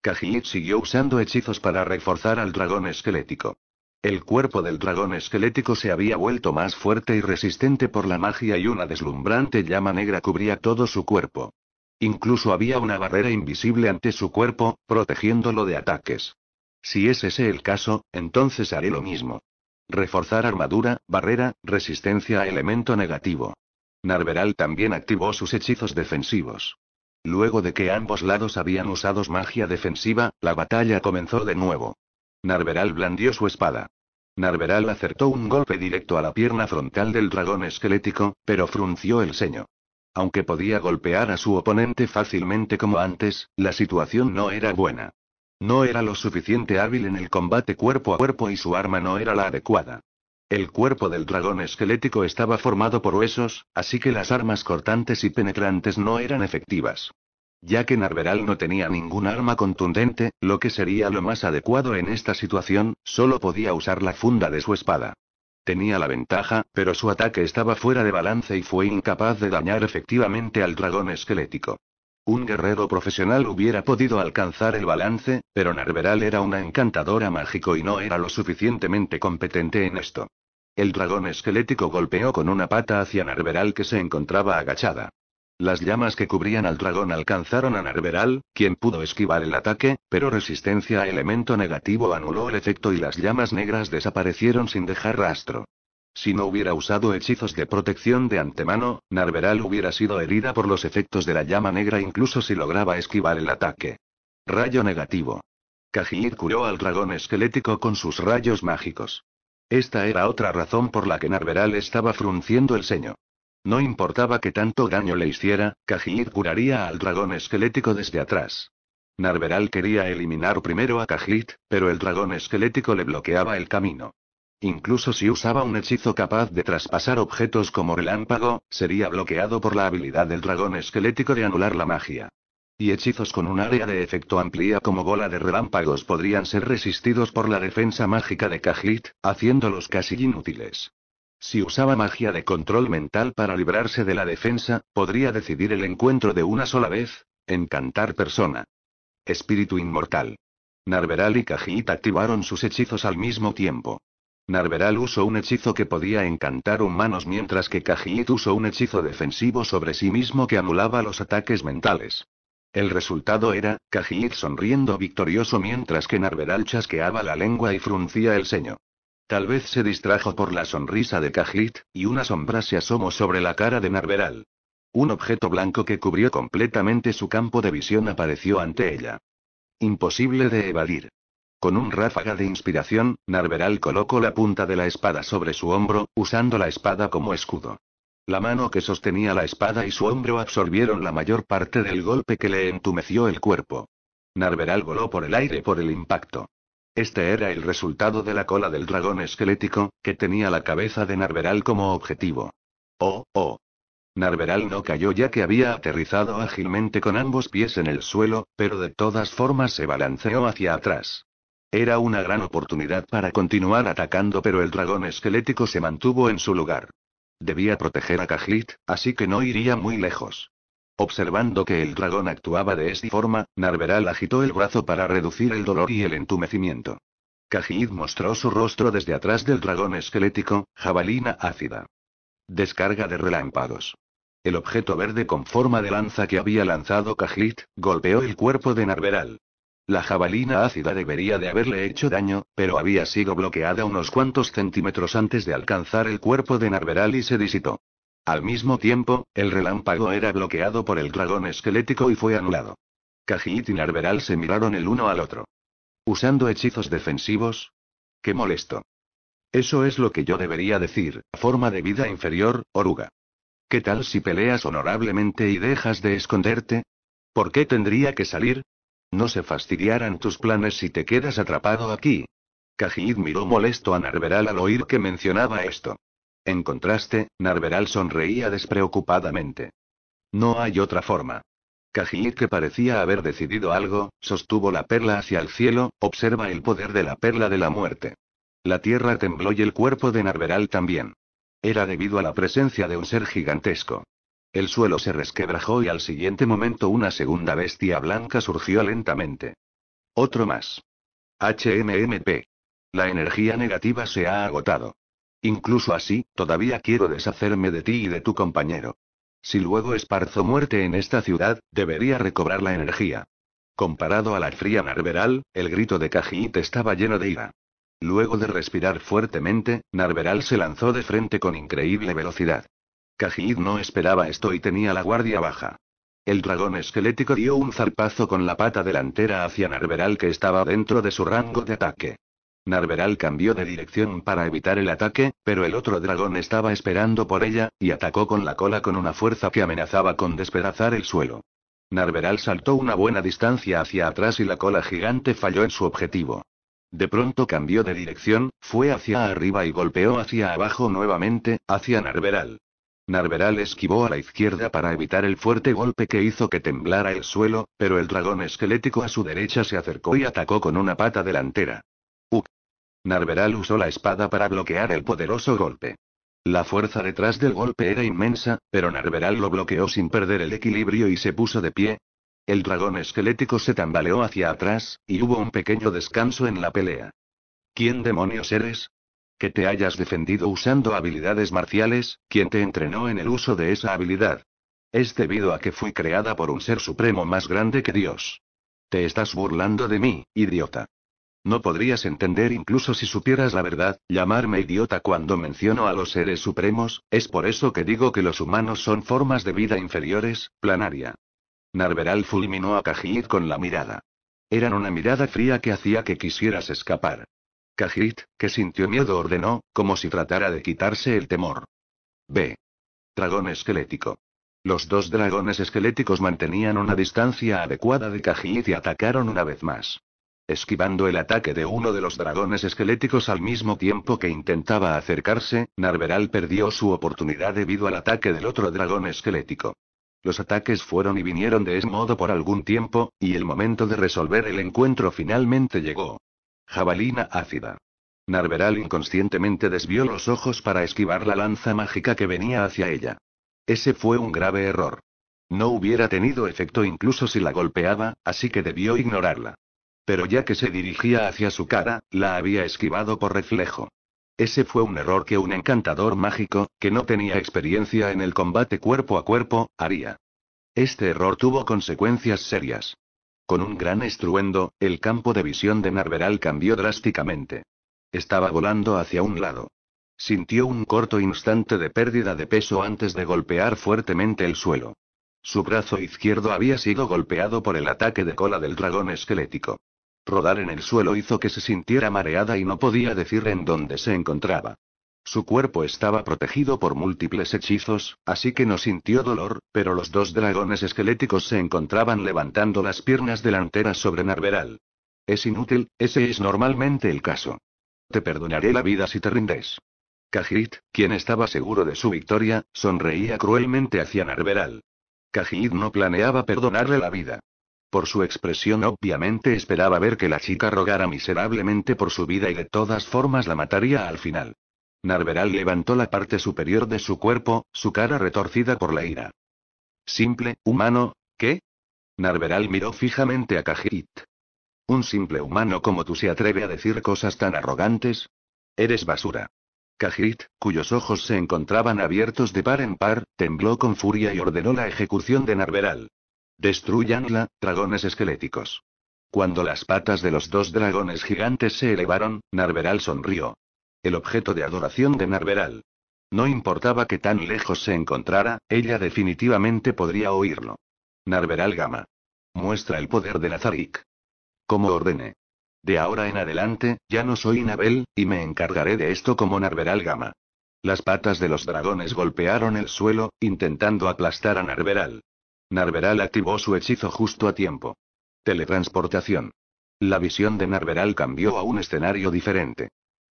Speaker 1: Kajit siguió usando hechizos para reforzar al dragón esquelético. El cuerpo del dragón esquelético se había vuelto más fuerte y resistente por la magia y una deslumbrante llama negra cubría todo su cuerpo. Incluso había una barrera invisible ante su cuerpo, protegiéndolo de ataques. Si es ese el caso, entonces haré lo mismo. Reforzar armadura, barrera, resistencia a elemento negativo. Narveral también activó sus hechizos defensivos. Luego de que ambos lados habían usado magia defensiva, la batalla comenzó de nuevo. Narveral blandió su espada. Narveral acertó un golpe directo a la pierna frontal del dragón esquelético, pero frunció el ceño. Aunque podía golpear a su oponente fácilmente como antes, la situación no era buena. No era lo suficiente hábil en el combate cuerpo a cuerpo y su arma no era la adecuada. El cuerpo del dragón esquelético estaba formado por huesos, así que las armas cortantes y penetrantes no eran efectivas. Ya que Narveral no tenía ningún arma contundente, lo que sería lo más adecuado en esta situación, solo podía usar la funda de su espada. Tenía la ventaja, pero su ataque estaba fuera de balance y fue incapaz de dañar efectivamente al dragón esquelético. Un guerrero profesional hubiera podido alcanzar el balance, pero Narveral era una encantadora mágico y no era lo suficientemente competente en esto. El dragón esquelético golpeó con una pata hacia Narveral que se encontraba agachada. Las llamas que cubrían al dragón alcanzaron a Narveral, quien pudo esquivar el ataque, pero resistencia a elemento negativo anuló el efecto y las llamas negras desaparecieron sin dejar rastro. Si no hubiera usado hechizos de protección de antemano, Narveral hubiera sido herida por los efectos de la llama negra incluso si lograba esquivar el ataque. Rayo negativo. Kajir curó al dragón esquelético con sus rayos mágicos. Esta era otra razón por la que Narveral estaba frunciendo el ceño. No importaba que tanto daño le hiciera, Kajit curaría al dragón esquelético desde atrás. Narveral quería eliminar primero a Kajit, pero el dragón esquelético le bloqueaba el camino. Incluso si usaba un hechizo capaz de traspasar objetos como relámpago, sería bloqueado por la habilidad del dragón esquelético de anular la magia y hechizos con un área de efecto amplia como bola de relámpagos podrían ser resistidos por la defensa mágica de Kajit, haciéndolos casi inútiles. Si usaba magia de control mental para librarse de la defensa, podría decidir el encuentro de una sola vez, encantar persona. Espíritu inmortal. Narveral y Kajit activaron sus hechizos al mismo tiempo. Narveral usó un hechizo que podía encantar humanos mientras que Kajit usó un hechizo defensivo sobre sí mismo que anulaba los ataques mentales. El resultado era, Cajit sonriendo victorioso mientras que Narveral chasqueaba la lengua y fruncía el ceño. Tal vez se distrajo por la sonrisa de Cajit, y una sombra se asomó sobre la cara de Narveral. Un objeto blanco que cubrió completamente su campo de visión apareció ante ella. Imposible de evadir. Con un ráfaga de inspiración, Narveral colocó la punta de la espada sobre su hombro, usando la espada como escudo. La mano que sostenía la espada y su hombro absorbieron la mayor parte del golpe que le entumeció el cuerpo. Narveral voló por el aire por el impacto. Este era el resultado de la cola del dragón esquelético, que tenía la cabeza de Narveral como objetivo. Oh, oh. Narveral no cayó ya que había aterrizado ágilmente con ambos pies en el suelo, pero de todas formas se balanceó hacia atrás. Era una gran oportunidad para continuar atacando pero el dragón esquelético se mantuvo en su lugar. Debía proteger a Cajlit, así que no iría muy lejos. Observando que el dragón actuaba de esta forma, Narveral agitó el brazo para reducir el dolor y el entumecimiento. Kajit mostró su rostro desde atrás del dragón esquelético, jabalina ácida. Descarga de relámpagos. El objeto verde con forma de lanza que había lanzado Cajlit golpeó el cuerpo de Narveral. La jabalina ácida debería de haberle hecho daño, pero había sido bloqueada unos cuantos centímetros antes de alcanzar el cuerpo de Narveral y se disitó. Al mismo tiempo, el relámpago era bloqueado por el dragón esquelético y fue anulado. Cajit y Narveral se miraron el uno al otro. ¿Usando hechizos defensivos? ¡Qué molesto! Eso es lo que yo debería decir, forma de vida inferior, oruga. ¿Qué tal si peleas honorablemente y dejas de esconderte? ¿Por qué tendría que salir? No se fastidiarán tus planes si te quedas atrapado aquí. Cajid miró molesto a Narveral al oír que mencionaba esto. En contraste, Narveral sonreía despreocupadamente. No hay otra forma. Cajir que parecía haber decidido algo, sostuvo la perla hacia el cielo, observa el poder de la perla de la muerte. La tierra tembló y el cuerpo de Narveral también. Era debido a la presencia de un ser gigantesco. El suelo se resquebrajó y al siguiente momento una segunda bestia blanca surgió lentamente. Otro más. HMMP. La energía negativa se ha agotado. Incluso así, todavía quiero deshacerme de ti y de tu compañero. Si luego esparzo muerte en esta ciudad, debería recobrar la energía. Comparado a la fría Narberal, el grito de Cajit estaba lleno de ira. Luego de respirar fuertemente, Narberal se lanzó de frente con increíble velocidad. Kajid no esperaba esto y tenía la guardia baja. El dragón esquelético dio un zarpazo con la pata delantera hacia Narveral que estaba dentro de su rango de ataque. Narveral cambió de dirección para evitar el ataque, pero el otro dragón estaba esperando por ella, y atacó con la cola con una fuerza que amenazaba con despedazar el suelo. Narveral saltó una buena distancia hacia atrás y la cola gigante falló en su objetivo. De pronto cambió de dirección, fue hacia arriba y golpeó hacia abajo nuevamente, hacia Narveral. Narveral esquivó a la izquierda para evitar el fuerte golpe que hizo que temblara el suelo, pero el dragón esquelético a su derecha se acercó y atacó con una pata delantera. ¡Uk! Narveral usó la espada para bloquear el poderoso golpe. La fuerza detrás del golpe era inmensa, pero Narveral lo bloqueó sin perder el equilibrio y se puso de pie. El dragón esquelético se tambaleó hacia atrás, y hubo un pequeño descanso en la pelea. ¿Quién demonios eres? Que te hayas defendido usando habilidades marciales, quien te entrenó en el uso de esa habilidad. Es debido a que fui creada por un ser supremo más grande que Dios. Te estás burlando de mí, idiota. No podrías entender incluso si supieras la verdad, llamarme idiota cuando menciono a los seres supremos, es por eso que digo que los humanos son formas de vida inferiores, planaria. Narveral fulminó a Kajit con la mirada. Eran una mirada fría que hacía que quisieras escapar. Kajit, que sintió miedo, ordenó, como si tratara de quitarse el temor. B. Dragón esquelético. Los dos dragones esqueléticos mantenían una distancia adecuada de Kajit y atacaron una vez más. Esquivando el ataque de uno de los dragones esqueléticos al mismo tiempo que intentaba acercarse, Narveral perdió su oportunidad debido al ataque del otro dragón esquelético. Los ataques fueron y vinieron de ese modo por algún tiempo, y el momento de resolver el encuentro finalmente llegó. Jabalina ácida. Narveral inconscientemente desvió los ojos para esquivar la lanza mágica que venía hacia ella. Ese fue un grave error. No hubiera tenido efecto incluso si la golpeaba, así que debió ignorarla. Pero ya que se dirigía hacia su cara, la había esquivado por reflejo. Ese fue un error que un encantador mágico, que no tenía experiencia en el combate cuerpo a cuerpo, haría. Este error tuvo consecuencias serias. Con un gran estruendo, el campo de visión de Narveral cambió drásticamente. Estaba volando hacia un lado. Sintió un corto instante de pérdida de peso antes de golpear fuertemente el suelo. Su brazo izquierdo había sido golpeado por el ataque de cola del dragón esquelético. Rodar en el suelo hizo que se sintiera mareada y no podía decir en dónde se encontraba. Su cuerpo estaba protegido por múltiples hechizos, así que no sintió dolor, pero los dos dragones esqueléticos se encontraban levantando las piernas delanteras sobre Narveral. Es inútil, ese es normalmente el caso. Te perdonaré la vida si te rindes. Kajit, quien estaba seguro de su victoria, sonreía cruelmente hacia Narveral. Kajit no planeaba perdonarle la vida. Por su expresión obviamente esperaba ver que la chica rogara miserablemente por su vida y de todas formas la mataría al final. Narveral levantó la parte superior de su cuerpo, su cara retorcida por la ira. Simple, humano, ¿qué? Narveral miró fijamente a Kajit. Un simple humano como tú se atreve a decir cosas tan arrogantes. Eres basura. Kajit, cuyos ojos se encontraban abiertos de par en par, tembló con furia y ordenó la ejecución de Narveral. Destruyanla, dragones esqueléticos. Cuando las patas de los dos dragones gigantes se elevaron, Narveral sonrió el objeto de adoración de Narveral. No importaba que tan lejos se encontrara, ella definitivamente podría oírlo. Narveral Gama. Muestra el poder de Nazarik. Como ordene. De ahora en adelante, ya no soy Nabel, y me encargaré de esto como Narveral Gama. Las patas de los dragones golpearon el suelo, intentando aplastar a Narveral. Narveral activó su hechizo justo a tiempo. Teletransportación. La visión de Narveral cambió a un escenario diferente.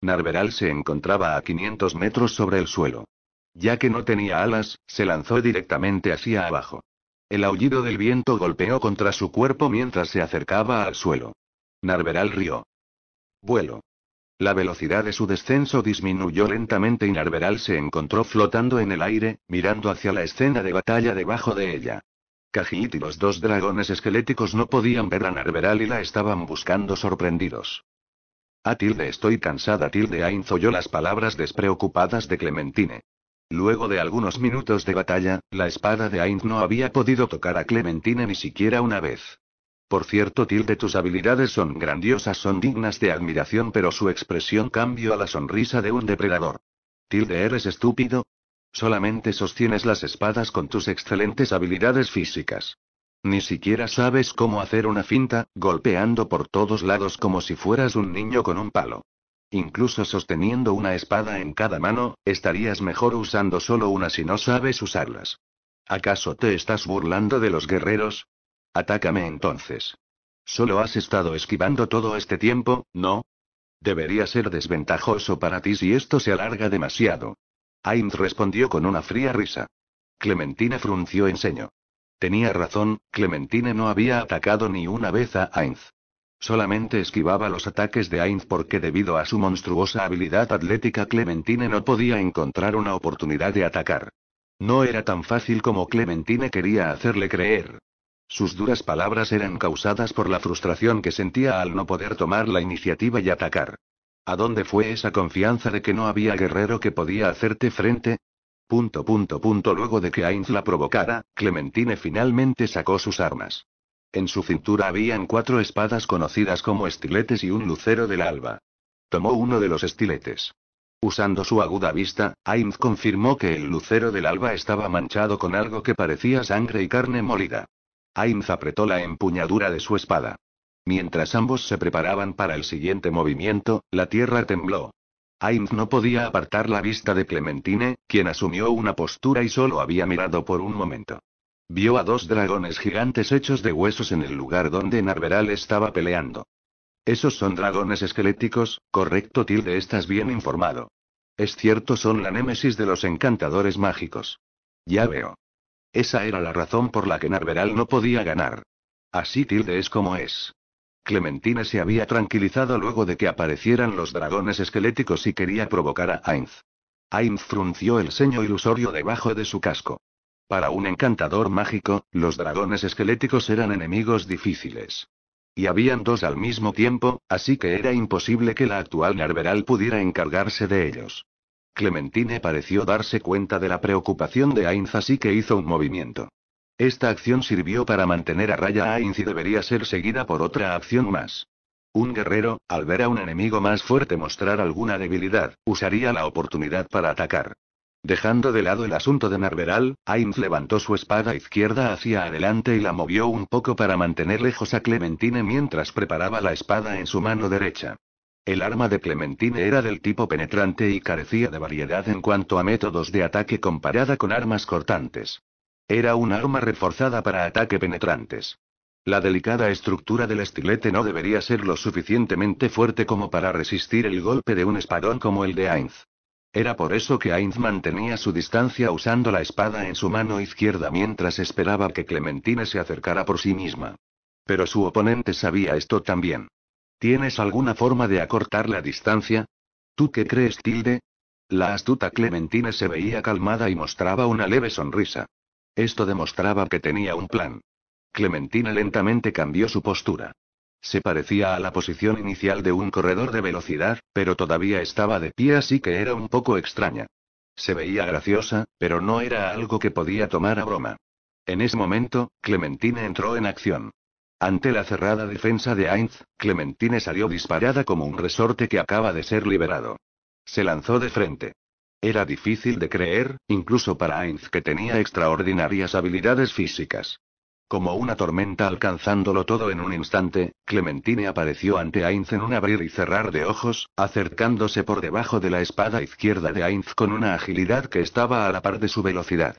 Speaker 1: Narveral se encontraba a 500 metros sobre el suelo. Ya que no tenía alas, se lanzó directamente hacia abajo. El aullido del viento golpeó contra su cuerpo mientras se acercaba al suelo. Narveral rió. Vuelo. La velocidad de su descenso disminuyó lentamente y Narveral se encontró flotando en el aire, mirando hacia la escena de batalla debajo de ella. Cajit y los dos dragones esqueléticos no podían ver a Narveral y la estaban buscando sorprendidos. A ah, tilde, estoy cansada, tilde, Ainz oyó las palabras despreocupadas de Clementine. Luego de algunos minutos de batalla, la espada de Ainz no había podido tocar a Clementine ni siquiera una vez. Por cierto, tilde, tus habilidades son grandiosas, son dignas de admiración, pero su expresión cambió a la sonrisa de un depredador. Tilde, eres estúpido. Solamente sostienes las espadas con tus excelentes habilidades físicas. Ni siquiera sabes cómo hacer una finta, golpeando por todos lados como si fueras un niño con un palo. Incluso sosteniendo una espada en cada mano, estarías mejor usando solo una si no sabes usarlas. ¿Acaso te estás burlando de los guerreros? Atácame entonces. Solo has estado esquivando todo este tiempo, ¿no? Debería ser desventajoso para ti si esto se alarga demasiado. Ains respondió con una fría risa. Clementina frunció en ceño. Tenía razón, Clementine no había atacado ni una vez a Ainz. Solamente esquivaba los ataques de Ainz porque debido a su monstruosa habilidad atlética Clementine no podía encontrar una oportunidad de atacar. No era tan fácil como Clementine quería hacerle creer. Sus duras palabras eran causadas por la frustración que sentía al no poder tomar la iniciativa y atacar. ¿A dónde fue esa confianza de que no había guerrero que podía hacerte frente? Punto, punto, Luego de que Ainz la provocara, Clementine finalmente sacó sus armas. En su cintura habían cuatro espadas conocidas como estiletes y un lucero del alba. Tomó uno de los estiletes. Usando su aguda vista, Ainz confirmó que el lucero del alba estaba manchado con algo que parecía sangre y carne molida. Ainz apretó la empuñadura de su espada. Mientras ambos se preparaban para el siguiente movimiento, la tierra tembló. Ainz no podía apartar la vista de Clementine, quien asumió una postura y solo había mirado por un momento. Vio a dos dragones gigantes hechos de huesos en el lugar donde Narveral estaba peleando. Esos son dragones esqueléticos, correcto Tilde, estás bien informado. Es cierto, son la némesis de los encantadores mágicos. Ya veo. Esa era la razón por la que Narveral no podía ganar. Así Tilde es como es. Clementine se había tranquilizado luego de que aparecieran los dragones esqueléticos y quería provocar a Ainz. Ainz frunció el ceño ilusorio debajo de su casco. Para un encantador mágico, los dragones esqueléticos eran enemigos difíciles. Y habían dos al mismo tiempo, así que era imposible que la actual Narveral pudiera encargarse de ellos. Clementine pareció darse cuenta de la preocupación de Ainz así que hizo un movimiento. Esta acción sirvió para mantener a raya a Ainz y debería ser seguida por otra acción más. Un guerrero, al ver a un enemigo más fuerte mostrar alguna debilidad, usaría la oportunidad para atacar. Dejando de lado el asunto de Narveral, Ainz levantó su espada izquierda hacia adelante y la movió un poco para mantener lejos a Clementine mientras preparaba la espada en su mano derecha. El arma de Clementine era del tipo penetrante y carecía de variedad en cuanto a métodos de ataque comparada con armas cortantes. Era un arma reforzada para ataque penetrantes. La delicada estructura del estilete no debería ser lo suficientemente fuerte como para resistir el golpe de un espadón como el de Ainz. Era por eso que Ainz mantenía su distancia usando la espada en su mano izquierda mientras esperaba que Clementine se acercara por sí misma. Pero su oponente sabía esto también. ¿Tienes alguna forma de acortar la distancia? ¿Tú qué crees, Tilde? La astuta Clementine se veía calmada y mostraba una leve sonrisa. Esto demostraba que tenía un plan. Clementina lentamente cambió su postura. Se parecía a la posición inicial de un corredor de velocidad, pero todavía estaba de pie así que era un poco extraña. Se veía graciosa, pero no era algo que podía tomar a broma. En ese momento, Clementine entró en acción. Ante la cerrada defensa de Ainz, Clementine salió disparada como un resorte que acaba de ser liberado. Se lanzó de frente. Era difícil de creer, incluso para Ainz que tenía extraordinarias habilidades físicas. Como una tormenta alcanzándolo todo en un instante, Clementine apareció ante Ainz en un abrir y cerrar de ojos, acercándose por debajo de la espada izquierda de Ainz con una agilidad que estaba a la par de su velocidad.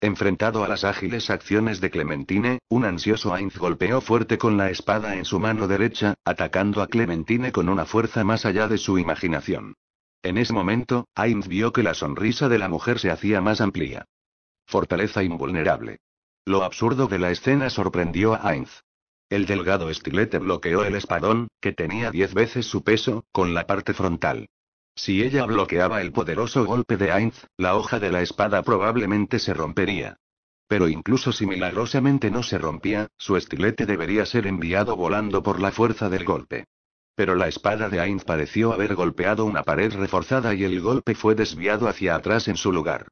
Speaker 1: Enfrentado a las ágiles acciones de Clementine, un ansioso Ainz golpeó fuerte con la espada en su mano derecha, atacando a Clementine con una fuerza más allá de su imaginación. En ese momento, Ainz vio que la sonrisa de la mujer se hacía más amplia. Fortaleza invulnerable. Lo absurdo de la escena sorprendió a Ainz. El delgado estilete bloqueó el espadón, que tenía diez veces su peso, con la parte frontal. Si ella bloqueaba el poderoso golpe de Ainz, la hoja de la espada probablemente se rompería. Pero incluso si milagrosamente no se rompía, su estilete debería ser enviado volando por la fuerza del golpe pero la espada de Ainz pareció haber golpeado una pared reforzada y el golpe fue desviado hacia atrás en su lugar.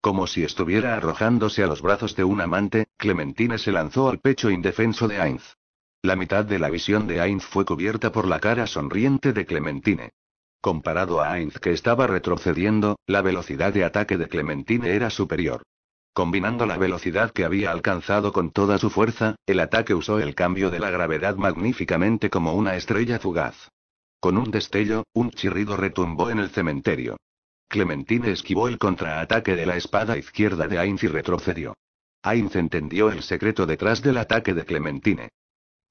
Speaker 1: Como si estuviera arrojándose a los brazos de un amante, Clementine se lanzó al pecho indefenso de Ainz. La mitad de la visión de Ainz fue cubierta por la cara sonriente de Clementine. Comparado a Ainz que estaba retrocediendo, la velocidad de ataque de Clementine era superior. Combinando la velocidad que había alcanzado con toda su fuerza, el ataque usó el cambio de la gravedad magníficamente como una estrella fugaz. Con un destello, un chirrido retumbó en el cementerio. Clementine esquivó el contraataque de la espada izquierda de Ainz y retrocedió. Ainz entendió el secreto detrás del ataque de Clementine.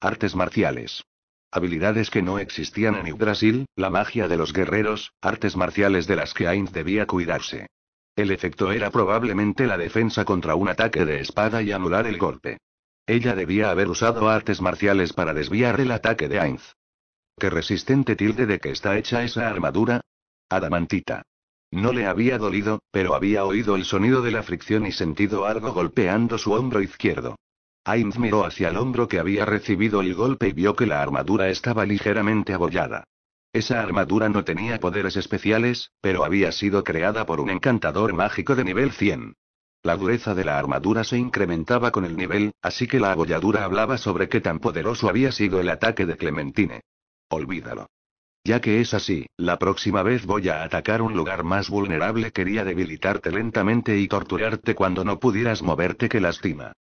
Speaker 1: Artes marciales. Habilidades que no existían en Brasil, la magia de los guerreros, artes marciales de las que Ainz debía cuidarse. El efecto era probablemente la defensa contra un ataque de espada y anular el golpe. Ella debía haber usado artes marciales para desviar el ataque de Ainz. ¿Qué resistente tilde de que está hecha esa armadura? Adamantita. No le había dolido, pero había oído el sonido de la fricción y sentido algo golpeando su hombro izquierdo. Ainz miró hacia el hombro que había recibido el golpe y vio que la armadura estaba ligeramente abollada. Esa armadura no tenía poderes especiales, pero había sido creada por un encantador mágico de nivel 100. La dureza de la armadura se incrementaba con el nivel, así que la abolladura hablaba sobre qué tan poderoso había sido el ataque de Clementine. Olvídalo. Ya que es así, la próxima vez voy a atacar un lugar más vulnerable. Quería debilitarte lentamente y torturarte cuando no pudieras moverte que lástima.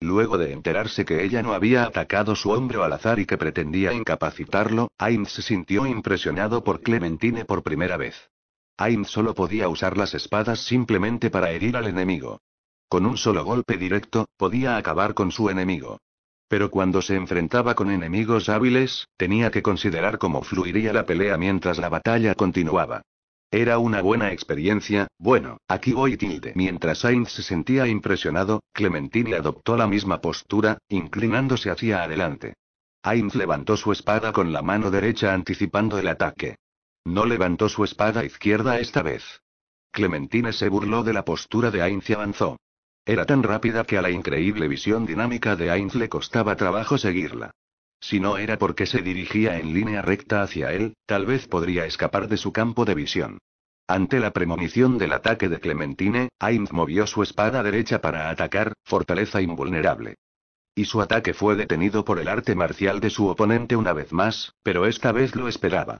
Speaker 1: Luego de enterarse que ella no había atacado su hombro al azar y que pretendía incapacitarlo, Ainz se sintió impresionado por Clementine por primera vez. Ainz solo podía usar las espadas simplemente para herir al enemigo. Con un solo golpe directo, podía acabar con su enemigo. Pero cuando se enfrentaba con enemigos hábiles, tenía que considerar cómo fluiría la pelea mientras la batalla continuaba. Era una buena experiencia, bueno, aquí voy tilde. Mientras Ainz se sentía impresionado, Clementine adoptó la misma postura, inclinándose hacia adelante. Ainz levantó su espada con la mano derecha anticipando el ataque. No levantó su espada izquierda esta vez. Clementine se burló de la postura de Ainz y avanzó. Era tan rápida que a la increíble visión dinámica de Ainz le costaba trabajo seguirla. Si no era porque se dirigía en línea recta hacia él, tal vez podría escapar de su campo de visión. Ante la premonición del ataque de Clementine, Ainz movió su espada derecha para atacar, fortaleza invulnerable. Y su ataque fue detenido por el arte marcial de su oponente una vez más, pero esta vez lo esperaba.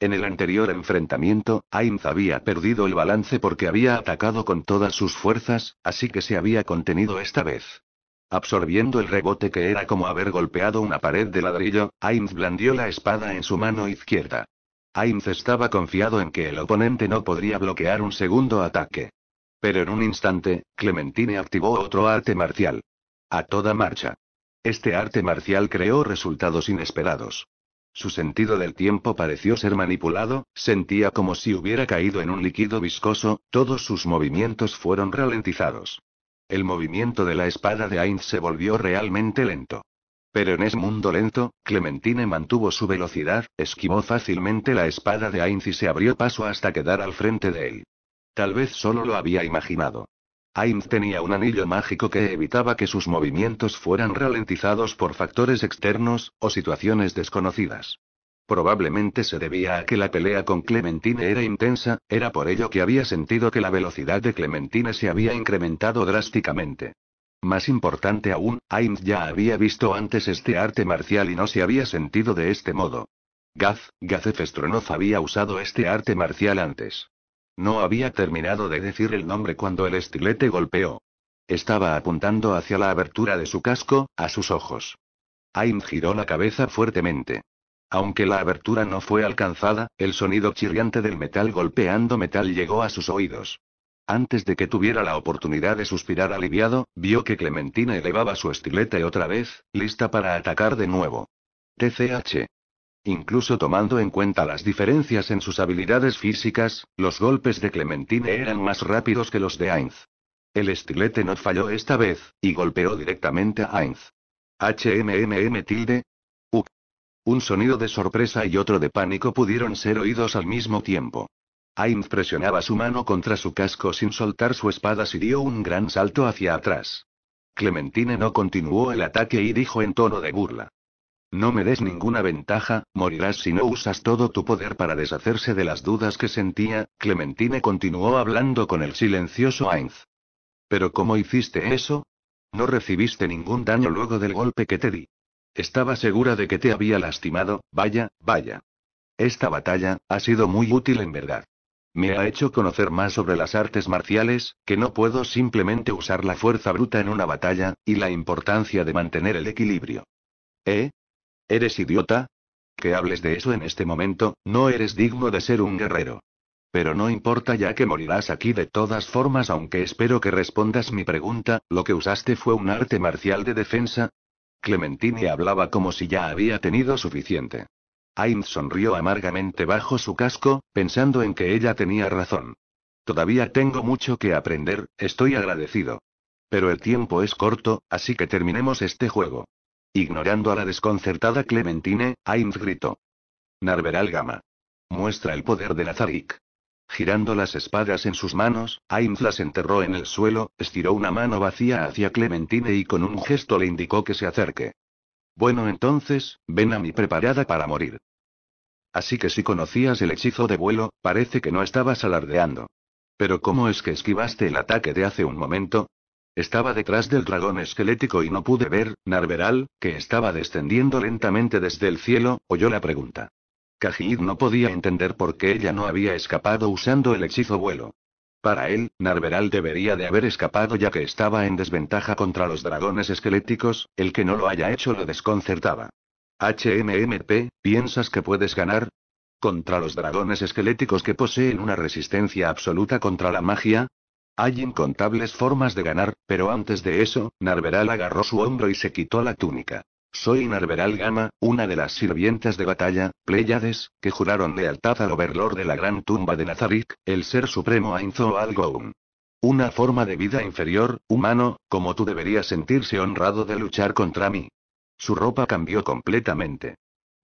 Speaker 1: En el anterior enfrentamiento, Ainz había perdido el balance porque había atacado con todas sus fuerzas, así que se había contenido esta vez. Absorbiendo el rebote que era como haber golpeado una pared de ladrillo, Ainz blandió la espada en su mano izquierda. Ainz estaba confiado en que el oponente no podría bloquear un segundo ataque. Pero en un instante, Clementine activó otro arte marcial. A toda marcha. Este arte marcial creó resultados inesperados. Su sentido del tiempo pareció ser manipulado, sentía como si hubiera caído en un líquido viscoso, todos sus movimientos fueron ralentizados. El movimiento de la espada de Ainz se volvió realmente lento. Pero en ese mundo lento, Clementine mantuvo su velocidad, esquivó fácilmente la espada de Ainz y se abrió paso hasta quedar al frente de él. Tal vez solo lo había imaginado. Ainz tenía un anillo mágico que evitaba que sus movimientos fueran ralentizados por factores externos, o situaciones desconocidas. Probablemente se debía a que la pelea con Clementine era intensa, era por ello que había sentido que la velocidad de Clementine se había incrementado drásticamente. Más importante aún, Ainz ya había visto antes este arte marcial y no se había sentido de este modo. Gaz, Gazef había usado este arte marcial antes. No había terminado de decir el nombre cuando el estilete golpeó. Estaba apuntando hacia la abertura de su casco, a sus ojos. Ainz giró la cabeza fuertemente. Aunque la abertura no fue alcanzada, el sonido chirriante del metal golpeando metal llegó a sus oídos. Antes de que tuviera la oportunidad de suspirar aliviado, vio que Clementina elevaba su estilete otra vez, lista para atacar de nuevo. TCH. Incluso tomando en cuenta las diferencias en sus habilidades físicas, los golpes de Clementine eran más rápidos que los de Ainz. El estilete no falló esta vez, y golpeó directamente a Ainz. HMMM tilde, un sonido de sorpresa y otro de pánico pudieron ser oídos al mismo tiempo. Ainz presionaba su mano contra su casco sin soltar su espada si dio un gran salto hacia atrás. Clementine no continuó el ataque y dijo en tono de burla. No me des ninguna ventaja, morirás si no usas todo tu poder para deshacerse de las dudas que sentía, Clementine continuó hablando con el silencioso Ainz. ¿Pero cómo hiciste eso? No recibiste ningún daño luego del golpe que te di. Estaba segura de que te había lastimado, vaya, vaya. Esta batalla, ha sido muy útil en verdad. Me ha hecho conocer más sobre las artes marciales, que no puedo simplemente usar la fuerza bruta en una batalla, y la importancia de mantener el equilibrio. ¿Eh? ¿Eres idiota? Que hables de eso en este momento, no eres digno de ser un guerrero. Pero no importa ya que morirás aquí de todas formas, aunque espero que respondas mi pregunta, lo que usaste fue un arte marcial de defensa, Clementine hablaba como si ya había tenido suficiente. Ainz sonrió amargamente bajo su casco, pensando en que ella tenía razón. Todavía tengo mucho que aprender, estoy agradecido. Pero el tiempo es corto, así que terminemos este juego. Ignorando a la desconcertada Clementine, Ainz gritó. Narveral Gama. Muestra el poder de Nazarick. Girando las espadas en sus manos, Ainz las enterró en el suelo, estiró una mano vacía hacia Clementine y con un gesto le indicó que se acerque. Bueno entonces, ven a mí preparada para morir. Así que si conocías el hechizo de vuelo, parece que no estabas alardeando. Pero ¿cómo es que esquivaste el ataque de hace un momento? Estaba detrás del dragón esquelético y no pude ver, Narberal, que estaba descendiendo lentamente desde el cielo, oyó la pregunta. Kajid no podía entender por qué ella no había escapado usando el hechizo vuelo. Para él, Narveral debería de haber escapado ya que estaba en desventaja contra los dragones esqueléticos, el que no lo haya hecho lo desconcertaba. HMMP, ¿piensas que puedes ganar? ¿Contra los dragones esqueléticos que poseen una resistencia absoluta contra la magia? Hay incontables formas de ganar, pero antes de eso, Narveral agarró su hombro y se quitó la túnica. Soy Narberal Gama, una de las sirvientas de batalla, Pleiades, que juraron lealtad al Overlord de la gran tumba de Nazarick, el ser supremo Ainzo Al Una forma de vida inferior, humano, como tú deberías sentirse honrado de luchar contra mí. Su ropa cambió completamente.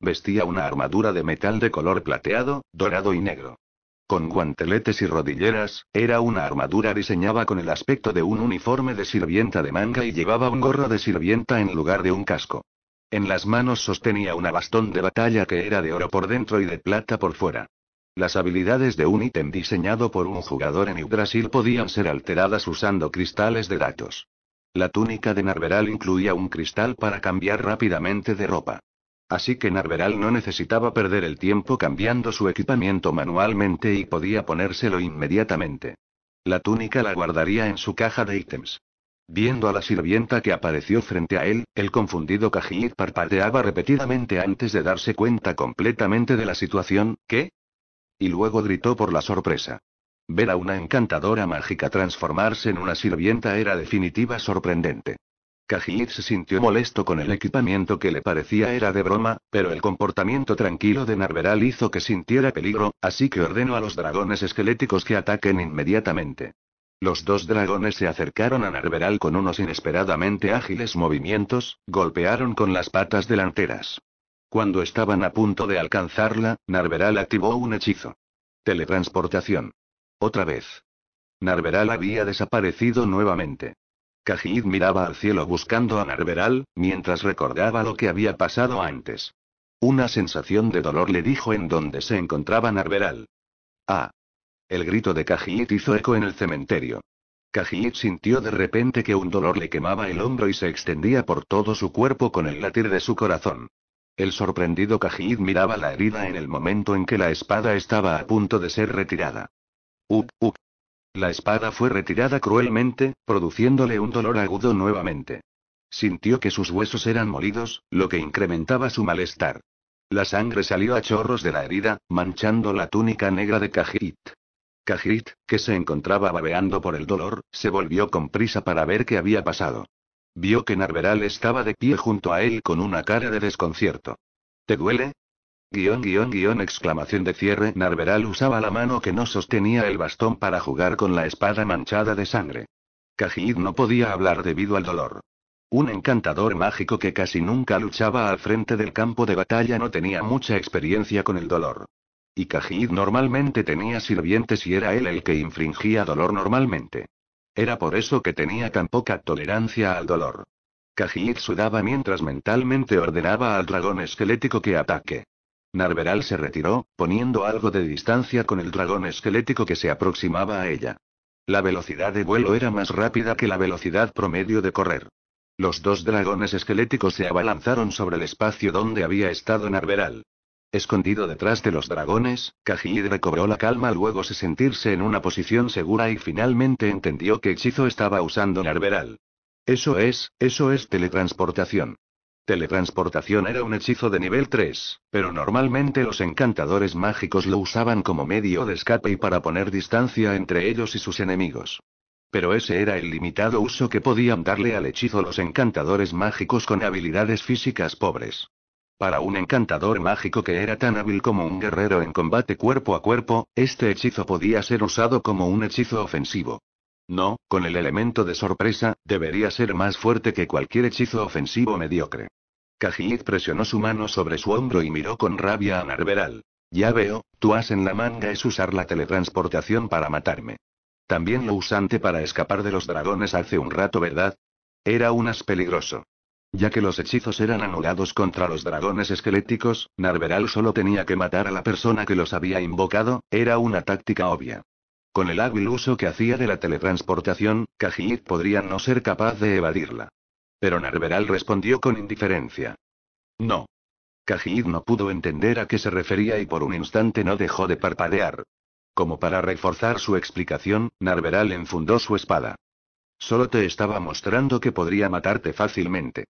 Speaker 1: Vestía una armadura de metal de color plateado, dorado y negro. Con guanteletes y rodilleras, era una armadura diseñada con el aspecto de un uniforme de sirvienta de manga y llevaba un gorro de sirvienta en lugar de un casco. En las manos sostenía una bastón de batalla que era de oro por dentro y de plata por fuera. Las habilidades de un ítem diseñado por un jugador en Brasil podían ser alteradas usando cristales de datos. La túnica de Narveral incluía un cristal para cambiar rápidamente de ropa. Así que Narveral no necesitaba perder el tiempo cambiando su equipamiento manualmente y podía ponérselo inmediatamente. La túnica la guardaría en su caja de ítems. Viendo a la sirvienta que apareció frente a él, el confundido Cajit parpadeaba repetidamente antes de darse cuenta completamente de la situación, ¿qué? Y luego gritó por la sorpresa. Ver a una encantadora mágica transformarse en una sirvienta era definitiva sorprendente. Cajit se sintió molesto con el equipamiento que le parecía era de broma, pero el comportamiento tranquilo de Narveral hizo que sintiera peligro, así que ordenó a los dragones esqueléticos que ataquen inmediatamente. Los dos dragones se acercaron a Narveral con unos inesperadamente ágiles movimientos, golpearon con las patas delanteras. Cuando estaban a punto de alcanzarla, Narveral activó un hechizo. Teletransportación. Otra vez. Narveral había desaparecido nuevamente. Cajid miraba al cielo buscando a Narveral, mientras recordaba lo que había pasado antes. Una sensación de dolor le dijo en dónde se encontraba Narveral. Ah. El grito de Cajit hizo eco en el cementerio. Cajit sintió de repente que un dolor le quemaba el hombro y se extendía por todo su cuerpo con el latir de su corazón. El sorprendido Cajit miraba la herida en el momento en que la espada estaba a punto de ser retirada. Up, up. La espada fue retirada cruelmente, produciéndole un dolor agudo nuevamente. Sintió que sus huesos eran molidos, lo que incrementaba su malestar. La sangre salió a chorros de la herida, manchando la túnica negra de Cajit. Kajit, que se encontraba babeando por el dolor, se volvió con prisa para ver qué había pasado. Vio que Narveral estaba de pie junto a él con una cara de desconcierto. ¿Te duele? Guión, exclamación de cierre. Narveral usaba la mano que no sostenía el bastón para jugar con la espada manchada de sangre. Kajit no podía hablar debido al dolor. Un encantador mágico que casi nunca luchaba al frente del campo de batalla no tenía mucha experiencia con el dolor. Y Cajid normalmente tenía sirvientes y era él el que infringía dolor normalmente. Era por eso que tenía tan poca tolerancia al dolor. Cajid sudaba mientras mentalmente ordenaba al dragón esquelético que ataque. Narveral se retiró, poniendo algo de distancia con el dragón esquelético que se aproximaba a ella. La velocidad de vuelo era más rápida que la velocidad promedio de correr. Los dos dragones esqueléticos se abalanzaron sobre el espacio donde había estado Narveral. Escondido detrás de los dragones, Kajid recobró la calma luego de sentirse en una posición segura y finalmente entendió que hechizo estaba usando Narveral. Eso es, eso es teletransportación. Teletransportación era un hechizo de nivel 3, pero normalmente los encantadores mágicos lo usaban como medio de escape y para poner distancia entre ellos y sus enemigos. Pero ese era el limitado uso que podían darle al hechizo los encantadores mágicos con habilidades físicas pobres. Para un encantador mágico que era tan hábil como un guerrero en combate cuerpo a cuerpo, este hechizo podía ser usado como un hechizo ofensivo. No, con el elemento de sorpresa, debería ser más fuerte que cualquier hechizo ofensivo mediocre. Cajillid presionó su mano sobre su hombro y miró con rabia a Narveral. Ya veo, tu as en la manga es usar la teletransportación para matarme. También lo usante para escapar de los dragones hace un rato, ¿verdad? Era un as peligroso. Ya que los hechizos eran anulados contra los dragones esqueléticos, Narveral solo tenía que matar a la persona que los había invocado, era una táctica obvia. Con el hábil uso que hacía de la teletransportación, Kajit podría no ser capaz de evadirla. Pero Narveral respondió con indiferencia. No. Kajit no pudo entender a qué se refería y por un instante no dejó de parpadear. Como para reforzar su explicación, Narveral enfundó su espada. Solo te estaba mostrando que podría matarte fácilmente.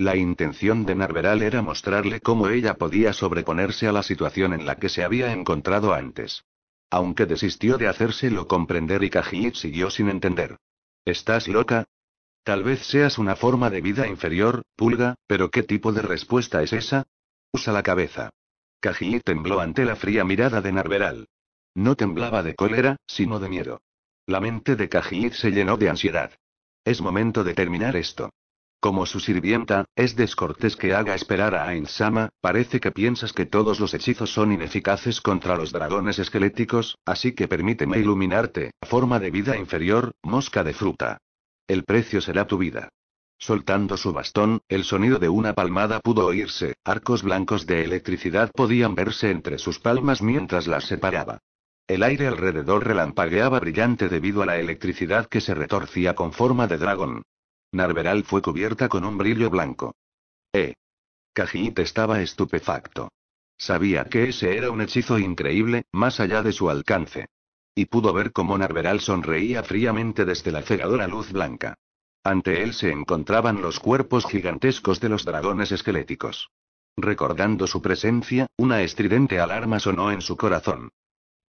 Speaker 1: La intención de Narveral era mostrarle cómo ella podía sobreponerse a la situación en la que se había encontrado antes. Aunque desistió de hacérselo comprender y Kajit siguió sin entender. ¿Estás loca? Tal vez seas una forma de vida inferior, pulga, pero ¿qué tipo de respuesta es esa? Usa la cabeza. Kajit tembló ante la fría mirada de Narveral. No temblaba de cólera, sino de miedo. La mente de Kajit se llenó de ansiedad. Es momento de terminar esto. Como su sirvienta, es descortés que haga esperar a Ainsama, parece que piensas que todos los hechizos son ineficaces contra los dragones esqueléticos, así que permíteme iluminarte, forma de vida inferior, mosca de fruta. El precio será tu vida. Soltando su bastón, el sonido de una palmada pudo oírse, arcos blancos de electricidad podían verse entre sus palmas mientras las separaba. El aire alrededor relampagueaba brillante debido a la electricidad que se retorcía con forma de dragón. Narveral fue cubierta con un brillo blanco. Eh. Kajit estaba estupefacto. Sabía que ese era un hechizo increíble, más allá de su alcance. Y pudo ver cómo Narveral sonreía fríamente desde la cegadora luz blanca. Ante él se encontraban los cuerpos gigantescos de los dragones esqueléticos. Recordando su presencia, una estridente alarma sonó en su corazón.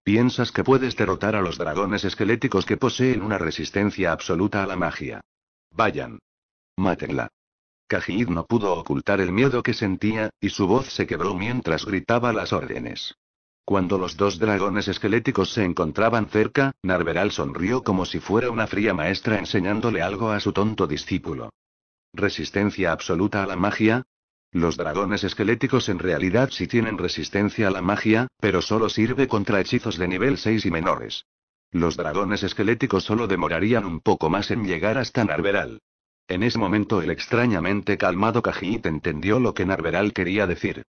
Speaker 1: ¿Piensas que puedes derrotar a los dragones esqueléticos que poseen una resistencia absoluta a la magia? Vayan. Mátenla. Cajid no pudo ocultar el miedo que sentía, y su voz se quebró mientras gritaba las órdenes. Cuando los dos dragones esqueléticos se encontraban cerca, Narveral sonrió como si fuera una fría maestra enseñándole algo a su tonto discípulo. ¿Resistencia absoluta a la magia? Los dragones esqueléticos en realidad sí tienen resistencia a la magia, pero solo sirve contra hechizos de nivel 6 y menores. Los dragones esqueléticos solo demorarían un poco más en llegar hasta Narveral. En ese momento el extrañamente calmado Cajit entendió lo que Narveral quería decir.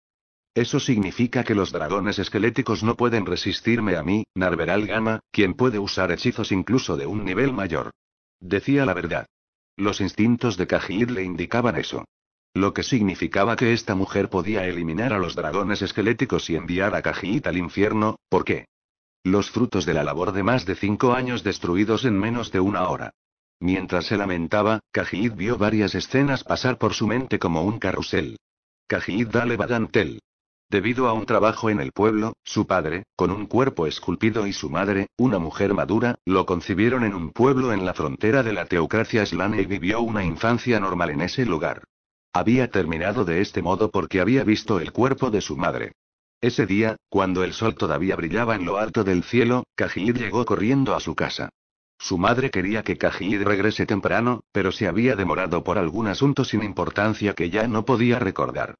Speaker 1: Eso significa que los dragones esqueléticos no pueden resistirme a mí, Narveral Gama, quien puede usar hechizos incluso de un nivel mayor. Decía la verdad. Los instintos de Cajit le indicaban eso. Lo que significaba que esta mujer podía eliminar a los dragones esqueléticos y enviar a Cajit al infierno, ¿por qué? Los frutos de la labor de más de cinco años destruidos en menos de una hora. Mientras se lamentaba, Cajid vio varias escenas pasar por su mente como un carrusel. Cajid Dale Badantel. Debido a un trabajo en el pueblo, su padre, con un cuerpo esculpido y su madre, una mujer madura, lo concibieron en un pueblo en la frontera de la teocracia Slane y vivió una infancia normal en ese lugar. Había terminado de este modo porque había visto el cuerpo de su madre. Ese día, cuando el sol todavía brillaba en lo alto del cielo, Cajir llegó corriendo a su casa. Su madre quería que Cajid regrese temprano, pero se había demorado por algún asunto sin importancia que ya no podía recordar.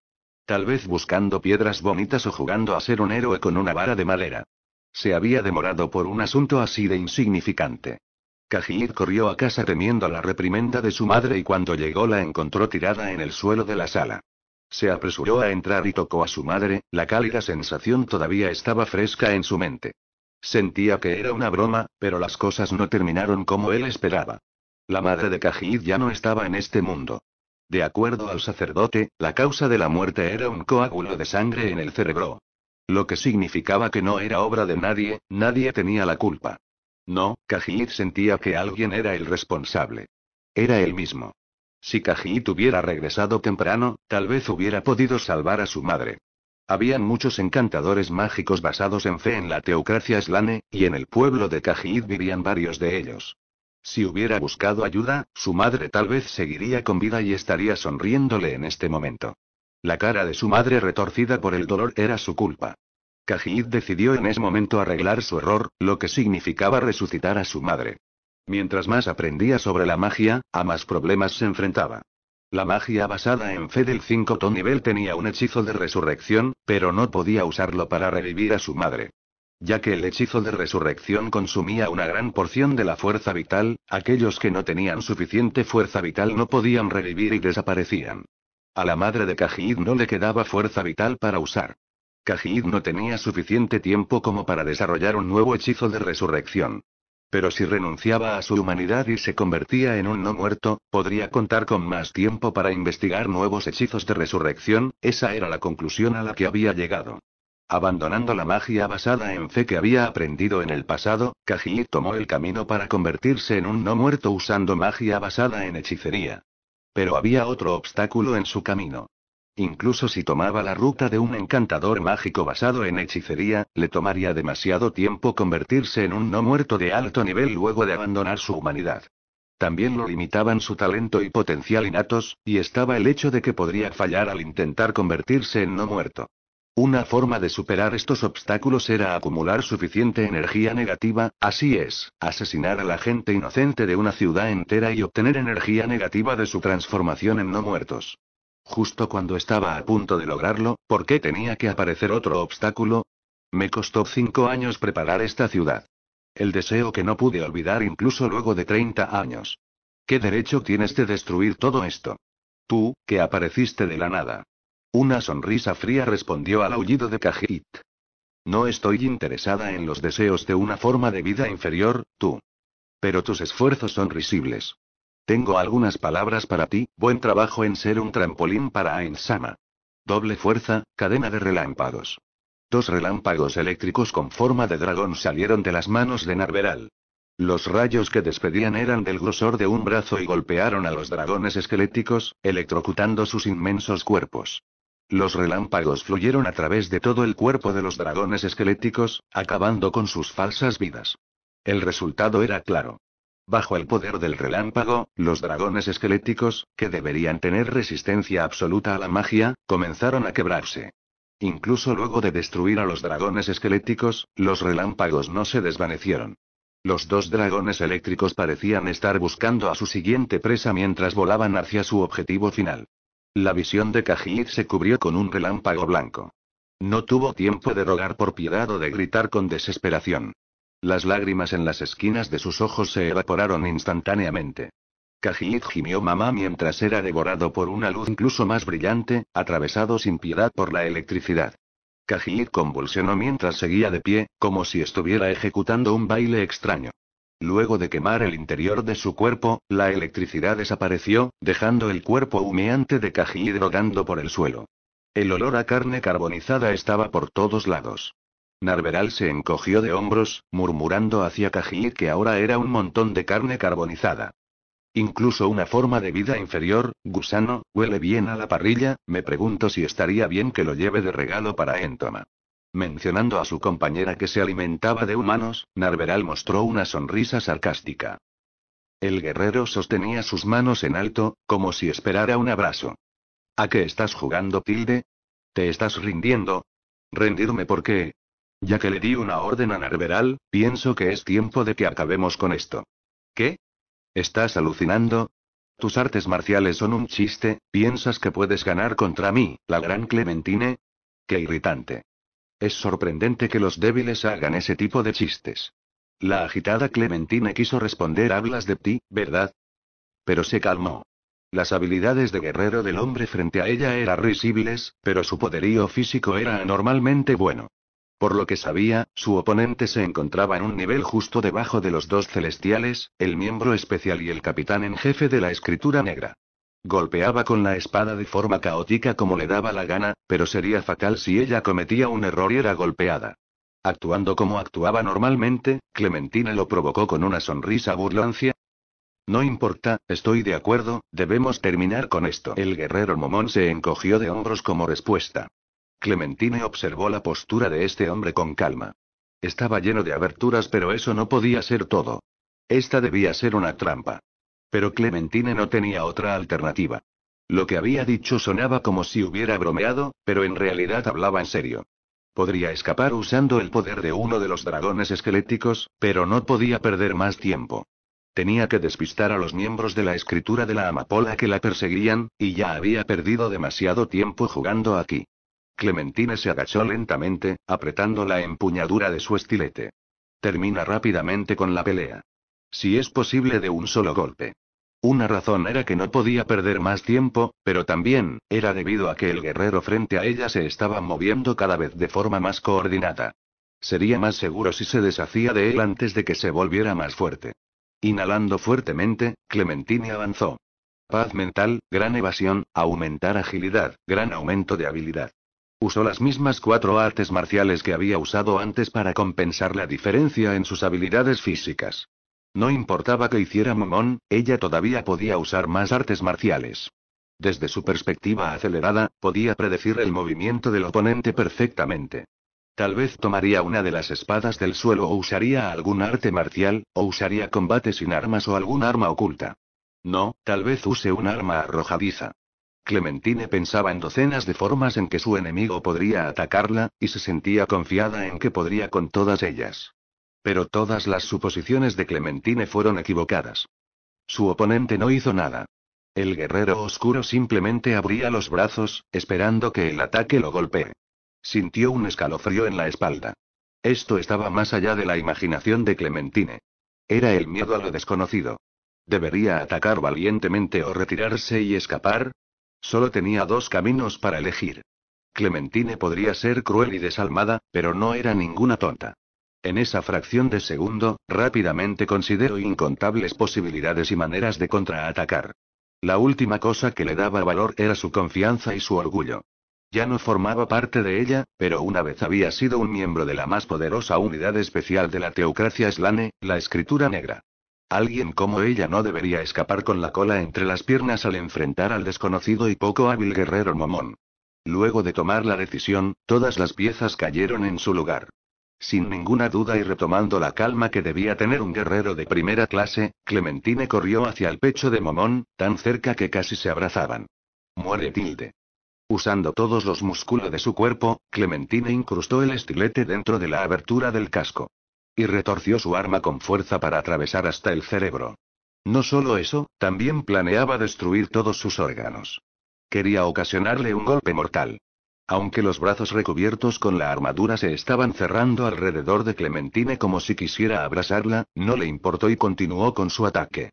Speaker 1: Tal vez buscando piedras bonitas o jugando a ser un héroe con una vara de madera. Se había demorado por un asunto así de insignificante. Cajir corrió a casa temiendo la reprimenda de su madre y cuando llegó la encontró tirada en el suelo de la sala. Se apresuró a entrar y tocó a su madre, la cálida sensación todavía estaba fresca en su mente. Sentía que era una broma, pero las cosas no terminaron como él esperaba. La madre de Cajid ya no estaba en este mundo. De acuerdo al sacerdote, la causa de la muerte era un coágulo de sangre en el cerebro. Lo que significaba que no era obra de nadie, nadie tenía la culpa. No, Cajid sentía que alguien era el responsable. Era él mismo. Si Kajit hubiera regresado temprano, tal vez hubiera podido salvar a su madre. Habían muchos encantadores mágicos basados en fe en la teocracia slane, y en el pueblo de Kajit vivían varios de ellos. Si hubiera buscado ayuda, su madre tal vez seguiría con vida y estaría sonriéndole en este momento. La cara de su madre retorcida por el dolor era su culpa. Kajit decidió en ese momento arreglar su error, lo que significaba resucitar a su madre. Mientras más aprendía sobre la magia, a más problemas se enfrentaba. La magia basada en fe del 5 ton nivel tenía un hechizo de resurrección, pero no podía usarlo para revivir a su madre. Ya que el hechizo de resurrección consumía una gran porción de la fuerza vital, aquellos que no tenían suficiente fuerza vital no podían revivir y desaparecían. A la madre de Kajid no le quedaba fuerza vital para usar. Kajid no tenía suficiente tiempo como para desarrollar un nuevo hechizo de resurrección. Pero si renunciaba a su humanidad y se convertía en un no muerto, podría contar con más tiempo para investigar nuevos hechizos de resurrección, esa era la conclusión a la que había llegado. Abandonando la magia basada en fe que había aprendido en el pasado, Kaji tomó el camino para convertirse en un no muerto usando magia basada en hechicería. Pero había otro obstáculo en su camino. Incluso si tomaba la ruta de un encantador mágico basado en hechicería, le tomaría demasiado tiempo convertirse en un no muerto de alto nivel luego de abandonar su humanidad. También lo limitaban su talento y potencial innatos, y estaba el hecho de que podría fallar al intentar convertirse en no muerto. Una forma de superar estos obstáculos era acumular suficiente energía negativa, así es, asesinar a la gente inocente de una ciudad entera y obtener energía negativa de su transformación en no muertos. Justo cuando estaba a punto de lograrlo, ¿por qué tenía que aparecer otro obstáculo? Me costó cinco años preparar esta ciudad. El deseo que no pude olvidar incluso luego de 30 años. ¿Qué derecho tienes de destruir todo esto? Tú, que apareciste de la nada. Una sonrisa fría respondió al aullido de Kajit. No estoy interesada en los deseos de una forma de vida inferior, tú. Pero tus esfuerzos son risibles. Tengo algunas palabras para ti, buen trabajo en ser un trampolín para Ainsama. Doble fuerza, cadena de relámpagos. Dos relámpagos eléctricos con forma de dragón salieron de las manos de Narveral. Los rayos que despedían eran del grosor de un brazo y golpearon a los dragones esqueléticos, electrocutando sus inmensos cuerpos. Los relámpagos fluyeron a través de todo el cuerpo de los dragones esqueléticos, acabando con sus falsas vidas. El resultado era claro. Bajo el poder del relámpago, los dragones esqueléticos, que deberían tener resistencia absoluta a la magia, comenzaron a quebrarse. Incluso luego de destruir a los dragones esqueléticos, los relámpagos no se desvanecieron. Los dos dragones eléctricos parecían estar buscando a su siguiente presa mientras volaban hacia su objetivo final. La visión de Kajit se cubrió con un relámpago blanco. No tuvo tiempo de rogar por piedad o de gritar con desesperación. Las lágrimas en las esquinas de sus ojos se evaporaron instantáneamente. Kajit gimió mamá mientras era devorado por una luz incluso más brillante, atravesado sin piedad por la electricidad. Kajit convulsionó mientras seguía de pie, como si estuviera ejecutando un baile extraño. Luego de quemar el interior de su cuerpo, la electricidad desapareció, dejando el cuerpo humeante de Kajit rodando por el suelo. El olor a carne carbonizada estaba por todos lados. Narveral se encogió de hombros, murmurando hacia Cajir que ahora era un montón de carne carbonizada. Incluso una forma de vida inferior, gusano, huele bien a la parrilla, me pregunto si estaría bien que lo lleve de regalo para Entoma. Mencionando a su compañera que se alimentaba de humanos, Narveral mostró una sonrisa sarcástica. El guerrero sostenía sus manos en alto, como si esperara un abrazo. ¿A qué estás jugando, Tilde? ¿Te estás rindiendo? ¿Rendirme por qué? Ya que le di una orden a Narveral, pienso que es tiempo de que acabemos con esto. ¿Qué? ¿Estás alucinando? Tus artes marciales son un chiste, piensas que puedes ganar contra mí, la gran Clementine. Qué irritante. Es sorprendente que los débiles hagan ese tipo de chistes. La agitada Clementine quiso responder hablas de ti, ¿verdad? Pero se calmó. Las habilidades de guerrero del hombre frente a ella eran risibles, pero su poderío físico era anormalmente bueno. Por lo que sabía, su oponente se encontraba en un nivel justo debajo de los dos celestiales, el miembro especial y el capitán en jefe de la escritura negra. Golpeaba con la espada de forma caótica como le daba la gana, pero sería fatal si ella cometía un error y era golpeada. Actuando como actuaba normalmente, Clementina lo provocó con una sonrisa burlancia. No importa, estoy de acuerdo, debemos terminar con esto. El guerrero momón se encogió de hombros como respuesta. Clementine observó la postura de este hombre con calma. Estaba lleno de aberturas, pero eso no podía ser todo. Esta debía ser una trampa. Pero Clementine no tenía otra alternativa. Lo que había dicho sonaba como si hubiera bromeado, pero en realidad hablaba en serio. Podría escapar usando el poder de uno de los dragones esqueléticos, pero no podía perder más tiempo. Tenía que despistar a los miembros de la escritura de la amapola que la perseguían, y ya había perdido demasiado tiempo jugando aquí. Clementine se agachó lentamente, apretando la empuñadura de su estilete. Termina rápidamente con la pelea. Si es posible de un solo golpe. Una razón era que no podía perder más tiempo, pero también, era debido a que el guerrero frente a ella se estaba moviendo cada vez de forma más coordinada. Sería más seguro si se deshacía de él antes de que se volviera más fuerte. Inhalando fuertemente, Clementine avanzó. Paz mental, gran evasión, aumentar agilidad, gran aumento de habilidad. Usó las mismas cuatro artes marciales que había usado antes para compensar la diferencia en sus habilidades físicas. No importaba que hiciera Momón, ella todavía podía usar más artes marciales. Desde su perspectiva acelerada, podía predecir el movimiento del oponente perfectamente. Tal vez tomaría una de las espadas del suelo o usaría algún arte marcial, o usaría combate sin armas o algún arma oculta. No, tal vez use un arma arrojadiza. Clementine pensaba en docenas de formas en que su enemigo podría atacarla, y se sentía confiada en que podría con todas ellas. Pero todas las suposiciones de Clementine fueron equivocadas. Su oponente no hizo nada. El guerrero oscuro simplemente abría los brazos, esperando que el ataque lo golpee. Sintió un escalofrío en la espalda. Esto estaba más allá de la imaginación de Clementine. Era el miedo a lo desconocido. Debería atacar valientemente o retirarse y escapar, Solo tenía dos caminos para elegir. Clementine podría ser cruel y desalmada, pero no era ninguna tonta. En esa fracción de segundo, rápidamente consideró incontables posibilidades y maneras de contraatacar. La última cosa que le daba valor era su confianza y su orgullo. Ya no formaba parte de ella, pero una vez había sido un miembro de la más poderosa unidad especial de la teocracia Slane, la escritura negra. Alguien como ella no debería escapar con la cola entre las piernas al enfrentar al desconocido y poco hábil guerrero momón. Luego de tomar la decisión, todas las piezas cayeron en su lugar. Sin ninguna duda y retomando la calma que debía tener un guerrero de primera clase, Clementine corrió hacia el pecho de Momón, tan cerca que casi se abrazaban. Muere tilde. Usando todos los músculos de su cuerpo, Clementine incrustó el estilete dentro de la abertura del casco. Y retorció su arma con fuerza para atravesar hasta el cerebro. No solo eso, también planeaba destruir todos sus órganos. Quería ocasionarle un golpe mortal. Aunque los brazos recubiertos con la armadura se estaban cerrando alrededor de Clementine como si quisiera abrazarla, no le importó y continuó con su ataque.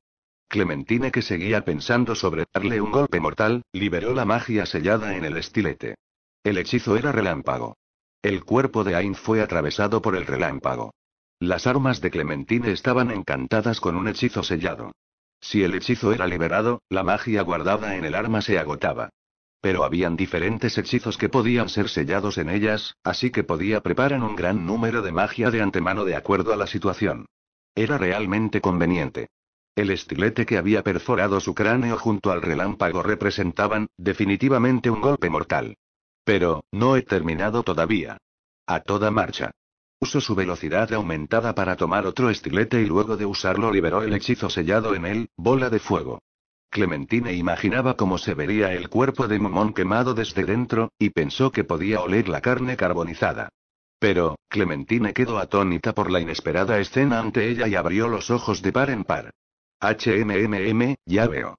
Speaker 1: Clementine, que seguía pensando sobre darle un golpe mortal, liberó la magia sellada en el estilete. El hechizo era relámpago. El cuerpo de Ain fue atravesado por el relámpago. Las armas de Clementine estaban encantadas con un hechizo sellado. Si el hechizo era liberado, la magia guardada en el arma se agotaba. Pero habían diferentes hechizos que podían ser sellados en ellas, así que podía preparar un gran número de magia de antemano de acuerdo a la situación. Era realmente conveniente. El estilete que había perforado su cráneo junto al relámpago representaban, definitivamente, un golpe mortal. Pero, no he terminado todavía. A toda marcha. Usó su velocidad aumentada para tomar otro estilete y luego de usarlo liberó el hechizo sellado en él, bola de fuego. Clementine imaginaba cómo se vería el cuerpo de Momón quemado desde dentro, y pensó que podía oler la carne carbonizada. Pero, Clementine quedó atónita por la inesperada escena ante ella y abrió los ojos de par en par. HMMM, ya veo.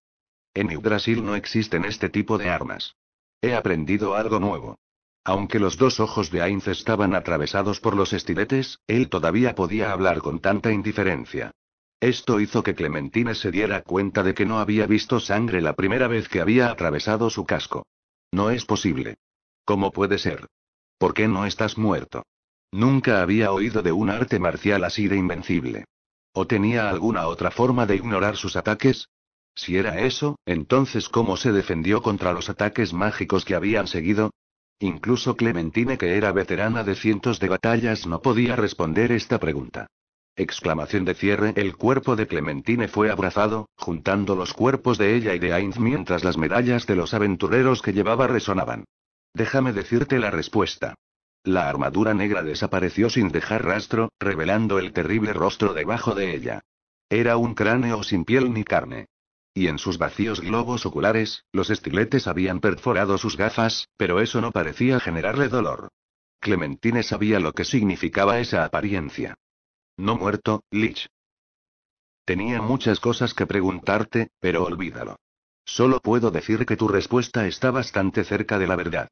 Speaker 1: En Brasil no existen este tipo de armas. He aprendido algo nuevo. Aunque los dos ojos de Ainz estaban atravesados por los estiletes, él todavía podía hablar con tanta indiferencia. Esto hizo que Clementine se diera cuenta de que no había visto sangre la primera vez que había atravesado su casco. No es posible. ¿Cómo puede ser? ¿Por qué no estás muerto? Nunca había oído de un arte marcial así de invencible. ¿O tenía alguna otra forma de ignorar sus ataques? Si era eso, entonces ¿cómo se defendió contra los ataques mágicos que habían seguido? Incluso Clementine, que era veterana de cientos de batallas, no podía responder esta pregunta. Exclamación de cierre. El cuerpo de Clementine fue abrazado, juntando los cuerpos de ella y de Ainz mientras las medallas de los aventureros que llevaba resonaban. Déjame decirte la respuesta. La armadura negra desapareció sin dejar rastro, revelando el terrible rostro debajo de ella. Era un cráneo sin piel ni carne y en sus vacíos globos oculares, los estiletes habían perforado sus gafas, pero eso no parecía generarle dolor. Clementine sabía lo que significaba esa apariencia. No muerto, Lich. Tenía muchas cosas que preguntarte, pero olvídalo. Solo puedo decir que tu respuesta está bastante cerca de la verdad.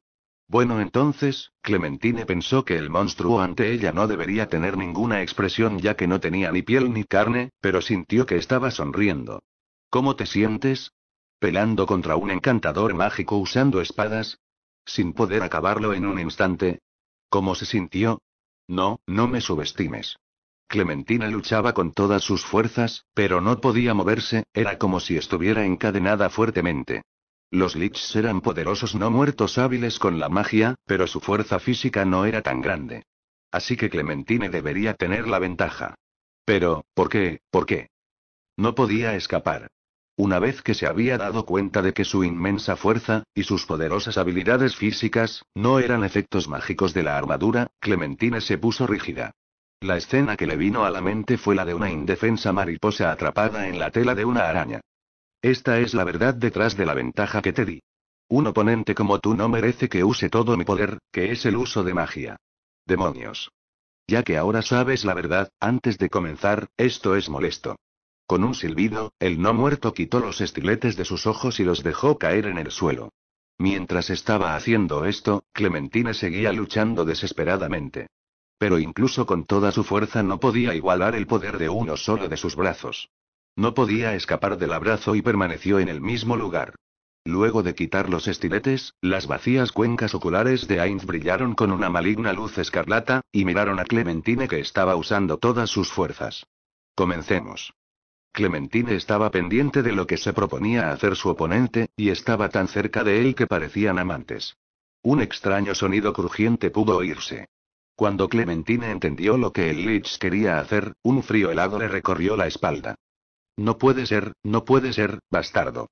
Speaker 1: Bueno, entonces, Clementine pensó que el monstruo ante ella no debería tener ninguna expresión ya que no tenía ni piel ni carne, pero sintió que estaba sonriendo. ¿Cómo te sientes? ¿Pelando contra un encantador mágico usando espadas? ¿Sin poder acabarlo en un instante? ¿Cómo se sintió? No, no me subestimes. Clementina luchaba con todas sus fuerzas, pero no podía moverse, era como si estuviera encadenada fuertemente. Los Lichs eran poderosos no muertos hábiles con la magia, pero su fuerza física no era tan grande. Así que Clementine debería tener la ventaja. Pero, ¿por qué? ¿Por qué? No podía escapar. Una vez que se había dado cuenta de que su inmensa fuerza, y sus poderosas habilidades físicas, no eran efectos mágicos de la armadura, Clementina se puso rígida. La escena que le vino a la mente fue la de una indefensa mariposa atrapada en la tela de una araña. Esta es la verdad detrás de la ventaja que te di. Un oponente como tú no merece que use todo mi poder, que es el uso de magia. Demonios. Ya que ahora sabes la verdad, antes de comenzar, esto es molesto. Con un silbido, el no muerto quitó los estiletes de sus ojos y los dejó caer en el suelo. Mientras estaba haciendo esto, Clementine seguía luchando desesperadamente. Pero incluso con toda su fuerza no podía igualar el poder de uno solo de sus brazos. No podía escapar del abrazo y permaneció en el mismo lugar. Luego de quitar los estiletes, las vacías cuencas oculares de Ainz brillaron con una maligna luz escarlata, y miraron a Clementine que estaba usando todas sus fuerzas. Comencemos. Clementine estaba pendiente de lo que se proponía hacer su oponente, y estaba tan cerca de él que parecían amantes. Un extraño sonido crujiente pudo oírse. Cuando Clementine entendió lo que el Lich quería hacer, un frío helado le recorrió la espalda. No puede ser, no puede ser, bastardo.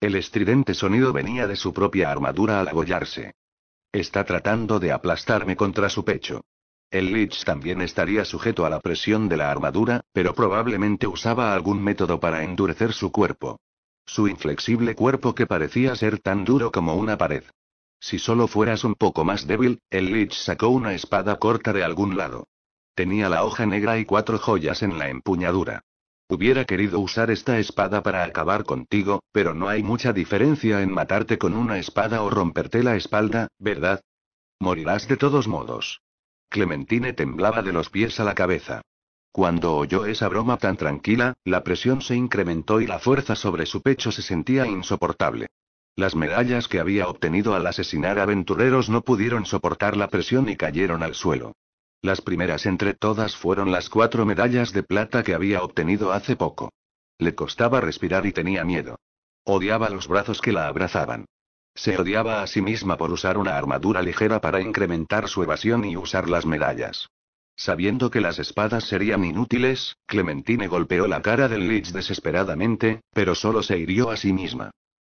Speaker 1: El estridente sonido venía de su propia armadura al abollarse. Está tratando de aplastarme contra su pecho. El Lich también estaría sujeto a la presión de la armadura, pero probablemente usaba algún método para endurecer su cuerpo. Su inflexible cuerpo que parecía ser tan duro como una pared. Si solo fueras un poco más débil, el Lich sacó una espada corta de algún lado. Tenía la hoja negra y cuatro joyas en la empuñadura. Hubiera querido usar esta espada para acabar contigo, pero no hay mucha diferencia en matarte con una espada o romperte la espalda, ¿verdad? Morirás de todos modos. Clementine temblaba de los pies a la cabeza. Cuando oyó esa broma tan tranquila, la presión se incrementó y la fuerza sobre su pecho se sentía insoportable. Las medallas que había obtenido al asesinar aventureros no pudieron soportar la presión y cayeron al suelo. Las primeras entre todas fueron las cuatro medallas de plata que había obtenido hace poco. Le costaba respirar y tenía miedo. Odiaba los brazos que la abrazaban. Se odiaba a sí misma por usar una armadura ligera para incrementar su evasión y usar las medallas. Sabiendo que las espadas serían inútiles, Clementine golpeó la cara del Lich desesperadamente, pero solo se hirió a sí misma.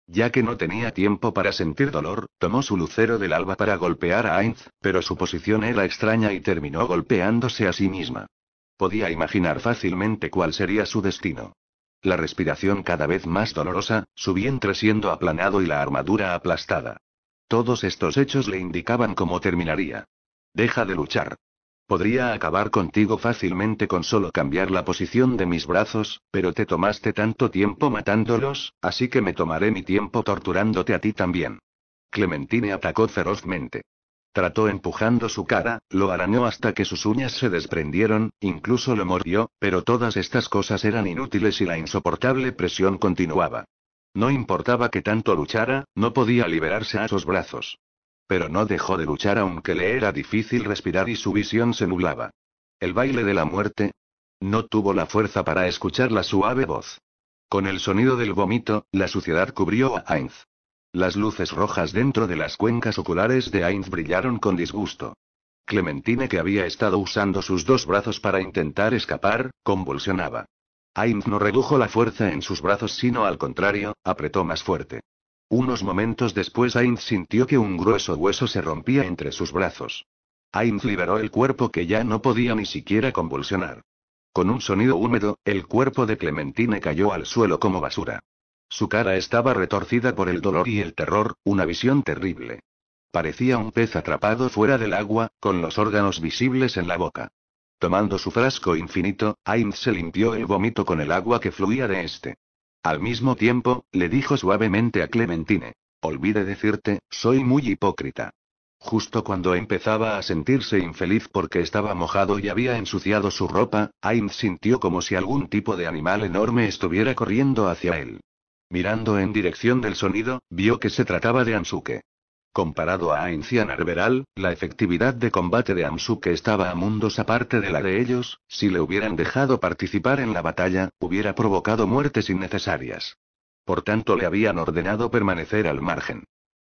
Speaker 1: Ya que no tenía tiempo para sentir dolor, tomó su lucero del alba para golpear a Ainz, pero su posición era extraña y terminó golpeándose a sí misma. Podía imaginar fácilmente cuál sería su destino la respiración cada vez más dolorosa, su vientre siendo aplanado y la armadura aplastada. Todos estos hechos le indicaban cómo terminaría. Deja de luchar. Podría acabar contigo fácilmente con solo cambiar la posición de mis brazos, pero te tomaste tanto tiempo matándolos, así que me tomaré mi tiempo torturándote a ti también. Clementine atacó ferozmente. Trató empujando su cara, lo arañó hasta que sus uñas se desprendieron, incluso lo mordió, pero todas estas cosas eran inútiles y la insoportable presión continuaba. No importaba que tanto luchara, no podía liberarse a sus brazos. Pero no dejó de luchar aunque le era difícil respirar y su visión se nublaba. El baile de la muerte. No tuvo la fuerza para escuchar la suave voz. Con el sonido del vómito, la suciedad cubrió a Ainz. Las luces rojas dentro de las cuencas oculares de Ainz brillaron con disgusto. Clementine, que había estado usando sus dos brazos para intentar escapar, convulsionaba. Ainz no redujo la fuerza en sus brazos, sino al contrario, apretó más fuerte. Unos momentos después Ainz sintió que un grueso hueso se rompía entre sus brazos. Ainz liberó el cuerpo que ya no podía ni siquiera convulsionar. Con un sonido húmedo, el cuerpo de Clementine cayó al suelo como basura. Su cara estaba retorcida por el dolor y el terror, una visión terrible. Parecía un pez atrapado fuera del agua, con los órganos visibles en la boca. Tomando su frasco infinito, Ainz se limpió el vómito con el agua que fluía de este. Al mismo tiempo, le dijo suavemente a Clementine: Olvide decirte, soy muy hipócrita. Justo cuando empezaba a sentirse infeliz porque estaba mojado y había ensuciado su ropa, Ainz sintió como si algún tipo de animal enorme estuviera corriendo hacia él. Mirando en dirección del sonido, vio que se trataba de Ansuke. Comparado a Ancian Arberal, la efectividad de combate de Ansuke estaba a mundos aparte de la de ellos, si le hubieran dejado participar en la batalla, hubiera provocado muertes innecesarias. Por tanto le habían ordenado permanecer al margen.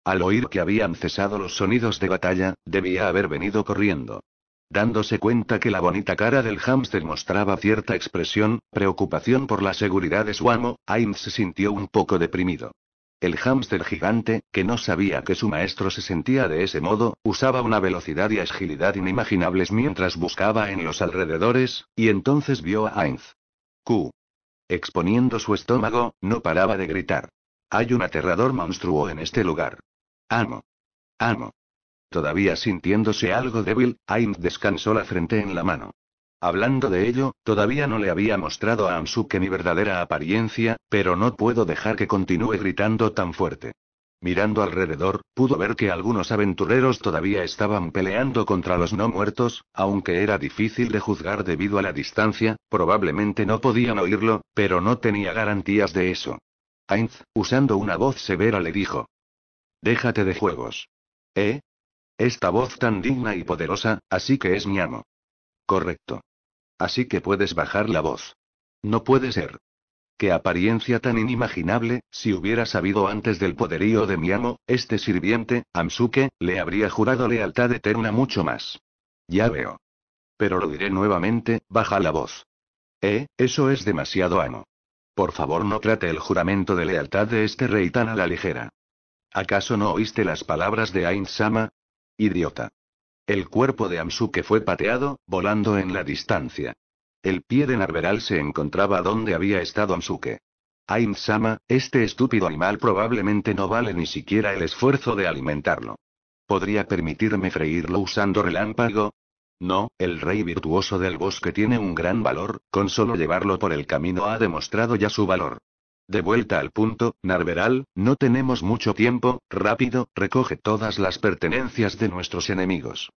Speaker 1: Al oír que habían cesado los sonidos de batalla, debía haber venido corriendo dándose cuenta que la bonita cara del hámster mostraba cierta expresión, preocupación por la seguridad de su amo, Ainz se sintió un poco deprimido. El hámster gigante, que no sabía que su maestro se sentía de ese modo, usaba una velocidad y agilidad inimaginables mientras buscaba en los alrededores, y entonces vio a Ainz. Q. Exponiendo su estómago, no paraba de gritar. Hay un aterrador monstruo en este lugar. Amo. Amo. Todavía sintiéndose algo débil, Ainz descansó la frente en la mano. Hablando de ello, todavía no le había mostrado a Amsuke mi verdadera apariencia, pero no puedo dejar que continúe gritando tan fuerte. Mirando alrededor, pudo ver que algunos aventureros todavía estaban peleando contra los no muertos, aunque era difícil de juzgar debido a la distancia, probablemente no podían oírlo, pero no tenía garantías de eso. Ainz, usando una voz severa, le dijo. Déjate de juegos. ¿Eh? Esta voz tan digna y poderosa, así que es mi amo. Correcto. Así que puedes bajar la voz. No puede ser. Qué apariencia tan inimaginable, si hubiera sabido antes del poderío de mi amo, este sirviente, Amsuke, le habría jurado lealtad eterna mucho más. Ya veo. Pero lo diré nuevamente, baja la voz. Eh, eso es demasiado amo. Por favor no trate el juramento de lealtad de este rey tan a la ligera. ¿Acaso no oíste las palabras de Ain Sama? Idiota. El cuerpo de Amsuke fue pateado, volando en la distancia. El pie de Narberal se encontraba donde había estado Amsuke. Ainsama, este estúpido animal probablemente no vale ni siquiera el esfuerzo de alimentarlo. ¿Podría permitirme freírlo usando relámpago? No, el rey virtuoso del bosque tiene un gran valor, con solo llevarlo por el camino ha demostrado ya su valor. De vuelta al punto, Narveral, no tenemos mucho tiempo, rápido, recoge todas las pertenencias de nuestros enemigos.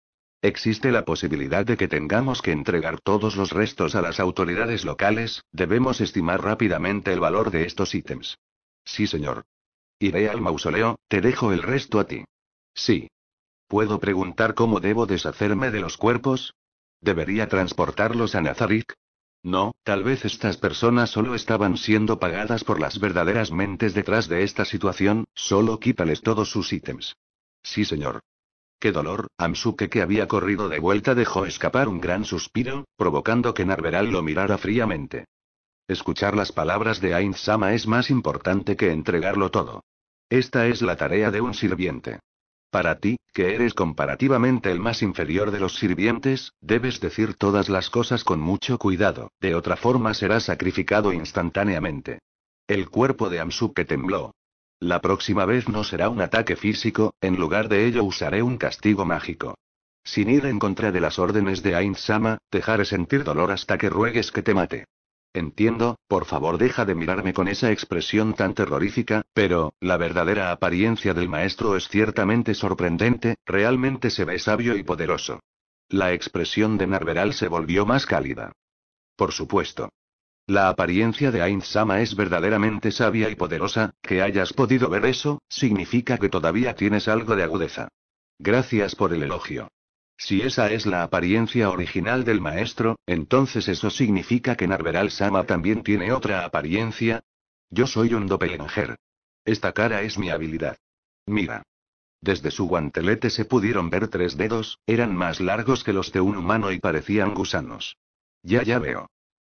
Speaker 1: Existe la posibilidad de que tengamos que entregar todos los restos a las autoridades locales, debemos estimar rápidamente el valor de estos ítems. Sí, señor. Iré al mausoleo, te dejo el resto a ti. Sí. ¿Puedo preguntar cómo debo deshacerme de los cuerpos? ¿Debería transportarlos a Nazarick? No, tal vez estas personas solo estaban siendo pagadas por las verdaderas mentes detrás de esta situación, solo quítales todos sus ítems. Sí, señor. Qué dolor, Amsuke que había corrido de vuelta dejó escapar un gran suspiro, provocando que Narveral lo mirara fríamente. Escuchar las palabras de Ainz Sama es más importante que entregarlo todo. Esta es la tarea de un sirviente. Para ti, que eres comparativamente el más inferior de los sirvientes, debes decir todas las cosas con mucho cuidado, de otra forma serás sacrificado instantáneamente. El cuerpo de Amsuke tembló. La próxima vez no será un ataque físico, en lugar de ello usaré un castigo mágico. Sin ir en contra de las órdenes de Ainsama, dejaré sentir dolor hasta que ruegues que te mate. Entiendo, por favor deja de mirarme con esa expresión tan terrorífica, pero, la verdadera apariencia del maestro es ciertamente sorprendente, realmente se ve sabio y poderoso. La expresión de Narveral se volvió más cálida. Por supuesto. La apariencia de Ainz Sama es verdaderamente sabia y poderosa, que hayas podido ver eso, significa que todavía tienes algo de agudeza. Gracias por el elogio. Si esa es la apariencia original del maestro, entonces eso significa que Narveral Sama también tiene otra apariencia. Yo soy un doppelganger. Esta cara es mi habilidad. Mira. Desde su guantelete se pudieron ver tres dedos, eran más largos que los de un humano y parecían gusanos. Ya ya veo.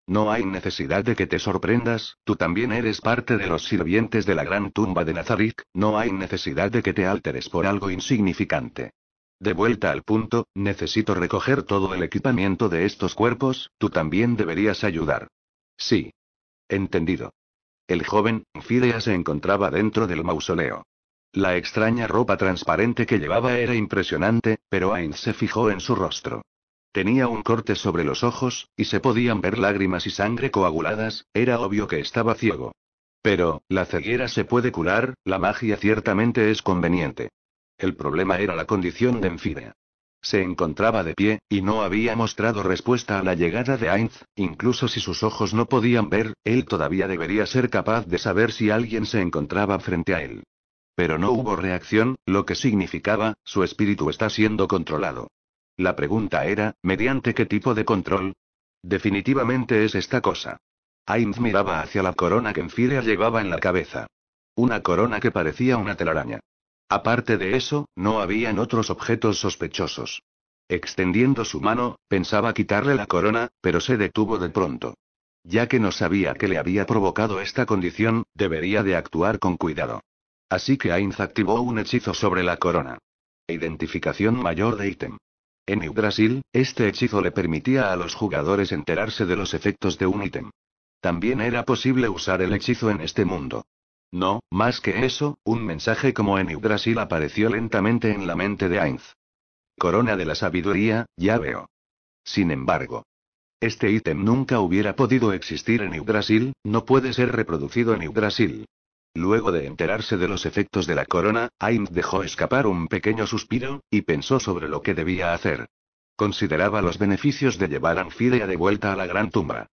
Speaker 1: No hay necesidad de que te sorprendas, tú también eres parte de los sirvientes de la gran tumba de Nazarick, no hay necesidad de que te alteres por algo insignificante. De vuelta al punto, necesito recoger todo el equipamiento de estos cuerpos, tú también deberías ayudar. Sí. Entendido. El joven, Fidea se encontraba dentro del mausoleo. La extraña ropa transparente que llevaba era impresionante, pero Ainz se fijó en su rostro. Tenía un corte sobre los ojos, y se podían ver lágrimas y sangre coaguladas, era obvio que estaba ciego. Pero, la ceguera se puede curar, la magia ciertamente es conveniente. El problema era la condición de Enfide. Se encontraba de pie, y no había mostrado respuesta a la llegada de Ainz, incluso si sus ojos no podían ver, él todavía debería ser capaz de saber si alguien se encontraba frente a él. Pero no hubo reacción, lo que significaba, su espíritu está siendo controlado. La pregunta era, ¿mediante qué tipo de control? Definitivamente es esta cosa. Ainz miraba hacia la corona que Enfira llevaba en la cabeza. Una corona que parecía una telaraña. Aparte de eso, no habían otros objetos sospechosos. Extendiendo su mano, pensaba quitarle la corona, pero se detuvo de pronto. Ya que no sabía que le había provocado esta condición, debería de actuar con cuidado. Así que Ainz activó un hechizo sobre la corona. Identificación mayor de ítem. En New Brasil, este hechizo le permitía a los jugadores enterarse de los efectos de un ítem. También era posible usar el hechizo en este mundo. No, más que eso, un mensaje como en Brasil apareció lentamente en la mente de Ainz. Corona de la sabiduría, ya veo. Sin embargo. Este ítem nunca hubiera podido existir en Brasil, no puede ser reproducido en Brasil. Luego de enterarse de los efectos de la corona, Ainz dejó escapar un pequeño suspiro, y pensó sobre lo que debía hacer. Consideraba los beneficios de llevar a Anfidea de vuelta a la gran tumba.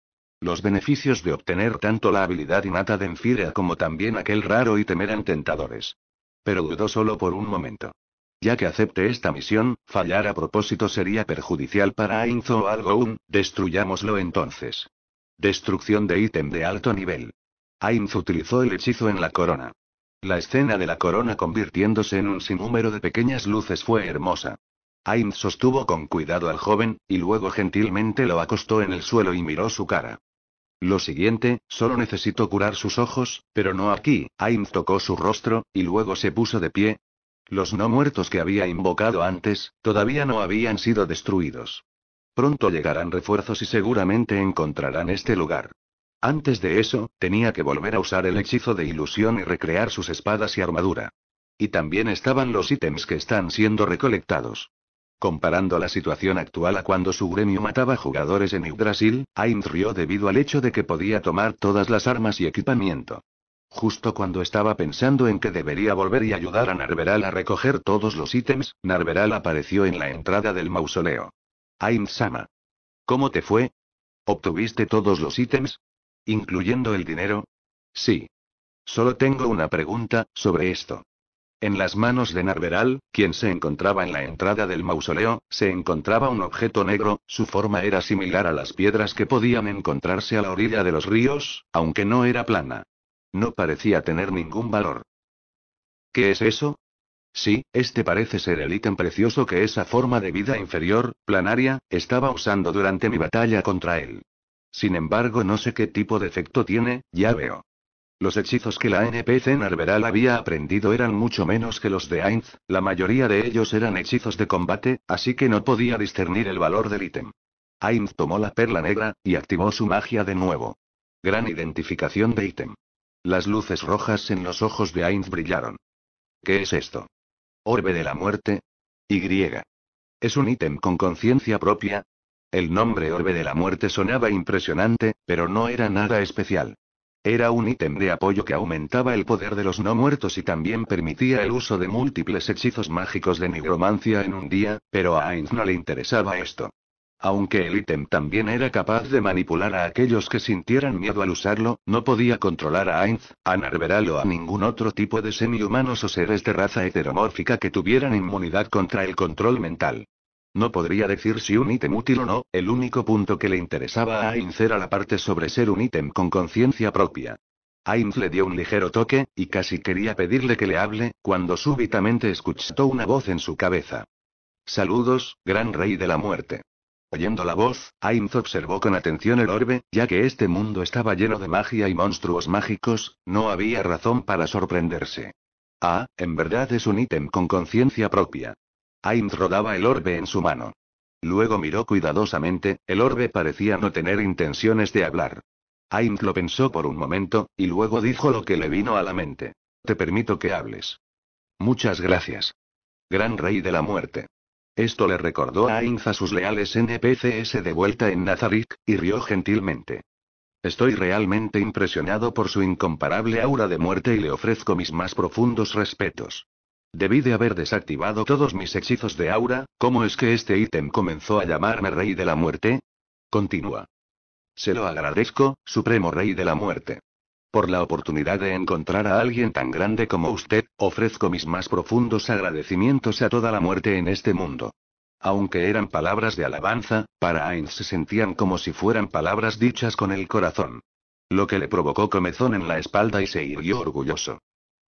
Speaker 1: Los beneficios de obtener tanto la habilidad innata de Enfira como también aquel raro ítem eran tentadores. Pero dudó solo por un momento. Ya que acepte esta misión, fallar a propósito sería perjudicial para Ainzo o algo destruyámoslo entonces. Destrucción de ítem de alto nivel. Ainz utilizó el hechizo en la corona. La escena de la corona convirtiéndose en un sinnúmero de pequeñas luces fue hermosa. Ainz sostuvo con cuidado al joven, y luego gentilmente lo acostó en el suelo y miró su cara. Lo siguiente, solo necesito curar sus ojos, pero no aquí. Aim tocó su rostro, y luego se puso de pie. Los no muertos que había invocado antes, todavía no habían sido destruidos. Pronto llegarán refuerzos y seguramente encontrarán este lugar. Antes de eso, tenía que volver a usar el hechizo de ilusión y recrear sus espadas y armadura. Y también estaban los ítems que están siendo recolectados. Comparando la situación actual a cuando su gremio mataba jugadores en Brasil, Aint rió debido al hecho de que podía tomar todas las armas y equipamiento. Justo cuando estaba pensando en que debería volver y ayudar a Narveral a recoger todos los ítems, Narveral apareció en la entrada del mausoleo. Aint Sama. ¿Cómo te fue? ¿Obtuviste todos los ítems? ¿Incluyendo el dinero? Sí. Solo tengo una pregunta, sobre esto. En las manos de Narveral, quien se encontraba en la entrada del mausoleo, se encontraba un objeto negro, su forma era similar a las piedras que podían encontrarse a la orilla de los ríos, aunque no era plana. No parecía tener ningún valor. ¿Qué es eso? Sí, este parece ser el ítem precioso que esa forma de vida inferior, planaria, estaba usando durante mi batalla contra él. Sin embargo, no sé qué tipo de efecto tiene, ya veo. Los hechizos que la NPC Narveral había aprendido eran mucho menos que los de Ainz, la mayoría de ellos eran hechizos de combate, así que no podía discernir el valor del ítem. Ainz tomó la perla negra, y activó su magia de nuevo. Gran identificación de ítem. Las luces rojas en los ojos de Ainz brillaron. ¿Qué es esto? Orbe de la muerte. Y. Es un ítem con conciencia propia. El nombre Orbe de la muerte sonaba impresionante, pero no era nada especial. Era un ítem de apoyo que aumentaba el poder de los no muertos y también permitía el uso de múltiples hechizos mágicos de nigromancia en un día, pero a Ainz no le interesaba esto. Aunque el ítem también era capaz de manipular a aquellos que sintieran miedo al usarlo, no podía controlar a Ainz, a Narveral o a ningún otro tipo de semi-humanos o seres de raza heteromórfica que tuvieran inmunidad contra el control mental. No podría decir si un ítem útil o no, el único punto que le interesaba a Ainz era la parte sobre ser un ítem con conciencia propia. Ainz le dio un ligero toque, y casi quería pedirle que le hable, cuando súbitamente escuchó una voz en su cabeza. Saludos, gran rey de la muerte. Oyendo la voz, Ainz observó con atención el orbe, ya que este mundo estaba lleno de magia y monstruos mágicos, no había razón para sorprenderse. Ah, en verdad es un ítem con conciencia propia. Ainz rodaba el orbe en su mano. Luego miró cuidadosamente, el orbe parecía no tener intenciones de hablar. Ainz lo pensó por un momento, y luego dijo lo que le vino a la mente. Te permito que hables. Muchas gracias. Gran Rey de la Muerte. Esto le recordó a Ainz a sus leales NPCs de vuelta en Nazarick, y rió gentilmente. Estoy realmente impresionado por su incomparable aura de muerte y le ofrezco mis más profundos respetos. Debí de haber desactivado todos mis hechizos de aura, ¿cómo es que este ítem comenzó a llamarme Rey de la Muerte? Continúa. Se lo agradezco, Supremo Rey de la Muerte. Por la oportunidad de encontrar a alguien tan grande como usted, ofrezco mis más profundos agradecimientos a toda la muerte en este mundo. Aunque eran palabras de alabanza, para Ainz se sentían como si fueran palabras dichas con el corazón. Lo que le provocó comezón en la espalda y se irguió orgulloso.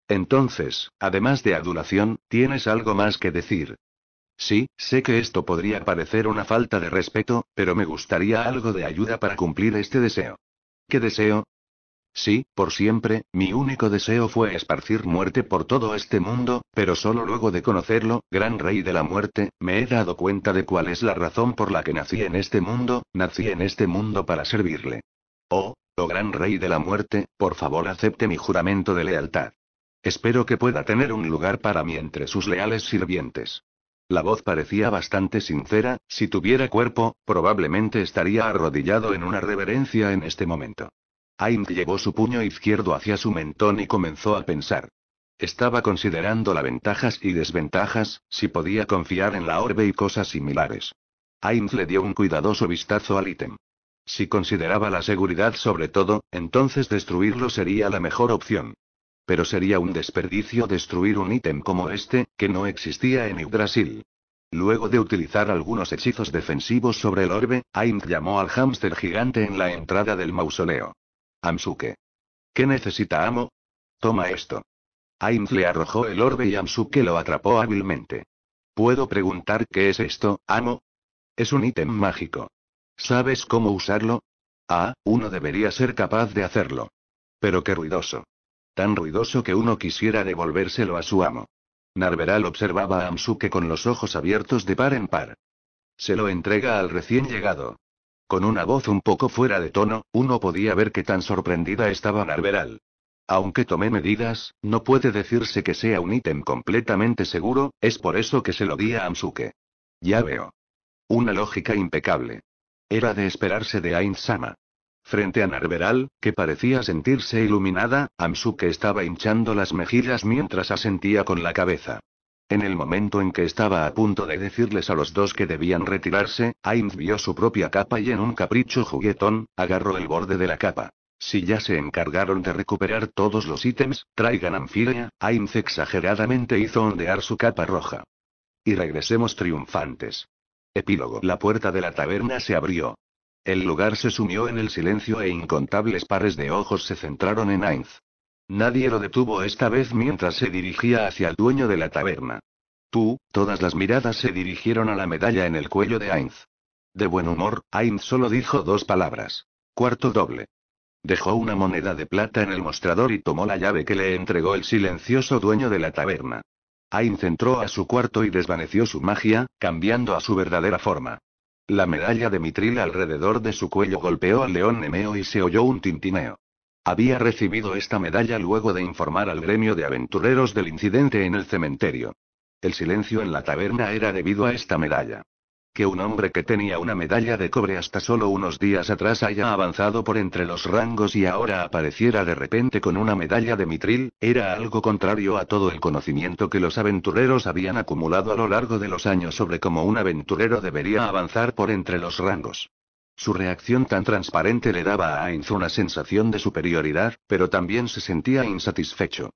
Speaker 1: Entonces, además de adulación, tienes algo más que decir. Sí, sé que esto podría parecer una falta de respeto, pero me gustaría algo de ayuda para cumplir este deseo. ¿Qué deseo? Sí, por siempre, mi único deseo fue esparcir muerte por todo este mundo, pero solo luego de conocerlo, gran rey de la muerte, me he dado cuenta de cuál es la razón por la que nací en este mundo, nací en este mundo para servirle. Oh, oh gran rey de la muerte, por favor acepte mi juramento de lealtad. Espero que pueda tener un lugar para mí entre sus leales sirvientes. La voz parecía bastante sincera, si tuviera cuerpo, probablemente estaría arrodillado en una reverencia en este momento. heim llevó su puño izquierdo hacia su mentón y comenzó a pensar. Estaba considerando las ventajas y desventajas, si podía confiar en la orbe y cosas similares. Ainz le dio un cuidadoso vistazo al ítem. Si consideraba la seguridad sobre todo, entonces destruirlo sería la mejor opción pero sería un desperdicio destruir un ítem como este, que no existía en Brasil. Luego de utilizar algunos hechizos defensivos sobre el orbe, Ainz llamó al hámster gigante en la entrada del mausoleo. Amsuke. ¿Qué necesita amo? Toma esto. Ainz le arrojó el orbe y Amsuke lo atrapó hábilmente. ¿Puedo preguntar qué es esto, amo? Es un ítem mágico. ¿Sabes cómo usarlo? Ah, uno debería ser capaz de hacerlo. Pero qué ruidoso tan ruidoso que uno quisiera devolvérselo a su amo. Narveral observaba a Amsuke con los ojos abiertos de par en par. Se lo entrega al recién llegado. Con una voz un poco fuera de tono, uno podía ver que tan sorprendida estaba Narveral. Aunque tomé medidas, no puede decirse que sea un ítem completamente seguro, es por eso que se lo di a Amsuke. Ya veo. Una lógica impecable. Era de esperarse de Ainsama. Frente a Narveral, que parecía sentirse iluminada, que estaba hinchando las mejillas mientras asentía con la cabeza. En el momento en que estaba a punto de decirles a los dos que debían retirarse, Ainz vio su propia capa y en un capricho juguetón, agarró el borde de la capa. Si ya se encargaron de recuperar todos los ítems, traigan Anfiria, Ainz exageradamente hizo ondear su capa roja. Y regresemos triunfantes. Epílogo. La puerta de la taberna se abrió. El lugar se sumió en el silencio e incontables pares de ojos se centraron en Ainz. Nadie lo detuvo esta vez mientras se dirigía hacia el dueño de la taberna. Tú, todas las miradas se dirigieron a la medalla en el cuello de Ainz. De buen humor, Ainz solo dijo dos palabras. Cuarto doble. Dejó una moneda de plata en el mostrador y tomó la llave que le entregó el silencioso dueño de la taberna. Ainz entró a su cuarto y desvaneció su magia, cambiando a su verdadera forma. La medalla de mitril alrededor de su cuello golpeó al león Nemeo y se oyó un tintineo. Había recibido esta medalla luego de informar al gremio de aventureros del incidente en el cementerio. El silencio en la taberna era debido a esta medalla que un hombre que tenía una medalla de cobre hasta solo unos días atrás haya avanzado por entre los rangos y ahora apareciera de repente con una medalla de mitril, era algo contrario a todo el conocimiento que los aventureros habían acumulado a lo largo de los años sobre cómo un aventurero debería avanzar por entre los rangos. Su reacción tan transparente le daba a Ainz una sensación de superioridad, pero también se sentía insatisfecho.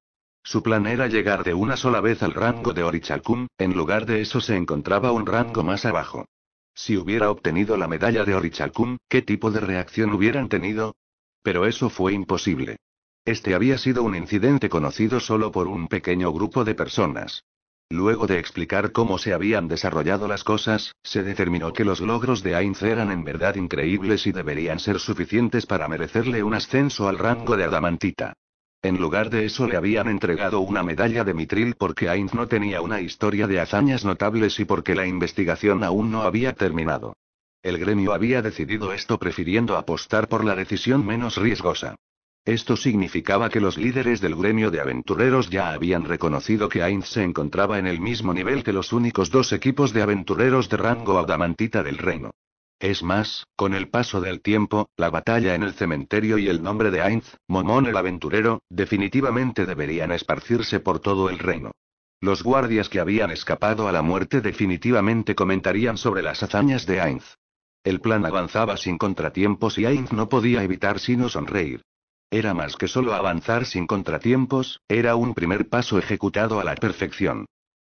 Speaker 1: Su plan era llegar de una sola vez al rango de Orichalcum, en lugar de eso se encontraba un rango más abajo. Si hubiera obtenido la medalla de Orichalcum, ¿qué tipo de reacción hubieran tenido? Pero eso fue imposible. Este había sido un incidente conocido solo por un pequeño grupo de personas. Luego de explicar cómo se habían desarrollado las cosas, se determinó que los logros de Ainz eran en verdad increíbles y deberían ser suficientes para merecerle un ascenso al rango de adamantita. En lugar de eso le habían entregado una medalla de mitril porque Ainz no tenía una historia de hazañas notables y porque la investigación aún no había terminado. El gremio había decidido esto prefiriendo apostar por la decisión menos riesgosa. Esto significaba que los líderes del gremio de aventureros ya habían reconocido que Ainz se encontraba en el mismo nivel que los únicos dos equipos de aventureros de rango adamantita del reino. Es más, con el paso del tiempo, la batalla en el cementerio y el nombre de Ainz, Momón el aventurero, definitivamente deberían esparcirse por todo el reino. Los guardias que habían escapado a la muerte definitivamente comentarían sobre las hazañas de Ainz. El plan avanzaba sin contratiempos y Ainz no podía evitar sino sonreír. Era más que solo avanzar sin contratiempos, era un primer paso ejecutado a la perfección.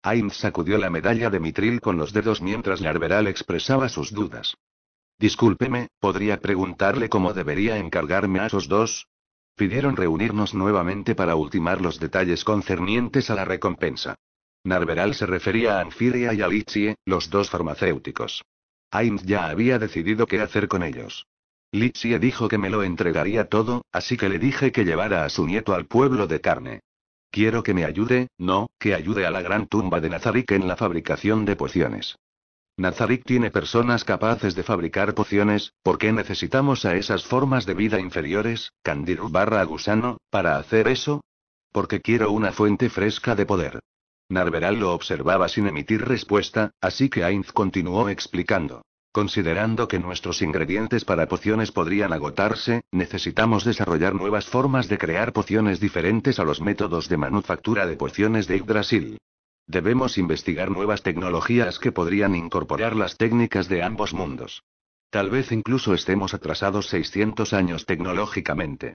Speaker 1: Ainz sacudió la medalla de Mitril con los dedos mientras Narveral expresaba sus dudas. Discúlpeme, ¿podría preguntarle cómo debería encargarme a esos dos? Pidieron reunirnos nuevamente para ultimar los detalles concernientes a la recompensa. Narberal se refería a Anfiria y a Litsie, los dos farmacéuticos. Ainz ya había decidido qué hacer con ellos. Litsie dijo que me lo entregaría todo, así que le dije que llevara a su nieto al pueblo de carne. Quiero que me ayude, no, que ayude a la gran tumba de Nazarick en la fabricación de pociones. Nazarick tiene personas capaces de fabricar pociones, ¿por qué necesitamos a esas formas de vida inferiores, Candir barra gusano, para hacer eso? Porque quiero una fuente fresca de poder. Narveral lo observaba sin emitir respuesta, así que Ainz continuó explicando. Considerando que nuestros ingredientes para pociones podrían agotarse, necesitamos desarrollar nuevas formas de crear pociones diferentes a los métodos de manufactura de pociones de Yggdrasil. Debemos investigar nuevas tecnologías que podrían incorporar las técnicas de ambos mundos. Tal vez incluso estemos atrasados 600 años tecnológicamente.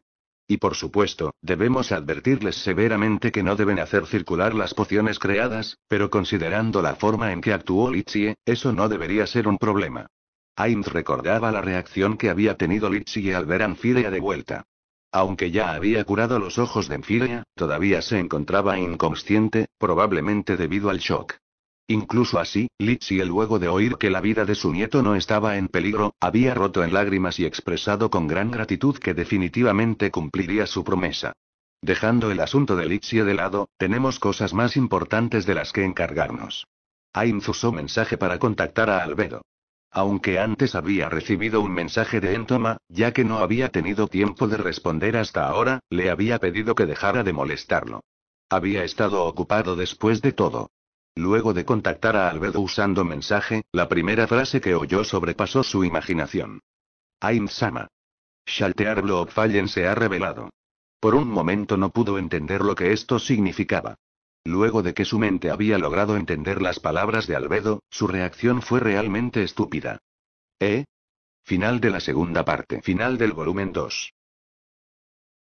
Speaker 1: Y por supuesto, debemos advertirles severamente que no deben hacer circular las pociones creadas, pero considerando la forma en que actuó Lichie, eso no debería ser un problema. Ains recordaba la reacción que había tenido Lichie al ver Anfidea de vuelta. Aunque ya había curado los ojos de Enfilia, todavía se encontraba inconsciente, probablemente debido al shock. Incluso así, Litsie luego de oír que la vida de su nieto no estaba en peligro, había roto en lágrimas y expresado con gran gratitud que definitivamente cumpliría su promesa. Dejando el asunto de Lixie de lado, tenemos cosas más importantes de las que encargarnos. Ainz usó mensaje para contactar a Albedo aunque antes había recibido un mensaje de Entoma, ya que no había tenido tiempo de responder hasta ahora, le había pedido que dejara de molestarlo. Había estado ocupado después de todo. Luego de contactar a Albedo usando mensaje, la primera frase que oyó sobrepasó su imaginación. Ainsama. Sama. Shaltear Fallen se ha revelado. Por un momento no pudo entender lo que esto significaba. Luego de que su mente había logrado entender las palabras de Albedo, su reacción fue realmente estúpida. ¿Eh? Final de la segunda parte. Final del volumen 2.